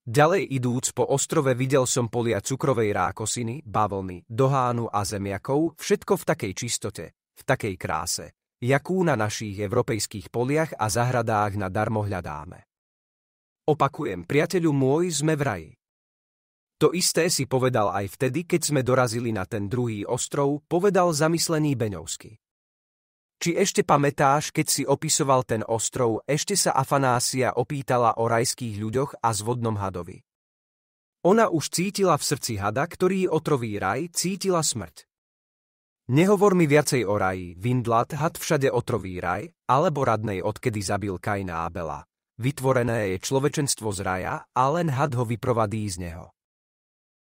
Ďalej idúc po ostrove videl som polia cukrovej rákosiny, bavlny, dohánu a zemiakov, všetko v takej čistote, v takej kráse, jakú na našich európejských poliach a zahradách nadarmo hľadáme. Opakujem, priateľu môj, sme v raji. To isté si povedal aj vtedy, keď sme dorazili na ten druhý ostrov, povedal zamyslený Beňovský. Či ešte pamätáš, keď si opisoval ten ostrov, ešte sa Afanásia opýtala o rajských ľuďoch a zvodnom hadovi. Ona už cítila v srdci hada, ktorý otroví raj, cítila smrť. Nehovor mi viacej o raji, Vindlat had všade otroví raj, alebo radnej odkedy zabil Kajna Abela. Vytvorené je človečenstvo z raja a len had ho vyprovadí z neho.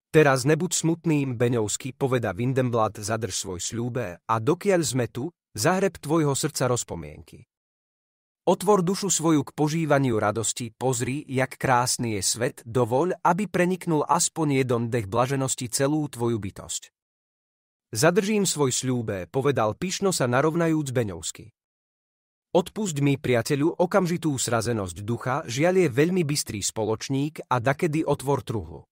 Teraz nebuď smutným, Beňovský, poveda Windenblad, zadrž svoj sľúbe a dokiaľ sme tu, zahreb tvojho srdca rozpomienky. Otvor dušu svoju k požívaniu radosti, pozri, jak krásny je svet, dovoľ, aby preniknul aspoň jeden dech blaženosti celú tvoju bytosť. Zadržím svoj sľúbe, povedal píšno sa narovnajúc Beňovský. Odpust mi, priateľu, okamžitú srazenosť ducha, žiaľ je veľmi bystrý spoločník a dakedy otvor truhlu.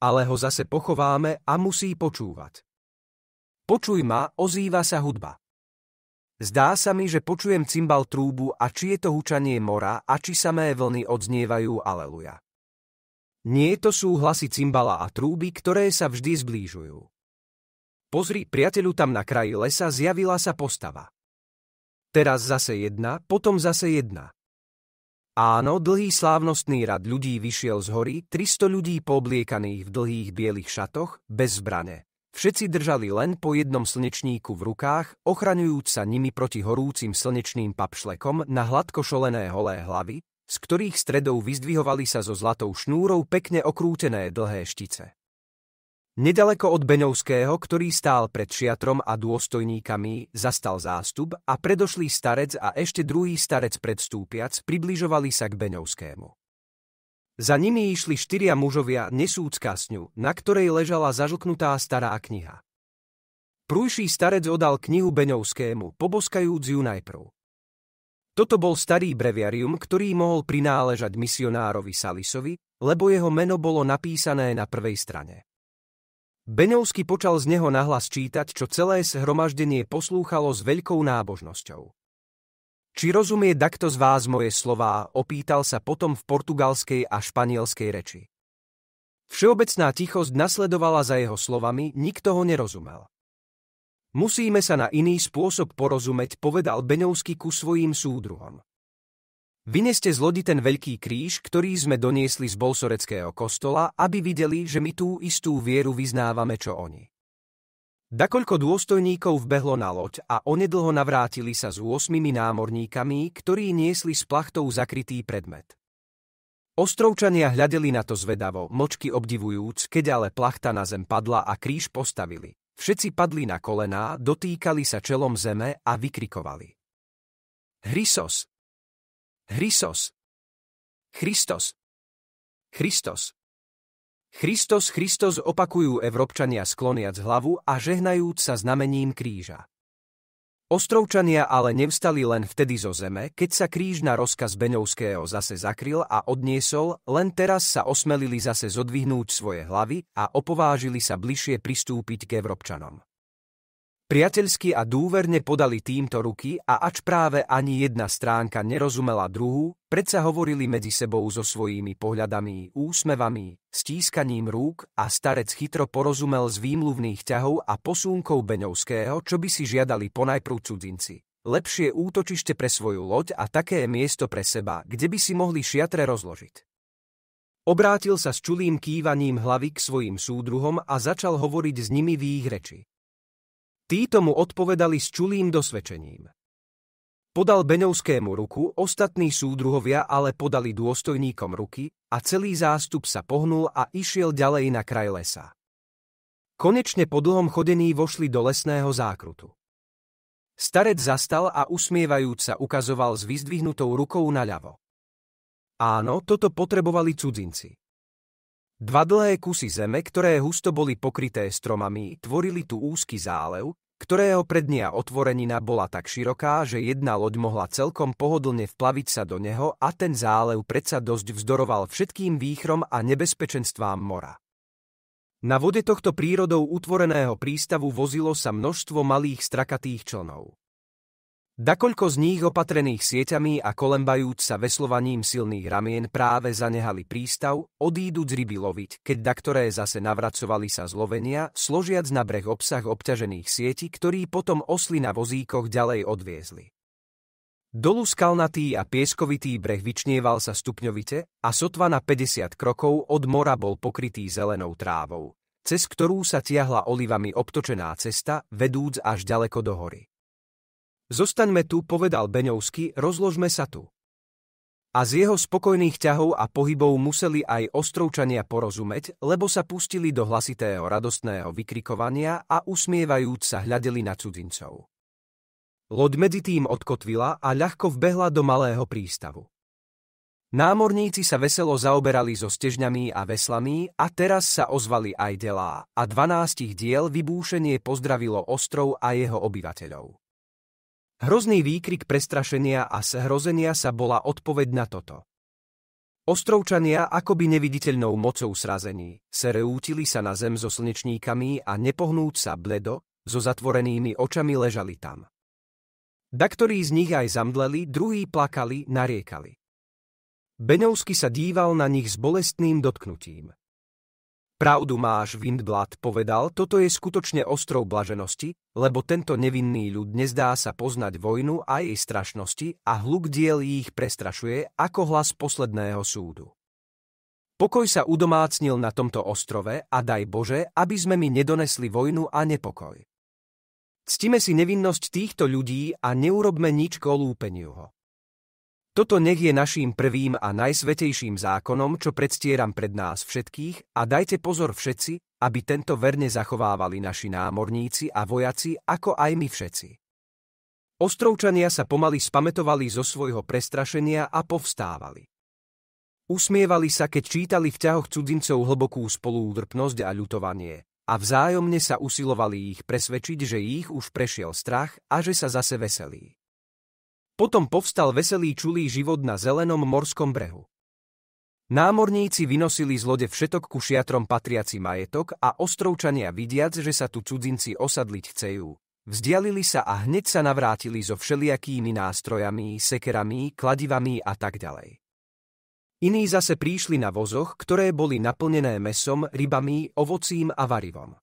Ale ho zase pochováme a musí počúvať. Počuj ma, ozýva sa hudba. Zdá sa mi, že počujem cymbal trúbu a či je to hučanie mora a či samé vlny odznievajú aleluja. Nie to sú hlasy cymbala a trúby, ktoré sa vždy zblížujú. Pozri, priateľu, tam na kraji lesa zjavila sa postava. Teraz zase jedna, potom zase jedna. Áno, dlhý slávnostný rad ľudí vyšiel z hory, 300 ľudí poobliekaných v dlhých bielých šatoch, bez zbrane. Všetci držali len po jednom slnečníku v rukách, ochraňujúc sa nimi proti horúcim slnečným papšlekom na hladko šolené holé hlavy, z ktorých stredov vyzdvihovali sa so zlatou šnúrou pekne okrútené dlhé štice. Nedaleko od Beňovského, ktorý stál pred šiatrom a dôstojníkami, zastal zástup a predošlý starec a ešte druhý starec predstúpiac približovali sa k Beňovskému. Za nimi išli štyria mužovia nesúc kasňu, na ktorej ležala zažlknutá stará kniha. Prújší starec odal knihu Beňovskému, poboskajúc ju najprv. Toto bol starý breviarium, ktorý mohol prináležať misionárovi Salisovi, lebo jeho meno bolo napísané na prvej strane. Beňovský počal z neho nahlas čítať, čo celé zhromaždenie poslúchalo s veľkou nábožnosťou. Či rozumie dakto z vás moje slová, opýtal sa potom v portugalskej a španielskej reči. Všeobecná tichosť nasledovala za jeho slovami, nikto ho nerozumel. Musíme sa na iný spôsob porozumieť, povedal Beňovský ku svojim súdruhom. Vyneste z lodi ten veľký kríž, ktorý sme doniesli z bolsoreckého kostola, aby videli, že my tú istú vieru vyznávame, čo oni. Dakoľko dôstojníkov vbehlo na loď a onedlho navrátili sa s 8 námorníkami, ktorí niesli s plachtou zakrytý predmet. Ostrovčania hľadeli na to zvedavo, močky obdivujúc, keď ale plachta na zem padla a kríž postavili. Všetci padli na kolená, dotýkali sa čelom zeme a vykrikovali. Hrysos, Hrysos. Christos. Christos. Christos, Christos opakujú Evropčania skloniac hlavu a žehnajúc sa znamením kríža. Ostrovčania ale nevstali len vtedy zo zeme, keď sa kríž na rozkaz Beňovského zase zakryl a odniesol, len teraz sa osmelili zase zodvihnúť svoje hlavy a opovážili sa bližšie pristúpiť k Evropčanom. Priateľsky a dúverne podali týmto ruky a ač práve ani jedna stránka nerozumela druhu, predsa hovorili medzi sebou so svojimi pohľadami, úsmevami, stískaním rúk a starec chytro porozumel z výmluvných ťahov a posúnkov Beňovského, čo by si žiadali ponajprv cudzinci. Lepšie útočište pre svoju loď a také miesto pre seba, kde by si mohli šiatre rozložiť. Obrátil sa s čulým kývaním hlavy k svojim súdruhom a začal hovoriť s nimi v ich reči. Títo mu odpovedali s čulým dosvedčením. Podal Beňovskému ruku, ostatní súdruhovia ale podali dôstojníkom ruky a celý zástup sa pohnul a išiel ďalej na kraj lesa. Konečne po dlhom chodení vošli do lesného zákrutu. Starec zastal a usmievajúc sa ukazoval s vyzdvihnutou rukou naľavo. Áno, toto potrebovali cudzinci. Dva dlhé kusy zeme, ktoré husto boli pokryté stromami, tvorili tu úzky zálev, ktorého prednia otvorenina bola tak široká, že jedna loď mohla celkom pohodlne vplaviť sa do neho a ten zálev predsa dosť vzdoroval všetkým výchrom a nebezpečenstvám mora. Na vode tohto prírodou utvoreného prístavu vozilo sa množstvo malých strakatých člnov. Dakoľko z nich opatrených sieťami a kolembajúc sa veslovaním silných ramien práve zanehali prístav, odídu z ryby loviť, keď ktoré zase navracovali sa z lovenia, složiac na breh obsah obťažených sietí, ktorí potom osli na vozíkoch ďalej odviezli. Dolu skalnatý a pieskovitý breh vyčnieval sa stupňovite a sotva na 50 krokov od mora bol pokrytý zelenou trávou, cez ktorú sa tiahla olivami obtočená cesta, vedúc až ďaleko do hory. Zostaňme tu, povedal Beňovsky, rozložme sa tu. A z jeho spokojných ťahov a pohybov museli aj ostrovčania porozumeť, lebo sa pustili do hlasitého radostného vykrikovania a usmievajúc sa hľadeli na cudzincov. Loď medzi tým odkotvila a ľahko vbehla do malého prístavu. Námorníci sa veselo zaoberali so stežňami a veslami a teraz sa ozvali aj delá a dvanástich diel vybúšenie pozdravilo ostrov a jeho obyvateľov. Hrozný výkrik prestrašenia a zhrozenia sa bola odpoveď na toto. Ostrovčania akoby neviditeľnou mocou srazení, serútili sa na zem so slnečníkami a nepohnúť sa bledo, so zatvorenými očami ležali tam. ktorí z nich aj zamdleli, druhí plakali, nariekali. Beňovsky sa díval na nich s bolestným dotknutím. Pravdu máš, Windblad povedal, toto je skutočne ostrov blaženosti, lebo tento nevinný ľud nezdá sa poznať vojnu a jej strašnosti a hluk diel ich prestrašuje ako hlas posledného súdu. Pokoj sa udomácnil na tomto ostrove a daj Bože, aby sme mi nedonesli vojnu a nepokoj. Ctime si nevinnosť týchto ľudí a neurobme nič kolúpeniu ho. Toto nech je naším prvým a najsvetejším zákonom, čo predstieram pred nás všetkých a dajte pozor všetci, aby tento verne zachovávali naši námorníci a vojaci, ako aj my všetci. Ostrovčania sa pomaly spametovali zo svojho prestrašenia a povstávali. Usmievali sa, keď čítali v ťahoch cudzincov hlbokú spolúdrpnosť a ľutovanie a vzájomne sa usilovali ich presvedčiť, že ich už prešiel strach a že sa zase veselí. Potom povstal veselý čulý život na zelenom morskom brehu. Námorníci vynosili z lode všetok ku šiatrom patriaci majetok a ostrovčania vidiac, že sa tu cudzinci osadliť chcejú. Vzdialili sa a hneď sa navrátili so všelijakými nástrojami, sekerami, kladivami a tak ďalej. Iní zase prišli na vozoch, ktoré boli naplnené mesom, rybami, ovocím a varivom.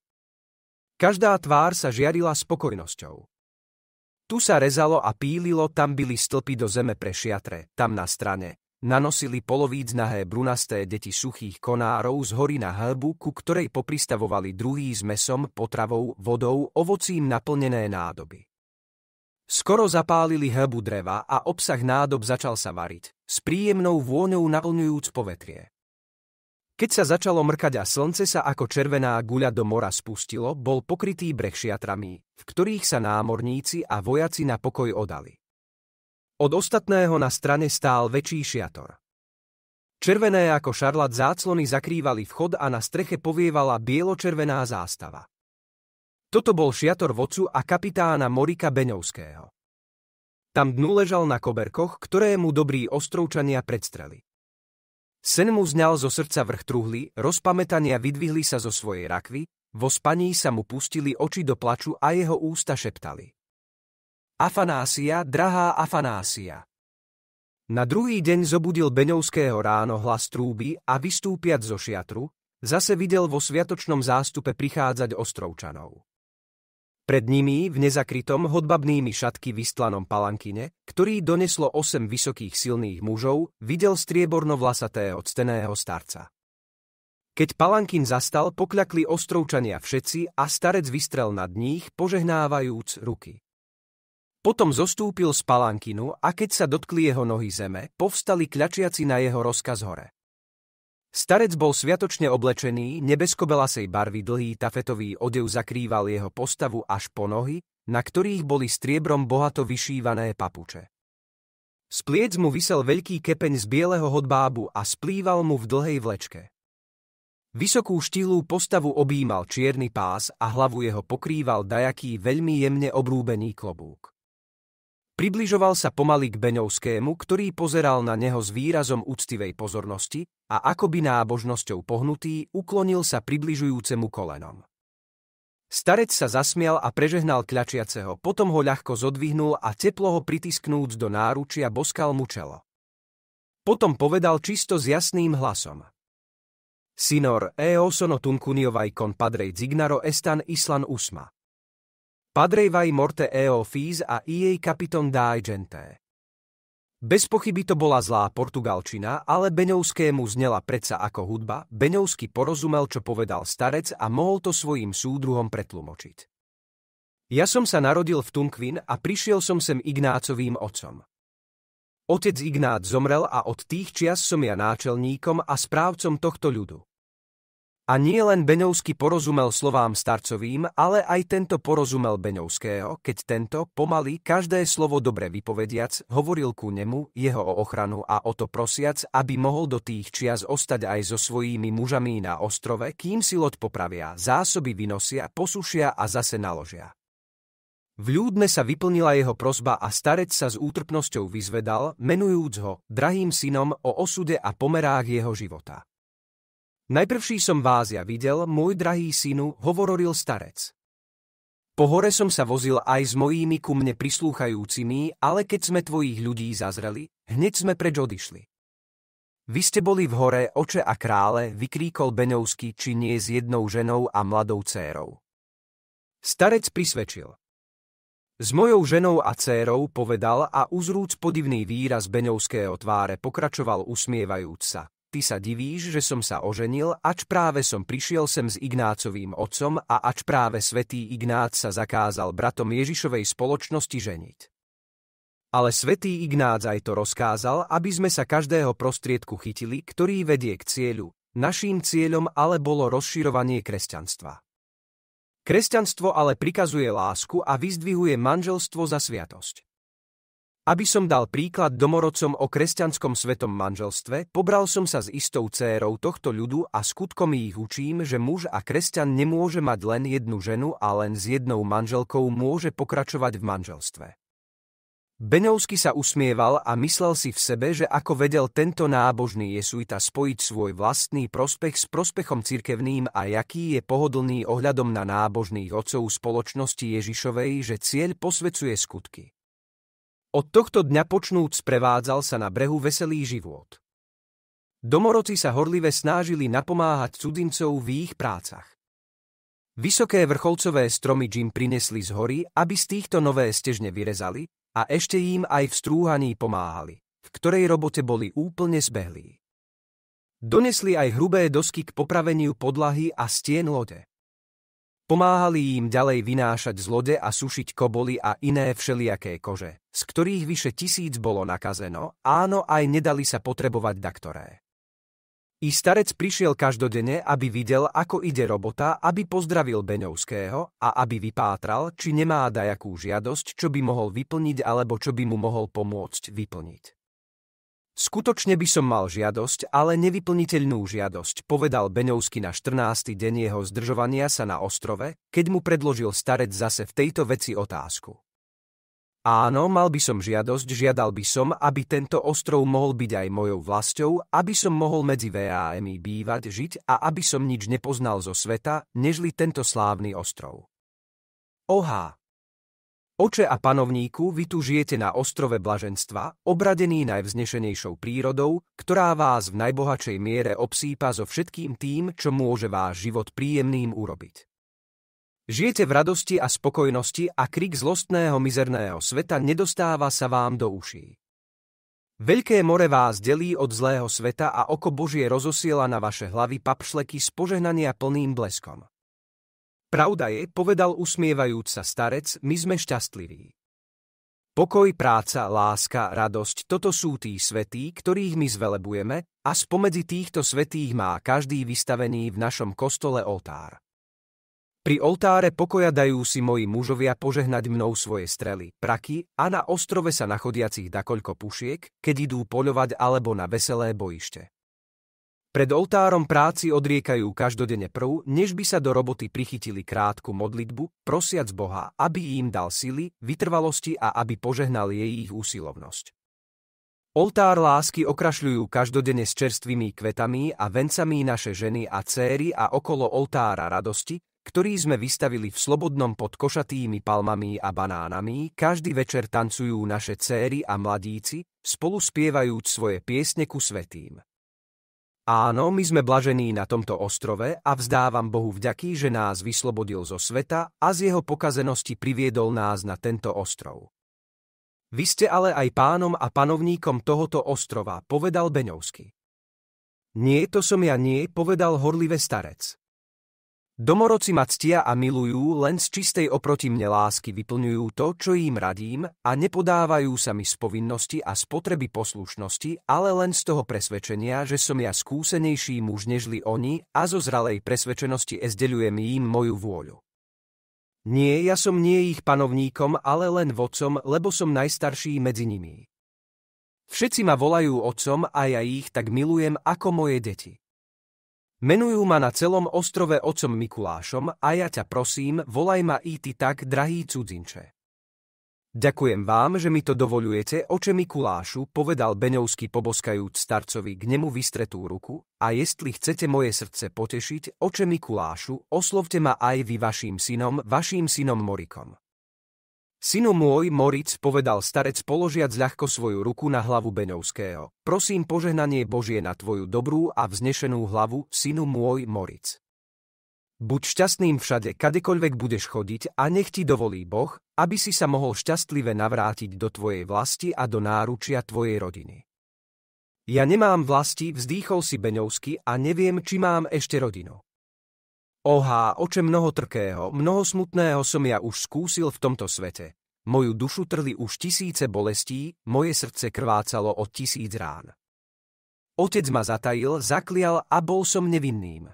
Každá tvár sa žiarila spokojnosťou. Tu sa rezalo a pílilo, tam byli stlpy do zeme pre šiatre, tam na strane. Nanosili polovíc nahé brunasté deti suchých konárov z hory na hlbu, ku ktorej popristavovali druhý s mesom, potravou, vodou, ovocím naplnené nádoby. Skoro zapálili hlbu dreva a obsah nádob začal sa variť, s príjemnou vôňou naplňujúc povetrie. Keď sa začalo mrkať a slnce sa ako červená guľa do mora spustilo, bol pokrytý breh šiatrami, v ktorých sa námorníci a vojaci na pokoj odali. Od ostatného na strane stál väčší šiator. Červené ako šarlat záclony zakrývali vchod a na streche povievala bieločervená zástava. Toto bol šiator vocu a kapitána Morika Beňovského. Tam dnu ležal na koberkoch, ktoré mu dobrí ostrovčania predstreli. Sen mu znal zo srdca vrch truhly, rozpamätania vydvihli sa zo svojej rakvy, vo spaní sa mu pustili oči do plaču a jeho ústa šeptali. Afanásia, drahá Afanásia. Na druhý deň zobudil Beňovského ráno hlas trúby a vystúpiac zo šiatru, zase videl vo sviatočnom zástupe prichádzať ostrovčanov. Pred nimi v nezakrytom hodbabnými šatky vystlanom palankine, ktorý doneslo osem vysokých silných mužov, videl strieborno vlasatého cteného starca. Keď palankin zastal, pokľakli ostrovčania všetci a starec vystrel nad nich, požehnávajúc ruky. Potom zostúpil z palankinu a keď sa dotkli jeho nohy zeme, povstali kľačiaci na jeho rozkaz hore. Starec bol sviatočne oblečený, nebeskobelasej barvy dlhý tafetový odev zakrýval jeho postavu až po nohy, na ktorých boli striebrom bohato vyšívané papuče. Z pliec mu vysel veľký kepeň z bieleho hodbábu a splýval mu v dlhej vlečke. Vysokú štíhlú postavu obýmal čierny pás a hlavu jeho pokrýval dajaký veľmi jemne obrúbený klobúk. Približoval sa pomaly k Beňovskému, ktorý pozeral na neho s výrazom úctivej pozornosti a akoby nábožnosťou pohnutý uklonil sa približujúcemu kolenom. Starec sa zasmial a prežehnal kľačiaceho, potom ho ľahko zodvihnul a teplo ho pritisknúc do náručia boskal mu čelo. Potom povedal čisto s jasným hlasom. Sinor e osono tuncuniovaj kon padrej zignaro estan islan usma vai morte eo fís a jej kapiton dáj gente. Bez pochyby to bola zlá portugalčina, ale Beňovskému znela predsa ako hudba, Beňovsky porozumel, čo povedal starec a mohol to svojim súdruhom pretlumočiť. Ja som sa narodil v Tunkvin a prišiel som sem Ignácovým otcom. Otec Ignác zomrel a od tých čias som ja náčelníkom a správcom tohto ľudu. A nie len Beňovský porozumel slovám starcovým, ale aj tento porozumel Beňovského, keď tento, pomaly, každé slovo dobre vypovediac, hovoril ku nemu, jeho o ochranu a o to prosiac, aby mohol do tých čias ostať aj so svojimi mužami na ostrove, kým si loď popravia, zásoby vynosia, posušia a zase naložia. V ľúdne sa vyplnila jeho prozba a starec sa s útrpnosťou vyzvedal, menujúc ho drahým synom o osude a pomerách jeho života. Najprvší som vás ja videl, môj drahý synu, hovoril starec. Po hore som sa vozil aj s mojimi ku mne prislúchajúcimi, ale keď sme tvojich ľudí zazreli, hneď sme preč odišli. Vy ste boli v hore, oče a krále, vykríkol Beňovský, či nie s jednou ženou a mladou cérou. Starec prisvedčil. S mojou ženou a cérou povedal a uzrúc podivný výraz Beňovského tváre pokračoval usmievajúc sa. Ty sa divíš, že som sa oženil, ač práve som prišiel sem s Ignácovým otcom a ač práve svätý Ignác sa zakázal bratom Ježišovej spoločnosti ženiť. Ale svätý Ignác aj to rozkázal, aby sme sa každého prostriedku chytili, ktorý vedie k cieľu. Naším cieľom ale bolo rozširovanie kresťanstva. Kresťanstvo ale prikazuje lásku a vyzdvihuje manželstvo za sviatosť. Aby som dal príklad domorodcom o kresťanskom svetom manželstve, pobral som sa s istou cérou tohto ľudu a skutkom ich učím, že muž a kresťan nemôže mať len jednu ženu a len s jednou manželkou môže pokračovať v manželstve. Beňovsky sa usmieval a myslel si v sebe, že ako vedel tento nábožný jesuita spojiť svoj vlastný prospech s prospechom cirkevným a jaký je pohodlný ohľadom na nábožných otcov spoločnosti Ježišovej, že cieľ posvecuje skutky. Od tohto dňa počnúc prevádzal sa na brehu veselý život. Domoroci sa horlive snažili napomáhať cudzincov v ich prácach. Vysoké vrcholcové stromy Jim prinesli z hory, aby z týchto nové stežne vyrezali a ešte im aj v strúhaní pomáhali, v ktorej robote boli úplne zbehlí. Donesli aj hrubé dosky k popraveniu podlahy a stien lode. Pomáhali im ďalej vynášať zlode a sušiť koboly a iné všelijaké kože, z ktorých vyše tisíc bolo nakazeno, áno aj nedali sa potrebovať daktoré. I starec prišiel každodenne, aby videl, ako ide robota, aby pozdravil Beňovského a aby vypátral, či nemá dajakú žiadosť, čo by mohol vyplniť alebo čo by mu mohol pomôcť vyplniť. Skutočne by som mal žiadosť, ale nevyplniteľnú žiadosť, povedal Beňovský na 14. deň jeho zdržovania sa na ostrove, keď mu predložil starec zase v tejto veci otázku. Áno, mal by som žiadosť, žiadal by som, aby tento ostrov mohol byť aj mojou vlastou, aby som mohol medzi VAMI bývať, žiť a aby som nič nepoznal zo sveta, nežli tento slávny ostrov. Oha, Oče a panovníku, vy tu žijete na ostrove blaženstva, obradený najvznešenejšou prírodou, ktorá vás v najbohatšej miere obsýpa so všetkým tým, čo môže váš život príjemným urobiť. Žijete v radosti a spokojnosti a krik zlostného mizerného sveta nedostáva sa vám do uší. Veľké more vás delí od zlého sveta a oko Božie rozosiela na vaše hlavy papšleky z požehnania plným bleskom. Pravda je, povedal usmievajúc sa starec, my sme šťastliví. Pokoj, práca, láska, radosť, toto sú tí svetí, ktorých my zvelebujeme a spomedzi týchto svetých má každý vystavený v našom kostole oltár. Pri oltáre pokoja dajú si moji mužovia požehnať mnou svoje strely, praky a na ostrove sa nachodiacich dakoľko pušiek, keď idú poľovať alebo na veselé bojište. Pred oltárom práci odriekajú každodenne prv, než by sa do roboty prichytili krátku modlitbu, prosiac Boha, aby im dal sily, vytrvalosti a aby požehnal jej ich úsilovnosť. Oltár lásky okrašľujú každodenne s čerstvými kvetami a vencami naše ženy a céry a okolo oltára radosti, ktorý sme vystavili v Slobodnom pod košatými palmami a banánami, každý večer tancujú naše céry a mladíci, spolu spievajúc svoje piesne ku svetým. Áno, my sme blažení na tomto ostrove a vzdávam Bohu vďaky, že nás vyslobodil zo sveta a z jeho pokazenosti priviedol nás na tento ostrov. Vy ste ale aj pánom a panovníkom tohoto ostrova, povedal Beňovsky. Nie, to som ja nie, povedal horlivé starec. Domoroci ma ctia a milujú, len z čistej oproti mne lásky vyplňujú to, čo im radím a nepodávajú sa mi z povinnosti a z potreby poslušnosti, ale len z toho presvedčenia, že som ja skúsenejší muž nežli oni a zo zralej presvedčenosti ezdeľujem im moju vôľu. Nie, ja som nie ich panovníkom, ale len vodcom, lebo som najstarší medzi nimi. Všetci ma volajú otcom a ja ich tak milujem ako moje deti. Menujú ma na celom ostrove ocom Mikulášom a ja ťa prosím, volaj ma i ty tak, drahý cudzinče. Ďakujem vám, že mi to dovolujete, oče Mikulášu, povedal Beňovský poboskajúc starcovi k nemu vystretú ruku, a jestli chcete moje srdce potešiť, oče Mikulášu, oslovte ma aj vy vašim synom, vašim synom Morikom. Synu môj, Moric, povedal starec položiac ľahko svoju ruku na hlavu Beňovského. Prosím požehnanie Božie na tvoju dobrú a vznešenú hlavu, synu môj, Moric. Buď šťastným všade, kadekoľvek budeš chodiť a nech ti dovolí Boh, aby si sa mohol šťastlive navrátiť do tvojej vlasti a do náručia tvojej rodiny. Ja nemám vlasti, vzdýchol si Beňovský a neviem, či mám ešte rodinu. Ohá, oče mnoho trkého, mnoho smutného som ja už skúsil v tomto svete. Moju dušu trli už tisíce bolestí, moje srdce krvácalo od tisíc rán. Otec ma zatajil, zaklial a bol som nevinným.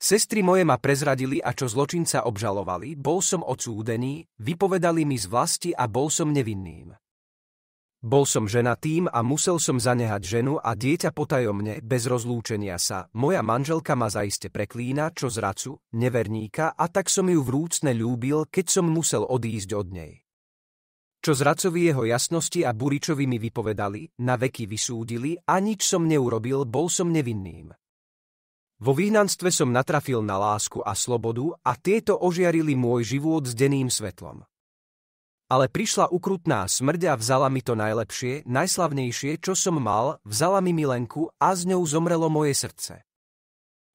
Sestry moje ma prezradili a čo zločinca obžalovali, bol som odsúdený, vypovedali mi z vlasti a bol som nevinným. Bol som ženatým a musel som zanehať ženu a dieťa potajomne, bez rozlúčenia sa. Moja manželka ma zaiste preklína, čo zracu, neverníka a tak som ju vrúcne ľúbil, keď som musel odísť od nej. Čo zracovi jeho jasnosti a Buričovi mi vypovedali, na veky vysúdili a nič som neurobil, bol som nevinným. Vo výhnanstve som natrafil na lásku a slobodu a tieto ožiarili môj život s deným svetlom ale prišla ukrutná smrť a vzala mi to najlepšie, najslavnejšie, čo som mal, vzala mi Milenku a z ňou zomrelo moje srdce.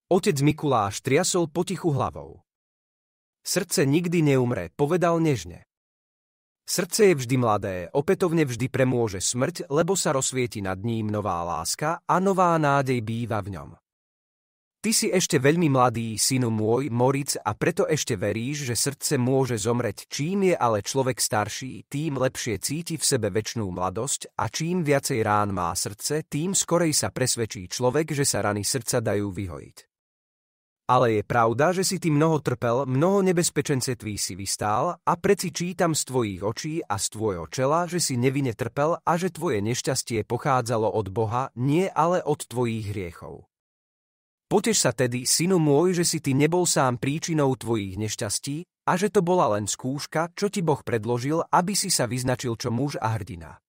Otec Mikuláš triasol potichu hlavou. Srdce nikdy neumre, povedal nežne. Srdce je vždy mladé, opätovne vždy premôže smrť, lebo sa rozsvieti nad ním nová láska a nová nádej býva v ňom. Ty si ešte veľmi mladý, synu môj, Moric, a preto ešte veríš, že srdce môže zomreť. Čím je ale človek starší, tým lepšie cíti v sebe väčšnú mladosť a čím viacej rán má srdce, tým skorej sa presvedčí človek, že sa rany srdca dajú vyhojiť. Ale je pravda, že si ty mnoho trpel, mnoho tvý si vystál a preci čítam z tvojich očí a z tvojho čela, že si nevine trpel a že tvoje nešťastie pochádzalo od Boha, nie ale od tvojich hriechov. Potež sa tedy, synu môj, že si ty nebol sám príčinou tvojich nešťastí a že to bola len skúška, čo ti Boh predložil, aby si sa vyznačil čo muž a hrdina.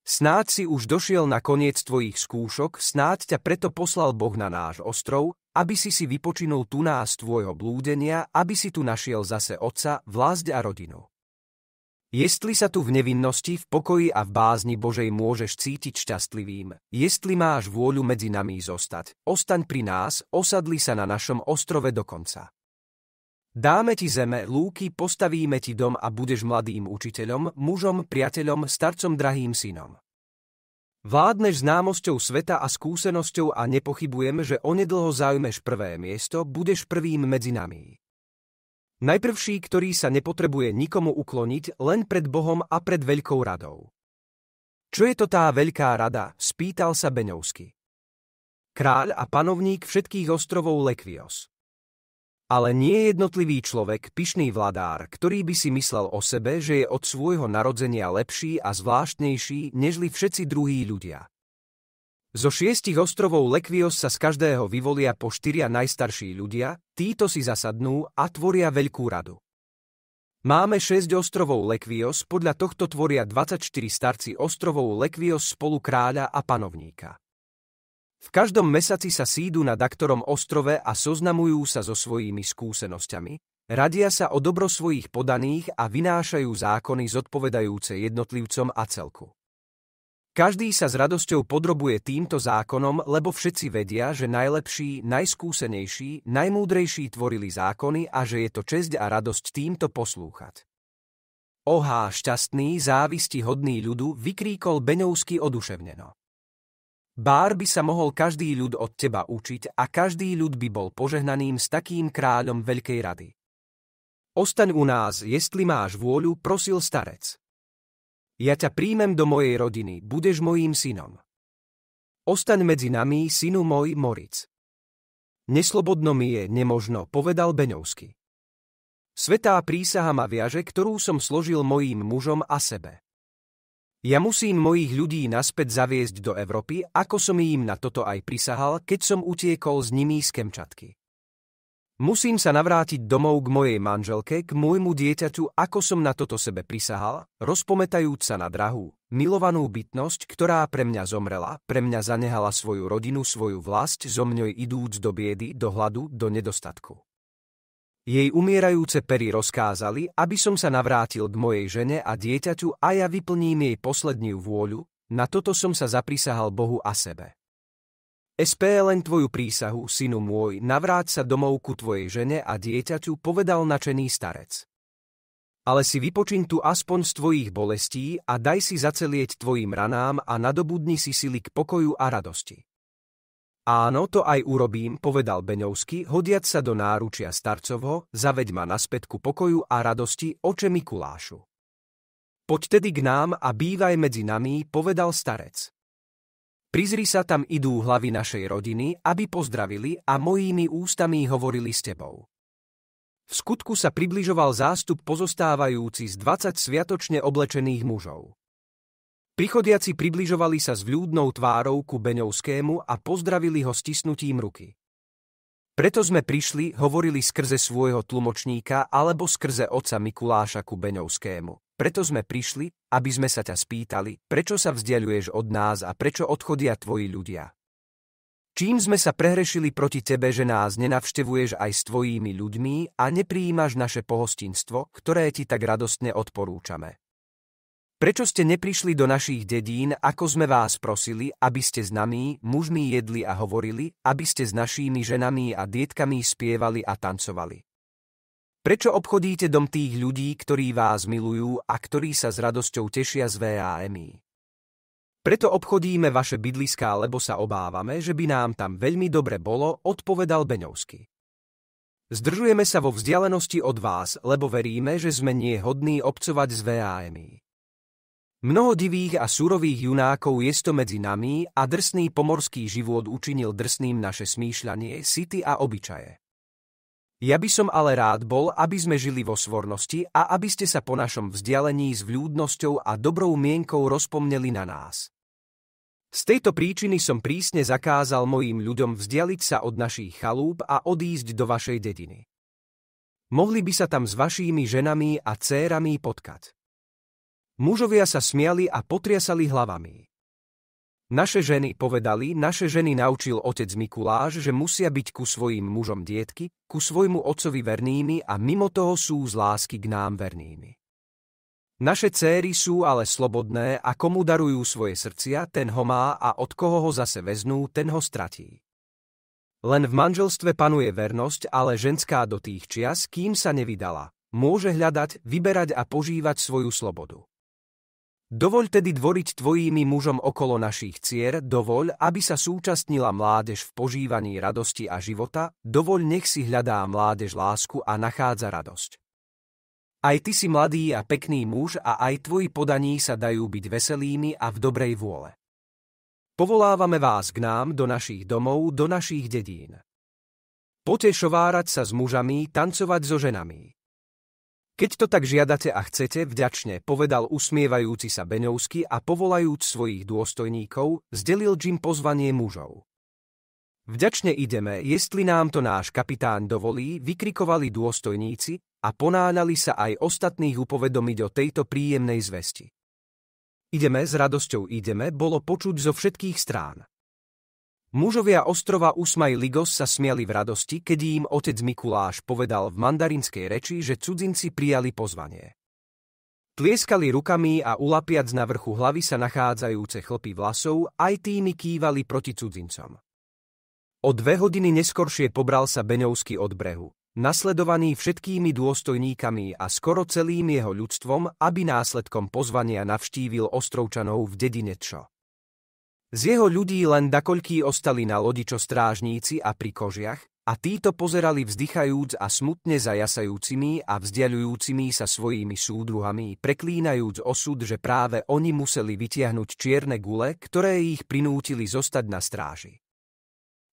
Snáď si už došiel na koniec tvojich skúšok, snáď ťa preto poslal Boh na náš ostrov, aby si si vypočinul tu nás tvojho blúdenia, aby si tu našiel zase otca, vlast a rodinu. Jestli sa tu v nevinnosti, v pokoji a v bázni Božej môžeš cítiť šťastlivým, jestli máš vôľu medzi nami zostať, ostaň pri nás, osadli sa na našom ostrove do konca. Dáme ti zeme, lúky, postavíme ti dom a budeš mladým učiteľom, mužom, priateľom, starcom, drahým synom. Vládneš známosťou sveta a skúsenosťou a nepochybujem, že onedlho zaujmeš prvé miesto, budeš prvým medzi nami. Najprvší, ktorý sa nepotrebuje nikomu ukloniť len pred Bohom a pred veľkou radou. Čo je to tá veľká rada? spýtal sa Beňovsky. Kráľ a panovník všetkých ostrovov Lekvios. Ale nie jednotlivý človek, pyšný vladár, ktorý by si myslel o sebe, že je od svojho narodzenia lepší a zvláštnejší, nežli všetci druhí ľudia. Zo šiestich ostrovov Lekvios sa z každého vyvolia po štyria najstarší ľudia, títo si zasadnú a tvoria veľkú radu. Máme 6 ostrovov Lekvios, podľa tohto tvoria 24 starci ostrovov Lekvios spolu kráľa a panovníka. V každom mesaci sa sídu na daktorom ostrove a zoznamujú sa so svojimi skúsenosťami, radia sa o dobro svojich podaných a vynášajú zákony zodpovedajúce jednotlivcom a celku. Každý sa s radosťou podrobuje týmto zákonom, lebo všetci vedia, že najlepší, najskúsenejší, najmúdrejší tvorili zákony a že je to česť a radosť týmto poslúchať. Ohá šťastný, závisti hodný ľudu, vykríkol Beňovsky oduševneno. Bár by sa mohol každý ľud od teba učiť a každý ľud by bol požehnaným s takým kráľom Veľkej rady. Ostaň u nás, jestli máš vôľu, prosil starec. Ja ťa príjmem do mojej rodiny, budeš mojím synom. Ostaň medzi nami, synu môj Moric. Neslobodno mi je nemožno, povedal Beňovsky. Svetá prísaha ma viaže, ktorú som složil mojím mužom a sebe. Ja musím mojich ľudí naspäť zaviesť do Európy, ako som im na toto aj prisahal, keď som utiekol s nimi z Kemčatky. Musím sa navrátiť domov k mojej manželke, k môjmu dieťaťu, ako som na toto sebe prisahal, rozpometajúc sa na drahú, milovanú bytnosť, ktorá pre mňa zomrela, pre mňa zanehala svoju rodinu, svoju vlast, zo mňoj idúc do biedy, do hladu, do nedostatku. Jej umierajúce pery rozkázali, aby som sa navrátil k mojej žene a dieťaťu a ja vyplním jej poslednú vôľu, na toto som sa zaprisahal Bohu a sebe. SP len tvoju prísahu, synu môj, navráť sa domov ku tvojej žene a dieťaťu, povedal načený starec. Ale si vypočin tu aspoň z tvojich bolestí a daj si zacelieť tvojim ranám a nadobudni si sily k pokoju a radosti. Áno, to aj urobím, povedal Beňovský, hodiac sa do náručia starcovho, zaveď ma naspäť ku pokoju a radosti, oče Mikulášu. Poď tedy k nám a bývaj medzi nami, povedal starec. Prizri sa, tam idú hlavy našej rodiny, aby pozdravili a mojimi ústami hovorili s tebou. V skutku sa približoval zástup pozostávajúci z 20 sviatočne oblečených mužov. Prichodiaci približovali sa s vľúdnou tvárou ku Beňovskému a pozdravili ho stisnutím ruky. Preto sme prišli, hovorili skrze svojho tlumočníka alebo skrze oca Mikuláša ku Beňovskému. Preto sme prišli, aby sme sa ťa spýtali, prečo sa vzdialuješ od nás a prečo odchodia tvoji ľudia. Čím sme sa prehrešili proti tebe, že nás nenavštevuješ aj s tvojimi ľuďmi a neprijímaš naše pohostinstvo, ktoré ti tak radostne odporúčame? Prečo ste neprišli do našich dedín, ako sme vás prosili, aby ste s nami, mužmi jedli a hovorili, aby ste s našimi ženami a dietkami spievali a tancovali? Prečo obchodíte dom tých ľudí, ktorí vás milujú a ktorí sa s radosťou tešia z VAMI? Preto obchodíme vaše bydliská, lebo sa obávame, že by nám tam veľmi dobre bolo, odpovedal Beňovsky. Zdržujeme sa vo vzdialenosti od vás, lebo veríme, že sme niehodní obcovať z VAMI. Mnoho divých a surových junákov je to medzi nami a drsný pomorský život učinil drsným naše smýšľanie, city a obyčaje. Ja by som ale rád bol, aby sme žili vo svornosti a aby ste sa po našom vzdialení s vľúdnosťou a dobrou mienkou rozpomneli na nás. Z tejto príčiny som prísne zakázal mojim ľuďom vzdialiť sa od našich chalúb a odísť do vašej dediny. Mohli by sa tam s vašimi ženami a cérami potkať. Mužovia sa smiali a potriasali hlavami. Naše ženy, povedali, naše ženy naučil otec Mikuláš, že musia byť ku svojim mužom dietky, ku svojmu otcovi vernými a mimo toho sú z lásky k nám vernými. Naše céry sú ale slobodné a komu darujú svoje srdcia, ten ho má a od koho ho zase veznú, ten ho stratí. Len v manželstve panuje vernosť, ale ženská do tých čias, kým sa nevydala, môže hľadať, vyberať a požívať svoju slobodu. Dovoľ tedy dvoriť tvojimi mužom okolo našich cier, dovoľ, aby sa súčastnila mládež v požívaní radosti a života, dovoľ, nech si hľadá mládež lásku a nachádza radosť. Aj ty si mladý a pekný muž a aj tvoji podaní sa dajú byť veselými a v dobrej vôle. Povolávame vás k nám, do našich domov, do našich dedín. Potešovárať sa s mužami, tancovať so ženami. Keď to tak žiadate a chcete, vďačne, povedal usmievajúci sa Beňovsky a povolajúc svojich dôstojníkov, zdelil Jim pozvanie mužov. Vďačne ideme, jestli nám to náš kapitán dovolí, vykrikovali dôstojníci a ponáhnali sa aj ostatných upovedomiť o tejto príjemnej zvesti. Ideme, s radosťou ideme, bolo počuť zo všetkých strán. Mužovia ostrova Usmaj Ligos sa smiali v radosti, keď im otec Mikuláš povedal v mandarinskej reči, že cudzinci prijali pozvanie. Tlieskali rukami a ulapiac na vrchu hlavy sa nachádzajúce chlpy vlasov, aj tými kývali proti cudzincom. O dve hodiny neskoršie pobral sa Beňovský od brehu, nasledovaný všetkými dôstojníkami a skoro celým jeho ľudstvom, aby následkom pozvania navštívil ostrovčanov v dedine Čo. Z jeho ľudí len dakoľkí ostali na lodičo strážníci a pri kožiach, a títo pozerali vzdychajúc a smutne zajasajúcimi a vzdialujúcimi sa svojimi súdruhami, preklínajúc osud, že práve oni museli vytiahnuť čierne gule, ktoré ich prinútili zostať na stráži.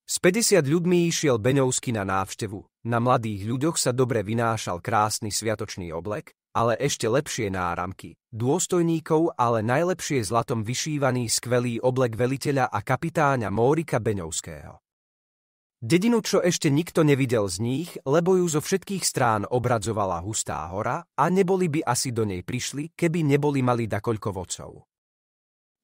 S 50 ľuďmi išiel Beňovsky na návštevu. Na mladých ľuďoch sa dobre vynášal krásny sviatočný oblek, ale ešte lepšie náramky. Dôstojníkov ale najlepšie zlatom vyšívaný skvelý oblek veliteľa a kapitáňa Mórika Beňovského. Dedinu, čo ešte nikto nevidel z nich, lebo ju zo všetkých strán obradzovala hustá hora a neboli by asi do nej prišli, keby neboli mali dakoľko vocov.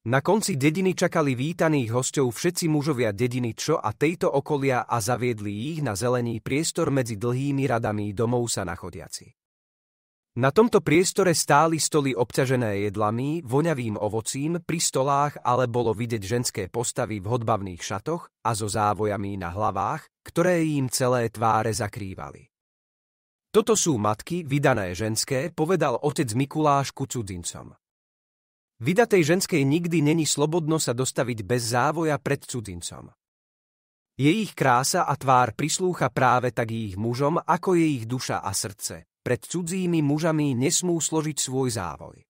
Na konci dediny čakali vítaných hostov všetci mužovia dediny čo a tejto okolia a zaviedli ich na zelený priestor medzi dlhými radami domov sa nachodiaci. Na tomto priestore stáli stoly obťažené jedlami, voňavým ovocím, pri stolách ale bolo vidieť ženské postavy v hodbavných šatoch a so závojami na hlavách, ktoré im celé tváre zakrývali. Toto sú matky, vydané ženské, povedal otec Mikuláš ku cudzincom. Vydatej ženskej nikdy není slobodno sa dostaviť bez závoja pred cudzincom. Je ich krása a tvár prislúcha práve tak ich mužom, ako je ich duša a srdce, pred cudzími mužami nesmú složiť svoj závoj.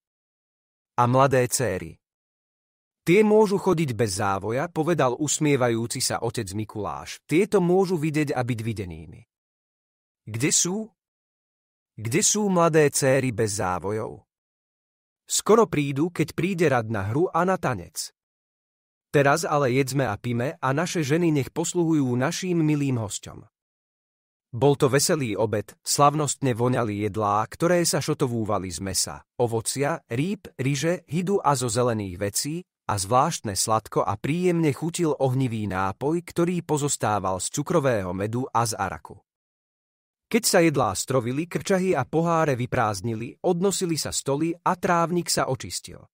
A mladé céry. Tie môžu chodiť bez závoja, povedal usmievajúci sa otec Mikuláš. Tieto môžu vidieť a byť videnými. Kde sú? Kde sú mladé céry bez závojov? Skoro prídu, keď príde rad na hru a na tanec. Teraz ale jedzme a pime a naše ženy nech posluhujú našim milým hostom. Bol to veselý obed, slavnostne voňali jedlá, ktoré sa šotovúvali z mesa, ovocia, rýb, ryže, hidu a zo zelených vecí a zvláštne sladko a príjemne chutil ohnivý nápoj, ktorý pozostával z cukrového medu a z araku. Keď sa jedlá strovili, krčahy a poháre vyprázdnili, odnosili sa stoly a trávnik sa očistil.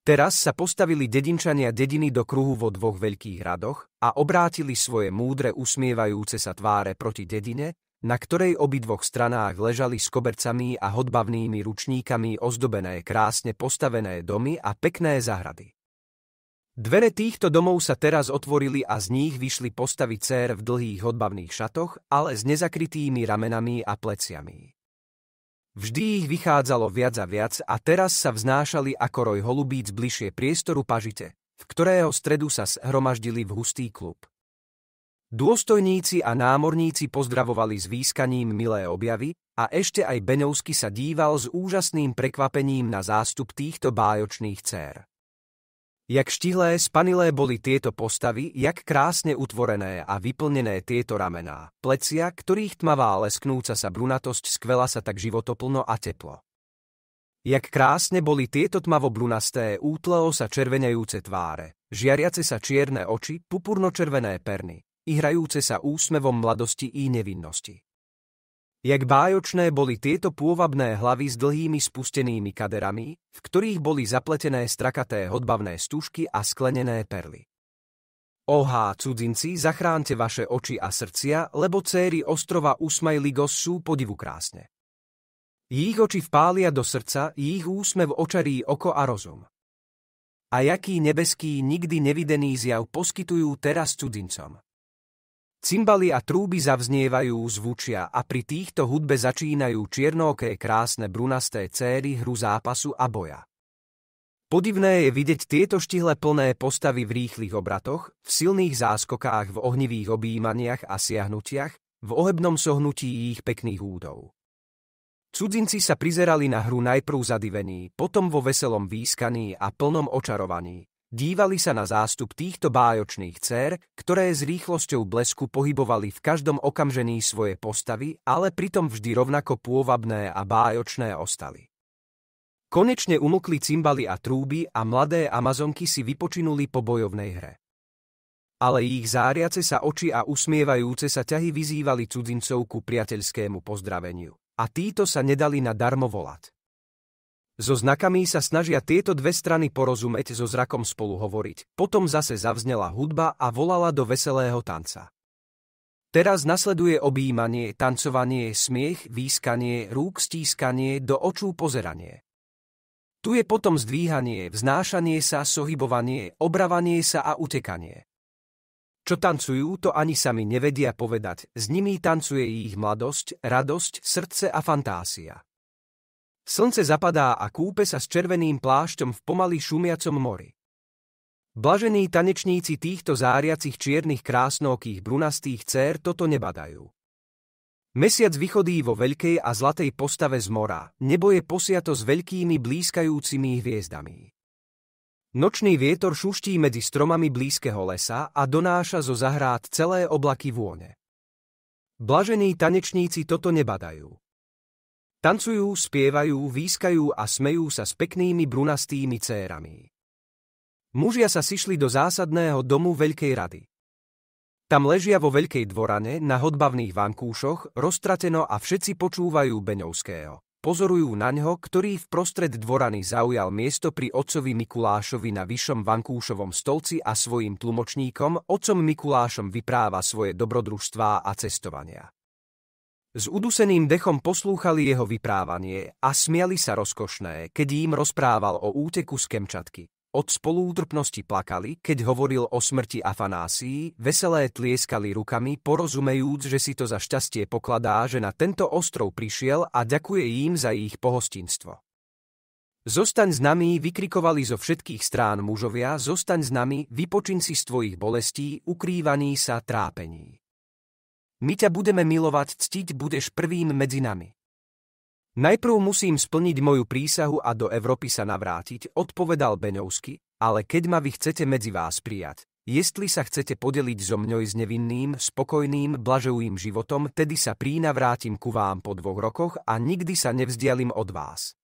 Teraz sa postavili dedinčania dediny do kruhu vo dvoch veľkých radoch a obrátili svoje múdre usmievajúce sa tváre proti dedine, na ktorej dvoch stranách ležali s kobercami a hodbavnými ručníkami ozdobené krásne postavené domy a pekné zahrady. Dvere týchto domov sa teraz otvorili a z nich vyšli postavy cér v dlhých hodbavných šatoch, ale s nezakrytými ramenami a pleciami. Vždy ich vychádzalo viac a viac a teraz sa vznášali ako roj holubíc bližšie priestoru pažite, v ktorého stredu sa zhromaždili v hustý klub. Dôstojníci a námorníci pozdravovali s výskaním milé objavy a ešte aj Beňovsky sa díval s úžasným prekvapením na zástup týchto bájočných cér. Jak štihlé spanilé boli tieto postavy, jak krásne utvorené a vyplnené tieto ramená, plecia, ktorých tmavá lesknúca sa brunatosť skvela sa tak životoplno a teplo. Jak krásne boli tieto tmavo brunasté útleo sa červenejúce tváre, žiariace sa čierne oči, pupurno-červené perny, i hrajúce sa úsmevom mladosti i nevinnosti. Jak bájočné boli tieto pôvabné hlavy s dlhými spustenými kaderami, v ktorých boli zapletené strakaté hodbavné stužky a sklenené perly. Ohá, cudzinci, zachránte vaše oči a srdcia, lebo céry ostrova Usmajligos sú podivu krásne. Ich oči vpália do srdca, ich úsmev očarí oko a rozum. A jaký nebeský nikdy nevidený zjav poskytujú teraz cudzincom. Cymbaly a trúby zavznievajú, zvučia a pri týchto hudbe začínajú čiernoké krásne brunasté céry hru zápasu a boja. Podivné je vidieť tieto štihle plné postavy v rýchlych obratoch, v silných záskokách, v ohnivých obýmaniach a siahnutiach, v ohebnom sohnutí ich pekných údov. Cudzinci sa prizerali na hru najprv zadivení, potom vo veselom výskaní a plnom očarovaní, Dívali sa na zástup týchto bájočných dcer, ktoré s rýchlosťou blesku pohybovali v každom okamžení svoje postavy, ale pritom vždy rovnako pôvabné a bájočné ostali. Konečne umokli cymbaly a trúby a mladé amazonky si vypočinuli po bojovnej hre. Ale ich záriace sa oči a usmievajúce sa ťahy vyzývali cudzincov ku priateľskému pozdraveniu. A títo sa nedali na darmo volať. So znakami sa snažia tieto dve strany porozumeť so zrakom spolu hovoriť. Potom zase zavznela hudba a volala do veselého tanca. Teraz nasleduje objímanie, tancovanie, smiech, výskanie, rúk stískanie, do očú pozeranie. Tu je potom zdvíhanie, vznášanie sa, sohybovanie, obravanie sa a utekanie. Čo tancujú, to ani sami nevedia povedať, s nimi tancuje ich mladosť, radosť, srdce a fantázia. Slnce zapadá a kúpe sa s červeným plášťom v pomaly šumiacom mori. Blažení tanečníci týchto záriacich čiernych krásnokých brunastých cér toto nebadajú. Mesiac vychodí vo veľkej a zlatej postave z mora, nebo je posiato s veľkými blízkajúcimi hviezdami. Nočný vietor šuští medzi stromami blízkeho lesa a donáša zo zahrád celé oblaky vône. Blažení tanečníci toto nebadajú. Tancujú, spievajú, výskajú a smejú sa s peknými brunastými cérami. Mužia sa sišli do zásadného domu Veľkej rady. Tam ležia vo Veľkej dvorane na hodbavných vankúšoch, roztrateno a všetci počúvajú Beňovského. Pozorujú na ňo, ktorý v prostred dvorany zaujal miesto pri otcovi Mikulášovi na vyššom vankúšovom stolci a svojim tlumočníkom otcom Mikulášom vypráva svoje dobrodružstvá a cestovania. S uduseným dechom poslúchali jeho vyprávanie a smiali sa rozkošné, keď im rozprával o úteku z Kemčatky. Od spolútrpnosti plakali, keď hovoril o smrti Afanásii, veselé tlieskali rukami, porozumejúc, že si to za šťastie pokladá, že na tento ostrov prišiel a ďakuje im za ich pohostinstvo. Zostaň s nami, vykrikovali zo všetkých strán mužovia, zostaň s nami, vypočin si z tvojich bolestí, ukrývaní sa trápení. My ťa budeme milovať, ctiť budeš prvým medzi nami. Najprv musím splniť moju prísahu a do Európy sa navrátiť, odpovedal Beňovsky, ale keď ma vy chcete medzi vás prijať, jestli sa chcete podeliť so mňou s nevinným, spokojným, blažujím životom, tedy sa prínavrátim ku vám po dvoch rokoch a nikdy sa nevzdialim od vás.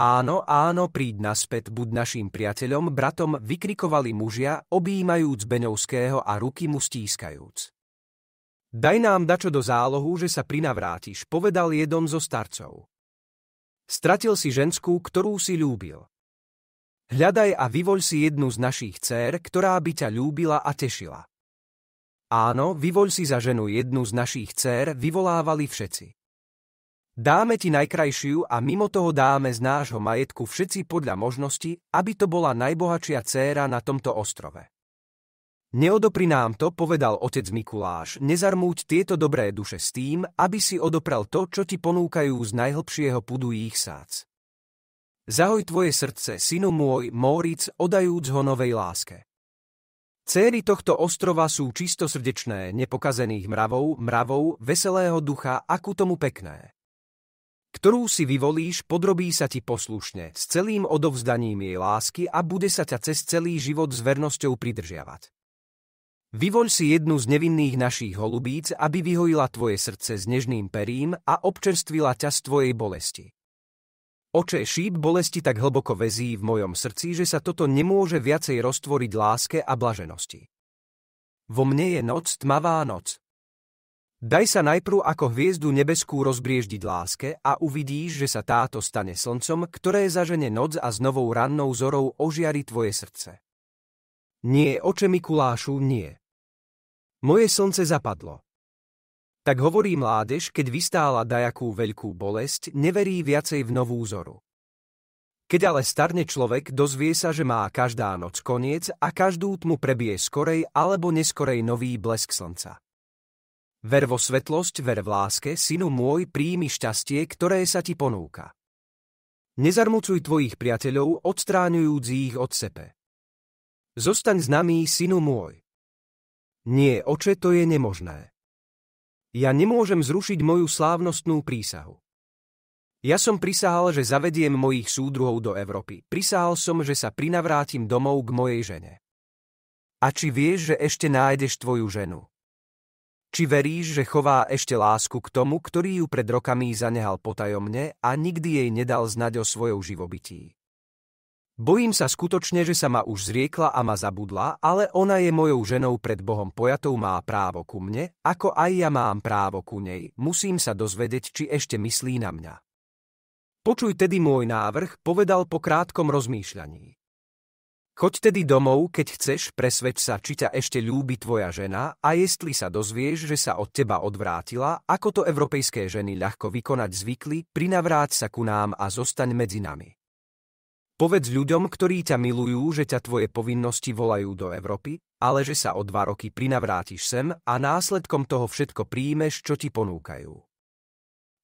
Áno, áno, príď naspäť, buď našim priateľom, bratom, vykrikovali mužia, objímajúc Beňovského a ruky mu stískajúc. Daj nám dačo do zálohu, že sa prinavrátiš, povedal jeden zo starcov. Stratil si ženskú, ktorú si ľúbil. Hľadaj a vyvoľ si jednu z našich dcér, ktorá by ťa ľúbila a tešila. Áno, vyvoľ si za ženu jednu z našich dcér, vyvolávali všetci. Dáme ti najkrajšiu a mimo toho dáme z nášho majetku všetci podľa možnosti, aby to bola najbohatšia dcéra na tomto ostrove. Neodopri nám to, povedal otec Mikuláš, nezarmúť tieto dobré duše s tým, aby si odopral to, čo ti ponúkajú z najhlbšieho pudu ich sác. Zahoj tvoje srdce, synu môj, Móric, odajúc ho novej láske. Céry tohto ostrova sú čistosrdečné, nepokazených mravou, mravov, veselého ducha, akú tomu pekné. Ktorú si vyvolíš, podrobí sa ti poslušne, s celým odovzdaním jej lásky a bude sa ťa cez celý život s vernosťou pridržiavať. Vyvoľ si jednu z nevinných našich holubíc, aby vyhojila tvoje srdce s nežným perím a občerstvila ťa z tvojej bolesti. Oče, šíp bolesti tak hlboko vezí v mojom srdci, že sa toto nemôže viacej roztvoriť láske a blaženosti. Vo mne je noc, tmavá noc. Daj sa najprv ako hviezdu nebeskú rozbrieždiť láske a uvidíš, že sa táto stane slncom, ktoré zažene noc a s novou rannou zorou ožiari tvoje srdce. Nie, oče Mikulášu, nie. Moje slnce zapadlo. Tak hovorí mládež, keď vystála dajakú veľkú bolesť, neverí viacej v novú zoru. Keď ale starne človek, dozvie sa, že má každá noc koniec a každú tmu prebie skorej alebo neskorej nový blesk slnca. Ver vo svetlosť, ver v láske, synu môj, príjmi šťastie, ktoré sa ti ponúka. Nezarmucuj tvojich priateľov, odstráňujúc ich od sebe. Zostaň známý, synu môj. Nie, oče, to je nemožné. Ja nemôžem zrušiť moju slávnostnú prísahu. Ja som prisahal, že zavediem mojich súdruhov do Európy. Prisahal som, že sa prinavrátim domov k mojej žene. A či vieš, že ešte nájdeš tvoju ženu? Či veríš, že chová ešte lásku k tomu, ktorý ju pred rokami zanehal potajomne a nikdy jej nedal znať o svojom živobytí? Bojím sa skutočne, že sa ma už zriekla a ma zabudla, ale ona je mojou ženou pred Bohom pojatou má právo ku mne, ako aj ja mám právo ku nej. Musím sa dozvedieť, či ešte myslí na mňa. Počuj tedy môj návrh, povedal po krátkom rozmýšľaní. Choď tedy domov, keď chceš, presvedč sa, či ťa ešte ľúbi tvoja žena a jestli sa dozvieš, že sa od teba odvrátila, ako to európejské ženy ľahko vykonať zvykli, prinavráť sa ku nám a zostaň medzi nami. Povedz ľuďom, ktorí ťa milujú, že ťa tvoje povinnosti volajú do Európy, ale že sa o dva roky prinavrátiš sem a následkom toho všetko príjmeš, čo ti ponúkajú.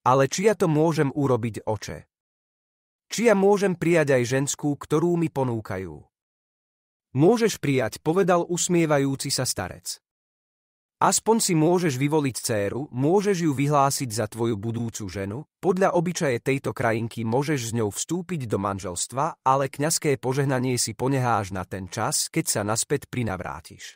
Ale či ja to môžem urobiť, oče? Či ja môžem prijať aj ženskú, ktorú mi ponúkajú? Môžeš prijať, povedal usmievajúci sa starec. Aspoň si môžeš vyvoliť céru, môžeš ju vyhlásiť za tvoju budúcu ženu, podľa obyčaje tejto krajinky môžeš s ňou vstúpiť do manželstva, ale kňazské požehnanie si poneháš na ten čas, keď sa naspäť prinavrátiš.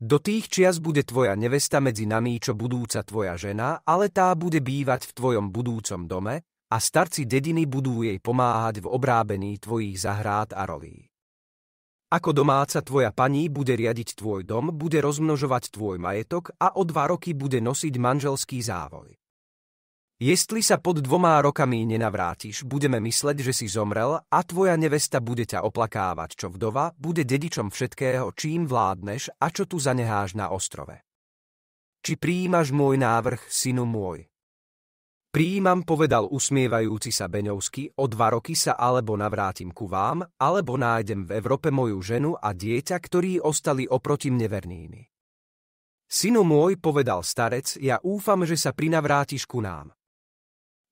Do tých čias bude tvoja nevesta medzi nami čo budúca tvoja žena, ale tá bude bývať v tvojom budúcom dome a starci dediny budú jej pomáhať v obrábení tvojich zahrád a rolí. Ako domáca tvoja pani bude riadiť tvoj dom, bude rozmnožovať tvoj majetok a o dva roky bude nosiť manželský závoj. Jestli sa pod dvoma rokami nenavrátiš, budeme mysleť, že si zomrel a tvoja nevesta bude ťa oplakávať, čo vdova bude dedičom všetkého, čím vládneš a čo tu zaneháš na ostrove. Či prijímaš môj návrh, synu môj? Príjímam, povedal usmievajúci sa Beňovsky, o dva roky sa alebo navrátim ku vám, alebo nájdem v Európe moju ženu a dieťa, ktorí ostali oproti mne vernými. Synu môj, povedal starec, ja úfam, že sa prinavrátiš ku nám.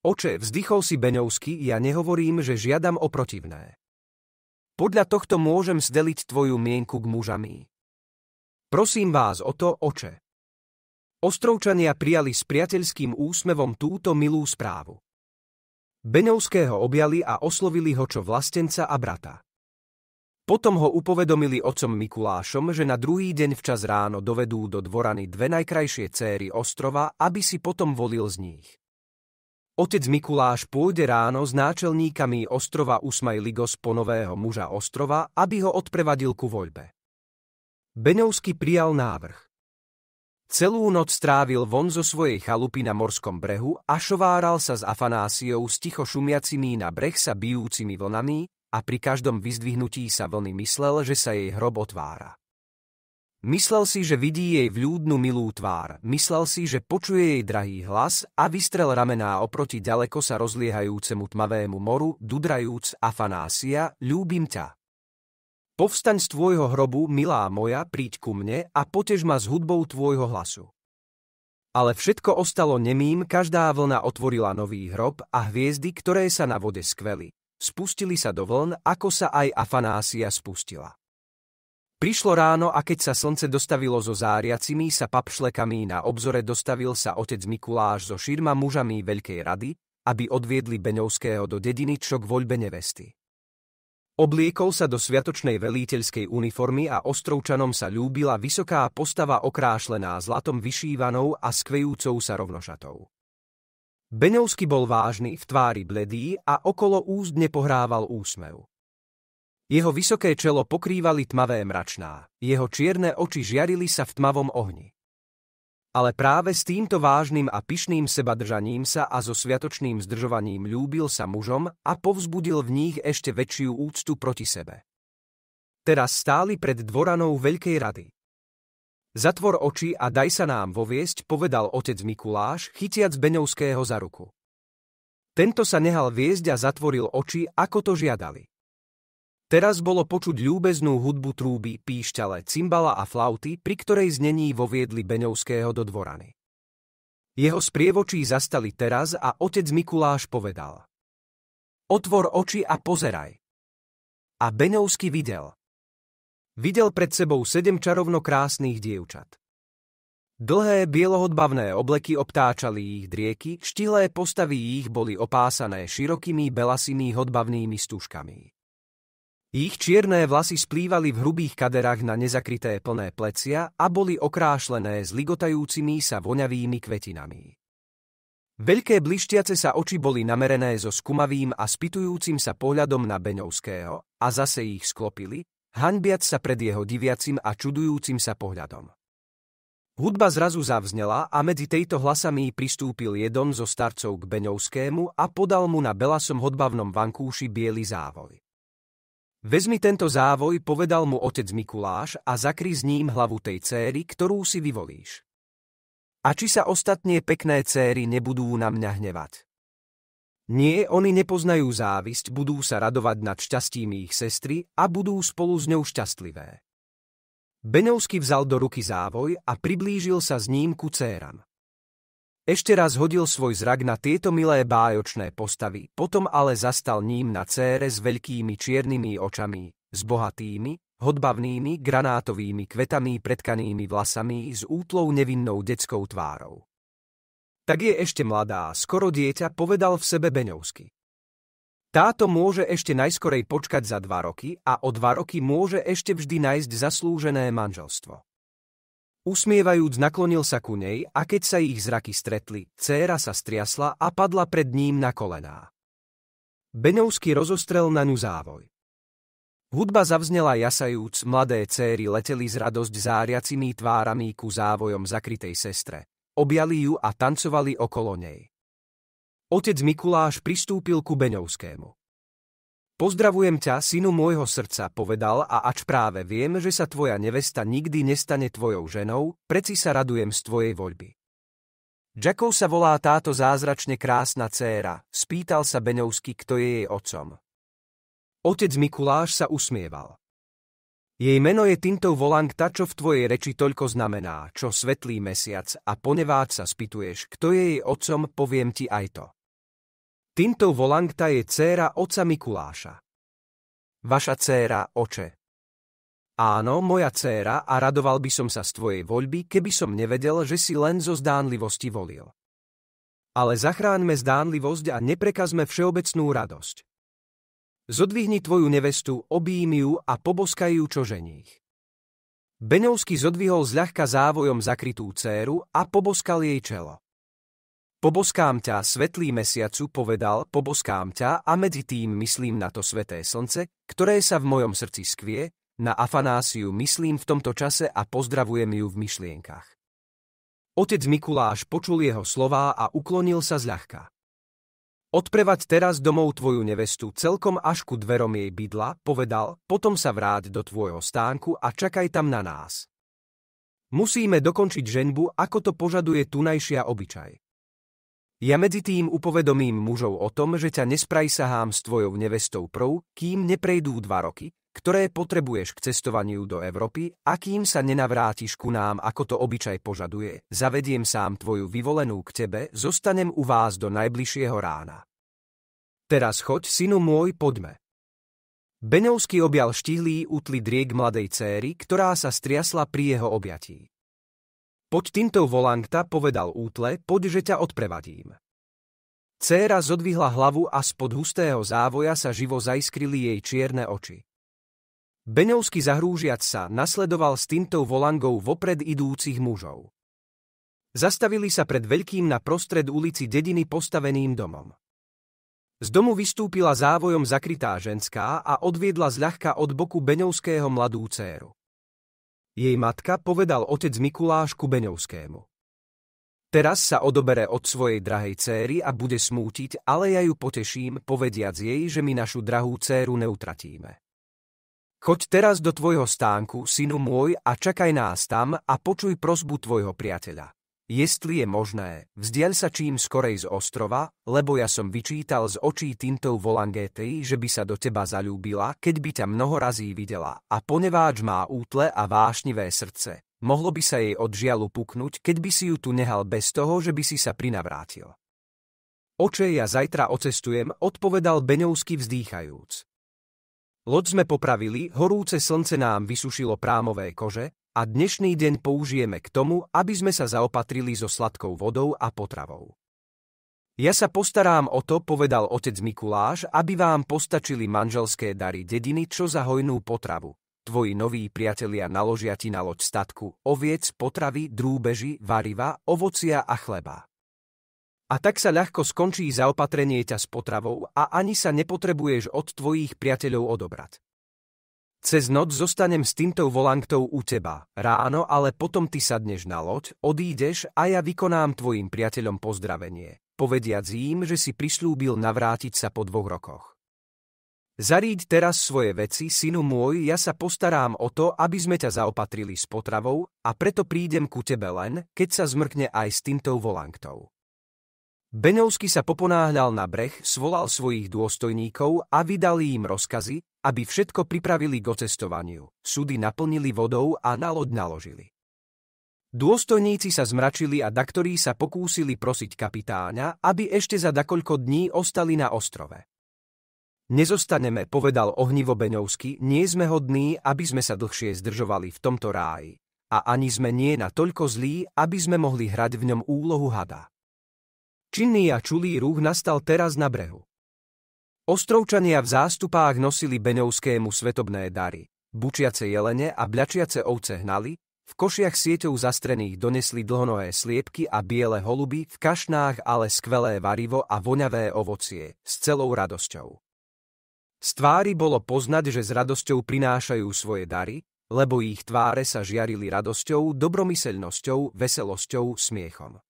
Oče, vzdychol si Beňovsky ja nehovorím, že žiadam oprotivné. Podľa tohto môžem zdeliť tvoju mienku k mužami. Prosím vás o to, oče. Ostrovčania prijali s priateľským úsmevom túto milú správu. Beňovského objali a oslovili ho čo vlastenca a brata. Potom ho upovedomili otcom Mikulášom, že na druhý deň včas ráno dovedú do dvorany dve najkrajšie céry ostrova, aby si potom volil z nich. Otec Mikuláš pôjde ráno s náčelníkami ostrova Ligos po nového muža ostrova, aby ho odprevadil ku voľbe. Beňovský prijal návrh. Celú noc strávil von zo svojej chalupy na morskom brehu a šováral sa s Afanásiou s ticho šumiacimi na breh sa bijúcimi vlnami a pri každom vyzdvihnutí sa vlny myslel, že sa jej hrob otvára. Myslel si, že vidí jej vľúdnu milú tvár, myslel si, že počuje jej drahý hlas a vystrel ramená oproti ďaleko sa rozliehajúcemu tmavému moru, dudrajúc Afanásia, ľúbim ťa. Povstaň z tvojho hrobu, milá moja, príď ku mne a potež ma s hudbou tvojho hlasu. Ale všetko ostalo nemým, každá vlna otvorila nový hrob a hviezdy, ktoré sa na vode skveli. Spustili sa do vln, ako sa aj Afanásia spustila. Prišlo ráno a keď sa slnce dostavilo so záriacimi sa papšlekami na obzore dostavil sa otec Mikuláš so širma mužami Veľkej rady, aby odviedli Beňovského do dediny čo k voľbe nevesty. Obliekol sa do sviatočnej veliteľskej uniformy a ostrovčanom sa ľúbila vysoká postava okrášlená zlatom vyšívanou a skvejúcou sa rovnošatou. Beňovský bol vážny, v tvári bledý a okolo úst nepohrával úsmev. Jeho vysoké čelo pokrývali tmavé mračná, jeho čierne oči žiarili sa v tmavom ohni. Ale práve s týmto vážnym a pyšným sebadržaním sa a so sviatočným zdržovaním ľúbil sa mužom a povzbudil v nich ešte väčšiu úctu proti sebe. Teraz stáli pred dvoranou Veľkej rady. Zatvor oči a daj sa nám voviesť, povedal otec Mikuláš, chytiac Beňovského za ruku. Tento sa nehal viesť a zatvoril oči, ako to žiadali. Teraz bolo počuť ľúbeznú hudbu trúby, píšťale, cymbala a flauty, pri ktorej znení voviedli Beňovského do dvorany. Jeho sprievočí zastali teraz a otec Mikuláš povedal. Otvor oči a pozeraj. A Beňovský videl. Videl pred sebou sedem čarovno krásnych dievčat. Dlhé bielohodbavné obleky obtáčali ich drieky, štihlé postavy ich boli opásané širokými belasými hodbavnými stužkami. Ich čierne vlasy splývali v hrubých kaderách na nezakryté plné plecia a boli okrášlené s ligotajúcimi sa voňavými kvetinami. Veľké blištiace sa oči boli namerené so skumavým a spitujúcim sa pohľadom na Beňovského a zase ich sklopili, hanbiac sa pred jeho diviacim a čudujúcim sa pohľadom. Hudba zrazu zavznela a medzi tejto hlasami pristúpil jeden zo starcov k Beňovskému a podal mu na belasom hodbavnom vankúši biely závoj. Vezmi tento závoj, povedal mu otec Mikuláš a zakry s ním hlavu tej céry, ktorú si vyvolíš. A či sa ostatnie pekné céry nebudú na mňa hnevať? Nie, oni nepoznajú závisť, budú sa radovať nad šťastím ich sestry a budú spolu s ňou šťastlivé. Beňovský vzal do ruky závoj a priblížil sa s ním ku céram. Ešte raz hodil svoj zrak na tieto milé bájočné postavy, potom ale zastal ním na cére s veľkými čiernymi očami, s bohatými, hodbavnými, granátovými kvetami predkanými vlasami s útlou nevinnou detskou tvárou. Tak je ešte mladá, skoro dieťa, povedal v sebe Beňovsky. Táto môže ešte najskorej počkať za dva roky a o dva roky môže ešte vždy nájsť zaslúžené manželstvo. Usmievajúc naklonil sa ku nej a keď sa ich zraky stretli, céra sa striasla a padla pred ním na kolená. Beňovský rozostrel na ňu závoj. Hudba zavznela jasajúc, mladé céry leteli s radosť záriacimi tvárami ku závojom zakrytej sestre. Objali ju a tancovali okolo nej. Otec Mikuláš pristúpil ku Beňovskému. Pozdravujem ťa, synu môjho srdca, povedal a ač práve viem, že sa tvoja nevesta nikdy nestane tvojou ženou, preci sa radujem z tvojej voľby. Jackov sa volá táto zázračne krásna céra, spýtal sa Beňovsky, kto je jej otcom. Otec Mikuláš sa usmieval. Jej meno je týmto ta, čo v tvojej reči toľko znamená, čo svetlý mesiac a poneváč sa spýtuješ, kto je jej otcom, poviem ti aj to. Týmto Volangta je dcéra oca Mikuláša. Vaša dcéra, oče. Áno, moja dcéra a radoval by som sa z tvojej voľby, keby som nevedel, že si len zo zdánlivosti volil. Ale zachránme zdánlivosť a neprekazme všeobecnú radosť. Zodvihni tvoju nevestu, obím ju a poboskaj ju čo ženích. Beňovský zodvihol zľahka závojom zakrytú céru a poboskal jej čelo. Poboskám ťa, svetlý mesiacu, povedal, poboskám ťa a medzi tým myslím na to sveté slnce, ktoré sa v mojom srdci skvie, na Afanásiu myslím v tomto čase a pozdravujem ju v myšlienkach. Otec Mikuláš počul jeho slová a uklonil sa zľahka. Odprevať teraz domov tvoju nevestu celkom až ku dverom jej bydla, povedal, potom sa vráť do tvojho stánku a čakaj tam na nás. Musíme dokončiť ženbu, ako to požaduje tunajšia obyčaj. Ja medzi tým upovedomím mužov o tom, že ťa nespraj sa hám s tvojou nevestou prv, kým neprejdú dva roky, ktoré potrebuješ k cestovaniu do Európy a kým sa nenavrátiš ku nám, ako to obyčaj požaduje, zavediem sám tvoju vyvolenú k tebe, zostanem u vás do najbližšieho rána. Teraz choď, synu môj, poďme. Beňovský objal štihlý útli driek mladej céry, ktorá sa striasla pri jeho objatí. Poď týmto volangta, povedal útle, poď, že ťa odprevadím. Céra zodvihla hlavu a spod hustého závoja sa živo zaiskrili jej čierne oči. Beňovský zahrúžiac sa nasledoval s týmto volangou vopred idúcich mužov. Zastavili sa pred veľkým na prostred ulici dediny postaveným domom. Z domu vystúpila závojom zakrytá ženská a odviedla zľahka od boku Beňovského mladú céru jej matka, povedal otec Mikuláš Kubeňovskému. Teraz sa odobere od svojej drahej céry a bude smútiť, ale ja ju poteším, povediac jej, že my našu drahú céru neutratíme. Choď teraz do tvojho stánku, synu môj, a čakaj nás tam a počuj prosbu tvojho priateľa. Jestli je možné, vzdiaľ sa čím skorej z ostrova, lebo ja som vyčítal z očí týmto Volangéty, že by sa do teba zalúbila, keď by ťa mnoho razí videla. A poneváč má útle a vášnivé srdce, mohlo by sa jej od žialu puknúť, keď by si ju tu nehal bez toho, že by si sa prinavrátil. Oče, ja zajtra ocestujem, odpovedal Beňovsky vzdýchajúc. Loď sme popravili, horúce slnce nám vysušilo prámové kože, a dnešný deň použijeme k tomu, aby sme sa zaopatrili so sladkou vodou a potravou. Ja sa postarám o to, povedal otec Mikuláš, aby vám postačili manželské dary dediny, čo za hojnú potravu. Tvoji noví priatelia naložia ti na loď statku, oviec, potravy, drúbeži, variva, ovocia a chleba. A tak sa ľahko skončí zaopatrenie ťa s potravou a ani sa nepotrebuješ od tvojich priateľov odobrať. Cez noc zostanem s týmto volangtou u teba, ráno ale potom ty sadneš na loď, odídeš a ja vykonám tvojim priateľom pozdravenie, povediac im, že si prislúbil navrátiť sa po dvoch rokoch. Zaríď teraz svoje veci, synu môj, ja sa postarám o to, aby sme ťa zaopatrili s potravou a preto prídem ku tebe len, keď sa zmrkne aj s týmto volangtou. Beňovský sa poponáhľal na breh, svolal svojich dôstojníkov a vydal im rozkazy, aby všetko pripravili k ocestovaniu. Súdy naplnili vodou a na loď naložili. Dôstojníci sa zmračili a daktorí sa pokúsili prosiť kapitáňa, aby ešte za dakoľko dní ostali na ostrove. Nezostaneme, povedal ohnivo Beňovsky, nie sme hodní, aby sme sa dlhšie zdržovali v tomto ráji. A ani sme nie na toľko zlí, aby sme mohli hrať v ňom úlohu hada. Činný a čulý rúch nastal teraz na brehu. Ostrovčania v zástupách nosili Beňovskému svetobné dary. Bučiace jelene a bľačiace ovce hnali, v košiach sieťou zastrených donesli dlhonohé sliepky a biele holuby, v kašnách ale skvelé varivo a voňavé ovocie, s celou radosťou. Z tvári bolo poznať, že s radosťou prinášajú svoje dary, lebo ich tváre sa žiarili radosťou, dobromyseľnosťou, veselosťou, smiechom.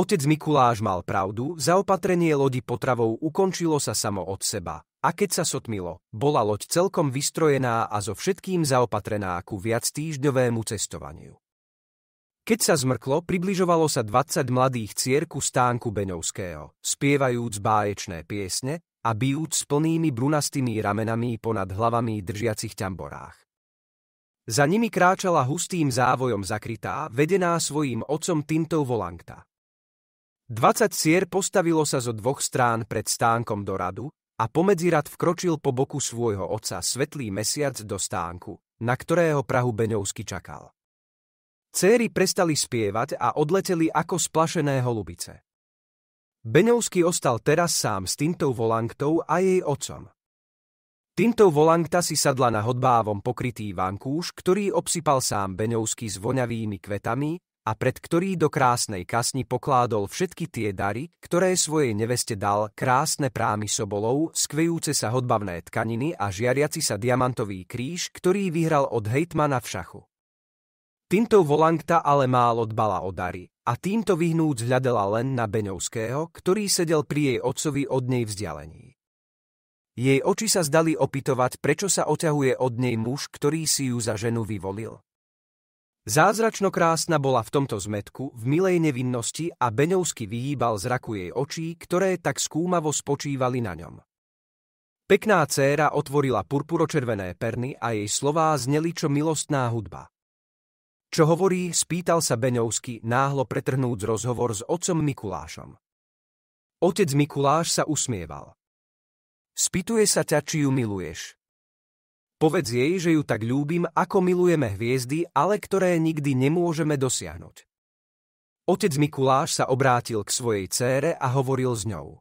Otec Mikuláš mal pravdu, zaopatrenie lodi potravou ukončilo sa samo od seba. A keď sa sotmilo, bola loď celkom vystrojená a so všetkým zaopatrená ku viac týždňovému cestovaniu. Keď sa zmrklo, približovalo sa 20 mladých cier ku stánku Beňovského, spievajúc báječné piesne a bijúc s plnými brunastými ramenami ponad hlavami držiacich tamborách. Za nimi kráčala hustým závojom zakrytá, vedená svojím otcom Tintou Volangta. 20 sier postavilo sa zo dvoch strán pred stánkom do radu a pomedzi rad vkročil po boku svojho otca svetlý mesiac do stánku, na ktorého Prahu Beňovsky čakal. Céry prestali spievať a odleteli ako splašené holubice. Beňovský ostal teraz sám s Tintou Volanktou a jej otcom. Tintou Volankta si sadla na hodbávom pokrytý vankúš, ktorý obsypal sám Beňovský s voňavými kvetami a pred ktorý do krásnej kasni pokládol všetky tie dary, ktoré svojej neveste dal, krásne prámy sobolov, skvejúce sa hodbavné tkaniny a žiariaci sa diamantový kríž, ktorý vyhral od hejtmana v šachu. Týmto Volangta ale málo dbala o dary a týmto vyhnúť hľadela len na Beňovského, ktorý sedel pri jej otcovi od nej vzdialení. Jej oči sa zdali opitovať, prečo sa oťahuje od nej muž, ktorý si ju za ženu vyvolil. Zázračno krásna bola v tomto zmetku, v milej nevinnosti a Beňovsky vyhýbal zraku jej očí, ktoré tak skúmavo spočívali na ňom. Pekná céra otvorila purpuročervené perny a jej slová zneli čo milostná hudba. Čo hovorí, spýtal sa Beňovsky, náhlo pretrhnúc rozhovor s otcom Mikulášom. Otec Mikuláš sa usmieval. Spýtuje sa ťa, či ju miluješ. Povedz jej, že ju tak ľúbim, ako milujeme hviezdy, ale ktoré nikdy nemôžeme dosiahnuť. Otec Mikuláš sa obrátil k svojej cére a hovoril s ňou.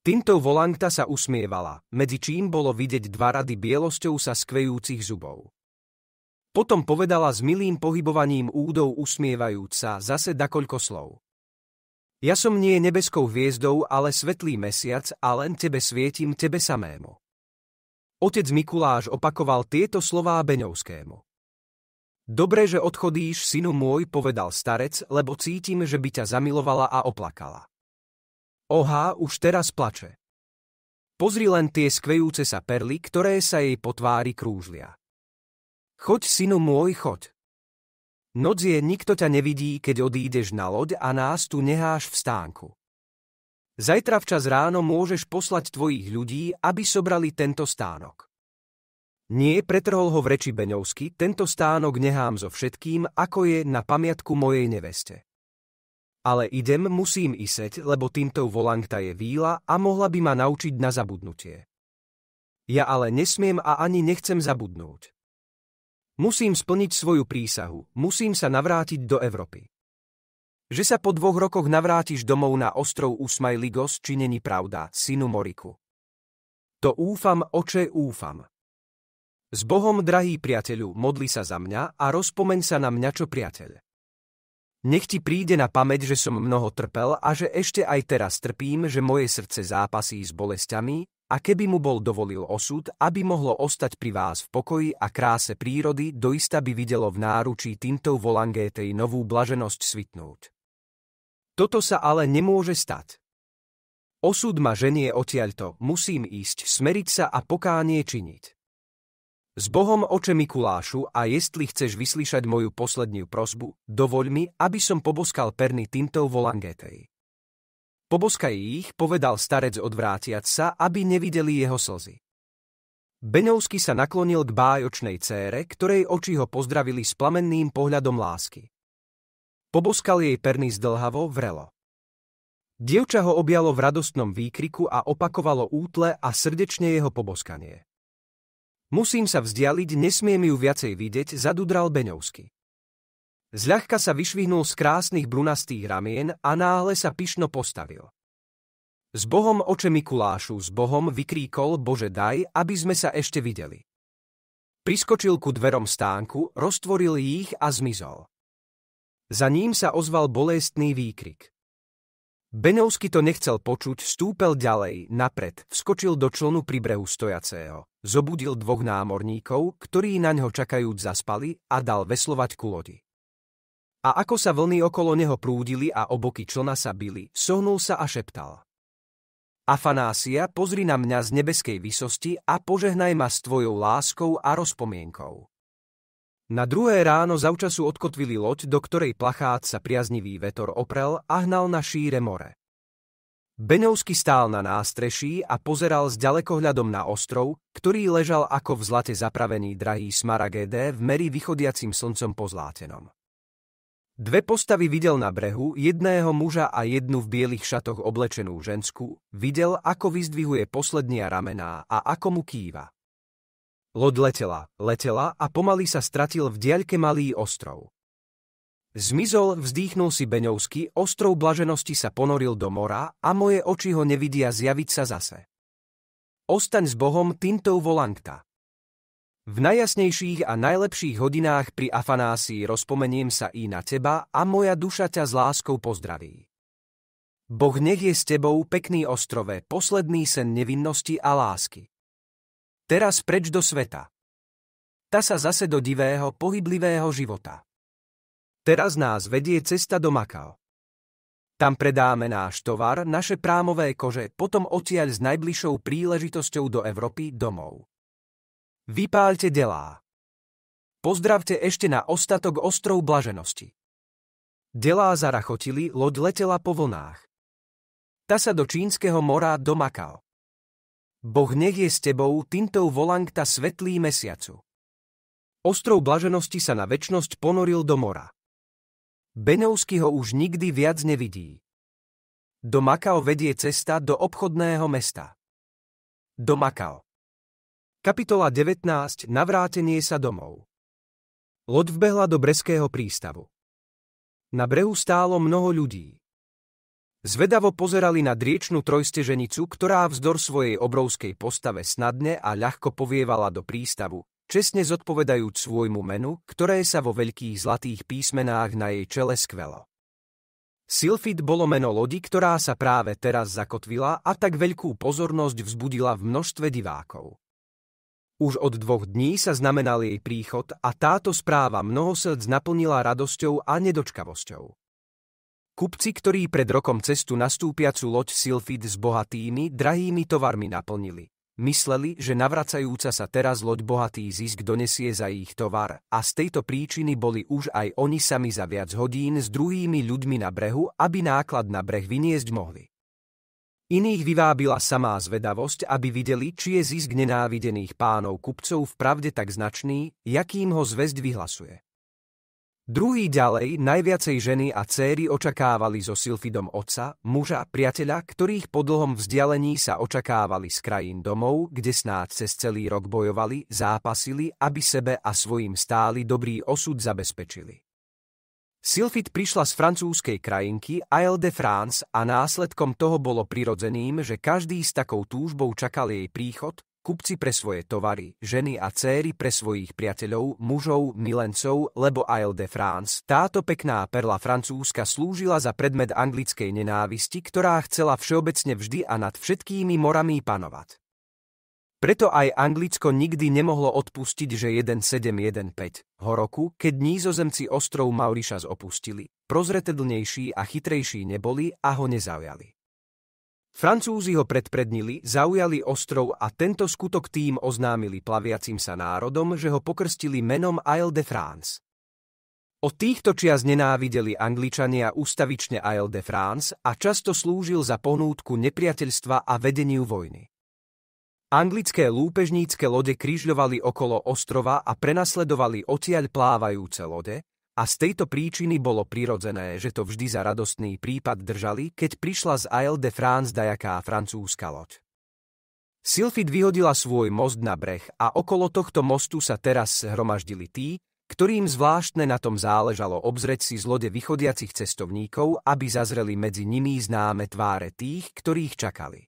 Týmto volanta sa usmievala, medzi čím bolo vidieť dva rady bielosťou sa skvejúcich zubov. Potom povedala s milým pohybovaním údov usmievajúc sa zase dakoľko slov. Ja som nie nebeskou hviezdou, ale svetlý mesiac a len tebe svietim tebe samému. Otec Mikuláš opakoval tieto slová Beňovskému. Dobre, že odchodíš, synu môj, povedal starec, lebo cítim, že by ťa zamilovala a oplakala. Oha, už teraz plače. Pozri len tie skvejúce sa perly, ktoré sa jej po tvári krúžlia. Choď, synu môj, choď. Noc je, nikto ťa nevidí, keď odídeš na loď a nás tu neháš v stánku. Zajtra včas ráno môžeš poslať tvojich ľudí, aby sobrali tento stánok. Nie, pretrhol ho v reči Beňovsky, tento stánok nehám so všetkým, ako je na pamiatku mojej neveste. Ale idem, musím iseť, lebo týmto volangta je víla a mohla by ma naučiť na zabudnutie. Ja ale nesmiem a ani nechcem zabudnúť. Musím splniť svoju prísahu, musím sa navrátiť do Európy. Že sa po dvoch rokoch navrátiš domov na ostrov Usmajligos, či není pravda, synu Moriku. To úfam, oče, úfam. S Bohom, drahý priateľu, modli sa za mňa a rozpomeň sa na mňa, čo priateľ. Nech ti príde na pamäť, že som mnoho trpel a že ešte aj teraz trpím, že moje srdce zápasí s bolestiami a keby mu bol dovolil osud, aby mohlo ostať pri vás v pokoji a kráse prírody, doista by videlo v náručí týmto volangétej novú blaženosť svitnúť. Toto sa ale nemôže stať. Osud ma ženie odtiaľto, musím ísť, smeriť sa a pokánie činiť. S Bohom oče Mikulášu a jestli chceš vyslyšať moju poslednú prosbu, dovoľ mi, aby som poboskal perny týmto volangetej. Poboskaj ich, povedal starec odvrátiac sa, aby nevideli jeho slzy. Beňovsky sa naklonil k bájočnej cére, ktorej oči ho pozdravili s plamenným pohľadom lásky. Poboskal jej perný zdlhavo, vrelo. Dievča ho objalo v radostnom výkriku a opakovalo útle a srdečne jeho poboskanie. Musím sa vzdialiť, nesmiem ju viacej vidieť, zadudral Beňovsky. Zľahka sa vyšvihnul z krásnych brunastých ramien a náhle sa pyšno postavil. S Bohom oče Mikulášu, s Bohom vykríkol, Bože daj, aby sme sa ešte videli. Priskočil ku dverom stánku, roztvoril ich a zmizol. Za ním sa ozval bolestný výkrik. Benovsky to nechcel počuť, stúpel ďalej, napred, vskočil do člnu pri brehu stojaceho. Zobudil dvoch námorníkov, ktorí na ňo čakajúc zaspali a dal veslovať ku lodi. A ako sa vlny okolo neho prúdili a oboky člna sa bili, sohnul sa a šeptal. Afanásia, pozri na mňa z nebeskej vysosti a požehnaj ma s tvojou láskou a rozpomienkou. Na druhé ráno zavčasu odkotvili loď, do ktorej plachát sa priaznivý vetor oprel a hnal na šíre more. Beňovský stál na nástreší a pozeral s ďalekohľadom na ostrov, ktorý ležal ako v zlate zapravený drahý smaragédé v meri vychodiacim slncom pozlátenom. Dve postavy videl na brehu, jedného muža a jednu v bielých šatoch oblečenú žensku, videl, ako vyzdvihuje poslednia ramená a ako mu kýva. Loď letela, letela a pomaly sa stratil v diaľke malý ostrov. Zmizol, vzdýchnul si Beňovský, ostrov blaženosti sa ponoril do mora a moje oči ho nevidia zjaviť sa zase. Ostaň s Bohom tintou Volankta. V najjasnejších a najlepších hodinách pri Afanásii rozpomeniem sa i na teba a moja duša ťa s láskou pozdraví. Boh nech je s tebou pekný ostrove, posledný sen nevinnosti a lásky. Teraz preč do sveta. Ta sa zase do divého, pohyblivého života. Teraz nás vedie cesta do Makao. Tam predáme náš tovar, naše prámové kože, potom odtiaľ s najbližšou príležitosťou do Európy domov. Vypálte delá. Pozdravte ešte na ostatok ostrov blaženosti. Delá zarachotili, loď letela po vlnách. Ta sa do Čínskeho mora do Makao. Boh nech je s tebou, tintou volangta svetlý mesiacu. Ostrov blaženosti sa na väčnosť ponoril do mora. Benovsky ho už nikdy viac nevidí. Do Makao vedie cesta do obchodného mesta. Do Makao. Kapitola 19. Navrátenie sa domov. Loď vbehla do Breského prístavu. Na brehu stálo mnoho ľudí. Zvedavo pozerali na driečnú trojsteženicu, ktorá vzdor svojej obrovskej postave snadne a ľahko povievala do prístavu, čestne zodpovedajúc svojmu menu, ktoré sa vo veľkých zlatých písmenách na jej čele skvelo. Silfit bolo meno lodi, ktorá sa práve teraz zakotvila a tak veľkú pozornosť vzbudila v množstve divákov. Už od dvoch dní sa znamenal jej príchod a táto správa mnoho naplnila radosťou a nedočkavosťou. Kupci, ktorí pred rokom cestu nastúpiacu loď Silfid s bohatými, drahými tovarmi naplnili. Mysleli, že navracajúca sa teraz loď bohatý zisk donesie za ich tovar a z tejto príčiny boli už aj oni sami za viac hodín s druhými ľuďmi na brehu, aby náklad na breh vyniesť mohli. Iných vyvábila samá zvedavosť, aby videli, či je zisk nenávidených pánov kupcov v pravde tak značný, jakým ho zväzd vyhlasuje. Druhý ďalej najviacej ženy a céry očakávali so Silfidom otca, muža, priateľa, ktorých po dlhom vzdialení sa očakávali z krajín domov, kde snáď cez celý rok bojovali, zápasili, aby sebe a svojim stály dobrý osud zabezpečili. Silfid prišla z francúzskej krajinky Isle de France a následkom toho bolo prirodzeným, že každý s takou túžbou čakal jej príchod, kupci pre svoje tovary, ženy a céry pre svojich priateľov, mužov, milencov, lebo Isle de France. Táto pekná perla francúzska slúžila za predmet anglickej nenávisti, ktorá chcela všeobecne vždy a nad všetkými morami panovať. Preto aj Anglicko nikdy nemohlo odpustiť, že 1715 ho roku, keď nízozemci ostrov Mauriša opustili, prozretedlnejší a chytrejší neboli a ho nezaujali. Francúzi ho predprednili, zaujali ostrov a tento skutok tým oznámili plaviacim sa národom, že ho pokrstili menom Isle de France. Od týchto čias nenávideli Angličania ustavične Isle de France a často slúžil za ponútku nepriateľstva a vedeniu vojny. Anglické lúpežnícke lode križľovali okolo ostrova a prenasledovali odtiaľ plávajúce lode, a z tejto príčiny bolo prirodzené, že to vždy za radostný prípad držali, keď prišla z Isle de France dajaká francúzska loď. Silfid vyhodila svoj most na breh a okolo tohto mostu sa teraz hromaždili tí, ktorým zvláštne na tom záležalo obzrieť si z lode vychodiacich cestovníkov, aby zazreli medzi nimi známe tváre tých, ktorých čakali.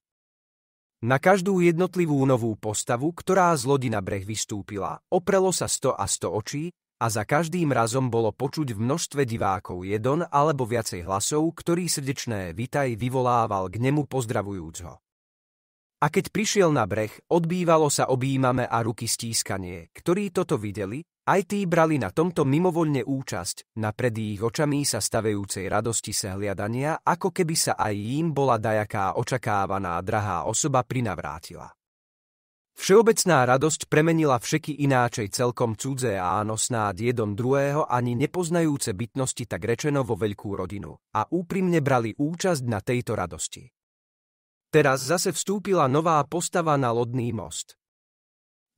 Na každú jednotlivú novú postavu, ktorá z lodi na breh vystúpila, oprelo sa sto a sto očí, a za každým razom bolo počuť v množstve divákov jedon alebo viacej hlasov, ktorý srdečné vitaj vyvolával k nemu pozdravujúc ho. A keď prišiel na breh, odbývalo sa objímame a ruky stískanie, ktorí toto videli, aj tí brali na tomto mimovoľne účasť, na pred ich očami sa stavejúcej radosti sa hliadania, ako keby sa aj im bola dajaká očakávaná drahá osoba prinavrátila. Všeobecná radosť premenila všeky ináčej celkom cudzé a áno snád jedom druhého ani nepoznajúce bytnosti tak rečeno vo veľkú rodinu a úprimne brali účasť na tejto radosti. Teraz zase vstúpila nová postava na lodný most.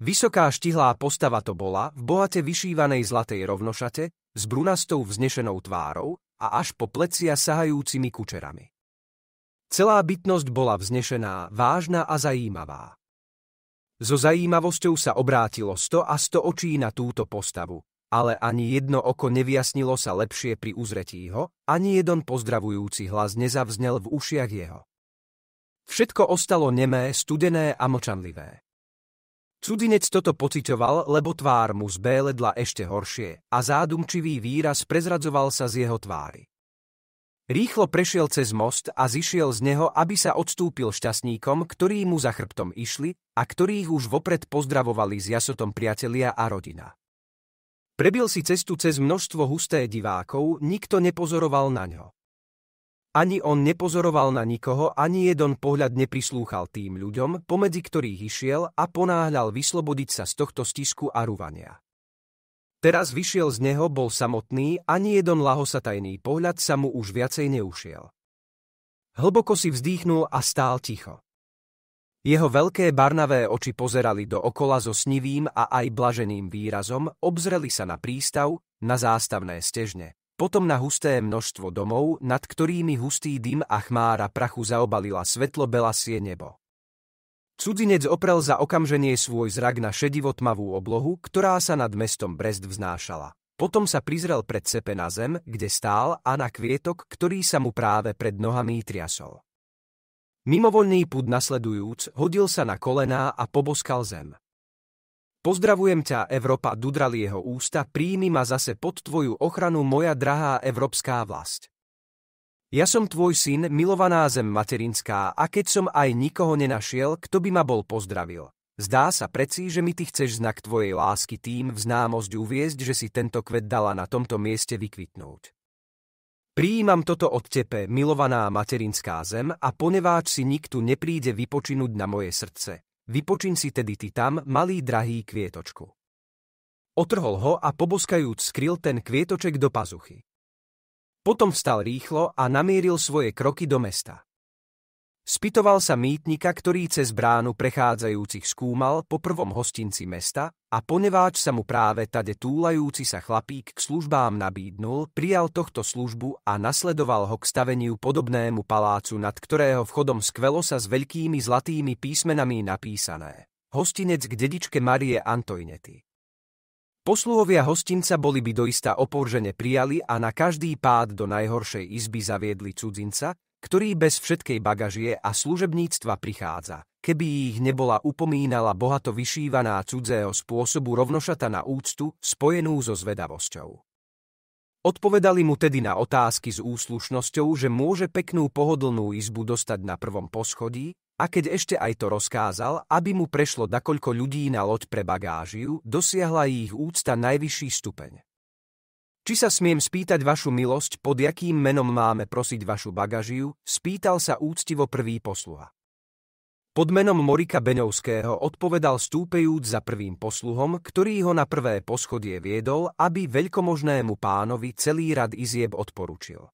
Vysoká štihlá postava to bola, v bohate vyšívanej zlatej rovnošate, s brunastou vznešenou tvárou a až po plecia sahajúcimi kučerami. Celá bytnosť bola vznešená, vážna a zajímavá. So zajímavosťou sa obrátilo sto a sto očí na túto postavu, ale ani jedno oko nevyjasnilo sa lepšie pri uzretí ho, ani jeden pozdravujúci hlas nezavznel v ušiach jeho. Všetko ostalo nemé, studené a močanlivé. Cudinec toto pocitoval, lebo tvár mu zbéledla ešte horšie a zádumčivý výraz prezradzoval sa z jeho tvári. Rýchlo prešiel cez most a zišiel z neho, aby sa odstúpil šťastníkom, ktorí mu za chrbtom išli a ktorých už vopred pozdravovali s jasotom priatelia a rodina. Prebil si cestu cez množstvo husté divákov, nikto nepozoroval na ňo. Ani on nepozoroval na nikoho, ani jeden pohľad neprislúchal tým ľuďom, pomedzi ktorých išiel a ponáhľal vyslobodiť sa z tohto stisku a ruvania. Teraz vyšiel z neho, bol samotný, ani jeden lahosatajný pohľad sa mu už viacej neušiel. Hlboko si vzdýchnul a stál ticho. Jeho veľké barnavé oči pozerali do okola so snivým a aj blaženým výrazom, obzreli sa na prístav, na zástavné stežne, potom na husté množstvo domov, nad ktorými hustý dym a chmára prachu zaobalila svetlo belasie nebo. Cudzinec oprel za okamženie svoj zrak na šedivotmavú oblohu, ktorá sa nad mestom Brest vznášala. Potom sa prizrel pred sepe na zem, kde stál a na kvietok, ktorý sa mu práve pred nohami triasol. Mimovoľný púd nasledujúc, hodil sa na kolená a poboskal zem. Pozdravujem ťa, Európa, dudrali jeho ústa, príjmi ma zase pod tvoju ochranu, moja drahá európska vlast. Ja som tvoj syn, milovaná zem materinská, a keď som aj nikoho nenašiel, kto by ma bol pozdravil. Zdá sa preci, že mi ty chceš znak tvojej lásky tým v známosť uviezť, že si tento kvet dala na tomto mieste vykvitnúť. Prijímam toto od tepe, milovaná materinská zem, a poneváč si nikto nepríde vypočinúť na moje srdce. Vypočin si tedy ty tam, malý drahý kvietočku. Otrhol ho a poboskajúc skryl ten kvietoček do pazuchy. Potom vstal rýchlo a namieril svoje kroky do mesta. Spytoval sa mýtnika, ktorý cez bránu prechádzajúcich skúmal po prvom hostinci mesta a poneváč sa mu práve tade túlajúci sa chlapík k službám nabídnul, prijal tohto službu a nasledoval ho k staveniu podobnému palácu, nad ktorého vchodom skvelo sa s veľkými zlatými písmenami napísané. Hostinec k dedičke Marie Antoinety. Posluhovia hostinca boli by doista oporžene prijali a na každý pád do najhoršej izby zaviedli cudzinca, ktorý bez všetkej bagažie a služebníctva prichádza. Keby ich nebola upomínala bohato vyšívaná cudzého spôsobu rovnošata na úctu, spojenú so zvedavosťou. Odpovedali mu tedy na otázky s úslušnosťou, že môže peknú pohodlnú izbu dostať na prvom poschodí, a keď ešte aj to rozkázal, aby mu prešlo dakoľko ľudí na loď pre bagážiu, dosiahla ich úcta najvyšší stupeň. Či sa smiem spýtať vašu milosť, pod jakým menom máme prosiť vašu bagažiu, spýtal sa úctivo prvý posluha. Pod menom Morika Beňovského odpovedal stúpejúc za prvým posluhom, ktorý ho na prvé poschodie viedol, aby veľkomožnému pánovi celý rad izieb odporučil.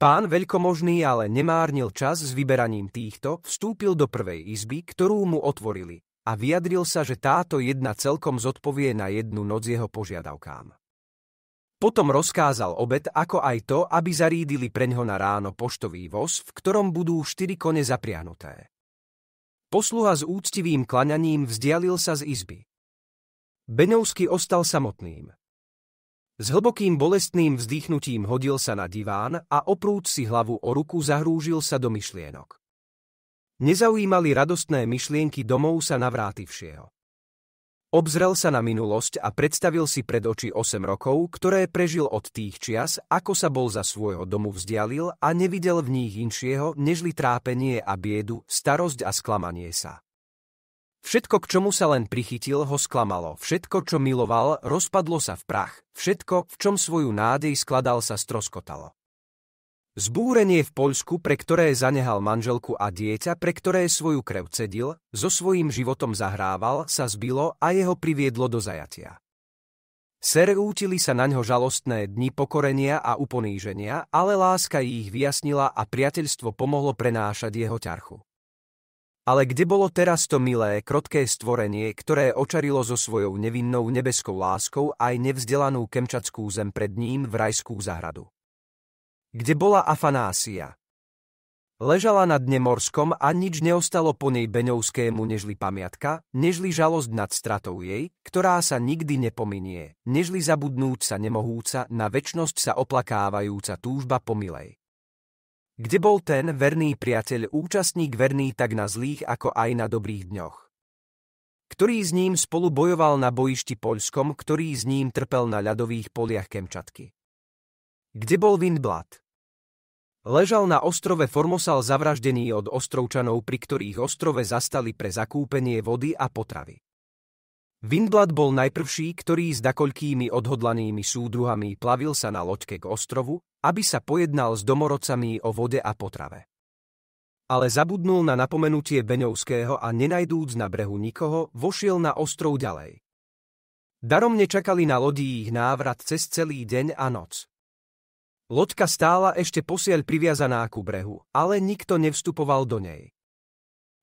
Pán veľkomožný ale nemárnil čas s vyberaním týchto, vstúpil do prvej izby, ktorú mu otvorili, a vyjadril sa, že táto jedna celkom zodpovie na jednu noc jeho požiadavkám. Potom rozkázal obed, ako aj to, aby zarídili preňho na ráno poštový voz, v ktorom budú štyri kone zapriahnuté. Posluha s úctivým klaňaním vzdialil sa z izby. Beňovský ostal samotným. S hlbokým bolestným vzdýchnutím hodil sa na diván a oprúc si hlavu o ruku zahrúžil sa do myšlienok. Nezaujímali radostné myšlienky domov sa navrátivšieho. Obzrel sa na minulosť a predstavil si pred oči 8 rokov, ktoré prežil od tých čias, ako sa bol za svojho domu vzdialil a nevidel v nich inšieho, nežli trápenie a biedu, starosť a sklamanie sa. Všetko, k čomu sa len prichytil, ho sklamalo. Všetko, čo miloval, rozpadlo sa v prach. Všetko, v čom svoju nádej skladal, sa stroskotalo. Zbúrenie v Poľsku, pre ktoré zanehal manželku a dieťa, pre ktoré svoju krev cedil, so svojím životom zahrával, sa zbilo a jeho priviedlo do zajatia. Serútili sa na ňo žalostné dni pokorenia a uponíženia, ale láska ich vyjasnila a priateľstvo pomohlo prenášať jeho ťarchu. Ale kde bolo teraz to milé, krotké stvorenie, ktoré očarilo so svojou nevinnou nebeskou láskou aj nevzdelanú kemčackú zem pred ním v rajskú zahradu. Kde bola Afanásia? Ležala na dne morskom a nič neostalo po nej Beňovskému nežli pamiatka, nežli žalosť nad stratou jej, ktorá sa nikdy nepominie, nežli zabudnúť sa nemohúca, na väčnosť sa oplakávajúca túžba pomilej. Kde bol ten verný priateľ účastník verný tak na zlých ako aj na dobrých dňoch? Ktorý s ním spolu bojoval na bojišti Poľskom, ktorý s ním trpel na ľadových poliach Kemčatky? Kde bol Windblad? Ležal na ostrove Formosal zavraždený od ostrovčanov, pri ktorých ostrove zastali pre zakúpenie vody a potravy. Windblad bol najprvší, ktorý s dakoľkými odhodlanými súdruhami plavil sa na loďke k ostrovu, aby sa pojednal s domorodcami o vode a potrave. Ale zabudnul na napomenutie Beňovského a nenajdúc na brehu nikoho, vošiel na ostrov ďalej. Darom nečakali na lodí ich návrat cez celý deň a noc. Loďka stála ešte posiaľ priviazaná ku brehu, ale nikto nevstupoval do nej.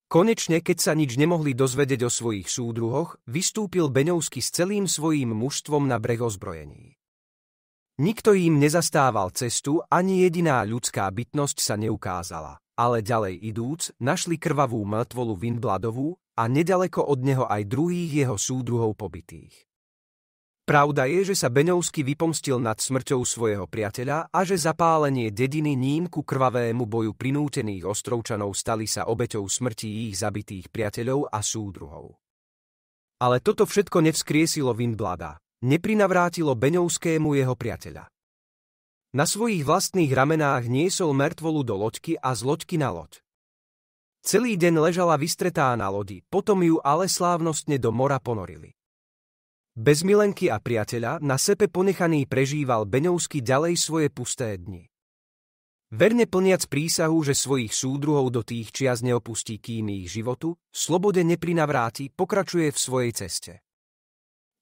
Konečne, keď sa nič nemohli dozvedieť o svojich súdruhoch, vystúpil Beňovsky s celým svojím mužstvom na breh ozbrojení. Nikto im nezastával cestu, ani jediná ľudská bytnosť sa neukázala, ale ďalej idúc, našli krvavú mŕtvolu Vinbladovú a nedaleko od neho aj druhých jeho súdruhov pobytých. Pravda je, že sa Beňovsky vypomstil nad smrťou svojho priateľa a že zapálenie dediny ním ku krvavému boju prinútených ostrovčanov stali sa obeťou smrti ich zabitých priateľov a súdruhov. Ale toto všetko nevskriesilo Vindblada, neprinavrátilo Beňovskému jeho priateľa. Na svojich vlastných ramenách niesol mŕtvolu do loďky a z loďky na loď. Celý deň ležala vystretá na lodi, potom ju ale slávnostne do mora ponorili. Bez milenky a priateľa na sepe ponechaný prežíval Beňovsky ďalej svoje pusté dni. Verne plniac prísahu, že svojich súdruhov do tých čias neopustí kým ich životu, slobode neprinavráti, pokračuje v svojej ceste.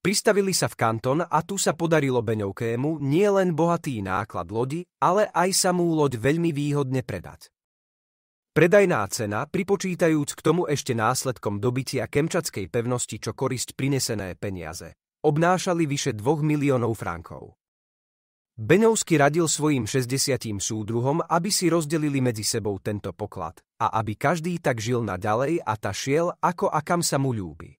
Pristavili sa v kanton a tu sa podarilo Beňovkému nie len bohatý náklad lodi, ale aj samú loď veľmi výhodne predať. Predajná cena, pripočítajúc k tomu ešte následkom dobytia kemčackej pevnosti čo korisť prinesené peniaze, obnášali vyše 2 miliónov frankov. Benovsky radil svojim 60. súdruhom, aby si rozdelili medzi sebou tento poklad a aby každý tak žil naďalej a tašiel ako a kam sa mu ľúbi.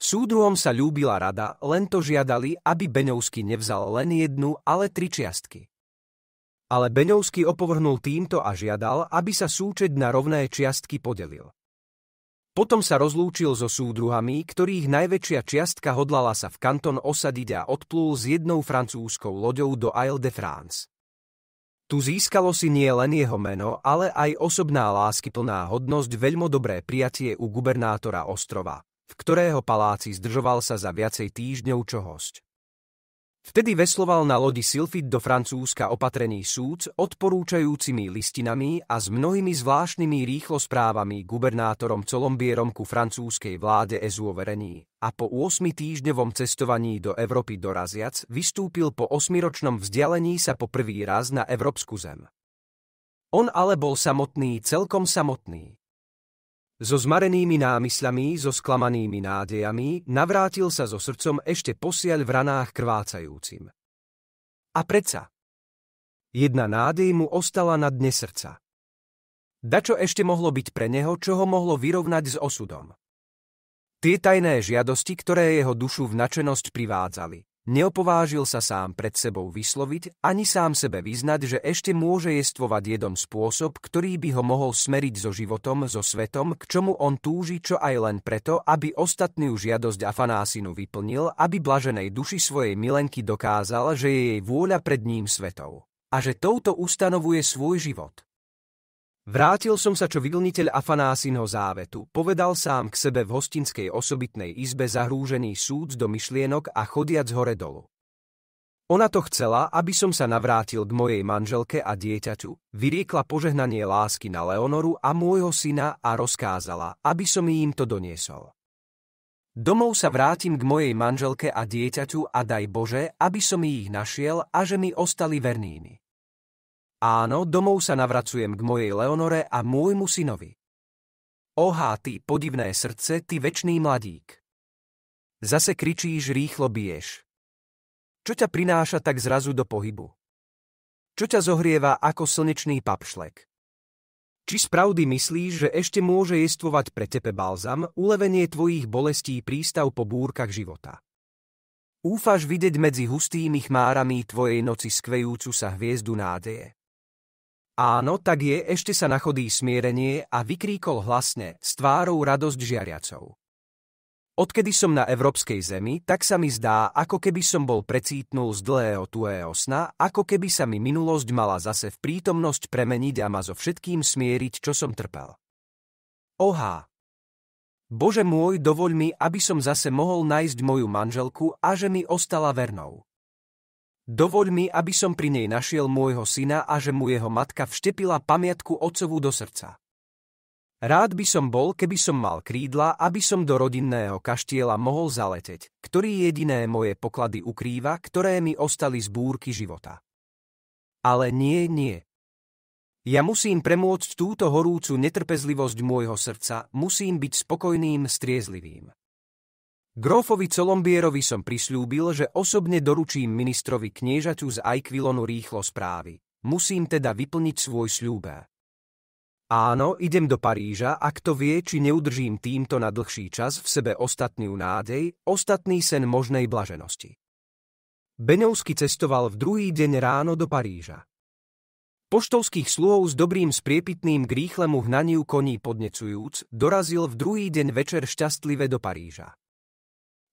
Súdruhom sa ľúbila rada, len to žiadali, aby Benovsky nevzal len jednu, ale tri čiastky. Ale Beňovsky opovrhnul týmto a žiadal, aby sa súčet na rovné čiastky podelil. Potom sa rozlúčil so súdruhami, ktorých najväčšia čiastka hodlala sa v kanton osadiť a odplul s jednou francúzskou loďou do Isle de France. Tu získalo si nie len jeho meno, ale aj osobná láskyplná hodnosť veľmi dobré prijatie u gubernátora ostrova, v ktorého paláci zdržoval sa za viacej týždňov čo hosť. Vtedy vesloval na lodi Silfit do Francúzska opatrený súd odporúčajúcimi listinami a s mnohými zvláštnymi rýchlosprávami gubernátorom Colombierom ku francúzskej vláde ezuoverení. A po 8 týždňovom cestovaní do Európy doraziac vystúpil po osmiročnom vzdialení sa po prvý raz na Európsku zem. On ale bol samotný, celkom samotný. So zmarenými námyslami, so sklamanými nádejami, navrátil sa so srdcom ešte posiaľ v ranách krvácajúcim. A predsa. Jedna nádej mu ostala na dne srdca. Dačo ešte mohlo byť pre neho, čo ho mohlo vyrovnať s osudom. Tie tajné žiadosti, ktoré jeho dušu v načenosť privádzali. Neopovážil sa sám pred sebou vysloviť, ani sám sebe vyznať, že ešte môže jestvovať jedom spôsob, ktorý by ho mohol smeriť so životom, so svetom, k čomu on túži čo aj len preto, aby ostatnú žiadosť Afanásinu vyplnil, aby blaženej duši svojej milenky dokázal, že je jej vôľa pred ním svetou A že touto ustanovuje svoj život. Vrátil som sa, čo vyglniteľ Afanásinho závetu. Povedal sám k sebe v hostinskej osobitnej izbe zahrúžený súd do myšlienok a chodiac hore dolu. Ona to chcela, aby som sa navrátil k mojej manželke a dieťaťu. Vyriekla požehnanie lásky na Leonoru a môjho syna a rozkázala, aby som im to doniesol. Domov sa vrátim k mojej manželke a dieťaťu a daj Bože, aby som ich našiel a že mi ostali vernými. Áno, domov sa navracujem k mojej Leonore a môjmu synovi. Ohá, ty podivné srdce, ty večný mladík. Zase kričíš, rýchlo biješ. Čo ťa prináša tak zrazu do pohybu? Čo ťa zohrieva ako slnečný papšlek? Či spravdy myslíš, že ešte môže jestvovať pre tebe balzam, ulevenie tvojich bolestí prístav po búrkach života? Úfaš vidieť medzi hustými chmárami tvojej noci skvejúcu sa hviezdu nádeje? Áno, tak je, ešte sa nachodí smierenie a vykríkol hlasne, s tvárou radosť žiariacou. Odkedy som na európskej zemi, tak sa mi zdá, ako keby som bol precítnul z dlhého tuého sna, ako keby sa mi minulosť mala zase v prítomnosť premeniť a ma so všetkým smieriť, čo som trpel. Oha! Bože môj, dovoľ mi, aby som zase mohol nájsť moju manželku a že mi ostala vernou. Dovoľ mi, aby som pri nej našiel môjho syna a že mu jeho matka vštepila pamiatku otcovú do srdca. Rád by som bol, keby som mal krídla, aby som do rodinného kaštiela mohol zaleteť, ktorý jediné moje poklady ukrýva, ktoré mi ostali z búrky života. Ale nie, nie. Ja musím premôcť túto horúcu netrpezlivosť môjho srdca, musím byť spokojným, striezlivým. Grófovi Colombierovi som prisľúbil, že osobne doručím ministrovi kniežaťu z Aikvilonu rýchlo správy. Musím teda vyplniť svoj sľúbe. Áno, idem do Paríža a kto vie, či neudržím týmto na dlhší čas v sebe ostatnú nádej, ostatný sen možnej blaženosti. Beňovsky cestoval v druhý deň ráno do Paríža. Poštovských sluhov s dobrým spriepitným k rýchlemu hnaniu koní podnecujúc, dorazil v druhý deň večer šťastlivé do Paríža.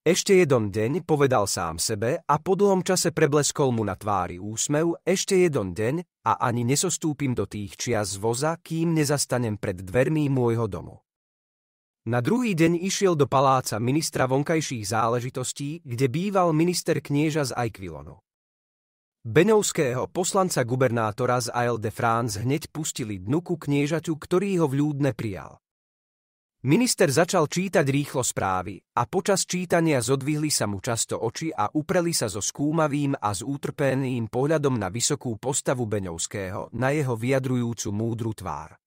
Ešte jeden deň povedal sám sebe a po dlhom čase prebleskol mu na tvári úsmev ešte jeden deň a ani nesostúpim do tých čias z voza, kým nezastanem pred dvermi môjho domu. Na druhý deň išiel do paláca ministra vonkajších záležitostí, kde býval minister knieža z Aikvilonu. Benovského poslanca gubernátora z Aile de France hneď pustili dnuku kniežaťu, ktorý ho vľúdne prijal. Minister začal čítať rýchlo správy a počas čítania zodvihli sa mu často oči a upreli sa so skúmavým a zútrpeným pohľadom na vysokú postavu Beňovského, na jeho vyjadrujúcu múdru tvár.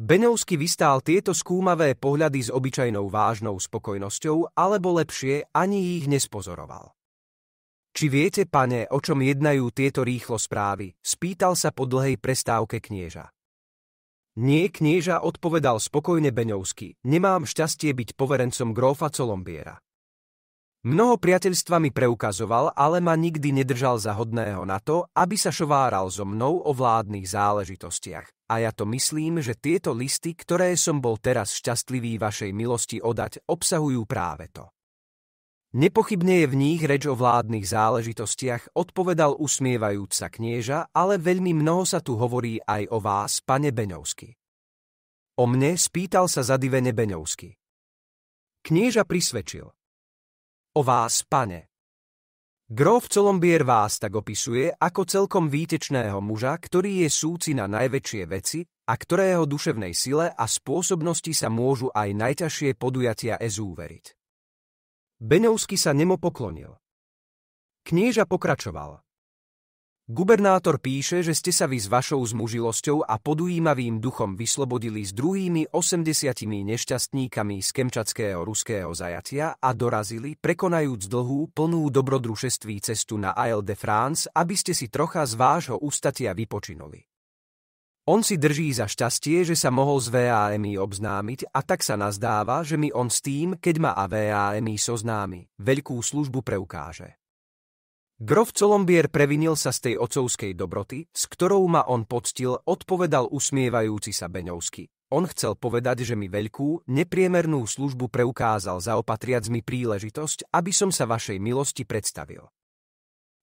Beňovský vystál tieto skúmavé pohľady s obyčajnou vážnou spokojnosťou, alebo lepšie, ani ich nespozoroval. Či viete, pane, o čom jednajú tieto rýchlo správy? Spýtal sa po dlhej prestávke knieža. Nie, knieža odpovedal spokojne Beňovský. Nemám šťastie byť poverencom grófa Colombiera. Mnoho priateľstva mi preukazoval, ale ma nikdy nedržal za hodného na to, aby sa šováral so mnou o vládnych záležitostiach. A ja to myslím, že tieto listy, ktoré som bol teraz šťastlivý vašej milosti odať, obsahujú práve to. Nepochybne je v nich reč o vládnych záležitostiach, odpovedal usmievajúc sa knieža, ale veľmi mnoho sa tu hovorí aj o vás, pane Beňovsky. O mne spýtal sa zadivene Beňovsky. Knieža prisvedčil. O vás, pane. Grof Colombier vás tak opisuje ako celkom výtečného muža, ktorý je súci na najväčšie veci a ktorého duševnej sile a spôsobnosti sa môžu aj najťažšie podujatia ezúveriť. Beňovský sa nemo poklonil. Knieža pokračoval. Gubernátor píše, že ste sa vy s vašou zmužilosťou a podujímavým duchom vyslobodili s druhými 80 nešťastníkami z kemčackého ruského zajatia a dorazili, prekonajúc dlhú, plnú dobrodružeství cestu na Isle de France, aby ste si trocha z vášho ústatia vypočinuli. On si drží za šťastie, že sa mohol s VAMI obznámiť a tak sa nazdáva, že mi on s tým, keď ma a VAMI známi, veľkú službu preukáže. Grof Colombier previnil sa z tej ocovskej dobroty, s ktorou ma on poctil, odpovedal usmievajúci sa Beňovsky. On chcel povedať, že mi veľkú, nepriemernú službu preukázal zaopatriac mi príležitosť, aby som sa vašej milosti predstavil.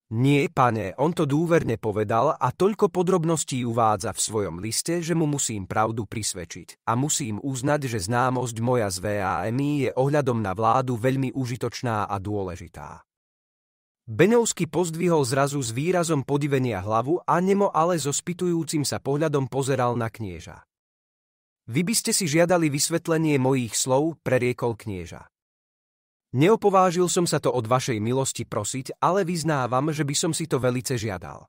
Nie, pane, on to dôverne povedal a toľko podrobností uvádza v svojom liste, že mu musím pravdu prisvedčiť. A musím uznať, že známosť moja z VAMI je ohľadom na vládu veľmi užitočná a dôležitá. Benovsky pozdvihol zrazu s výrazom podivenia hlavu a Nemo ale so spytujúcim sa pohľadom pozeral na knieža. Vy by ste si žiadali vysvetlenie mojich slov, preriekol knieža. Neopovážil som sa to od vašej milosti prosiť, ale vyznávam, že by som si to velice žiadal.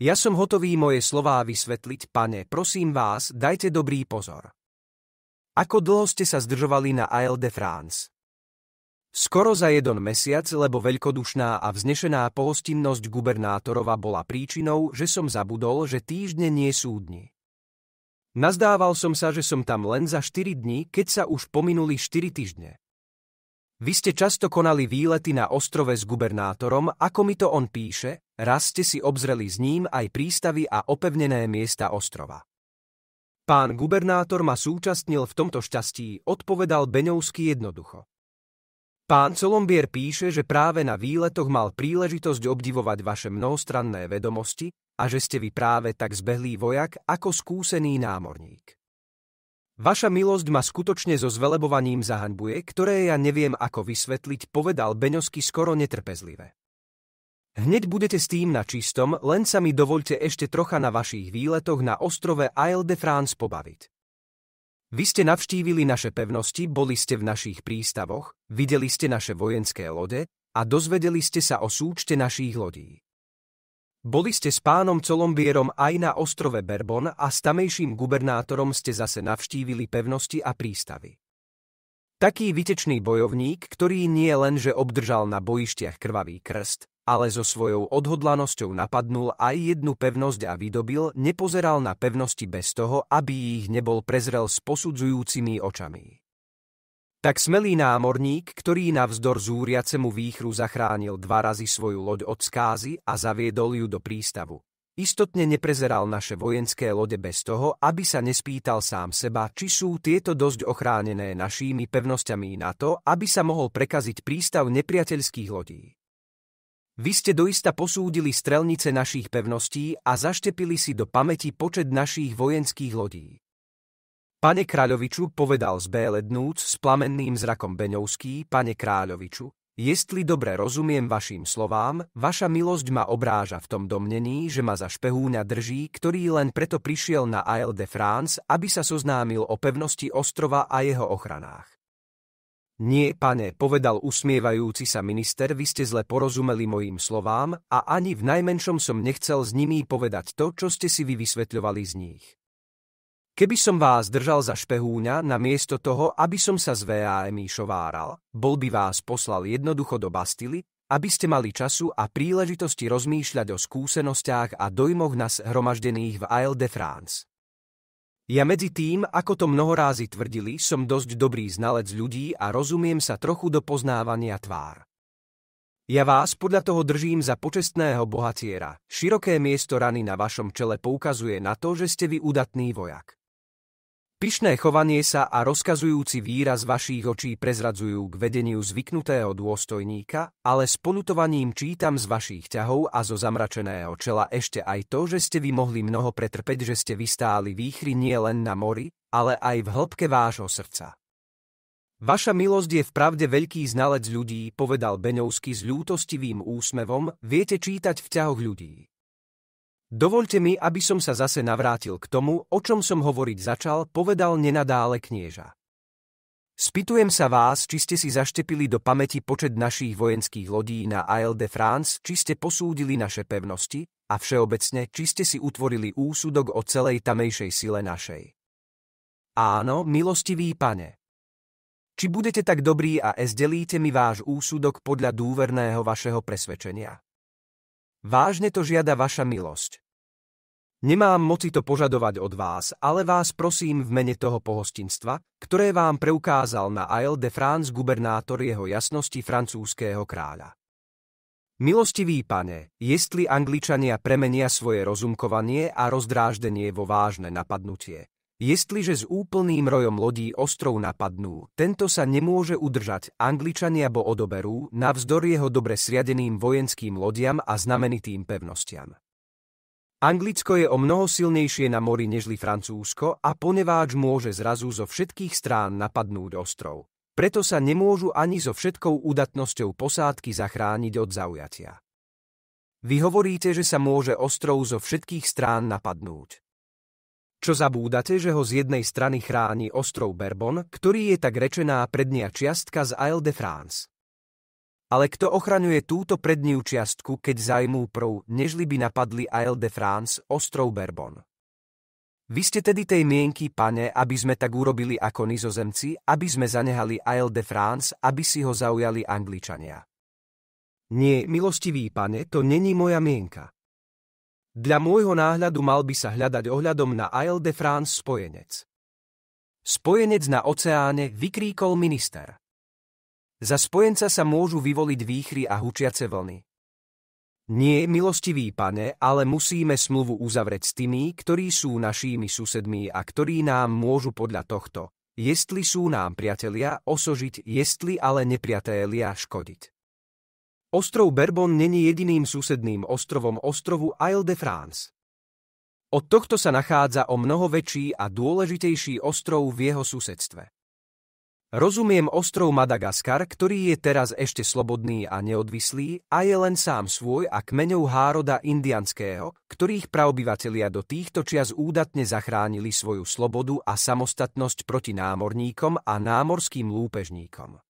Ja som hotový moje slová vysvetliť, pane, prosím vás, dajte dobrý pozor. Ako dlho ste sa zdržovali na Isle de France? Skoro za jeden mesiac, lebo veľkodušná a vznešená pohostinnosť gubernátorova bola príčinou, že som zabudol, že týždne nie sú dni. Nazdával som sa, že som tam len za 4 dní, keď sa už pominuli 4 týždne. Vy ste často konali výlety na ostrove s gubernátorom, ako mi to on píše, raz ste si obzreli s ním aj prístavy a opevnené miesta ostrova. Pán gubernátor ma súčastnil v tomto šťastí, odpovedal Beňovský jednoducho. Pán Colombier píše, že práve na výletoch mal príležitosť obdivovať vaše mnohostranné vedomosti a že ste vy práve tak zbehlý vojak ako skúsený námorník. Vaša milosť ma skutočne so zvelebovaním zahaňbuje, ktoré ja neviem ako vysvetliť, povedal Beňosky skoro netrpezlivé. Hneď budete s tým na čistom, len sa mi dovolte ešte trocha na vašich výletoch na ostrove Isle de France pobaviť. Vy ste navštívili naše pevnosti, boli ste v našich prístavoch, videli ste naše vojenské lode a dozvedeli ste sa o súčte našich lodí. Boli ste s pánom Colombierom aj na ostrove Berbon a s tamejším gubernátorom ste zase navštívili pevnosti a prístavy. Taký vytečný bojovník, ktorý nie len, že obdržal na bojištiach krvavý krst, ale so svojou odhodlanosťou napadnul aj jednu pevnosť a vydobil, nepozeral na pevnosti bez toho, aby ich nebol prezrel s posudzujúcimi očami. Tak smelý námorník, ktorý navzdor zúriacemu výchru zachránil dva razy svoju loď od skázy a zaviedol ju do prístavu. Istotne neprezeral naše vojenské lode bez toho, aby sa nespýtal sám seba, či sú tieto dosť ochránené našimi pevnosťami na to, aby sa mohol prekaziť prístav nepriateľských lodí. Vy ste doista posúdili strelnice našich pevností a zaštepili si do pamäti počet našich vojenských lodí. Pane kráľoviču, povedal zbélednúc s plamenným zrakom Beňovský, pane kráľoviču, jestli dobre rozumiem vašim slovám, vaša milosť ma obráža v tom domnení, že ma za špehúňa drží, ktorý len preto prišiel na Isle de France, aby sa zoznámil o pevnosti ostrova a jeho ochranách. Nie, pane, povedal usmievajúci sa minister, vy ste zle porozumeli mojim slovám a ani v najmenšom som nechcel s nimi povedať to, čo ste si vy vysvetľovali z nich. Keby som vás držal za špehúňa namiesto toho, aby som sa z VAMI šováral, bol by vás poslal jednoducho do Bastily, aby ste mali času a príležitosti rozmýšľať o skúsenostiach a dojmoch nás hromaždených v Isle de France. Ja medzi tým, ako to mnohorázy tvrdili, som dosť dobrý znalec ľudí a rozumiem sa trochu do poznávania tvár. Ja vás podľa toho držím za počestného bohatiera. Široké miesto rany na vašom čele poukazuje na to, že ste vy udatný vojak. Pyšné chovanie sa a rozkazujúci výraz vašich očí prezradzujú k vedeniu zvyknutého dôstojníka, ale s ponutovaním čítam z vašich ťahov a zo zamračeného čela ešte aj to, že ste vy mohli mnoho pretrpeť, že ste vystáli výchry nie len na mori, ale aj v hĺbke vášho srdca. Vaša milosť je vpravde veľký znalec ľudí, povedal Beňovský s ľútostivým úsmevom, viete čítať v ťahoch ľudí. Dovolte mi, aby som sa zase navrátil k tomu, o čom som hovoriť začal, povedal nenadále knieža. Spýtujem sa vás, či ste si zaštepili do pamäti počet našich vojenských lodí na Isle de France, či ste posúdili naše pevnosti a všeobecne, či ste si utvorili úsudok o celej tamejšej sile našej. Áno, milostivý pane. Či budete tak dobrí a zdelíte mi váš úsudok podľa dúverného vašeho presvedčenia. Vážne to žiada vaša milosť. Nemám moci to požadovať od vás, ale vás prosím v mene toho pohostinstva, ktoré vám preukázal na Isle de France gubernátor jeho jasnosti francúzského kráľa. Milostivý pane, jestli Angličania premenia svoje rozumkovanie a rozdráždenie vo vážne napadnutie, Jestliže s úplným rojom lodí ostrov napadnú, tento sa nemôže udržať, Angličania bo odoberú, navzdor jeho dobre sriadeným vojenským lodiam a znamenitým pevnostiam. Anglicko je o mnoho silnejšie na mori nežli Francúzsko a poneváč môže zrazu zo všetkých strán napadnúť ostrov. Preto sa nemôžu ani so všetkou udatnosťou posádky zachrániť od zaujatia. Vy hovoríte, že sa môže ostrov zo všetkých strán napadnúť. Čo zabúdate, že ho z jednej strany chráni ostrov Bourbon, ktorý je tak rečená prednia čiastka z Isle de France. Ale kto ochraňuje túto predniu čiastku, keď zajmú prv, nežli by napadli Isle de France, ostrov Bourbon? Vy ste tedy tej mienky, pane, aby sme tak urobili ako nizozemci, aby sme zanehali Isle de France, aby si ho zaujali Angličania. Nie, milostivý pane, to není moja mienka. Dla môjho náhľadu mal by sa hľadať ohľadom na Isle de France spojenec. Spojenec na oceáne vykríkol minister. Za spojenca sa môžu vyvoliť výchry a hučiace vlny. Nie, milostivý pane, ale musíme smluvu uzavrieť s tými, ktorí sú našimi susedmi a ktorí nám môžu podľa tohto, jestli sú nám priatelia, osožiť, jestli ale nepriatelia, škodiť. Ostrov Bourbon není jediným susedným ostrovom ostrovu Isle de France. Od tohto sa nachádza o mnoho väčší a dôležitejší ostrov v jeho susedstve. Rozumiem ostrov Madagaskar, ktorý je teraz ešte slobodný a neodvislý a je len sám svoj a kmeňou hároda indianského, ktorých praobyvatelia do týchto čias údatne zachránili svoju slobodu a samostatnosť proti námorníkom a námorským lúpežníkom.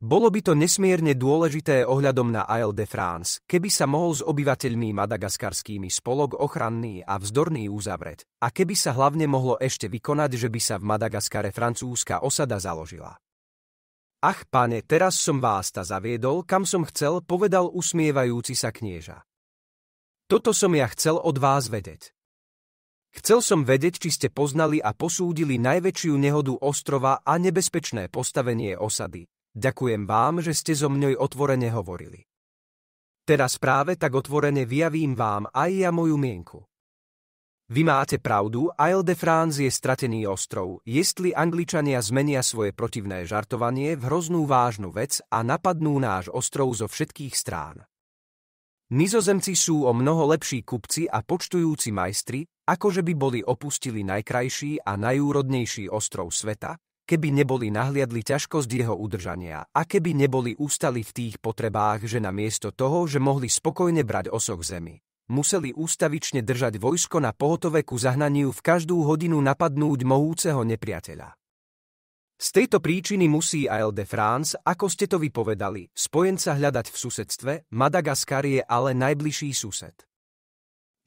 Bolo by to nesmierne dôležité ohľadom na Isle de France, keby sa mohol s obyvateľmi madagaskarskými spolok ochranný a vzdorný uzavret a keby sa hlavne mohlo ešte vykonať, že by sa v Madagaskare francúzska osada založila. Ach, pane, teraz som vás ta zaviedol, kam som chcel, povedal usmievajúci sa knieža. Toto som ja chcel od vás vedieť. Chcel som vedieť, či ste poznali a posúdili najväčšiu nehodu ostrova a nebezpečné postavenie osady, Ďakujem vám, že ste so mňou otvorene hovorili. Teraz práve tak otvorene vyjavím vám aj ja moju mienku. Vy máte pravdu, Isle de France je stratený ostrov, jestli Angličania zmenia svoje protivné žartovanie v hroznú vážnu vec a napadnú náš ostrov zo všetkých strán. Nizozemci sú o mnoho lepší kupci a počtujúci majstri, akože by boli opustili najkrajší a najúrodnejší ostrov sveta, keby neboli nahliadli ťažkosť jeho udržania a keby neboli ústali v tých potrebách, že namiesto toho, že mohli spokojne brať osok zemi, museli ústavične držať vojsko na pohotove ku zahnaniu v každú hodinu napadnúť mohúceho nepriateľa. Z tejto príčiny musí AL de France, ako ste to vypovedali, spojenca hľadať v susedstve, Madagaskar je ale najbližší sused.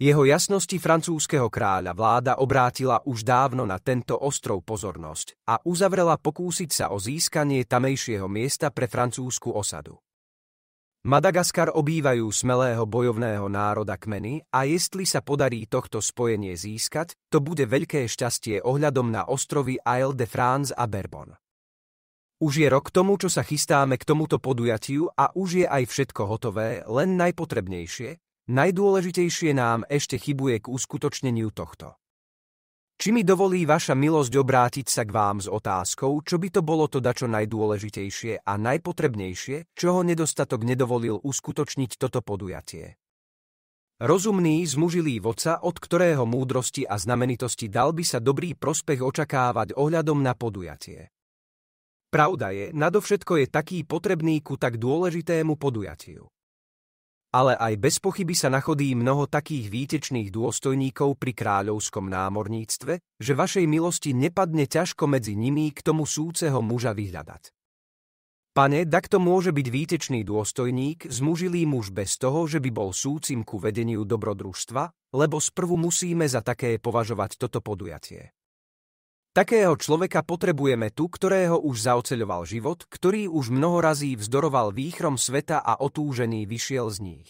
Jeho jasnosti francúzského kráľa vláda obrátila už dávno na tento ostrov pozornosť a uzavrela pokúsiť sa o získanie tamejšieho miesta pre francúzsku osadu. Madagaskar obývajú smelého bojovného národa kmeny a jestli sa podarí tohto spojenie získať, to bude veľké šťastie ohľadom na ostrovy Isle de France a Bourbon. Už je rok tomu, čo sa chystáme k tomuto podujatiu a už je aj všetko hotové, len najpotrebnejšie, Najdôležitejšie nám ešte chybuje k uskutočneniu tohto. Či mi dovolí vaša milosť obrátiť sa k vám s otázkou, čo by to bolo to dačo najdôležitejšie a najpotrebnejšie, čoho nedostatok nedovolil uskutočniť toto podujatie. Rozumný, zmužilý voca, od ktorého múdrosti a znamenitosti dal by sa dobrý prospech očakávať ohľadom na podujatie. Pravda je, nadovšetko je taký potrebný ku tak dôležitému podujatiu ale aj bez pochyby sa nachodí mnoho takých výtečných dôstojníkov pri kráľovskom námorníctve, že vašej milosti nepadne ťažko medzi nimi k tomu súceho muža vyhľadať. Pane, takto môže byť výtečný dôstojník, zmužilý muž bez toho, že by bol súcim ku vedeniu dobrodružstva, lebo sprvu musíme za také považovať toto podujatie. Takého človeka potrebujeme tu, ktorého už zaoceľoval život, ktorý už mnoho razí vzdoroval výchrom sveta a otúžený vyšiel z nich.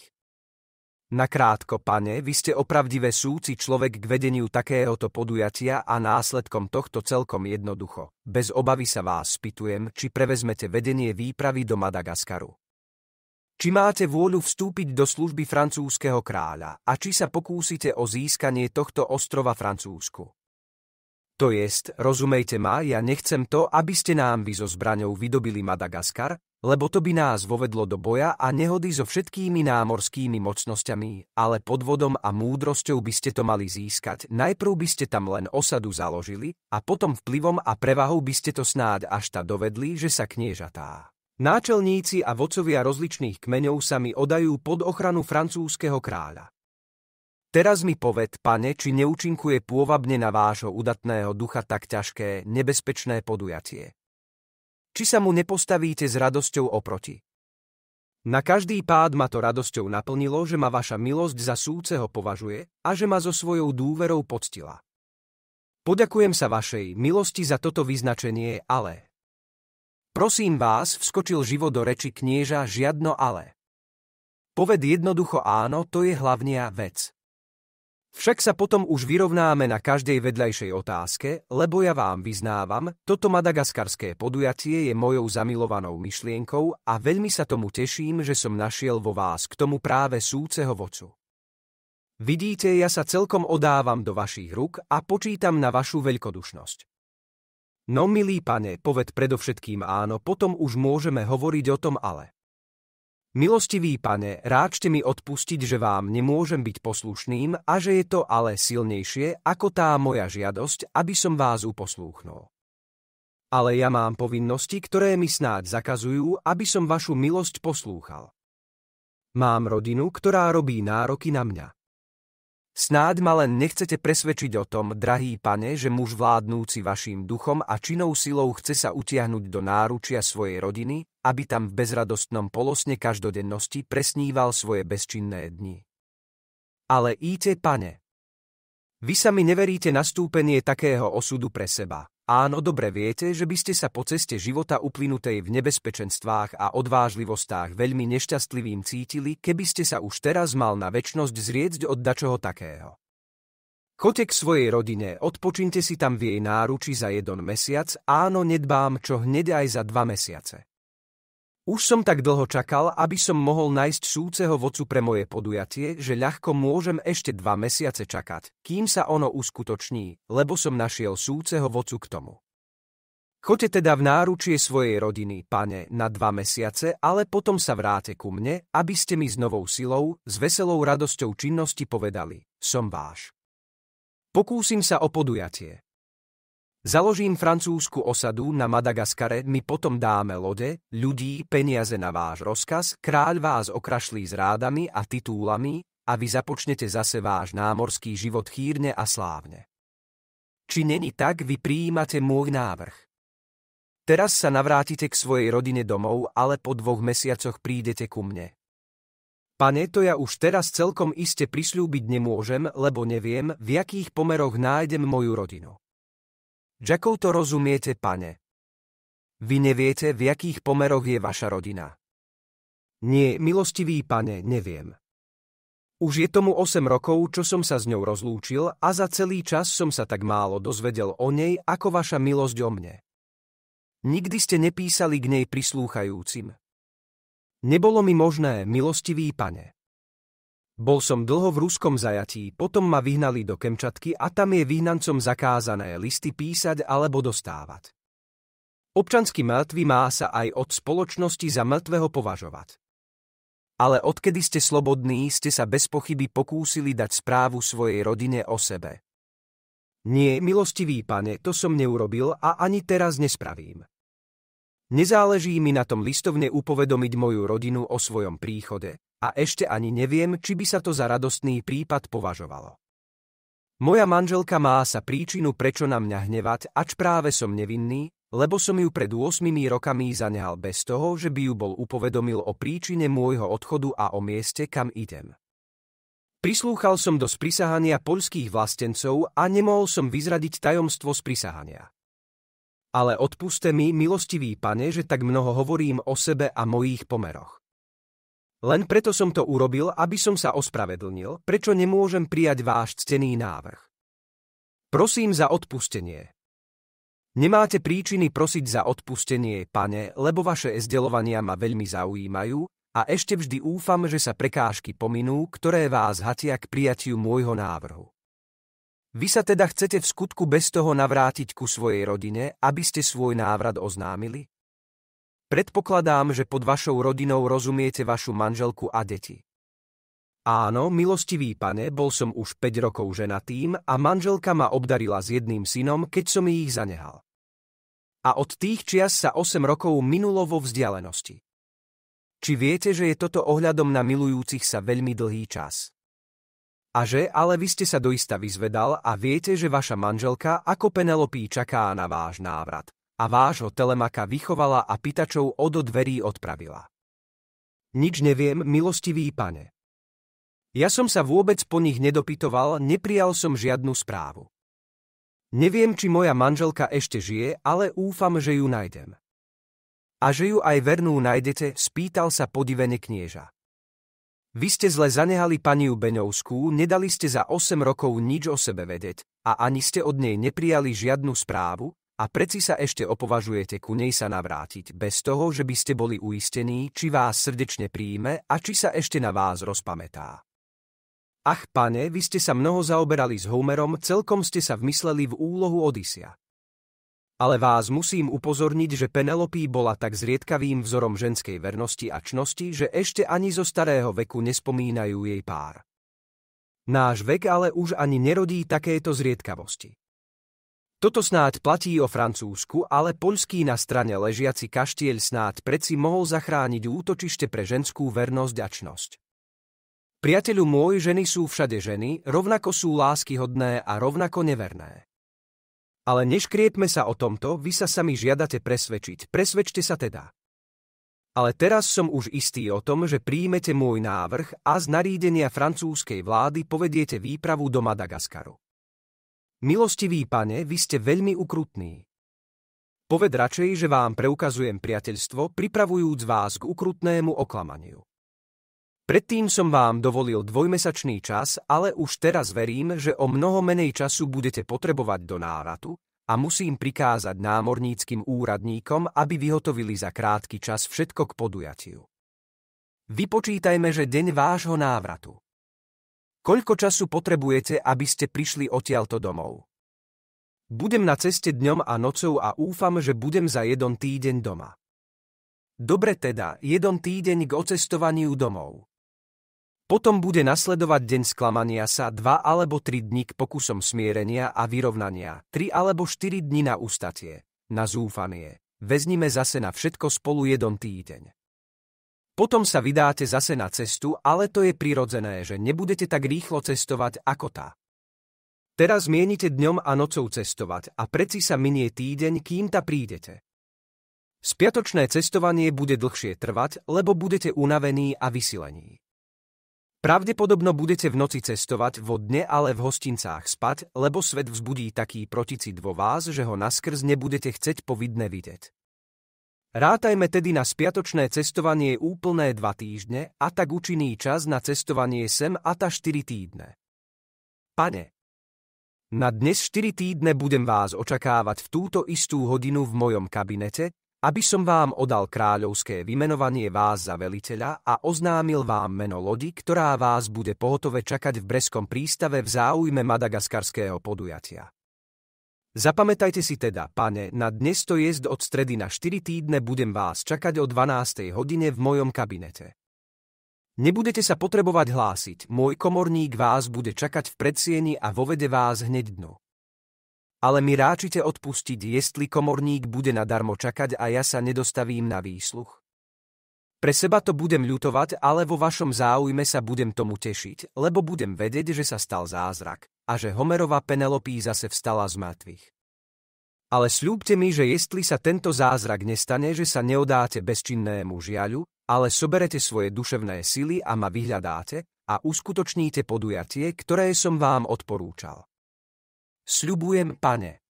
Nakrátko, pane, vy ste opravdivé súci človek k vedeniu takéhoto podujatia a následkom tohto celkom jednoducho. Bez obavy sa vás spýtujem, či prevezmete vedenie výpravy do Madagaskaru. Či máte vôľu vstúpiť do služby francúzského kráľa a či sa pokúsite o získanie tohto ostrova Francúzsku. To jest, rozumejte ma, ja nechcem to, aby ste nám vy so zbraňou vydobili Madagaskar, lebo to by nás vovedlo do boja a nehody so všetkými námorskými mocnosťami, ale pod vodom a múdrosťou by ste to mali získať. Najprv by ste tam len osadu založili a potom vplyvom a prevahou by ste to snáď až ta dovedli, že sa kniežatá. Náčelníci a vodcovia rozličných kmeňov sa mi odajú pod ochranu francúzského kráľa. Teraz mi poved, pane, či neučinkuje pôvabne na vášho udatného ducha tak ťažké, nebezpečné podujatie. Či sa mu nepostavíte s radosťou oproti. Na každý pád ma to radosťou naplnilo, že ma vaša milosť za súceho považuje a že ma so svojou dúverou poctila. Poďakujem sa vašej milosti za toto vyznačenie, ale... Prosím vás, vskočil živo do reči knieža žiadno ale. Poved jednoducho áno, to je hlavnia vec. Však sa potom už vyrovnáme na každej vedľajšej otázke, lebo ja vám vyznávam, toto madagaskarské podujatie je mojou zamilovanou myšlienkou a veľmi sa tomu teším, že som našiel vo vás k tomu práve súceho vocu. Vidíte, ja sa celkom odávam do vašich rúk a počítam na vašu veľkodušnosť. No milý pane, poved predovšetkým áno, potom už môžeme hovoriť o tom ale. Milostivý pane, ráčte mi odpustiť, že vám nemôžem byť poslušným a že je to ale silnejšie ako tá moja žiadosť, aby som vás uposlúchnul. Ale ja mám povinnosti, ktoré mi snáď zakazujú, aby som vašu milosť poslúchal. Mám rodinu, ktorá robí nároky na mňa. Snáď ma len nechcete presvedčiť o tom, drahý pane, že muž vládnúci vašim duchom a činou silou chce sa utiahnuť do náručia svojej rodiny aby tam v bezradostnom polosne každodennosti presníval svoje bezčinné dni. Ale íte, pane. Vy sami neveríte nastúpenie takého osudu pre seba. Áno, dobre viete, že by ste sa po ceste života uplynutej v nebezpečenstvách a odvážlivostách veľmi nešťastlivým cítili, keby ste sa už teraz mal na väčnosť zriecť od dačoho takého. Chote k svojej rodine, odpočinte si tam v jej náruči za jeden mesiac, áno, nedbám, čo hneď aj za dva mesiace. Už som tak dlho čakal, aby som mohol nájsť súceho vodcu pre moje podujatie, že ľahko môžem ešte dva mesiace čakať, kým sa ono uskutoční, lebo som našiel súceho vodcu k tomu. Chote teda v náručie svojej rodiny, pane, na dva mesiace, ale potom sa vráte ku mne, aby ste mi s novou silou, s veselou radosťou činnosti povedali, som váš. Pokúsim sa o podujatie. Založím francúzsku osadu na Madagaskare, my potom dáme lode, ľudí, peniaze na váš rozkaz, kráľ vás okrašlí s rádami a titulami a vy započnete zase váš námorský život chýrne a slávne. Či není tak, vy prijímate môj návrh. Teraz sa navrátite k svojej rodine domov, ale po dvoch mesiacoch prídete ku mne. Pane, to ja už teraz celkom iste prislúbiť nemôžem, lebo neviem, v akých pomeroch nájdem moju rodinu. Jakou to rozumiete, pane? Vy neviete, v jakých pomeroch je vaša rodina. Nie, milostivý pane, neviem. Už je tomu 8 rokov, čo som sa s ňou rozlúčil a za celý čas som sa tak málo dozvedel o nej, ako vaša milosť o mne. Nikdy ste nepísali k nej prislúchajúcim. Nebolo mi možné, milostivý pane. Bol som dlho v ruskom zajatí, potom ma vyhnali do Kemčatky a tam je vyhnancom zakázané listy písať alebo dostávať. Občanský mŕtvy má sa aj od spoločnosti za mŕtvého považovať. Ale odkedy ste slobodní, ste sa bez pochyby pokúsili dať správu svojej rodine o sebe. Nie, milostivý pane, to som neurobil a ani teraz nespravím. Nezáleží mi na tom listovne upovedomiť moju rodinu o svojom príchode, a ešte ani neviem, či by sa to za radostný prípad považovalo. Moja manželka má sa príčinu, prečo na mňa hnevať, ač práve som nevinný, lebo som ju pred 8 rokami zanehal bez toho, že by ju bol upovedomil o príčine môjho odchodu a o mieste, kam idem. Prislúchal som do sprisahania poľských vlastencov a nemohol som vyzradiť tajomstvo sprisahania. Ale odpuste mi, milostivý pane, že tak mnoho hovorím o sebe a mojich pomeroch. Len preto som to urobil, aby som sa ospravedlnil, prečo nemôžem prijať váš ctený návrh. Prosím za odpustenie. Nemáte príčiny prosiť za odpustenie, pane, lebo vaše ezdelovania ma veľmi zaujímajú a ešte vždy úfam, že sa prekážky pominú, ktoré vás hatia k prijatiu môjho návrhu. Vy sa teda chcete v skutku bez toho navrátiť ku svojej rodine, aby ste svoj návrat oznámili? Predpokladám, že pod vašou rodinou rozumiete vašu manželku a deti. Áno, milostivý pane, bol som už 5 rokov ženatým a manželka ma obdarila s jedným synom, keď som ich zanehal. A od tých čias sa 8 rokov minulo vo vzdialenosti. Či viete, že je toto ohľadom na milujúcich sa veľmi dlhý čas? A že, ale vy ste sa doista vyzvedal a viete, že vaša manželka ako Penelopí čaká na váš návrat a vášho Telemaka vychovala a pýtačov odo dverí odpravila. Nič neviem, milostivý pane. Ja som sa vôbec po nich nedopytoval, neprijal som žiadnu správu. Neviem, či moja manželka ešte žije, ale úfam, že ju nájdem. A že ju aj vernú nájdete, spýtal sa podivene knieža. Vy ste zle zanehali paniu Beňovskú, nedali ste za 8 rokov nič o sebe vedieť a ani ste od nej neprijali žiadnu správu, a preci sa ešte opovažujete ku nej sa navrátiť, bez toho, že by ste boli uistení, či vás srdečne príjme a či sa ešte na vás rozpamätá. Ach, pane, vy ste sa mnoho zaoberali s Homerom, celkom ste sa vmysleli v úlohu odysia. Ale vás musím upozorniť, že Penelopí bola tak zriedkavým vzorom ženskej vernosti a čnosti, že ešte ani zo starého veku nespomínajú jej pár. Náš vek ale už ani nerodí takéto zriedkavosti. Toto snáď platí o Francúzsku, ale poľský na strane ležiaci kaštieľ snáď preci mohol zachrániť útočište pre ženskú vernosť a čnosť. Priateľu môj ženy sú všade ženy, rovnako sú láskyhodné a rovnako neverné. Ale neškriepme sa o tomto, vy sa sami žiadate presvedčiť, presvedčte sa teda. Ale teraz som už istý o tom, že príjmete môj návrh a z narídenia francúzskej vlády povediete výpravu do Madagaskaru. Milostivý pane, vy ste veľmi ukrutní. Poved radšej, že vám preukazujem priateľstvo, pripravujúc vás k ukrutnému oklamaniu. Predtým som vám dovolil dvojmesačný čas, ale už teraz verím, že o mnoho menej času budete potrebovať do návratu a musím prikázať námorníckým úradníkom, aby vyhotovili za krátky čas všetko k podujatiu. Vypočítajme, že deň vášho návratu. Koľko času potrebujete, aby ste prišli odtiaľto domov? Budem na ceste dňom a nocou a úfam, že budem za jeden týdeň doma. Dobre teda, jeden týdeň k ocestovaniu domov. Potom bude nasledovať deň sklamania sa, dva alebo tri dní k pokusom smierenia a vyrovnania, tri alebo štyri dni na ustatie, na zúfanie. Veznime zase na všetko spolu jeden týdeň. Potom sa vydáte zase na cestu, ale to je prirodzené, že nebudete tak rýchlo cestovať ako tá. Teraz mienite dňom a nocou cestovať a preci sa minie týdeň, kým ta prídete. Spiatočné cestovanie bude dlhšie trvať, lebo budete unavení a vysilení. Pravdepodobno budete v noci cestovať, vo dne ale v hostincách spať, lebo svet vzbudí taký proticid vo vás, že ho naskrz nebudete chceť povidne vidieť. Rátajme tedy na spiatočné cestovanie úplné dva týždne a tak účinný čas na cestovanie sem a ta 4 týdne. Pane, na dnes 4 týdne budem vás očakávať v túto istú hodinu v mojom kabinete, aby som vám odal kráľovské vymenovanie vás za veliteľa a oznámil vám meno lodi, ktorá vás bude pohotove čakať v Breskom prístave v záujme madagaskarského podujatia. Zapamätajte si teda, pane, na dnes to jezd od stredy na 4 týdne budem vás čakať o 12. hodine v mojom kabinete. Nebudete sa potrebovať hlásiť, môj komorník vás bude čakať v predsieni a vovede vás hneď dnu. Ale mi ráčite odpustiť, jestli komorník bude nadarmo čakať a ja sa nedostavím na výsluch. Pre seba to budem ľutovať, ale vo vašom záujme sa budem tomu tešiť, lebo budem vedieť, že sa stal zázrak a že Homerova Penelopí zase vstala z mŕtvych. Ale slúbte mi, že jestli sa tento zázrak nestane, že sa neodáte bezčinnému žiaľu, ale soberete svoje duševné sily a ma vyhľadáte a uskutočníte podujatie, ktoré som vám odporúčal. Sľubujem, pane.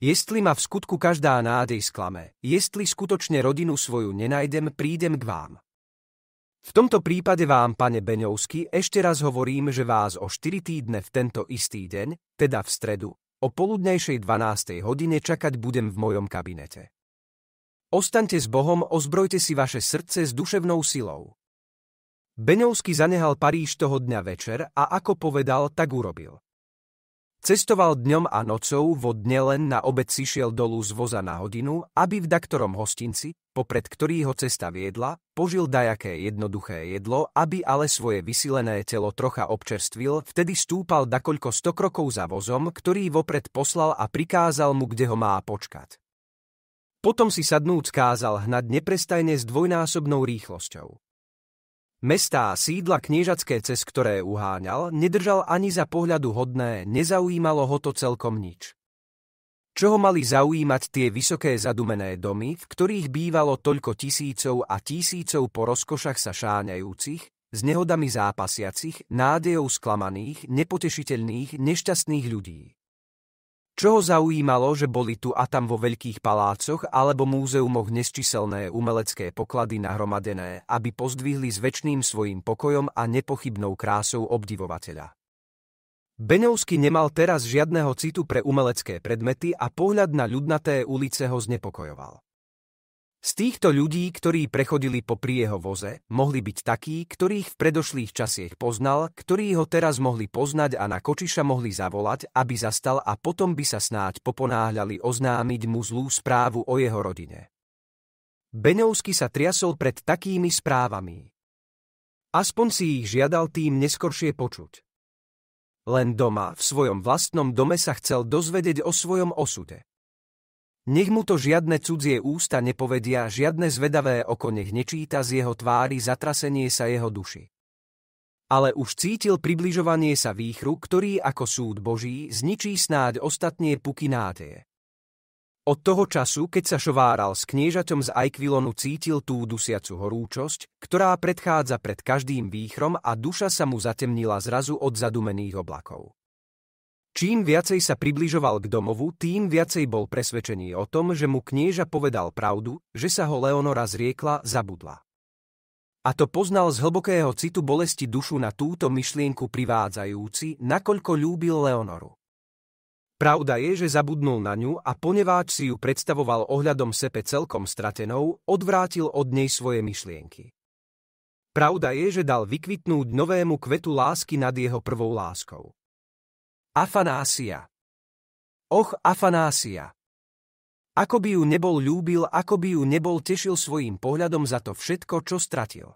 Jestli ma v skutku každá nádej sklame, jestli skutočne rodinu svoju nenajdem, prídem k vám. V tomto prípade vám, pane Beňovský, ešte raz hovorím, že vás o 4 týdne v tento istý deň, teda v stredu, o poludnejšej 12. hodine čakať budem v mojom kabinete. Ostaňte s Bohom, ozbrojte si vaše srdce s duševnou silou. Beňovský zanehal Paríž toho dňa večer a ako povedal, tak urobil. Cestoval dňom a nocou, vo dne len na obed si šiel dolu z voza na hodinu, aby v daktorom hostinci, popred ktorý ho cesta viedla, požil dajaké jednoduché jedlo, aby ale svoje vysilené telo trocha občerstvil, vtedy stúpal dakoľko sto krokov za vozom, ktorý vopred poslal a prikázal mu, kde ho má počkať. Potom si sadnúc kázal hnať neprestajne s dvojnásobnou rýchlosťou. Mestá a sídla kniežacké, cez ktoré uháňal, nedržal ani za pohľadu hodné, nezaujímalo ho to celkom nič. Čo ho mali zaujímať tie vysoké zadumené domy, v ktorých bývalo toľko tisícov a tisícov po rozkošach sa šáňajúcich, s nehodami zápasiacich, nádejou sklamaných, nepotešiteľných, nešťastných ľudí. Čo ho zaujímalo, že boli tu a tam vo veľkých palácoch alebo múzeumoch nesčíselné umelecké poklady nahromadené, aby pozdvihli s väčným svojim pokojom a nepochybnou krásou obdivovateľa. Beňovský nemal teraz žiadného citu pre umelecké predmety a pohľad na ľudnaté ulice ho znepokojoval. Z týchto ľudí, ktorí prechodili po jeho voze, mohli byť takí, ktorých v predošlých časiech poznal, ktorí ho teraz mohli poznať a na Kočiša mohli zavolať, aby zastal a potom by sa snáď poponáhľali oznámiť mu zlú správu o jeho rodine. Beňovsky sa triasol pred takými správami. Aspoň si ich žiadal tým neskoršie počuť. Len doma, v svojom vlastnom dome sa chcel dozvedieť o svojom osude. Nech mu to žiadne cudzie ústa nepovedia, žiadne zvedavé oko nech nečíta z jeho tvári zatrasenie sa jeho duši. Ale už cítil približovanie sa výchru, ktorý ako súd Boží zničí snáď ostatnie puky nádeje. Od toho času, keď sa šováral s kniežaťom z Aikvilonu, cítil tú dusiacu horúčosť, ktorá predchádza pred každým výchrom a duša sa mu zatemnila zrazu od zadumených oblakov. Čím viacej sa približoval k domovu, tým viacej bol presvedčený o tom, že mu knieža povedal pravdu, že sa ho Leonora zriekla, zabudla. A to poznal z hlbokého citu bolesti dušu na túto myšlienku privádzajúci, nakoľko ľúbil Leonoru. Pravda je, že zabudnul na ňu a poneváč si ju predstavoval ohľadom sepe celkom stratenou, odvrátil od nej svoje myšlienky. Pravda je, že dal vykvitnúť novému kvetu lásky nad jeho prvou láskou. Afanásia. Och Afanásia. Ako by ju nebol ľúbil, ako by ju nebol tešil svojím pohľadom za to všetko, čo stratil.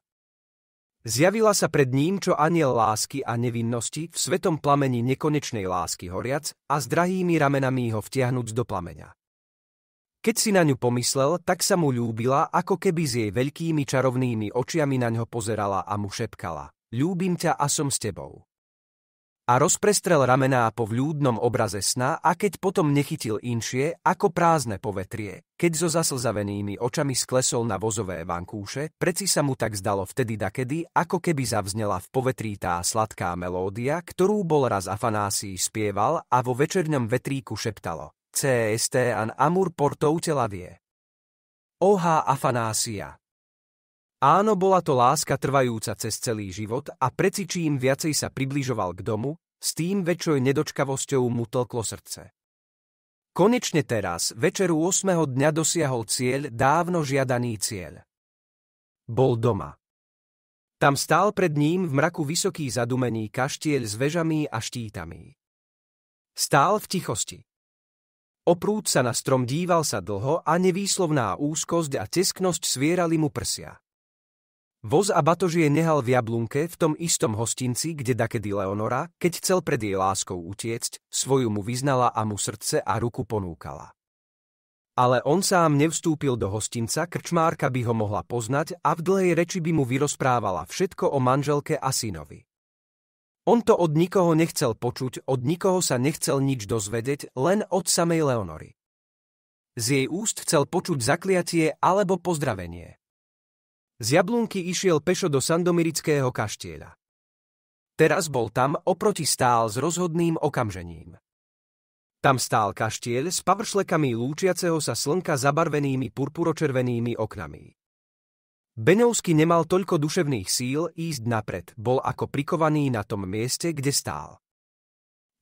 Zjavila sa pred ním, čo aniel lásky a nevinnosti, v svetom plamení nekonečnej lásky horiac a s drahými ramenami ho vtiahnuť do plameňa. Keď si na ňu pomyslel, tak sa mu ľúbila, ako keby s jej veľkými čarovnými očiami na ňo pozerala a mu šepkala. Ľúbim ťa a som s tebou a rozprestrel ramená po vľúdnom obraze sna a keď potom nechytil inšie, ako prázdne povetrie, keď so zaslzavenými očami sklesol na vozové vankúše, preci sa mu tak zdalo vtedy dakedy, ako keby zavznela v povetrí tá sladká melódia, ktorú bol raz Afanásii spieval a vo večernom vetríku šeptalo CST an amur portou teladie. Oha Afanásia Áno, bola to láska trvajúca cez celý život a preci čím viacej sa približoval k domu, s tým väčšou nedočkavosťou mu tlklo srdce. Konečne teraz, večeru 8. dňa dosiahol cieľ, dávno žiadaný cieľ. Bol doma. Tam stál pred ním v mraku vysoký zadumený kaštieľ s vežami a štítami. Stál v tichosti. Oprúd sa na strom díval sa dlho a nevýslovná úzkosť a tesknosť svierali mu prsia. Voz a batožie nehal v Jablunke v tom istom hostinci, kde dakedy Leonora, keď chcel pred jej láskou utiecť, svoju mu vyznala a mu srdce a ruku ponúkala. Ale on sám nevstúpil do hostinca, krčmárka by ho mohla poznať a v dlhej reči by mu vyrozprávala všetko o manželke a synovi. On to od nikoho nechcel počuť, od nikoho sa nechcel nič dozvedieť, len od samej Leonory. Z jej úst chcel počuť zakliatie alebo pozdravenie. Z Jablunky išiel pešo do sandomirického kaštieľa. Teraz bol tam oproti stál s rozhodným okamžením. Tam stál kaštieľ s pavršlekami lúčiaceho sa slnka zabarvenými purpuročervenými oknami. Benovsky nemal toľko duševných síl ísť napred, bol ako prikovaný na tom mieste, kde stál.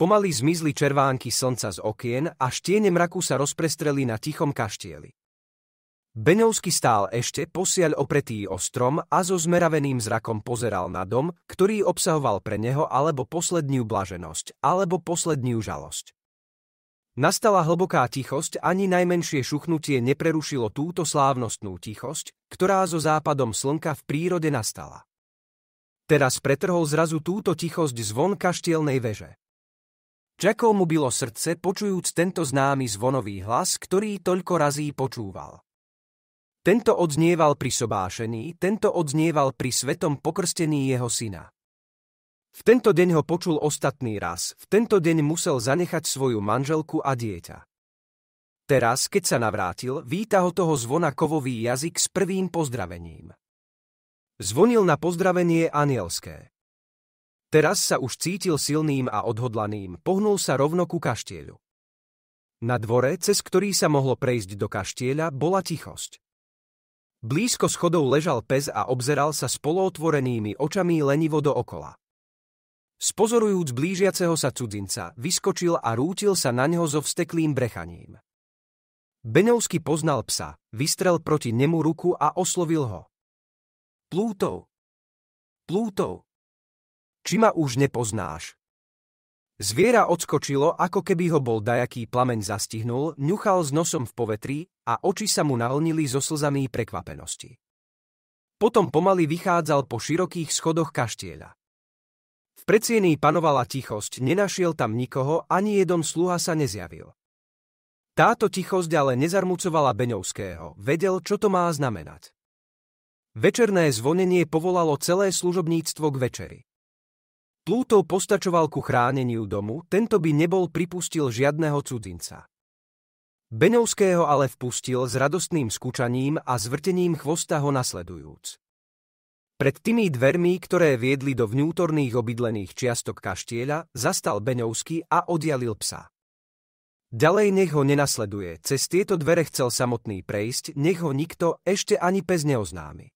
Pomaly zmizli červánky slnca z okien a štiene mraku sa rozprestreli na tichom kaštieli. Beňovský stál ešte posiaľ opretý o strom a so zmeraveným zrakom pozeral na dom, ktorý obsahoval pre neho alebo posledniu blaženosť, alebo posledniu žalosť. Nastala hlboká tichosť, ani najmenšie šuchnutie neprerušilo túto slávnostnú tichosť, ktorá so západom slnka v prírode nastala. Teraz pretrhol zrazu túto tichosť zvon kaštielnej veže. Čakov mu bylo srdce, počujúc tento známy zvonový hlas, ktorý toľko razí počúval. Tento odznieval pri sobášení, tento odznieval pri svetom pokrstení jeho syna. V tento deň ho počul ostatný raz, v tento deň musel zanechať svoju manželku a dieťa. Teraz, keď sa navrátil, víta ho toho zvona kovový jazyk s prvým pozdravením. Zvonil na pozdravenie anielské. Teraz sa už cítil silným a odhodlaným, pohnul sa rovno ku kaštieľu. Na dvore, cez ktorý sa mohlo prejsť do kaštieľa, bola tichosť. Blízko schodov ležal pes a obzeral sa spolootvorenými očami lenivo dookola. Spozorujúc blížiaceho sa cudzinca, vyskočil a rútil sa na neho so vsteklým brechaním. Beňovsky poznal psa, vystrel proti nemu ruku a oslovil ho. Plútov! Plútov! Či ma už nepoznáš? Zviera odskočilo, ako keby ho bol dajaký plameň zastihnul, ňuchal s nosom v povetri a oči sa mu nalnili so slzami prekvapenosti. Potom pomaly vychádzal po širokých schodoch kaštieľa. V predsiení panovala tichosť, nenašiel tam nikoho, ani jeden sluha sa nezjavil. Táto tichosť ale nezarmucovala Beňovského, vedel, čo to má znamenať. Večerné zvonenie povolalo celé služobníctvo k večeri. Plútov postačoval ku chráneniu domu, tento by nebol pripustil žiadného cudzinca. Benovského ale vpustil s radostným skúčaním a zvrtením chvosta ho nasledujúc. Pred tými dvermi, ktoré viedli do vnútorných obydlených čiastok kaštieľa, zastal Beňovský a oddialil psa. Ďalej nech ho nenasleduje, cez tieto dvere chcel samotný prejsť, nech ho nikto ešte ani pes neoznámi.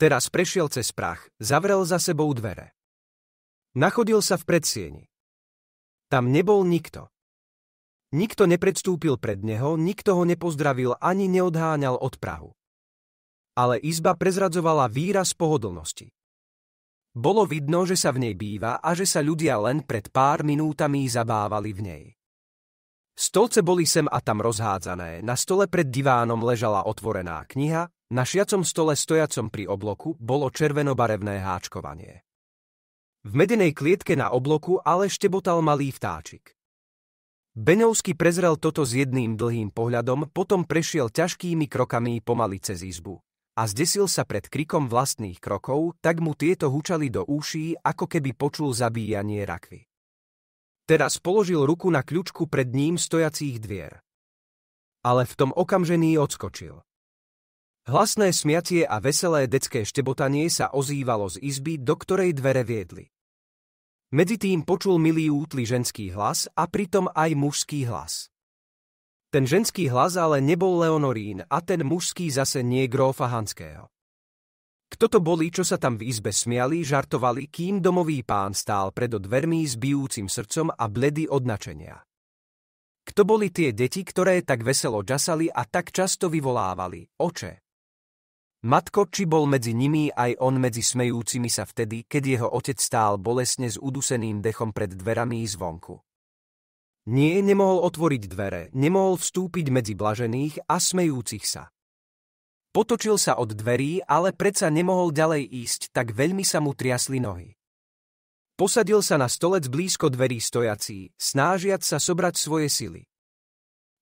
Teraz prešiel cez prach, zavrel za sebou dvere. Nachodil sa v predsieni. Tam nebol nikto. Nikto nepredstúpil pred neho, nikto ho nepozdravil ani neodháňal od prahu. Ale izba prezradzovala výraz pohodlnosti. Bolo vidno, že sa v nej býva a že sa ľudia len pred pár minútami zabávali v nej. Stolce boli sem a tam rozhádzané, na stole pred divánom ležala otvorená kniha, na šiacom stole stojacom pri obloku bolo červenobarevné háčkovanie. V medenej klietke na obloku ale štebotal malý vtáčik. Beňovsky prezrel toto s jedným dlhým pohľadom, potom prešiel ťažkými krokami pomaly cez izbu. A zdesil sa pred krikom vlastných krokov, tak mu tieto hučali do úší, ako keby počul zabíjanie rakvy. Teraz položil ruku na kľučku pred ním stojacích dvier. Ale v tom okamžený odskočil. Hlasné smiatie a veselé detské štebotanie sa ozývalo z izby, do ktorej dvere viedli. Medzitým počul milý útly ženský hlas a pritom aj mužský hlas. Ten ženský hlas ale nebol Leonorín a ten mužský zase nie grófa Hanského. Kto to boli, čo sa tam v izbe smiali, žartovali, kým domový pán stál pred dvermi s bijúcim srdcom a bledy od načenia. Kto boli tie deti, ktoré tak veselo džasali a tak často vyvolávali, oče, Matko, či bol medzi nimi aj on medzi smejúcimi sa vtedy, keď jeho otec stál bolesne s uduseným dechom pred dverami zvonku. Nie, nemohol otvoriť dvere, nemohol vstúpiť medzi blažených a smejúcich sa. Potočil sa od dverí, ale predsa nemohol ďalej ísť, tak veľmi sa mu triasli nohy. Posadil sa na stolec blízko dverí stojací, snážiac sa sobrať svoje sily.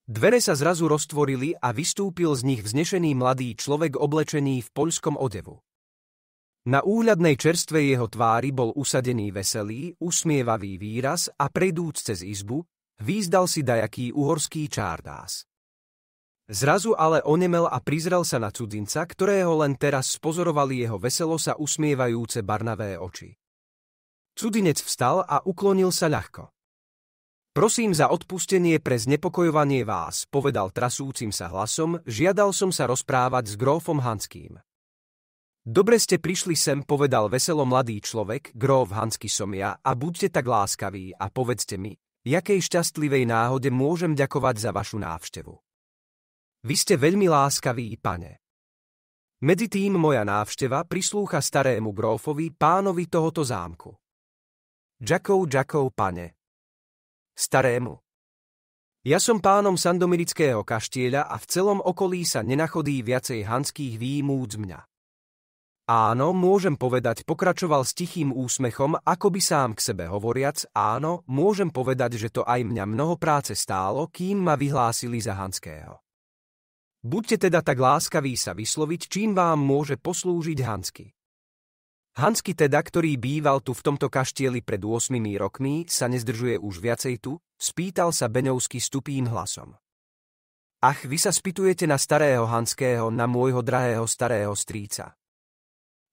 Dvere sa zrazu roztvorili a vystúpil z nich vznešený mladý človek oblečený v poľskom odevu. Na úhľadnej čerstve jeho tvári bol usadený veselý, usmievavý výraz a prejdúc cez izbu, výzdal si dajaký uhorský čárdás. Zrazu ale onemel a prizrel sa na cudzinca, ktorého len teraz spozorovali jeho veselo sa usmievajúce barnavé oči. Cudinec vstal a uklonil sa ľahko. Prosím za odpustenie pre znepokojovanie vás, povedal trasúcim sa hlasom, žiadal som sa rozprávať s grófom Hanským. Dobre ste prišli sem, povedal veselo mladý človek, gróf Hansky som ja, a buďte tak láskaví a povedzte mi, jakej šťastlivej náhode môžem ďakovať za vašu návštevu. Vy ste veľmi láskaví, pane. Medzi tým moja návšteva prislúcha starému grófovi, pánovi tohoto zámku. Ďakou, ďakou, pane, starému. Ja som pánom sandomirického kaštieľa a v celom okolí sa nenachodí viacej hanských z mňa. Áno, môžem povedať, pokračoval s tichým úsmechom, ako by sám k sebe hovoriac, áno, môžem povedať, že to aj mňa mnoho práce stálo, kým ma vyhlásili za Hanského. Buďte teda tak láskaví sa vysloviť, čím vám môže poslúžiť Hansky. Hansky teda, ktorý býval tu v tomto kaštieli pred 8 rokmi, sa nezdržuje už viacej tu, spýtal sa Beňovský stupým hlasom. Ach, vy sa spýtujete na starého Hanského, na môjho drahého starého stríca.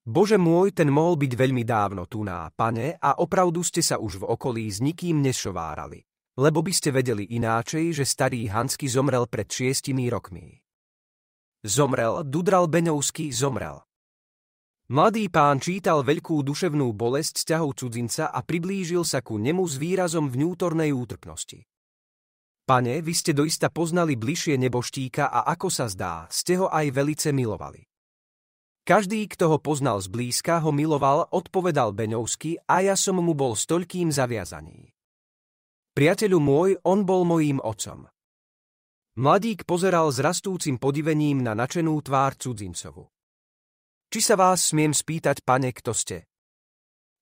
Bože môj, ten mohol byť veľmi dávno tu na, pane, a opravdu ste sa už v okolí s nikým nešovárali, lebo by ste vedeli ináčej, že starý Hansky zomrel pred šiestimi rokmi. Zomrel, Dudral Beňovský zomrel. Mladý pán čítal veľkú duševnú bolesť vzťahov cudzinca a priblížil sa ku nemu s výrazom vnútornej útrpnosti. Pane, vy ste doista poznali bližšie neboštíka a ako sa zdá, ste ho aj velice milovali. Každý, kto ho poznal zblízka, ho miloval, odpovedal Beňovsky a ja som mu bol stoľkým zaviazaný. Priateľu môj, on bol mojím otcom. Mladík pozeral s rastúcim podivením na načenú tvár cudzincovu. Či sa vás smiem spýtať, pane, kto ste?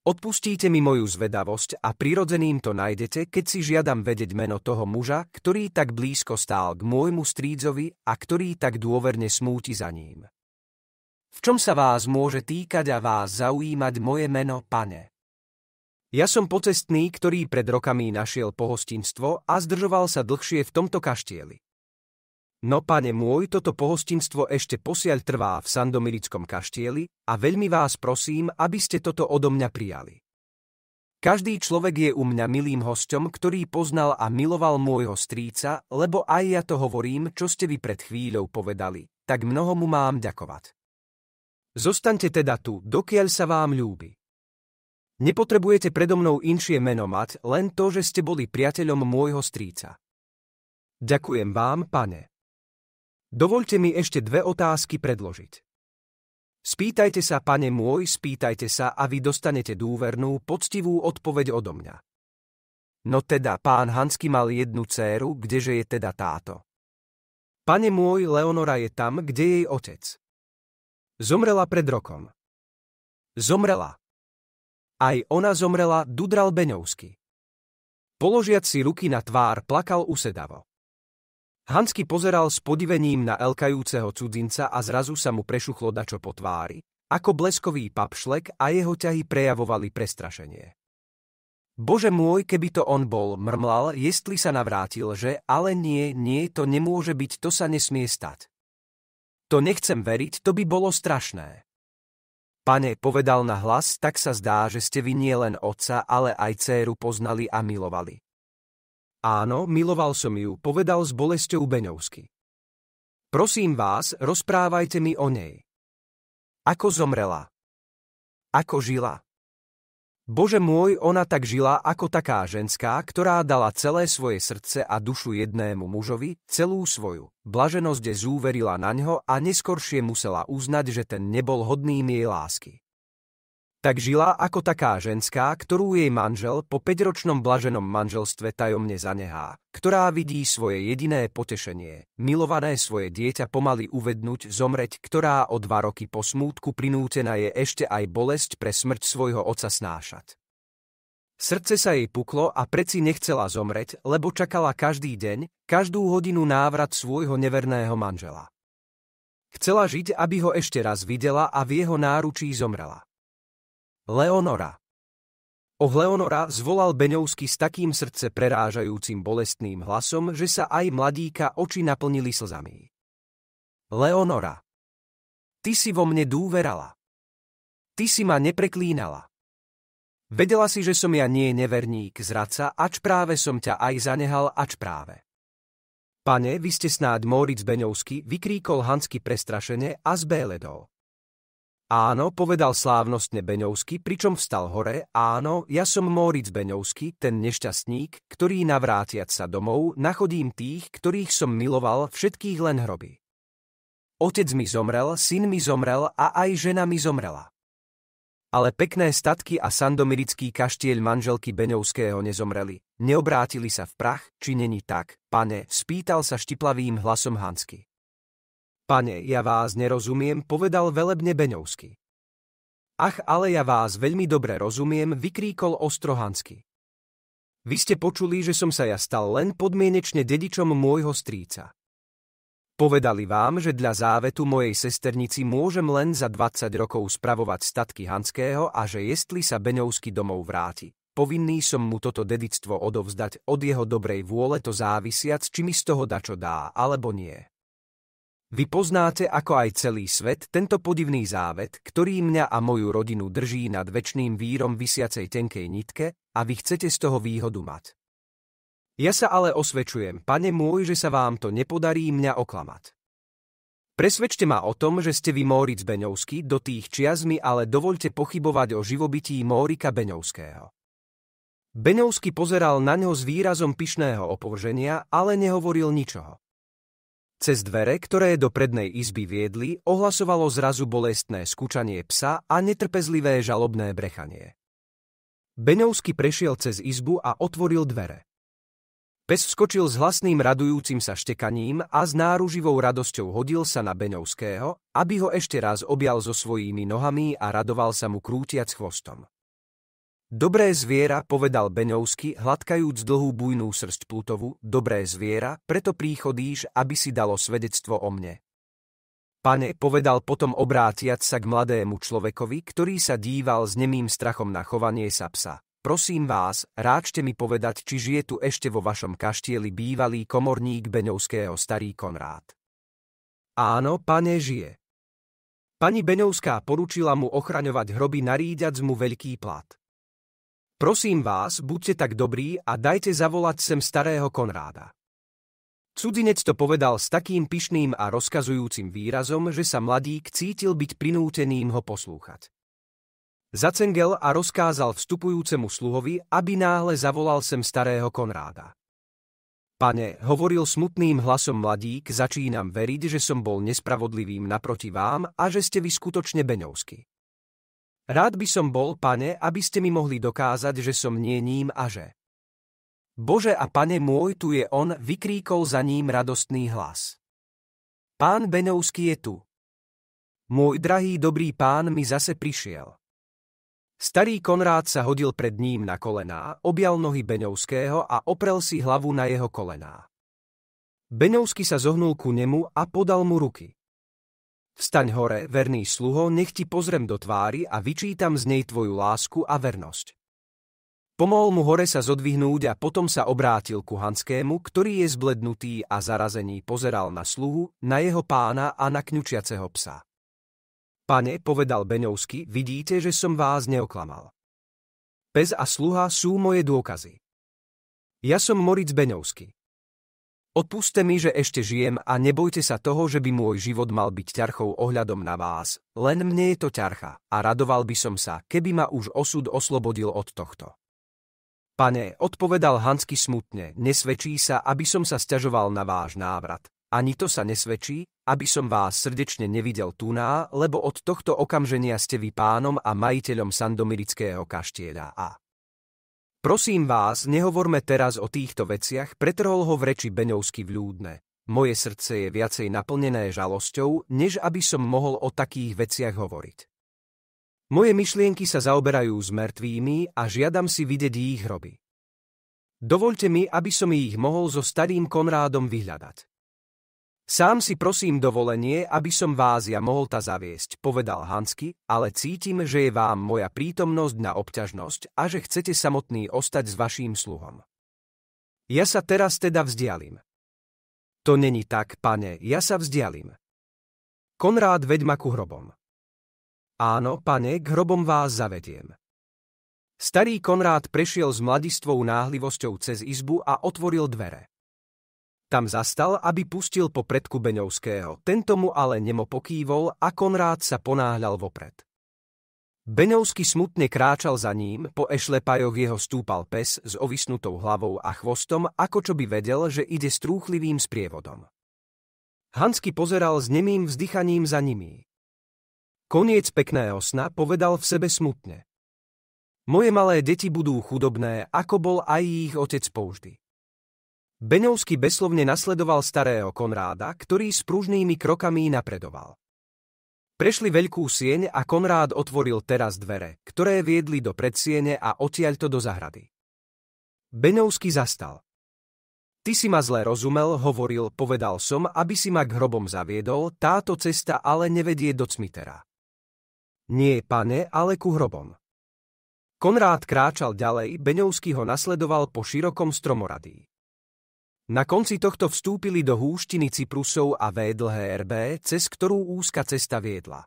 Odpustíte mi moju zvedavosť a prirodzeným to nájdete, keď si žiadam vedieť meno toho muža, ktorý tak blízko stál k môjmu strídzovi a ktorý tak dôverne smúti za ním. V čom sa vás môže týkať a vás zaujímať moje meno, pane? Ja som pocestný, ktorý pred rokami našiel pohostinstvo a zdržoval sa dlhšie v tomto kaštieli. No pane môj, toto pohostinstvo ešte posiaľ trvá v Sandomirickom kaštieli a veľmi vás prosím, aby ste toto odo mňa prijali. Každý človek je u mňa milým hostom, ktorý poznal a miloval môjho strýca, lebo aj ja to hovorím, čo ste vy pred chvíľou povedali, tak mnoho mu mám ďakovať. Zostaňte teda tu, dokiaľ sa vám ľúbi. Nepotrebujete predo mnou inšie meno mať, len to, že ste boli priateľom môjho strýca. Ďakujem vám, pane. Dovolte mi ešte dve otázky predložiť. Spýtajte sa, pane môj, spýtajte sa a vy dostanete dôvernú, poctivú odpoveď odo mňa. No teda, pán Hansky mal jednu céru, kdeže je teda táto? Pane môj, Leonora je tam, kde jej otec. Zomrela pred rokom. Zomrela. Aj ona zomrela, dudral Beňovsky. Položiac si ruky na tvár, plakal usedavo. Hansky pozeral s podivením na elkajúceho cudzinca a zrazu sa mu prešuchlo dačo po tvári, ako bleskový papšlek a jeho ťahy prejavovali prestrašenie. Bože môj, keby to on bol, mrmlal, jestli sa navrátil, že ale nie, nie, to nemôže byť, to sa nesmie stať. To nechcem veriť, to by bolo strašné. Pane, povedal na hlas, tak sa zdá, že ste vy nie len otca, ale aj céru poznali a milovali. Áno, miloval som ju, povedal s bolesťou Beňovsky. Prosím vás, rozprávajte mi o nej. Ako zomrela? Ako žila? Bože môj, ona tak žila ako taká ženská, ktorá dala celé svoje srdce a dušu jednému mužovi, celú svoju. Blaženosť zúverila na ňo a neskoršie musela uznať, že ten nebol hodný jej lásky tak žila ako taká ženská, ktorú jej manžel po 5-ročnom blaženom manželstve tajomne zanehá, ktorá vidí svoje jediné potešenie, milované svoje dieťa pomaly uvednúť zomreť, ktorá o dva roky po smútku prinútená je ešte aj bolesť pre smrť svojho oca snášať. Srdce sa jej puklo a preci nechcela zomreť, lebo čakala každý deň, každú hodinu návrat svojho neverného manžela. Chcela žiť, aby ho ešte raz videla a v jeho náručí zomrela. Leonora. O oh Leonora zvolal Beňovsky s takým srdce prerážajúcim bolestným hlasom, že sa aj mladíka oči naplnili slzami. Leonora. Ty si vo mne dúverala. Ty si ma nepreklínala. Vedela si, že som ja nie neverník zradca, ač práve som ťa aj zanehal, ač práve. Pane, vy ste snáď Moritz Beňovsky, vykríkol Hansky prestrašene a zbéledol. Áno, povedal slávnostne Beňovský, pričom vstal hore, áno, ja som Móric Beňovský, ten nešťastník, ktorý navrátiac sa domov, nachodím tých, ktorých som miloval, všetkých len hroby. Otec mi zomrel, syn mi zomrel a aj žena mi zomrela. Ale pekné statky a sandomirický kaštieľ manželky Beňovského nezomreli. Neobrátili sa v prach, či není tak, pane, spýtal sa štiplavým hlasom Hansky. Pane, ja vás nerozumiem, povedal velebne Beňovský. Ach, ale ja vás veľmi dobre rozumiem, vykríkol Ostrohansky. Vy ste počuli, že som sa ja stal len podmienečne dedičom môjho strýca. Povedali vám, že dla závetu mojej sesternici môžem len za 20 rokov spravovať statky Hanského a že jestli sa Beňovský domov vráti, povinný som mu toto dedictvo odovzdať od jeho dobrej vôle to závisiac, či mi z toho dačo dá, alebo nie. Vy poznáte ako aj celý svet tento podivný závet, ktorý mňa a moju rodinu drží nad väčným vírom vysiacej tenkej nitke a vy chcete z toho výhodu mať. Ja sa ale osvečujem, pane môj, že sa vám to nepodarí mňa oklamať. Presvedčte ma o tom, že ste vy Móric Beňovský do tých čias mi ale dovolte pochybovať o živobytí Mórika Beňovského. Beňovský pozeral na ňo s výrazom pyšného opovrženia, ale nehovoril ničoho. Cez dvere, ktoré do prednej izby viedli, ohlasovalo zrazu bolestné skúčanie psa a netrpezlivé žalobné brechanie. Beňovský prešiel cez izbu a otvoril dvere. Pes skočil s hlasným radujúcim sa štekaním a s náruživou radosťou hodil sa na Beňovského, aby ho ešte raz objal so svojimi nohami a radoval sa mu krútiac chvostom. Dobré zviera, povedal Beňovsky, hladkajúc dlhú bujnú srst Plutovu, dobré zviera, preto príchodíš, aby si dalo svedectvo o mne. Pane, povedal potom obrátiac sa k mladému človekovi, ktorý sa díval s nemým strachom na chovanie sa psa. Prosím vás, ráčte mi povedať, či žije tu ešte vo vašom kaštieli bývalý komorník Beňovského starý Konrád. Áno, pane žije. Pani Beňovská poručila mu ochraňovať hroby naríďac mu veľký plat. Prosím vás, buďte tak dobrí a dajte zavolať sem starého Konráda. Cudzinec to povedal s takým pyšným a rozkazujúcim výrazom, že sa mladík cítil byť prinúteným ho poslúchať. Zacengel a rozkázal vstupujúcemu sluhovi, aby náhle zavolal sem starého Konráda. Pane, hovoril smutným hlasom mladík, začínam veriť, že som bol nespravodlivým naproti vám a že ste vy skutočne beňovský. Rád by som bol, pane, aby ste mi mohli dokázať, že som nie ním a že. Bože a pane môj, tu je on, vykríkol za ním radostný hlas. Pán Benovský je tu. Môj drahý dobrý pán mi zase prišiel. Starý Konrád sa hodil pred ním na kolená, objal nohy Beňovského a oprel si hlavu na jeho kolená. Beňovský sa zohnul ku nemu a podal mu ruky. Vstaň hore, verný sluho, nech ti pozrem do tvári a vyčítam z nej tvoju lásku a vernosť. Pomohol mu hore sa zodvihnúť a potom sa obrátil ku Hanskému, ktorý je zblednutý a zarazený pozeral na sluhu, na jeho pána a na kňučiaceho psa. Pane, povedal Beňovsky, vidíte, že som vás neoklamal. Pes a sluha sú moje dôkazy. Ja som Moritz Beňovsky. Odpúste mi, že ešte žijem a nebojte sa toho, že by môj život mal byť ťarchou ohľadom na vás. Len mne je to ťarcha a radoval by som sa, keby ma už osud oslobodil od tohto. Pane, odpovedal Hansky smutne, nesvedčí sa, aby som sa sťažoval na váš návrat. Ani to sa nesvedčí, aby som vás srdečne nevidel tuná, lebo od tohto okamženia ste vy pánom a majiteľom sandomirického kaštieda a Prosím vás, nehovorme teraz o týchto veciach, pretrhol ho v reči Beňovsky vľúdne. Moje srdce je viacej naplnené žalosťou, než aby som mohol o takých veciach hovoriť. Moje myšlienky sa zaoberajú s mŕtvými a žiadam si vidieť ich hroby. Dovolte mi, aby som ich mohol so starým Konrádom vyhľadať. Sám si prosím dovolenie, aby som vás ja mohol ta zaviesť, povedal Hansky, ale cítim, že je vám moja prítomnosť na obťažnosť a že chcete samotný ostať s vaším sluhom. Ja sa teraz teda vzdialím. To není tak, pane, ja sa vzdialím. Konrád veďma ku hrobom. Áno, pane, k hrobom vás zavediem. Starý Konrád prešiel s mladistvou náhlivosťou cez izbu a otvoril dvere. Tam zastal, aby pustil po predku Beňovského. Tento mu ale nemo pokývol a Konrád sa ponáhľal vopred. Beňovský smutne kráčal za ním, po ešlepajoch jeho stúpal pes s ovisnutou hlavou a chvostom, ako čo by vedel, že ide strúchlivým sprievodom. Hansky pozeral s nemým vzdychaním za nimi. Koniec pekného sna povedal v sebe smutne. Moje malé deti budú chudobné, ako bol aj ich otec použdy. Beňovský beslovne nasledoval starého Konráda, ktorý s pružnými krokami napredoval. Prešli veľkú sieň a Konrád otvoril teraz dvere, ktoré viedli do predsiene a to do zahrady. Beňovský zastal. Ty si ma zle rozumel, hovoril, povedal som, aby si ma k hrobom zaviedol, táto cesta ale nevedie do cmitera. Nie, pane, ale ku hrobom. Konrád kráčal ďalej, Beňovský ho nasledoval po širokom stromoradí. Na konci tohto vstúpili do húštiny Cyprusov a V RB, cez ktorú úzka cesta viedla.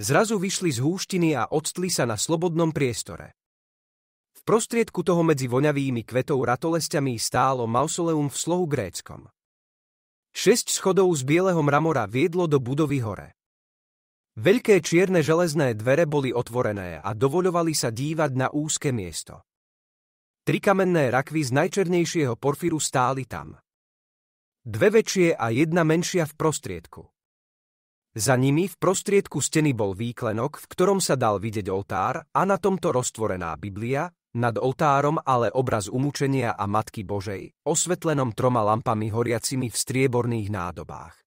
Zrazu vyšli z húštiny a odstli sa na slobodnom priestore. V prostriedku toho medzi voňavými kvetov ratolestiami stálo mausoleum v slohu gréckom. Šesť schodov z bieleho mramora viedlo do budovy hore. Veľké čierne železné dvere boli otvorené a dovoľovali sa dívať na úzke miesto. Tri kamenné rakvy z najčernejšieho porfíru stáli tam. Dve väčšie a jedna menšia v prostriedku. Za nimi v prostriedku steny bol výklenok, v ktorom sa dal vidieť oltár a na tomto roztvorená Biblia, nad oltárom ale obraz umúčenia a Matky Božej, osvetlenom troma lampami horiacimi v strieborných nádobách.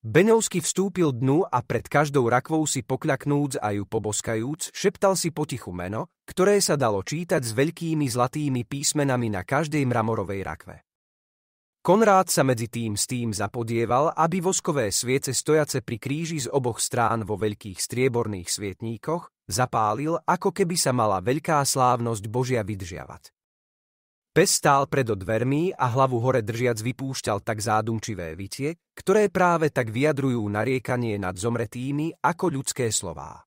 Beňovský vstúpil dnu a pred každou rakvou si pokľaknúc a ju poboskajúc, šeptal si potichu meno, ktoré sa dalo čítať s veľkými zlatými písmenami na každej mramorovej rakve. Konrád sa medzi tým s tým zapodieval, aby voskové sviece stojace pri kríži z oboch strán vo veľkých strieborných svietníkoch zapálil, ako keby sa mala veľká slávnosť Božia vydržiavať. Pes stál predo dvermi a hlavu hore držiac vypúšťal tak zádumčivé vitie, ktoré práve tak vyjadrujú nariekanie nad zomretými ako ľudské slová.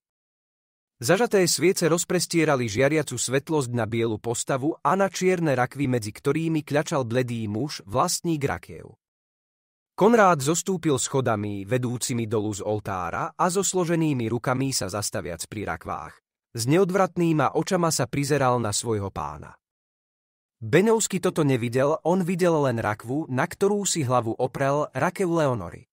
Zažaté sviece rozprestierali žiariacu svetlosť na bielu postavu a na čierne rakvy, medzi ktorými kľačal bledý muž, vlastník rakiev. Konrád zostúpil schodami, vedúcimi dolu z oltára a so složenými rukami sa zastaviac pri rakvách. S neodvratnýma očama sa prizeral na svojho pána. Beňovský toto nevidel, on videl len rakvu, na ktorú si hlavu oprel rakev Leonory.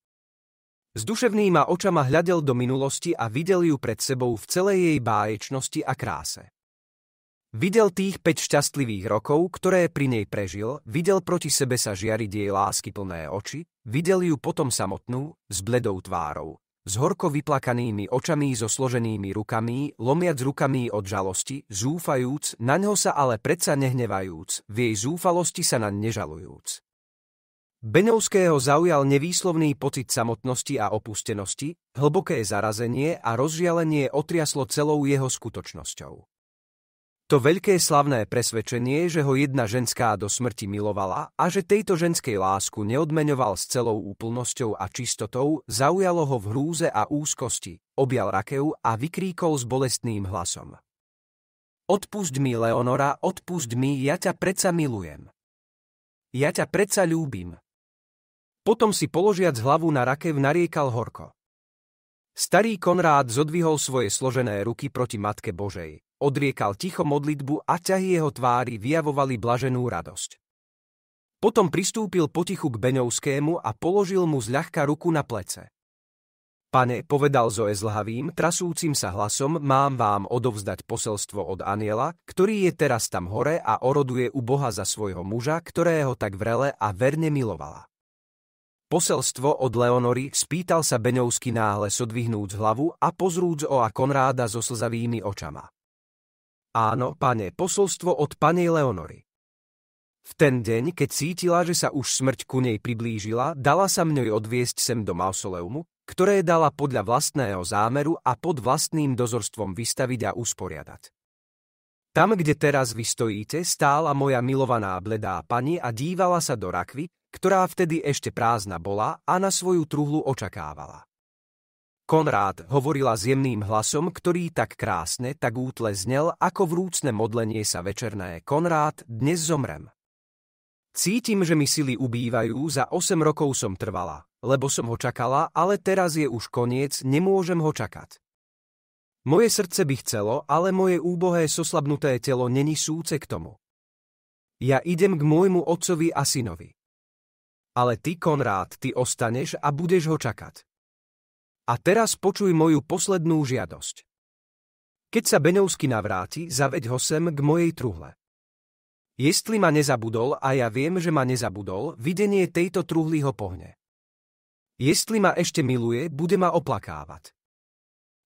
S duševnýma očama hľadel do minulosti a videl ju pred sebou v celej jej báječnosti a kráse. Videl tých 5 šťastlivých rokov, ktoré pri nej prežil, videl proti sebe sa žiariť jej lásky plné oči, videl ju potom samotnú, s bledou tvárou, s horko vyplakanými očami so složenými rukami, lomiac rukami od žalosti, zúfajúc, na ňo sa ale predsa nehnevajúc, v jej zúfalosti sa naň nežalujúc. Beňovského zaujal nevýslovný pocit samotnosti a opustenosti, hlboké zarazenie a rozžialenie otriaslo celou jeho skutočnosťou. To veľké slavné presvedčenie, že ho jedna ženská do smrti milovala a že tejto ženskej lásku neodmeňoval s celou úplnosťou a čistotou, zaujalo ho v hrúze a úzkosti, objal Rakeu a vykríkol s bolestným hlasom. Odpust mi, Leonora, odpust mi, ja ťa predsa milujem. Ja ťa predsa ľúbim. Potom si položiac hlavu na rakev nariekal horko. Starý Konrád zodvihol svoje složené ruky proti Matke Božej, odriekal ticho modlitbu a ťahy jeho tvári vyjavovali blaženú radosť. Potom pristúpil potichu k Beňovskému a položil mu zľahka ruku na plece. Pane, povedal Zoe zlhavým, trasúcim sa hlasom, mám vám odovzdať poselstvo od aniela, ktorý je teraz tam hore a oroduje u Boha za svojho muža, ktorého tak vrele a verne milovala. Poselstvo od Leonory spýtal sa Beňovsky náhle sodvihnúc hlavu a pozrúc o a Konráda so slzavými očama. Áno, pane, posolstvo od panej Leonory. V ten deň, keď cítila, že sa už smrť ku nej priblížila, dala sa mňoj odviesť sem do mausoleumu, ktoré dala podľa vlastného zámeru a pod vlastným dozorstvom vystaviť a usporiadať. Tam, kde teraz vy stojíte, stála moja milovaná bledá pani a dívala sa do rakvy, ktorá vtedy ešte prázdna bola a na svoju truhlu očakávala. Konrád hovorila s jemným hlasom, ktorý tak krásne, tak útle znel, ako vrúcne modlenie sa večerné. Konrád, dnes zomrem. Cítim, že mi sily ubývajú, za 8 rokov som trvala, lebo som ho čakala, ale teraz je už koniec, nemôžem ho čakať. Moje srdce by chcelo, ale moje úbohé soslabnuté telo není súce k tomu. Ja idem k môjmu otcovi a synovi. Ale ty, Konrád, ty ostaneš a budeš ho čakať. A teraz počuj moju poslednú žiadosť. Keď sa Beňovsky navráti, zaveď ho sem k mojej truhle. Jestli ma nezabudol, a ja viem, že ma nezabudol, videnie tejto truhly ho pohne. Jestli ma ešte miluje, bude ma oplakávať.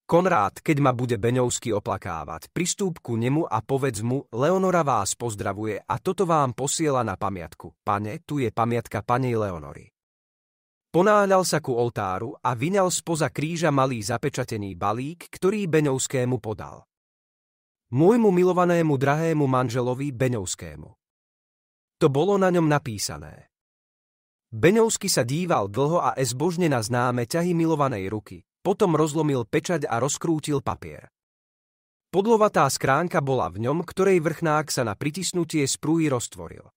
Konrád, keď ma bude Beňovsky oplakávať, pristúp ku nemu a povedz mu, Leonora vás pozdravuje a toto vám posiela na pamiatku. Pane, tu je pamiatka panej Leonory. Ponáhľal sa ku oltáru a vyňal spoza kríža malý zapečatený balík, ktorý Beňovskému podal. Môjmu milovanému drahému manželovi Beňovskému. To bolo na ňom napísané. Beňovsky sa díval dlho a ezbožne na známe ťahy milovanej ruky, potom rozlomil pečať a rozkrútil papier. Podlovatá skránka bola v ňom, ktorej vrchnák sa na pritisnutie sprúhy roztvoril.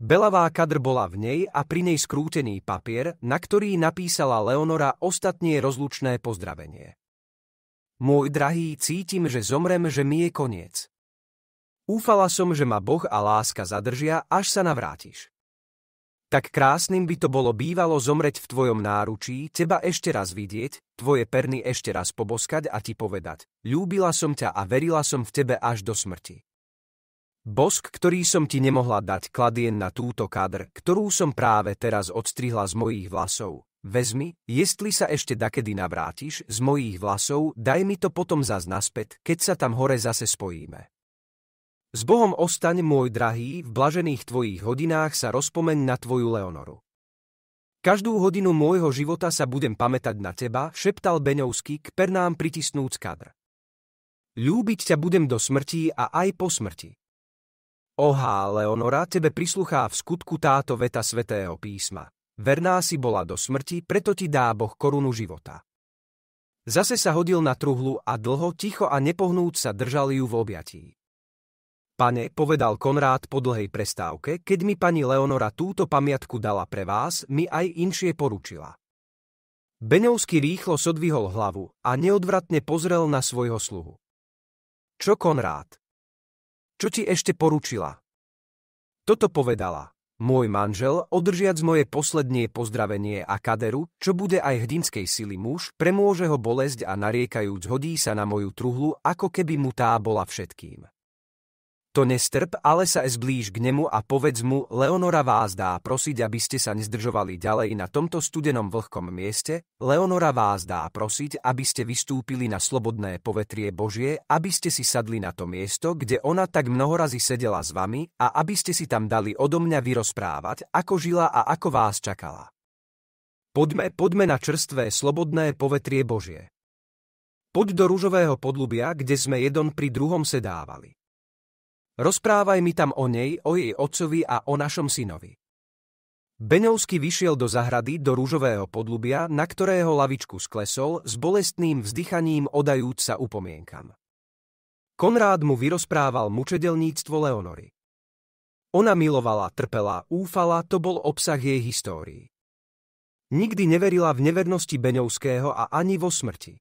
Belavá kadr bola v nej a pri nej skrútený papier, na ktorý napísala Leonora ostatnie rozlučné pozdravenie. Môj drahý, cítim, že zomrem, že mi je koniec. Úfala som, že ma Boh a láska zadržia, až sa navrátiš. Tak krásnym by to bolo bývalo zomreť v tvojom náručí, teba ešte raz vidieť, tvoje perny ešte raz poboskať a ti povedať, ľúbila som ťa a verila som v tebe až do smrti. Bosk, ktorý som ti nemohla dať, kladien na túto kadr, ktorú som práve teraz odstrihla z mojich vlasov. Vezmi, jestli sa ešte dakedy navrátiš z mojich vlasov, daj mi to potom zas naspäť, keď sa tam hore zase spojíme. S Bohom ostaň, môj drahý, v blažených tvojich hodinách sa rozpomeň na tvoju Leonoru. Každú hodinu môjho života sa budem pamätať na teba, šeptal Beňovský k pernám pritisnúc kadr. Ľúbiť ťa budem do smrti a aj po smrti. Oha Leonora, tebe prislúchá v skutku táto veta svätého písma. Verná si bola do smrti, preto ti dá Boh korunu života. Zase sa hodil na truhlu a dlho, ticho a nepohnúť sa držali ju v objatí. Pane, povedal Konrád po dlhej prestávke, keď mi pani Leonora túto pamiatku dala pre vás, mi aj inšie poručila. Beňovský rýchlo sodvihol hlavu a neodvratne pozrel na svojho sluhu. Čo Konrád? Čo ti ešte poručila? Toto povedala. Môj manžel, održiac moje poslednie pozdravenie a kaderu, čo bude aj hdinskej sily muž, premôže ho bolesť a nariekajúc hodí sa na moju truhlu, ako keby mu tá bola všetkým. To nestrp, ale sa zblíž k nemu a povedz mu, Leonora vás dá prosiť, aby ste sa nezdržovali ďalej na tomto studenom vlhkom mieste, Leonora vás dá prosiť, aby ste vystúpili na slobodné povetrie Božie, aby ste si sadli na to miesto, kde ona tak mnohorazy sedela s vami a aby ste si tam dali odo mňa vyrozprávať, ako žila a ako vás čakala. Poďme, poďme na čerstvé slobodné povetrie Božie. Poď do rúžového podlubia, kde sme jeden pri druhom sedávali. Rozprávaj mi tam o nej, o jej otcovi a o našom synovi. Beňovský vyšiel do zahrady, do rúžového podlubia, na ktorého lavičku sklesol, s bolestným vzdychaním odajúc sa upomienkam. Konrád mu vyrozprával mučedelníctvo Leonory. Ona milovala, trpela, úfala, to bol obsah jej histórii. Nikdy neverila v nevernosti Beňovského a ani vo smrti.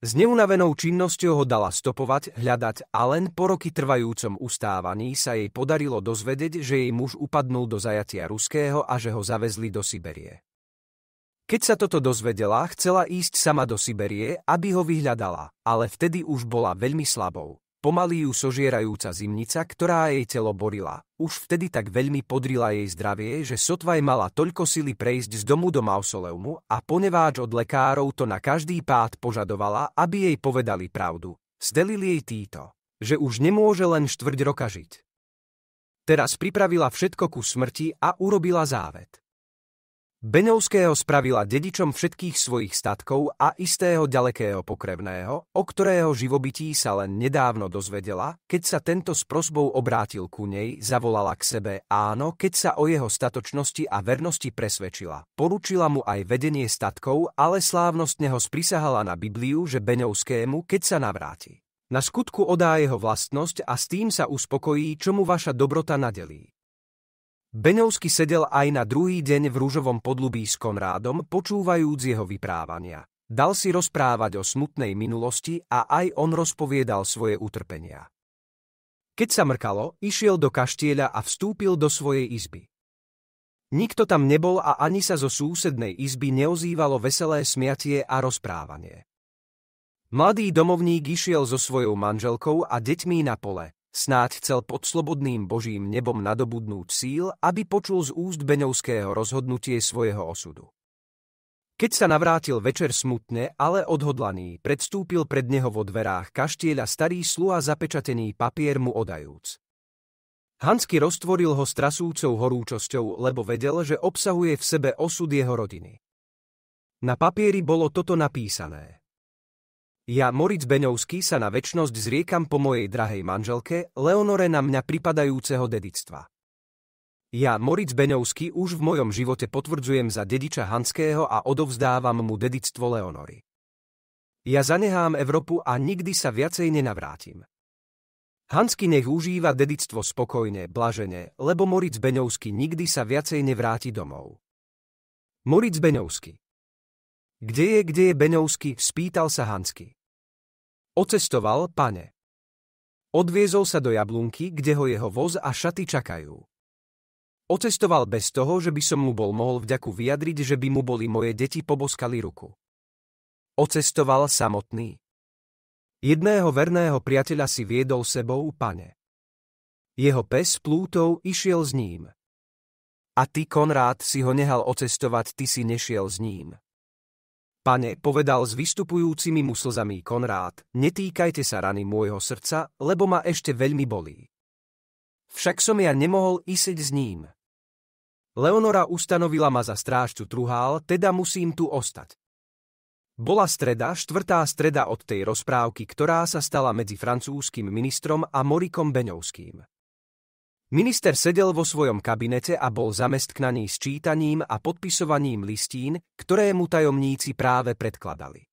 S neunavenou činnosťou ho dala stopovať, hľadať a len po roky trvajúcom ustávaní sa jej podarilo dozvedieť, že jej muž upadnul do zajatia ruského a že ho zavezli do Siberie. Keď sa toto dozvedela, chcela ísť sama do Siberie, aby ho vyhľadala, ale vtedy už bola veľmi slabou. Pomaly ju sožierajúca zimnica, ktorá jej telo borila, už vtedy tak veľmi podrila jej zdravie, že sotva mala toľko sily prejsť z domu do mausoleumu a poneváč od lekárov to na každý pád požadovala, aby jej povedali pravdu. Zdelili jej týto, že už nemôže len štvrť roka žiť. Teraz pripravila všetko ku smrti a urobila závet. Beňovského spravila dedičom všetkých svojich statkov a istého ďalekého pokrevného, o ktorého živobytí sa len nedávno dozvedela, keď sa tento s prosbou obrátil ku nej, zavolala k sebe áno, keď sa o jeho statočnosti a vernosti presvedčila. Poručila mu aj vedenie statkov, ale slávnostne ho sprisahala na Bibliu, že Beňovskému, keď sa navráti. Na skutku odá jeho vlastnosť a s tým sa uspokojí, čo mu vaša dobrota nadelí. Beňovský sedel aj na druhý deň v rúžovom podlubí s Konrádom, počúvajúc jeho vyprávania. Dal si rozprávať o smutnej minulosti a aj on rozpoviedal svoje utrpenia. Keď sa mrkalo, išiel do kaštieľa a vstúpil do svojej izby. Nikto tam nebol a ani sa zo súsednej izby neozývalo veselé smiatie a rozprávanie. Mladý domovník išiel so svojou manželkou a deťmi na pole, Snáď chcel pod slobodným božím nebom nadobudnúť síl, aby počul z úst Beňovského rozhodnutie svojho osudu. Keď sa navrátil večer smutne, ale odhodlaný, predstúpil pred neho vo dverách kaštieľa starý sluha zapečatený papier mu odajúc. Hansky roztvoril ho strasúcou horúčosťou, lebo vedel, že obsahuje v sebe osud jeho rodiny. Na papieri bolo toto napísané. Ja, Moritz Beňovský, sa na väčnosť zriekam po mojej drahej manželke, Leonore na mňa pripadajúceho dedictva. Ja, Moritz Beňovský, už v mojom živote potvrdzujem za dediča Hanského a odovzdávam mu dedictvo Leonory. Ja zanehám Európu a nikdy sa viacej nenavrátim. Hansky nech užíva dedictvo spokojne, blažene, lebo Moritz Beňovský nikdy sa viacej nevráti domov. Moritz Beňovský kde je, kde je Beňovsky, spýtal sa Hansky. Ocestoval, pane. Odviezol sa do jablunky, kde ho jeho voz a šaty čakajú. Ocestoval bez toho, že by som mu bol mohol vďaku vyjadriť, že by mu boli moje deti poboskali ruku. Ocestoval samotný. Jedného verného priateľa si viedol sebou, pane. Jeho pes Plútov išiel s ním. A ty, Konrád, si ho nehal ocestovať, ty si nešiel s ním. Pane, povedal s vystupujúcimi mu slzami Konrád, netýkajte sa rany môjho srdca, lebo ma ešte veľmi bolí. Však som ja nemohol ísť s ním. Leonora ustanovila ma za strážcu truhál, teda musím tu ostať. Bola streda, štvrtá streda od tej rozprávky, ktorá sa stala medzi francúzským ministrom a Morikom Beňovským. Minister sedel vo svojom kabinete a bol zamestknaný s čítaním a podpisovaním listín, ktoré mu tajomníci práve predkladali.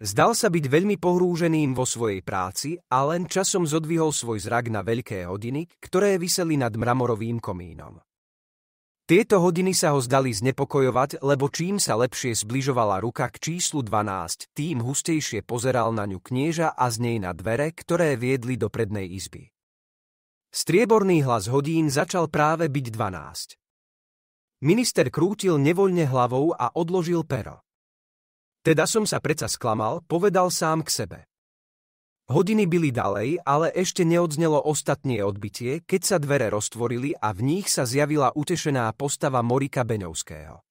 Zdal sa byť veľmi pohrúženým vo svojej práci a len časom zodvihol svoj zrak na veľké hodiny, ktoré vyseli nad mramorovým komínom. Tieto hodiny sa ho zdali znepokojovať, lebo čím sa lepšie zbližovala ruka k číslu 12, tým hustejšie pozeral na ňu knieža a z nej na dvere, ktoré viedli do prednej izby. Strieborný hlas hodín začal práve byť 12. Minister krútil nevoľne hlavou a odložil pero. Teda som sa preca sklamal, povedal sám k sebe. Hodiny byli ďalej, ale ešte neodznelo ostatnie odbitie, keď sa dvere roztvorili a v nich sa zjavila utešená postava Morika Beňovského.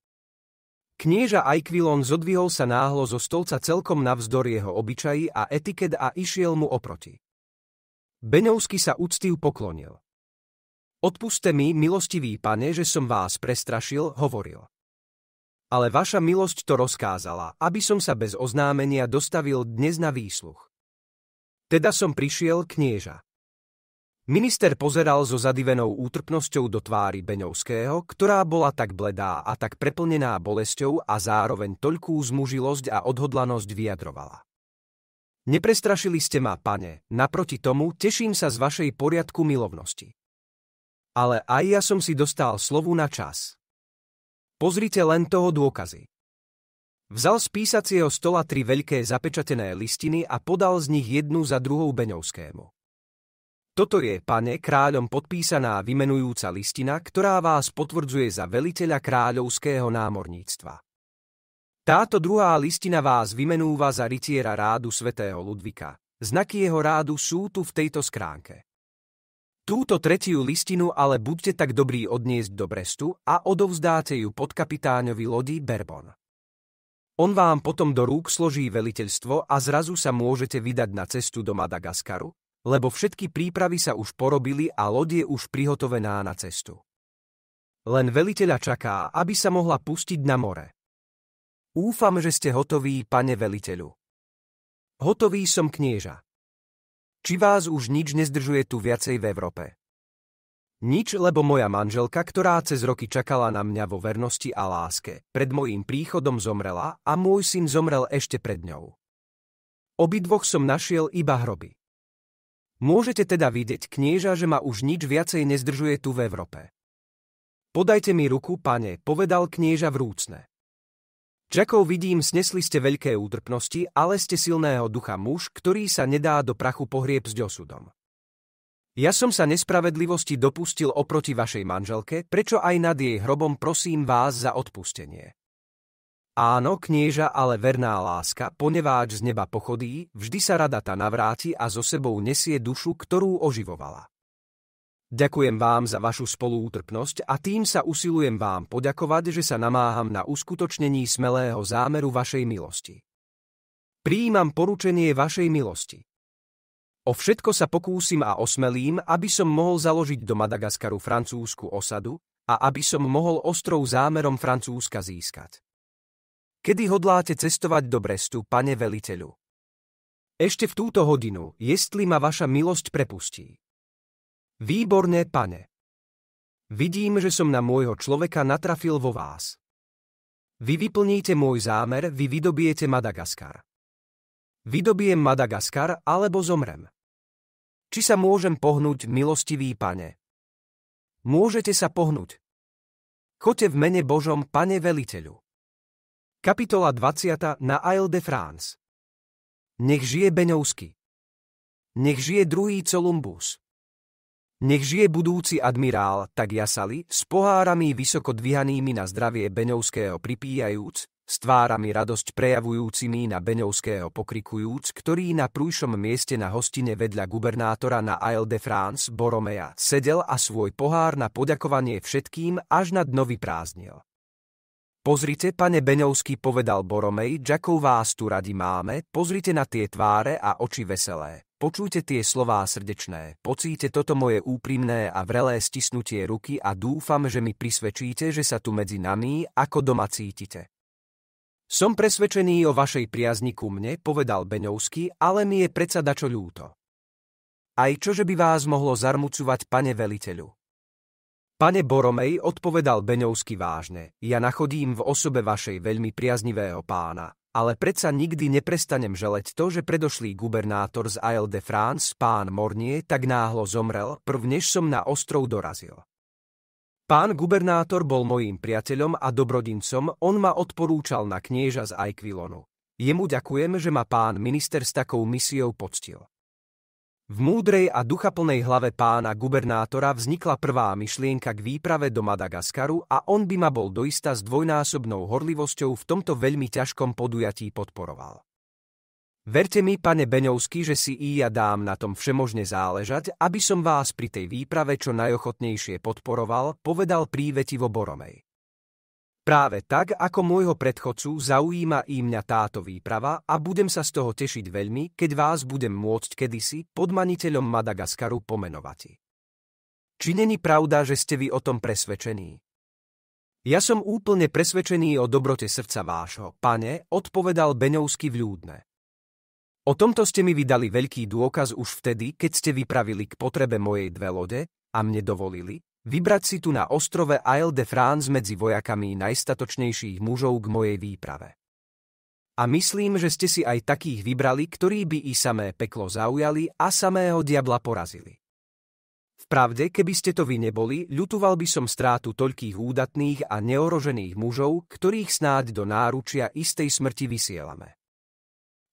Knieža Aikvilon zodvihol sa náhlo zo stolca celkom navzdor jeho obyčají a etiket a išiel mu oproti. Beňovský sa úctiv poklonil. Odpuste mi, milostivý pane, že som vás prestrašil, hovoril. Ale vaša milosť to rozkázala, aby som sa bez oznámenia dostavil dnes na výsluch. Teda som prišiel knieža. Minister pozeral so zadivenou útrpnosťou do tvári Beňovského, ktorá bola tak bledá a tak preplnená bolesťou a zároveň toľkú zmužilosť a odhodlanosť vyjadrovala. Neprestrašili ste ma, pane, naproti tomu teším sa z vašej poriadku milovnosti. Ale aj ja som si dostal slovu na čas. Pozrite len toho dôkazy. Vzal z písacieho stola tri veľké zapečatené listiny a podal z nich jednu za druhou Beňovskému. Toto je, pane, kráľom podpísaná vymenujúca listina, ktorá vás potvrdzuje za veliteľa kráľovského námorníctva. Táto druhá listina vás vymenúva za rytiera rádu svätého Ludvika. Znaky jeho rádu sú tu v tejto skránke. Túto tretiu listinu ale buďte tak dobrí odniesť do Brestu a odovzdáte ju pod kapitáňovi lodi Berbon. On vám potom do rúk složí veliteľstvo a zrazu sa môžete vydať na cestu do Madagaskaru, lebo všetky prípravy sa už porobili a loď je už prihotovená na cestu. Len veliteľa čaká, aby sa mohla pustiť na more. Úfam, že ste hotoví, pane veliteľu. Hotový som knieža. Či vás už nič nezdržuje tu viacej v Európe? Nič, lebo moja manželka, ktorá cez roky čakala na mňa vo vernosti a láske, pred mojím príchodom zomrela a môj syn zomrel ešte pred ňou. Obidvoch som našiel iba hroby. Môžete teda vidieť, knieža, že ma už nič viacej nezdržuje tu v Európe. Podajte mi ruku, pane, povedal knieža vrúcne. Jackov vidím, snesli ste veľké útrpnosti, ale ste silného ducha muž, ktorý sa nedá do prachu pohrieb s osudom. Ja som sa nespravedlivosti dopustil oproti vašej manželke, prečo aj nad jej hrobom prosím vás za odpustenie. Áno, knieža, ale verná láska, poneváč z neba pochodí, vždy sa rada tá navráti a zo sebou nesie dušu, ktorú oživovala. Ďakujem vám za vašu spolútrpnosť a tým sa usilujem vám poďakovať, že sa namáham na uskutočnení smelého zámeru vašej milosti. Príjmam poručenie vašej milosti. O všetko sa pokúsim a osmelím, aby som mohol založiť do Madagaskaru francúzsku osadu a aby som mohol ostrov zámerom Francúzska získať. Kedy hodláte cestovať do Brestu, pane veliteľu? Ešte v túto hodinu, jestli ma vaša milosť prepustí. Výborné pane. Vidím, že som na môjho človeka natrafil vo vás. Vy vyplníte môj zámer, vy vydobijete Madagaskar. Vydobijem Madagaskar alebo zomrem. Či sa môžem pohnúť, milostivý pane? Môžete sa pohnúť. Chote v mene Božom, pane veliteľu. Kapitola 20 na Isle de France. Nech žije Beňovsky. Nech žije druhý Columbus. Nech žije budúci admirál, tak jasali, s pohárami vysoko dvihanými na zdravie Beňovského pripíjajúc, s tvárami radosť prejavujúcimi na Beňovského pokrikujúc, ktorý na prúšom mieste na hostine vedľa gubernátora na Isle de France Boromea sedel a svoj pohár na poďakovanie všetkým až na dno vyprázdnil. Pozrite, pane Beňovský, povedal Boromej, Jackov vás tu radi máme, pozrite na tie tváre a oči veselé. Počujte tie slová srdečné, pocíte toto moje úprimné a vrelé stisnutie ruky a dúfam, že mi prisvedčíte, že sa tu medzi nami ako doma cítite. Som presvedčený o vašej priazni ku mne, povedal Beňovský, ale mi je predsa dačo ľúto. Aj čože by vás mohlo zarmucovať, pane veliteľu? Pane Boromej, odpovedal Beňovský vážne, ja nachodím v osobe vašej veľmi priaznivého pána, ale predsa nikdy neprestanem želeť to, že predošlý gubernátor z Isle de France, pán Mornier, tak náhlo zomrel, prv než som na ostrov dorazil. Pán gubernátor bol mojím priateľom a dobrodincom, on ma odporúčal na knieža z Aikvilonu. Jemu ďakujem, že ma pán minister s takou misiou poctil. V múdrej a duchaplnej hlave pána gubernátora vznikla prvá myšlienka k výprave do Madagaskaru a on by ma bol doista s dvojnásobnou horlivosťou v tomto veľmi ťažkom podujatí podporoval. Verte mi, pane Beňovský, že si i ja dám na tom všemožne záležať, aby som vás pri tej výprave čo najochotnejšie podporoval, povedal prívetivo Boromej. Práve tak, ako môjho predchodcu, zaujíma i mňa táto výprava a budem sa z toho tešiť veľmi, keď vás budem môcť kedysi podmaniteľom Madagaskaru pomenovať. Či není pravda, že ste vy o tom presvedčení? Ja som úplne presvedčený o dobrote srdca vášho, pane, odpovedal Beňovsky ľúdne. O tomto ste mi vydali veľký dôkaz už vtedy, keď ste vypravili k potrebe mojej dve lode a mne dovolili, vybrať si tu na ostrove Isle de France medzi vojakami najstatočnejších mužov k mojej výprave. A myslím, že ste si aj takých vybrali, ktorí by i samé peklo zaujali a samého diabla porazili. V pravde, keby ste to vy neboli, ľutoval by som strátu toľkých údatných a neorožených mužov, ktorých snáď do náručia istej smrti vysielame.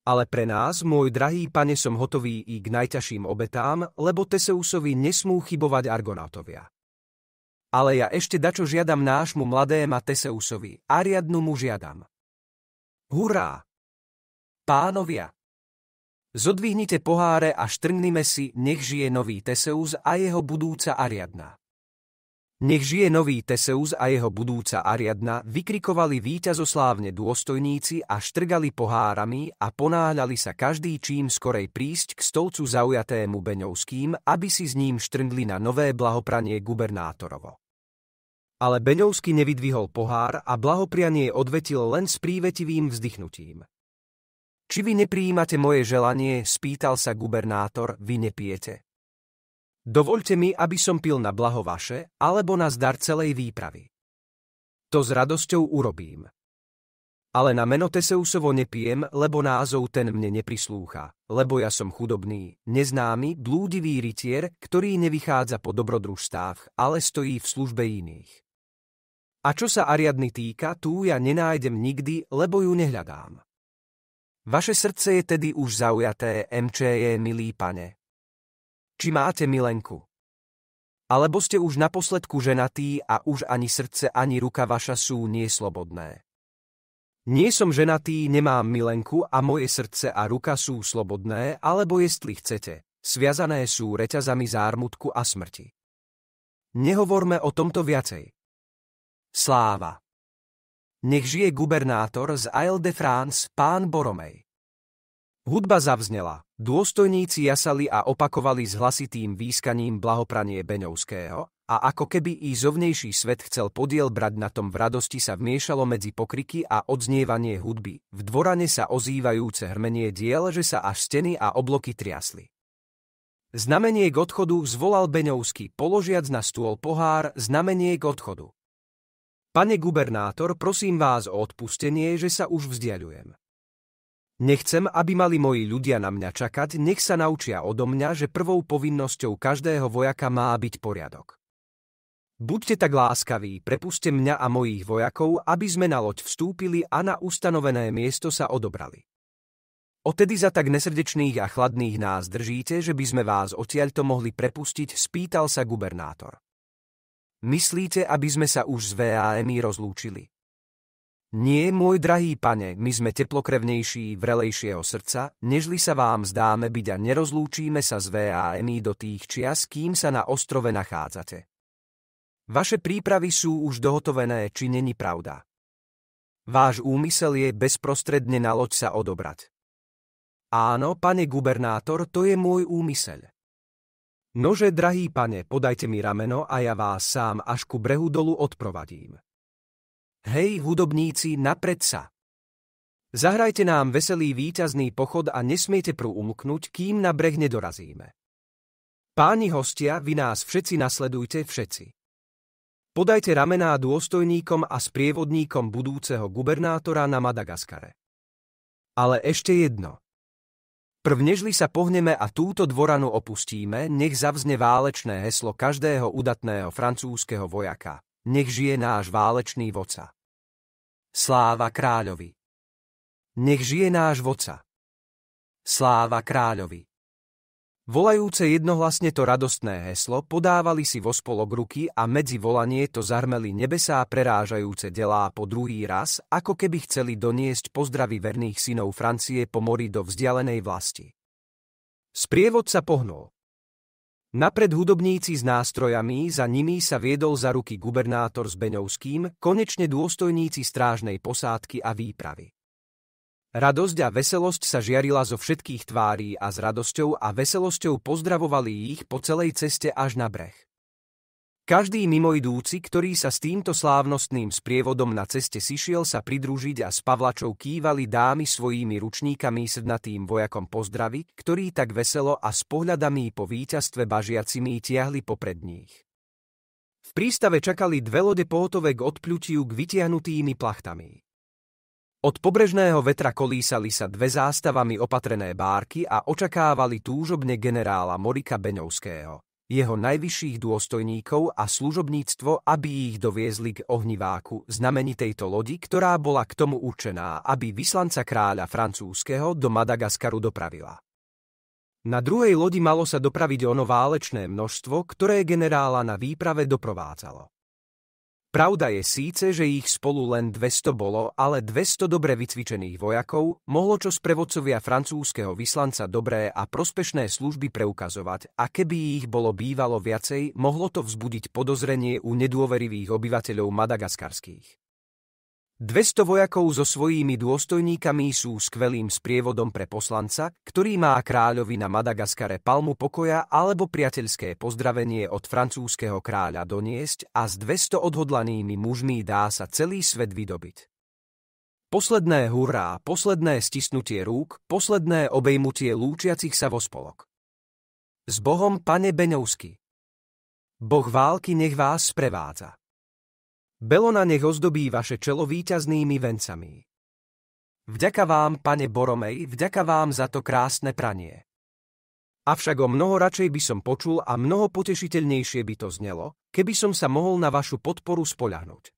Ale pre nás, môj drahý pane, som hotový i k najťažším obetám, lebo Teseusovi nesmú chybovať Argonautovia. Ale ja ešte dačo žiadam nášmu mladéma Teseusovi, Ariadnu mu žiadam. Hurá! Pánovia! Zodvihnite poháre a štrngnime si, nech žije nový Teseus a jeho budúca Ariadna. Nech žije nový Teseus a jeho budúca Ariadna vykrikovali víťazoslávne dôstojníci a štrgali pohárami a ponáhľali sa každý čím skorej prísť k stolcu zaujatému Beňovským, aby si s ním štrndli na nové blahopranie gubernátorovo. Ale Beňovský nevydvihol pohár a blahoprianie odvetil len s prívetivým vzdychnutím. Či vy nepríjimate moje želanie, spýtal sa gubernátor, vy nepijete. Dovoľte mi, aby som pil na blaho vaše alebo na zdar celej výpravy. To s radosťou urobím. Ale na meno Teseusovo nepijem, lebo názov ten mne neprislúcha, lebo ja som chudobný, neznámy, blúdivý rytier, ktorý nevychádza po dobrodružstvách, ale stojí v službe iných. A čo sa Ariadny týka, tú ja nenájdem nikdy, lebo ju nehľadám. Vaše srdce je tedy už zaujaté, MČ je milý pane, či máte milenku. Alebo ste už naposledku ženatí a už ani srdce, ani ruka vaša sú nieslobodné. Nie som ženatý, nemám milenku a moje srdce a ruka sú slobodné, alebo jestli chcete, sviazané sú reťazami zármutku a smrti. Nehovorme o tomto viacej. Sláva. Nech žije gubernátor z Isle de France, pán Boromej. Hudba zavznela. Dôstojníci jasali a opakovali s hlasitým výskaním blahopranie Beňovského a ako keby i zovnejší svet chcel podiel brať na tom v radosti sa vmiešalo medzi pokriky a odznievanie hudby, v dvorane sa ozývajúce hrmenie diel, že sa až steny a obloky triasli. Znamenie k odchodu zvolal Beňovský, položiac na stôl pohár znamenie k odchodu. Pane gubernátor, prosím vás o odpustenie, že sa už vzdialujem. Nechcem, aby mali moji ľudia na mňa čakať, nech sa naučia odo mňa, že prvou povinnosťou každého vojaka má byť poriadok. Buďte tak láskaví, prepuste mňa a mojich vojakov, aby sme na loď vstúpili a na ustanovené miesto sa odobrali. Otedy za tak nesrdečných a chladných nás držíte, že by sme vás odtiaľto mohli prepustiť, spýtal sa gubernátor. Myslíte, aby sme sa už s VAMI rozlúčili? Nie, môj drahý pane, my sme teplokrevnejší, vrelejšieho srdca, nežli sa vám zdáme byť a nerozlúčíme sa z VAMI do tých čias, kým sa na ostrove nachádzate. Vaše prípravy sú už dohotovené, či není pravda. Váš úmysel je bezprostredne na loď sa odobrať. Áno, pane gubernátor, to je môj úmysel. Nože, drahý pane, podajte mi rameno a ja vás sám až ku brehu dolu odprovadím. Hej, hudobníci, napred sa! Zahrajte nám veselý výťazný pochod a nesmiete prú umknúť, kým na breh nedorazíme. Páni hostia, vy nás všetci nasledujte všetci. Podajte ramená dôstojníkom a sprievodníkom budúceho gubernátora na Madagaskare. Ale ešte jedno. Prvnežli sa pohneme a túto dvoranu opustíme, nech zavzne válečné heslo každého udatného francúzskeho vojaka. Nech žije náš válečný voca. Sláva kráľovi. Nech žije náš voca. Sláva kráľovi. Volajúce jednohlasne to radostné heslo podávali si vo spolok ruky a medzi volanie to zarmeli nebesá prerážajúce delá po druhý raz, ako keby chceli doniesť pozdravy verných synov Francie po mori do vzdialenej vlasti. Sprievod sa pohnul. Napred hudobníci s nástrojami, za nimi sa viedol za ruky gubernátor s Beňovským, konečne dôstojníci strážnej posádky a výpravy. Radosť a veselosť sa žiarila zo všetkých tvárí a s radosťou a veselosťou pozdravovali ich po celej ceste až na breh. Každý mimoidúci, ktorý sa s týmto slávnostným sprievodom na ceste sišiel sa pridružiť a s Pavlačou kývali dámy svojimi ručníkami sednatým vojakom pozdravy, ktorí tak veselo a s pohľadami po víťazstve bažiacimi tiahli popred nich. V prístave čakali dve lode pohotové k odpľutiu k vytiahnutými plachtami. Od pobrežného vetra kolísali sa dve zástavami opatrené bárky a očakávali túžobne generála Morika Beňovského jeho najvyšších dôstojníkov a služobníctvo, aby ich doviezli k ohniváku, znamenitejto lodi, ktorá bola k tomu určená, aby vyslanca kráľa francúzskeho do Madagaskaru dopravila. Na druhej lodi malo sa dopraviť ono válečné množstvo, ktoré generála na výprave doprovádzalo. Pravda je síce, že ich spolu len 200 bolo, ale 200 dobre vycvičených vojakov mohlo čo prevodcovia francúzskeho vyslanca dobré a prospešné služby preukazovať a keby ich bolo bývalo viacej, mohlo to vzbudiť podozrenie u nedôverivých obyvateľov madagaskarských. 200 vojakov so svojimi dôstojníkami sú skvelým sprievodom pre poslanca, ktorý má kráľovi na Madagaskare palmu pokoja alebo priateľské pozdravenie od francúzského kráľa doniesť a s 200 odhodlanými mužmi dá sa celý svet vydobiť. Posledné hurá, posledné stisnutie rúk, posledné obejmutie lúčiacich sa vo spolok. S Bohom, pane Beňovsky. Boh války nech vás sprevádza. Belona nech ozdobí vaše čelo výťaznými vencami. Vďaka vám, pane Boromej, vďaka vám za to krásne pranie. Avšak o mnoho radšej by som počul a mnoho potešiteľnejšie by to znelo, keby som sa mohol na vašu podporu spoľahnúť.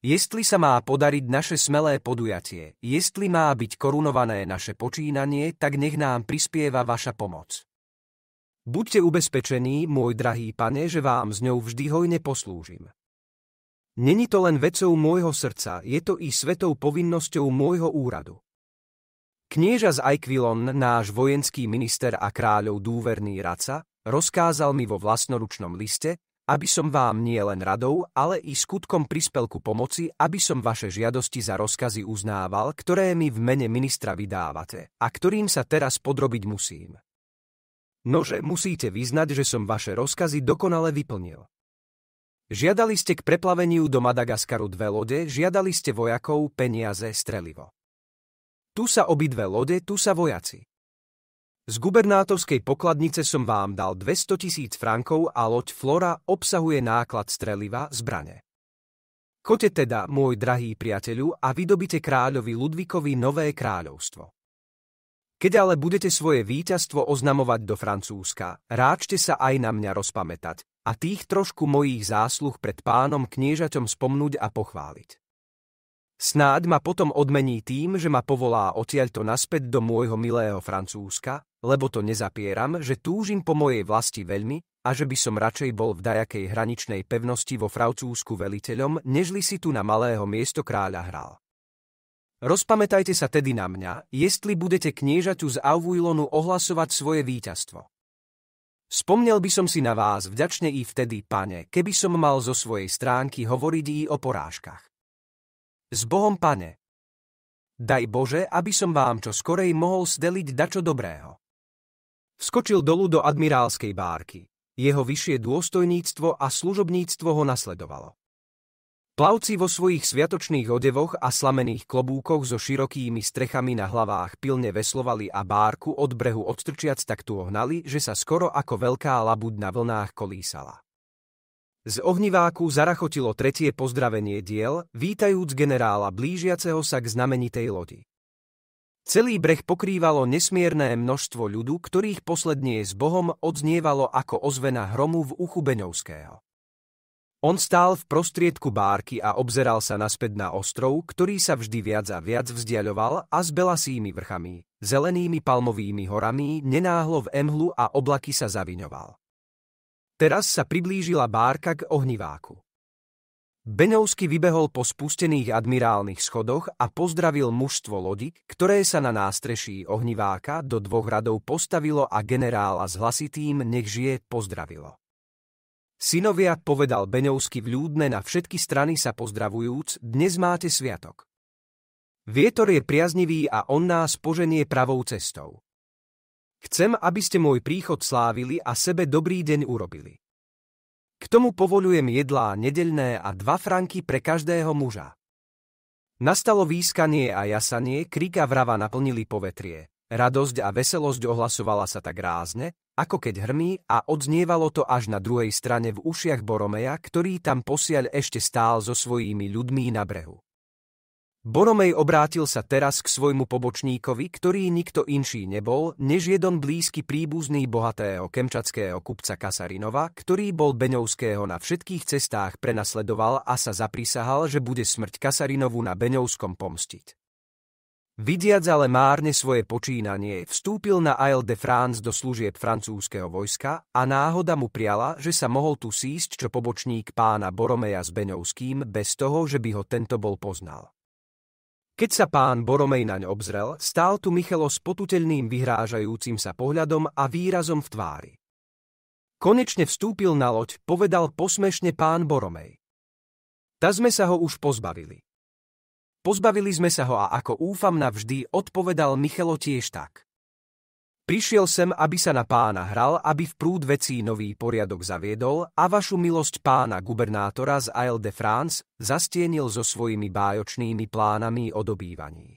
Jestli sa má podariť naše smelé podujatie, jestli má byť korunované naše počínanie, tak nech nám prispieva vaša pomoc. Buďte ubezpečení, môj drahý pane, že vám s ňou vždy hojne poslúžim. Není to len vecou môjho srdca, je to i svetou povinnosťou môjho úradu. Knieža z Aikvilon, náš vojenský minister a kráľov dúverný radca, rozkázal mi vo vlastnoručnom liste, aby som vám nie len radou, ale i skutkom prispel ku pomoci, aby som vaše žiadosti za rozkazy uznával, ktoré mi v mene ministra vydávate a ktorým sa teraz podrobiť musím. Nože musíte vyznať, že som vaše rozkazy dokonale vyplnil. Žiadali ste k preplaveniu do Madagaskaru dve lode, žiadali ste vojakov, peniaze, strelivo. Tu sa obidve lode, tu sa vojaci. Z gubernátorskej pokladnice som vám dal 200 tisíc frankov a loď Flora obsahuje náklad streliva, zbrane. Kote teda, môj drahý priateľu, a vydobite kráľovi Ludvikovi nové kráľovstvo. Keď ale budete svoje víťazstvo oznamovať do Francúzska, ráčte sa aj na mňa rozpamätať, a tých trošku mojich zásluh pred pánom kniežaťom spomnúť a pochváliť. Snáď ma potom odmení tým, že ma povolá odtiaľto naspäť do môjho milého Francúzska, lebo to nezapieram, že túžim po mojej vlasti veľmi a že by som radšej bol v dajakej hraničnej pevnosti vo Francúzsku veliteľom, nežli si tu na malého miesto kráľa hral. Rozpamätajte sa tedy na mňa, jestli budete kniežaťu z Auvujlonu ohlasovať svoje víťazstvo. Spomnel by som si na vás vďačne i vtedy, pane, keby som mal zo svojej stránky hovoriť i o porážkach. S Bohom, pane. Daj Bože, aby som vám čo skorej mohol sdeliť dačo dobrého. Vskočil dolu do admirálskej bárky. Jeho vyššie dôstojníctvo a služobníctvo ho nasledovalo. Plavci vo svojich sviatočných odevoch a slamených klobúkoch so širokými strechami na hlavách pilne veslovali a bárku od brehu odstrčiac tak tu ohnali, že sa skoro ako veľká labuť na vlnách kolísala. Z ohniváku zarachotilo tretie pozdravenie diel, vítajúc generála blížiaceho sa k znamenitej lodi. Celý breh pokrývalo nesmierné množstvo ľudu, ktorých poslednie s Bohom odznievalo ako ozvena hromu v uchu Beňovského. On stál v prostriedku bárky a obzeral sa naspäť na ostrov, ktorý sa vždy viac a viac vzdialoval a s belasými vrchami, zelenými palmovými horami nenáhlo v emhlu a oblaky sa zaviňoval. Teraz sa priblížila bárka k ohniváku. Beňovsky vybehol po spustených admirálnych schodoch a pozdravil mužstvo lodi, ktoré sa na nástreší ohniváka do dvoch radov postavilo a generála s hlasitým nech žije pozdravilo. Synovia, povedal v ľúdne na všetky strany sa pozdravujúc, dnes máte sviatok. Vietor je priaznivý a on nás poženie pravou cestou. Chcem, aby ste môj príchod slávili a sebe dobrý deň urobili. K tomu povolujem jedlá nedeľné a dva franky pre každého muža. Nastalo výskanie a jasanie, kríka vrava naplnili povetrie. Radosť a veselosť ohlasovala sa tak rázne, ako keď hrmí a odznievalo to až na druhej strane v ušiach Boromeja, ktorý tam posiaľ ešte stál so svojimi ľuďmi na brehu. Boromej obrátil sa teraz k svojmu pobočníkovi, ktorý nikto inší nebol, než jeden blízky príbuzný bohatého kemčackého kupca Kasarinova, ktorý bol Beňovského na všetkých cestách prenasledoval a sa zaprisahal, že bude smrť Kasarinovu na Beňovskom pomstiť. Vidiac ale márne svoje počínanie, vstúpil na Isle de France do služieb francúzskeho vojska a náhoda mu priala, že sa mohol tu sísť čo pobočník pána Boromeja s Beňovským bez toho, že by ho tento bol poznal. Keď sa pán Boromej naň obzrel, stál tu Michelo s potuteľným vyhrážajúcim sa pohľadom a výrazom v tvári. Konečne vstúpil na loď, povedal posmešne pán Boromej. Ta sme sa ho už pozbavili. Pozbavili sme sa ho a ako úfam navždy, odpovedal Michelo tiež tak. Prišiel sem, aby sa na pána hral, aby v prúd vecí nový poriadok zaviedol a vašu milosť pána gubernátora z Isle de France zastienil so svojimi bájočnými plánami o dobývaní.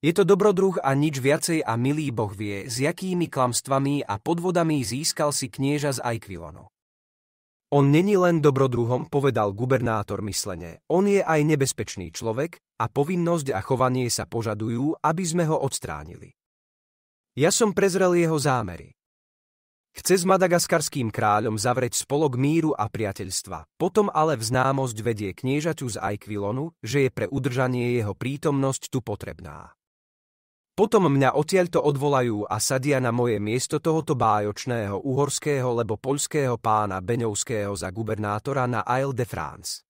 Je to dobrodruh a nič viacej a milý Boh vie, s jakými klamstvami a podvodami získal si knieža z Aikvilonu. On není len dobrodruhom, povedal gubernátor myslene. On je aj nebezpečný človek a povinnosť a chovanie sa požadujú, aby sme ho odstránili. Ja som prezrel jeho zámery. Chce s madagaskarským kráľom zavrieť spolok míru a priateľstva, potom ale v známosť vedie kniežaťu z Aikvilonu, že je pre udržanie jeho prítomnosť tu potrebná. Potom mňa odtiaľto odvolajú a sadia na moje miesto tohoto bájočného uhorského lebo poľského pána Beňovského za gubernátora na Isle de France.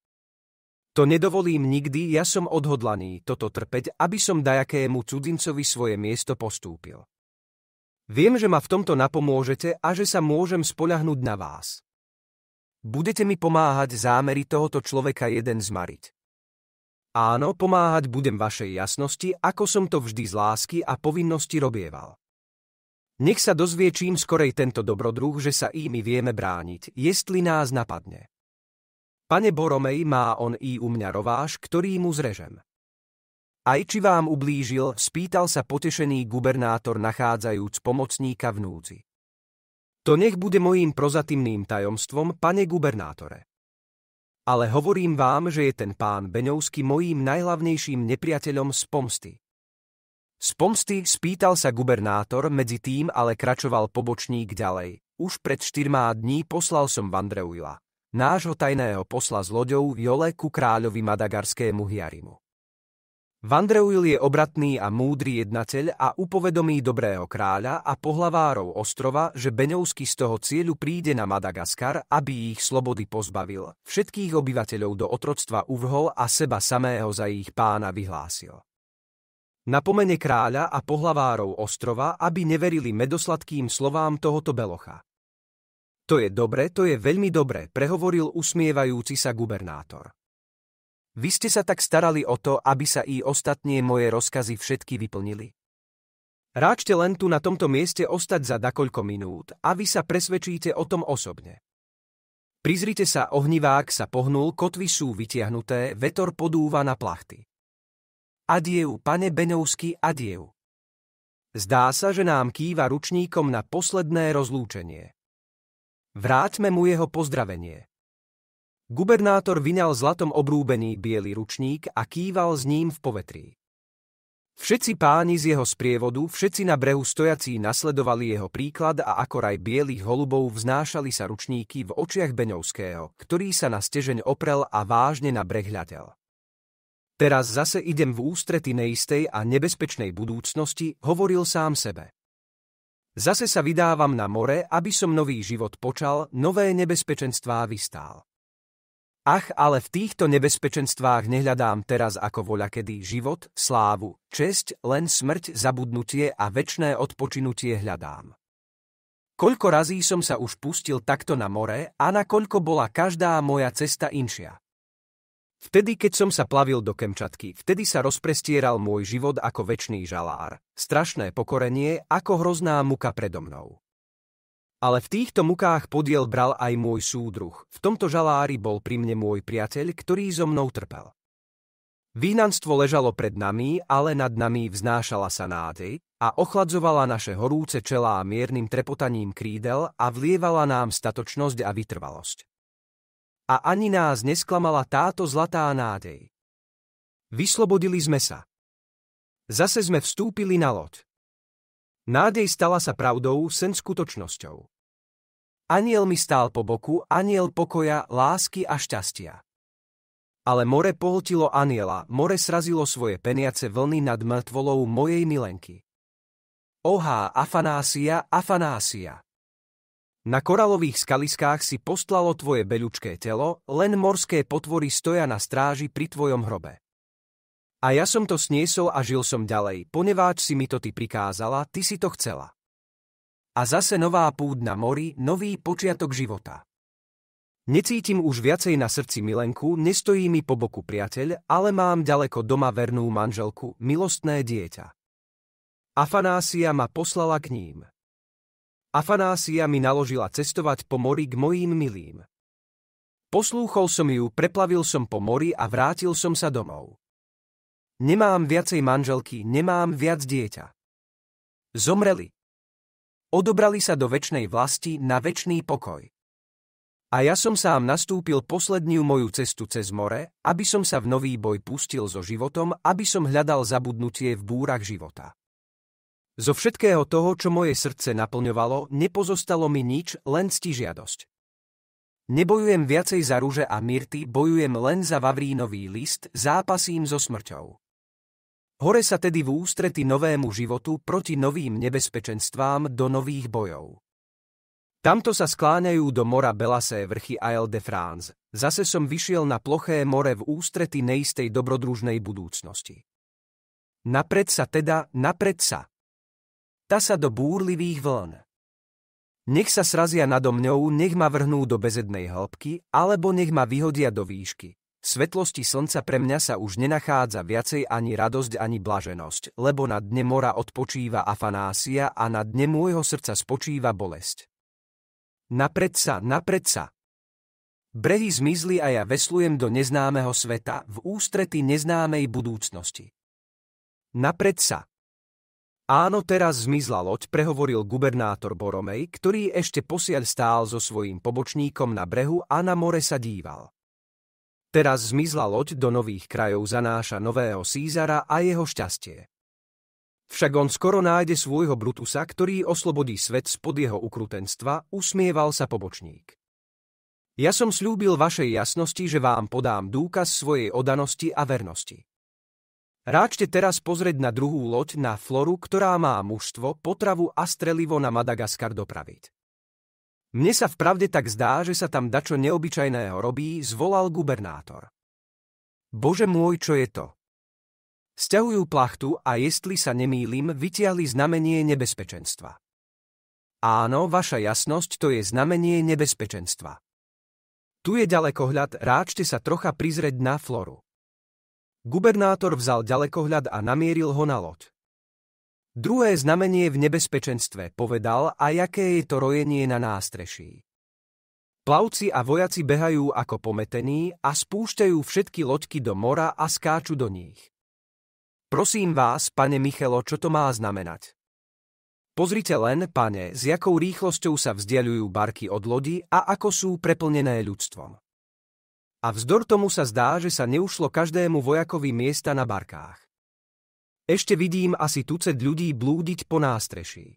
To nedovolím nikdy, ja som odhodlaný toto trpeť, aby som dajakému cudzincovi svoje miesto postúpil. Viem, že ma v tomto napomôžete a že sa môžem spoľahnúť na vás. Budete mi pomáhať zámery tohoto človeka jeden zmariť. Áno, pomáhať budem vašej jasnosti, ako som to vždy z lásky a povinnosti robieval. Nech sa dozvie čím skorej tento dobrodruh, že sa ími vieme brániť, jestli nás napadne. Pane Boromej má on i u mňa rováš, ktorý mu zrežem. Aj či vám ublížil, spýtal sa potešený gubernátor nachádzajúc pomocníka v núdzi. To nech bude mojím prozatímným tajomstvom, pane gubernátore. Ale hovorím vám, že je ten pán Beňovský mojím najhlavnejším nepriateľom z pomsty. Z pomsty spýtal sa gubernátor, medzi tým ale kračoval pobočník ďalej. Už pred štyrmá dní poslal som Vandreuila, nášho tajného posla s loďou Jole ku kráľovi madagarskému Hiarimu. Vandreuil je obratný a múdry jednateľ a upovedomí dobrého kráľa a pohlavárov ostrova, že Beňovský z toho cieľu príde na Madagaskar, aby ich slobody pozbavil. Všetkých obyvateľov do otroctva uvhol a seba samého za ich pána vyhlásil. Napomene kráľa a pohlavárov ostrova, aby neverili medosladkým slovám tohoto belocha. To je dobre, to je veľmi dobre, prehovoril usmievajúci sa gubernátor. Vy ste sa tak starali o to, aby sa i ostatnie moje rozkazy všetky vyplnili. Ráčte len tu na tomto mieste ostať za dakoľko minút a vy sa presvedčíte o tom osobne. Prizrite sa, ohnivák sa pohnul, kotvy sú vytiahnuté, vetor podúva na plachty. Adieu, pane Beňovský, adieu. Zdá sa, že nám kýva ručníkom na posledné rozlúčenie. Vráťme mu jeho pozdravenie. Gubernátor vyňal zlatom obrúbený biely ručník a kýval s ním v povetrí. Všetci páni z jeho sprievodu, všetci na brehu stojací nasledovali jeho príklad a akoraj bielých holubov vznášali sa ručníky v očiach Beňovského, ktorý sa na stežeň oprel a vážne na breh hľadel. Teraz zase idem v ústrety neistej a nebezpečnej budúcnosti, hovoril sám sebe. Zase sa vydávam na more, aby som nový život počal, nové nebezpečenstvá vystál. Ach, ale v týchto nebezpečenstvách nehľadám teraz ako voľakedy život, slávu, česť, len smrť, zabudnutie a väčné odpočinutie hľadám. Koľko razí som sa už pustil takto na more a nakoľko bola každá moja cesta inšia. Vtedy, keď som sa plavil do Kemčatky, vtedy sa rozprestieral môj život ako väčší žalár. Strašné pokorenie, ako hrozná muka predo mnou. Ale v týchto mukách podiel bral aj môj súdruh. V tomto žalári bol pri mne môj priateľ, ktorý so mnou trpel. Výnanstvo ležalo pred nami, ale nad nami vznášala sa nádej a ochladzovala naše horúce čelá miernym trepotaním krídel a vlievala nám statočnosť a vytrvalosť. A ani nás nesklamala táto zlatá nádej. Vyslobodili sme sa. Zase sme vstúpili na loď. Nádej stala sa pravdou, sen skutočnosťou. Aniel mi stál po boku, aniel pokoja, lásky a šťastia. Ale more pohltilo aniela, more srazilo svoje peniace vlny nad mŕtvolou mojej milenky. Ohá, Afanásia, Afanásia. Na koralových skaliskách si postlalo tvoje beľučké telo, len morské potvory stoja na stráži pri tvojom hrobe. A ja som to sniesol a žil som ďalej, poneváč si mi to ty prikázala, ty si to chcela. A zase nová púd na mori, nový počiatok života. Necítim už viacej na srdci milenku, nestojí mi po boku priateľ, ale mám ďaleko doma vernú manželku, milostné dieťa. Afanásia ma poslala k ním. Afanásia mi naložila cestovať po mori k mojim milým. Poslúchol som ju, preplavil som po mori a vrátil som sa domov. Nemám viacej manželky, nemám viac dieťa. Zomreli odobrali sa do väčšnej vlasti na väčší pokoj. A ja som sám nastúpil posledniu moju cestu cez more, aby som sa v nový boj pustil so životom, aby som hľadal zabudnutie v búrach života. Zo všetkého toho, čo moje srdce naplňovalo, nepozostalo mi nič, len stižiadosť. Nebojujem viacej za rúže a mirty, bojujem len za Vavrínový list, zápasím so smrťou. Hore sa tedy v ústrety novému životu proti novým nebezpečenstvám do nových bojov. Tamto sa skláňajú do mora Belasé vrchy Isle de France. Zase som vyšiel na ploché more v ústrety neistej dobrodružnej budúcnosti. Napred sa teda, napred sa. Ta sa do búrlivých vln. Nech sa srazia nado mňou, nech ma vrhnú do bezednej hĺbky, alebo nech ma vyhodia do výšky svetlosti slnca pre mňa sa už nenachádza viacej ani radosť, ani blaženosť, lebo na dne mora odpočíva afanásia a na dne môjho srdca spočíva bolesť. Napred sa, napred sa. Brehy zmizli a ja veslujem do neznámeho sveta, v ústrety neznámej budúcnosti. Napred sa. Áno, teraz zmizla loď, prehovoril gubernátor Boromej, ktorý ešte posiaľ stál so svojím pobočníkom na brehu a na more sa díval. Teraz zmizla loď do nových krajov zanáša nového Sízara a jeho šťastie. Však on skoro nájde svojho Brutusa, ktorý oslobodí svet spod jeho ukrutenstva, usmieval sa pobočník. Ja som slúbil vašej jasnosti, že vám podám dôkaz svojej odanosti a vernosti. Ráčte teraz pozrieť na druhú loď na floru, ktorá má mužstvo, potravu a strelivo na Madagaskar dopraviť. Mne sa vpravde tak zdá, že sa tam dačo neobyčajného robí, zvolal gubernátor. Bože môj, čo je to? Sťahujú plachtu a jestli sa nemýlim, vytiahli znamenie nebezpečenstva. Áno, vaša jasnosť to je znamenie nebezpečenstva. Tu je ďalekohľad, ráčte sa trocha prizrieť na floru. Gubernátor vzal ďalekohľad a namieril ho na loď. Druhé znamenie v nebezpečenstve povedal a jaké je to rojenie na nástreší. Plavci a vojaci behajú ako pometení a spúšťajú všetky loďky do mora a skáču do nich. Prosím vás, pane Michelo, čo to má znamenať? Pozrite len, pane, s jakou rýchlosťou sa vzdialujú barky od lodi a ako sú preplnené ľudstvom. A vzdor tomu sa zdá, že sa neušlo každému vojakovi miesta na barkách. Ešte vidím asi tucet ľudí blúdiť po nástreší.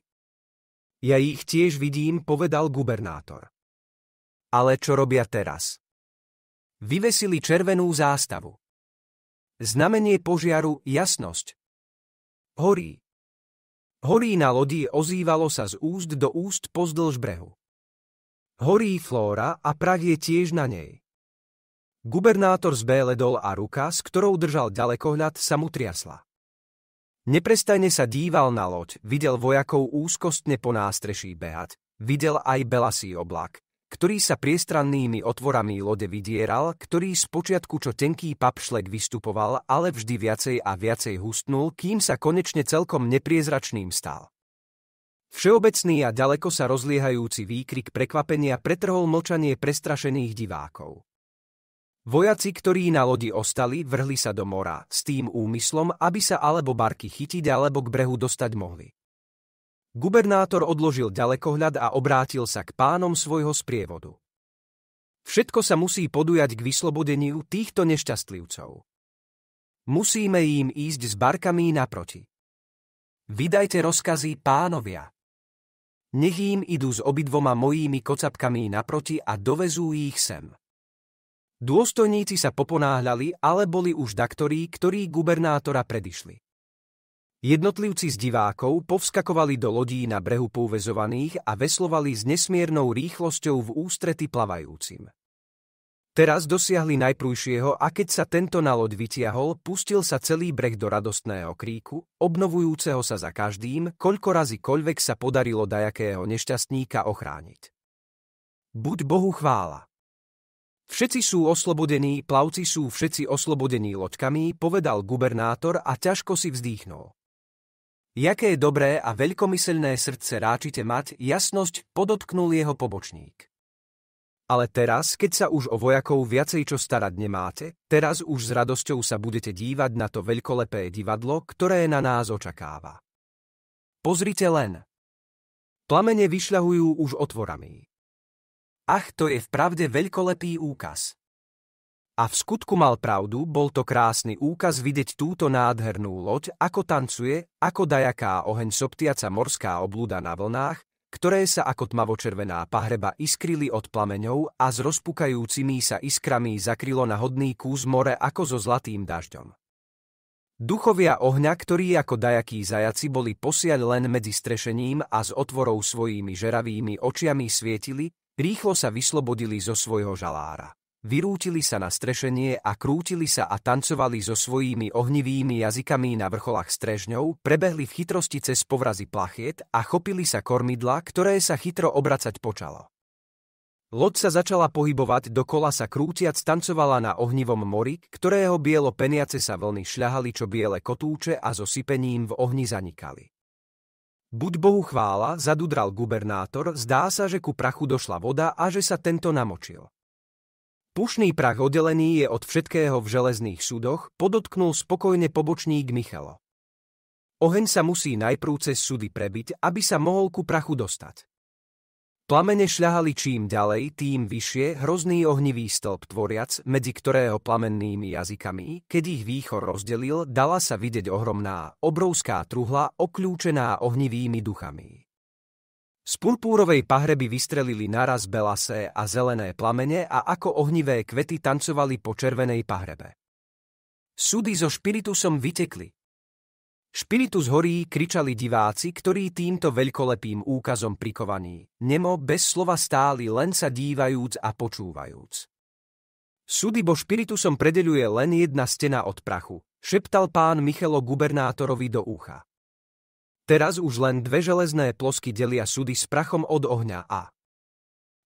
Ja ich tiež vidím, povedal gubernátor. Ale čo robia teraz? Vyvesili červenú zástavu. Znamenie požiaru jasnosť. Horí. Horí na lodi ozývalo sa z úst do úst pozdĺž brehu. Horí flóra a je tiež na nej. Gubernátor zbéledol a ruka, s ktorou držal ďalekohľad, sa mu triasla. Neprestajne sa díval na loď, videl vojakov úzkostne po nástreší behať, videl aj belasý oblak, ktorý sa priestrannými otvorami lode vydieral, ktorý z počiatku čo tenký papšlek vystupoval, ale vždy viacej a viacej hustnul, kým sa konečne celkom nepriezračným stal. Všeobecný a ďaleko sa rozliehajúci výkrik prekvapenia pretrhol mlčanie prestrašených divákov. Vojaci, ktorí na lodi ostali, vrhli sa do mora, s tým úmyslom, aby sa alebo barky chytiť alebo k brehu dostať mohli. Gubernátor odložil ďalekohľad a obrátil sa k pánom svojho sprievodu. Všetko sa musí podujať k vyslobodeniu týchto nešťastlivcov. Musíme im ísť s barkami naproti. Vydajte rozkazy pánovia. Nech im idú s obidvoma mojimi kocapkami naproti a dovezú ich sem. Dôstojníci sa poponáhľali, ale boli už daktorí, ktorí gubernátora predišli. Jednotlivci z divákov povskakovali do lodí na brehu pouvezovaných a veslovali s nesmiernou rýchlosťou v ústrety plavajúcim. Teraz dosiahli najprújšieho a keď sa tento na loď vytiahol, pustil sa celý breh do radostného kríku, obnovujúceho sa za každým, koľko razy koľvek sa podarilo dajakého nešťastníka ochrániť. Buď Bohu chvála. Všetci sú oslobodení, plavci sú všetci oslobodení loďkami, povedal gubernátor a ťažko si vzdýchnul. Jaké dobré a veľkomyselné srdce ráčite mať, jasnosť podotknul jeho pobočník. Ale teraz, keď sa už o vojakov viacej čo starať nemáte, teraz už s radosťou sa budete dívať na to veľkolepé divadlo, ktoré na nás očakáva. Pozrite len. Plamene vyšľahujú už otvorami. Ach, to je v pravde veľkolepý úkaz. A v skutku mal pravdu, bol to krásny úkaz vidieť túto nádhernú loď, ako tancuje, ako dajaká oheň soptiaca morská oblúda na vlnách, ktoré sa ako tmavočervená pahreba iskrili od plameňov a s rozpukajúcimi sa iskrami zakrylo na hodný kús more ako so zlatým dažďom. Duchovia ohňa, ktorí ako dajakí zajaci boli posiaľ len medzi strešením a s otvorou svojimi žeravými očiami svietili, Rýchlo sa vyslobodili zo svojho žalára. Vyrútili sa na strešenie a krútili sa a tancovali so svojimi ohnivými jazykami na vrcholách strežňov, prebehli v chytrosti cez povrazy plachiet a chopili sa kormidla, ktoré sa chytro obracať počalo. Loď sa začala pohybovať, dokola sa krútiac tancovala na ohnivom mori, ktorého bielo peniace sa vlny šľahali čo biele kotúče a so sypením v ohni zanikali. Buď Bohu chvála, zadudral gubernátor, zdá sa, že ku prachu došla voda a že sa tento namočil. Pušný prach oddelený je od všetkého v železných súdoch, podotknul spokojne pobočník Michalo. Oheň sa musí najprv cez súdy prebiť, aby sa mohol ku prachu dostať. Plamene šľahali čím ďalej, tým vyššie hrozný ohnivý stĺp tvoriac, medzi ktorého plamennými jazykami, keď ich výchor rozdelil, dala sa vidieť ohromná, obrovská truhla okľúčená ohnivými duchami. Z purpúrovej pahreby vystrelili naraz belasé a zelené plamene a ako ohnivé kvety tancovali po červenej pahrebe. Sudy so špiritusom vytekli, Špiritus horí kričali diváci, ktorí týmto veľkolepým úkazom prikovaní. Nemo bez slova stáli len sa dívajúc a počúvajúc. Sudy bo špiritusom predeľuje len jedna stena od prachu, šeptal pán Michelo gubernátorovi do ucha. Teraz už len dve železné plosky delia sudy s prachom od ohňa a...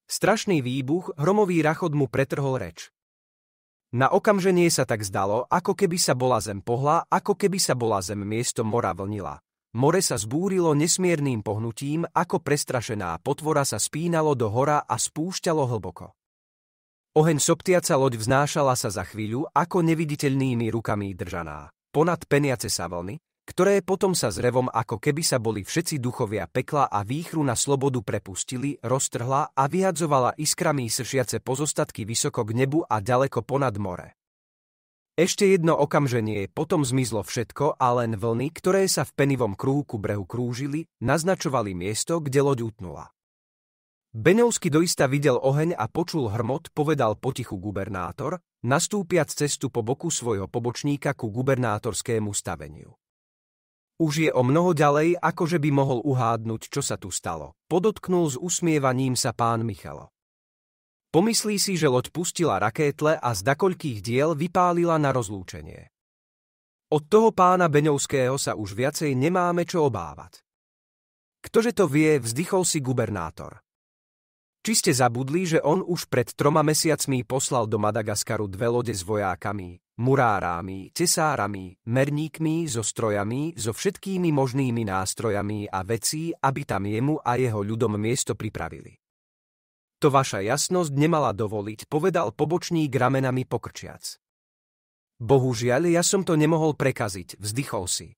Strašný výbuch, hromový rachod mu pretrhol reč. Na okamženie sa tak zdalo, ako keby sa bola zem pohla, ako keby sa bola zem miesto mora vlnila. More sa zbúrilo nesmierným pohnutím, ako prestrašená potvora sa spínalo do hora a spúšťalo hlboko. Oheň soptiaca loď vznášala sa za chvíľu, ako neviditeľnými rukami držaná. Ponad peniace sa vlny, ktoré potom sa zrevom ako keby sa boli všetci duchovia pekla a výchru na slobodu prepustili, roztrhla a vyhadzovala iskrami sršiace pozostatky vysoko k nebu a ďaleko ponad more. Ešte jedno okamženie, potom zmizlo všetko a len vlny, ktoré sa v penivom krúhu ku brehu krúžili, naznačovali miesto, kde loď utnula. Beňovsky doista videl oheň a počul hrmot, povedal potichu gubernátor, nastúpiac cestu po boku svojho pobočníka ku gubernátorskému staveniu. Už je o mnoho ďalej, ako že by mohol uhádnuť, čo sa tu stalo, podotknul s usmievaním sa pán Michalo. Pomyslí si, že loď pustila rakétle a z dakoľkých diel vypálila na rozlúčenie. Od toho pána Beňovského sa už viacej nemáme čo obávať. Ktože to vie, vzdychol si gubernátor. Či ste zabudli, že on už pred troma mesiacmi poslal do Madagaskaru dve lode s vojákami, murárami, cesárami, merníkmi, so strojami, so všetkými možnými nástrojami a vecí, aby tam jemu a jeho ľudom miesto pripravili. To vaša jasnosť nemala dovoliť, povedal pobočník ramenami pokrčiac. Bohužiaľ, ja som to nemohol prekaziť, vzdychol si.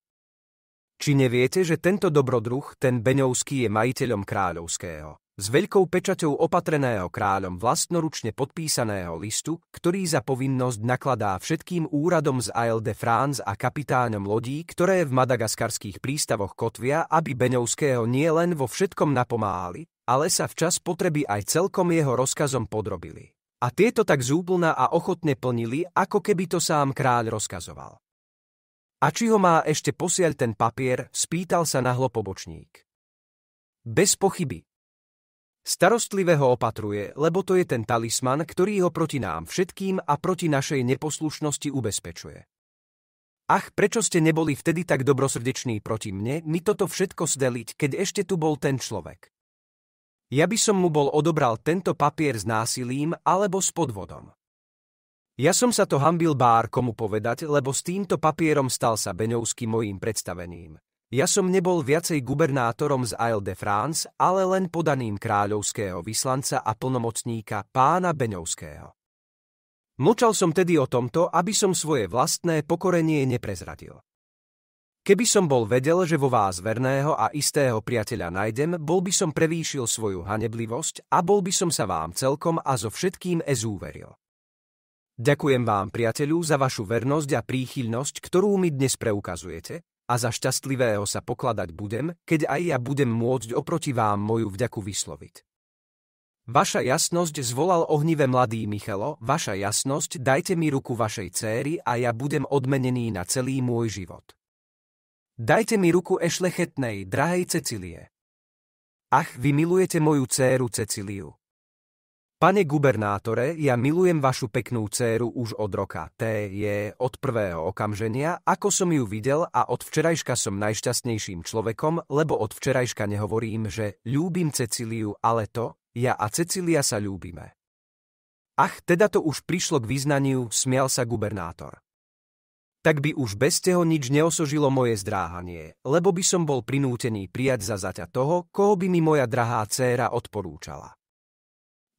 Či neviete, že tento dobrodruh, ten Beňovský, je majiteľom kráľovského? s veľkou pečaťou opatreného kráľom vlastnoručne podpísaného listu, ktorý za povinnosť nakladá všetkým úradom z Isle de France a kapitánom lodí, ktoré v madagaskarských prístavoch kotvia, aby Beňovského nie len vo všetkom napomáhali, ale sa včas potreby aj celkom jeho rozkazom podrobili. A tieto tak zúplna a ochotne plnili, ako keby to sám kráľ rozkazoval. A či ho má ešte posiaľ ten papier, spýtal sa nahlo pobočník. Bez pochyby, Starostlivé ho opatruje, lebo to je ten talisman, ktorý ho proti nám všetkým a proti našej neposlušnosti ubezpečuje. Ach, prečo ste neboli vtedy tak dobrosrdeční proti mne, mi toto všetko zdeliť, keď ešte tu bol ten človek. Ja by som mu bol odobral tento papier s násilím alebo s podvodom. Ja som sa to hambil bár komu povedať, lebo s týmto papierom stal sa Beňovský mojím predstaveným. Ja som nebol viacej gubernátorom z Isle de France, ale len podaným kráľovského vyslanca a plnomocníka pána Beňovského. Mlčal som tedy o tomto, aby som svoje vlastné pokorenie neprezradil. Keby som bol vedel, že vo vás verného a istého priateľa nájdem, bol by som prevýšil svoju haneblivosť a bol by som sa vám celkom a so všetkým ezúveril. Ďakujem vám, priateľu, za vašu vernosť a príchylnosť, ktorú mi dnes preukazujete a za šťastlivého sa pokladať budem, keď aj ja budem môcť oproti vám moju vďaku vysloviť. Vaša jasnosť zvolal ohnive mladý Michalo, vaša jasnosť dajte mi ruku vašej céry a ja budem odmenený na celý môj život. Dajte mi ruku ešlechetnej, drahej Cecilie. Ach, vy milujete moju céru Ceciliu. Pane gubernátore, ja milujem vašu peknú dceru už od roka. T je od prvého okamženia, ako som ju videl a od včerajška som najšťastnejším človekom, lebo od včerajška nehovorím, že ľúbim Cecíliu, ale to, ja a Cecília sa ľúbime. Ach, teda to už prišlo k vyznaniu, smial sa gubernátor. Tak by už bez teho nič neosožilo moje zdráhanie, lebo by som bol prinútený prijať za zaťa toho, koho by mi moja drahá dcéra odporúčala.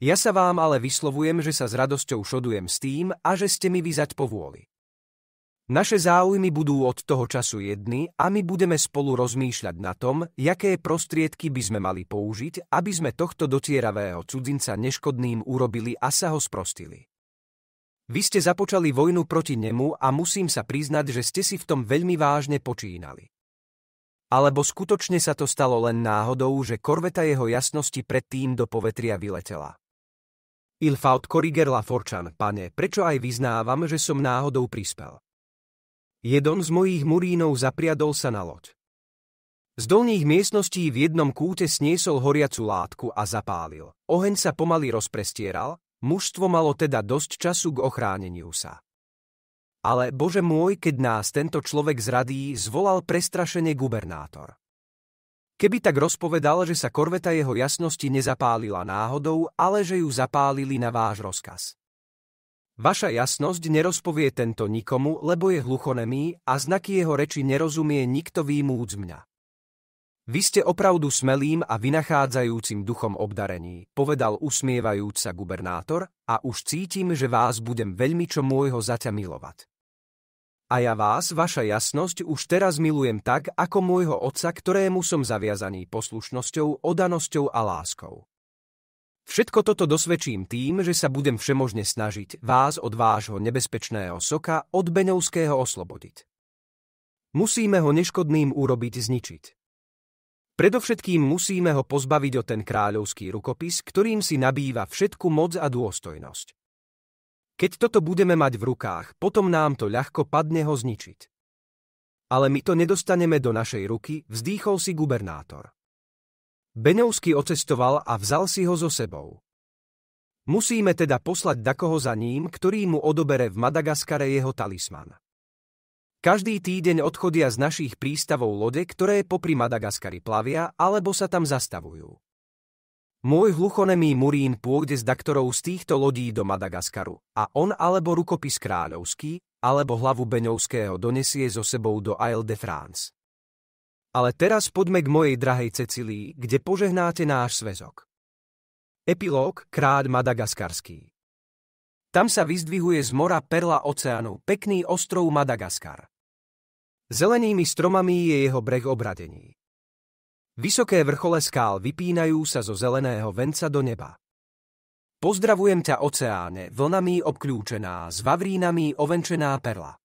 Ja sa vám ale vyslovujem, že sa s radosťou šodujem s tým a že ste mi vyzať povôli. Naše záujmy budú od toho času jedny a my budeme spolu rozmýšľať na tom, aké prostriedky by sme mali použiť, aby sme tohto dotieravého cudzinca neškodným urobili a sa ho sprostili. Vy ste započali vojnu proti nemu a musím sa priznať, že ste si v tom veľmi vážne počínali. Alebo skutočne sa to stalo len náhodou, že korveta jeho jasnosti predtým do povetria vyletela. Faut corriger la Forčan, pane, prečo aj vyznávam, že som náhodou prispel. Jeden z mojich murínov zapriadol sa na loď. Z dolných miestností v jednom kúte sniesol horiacu látku a zapálil. Oheň sa pomaly rozprestieral, mužstvo malo teda dosť času k ochráneniu sa. Ale bože môj, keď nás tento človek zradí, zvolal prestrašene gubernátor. Keby tak rozpovedal, že sa korveta jeho jasnosti nezapálila náhodou, ale že ju zapálili na váš rozkaz. Vaša jasnosť nerozpovie tento nikomu, lebo je hluchonemý a znaky jeho reči nerozumie nikto výmúc mňa. Vy ste opravdu smelým a vynachádzajúcim duchom obdarení, povedal usmievajúc sa gubernátor a už cítim, že vás budem veľmi čo môjho zaťa milovať. A ja vás, vaša jasnosť, už teraz milujem tak, ako môjho otca, ktorému som zaviazaný poslušnosťou, odanosťou a láskou. Všetko toto dosvedčím tým, že sa budem všemožne snažiť vás od vášho nebezpečného soka od Beňovského oslobodiť. Musíme ho neškodným urobiť zničiť. Predovšetkým musíme ho pozbaviť o ten kráľovský rukopis, ktorým si nabýva všetku moc a dôstojnosť. Keď toto budeme mať v rukách, potom nám to ľahko padne ho zničiť. Ale my to nedostaneme do našej ruky, vzdýchol si gubernátor. Beňovský ocestoval a vzal si ho so sebou. Musíme teda poslať dakoho za ním, ktorý mu odobere v Madagaskare jeho talisman. Každý týdeň odchodia z našich prístavov lode, ktoré popri Madagaskari plavia alebo sa tam zastavujú. Môj hluchonemý Murín pôjde s daktorou z týchto lodí do Madagaskaru a on alebo rukopis kráľovský, alebo hlavu Beňovského donesie so sebou do Isle de France. Ale teraz poďme k mojej drahej Cecilii, kde požehnáte náš svezok. Epilóg Kráľ Madagaskarský Tam sa vyzdvihuje z mora perla oceánu pekný ostrov Madagaskar. Zelenými stromami je jeho breh obradený. Vysoké vrchole skál vypínajú sa zo zeleného venca do neba. Pozdravujem ťa, oceáne, vlnami obklúčená, s vavrínami ovenčená perla.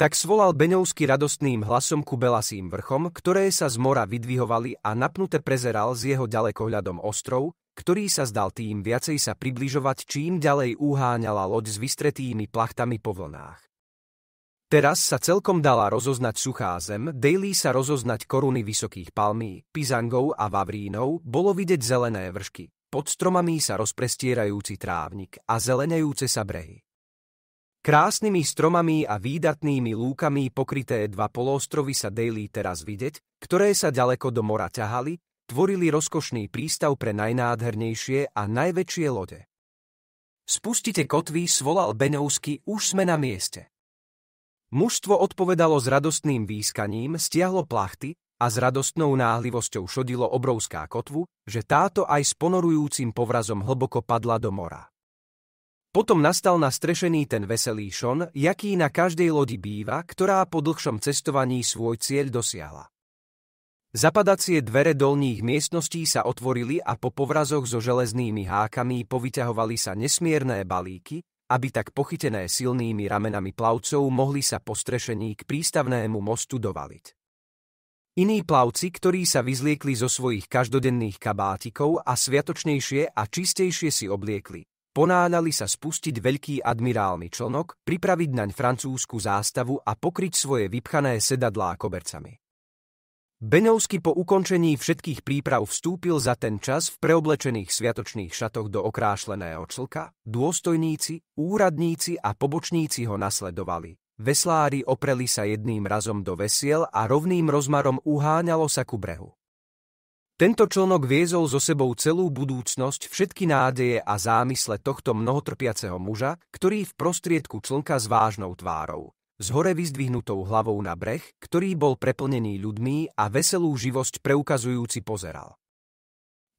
Tak svolal Beňovský radostným hlasom ku belasým vrchom, ktoré sa z mora vydvihovali a napnuté prezeral z jeho ďalekohľadom ostrov, ktorý sa zdal tým viacej sa približovať, čím ďalej uháňala loď s vystretými plachtami po vlnách. Teraz sa celkom dala rozoznať suchá zem, daily sa rozoznať koruny vysokých palmí, pizangov a vavrínov, bolo vidieť zelené vršky. Pod stromami sa rozprestierajúci trávnik a zelenejúce sa brehy. Krásnymi stromami a výdatnými lúkami pokryté dva polostrovy sa daily teraz vidieť, ktoré sa ďaleko do mora ťahali, tvorili rozkošný prístav pre najnádhernejšie a najväčšie lode. Spustite kotvy, svolal Beňovsky, už sme na mieste. Mužstvo odpovedalo s radostným výskaním, stiahlo plachty a s radostnou náhlivosťou šodilo obrovská kotvu, že táto aj s ponorujúcim povrazom hlboko padla do mora. Potom nastal na strešený ten veselý šon, jaký na každej lodi býva, ktorá po dlhšom cestovaní svoj cieľ dosiahla. Zapadacie dvere dolných miestností sa otvorili a po povrazoch so železnými hákami povyťahovali sa nesmierné balíky, aby tak pochytené silnými ramenami plavcov mohli sa po strešení k prístavnému mostu dovaliť. Iní plavci, ktorí sa vyzliekli zo svojich každodenných kabátikov a sviatočnejšie a čistejšie si obliekli, ponáhali sa spustiť veľký admirálny člnok, pripraviť naň francúzsku zástavu a pokryť svoje vypchané sedadlá kobercami. Beňovský po ukončení všetkých príprav vstúpil za ten čas v preoblečených sviatočných šatoch do okrášleného člka, dôstojníci, úradníci a pobočníci ho nasledovali. Veslári opreli sa jedným razom do vesiel a rovným rozmarom uháňalo sa ku brehu. Tento člnok viezol so sebou celú budúcnosť, všetky nádeje a zámysle tohto mnohotrpiaceho muža, ktorý v prostriedku člnka s vážnou tvárou, s hore vyzdvihnutou hlavou na breh, ktorý bol preplnený ľuďmi a veselú živosť preukazujúci pozeral.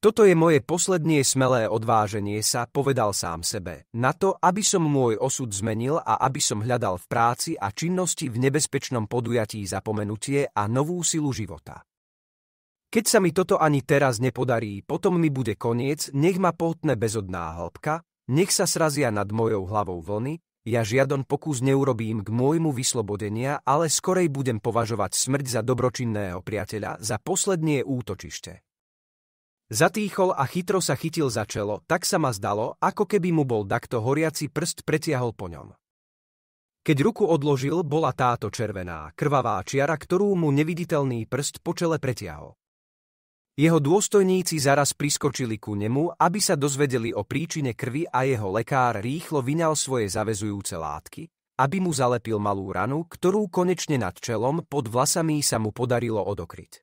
Toto je moje posledné smelé odváženie sa, povedal sám sebe, na to, aby som môj osud zmenil a aby som hľadal v práci a činnosti v nebezpečnom podujatí zapomenutie a novú silu života. Keď sa mi toto ani teraz nepodarí, potom mi bude koniec, nech ma pohtne bezodná hĺbka, nech sa srazia nad mojou hlavou vlny, ja žiadon pokus neurobím k môjmu vyslobodenia, ale skorej budem považovať smrť za dobročinného priateľa, za poslednie útočište. Zatýchol a chytro sa chytil za čelo, tak sa ma zdalo, ako keby mu bol takto horiaci prst pretiahol po ňom. Keď ruku odložil, bola táto červená, krvavá čiara, ktorú mu neviditeľný prst po čele pretiahol. Jeho dôstojníci zaraz priskočili ku nemu, aby sa dozvedeli o príčine krvi a jeho lekár rýchlo vyňal svoje zavezujúce látky, aby mu zalepil malú ranu, ktorú konečne nad čelom pod vlasami sa mu podarilo odokryť.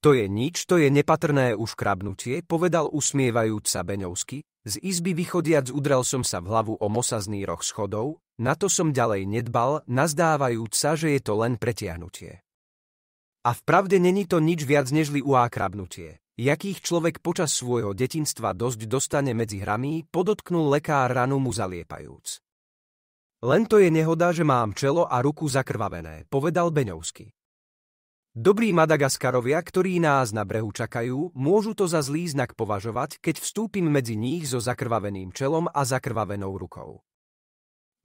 To je nič, to je nepatrné už krabnutie, povedal usmievajúc sa Beňovsky. Z izby vychodiac udrel som sa v hlavu o mosazný roh schodov, na to som ďalej nedbal, nazdávajúc sa, že je to len pretiahnutie. A v pravde není to nič viac nežli uákrabnutie, jakých človek počas svojho detinstva dosť dostane medzi hrami, podotknul lekár ranu mu zaliepajúc. Len to je nehoda, že mám čelo a ruku zakrvavené, povedal Beňovsky. Dobrí Madagaskarovia, ktorí nás na brehu čakajú, môžu to za zlý znak považovať, keď vstúpim medzi nich so zakrvaveným čelom a zakrvavenou rukou.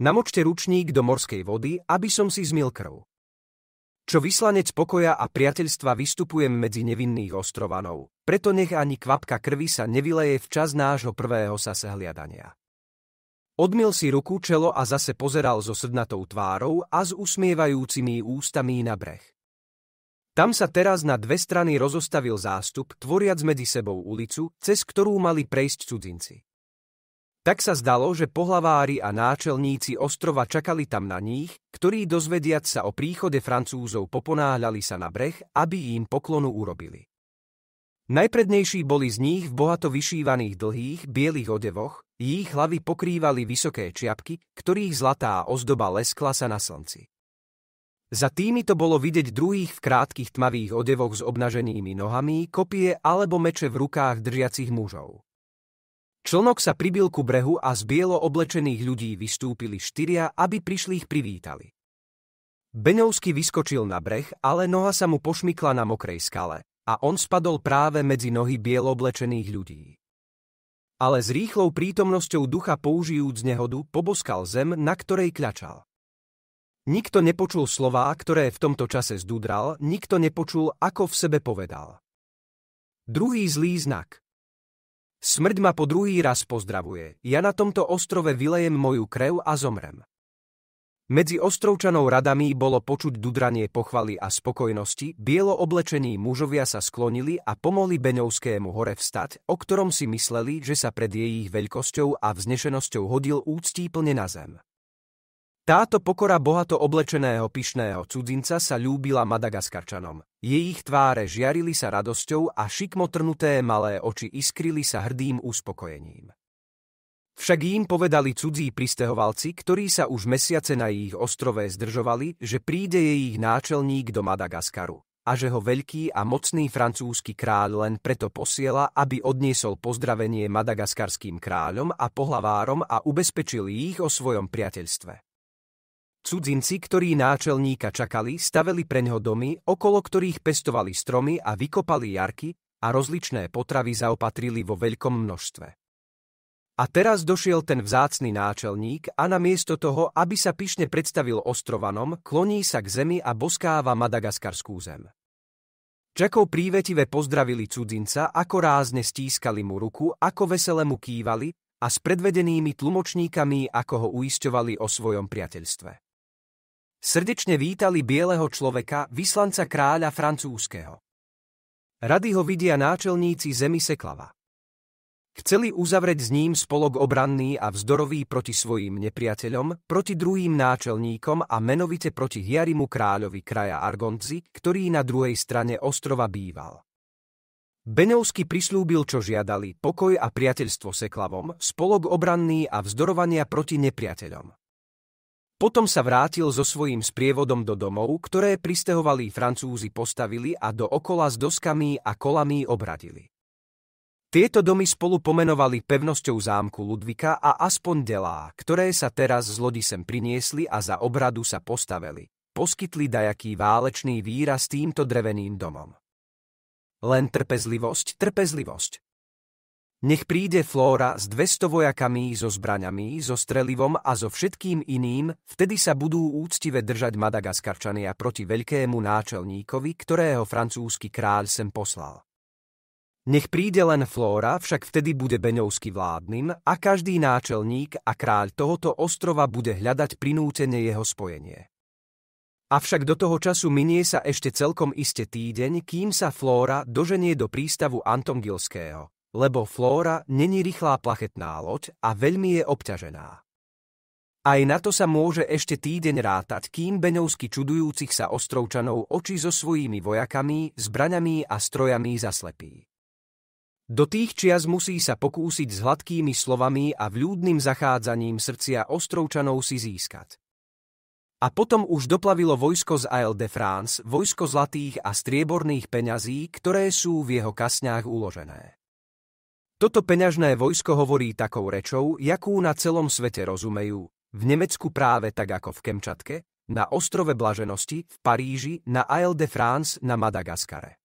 Namočte ručník do morskej vody, aby som si zmil krv. Čo vyslanec pokoja a priateľstva vystupujem medzi nevinných ostrovanov, preto nech ani kvapka krvi sa nevyleje v čas nášho prvého sa sehliadania. Odmil si ruku, čelo a zase pozeral so srdnatou tvárou a s usmievajúcimi ústami na breh. Tam sa teraz na dve strany rozostavil zástup, tvoriac medzi sebou ulicu, cez ktorú mali prejsť cudzinci. Tak sa zdalo, že pohlavári a náčelníci ostrova čakali tam na nich, ktorí dozvediac sa o príchode Francúzov poponáhľali sa na breh, aby im poklonu urobili. Najprednejší boli z nich v bohato vyšívaných dlhých, bielých odevoch, ich hlavy pokrývali vysoké čiapky, ktorých zlatá ozdoba leskla sa na slnci. Za tými to bolo vidieť druhých v krátkých tmavých odevoch s obnaženými nohami, kopie alebo meče v rukách držiacich mužov. Člnok sa pribil ku brehu a z bielo oblečených ľudí vystúpili štyria, aby prišli ich privítali. Beňovský vyskočil na breh, ale noha sa mu pošmykla na mokrej skale a on spadol práve medzi nohy bielo oblečených ľudí. Ale s rýchlou prítomnosťou ducha použijúc nehodu poboskal zem, na ktorej kľačal. Nikto nepočul slová, ktoré v tomto čase zdudral, nikto nepočul, ako v sebe povedal. Druhý zlý znak. Smrť ma po druhý raz pozdravuje. Ja na tomto ostrove vylejem moju krev a zomrem. Medzi ostrovčanou radami bolo počuť dudranie pochvaly a spokojnosti, bielo oblečení mužovia sa sklonili a pomohli Beňovskému hore vstať, o ktorom si mysleli, že sa pred jej veľkosťou a vznešenosťou hodil úctí plne na zem. Táto pokora bohato oblečeného pyšného cudzinca sa ľúbila Madagaskarčanom. Jej tváre žiarili sa radosťou a šikmo trnuté malé oči iskrili sa hrdým uspokojením. Však im povedali cudzí pristehovalci, ktorí sa už mesiace na ich ostrove zdržovali, že príde jej ich náčelník do Madagaskaru a že ho veľký a mocný francúzsky kráľ len preto posiela, aby odniesol pozdravenie madagaskarským kráľom a pohlavárom a ubezpečil ich o svojom priateľstve. Cudzinci, ktorí náčelníka čakali, staveli pre ňo domy, okolo ktorých pestovali stromy a vykopali jarky a rozličné potravy zaopatrili vo veľkom množstve. A teraz došiel ten vzácny náčelník a namiesto toho, aby sa pyšne predstavil ostrovanom, kloní sa k zemi a boskáva madagaskarskú zem. Čakov prívetivé pozdravili cudzinca, ako rázne stískali mu ruku, ako vesele mu kývali a s predvedenými tlumočníkami ako ho uisťovali o svojom priateľstve srdečne vítali bieleho človeka, vyslanca kráľa francúzského. Rady ho vidia náčelníci zemi Seklava. Chceli uzavrieť s ním spolok obranný a vzdorový proti svojim nepriateľom, proti druhým náčelníkom a menovite proti Hiarimu kráľovi kraja Argonci, ktorý na druhej strane ostrova býval. Benovsky prislúbil, čo žiadali, pokoj a priateľstvo Seklavom, spolok obranný a vzdorovania proti nepriateľom. Potom sa vrátil so svojím sprievodom do domov, ktoré pristehovali Francúzi postavili a do okola s doskami a kolami obradili. Tieto domy spolu pomenovali pevnosťou zámku Ludvika a aspoň delá, ktoré sa teraz z lodi sem priniesli a za obradu sa postavili. Poskytli dajaký válečný výraz týmto dreveným domom. Len trpezlivosť, trpezlivosť. Nech príde Flóra s 200 vojakami, so zbraňami, so strelivom a so všetkým iným, vtedy sa budú úctive držať Madagaskarčania proti veľkému náčelníkovi, ktorého francúzsky kráľ sem poslal. Nech príde len Flóra, však vtedy bude Beňovský vládnym a každý náčelník a kráľ tohoto ostrova bude hľadať prinútenie jeho spojenie. Avšak do toho času minie sa ešte celkom iste týdeň, kým sa Flóra doženie do prístavu Antongilského, lebo Flóra není rýchlá plachetná loď a veľmi je obťažená. Aj na to sa môže ešte týdeň rátať, kým beňovsky čudujúcich sa ostrovčanov oči so svojimi vojakami, zbraňami a strojami zaslepí. Do tých čias musí sa pokúsiť s hladkými slovami a vľúdnym zachádzaním srdcia ostrovčanov si získať. A potom už doplavilo vojsko z Isle de France, vojsko zlatých a strieborných peňazí, ktoré sú v jeho kasňách uložené. Toto peňažné vojsko hovorí takou rečou, jakú na celom svete rozumejú. V Nemecku práve tak ako v Kemčatke, na ostrove Blaženosti, v Paríži, na Isle de France, na Madagaskare.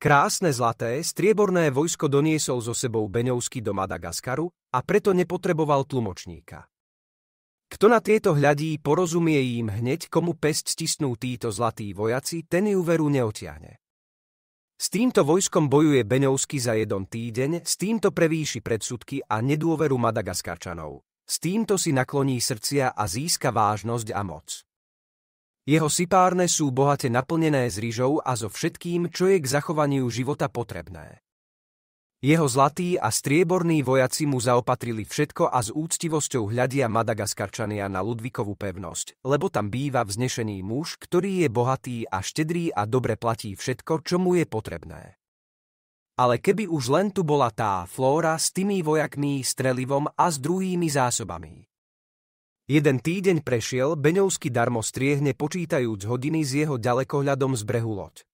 Krásne zlaté, strieborné vojsko doniesol so sebou Beňovsky do Madagaskaru a preto nepotreboval tlumočníka. Kto na tieto hľadí, porozumie im hneď, komu pest stisnú títo zlatí vojaci, ten ju veru neotiahne. S týmto vojskom bojuje Beňovský za jeden týdeň, s týmto prevýši predsudky a nedôveru Madagaskarčanov. S týmto si nakloní srdcia a získa vážnosť a moc. Jeho sypárne sú bohate naplnené s rýžou a so všetkým, čo je k zachovaniu života potrebné. Jeho zlatí a strieborní vojaci mu zaopatrili všetko a s úctivosťou hľadia Madagaskarčania na Ludvikovú pevnosť, lebo tam býva vznešený muž, ktorý je bohatý a štedrý a dobre platí všetko, čo mu je potrebné. Ale keby už len tu bola tá flóra s tými vojakmi, strelivom a s druhými zásobami. Jeden týdeň prešiel, beňovský darmo striehne počítajúc hodiny s jeho ďalekohľadom z brehu loď.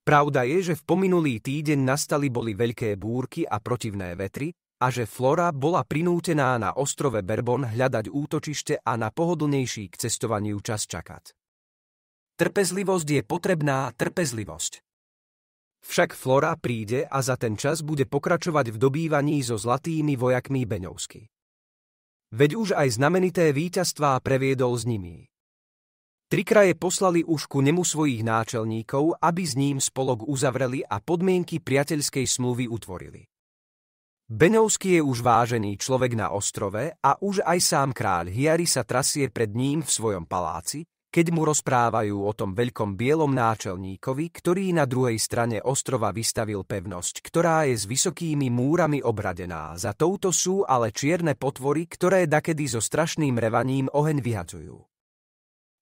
Pravda je, že v pominulý týdeň nastali boli veľké búrky a protivné vetry a že Flora bola prinútená na ostrove Berbon hľadať útočište a na pohodlnejší k cestovaniu čas čakať. Trpezlivosť je potrebná trpezlivosť. Však Flora príde a za ten čas bude pokračovať v dobývaní so zlatými vojakmi Beňovsky. Veď už aj znamenité víťazstvá previedol s nimi. Tri kraje poslali už ku nemu svojich náčelníkov, aby s ním spolok uzavreli a podmienky priateľskej smluvy utvorili. Beňovský je už vážený človek na ostrove a už aj sám kráľ Hiari sa trasie pred ním v svojom paláci, keď mu rozprávajú o tom veľkom bielom náčelníkovi, ktorý na druhej strane ostrova vystavil pevnosť, ktorá je s vysokými múrami obradená. Za touto sú ale čierne potvory, ktoré dakedy so strašným revaním oheň vyhadzujú.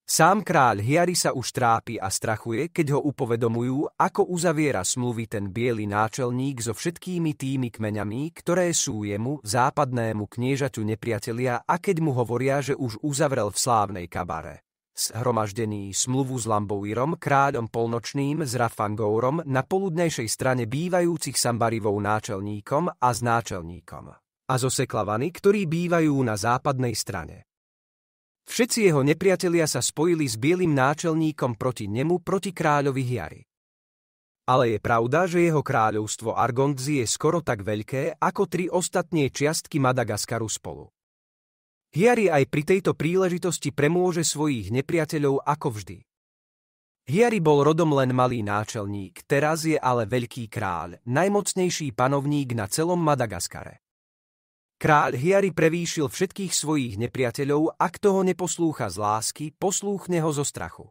Sám kráľ Hiari sa už trápi a strachuje, keď ho upovedomujú, ako uzaviera smluvy ten biely náčelník so všetkými tými kmeňami, ktoré sú jemu, západnému kniežaťu nepriatelia a keď mu hovoria, že už uzavrel v slávnej kabare. Zhromaždený smluvu s Lambouirom, kráľom polnočným, s Rafangourom, na poludnejšej strane bývajúcich Sambarivou náčelníkom a s náčelníkom. A zoseklavany, ktorí bývajú na západnej strane. Všetci jeho nepriatelia sa spojili s bielým náčelníkom proti nemu proti kráľovi Hiary. Ale je pravda, že jeho kráľovstvo Argondzi je skoro tak veľké ako tri ostatné čiastky Madagaskaru spolu. Hiari aj pri tejto príležitosti premôže svojich nepriateľov ako vždy. Hiari bol rodom len malý náčelník, teraz je ale veľký kráľ, najmocnejší panovník na celom Madagaskare. Kráľ Hiari prevýšil všetkých svojich nepriateľov a kto ho neposlúcha z lásky, poslúchne ho zo strachu.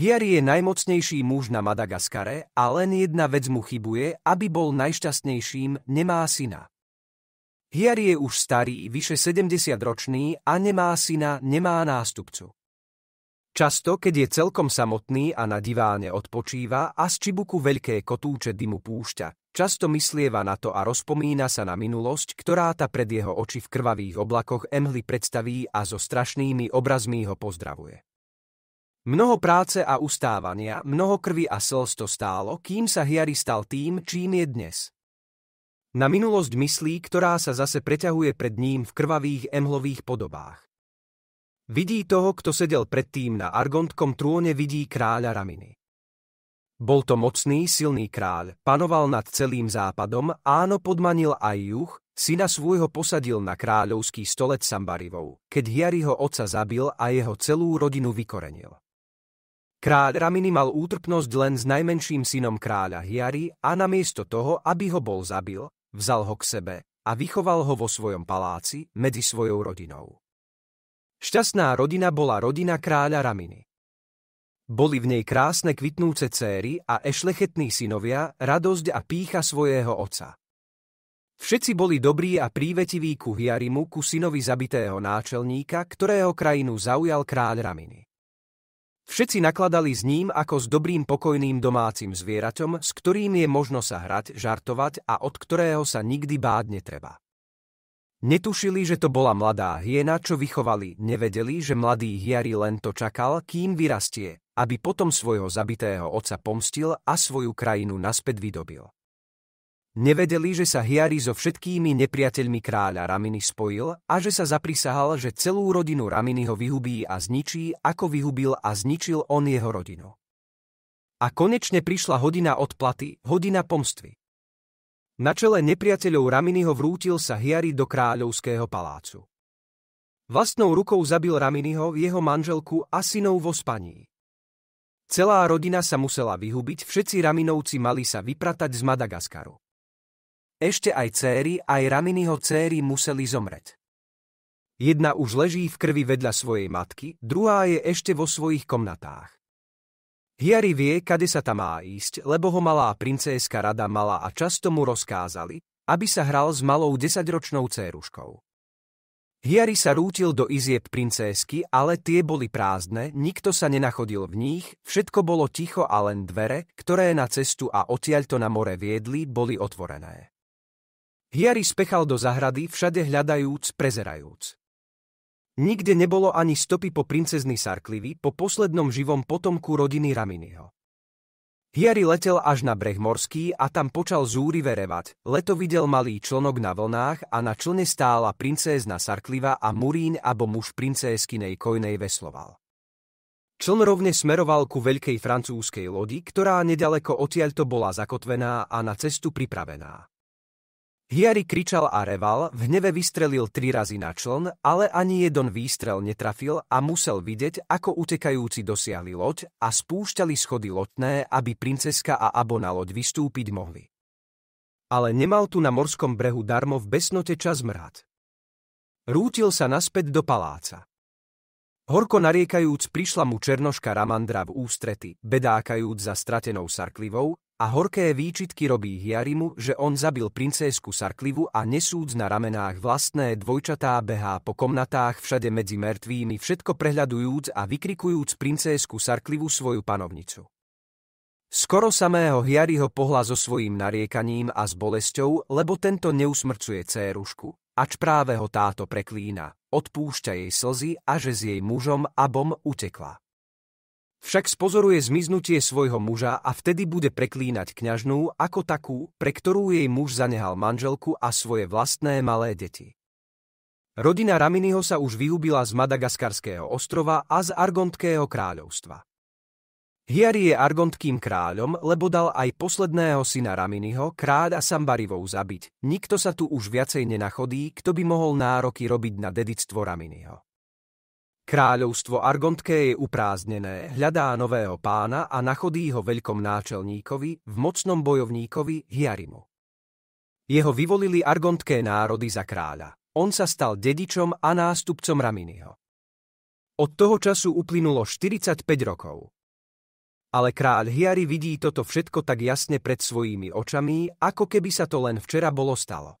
Hiari je najmocnejší muž na Madagaskare a len jedna vec mu chybuje, aby bol najšťastnejším, nemá syna. Hiari je už starý, vyše 70-ročný a nemá syna, nemá nástupcu. Často, keď je celkom samotný a na diváne odpočíva a z čibuku veľké kotúče dymu púšťa, často myslieva na to a rozpomína sa na minulosť, ktorá ta pred jeho oči v krvavých oblakoch emhly predstaví a so strašnými obrazmi ho pozdravuje. Mnoho práce a ustávania, mnoho krvi a slz to stálo, kým sa Hiari stal tým, čím je dnes. Na minulosť myslí, ktorá sa zase preťahuje pred ním v krvavých emhlových podobách. Vidí toho, kto sedel predtým na argontkom trône, vidí kráľa Raminy. Bol to mocný, silný kráľ, panoval nad celým západom, áno podmanil aj juh, syna svojho posadil na kráľovský stolec Sambarivov, keď Hiariho oca zabil a jeho celú rodinu vykorenil. Kráľ Raminy mal útrpnosť len s najmenším synom kráľa Hiari a namiesto toho, aby ho bol zabil, vzal ho k sebe a vychoval ho vo svojom paláci medzi svojou rodinou. Šťastná rodina bola rodina kráľa Raminy. Boli v nej krásne kvitnúce céry a ešlechetní synovia, radosť a pícha svojého oca. Všetci boli dobrí a prívetiví ku Hiarimu, ku synovi zabitého náčelníka, ktorého krajinu zaujal kráľ Raminy. Všetci nakladali s ním ako s dobrým pokojným domácim zvieraťom, s ktorým je možno sa hrať, žartovať a od ktorého sa nikdy bádne netreba. Netušili, že to bola mladá hiena, čo vychovali, nevedeli, že mladý hiari len to čakal, kým vyrastie, aby potom svojho zabitého oca pomstil a svoju krajinu naspäť vydobil. Nevedeli, že sa hiari so všetkými nepriateľmi kráľa Raminy spojil a že sa zaprisahal, že celú rodinu ho vyhubí a zničí, ako vyhubil a zničil on jeho rodinu. A konečne prišla hodina odplaty, hodina pomstvy. Na čele nepriateľov Raminiho vrútil sa hiari do kráľovského palácu. Vlastnou rukou zabil Raminiho, jeho manželku a synov vo spaní. Celá rodina sa musela vyhubiť, všetci Raminovci mali sa vypratať z Madagaskaru. Ešte aj céry, aj Raminiho céry museli zomreť. Jedna už leží v krvi vedľa svojej matky, druhá je ešte vo svojich komnatách. Hiari vie, kade sa tam má ísť, lebo ho malá princéska rada mala a často mu rozkázali, aby sa hral s malou desaťročnou céruškou. Hiari sa rútil do izieb princésky, ale tie boli prázdne, nikto sa nenachodil v nich, všetko bolo ticho a len dvere, ktoré na cestu a odtiaľto na more viedli, boli otvorené. Hiari spechal do zahrady, všade hľadajúc, prezerajúc. Nikde nebolo ani stopy po princezny Sarklivy, po poslednom živom potomku rodiny Raminiho. Hiary letel až na breh morský a tam počal zúry verevať, Leto videl malý člnok na vlnách a na člne stála princézna Sarkliva a Murín abo muž princézkynej kojnej vesloval. Čln rovne smeroval ku veľkej francúzskej lodi, ktorá nedaleko odtiaľto bola zakotvená a na cestu pripravená. Hiari kričal a reval, v hneve vystrelil tri razy na čln, ale ani jeden výstrel netrafil a musel vidieť, ako utekajúci dosiahli loď a spúšťali schody lotné, aby princeska a Abo na loď vystúpiť mohli. Ale nemal tu na morskom brehu darmo v besnote čas mrad. Rútil sa naspäť do paláca. Horko nariekajúc prišla mu Černoška Ramandra v ústrety, bedákajúc za stratenou sarklivou, a horké výčitky robí Hiarimu, že on zabil princésku Sarklivu a nesúc na ramenách vlastné dvojčatá behá po komnatách všade medzi mŕtvými všetko prehľadujúc a vykrikujúc princésku Sarklivu svoju panovnicu. Skoro samého Hiariho pohla so svojím nariekaním a s bolesťou, lebo tento neusmrcuje cérušku, ač práve ho táto preklína, odpúšťa jej slzy a že s jej mužom Abom utekla. Však spozoruje zmiznutie svojho muža a vtedy bude preklínať kňažnú ako takú, pre ktorú jej muž zanehal manželku a svoje vlastné malé deti. Rodina Raminiho sa už vyúbila z Madagaskarského ostrova a z Argontkého kráľovstva. Hiari je argontkým kráľom, lebo dal aj posledného syna Raminiho, kráľa Sambarivou zabiť. Nikto sa tu už viacej nenachodí, kto by mohol nároky robiť na dedictvo Raminiho. Kráľovstvo Argontké je uprázdnené, hľadá nového pána a nachodí ho veľkom náčelníkovi, v mocnom bojovníkovi Hiarimu. Jeho vyvolili argontské národy za kráľa. On sa stal dedičom a nástupcom Raminiho. Od toho času uplynulo 45 rokov. Ale kráľ Hiari vidí toto všetko tak jasne pred svojimi očami, ako keby sa to len včera bolo stalo.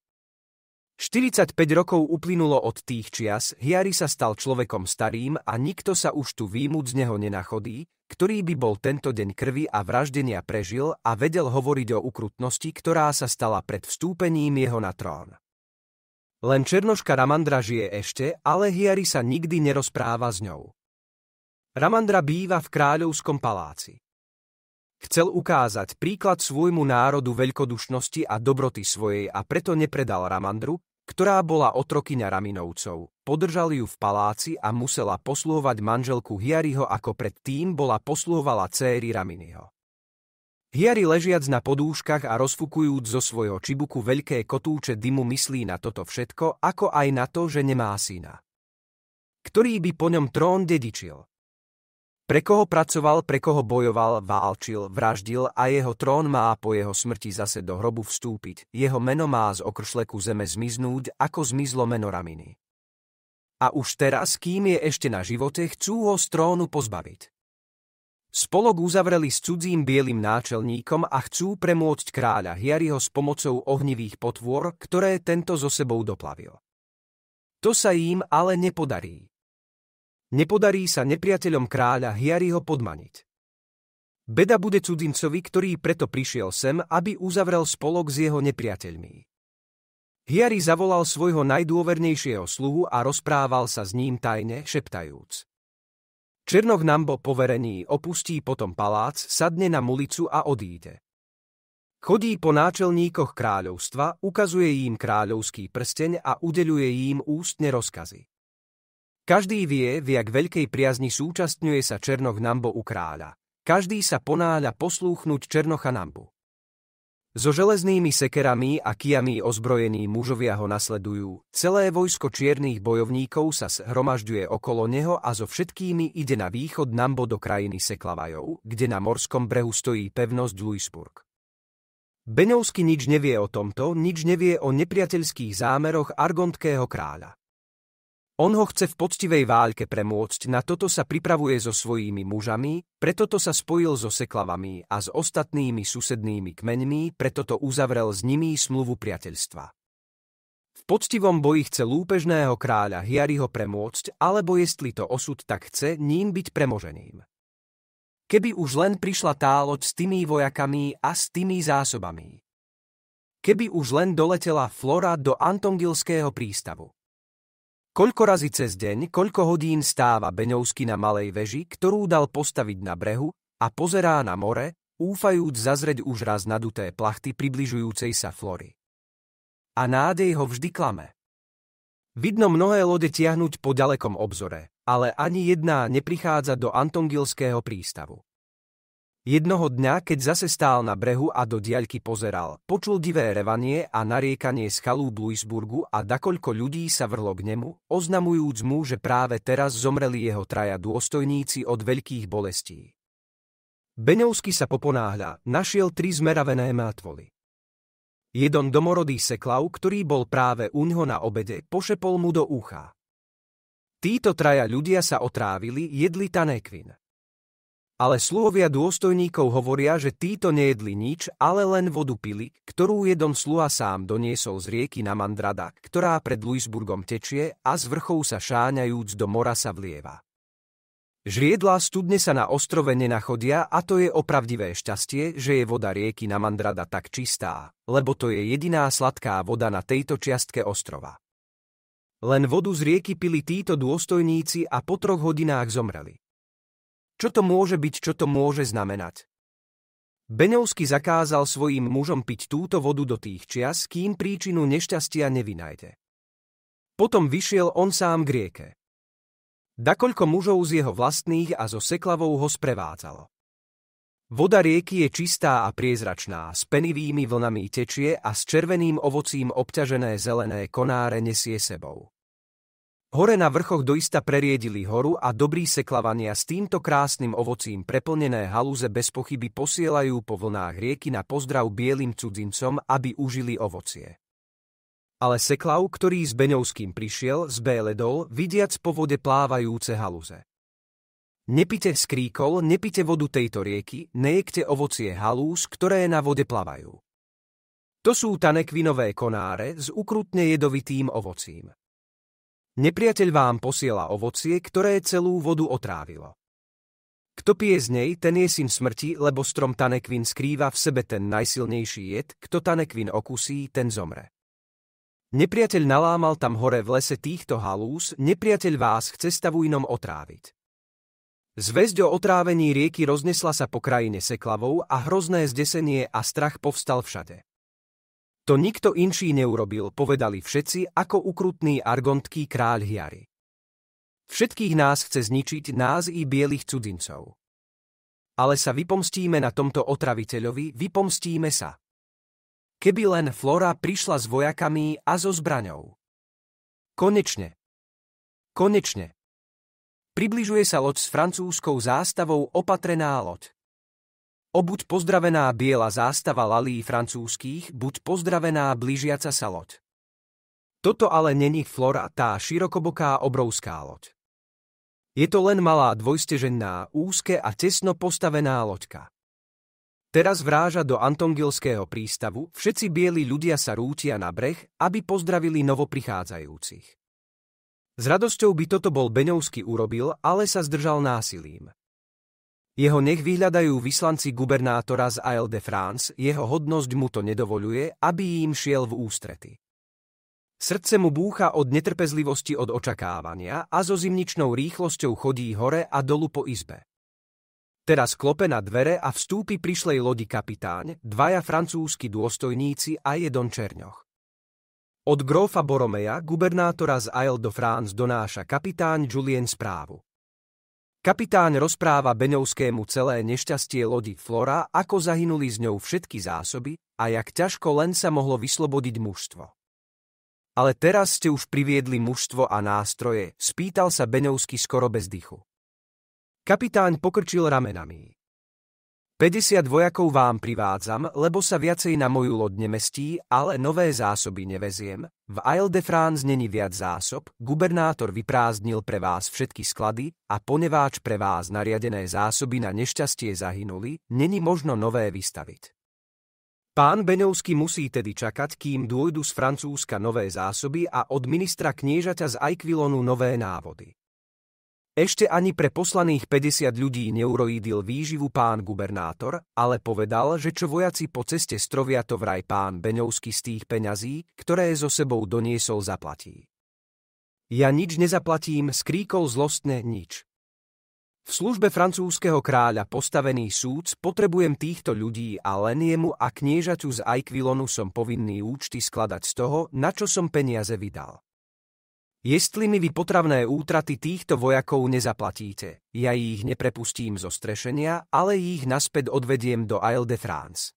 45 rokov uplynulo od tých čias, Hiari sa stal človekom starým a nikto sa už tu výmúc z neho nenachodí, ktorý by bol tento deň krvi a vraždenia prežil a vedel hovoriť o ukrutnosti, ktorá sa stala pred vstúpením jeho na trón. Len Černoška Ramandra žije ešte, ale Hiari sa nikdy nerozpráva s ňou. Ramandra býva v kráľovskom paláci. Chcel ukázať príklad svojmu národu veľkodušnosti a dobroty svojej a preto nepredal Ramandru, ktorá bola otrokyňa Raminovcov. Podržali ju v paláci a musela poslúvať manželku Hiariho ako predtým bola poslúvala céry Raminiho. Hiari ležiac na podúškach a rozfukujúc zo svojho čibuku veľké kotúče dymu myslí na toto všetko, ako aj na to, že nemá syna. Ktorý by po ňom trón dedičil. Pre koho pracoval, pre koho bojoval, válčil, vraždil a jeho trón má po jeho smrti zase do hrobu vstúpiť. Jeho meno má z okršleku zeme zmiznúť, ako zmizlo meno Raminy. A už teraz, kým je ešte na živote, chcú ho z trónu pozbaviť. Spolok uzavreli s cudzím bielým náčelníkom a chcú premôcť kráľa Hiariho s pomocou ohnivých potvor, ktoré tento zo sebou doplavil. To sa im ale nepodarí. Nepodarí sa nepriateľom kráľa Hiariho podmaniť. Beda bude cudzincovi, ktorý preto prišiel sem, aby uzavrel spolok s jeho nepriateľmi. Hiari zavolal svojho najdôvernejšieho sluhu a rozprával sa s ním tajne, šeptajúc. Černok nám po poverení opustí potom palác, sadne na mulicu a odíde. Chodí po náčelníkoch kráľovstva, ukazuje im kráľovský prsteň a udeluje im ústne rozkazy. Každý vie, v jak veľkej priazni súčastňuje sa Černoch Nambo u kráľa. Každý sa ponáľa poslúchnuť Černocha Nambu. So železnými sekerami a kiami ozbrojení mužovia ho nasledujú. Celé vojsko čiernych bojovníkov sa zhromažďuje okolo neho a so všetkými ide na východ Nambo do krajiny Seklavajov, kde na morskom brehu stojí pevnosť Duisburg. Beňovsky nič nevie o tomto, nič nevie o nepriateľských zámeroch argontského kráľa. On ho chce v poctivej válke premôcť, na toto sa pripravuje so svojimi mužami, preto to sa spojil so Seklavami a s ostatnými susednými kmeňmi, preto to uzavrel s nimi smluvu priateľstva. V poctivom boji chce lúpežného kráľa Hiariho premôcť, alebo jestli to osud tak chce, ním byť premoženým. Keby už len prišla tá loď s tými vojakami a s tými zásobami. Keby už len doletela Flora do Antongilského prístavu. Koľko razy cez deň, koľko hodín stáva Beňovsky na malej veži, ktorú dal postaviť na brehu a pozerá na more, úfajúc zazreť už raz naduté plachty približujúcej sa flory. A nádej ho vždy klame. Vidno mnohé lode tiahnuť po ďalekom obzore, ale ani jedná neprichádza do Antongilského prístavu. Jednoho dňa, keď zase stál na brehu a do diaľky pozeral, počul divé revanie a nariekanie z chalú Duisburgu a dakoľko ľudí sa vrlo k nemu, oznamujúc mu, že práve teraz zomreli jeho traja dôstojníci od veľkých bolestí. Beňovsky sa poponáhľa, našiel tri zmeravené mátvoly. Jeden domorodý seklav, ktorý bol práve u ňoho na obede, pošepol mu do ucha. Títo traja ľudia sa otrávili, jedli tanékvin. Ale sluhovia dôstojníkov hovoria, že títo nejedli nič, ale len vodu pili, ktorú jedom sluha sám doniesol z rieky na Mandrada, ktorá pred Luisburgom tečie a z vrchov sa šáňajúc do mora sa vlieva. Žriedlá studne sa na ostrove nenachodia a to je opravdivé šťastie, že je voda rieky na Mandrada tak čistá, lebo to je jediná sladká voda na tejto čiastke ostrova. Len vodu z rieky pili títo dôstojníci a po troch hodinách zomreli. Čo to môže byť, čo to môže znamenať? Beňovsky zakázal svojim mužom piť túto vodu do tých čias, kým príčinu nešťastia nevinajde. Potom vyšiel on sám k rieke. Dakoľko mužov z jeho vlastných a zo seklavou ho sprevádzalo. Voda rieky je čistá a priezračná, s penivými vlnami tečie a s červeným ovocím obťažené zelené konáre nesie sebou. Hore na vrchoch doista preriedili horu a dobrý seklavania s týmto krásnym ovocím preplnené halúze bez pochyby posielajú po vlnách rieky na pozdrav bielým cudzincom, aby užili ovocie. Ale seklav, ktorý s Beňovským prišiel, z Béledol, vidiac po vode plávajúce halúze. Nepite skríkol, nepite vodu tejto rieky, nejekte ovocie halúz, ktoré na vode plávajú. To sú tanekvinové konáre s ukrutne jedovitým ovocím. Nepriateľ vám posiela ovocie, ktoré celú vodu otrávilo. Kto pije z nej, ten je syn smrti, lebo strom tanekvin skrýva v sebe ten najsilnejší jed, kto tanekvin okusí, ten zomre. Nepriateľ nalámal tam hore v lese týchto halús, nepriateľ vás chce inom otráviť. Zväzď o otrávení rieky roznesla sa po krajine seklavou a hrozné zdesenie a strach povstal všade. To nikto inší neurobil, povedali všetci ako ukrutný argontký kráľ Hiary. Všetkých nás chce zničiť, nás i bielých cudzincov. Ale sa vypomstíme na tomto otraviteľovi, vypomstíme sa. Keby len Flora prišla s vojakami a so zbraňou. Konečne. Konečne. Približuje sa loď s francúzskou zástavou opatrená loď. Obuď pozdravená biela zástava lalí francúzských, buď pozdravená blížiaca sa loď. Toto ale není flora tá širokoboká obrovská loď. Je to len malá dvojsteženná, úzke a tesno postavená loďka. Teraz vráža do Antongilského prístavu, všetci bieli ľudia sa rútia na breh, aby pozdravili novoprichádzajúcich. S radosťou by toto bol Beňovsky urobil, ale sa zdržal násilím. Jeho nech vyhľadajú vyslanci gubernátora z Isle de France, jeho hodnosť mu to nedovoluje, aby im šiel v ústrety. Srdce mu búcha od netrpezlivosti od očakávania a so zimničnou rýchlosťou chodí hore a dolu po izbe. Teraz klope na dvere a vstúpi prišlej lodi kapitáň, dvaja francúzski dôstojníci a jeden černoch. Od grófa Boromeja, gubernátora z Isle de France, donáša kapitán Julien správu. Kapitán rozpráva Beňovskému celé nešťastie lodi Flora, ako zahynuli z ňou všetky zásoby a jak ťažko len sa mohlo vyslobodiť mužstvo. Ale teraz ste už priviedli mužstvo a nástroje, spýtal sa Beňovský skoro bez dychu. Kapitán pokrčil ramenami. 50 vojakov vám privádzam, lebo sa viacej na moju loď nemestí, ale nové zásoby neveziem. V Isle de France není viac zásob, gubernátor vyprázdnil pre vás všetky sklady a poneváč pre vás nariadené zásoby na nešťastie zahynuli, není možno nové vystaviť. Pán Beňovský musí tedy čakať, kým dôjdu z Francúzska nové zásoby a od ministra kniežaťa z Aikvilonu nové návody. Ešte ani pre poslaných 50 ľudí neuroidil výživu pán gubernátor, ale povedal, že čo vojaci po ceste strovia to vraj pán Beňovský z tých peňazí, ktoré so sebou doniesol zaplatí. Ja nič nezaplatím, skríkol zlostne nič. V službe francúzského kráľa postavený súd potrebujem týchto ľudí a len jemu a kniežaťu z Aikvilonu som povinný účty skladať z toho, na čo som peniaze vydal. Jestli mi vy potravné útraty týchto vojakov nezaplatíte, ja ich neprepustím zo strešenia, ale ich naspäť odvediem do Isle de France.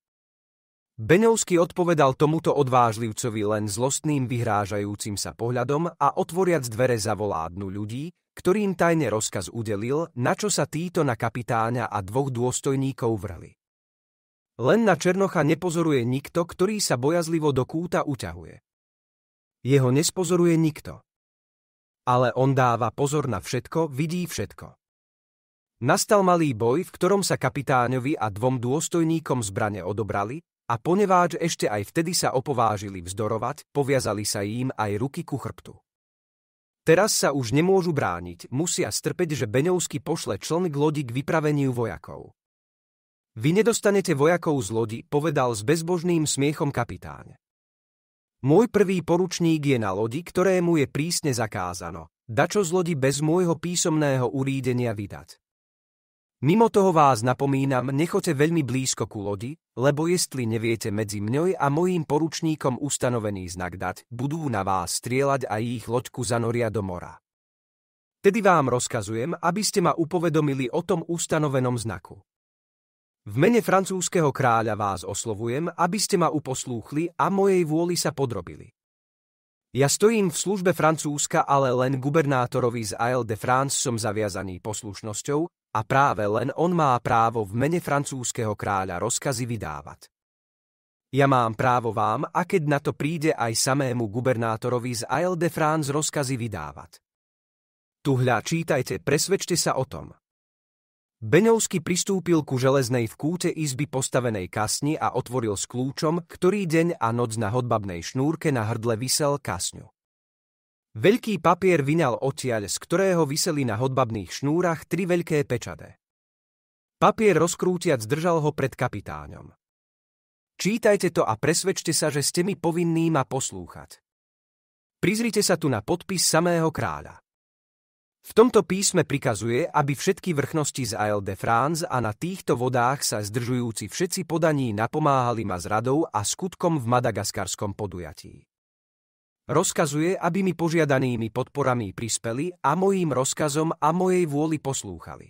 Beňovsky odpovedal tomuto odvážlivcovi len zlostným vyhrážajúcim sa pohľadom a otvoriac dvere za voládnu ľudí, ktorým tajne rozkaz udelil, na čo sa títo na kapitáňa a dvoch dôstojníkov vrali. Len na Černocha nepozoruje nikto, ktorý sa bojazlivo do kúta uťahuje. Jeho nespozoruje nikto ale on dáva pozor na všetko, vidí všetko. Nastal malý boj, v ktorom sa kapitáňovi a dvom dôstojníkom zbrane odobrali a poneváč ešte aj vtedy sa opovážili vzdorovať, poviazali sa im aj ruky ku chrbtu. Teraz sa už nemôžu brániť, musia strpeť, že Beňovský pošle člen k lodi k vypraveniu vojakov. Vy nedostanete vojakov z lodi, povedal s bezbožným smiechom kapitáň. Môj prvý poručník je na lodi, ktorému je prísne zakázano. Dačo z lodi bez môjho písomného urídenia vydať. Mimo toho vás napomínam, nechote veľmi blízko ku lodi, lebo jestli neviete medzi mňoj a mojím poručníkom ustanovený znak dať, budú na vás strieľať a ich loďku zanoria do mora. Tedy vám rozkazujem, aby ste ma upovedomili o tom ustanovenom znaku. V mene francúzského kráľa vás oslovujem, aby ste ma uposlúchli a mojej vôli sa podrobili. Ja stojím v službe Francúzska, ale len gubernátorovi z Isle de France som zaviazaný poslušnosťou a práve len on má právo v mene francúzského kráľa rozkazy vydávať. Ja mám právo vám, a keď na to príde aj samému gubernátorovi z Isle de France rozkazy vydávať. Tuhľa čítajte, presvedčte sa o tom. Beňovsky pristúpil ku železnej v kúte izby postavenej kasni a otvoril s kľúčom, ktorý deň a noc na hodbabnej šnúrke na hrdle vysel kasňu. Veľký papier vyňal odtiaľ, z ktorého vyseli na hodbabných šnúrach tri veľké pečade. Papier rozkrútiac držal ho pred kapitáňom. Čítajte to a presvedčte sa, že ste mi povinný ma poslúchať. Prizrite sa tu na podpis samého kráľa. V tomto písme prikazuje, aby všetky vrchnosti z Isle de France a na týchto vodách sa zdržujúci všetci podaní napomáhali ma s radou a skutkom v madagaskarskom podujatí. Rozkazuje, aby mi požiadanými podporami prispeli a mojím rozkazom a mojej vôli poslúchali.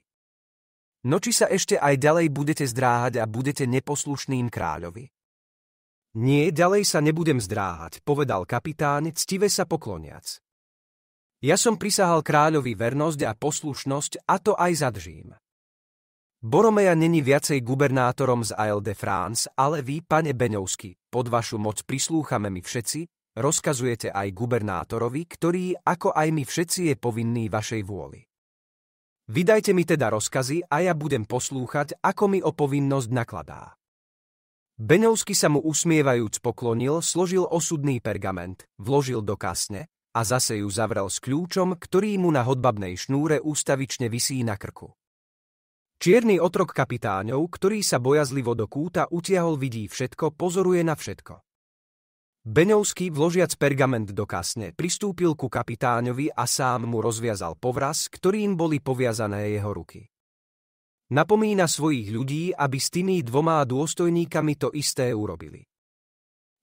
No či sa ešte aj ďalej budete zdráhať a budete neposlušným kráľovi? Nie, ďalej sa nebudem zdráhať, povedal kapitán, ctive sa pokloniac. Ja som prisahal kráľovi vernosť a poslušnosť a to aj zadržím. Boromeja není viacej gubernátorom z Isle de France, ale vy, pane Beňovsky, pod vašu moc prislúchame my všetci, rozkazujete aj gubernátorovi, ktorý, ako aj my všetci, je povinný vašej vôli. Vydajte mi teda rozkazy a ja budem poslúchať, ako mi o povinnosť nakladá. Beňovsky sa mu usmievajúc poklonil, složil osudný pergament, vložil do kasne a zase ju zavrel s kľúčom, ktorý mu na hodbabnej šnúre ústavične visí na krku. Čierny otrok kapitáňov, ktorý sa bojazlivo do kúta utiahol, vidí všetko, pozoruje na všetko. Beňovský, vložiac pergament do kasne, pristúpil ku kapitáňovi a sám mu rozviazal povraz, ktorým boli poviazané jeho ruky. Napomína svojich ľudí, aby s tými dvoma dôstojníkami to isté urobili.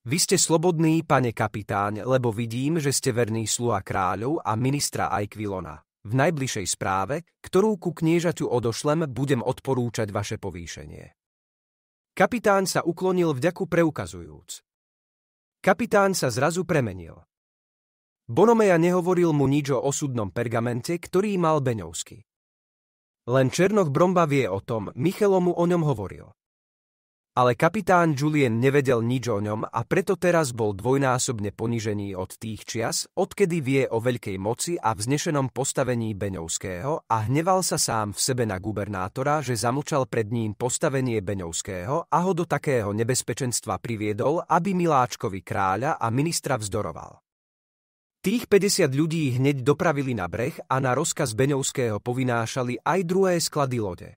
Vy ste slobodný, pane kapitáň, lebo vidím, že ste verný sluha kráľov a ministra Aikvilona. V najbližšej správe, ktorú ku kniežaťu odošlem, budem odporúčať vaše povýšenie. Kapitán sa uklonil vďaku preukazujúc. Kapitán sa zrazu premenil. Bonomeja nehovoril mu nič o osudnom pergamente, ktorý mal Beňovsky. Len Černoch Bromba vie o tom, Michelo mu o ňom hovoril ale kapitán Julien nevedel nič o ňom a preto teraz bol dvojnásobne ponižený od tých čias, odkedy vie o veľkej moci a vznešenom postavení Beňovského a hneval sa sám v sebe na gubernátora, že zamlčal pred ním postavenie Beňovského a ho do takého nebezpečenstva priviedol, aby Miláčkovi kráľa a ministra vzdoroval. Tých 50 ľudí hneď dopravili na breh a na rozkaz Beňovského povinášali aj druhé sklady lode.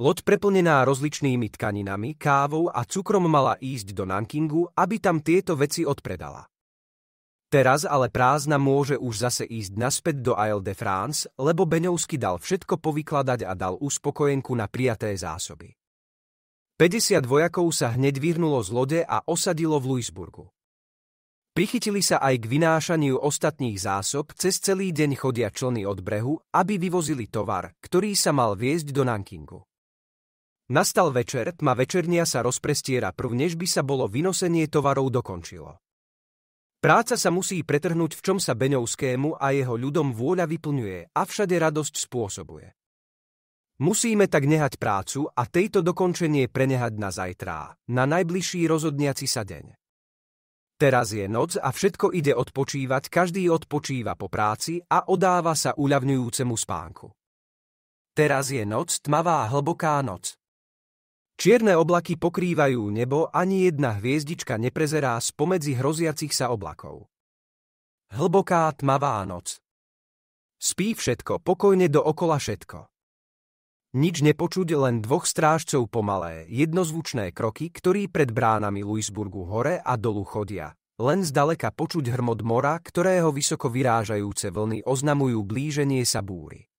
Loď preplnená rozličnými tkaninami, kávou a cukrom mala ísť do Nankingu, aby tam tieto veci odpredala. Teraz ale prázdna môže už zase ísť naspäť do Isle de France, lebo Beňovsky dal všetko povykladať a dal uspokojenku na prijaté zásoby. 50 vojakov sa hneď vyhnulo z lode a osadilo v Louisburgu. Prichytili sa aj k vynášaniu ostatných zásob, cez celý deň chodia člny od brehu, aby vyvozili tovar, ktorý sa mal viesť do Nankingu. Nastal večer, tma večernia sa rozprestiera prv, než by sa bolo vynosenie tovarov dokončilo. Práca sa musí pretrhnúť, v čom sa Beňovskému a jeho ľudom vôľa vyplňuje a všade radosť spôsobuje. Musíme tak nehať prácu a tejto dokončenie prenehať na zajtrá, na najbližší rozhodniaci sa deň. Teraz je noc a všetko ide odpočívať, každý odpočíva po práci a odáva sa uľavňujúcemu spánku. Teraz je noc, tmavá hlboká noc. Čierne oblaky pokrývajú nebo, ani jedna hviezdička neprezerá spomedzi hroziacich sa oblakov. Hlboká tmavá noc. Spí všetko, pokojne dookola všetko. Nič nepočuť len dvoch strážcov pomalé, jednozvučné kroky, ktorí pred bránami Luisburgu hore a dolu chodia. Len zdaleka počuť hrmot mora, ktorého vysoko vyrážajúce vlny oznamujú blíženie sa búry.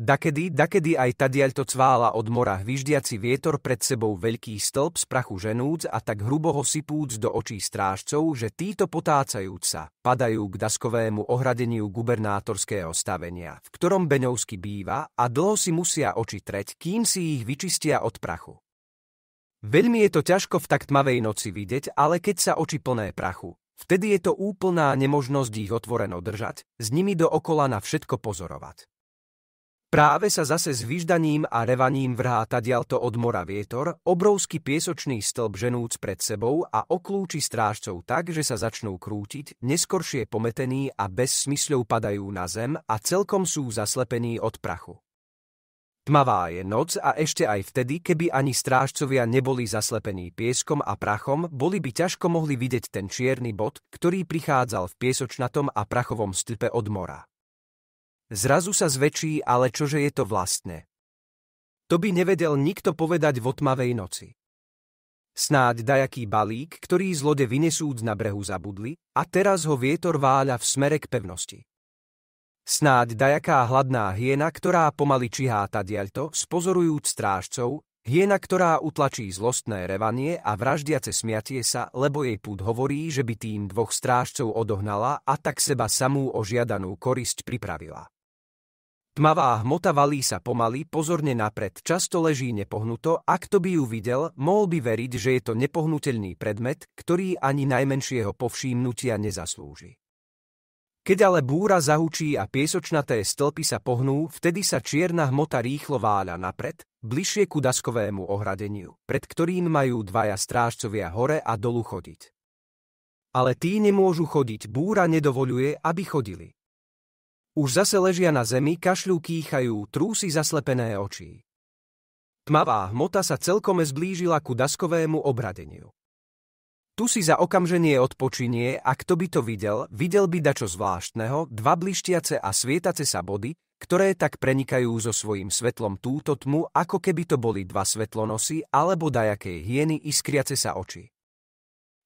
Dakedy, dakedy aj tadiaľto cvála od mora vyždiaci vietor pred sebou veľký stĺp z prachu ženúc a tak hrubo ho sypúc do očí strážcov, že títo potácajúc sa, padajú k daskovému ohradeniu gubernátorského stavenia, v ktorom Beňovsky býva a dlho si musia oči treť, kým si ich vyčistia od prachu. Veľmi je to ťažko v tak tmavej noci vidieť, ale keď sa oči plné prachu, vtedy je to úplná nemožnosť ich otvoreno držať, s nimi dookola na všetko pozorovať. Práve sa zase s vyždaním a revaním vráta dialto mora vietor, obrovský piesočný stĺp ženúc pred sebou a oklúči strážcov tak, že sa začnú krútiť, neskoršie pometení a bez smysľov padajú na zem a celkom sú zaslepení od prachu. Tmavá je noc a ešte aj vtedy, keby ani strážcovia neboli zaslepení pieskom a prachom, boli by ťažko mohli vidieť ten čierny bod, ktorý prichádzal v piesočnatom a prachovom stĺpe od mora. Zrazu sa zväčší, ale čože je to vlastne? To by nevedel nikto povedať v otmavej noci. Snáď dajaký balík, ktorý z lode vynesúc na brehu zabudli, a teraz ho vietor váľa v smere k pevnosti. Snáď dajaká hladná hiena, ktorá pomaly čihá tadiaľto, spozorujúc strážcov, hiena, ktorá utlačí zlostné revanie a vraždiace smiatie sa, lebo jej púd hovorí, že by tým dvoch strážcov odohnala a tak seba samú ožiadanú korisť pripravila. Tmavá hmota valí sa pomaly, pozorne napred, často leží nepohnuto a kto by ju videl, mohol by veriť, že je to nepohnutelný predmet, ktorý ani najmenšieho povšímnutia nezaslúži. Keď ale búra zahučí a piesočnaté stĺpy sa pohnú, vtedy sa čierna hmota rýchlo váľa napred, bližšie ku daskovému ohradeniu, pred ktorým majú dvaja strážcovia hore a dolu chodiť. Ale tí nemôžu chodiť, búra nedovoluje, aby chodili. Už zase ležia na zemi, kašľu kýchajú, trúsi zaslepené oči. Tmavá hmota sa celkom zblížila ku daskovému obradeniu. Tu si za okamženie odpočinie a kto by to videl, videl by dačo zvláštneho, dva blištiace a svietace sa body, ktoré tak prenikajú so svojím svetlom túto tmu, ako keby to boli dva svetlonosy alebo dajakej hieny iskriace sa oči.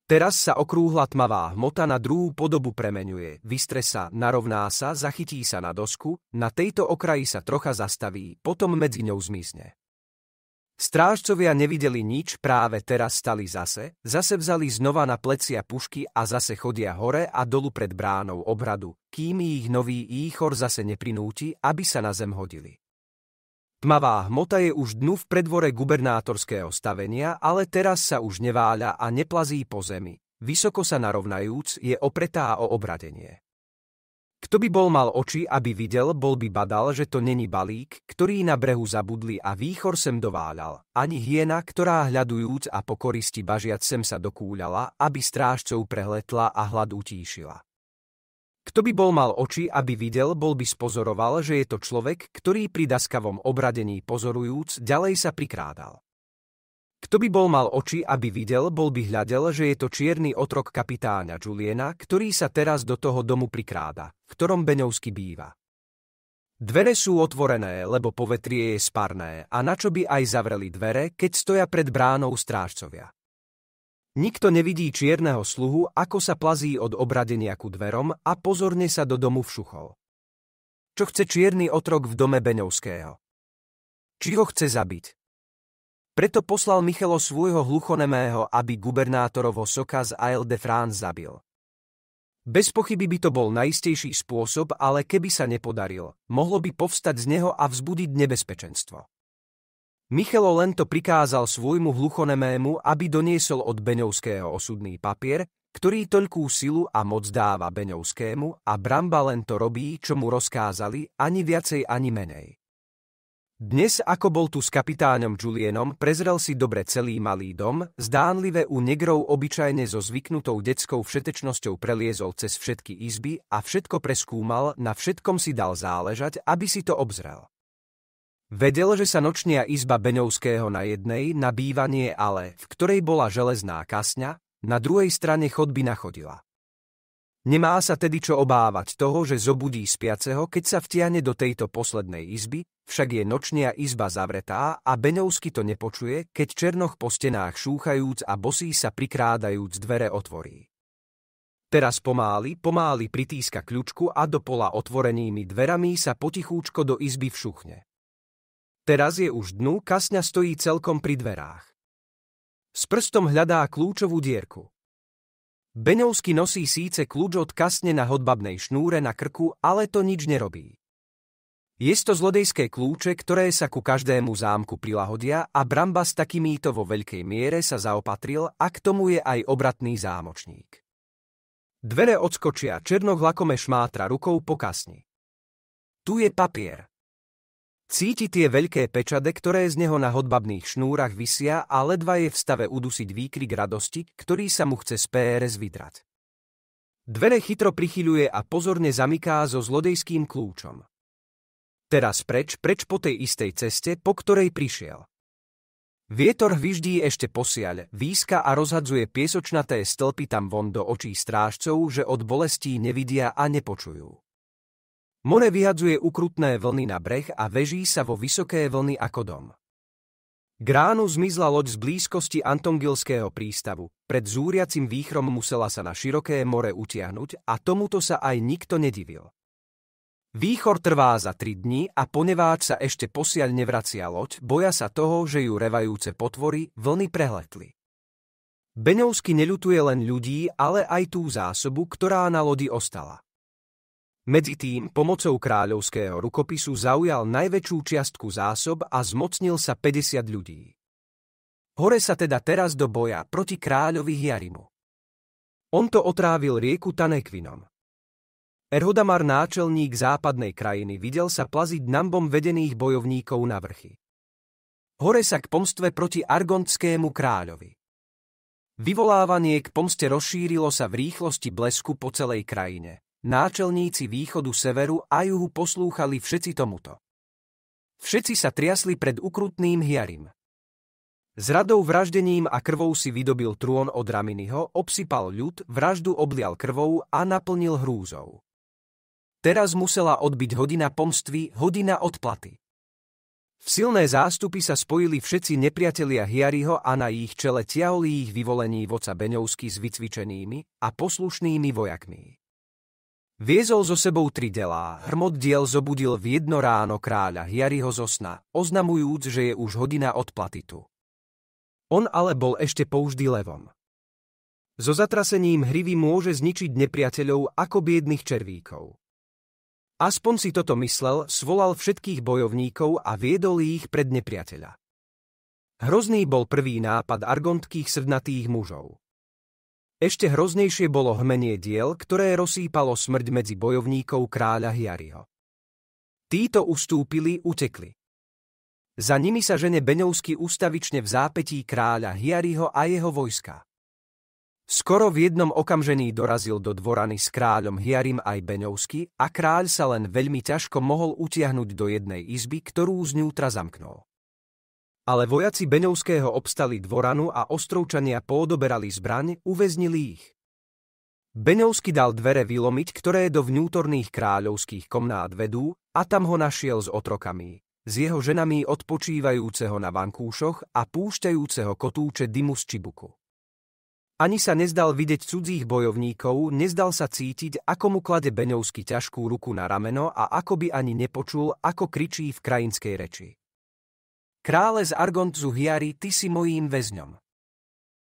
Teraz sa okrúhla tmavá hmota na druhú podobu premenuje, vystre sa, narovná sa, zachytí sa na dosku, na tejto okraji sa trocha zastaví, potom medzi ňou zmizne. Strážcovia nevideli nič, práve teraz stali zase, zase vzali znova na plecia pušky a zase chodia hore a dolu pred bránou obradu, kým ich nový Íchor zase neprinúti, aby sa na zem hodili. Tmavá hmota je už dnu v predvore gubernátorského stavenia, ale teraz sa už neváľa a neplazí po zemi. Vysoko sa narovnajúc je opretá o obradenie. Kto by bol mal oči, aby videl, bol by badal, že to není balík, ktorý na brehu zabudli a výchor sem dováľal, ani hiena, ktorá hľadujúc a po koristi bažiac sem sa dokúľala, aby strážcov prehletla a hlad utíšila. Kto by bol mal oči, aby videl, bol by spozoroval, že je to človek, ktorý pri daskavom obradení pozorujúc ďalej sa prikrádal. Kto by bol mal oči, aby videl, bol by hľadel, že je to čierny otrok kapitána Juliena, ktorý sa teraz do toho domu prikráda, v ktorom Beňovsky býva. Dvere sú otvorené, lebo povetrie je sparné a na čo by aj zavreli dvere, keď stoja pred bránou strážcovia. Nikto nevidí čierneho sluhu, ako sa plazí od obradenia ku dverom a pozorne sa do domu všuchol. Čo chce čierny otrok v dome Beňovského? Či ho chce zabiť? Preto poslal Michelo svojho hluchonemého, aby gubernátorovo soka z Ail de France zabil. Bez pochyby by to bol najistejší spôsob, ale keby sa nepodaril, mohlo by povstať z neho a vzbudiť nebezpečenstvo. Michelo Lento prikázal svojmu hluchonemému, aby doniesol od Beňovského osudný papier, ktorý toľkú silu a moc dáva Beňovskému a Bramba len to robí, čo mu rozkázali, ani viacej, ani menej. Dnes, ako bol tu s kapitánom Julienom, prezrel si dobre celý malý dom, zdánlive u negrov obyčajne so zvyknutou detskou všetečnosťou preliezol cez všetky izby a všetko preskúmal, na všetkom si dal záležať, aby si to obzrel. Vedel, že sa nočnia izba Beňovského na jednej, na bývanie ale, v ktorej bola železná kasňa, na druhej strane chodby nachodila. Nemá sa tedy čo obávať toho, že zobudí spiaceho, keď sa vtiahne do tejto poslednej izby, však je nočnia izba zavretá a Beňovsky to nepočuje, keď Černoch po stenách šúchajúc a bosí sa prikrádajúc dvere otvorí. Teraz pomáli, pomáli pritíska kľúčku a do pola otvorenými dverami sa potichúčko do izby všuchne. Teraz je už dnu, kasňa stojí celkom pri dverách. S prstom hľadá kľúčovú dierku. Beňovský nosí síce kľúč od kasne na hodbabnej šnúre na krku, ale to nič nerobí. Je to zlodejské kľúče, ktoré sa ku každému zámku prilahodia a Bramba s takýmito vo veľkej miere sa zaopatril a k tomu je aj obratný zámočník. Dvere odskočia, černok lakome šmátra rukou po kasni. Tu je papier. Cíti tie veľké pečade, ktoré z neho na hodbabných šnúrach visia a ledva je v stave udusiť výkrik radosti, ktorý sa mu chce z PRS vydrať. Dvere chytro prichyľuje a pozorne zamyká so zlodejským kľúčom. Teraz preč, preč po tej istej ceste, po ktorej prišiel. Vietor hviždí ešte posiaľ, výska a rozhadzuje piesočnaté stĺpy tam von do očí strážcov, že od bolestí nevidia a nepočujú. More vyhadzuje ukrutné vlny na breh a veží sa vo vysoké vlny ako dom. K ránu zmizla loď z blízkosti Antongilského prístavu. Pred zúriacim výchrom musela sa na široké more utiahnuť a tomuto sa aj nikto nedivil. Výchor trvá za tri dni a poneváč sa ešte posiaľ nevracia loď, boja sa toho, že ju revajúce potvory vlny prehletli. Beňovsky neľutuje len ľudí, ale aj tú zásobu, ktorá na lodi ostala. Medzi tým pomocou kráľovského rukopisu zaujal najväčšiu čiastku zásob a zmocnil sa 50 ľudí. Hore sa teda teraz do boja proti kráľovi Hiarimu. On to otrávil rieku Tanekvinom. Erhodamar náčelník západnej krajiny videl sa plaziť nambom vedených bojovníkov na vrchy. Hore sa k pomstve proti argontskému kráľovi. Vyvolávanie k pomste rozšírilo sa v rýchlosti blesku po celej krajine náčelníci východu, severu a juhu poslúchali všetci tomuto. Všetci sa triasli pred ukrutným hiarim. S radou vraždením a krvou si vydobil trón od Raminyho, obsypal ľud, vraždu oblial krvou a naplnil hrúzou. Teraz musela odbiť hodina pomstvy, hodina odplaty. V silné zástupy sa spojili všetci nepriatelia Hiariho a na ich čele tiahol ich vyvolení voca Beňovsky s vycvičenými a poslušnými vojakmi. Viezol so sebou tri delá, hrmot diel zobudil v jedno ráno kráľa Hiariho zo sna, oznamujúc, že je už hodina odplaty tu. On ale bol ešte použdy levom. So zatrasením hrivy môže zničiť nepriateľov ako biedných červíkov. Aspoň si toto myslel, svolal všetkých bojovníkov a viedol ich pred nepriateľa. Hrozný bol prvý nápad argontkých srdnatých mužov. Ešte hroznejšie bolo hmenie diel, ktoré rozsýpalo smrť medzi bojovníkov kráľa Hiariho. Títo ustúpili, utekli. Za nimi sa žene Beňovsky ustavične v zápetí kráľa Hiariho a jeho vojska. Skoro v jednom okamžení dorazil do dvorany s kráľom Hiarim aj Beňovsky a kráľ sa len veľmi ťažko mohol utiahnuť do jednej izby, ktorú znútra zamknul. Ale vojaci Beňovského obstali dvoranu a ostrovčania poodoberali zbraň, uväznili ich. Beňovský dal dvere vylomiť, ktoré do vnútorných kráľovských komnát vedú a tam ho našiel s otrokami, s jeho ženami odpočívajúceho na vankúšoch a púšťajúceho kotúče dymu z čibuku. Ani sa nezdal vidieť cudzích bojovníkov, nezdal sa cítiť, ako mu klade Beňovský ťažkú ruku na rameno a ako by ani nepočul, ako kričí v krajinskej reči. Krále z Argontzu Hiari, ty si mojím väzňom.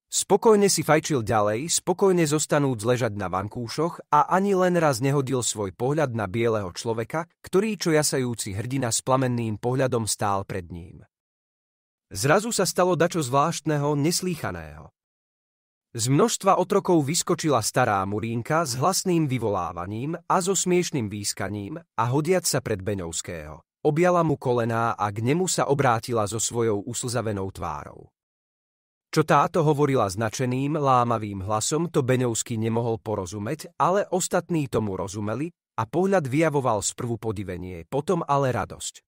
Spokojne si fajčil ďalej, spokojne zostanúc ležať na vankúšoch a ani len raz nehodil svoj pohľad na bieleho človeka, ktorý čo jasajúci hrdina s plamenným pohľadom stál pred ním. Zrazu sa stalo dačo zvláštneho, neslýchaného. Z množstva otrokov vyskočila stará murínka s hlasným vyvolávaním a so smiešným výskaním a hodiac sa pred Beňovského. Objala mu kolená a k nemu sa obrátila so svojou uslzavenou tvárou. Čo táto hovorila značeným, lámavým hlasom, to Beňovský nemohol porozumeť, ale ostatní tomu rozumeli a pohľad vyjavoval sprvu podivenie, potom ale radosť.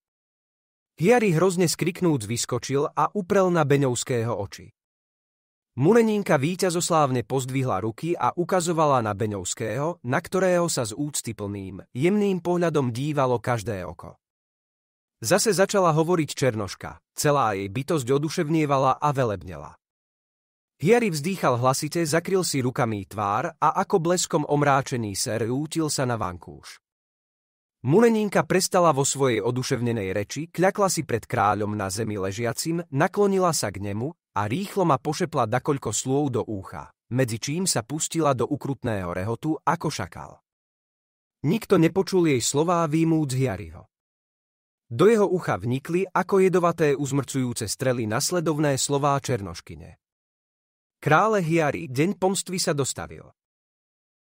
Hiary hrozne skriknúc vyskočil a uprel na Beňovského oči. Mureninka víťazoslávne pozdvihla ruky a ukazovala na Beňovského, na ktorého sa s úcty plným, jemným pohľadom dívalo každé oko. Zase začala hovoriť Černoška. Celá jej bytosť oduševnievala a velebnela. Hiary vzdýchal hlasite, zakryl si rukami tvár a ako bleskom omráčený ser rútil sa na vankúš. Muleninka prestala vo svojej oduševnenej reči, kľakla si pred kráľom na zemi ležiacim, naklonila sa k nemu a rýchlo ma pošepla dakoľko slov do úcha, medzi čím sa pustila do ukrutného rehotu ako šakal. Nikto nepočul jej slová výmúc Hiariho. Do jeho ucha vnikli ako jedovaté uzmrcujúce strely nasledovné slová Černoškine. Krále Hiari, deň pomstvy sa dostavil.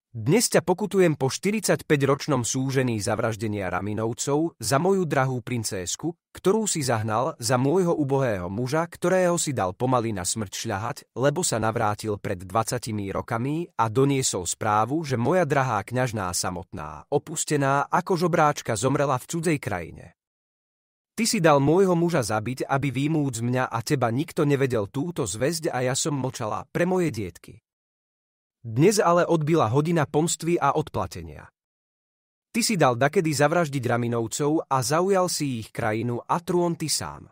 Dnes ťa pokutujem po 45-ročnom súžení zavraždenia Raminovcov za moju drahú princésku, ktorú si zahnal za môjho ubohého muža, ktorého si dal pomaly na smrť šľahať, lebo sa navrátil pred 20 rokami a doniesol správu, že moja drahá kňažná samotná, opustená ako žobráčka zomrela v cudzej krajine. Ty si dal môjho muža zabiť, aby výmúc mňa a teba nikto nevedel túto zväzť a ja som močala pre moje dietky. Dnes ale odbila hodina pomstvy a odplatenia. Ty si dal dakedy zavraždiť Raminovcov a zaujal si ich krajinu a trón ty sám.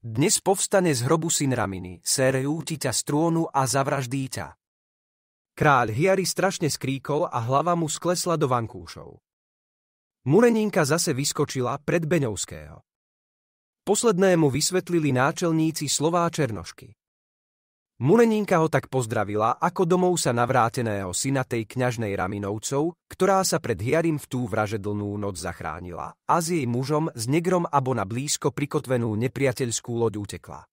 Dnes povstane z hrobu syn Raminy, sérejú ti ťa z trónu a zavraždí ťa. Kráľ Hiari strašne skríkol a hlava mu sklesla do vankúšov. Mureninka zase vyskočila pred Beňovského. Poslednému vysvetlili náčelníci slová Černošky. Mureninka ho tak pozdravila, ako domov sa navráteného syna tej kňažnej Raminovcov, ktorá sa pred hiarim v tú vražedlnú noc zachránila a s jej mužom s negrom abo na blízko prikotvenú nepriateľskú loď utekla.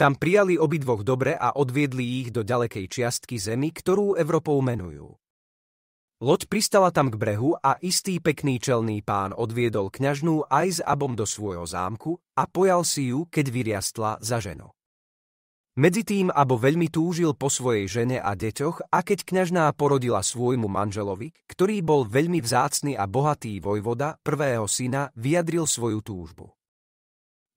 Tam prijali obidvoch dobre a odviedli ich do ďalekej čiastky zemi, ktorú Evropou menujú. Loď pristala tam k brehu a istý pekný čelný pán odviedol kňažnú aj s abom do svojho zámku a pojal si ju, keď vyriastla za ženo. Medzitým Abo veľmi túžil po svojej žene a deťoch a keď kňažná porodila svojmu manželovi, ktorý bol veľmi vzácny a bohatý vojvoda, prvého syna, vyjadril svoju túžbu.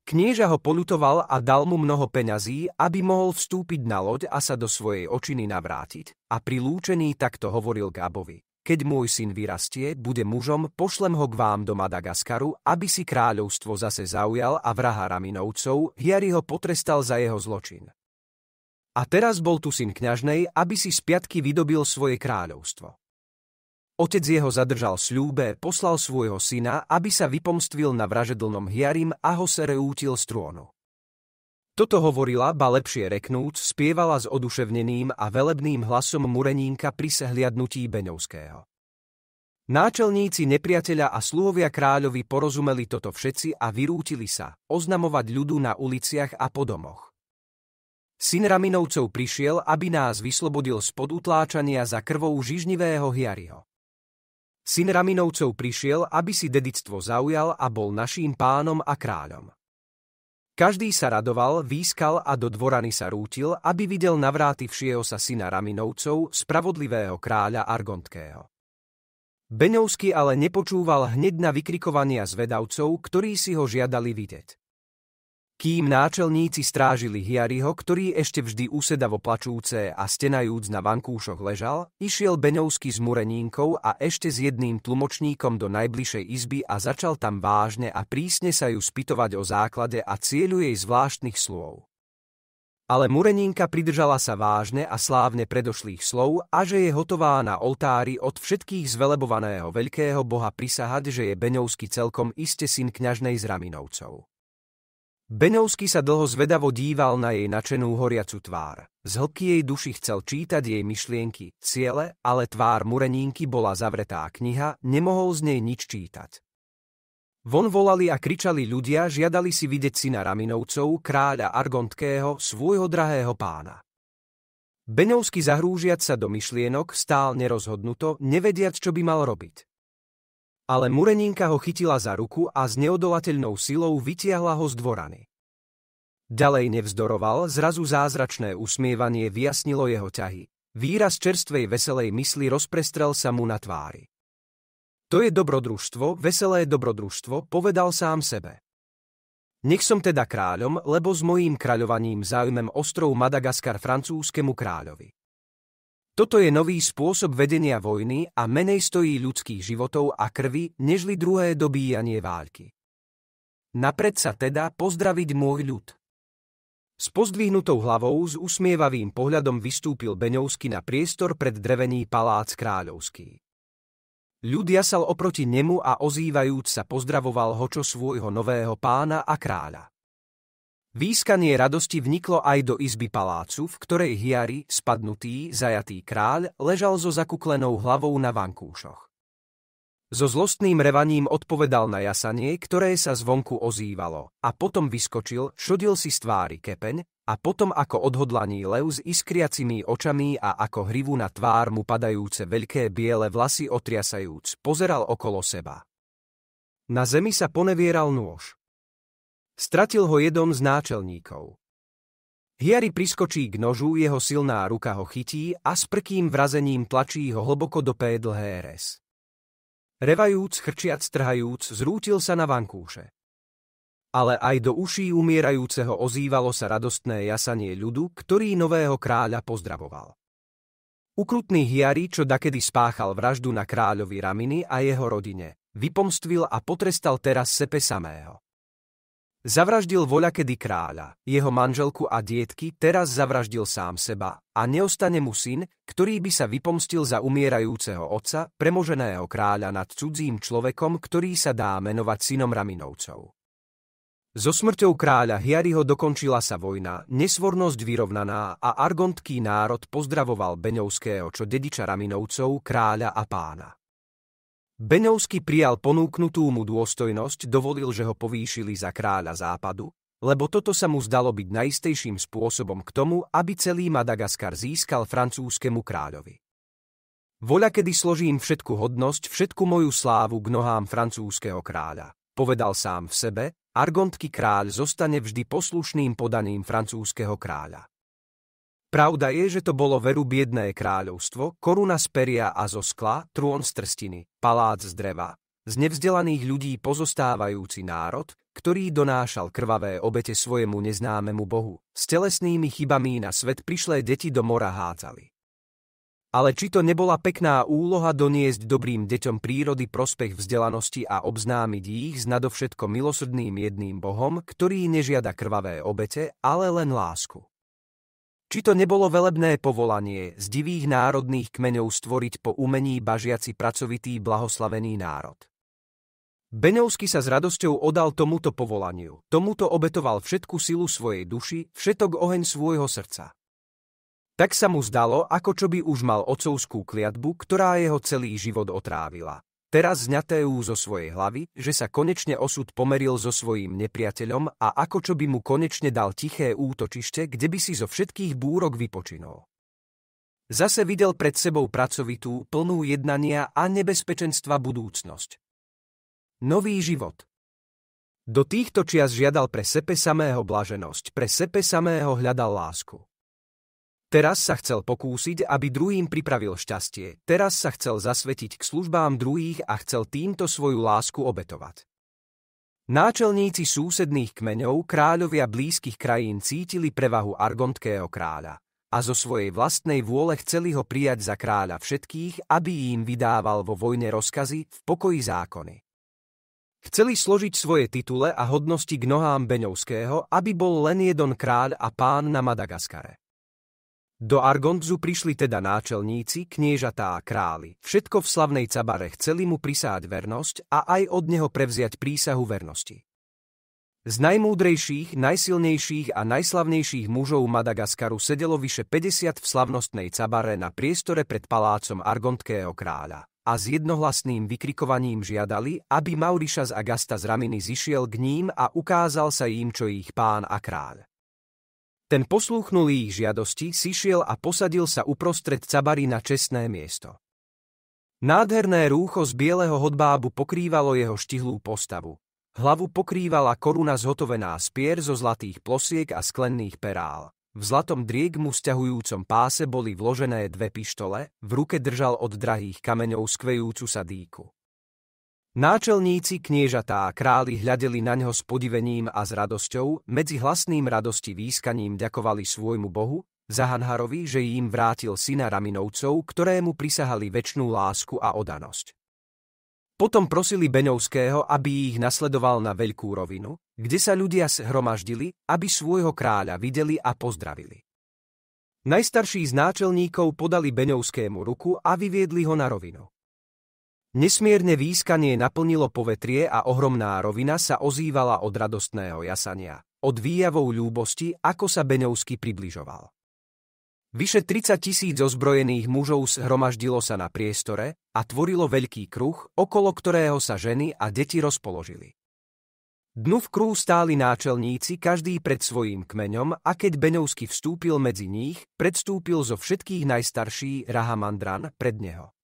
Knieža ho polutoval a dal mu mnoho peňazí, aby mohol vstúpiť na loď a sa do svojej očiny navrátiť. A prilúčený takto hovoril k Abovi. Keď môj syn vyrastie, bude mužom, pošlem ho k vám do Madagaskaru, aby si kráľovstvo zase zaujal a vraha Raminovcov, Hiari ho potrestal za jeho zločin. A teraz bol tu syn kňažnej, aby si z piatky vydobil svoje kráľovstvo. Otec jeho zadržal sľúbe, poslal svojho syna, aby sa vypomstvil na vražedlnom Hiarim a ho sereútil z trónu. Toto hovorila, ba lepšie reknúc, spievala s oduševneným a velebným hlasom mureníka pri sehliadnutí Beňovského. Náčelníci nepriateľa a sluhovia kráľovi porozumeli toto všetci a vyrútili sa, oznamovať ľudu na uliciach a po domoch. Syn Raminovcov prišiel, aby nás vyslobodil spod utláčania za krvou žižnivého hiariho. Syn Raminovcov prišiel, aby si dedictvo zaujal a bol naším pánom a kráľom. Každý sa radoval, výskal a do dvorany sa rútil, aby videl všieho sa syna Raminovcov, spravodlivého kráľa Argontkého. Beňovský ale nepočúval hneď na vykrikovania zvedavcov, ktorí si ho žiadali vidieť kým náčelníci strážili Hiariho, ktorý ešte vždy usedavo plačúce a stenajúc na vankúšoch ležal, išiel Beňovský s mureninkou a ešte s jedným tlumočníkom do najbližšej izby a začal tam vážne a prísne sa ju spytovať o základe a cieľu jej zvláštnych slov. Ale mureninka pridržala sa vážne a slávne predošlých slov a že je hotová na oltári od všetkých zvelebovaného veľkého boha prisahať, že je Beňovský celkom iste syn kňažnej z Raminovcov. Beňovský sa dlho zvedavo díval na jej načenú horiacu tvár. Z hĺbky jej duši chcel čítať jej myšlienky, ciele, ale tvár murenínky bola zavretá kniha, nemohol z nej nič čítať. Von volali a kričali ľudia, žiadali si vidieť syna Raminovcov, kráľa Argontkého, svojho drahého pána. Beňovský zahrúžiac sa do myšlienok, stál nerozhodnuto, nevediac, čo by mal robiť ale Mureninka ho chytila za ruku a s neodolateľnou silou vytiahla ho z dvorany. Ďalej nevzdoroval, zrazu zázračné usmievanie vyjasnilo jeho ťahy. Výraz čerstvej veselej mysli rozprestrel sa mu na tvári. To je dobrodružstvo, veselé dobrodružstvo, povedal sám sebe. Nech som teda kráľom, lebo s mojím kráľovaním záujmem ostrov Madagaskar francúzskému kráľovi. Toto je nový spôsob vedenia vojny a menej stojí ľudských životov a krvi, nežli druhé dobíjanie války. Napred sa teda pozdraviť môj ľud. S pozdvihnutou hlavou s usmievavým pohľadom vystúpil Beňovský na priestor pred drevený palác kráľovský. Ľudia jasal oproti nemu a ozývajúc sa pozdravoval ho čo svojho nového pána a kráľa. Výskanie radosti vniklo aj do izby palácu, v ktorej hiari, spadnutý, zajatý kráľ, ležal so zakuklenou hlavou na vankúšoch. So zlostným revaním odpovedal na jasanie, ktoré sa zvonku ozývalo, a potom vyskočil, šodil si z tvári kepeň, a potom ako odhodlaný lev s iskriacimi očami a ako hrivu na tvár mu padajúce veľké biele vlasy otriasajúc, pozeral okolo seba. Na zemi sa ponevieral nôž. Stratil ho jeden z náčelníkov. Hiari priskočí k nožu, jeho silná ruka ho chytí a s prkým vrazením tlačí ho hlboko do pédl héres. Revajúc, chrčiac, trhajúc, zrútil sa na vankúše. Ale aj do uší umierajúceho ozývalo sa radostné jasanie ľudu, ktorý nového kráľa pozdravoval. Ukrutný Hiari, čo dakedy spáchal vraždu na kráľovi Raminy a jeho rodine, vypomstvil a potrestal teraz sepe samého. Zavraždil voľakedy kráľa, jeho manželku a dietky, teraz zavraždil sám seba a neostane mu syn, ktorý by sa vypomstil za umierajúceho otca, premoženého kráľa nad cudzím človekom, ktorý sa dá menovať synom Raminovcov. So smrťou kráľa Hiariho dokončila sa vojna, nesvornosť vyrovnaná a argontký národ pozdravoval Beňovského, čo dediča Raminovcov, kráľa a pána. Beňovský prijal ponúknutú mu dôstojnosť, dovolil, že ho povýšili za kráľa západu, lebo toto sa mu zdalo byť najistejším spôsobom k tomu, aby celý Madagaskar získal francúzskému kráľovi. Voľa, kedy složím všetku hodnosť, všetku moju slávu k nohám francúzského kráľa, povedal sám v sebe, argontky kráľ zostane vždy poslušným podaným francúzského kráľa. Pravda je, že to bolo veru biedné kráľovstvo, koruna z peria a zo skla, trón z trstiny, palác z dreva. Z nevzdelaných ľudí pozostávajúci národ, ktorý donášal krvavé obete svojemu neznámemu bohu. S telesnými chybami na svet prišlé deti do mora hádzali. Ale či to nebola pekná úloha doniesť dobrým deťom prírody prospech vzdelanosti a obznámiť ich s nadovšetko milosrdným jedným bohom, ktorý nežiada krvavé obete, ale len lásku. Či to nebolo velebné povolanie z divých národných kmeňov stvoriť po umení bažiaci pracovitý blahoslavený národ. Beňovský sa s radosťou odal tomuto povolaniu, tomuto obetoval všetku silu svojej duši, všetok oheň svojho srdca. Tak sa mu zdalo, ako čo by už mal ocovskú kliatbu, ktorá jeho celý život otrávila. Teraz zňaté ú zo svojej hlavy, že sa konečne osud pomeril so svojím nepriateľom a ako čo by mu konečne dal tiché útočište, kde by si zo všetkých búrok vypočinol. Zase videl pred sebou pracovitú, plnú jednania a nebezpečenstva budúcnosť. Nový život. Do týchto čias žiadal pre sepe samého blaženosť, pre sepe samého hľadal lásku. Teraz sa chcel pokúsiť, aby druhým pripravil šťastie. Teraz sa chcel zasvetiť k službám druhých a chcel týmto svoju lásku obetovať. Náčelníci súsedných kmeňov, kráľovia blízkych krajín cítili prevahu argontkého kráľa a zo svojej vlastnej vôle chceli ho prijať za kráľa všetkých, aby im vydával vo vojne rozkazy, v pokoji zákony. Chceli složiť svoje titule a hodnosti k nohám Beňovského, aby bol len jeden kráľ a pán na Madagaskare. Do Argondzu prišli teda náčelníci, kniežatá a králi. Všetko v slavnej cabare chceli mu prisáť vernosť a aj od neho prevziať prísahu vernosti. Z najmúdrejších, najsilnejších a najslavnejších mužov Madagaskaru sedelo vyše 50 v slavnostnej cabare na priestore pred palácom Argontkého kráľa a s jednohlasným vykrikovaním žiadali, aby Maurišas Agasta z Raminy zišiel k ním a ukázal sa im, čo ich pán a kráľ. Ten poslúchnul ich žiadosti, sišiel a posadil sa uprostred cabary na čestné miesto. Nádherné rúcho z bieleho hodbábu pokrývalo jeho štihlú postavu. Hlavu pokrývala koruna zhotovená z pier zo zlatých plosiek a sklenných perál. V zlatom driegmu sťahujúcom stiahujúcom páse boli vložené dve pištole, v ruke držal od drahých kameňov skvejúcu sa dýku. Náčelníci, kniežatá a králi hľadeli na ňo s podivením a s radosťou, medzi hlasným radosti výskaním ďakovali svojmu bohu, Zahanharovi, že im vrátil syna Raminovcov, ktorému prisahali väčšnú lásku a odanosť. Potom prosili Beňovského, aby ich nasledoval na veľkú rovinu, kde sa ľudia zhromaždili, aby svojho kráľa videli a pozdravili. Najstarší z náčelníkov podali Beňovskému ruku a vyviedli ho na rovinu. Nesmierne výskanie naplnilo povetrie a ohromná rovina sa ozývala od radostného jasania, od výjavov ľúbosti, ako sa Beňovsky približoval. Vyše 30 tisíc ozbrojených mužov zhromaždilo sa na priestore a tvorilo veľký kruh, okolo ktorého sa ženy a deti rozpoložili. Dnu v kruhu stáli náčelníci, každý pred svojím kmeňom a keď Beňovsky vstúpil medzi nich, predstúpil zo všetkých najstarší Rahamandran pred neho.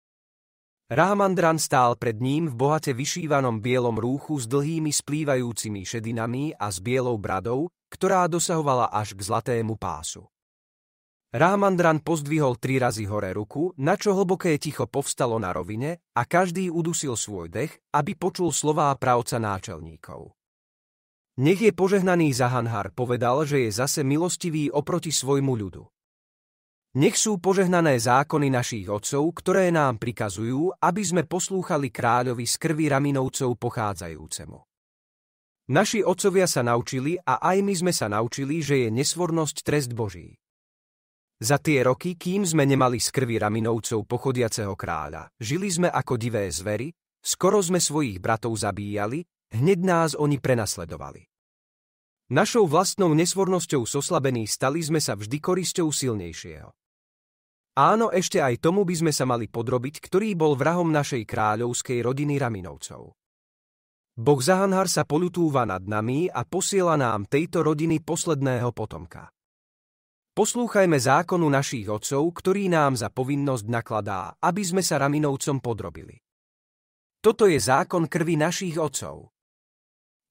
Rahmandran stál pred ním v bohate vyšívanom bielom rúchu s dlhými splývajúcimi šedinami a s bielou bradou, ktorá dosahovala až k zlatému pásu. Rahmandran pozdvihol tri razy hore ruku, na čo hlboké ticho povstalo na rovine a každý udusil svoj dech, aby počul slová pravca náčelníkov. Nech je požehnaný Zahanhar povedal, že je zase milostivý oproti svojmu ľudu. Nech sú požehnané zákony našich otcov, ktoré nám prikazujú, aby sme poslúchali kráľovi z krvi raminovcov pochádzajúcemu. Naši otcovia sa naučili a aj my sme sa naučili, že je nesvornosť trest Boží. Za tie roky, kým sme nemali z krvi raminovcov pochodiaceho kráľa, žili sme ako divé zvery, skoro sme svojich bratov zabíjali, hneď nás oni prenasledovali. Našou vlastnou nesvornosťou soslabení stali sme sa vždy korisťou silnejšieho. Áno, ešte aj tomu by sme sa mali podrobiť, ktorý bol vrahom našej kráľovskej rodiny Raminovcov. Boh Zahanhar sa polutúva nad nami a posiela nám tejto rodiny posledného potomka. Poslúchajme zákonu našich otcov, ktorý nám za povinnosť nakladá, aby sme sa Raminovcom podrobili. Toto je zákon krvi našich otcov.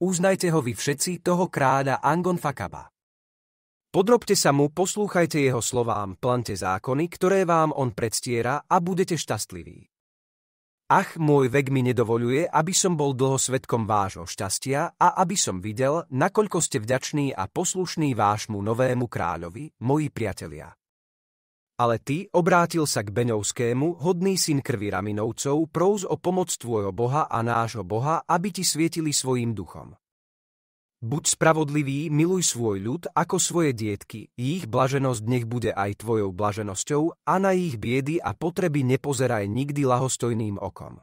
Uznajte ho vy všetci toho kráľa Angon Fakaba. Podrobte sa mu, poslúchajte jeho slovám, plante zákony, ktoré vám on predstiera a budete šťastliví. Ach, môj vek mi nedovoluje, aby som bol dlho svetkom vášho šťastia a aby som videl, nakoľko ste vďační a poslušní vášmu novému kráľovi, moji priatelia. Ale ty obrátil sa k Beňovskému, hodný syn krvi Raminovcov, prous o pomoc tvojho Boha a nášho Boha, aby ti svietili svojim duchom. Buď spravodlivý, miluj svoj ľud ako svoje dietky, ich blaženosť nech bude aj tvojou blaženosťou a na ich biedy a potreby nepozeraj nikdy lahostojným okom.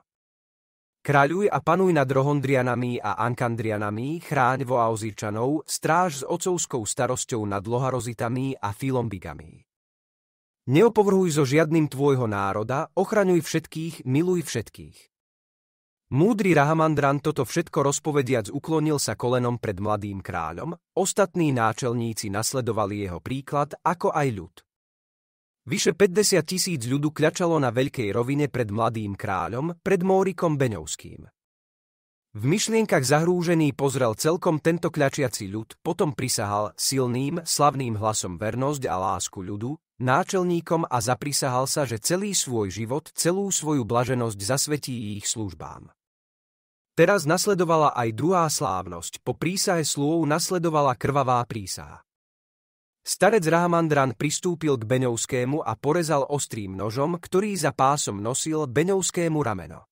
Kráľuj a panuj nad Rohondrianami a Ankandrianami, chráň Aozirčanov, stráž s ocovskou starosťou nad Loharozitami a Filombigami. Neopovrhuj so žiadnym tvojho národa, ochraňuj všetkých, miluj všetkých. Múdry Rahamandran toto všetko rozpovediac uklonil sa kolenom pred mladým kráľom, ostatní náčelníci nasledovali jeho príklad, ako aj ľud. Vyše 50 tisíc ľudu kľačalo na veľkej rovine pred mladým kráľom, pred Mórikom Beňovským. V myšlienkach zahrúžený pozrel celkom tento kľačiaci ľud, potom prisahal silným, slavným hlasom vernosť a lásku ľudu, náčelníkom a zaprisahal sa, že celý svoj život, celú svoju blaženosť zasvetí ich službám. Teraz nasledovala aj druhá slávnosť, po prísahe slôv nasledovala krvavá prísaha. Starec Rahamandran pristúpil k Beňovskému a porezal ostrým nožom, ktorý za pásom nosil Beňovskému rameno.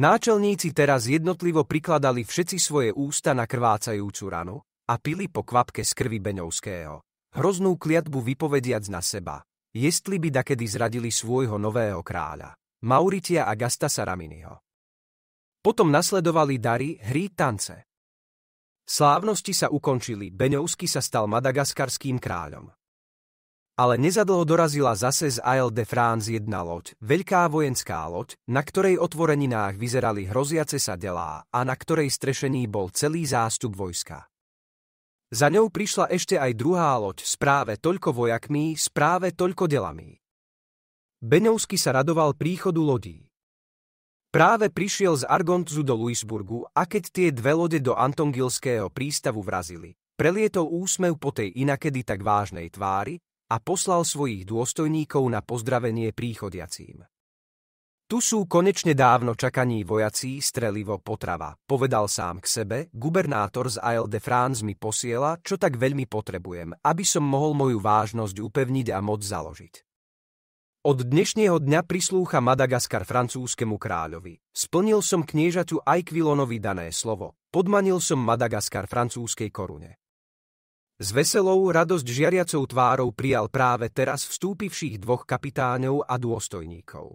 Náčelníci teraz jednotlivo prikladali všetci svoje ústa na krvácajúcu ranu a pili po kvapke z krvi Beňovského. Hroznú kliatbu vypovediac na seba. Jestli by dakedy zradili svojho nového kráľa, Mauritia Agasta Saraminiho. Potom nasledovali dary, hry, tance. Slávnosti sa ukončili, Beňovský sa stal madagaskarským kráľom. Ale nezadlho dorazila zase z Isle de France jedna loď, veľká vojenská loď, na ktorej otvoreninách vyzerali hroziace sa delá a na ktorej strešený bol celý zástup vojska. Za ňou prišla ešte aj druhá loď s práve toľko vojakmi, s práve toľko delami. Beňovský sa radoval príchodu lodí. Práve prišiel z Argontzu do Louisburgu a keď tie dve lode do Antongilského prístavu vrazili, prelietol úsmev po tej inakedy tak vážnej tvári a poslal svojich dôstojníkov na pozdravenie príchodiacím. Tu sú konečne dávno čakaní vojací strelivo potrava, povedal sám k sebe, gubernátor z Isle de France mi posiela, čo tak veľmi potrebujem, aby som mohol moju vážnosť upevniť a moc založiť. Od dnešného dňa prislúcha Madagaskar francúzskemu kráľovi. Splnil som kniežaťu Aikvilonovi dané slovo. Podmanil som Madagaskar francúzskej korune. S veselou, radosť žiariacou tvárou prijal práve teraz vstúpivších dvoch kapitáňov a dôstojníkov.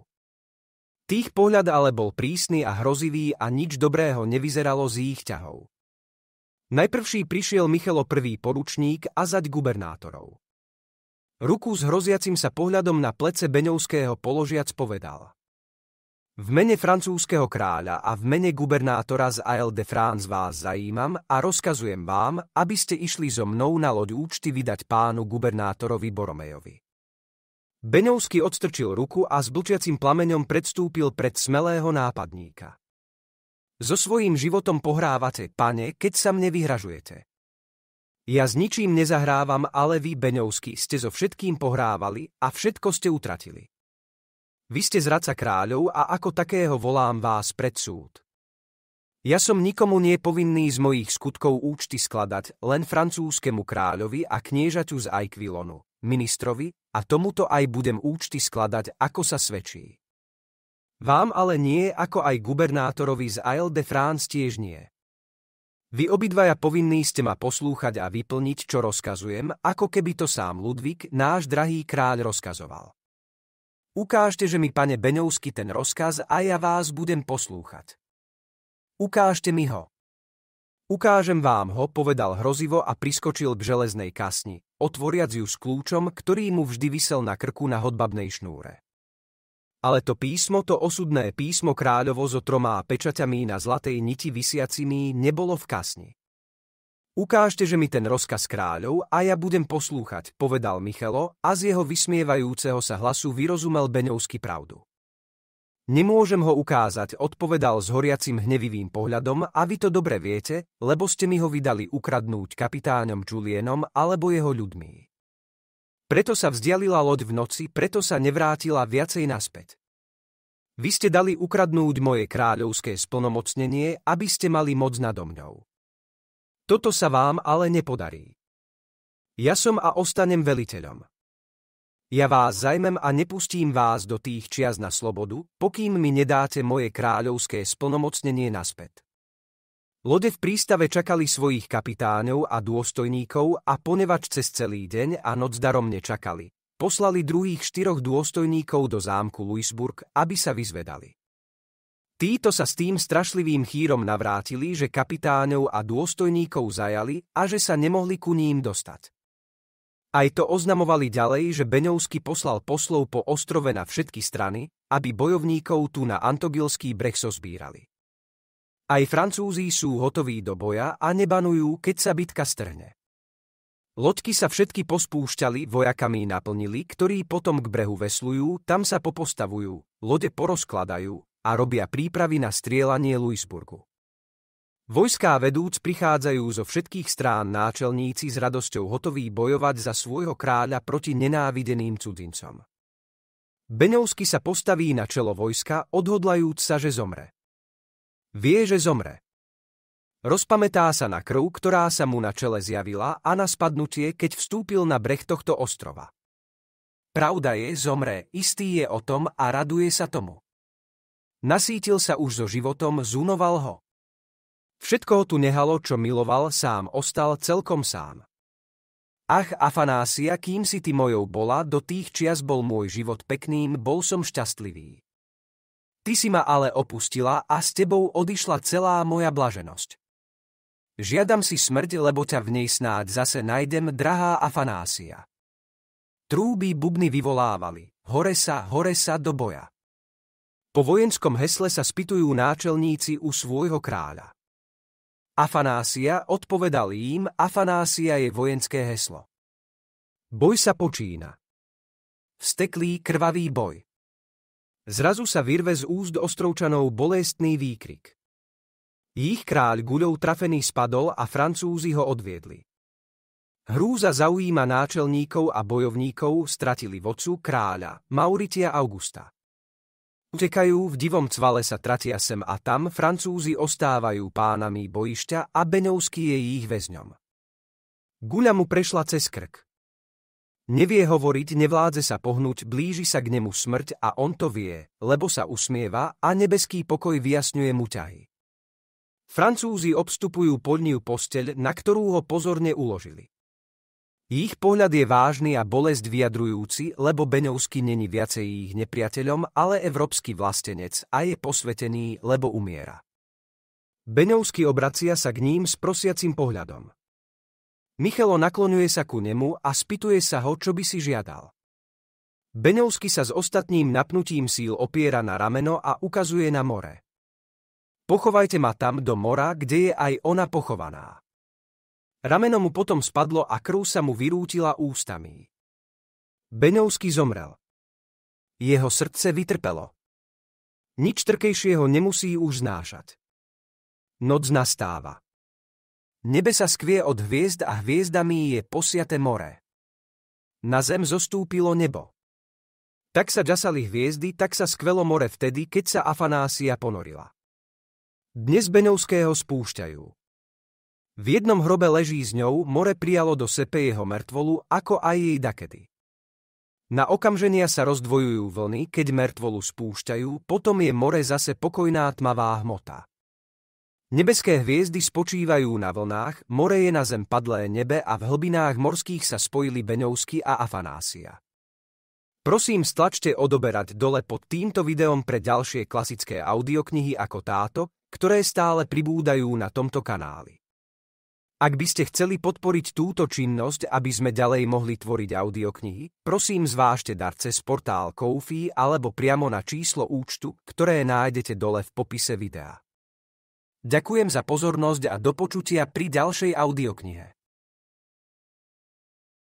Tých pohľad ale bol prísny a hrozivý a nič dobrého nevyzeralo z ich ťahov. Najprvší prišiel Michelo prvý poručník a zaď gubernátorov. Ruku s hroziacim sa pohľadom na plece Beňovského položiac povedal. V mene francúzského kráľa a v mene gubernátora z AL de France vás zajímam a rozkazujem vám, aby ste išli so mnou na loď účty vydať pánu gubernátorovi Boromejovi. Beňovský odstrčil ruku a s blčiacim plameňom predstúpil pred smelého nápadníka. So svojím životom pohrávate, pane, keď sa mne vyhražujete. Ja s ničím nezahrávam, ale vy, Beňovský, ste so všetkým pohrávali a všetko ste utratili. Vy ste zradca kráľov a ako takého volám vás pred súd. Ja som nikomu nepovinný z mojich skutkov účty skladať, len francúzskému kráľovi a kniežaťu z Aikvilonu, ministrovi, a tomuto aj budem účty skladať, ako sa svedčí. Vám ale nie, ako aj gubernátorovi z Isle de France tiež nie. Vy obidvaja povinní ste ma poslúchať a vyplniť, čo rozkazujem, ako keby to sám Ludvík, náš drahý kráľ, rozkazoval. Ukážte, že mi pane Beňovsky ten rozkaz a ja vás budem poslúchať. Ukážte mi ho. Ukážem vám ho, povedal hrozivo a priskočil k železnej kasni, otvoriac ju s kľúčom, ktorý mu vždy vysel na krku na hodbabnej šnúre ale to písmo, to osudné písmo kráľovo so troma pečaťami na zlatej niti vysiacimi, nebolo v kasni. Ukážte, že mi ten rozkaz kráľov a ja budem poslúchať, povedal Michalo a z jeho vysmievajúceho sa hlasu vyrozumel Beňovský pravdu. Nemôžem ho ukázať, odpovedal s horiacim hnevivým pohľadom a vy to dobre viete, lebo ste mi ho vydali ukradnúť kapitánom Julienom alebo jeho ľuďmi. Preto sa vzdialila loď v noci, preto sa nevrátila viacej naspäť. Vy ste dali ukradnúť moje kráľovské splnomocnenie, aby ste mali moc nado mňou. Toto sa vám ale nepodarí. Ja som a ostanem veliteľom. Ja vás zajmem a nepustím vás do tých čias na slobodu, pokým mi nedáte moje kráľovské splnomocnenie naspäť. Lode v prístave čakali svojich kapitáňov a dôstojníkov a ponevač cez celý deň a noc darom nečakali. Poslali druhých štyroch dôstojníkov do zámku Luisburg, aby sa vyzvedali. Títo sa s tým strašlivým chýrom navrátili, že kapitáňov a dôstojníkov zajali a že sa nemohli ku ním dostať. Aj to oznamovali ďalej, že Beňovský poslal poslov po ostrove na všetky strany, aby bojovníkov tu na Antogilský breh zozbírali. Aj Francúzi sú hotoví do boja a nebanujú, keď sa bitka strhne. Loďky sa všetky pospúšťali, vojakami naplnili, ktorí potom k brehu veslujú, tam sa popostavujú, lode porozkladajú a robia prípravy na strielanie Luisburgu. Vojská vedúc prichádzajú zo všetkých strán náčelníci s radosťou hotoví bojovať za svojho kráľa proti nenávideným cudzincom. Beňovsky sa postaví na čelo vojska, odhodlajúc sa, že zomre. Vie, že zomre. Rozpamätá sa na krv, ktorá sa mu na čele zjavila a na spadnutie, keď vstúpil na breh tohto ostrova. Pravda je, zomre, istý je o tom a raduje sa tomu. Nasítil sa už so životom, zunoval ho. Všetko ho tu nehalo, čo miloval, sám ostal celkom sám. Ach, Afanásia, kým si ty mojou bola, do tých čias bol môj život pekným, bol som šťastlivý. Ty si ma ale opustila a s tebou odišla celá moja blaženosť. Žiadam si smrť, lebo ťa v nej snáď zase najdem, drahá Afanásia. Trúby bubny vyvolávali, hore sa, hore sa do boja. Po vojenskom hesle sa spytujú náčelníci u svojho kráľa. Afanásia odpovedal im, Afanásia je vojenské heslo. Boj sa počína. Vsteklý krvavý boj. Zrazu sa vyrve z úst ostrovčanov bolestný výkrik. Ich kráľ guľou trafený spadol a Francúzi ho odviedli. Hrúza zaujíma náčelníkov a bojovníkov, stratili vocu kráľa, Mauritia Augusta. Utekajú, v divom cvale sa tratia sem a tam, Francúzi ostávajú pánami bojišťa a Benovský je ich väzňom. Guľa mu prešla cez krk. Nevie hovoriť, nevládze sa pohnúť, blíži sa k nemu smrť a on to vie, lebo sa usmieva a nebeský pokoj vyjasňuje mu ťahy. Francúzi obstupujú poľniu posteľ, na ktorú ho pozorne uložili. Ich pohľad je vážny a bolesť vyjadrujúci, lebo Beňovský není viacej ich nepriateľom, ale európsky vlastenec a je posvetený, lebo umiera. Beňovský obracia sa k ním s prosiacim pohľadom. Michelo naklonuje sa ku nemu a spýtuje sa ho, čo by si žiadal. Benovsky sa s ostatným napnutím síl opiera na rameno a ukazuje na more. Pochovajte ma tam do mora, kde je aj ona pochovaná. Rameno mu potom spadlo a krv sa mu vyrútila ústami. Benovsky zomrel. Jeho srdce vytrpelo. Nič trkejšieho nemusí už znášať. Noc nastáva. Nebe sa skvie od hviezd a hviezdami je posiate more. Na zem zostúpilo nebo. Tak sa ďasali hviezdy, tak sa skvelo more vtedy, keď sa Afanásia ponorila. Dnes Benovského spúšťajú. V jednom hrobe leží s ňou, more prijalo do sepe jeho mŕtvolu, ako aj jej dakedy. Na okamženia sa rozdvojujú vlny, keď mŕtvolu spúšťajú, potom je more zase pokojná tmavá hmota. Nebeské hviezdy spočívajú na vlnách, more je na zem padlé nebe a v hlbinách morských sa spojili Beňovsky a Afanásia. Prosím, stlačte odoberať dole pod týmto videom pre ďalšie klasické audioknihy ako táto, ktoré stále pribúdajú na tomto kanáli. Ak by ste chceli podporiť túto činnosť, aby sme ďalej mohli tvoriť audioknihy, prosím zvážte darce z portál Kofi alebo priamo na číslo účtu, ktoré nájdete dole v popise videa. Ďakujem za pozornosť a do počutia pri ďalšej audioknihe.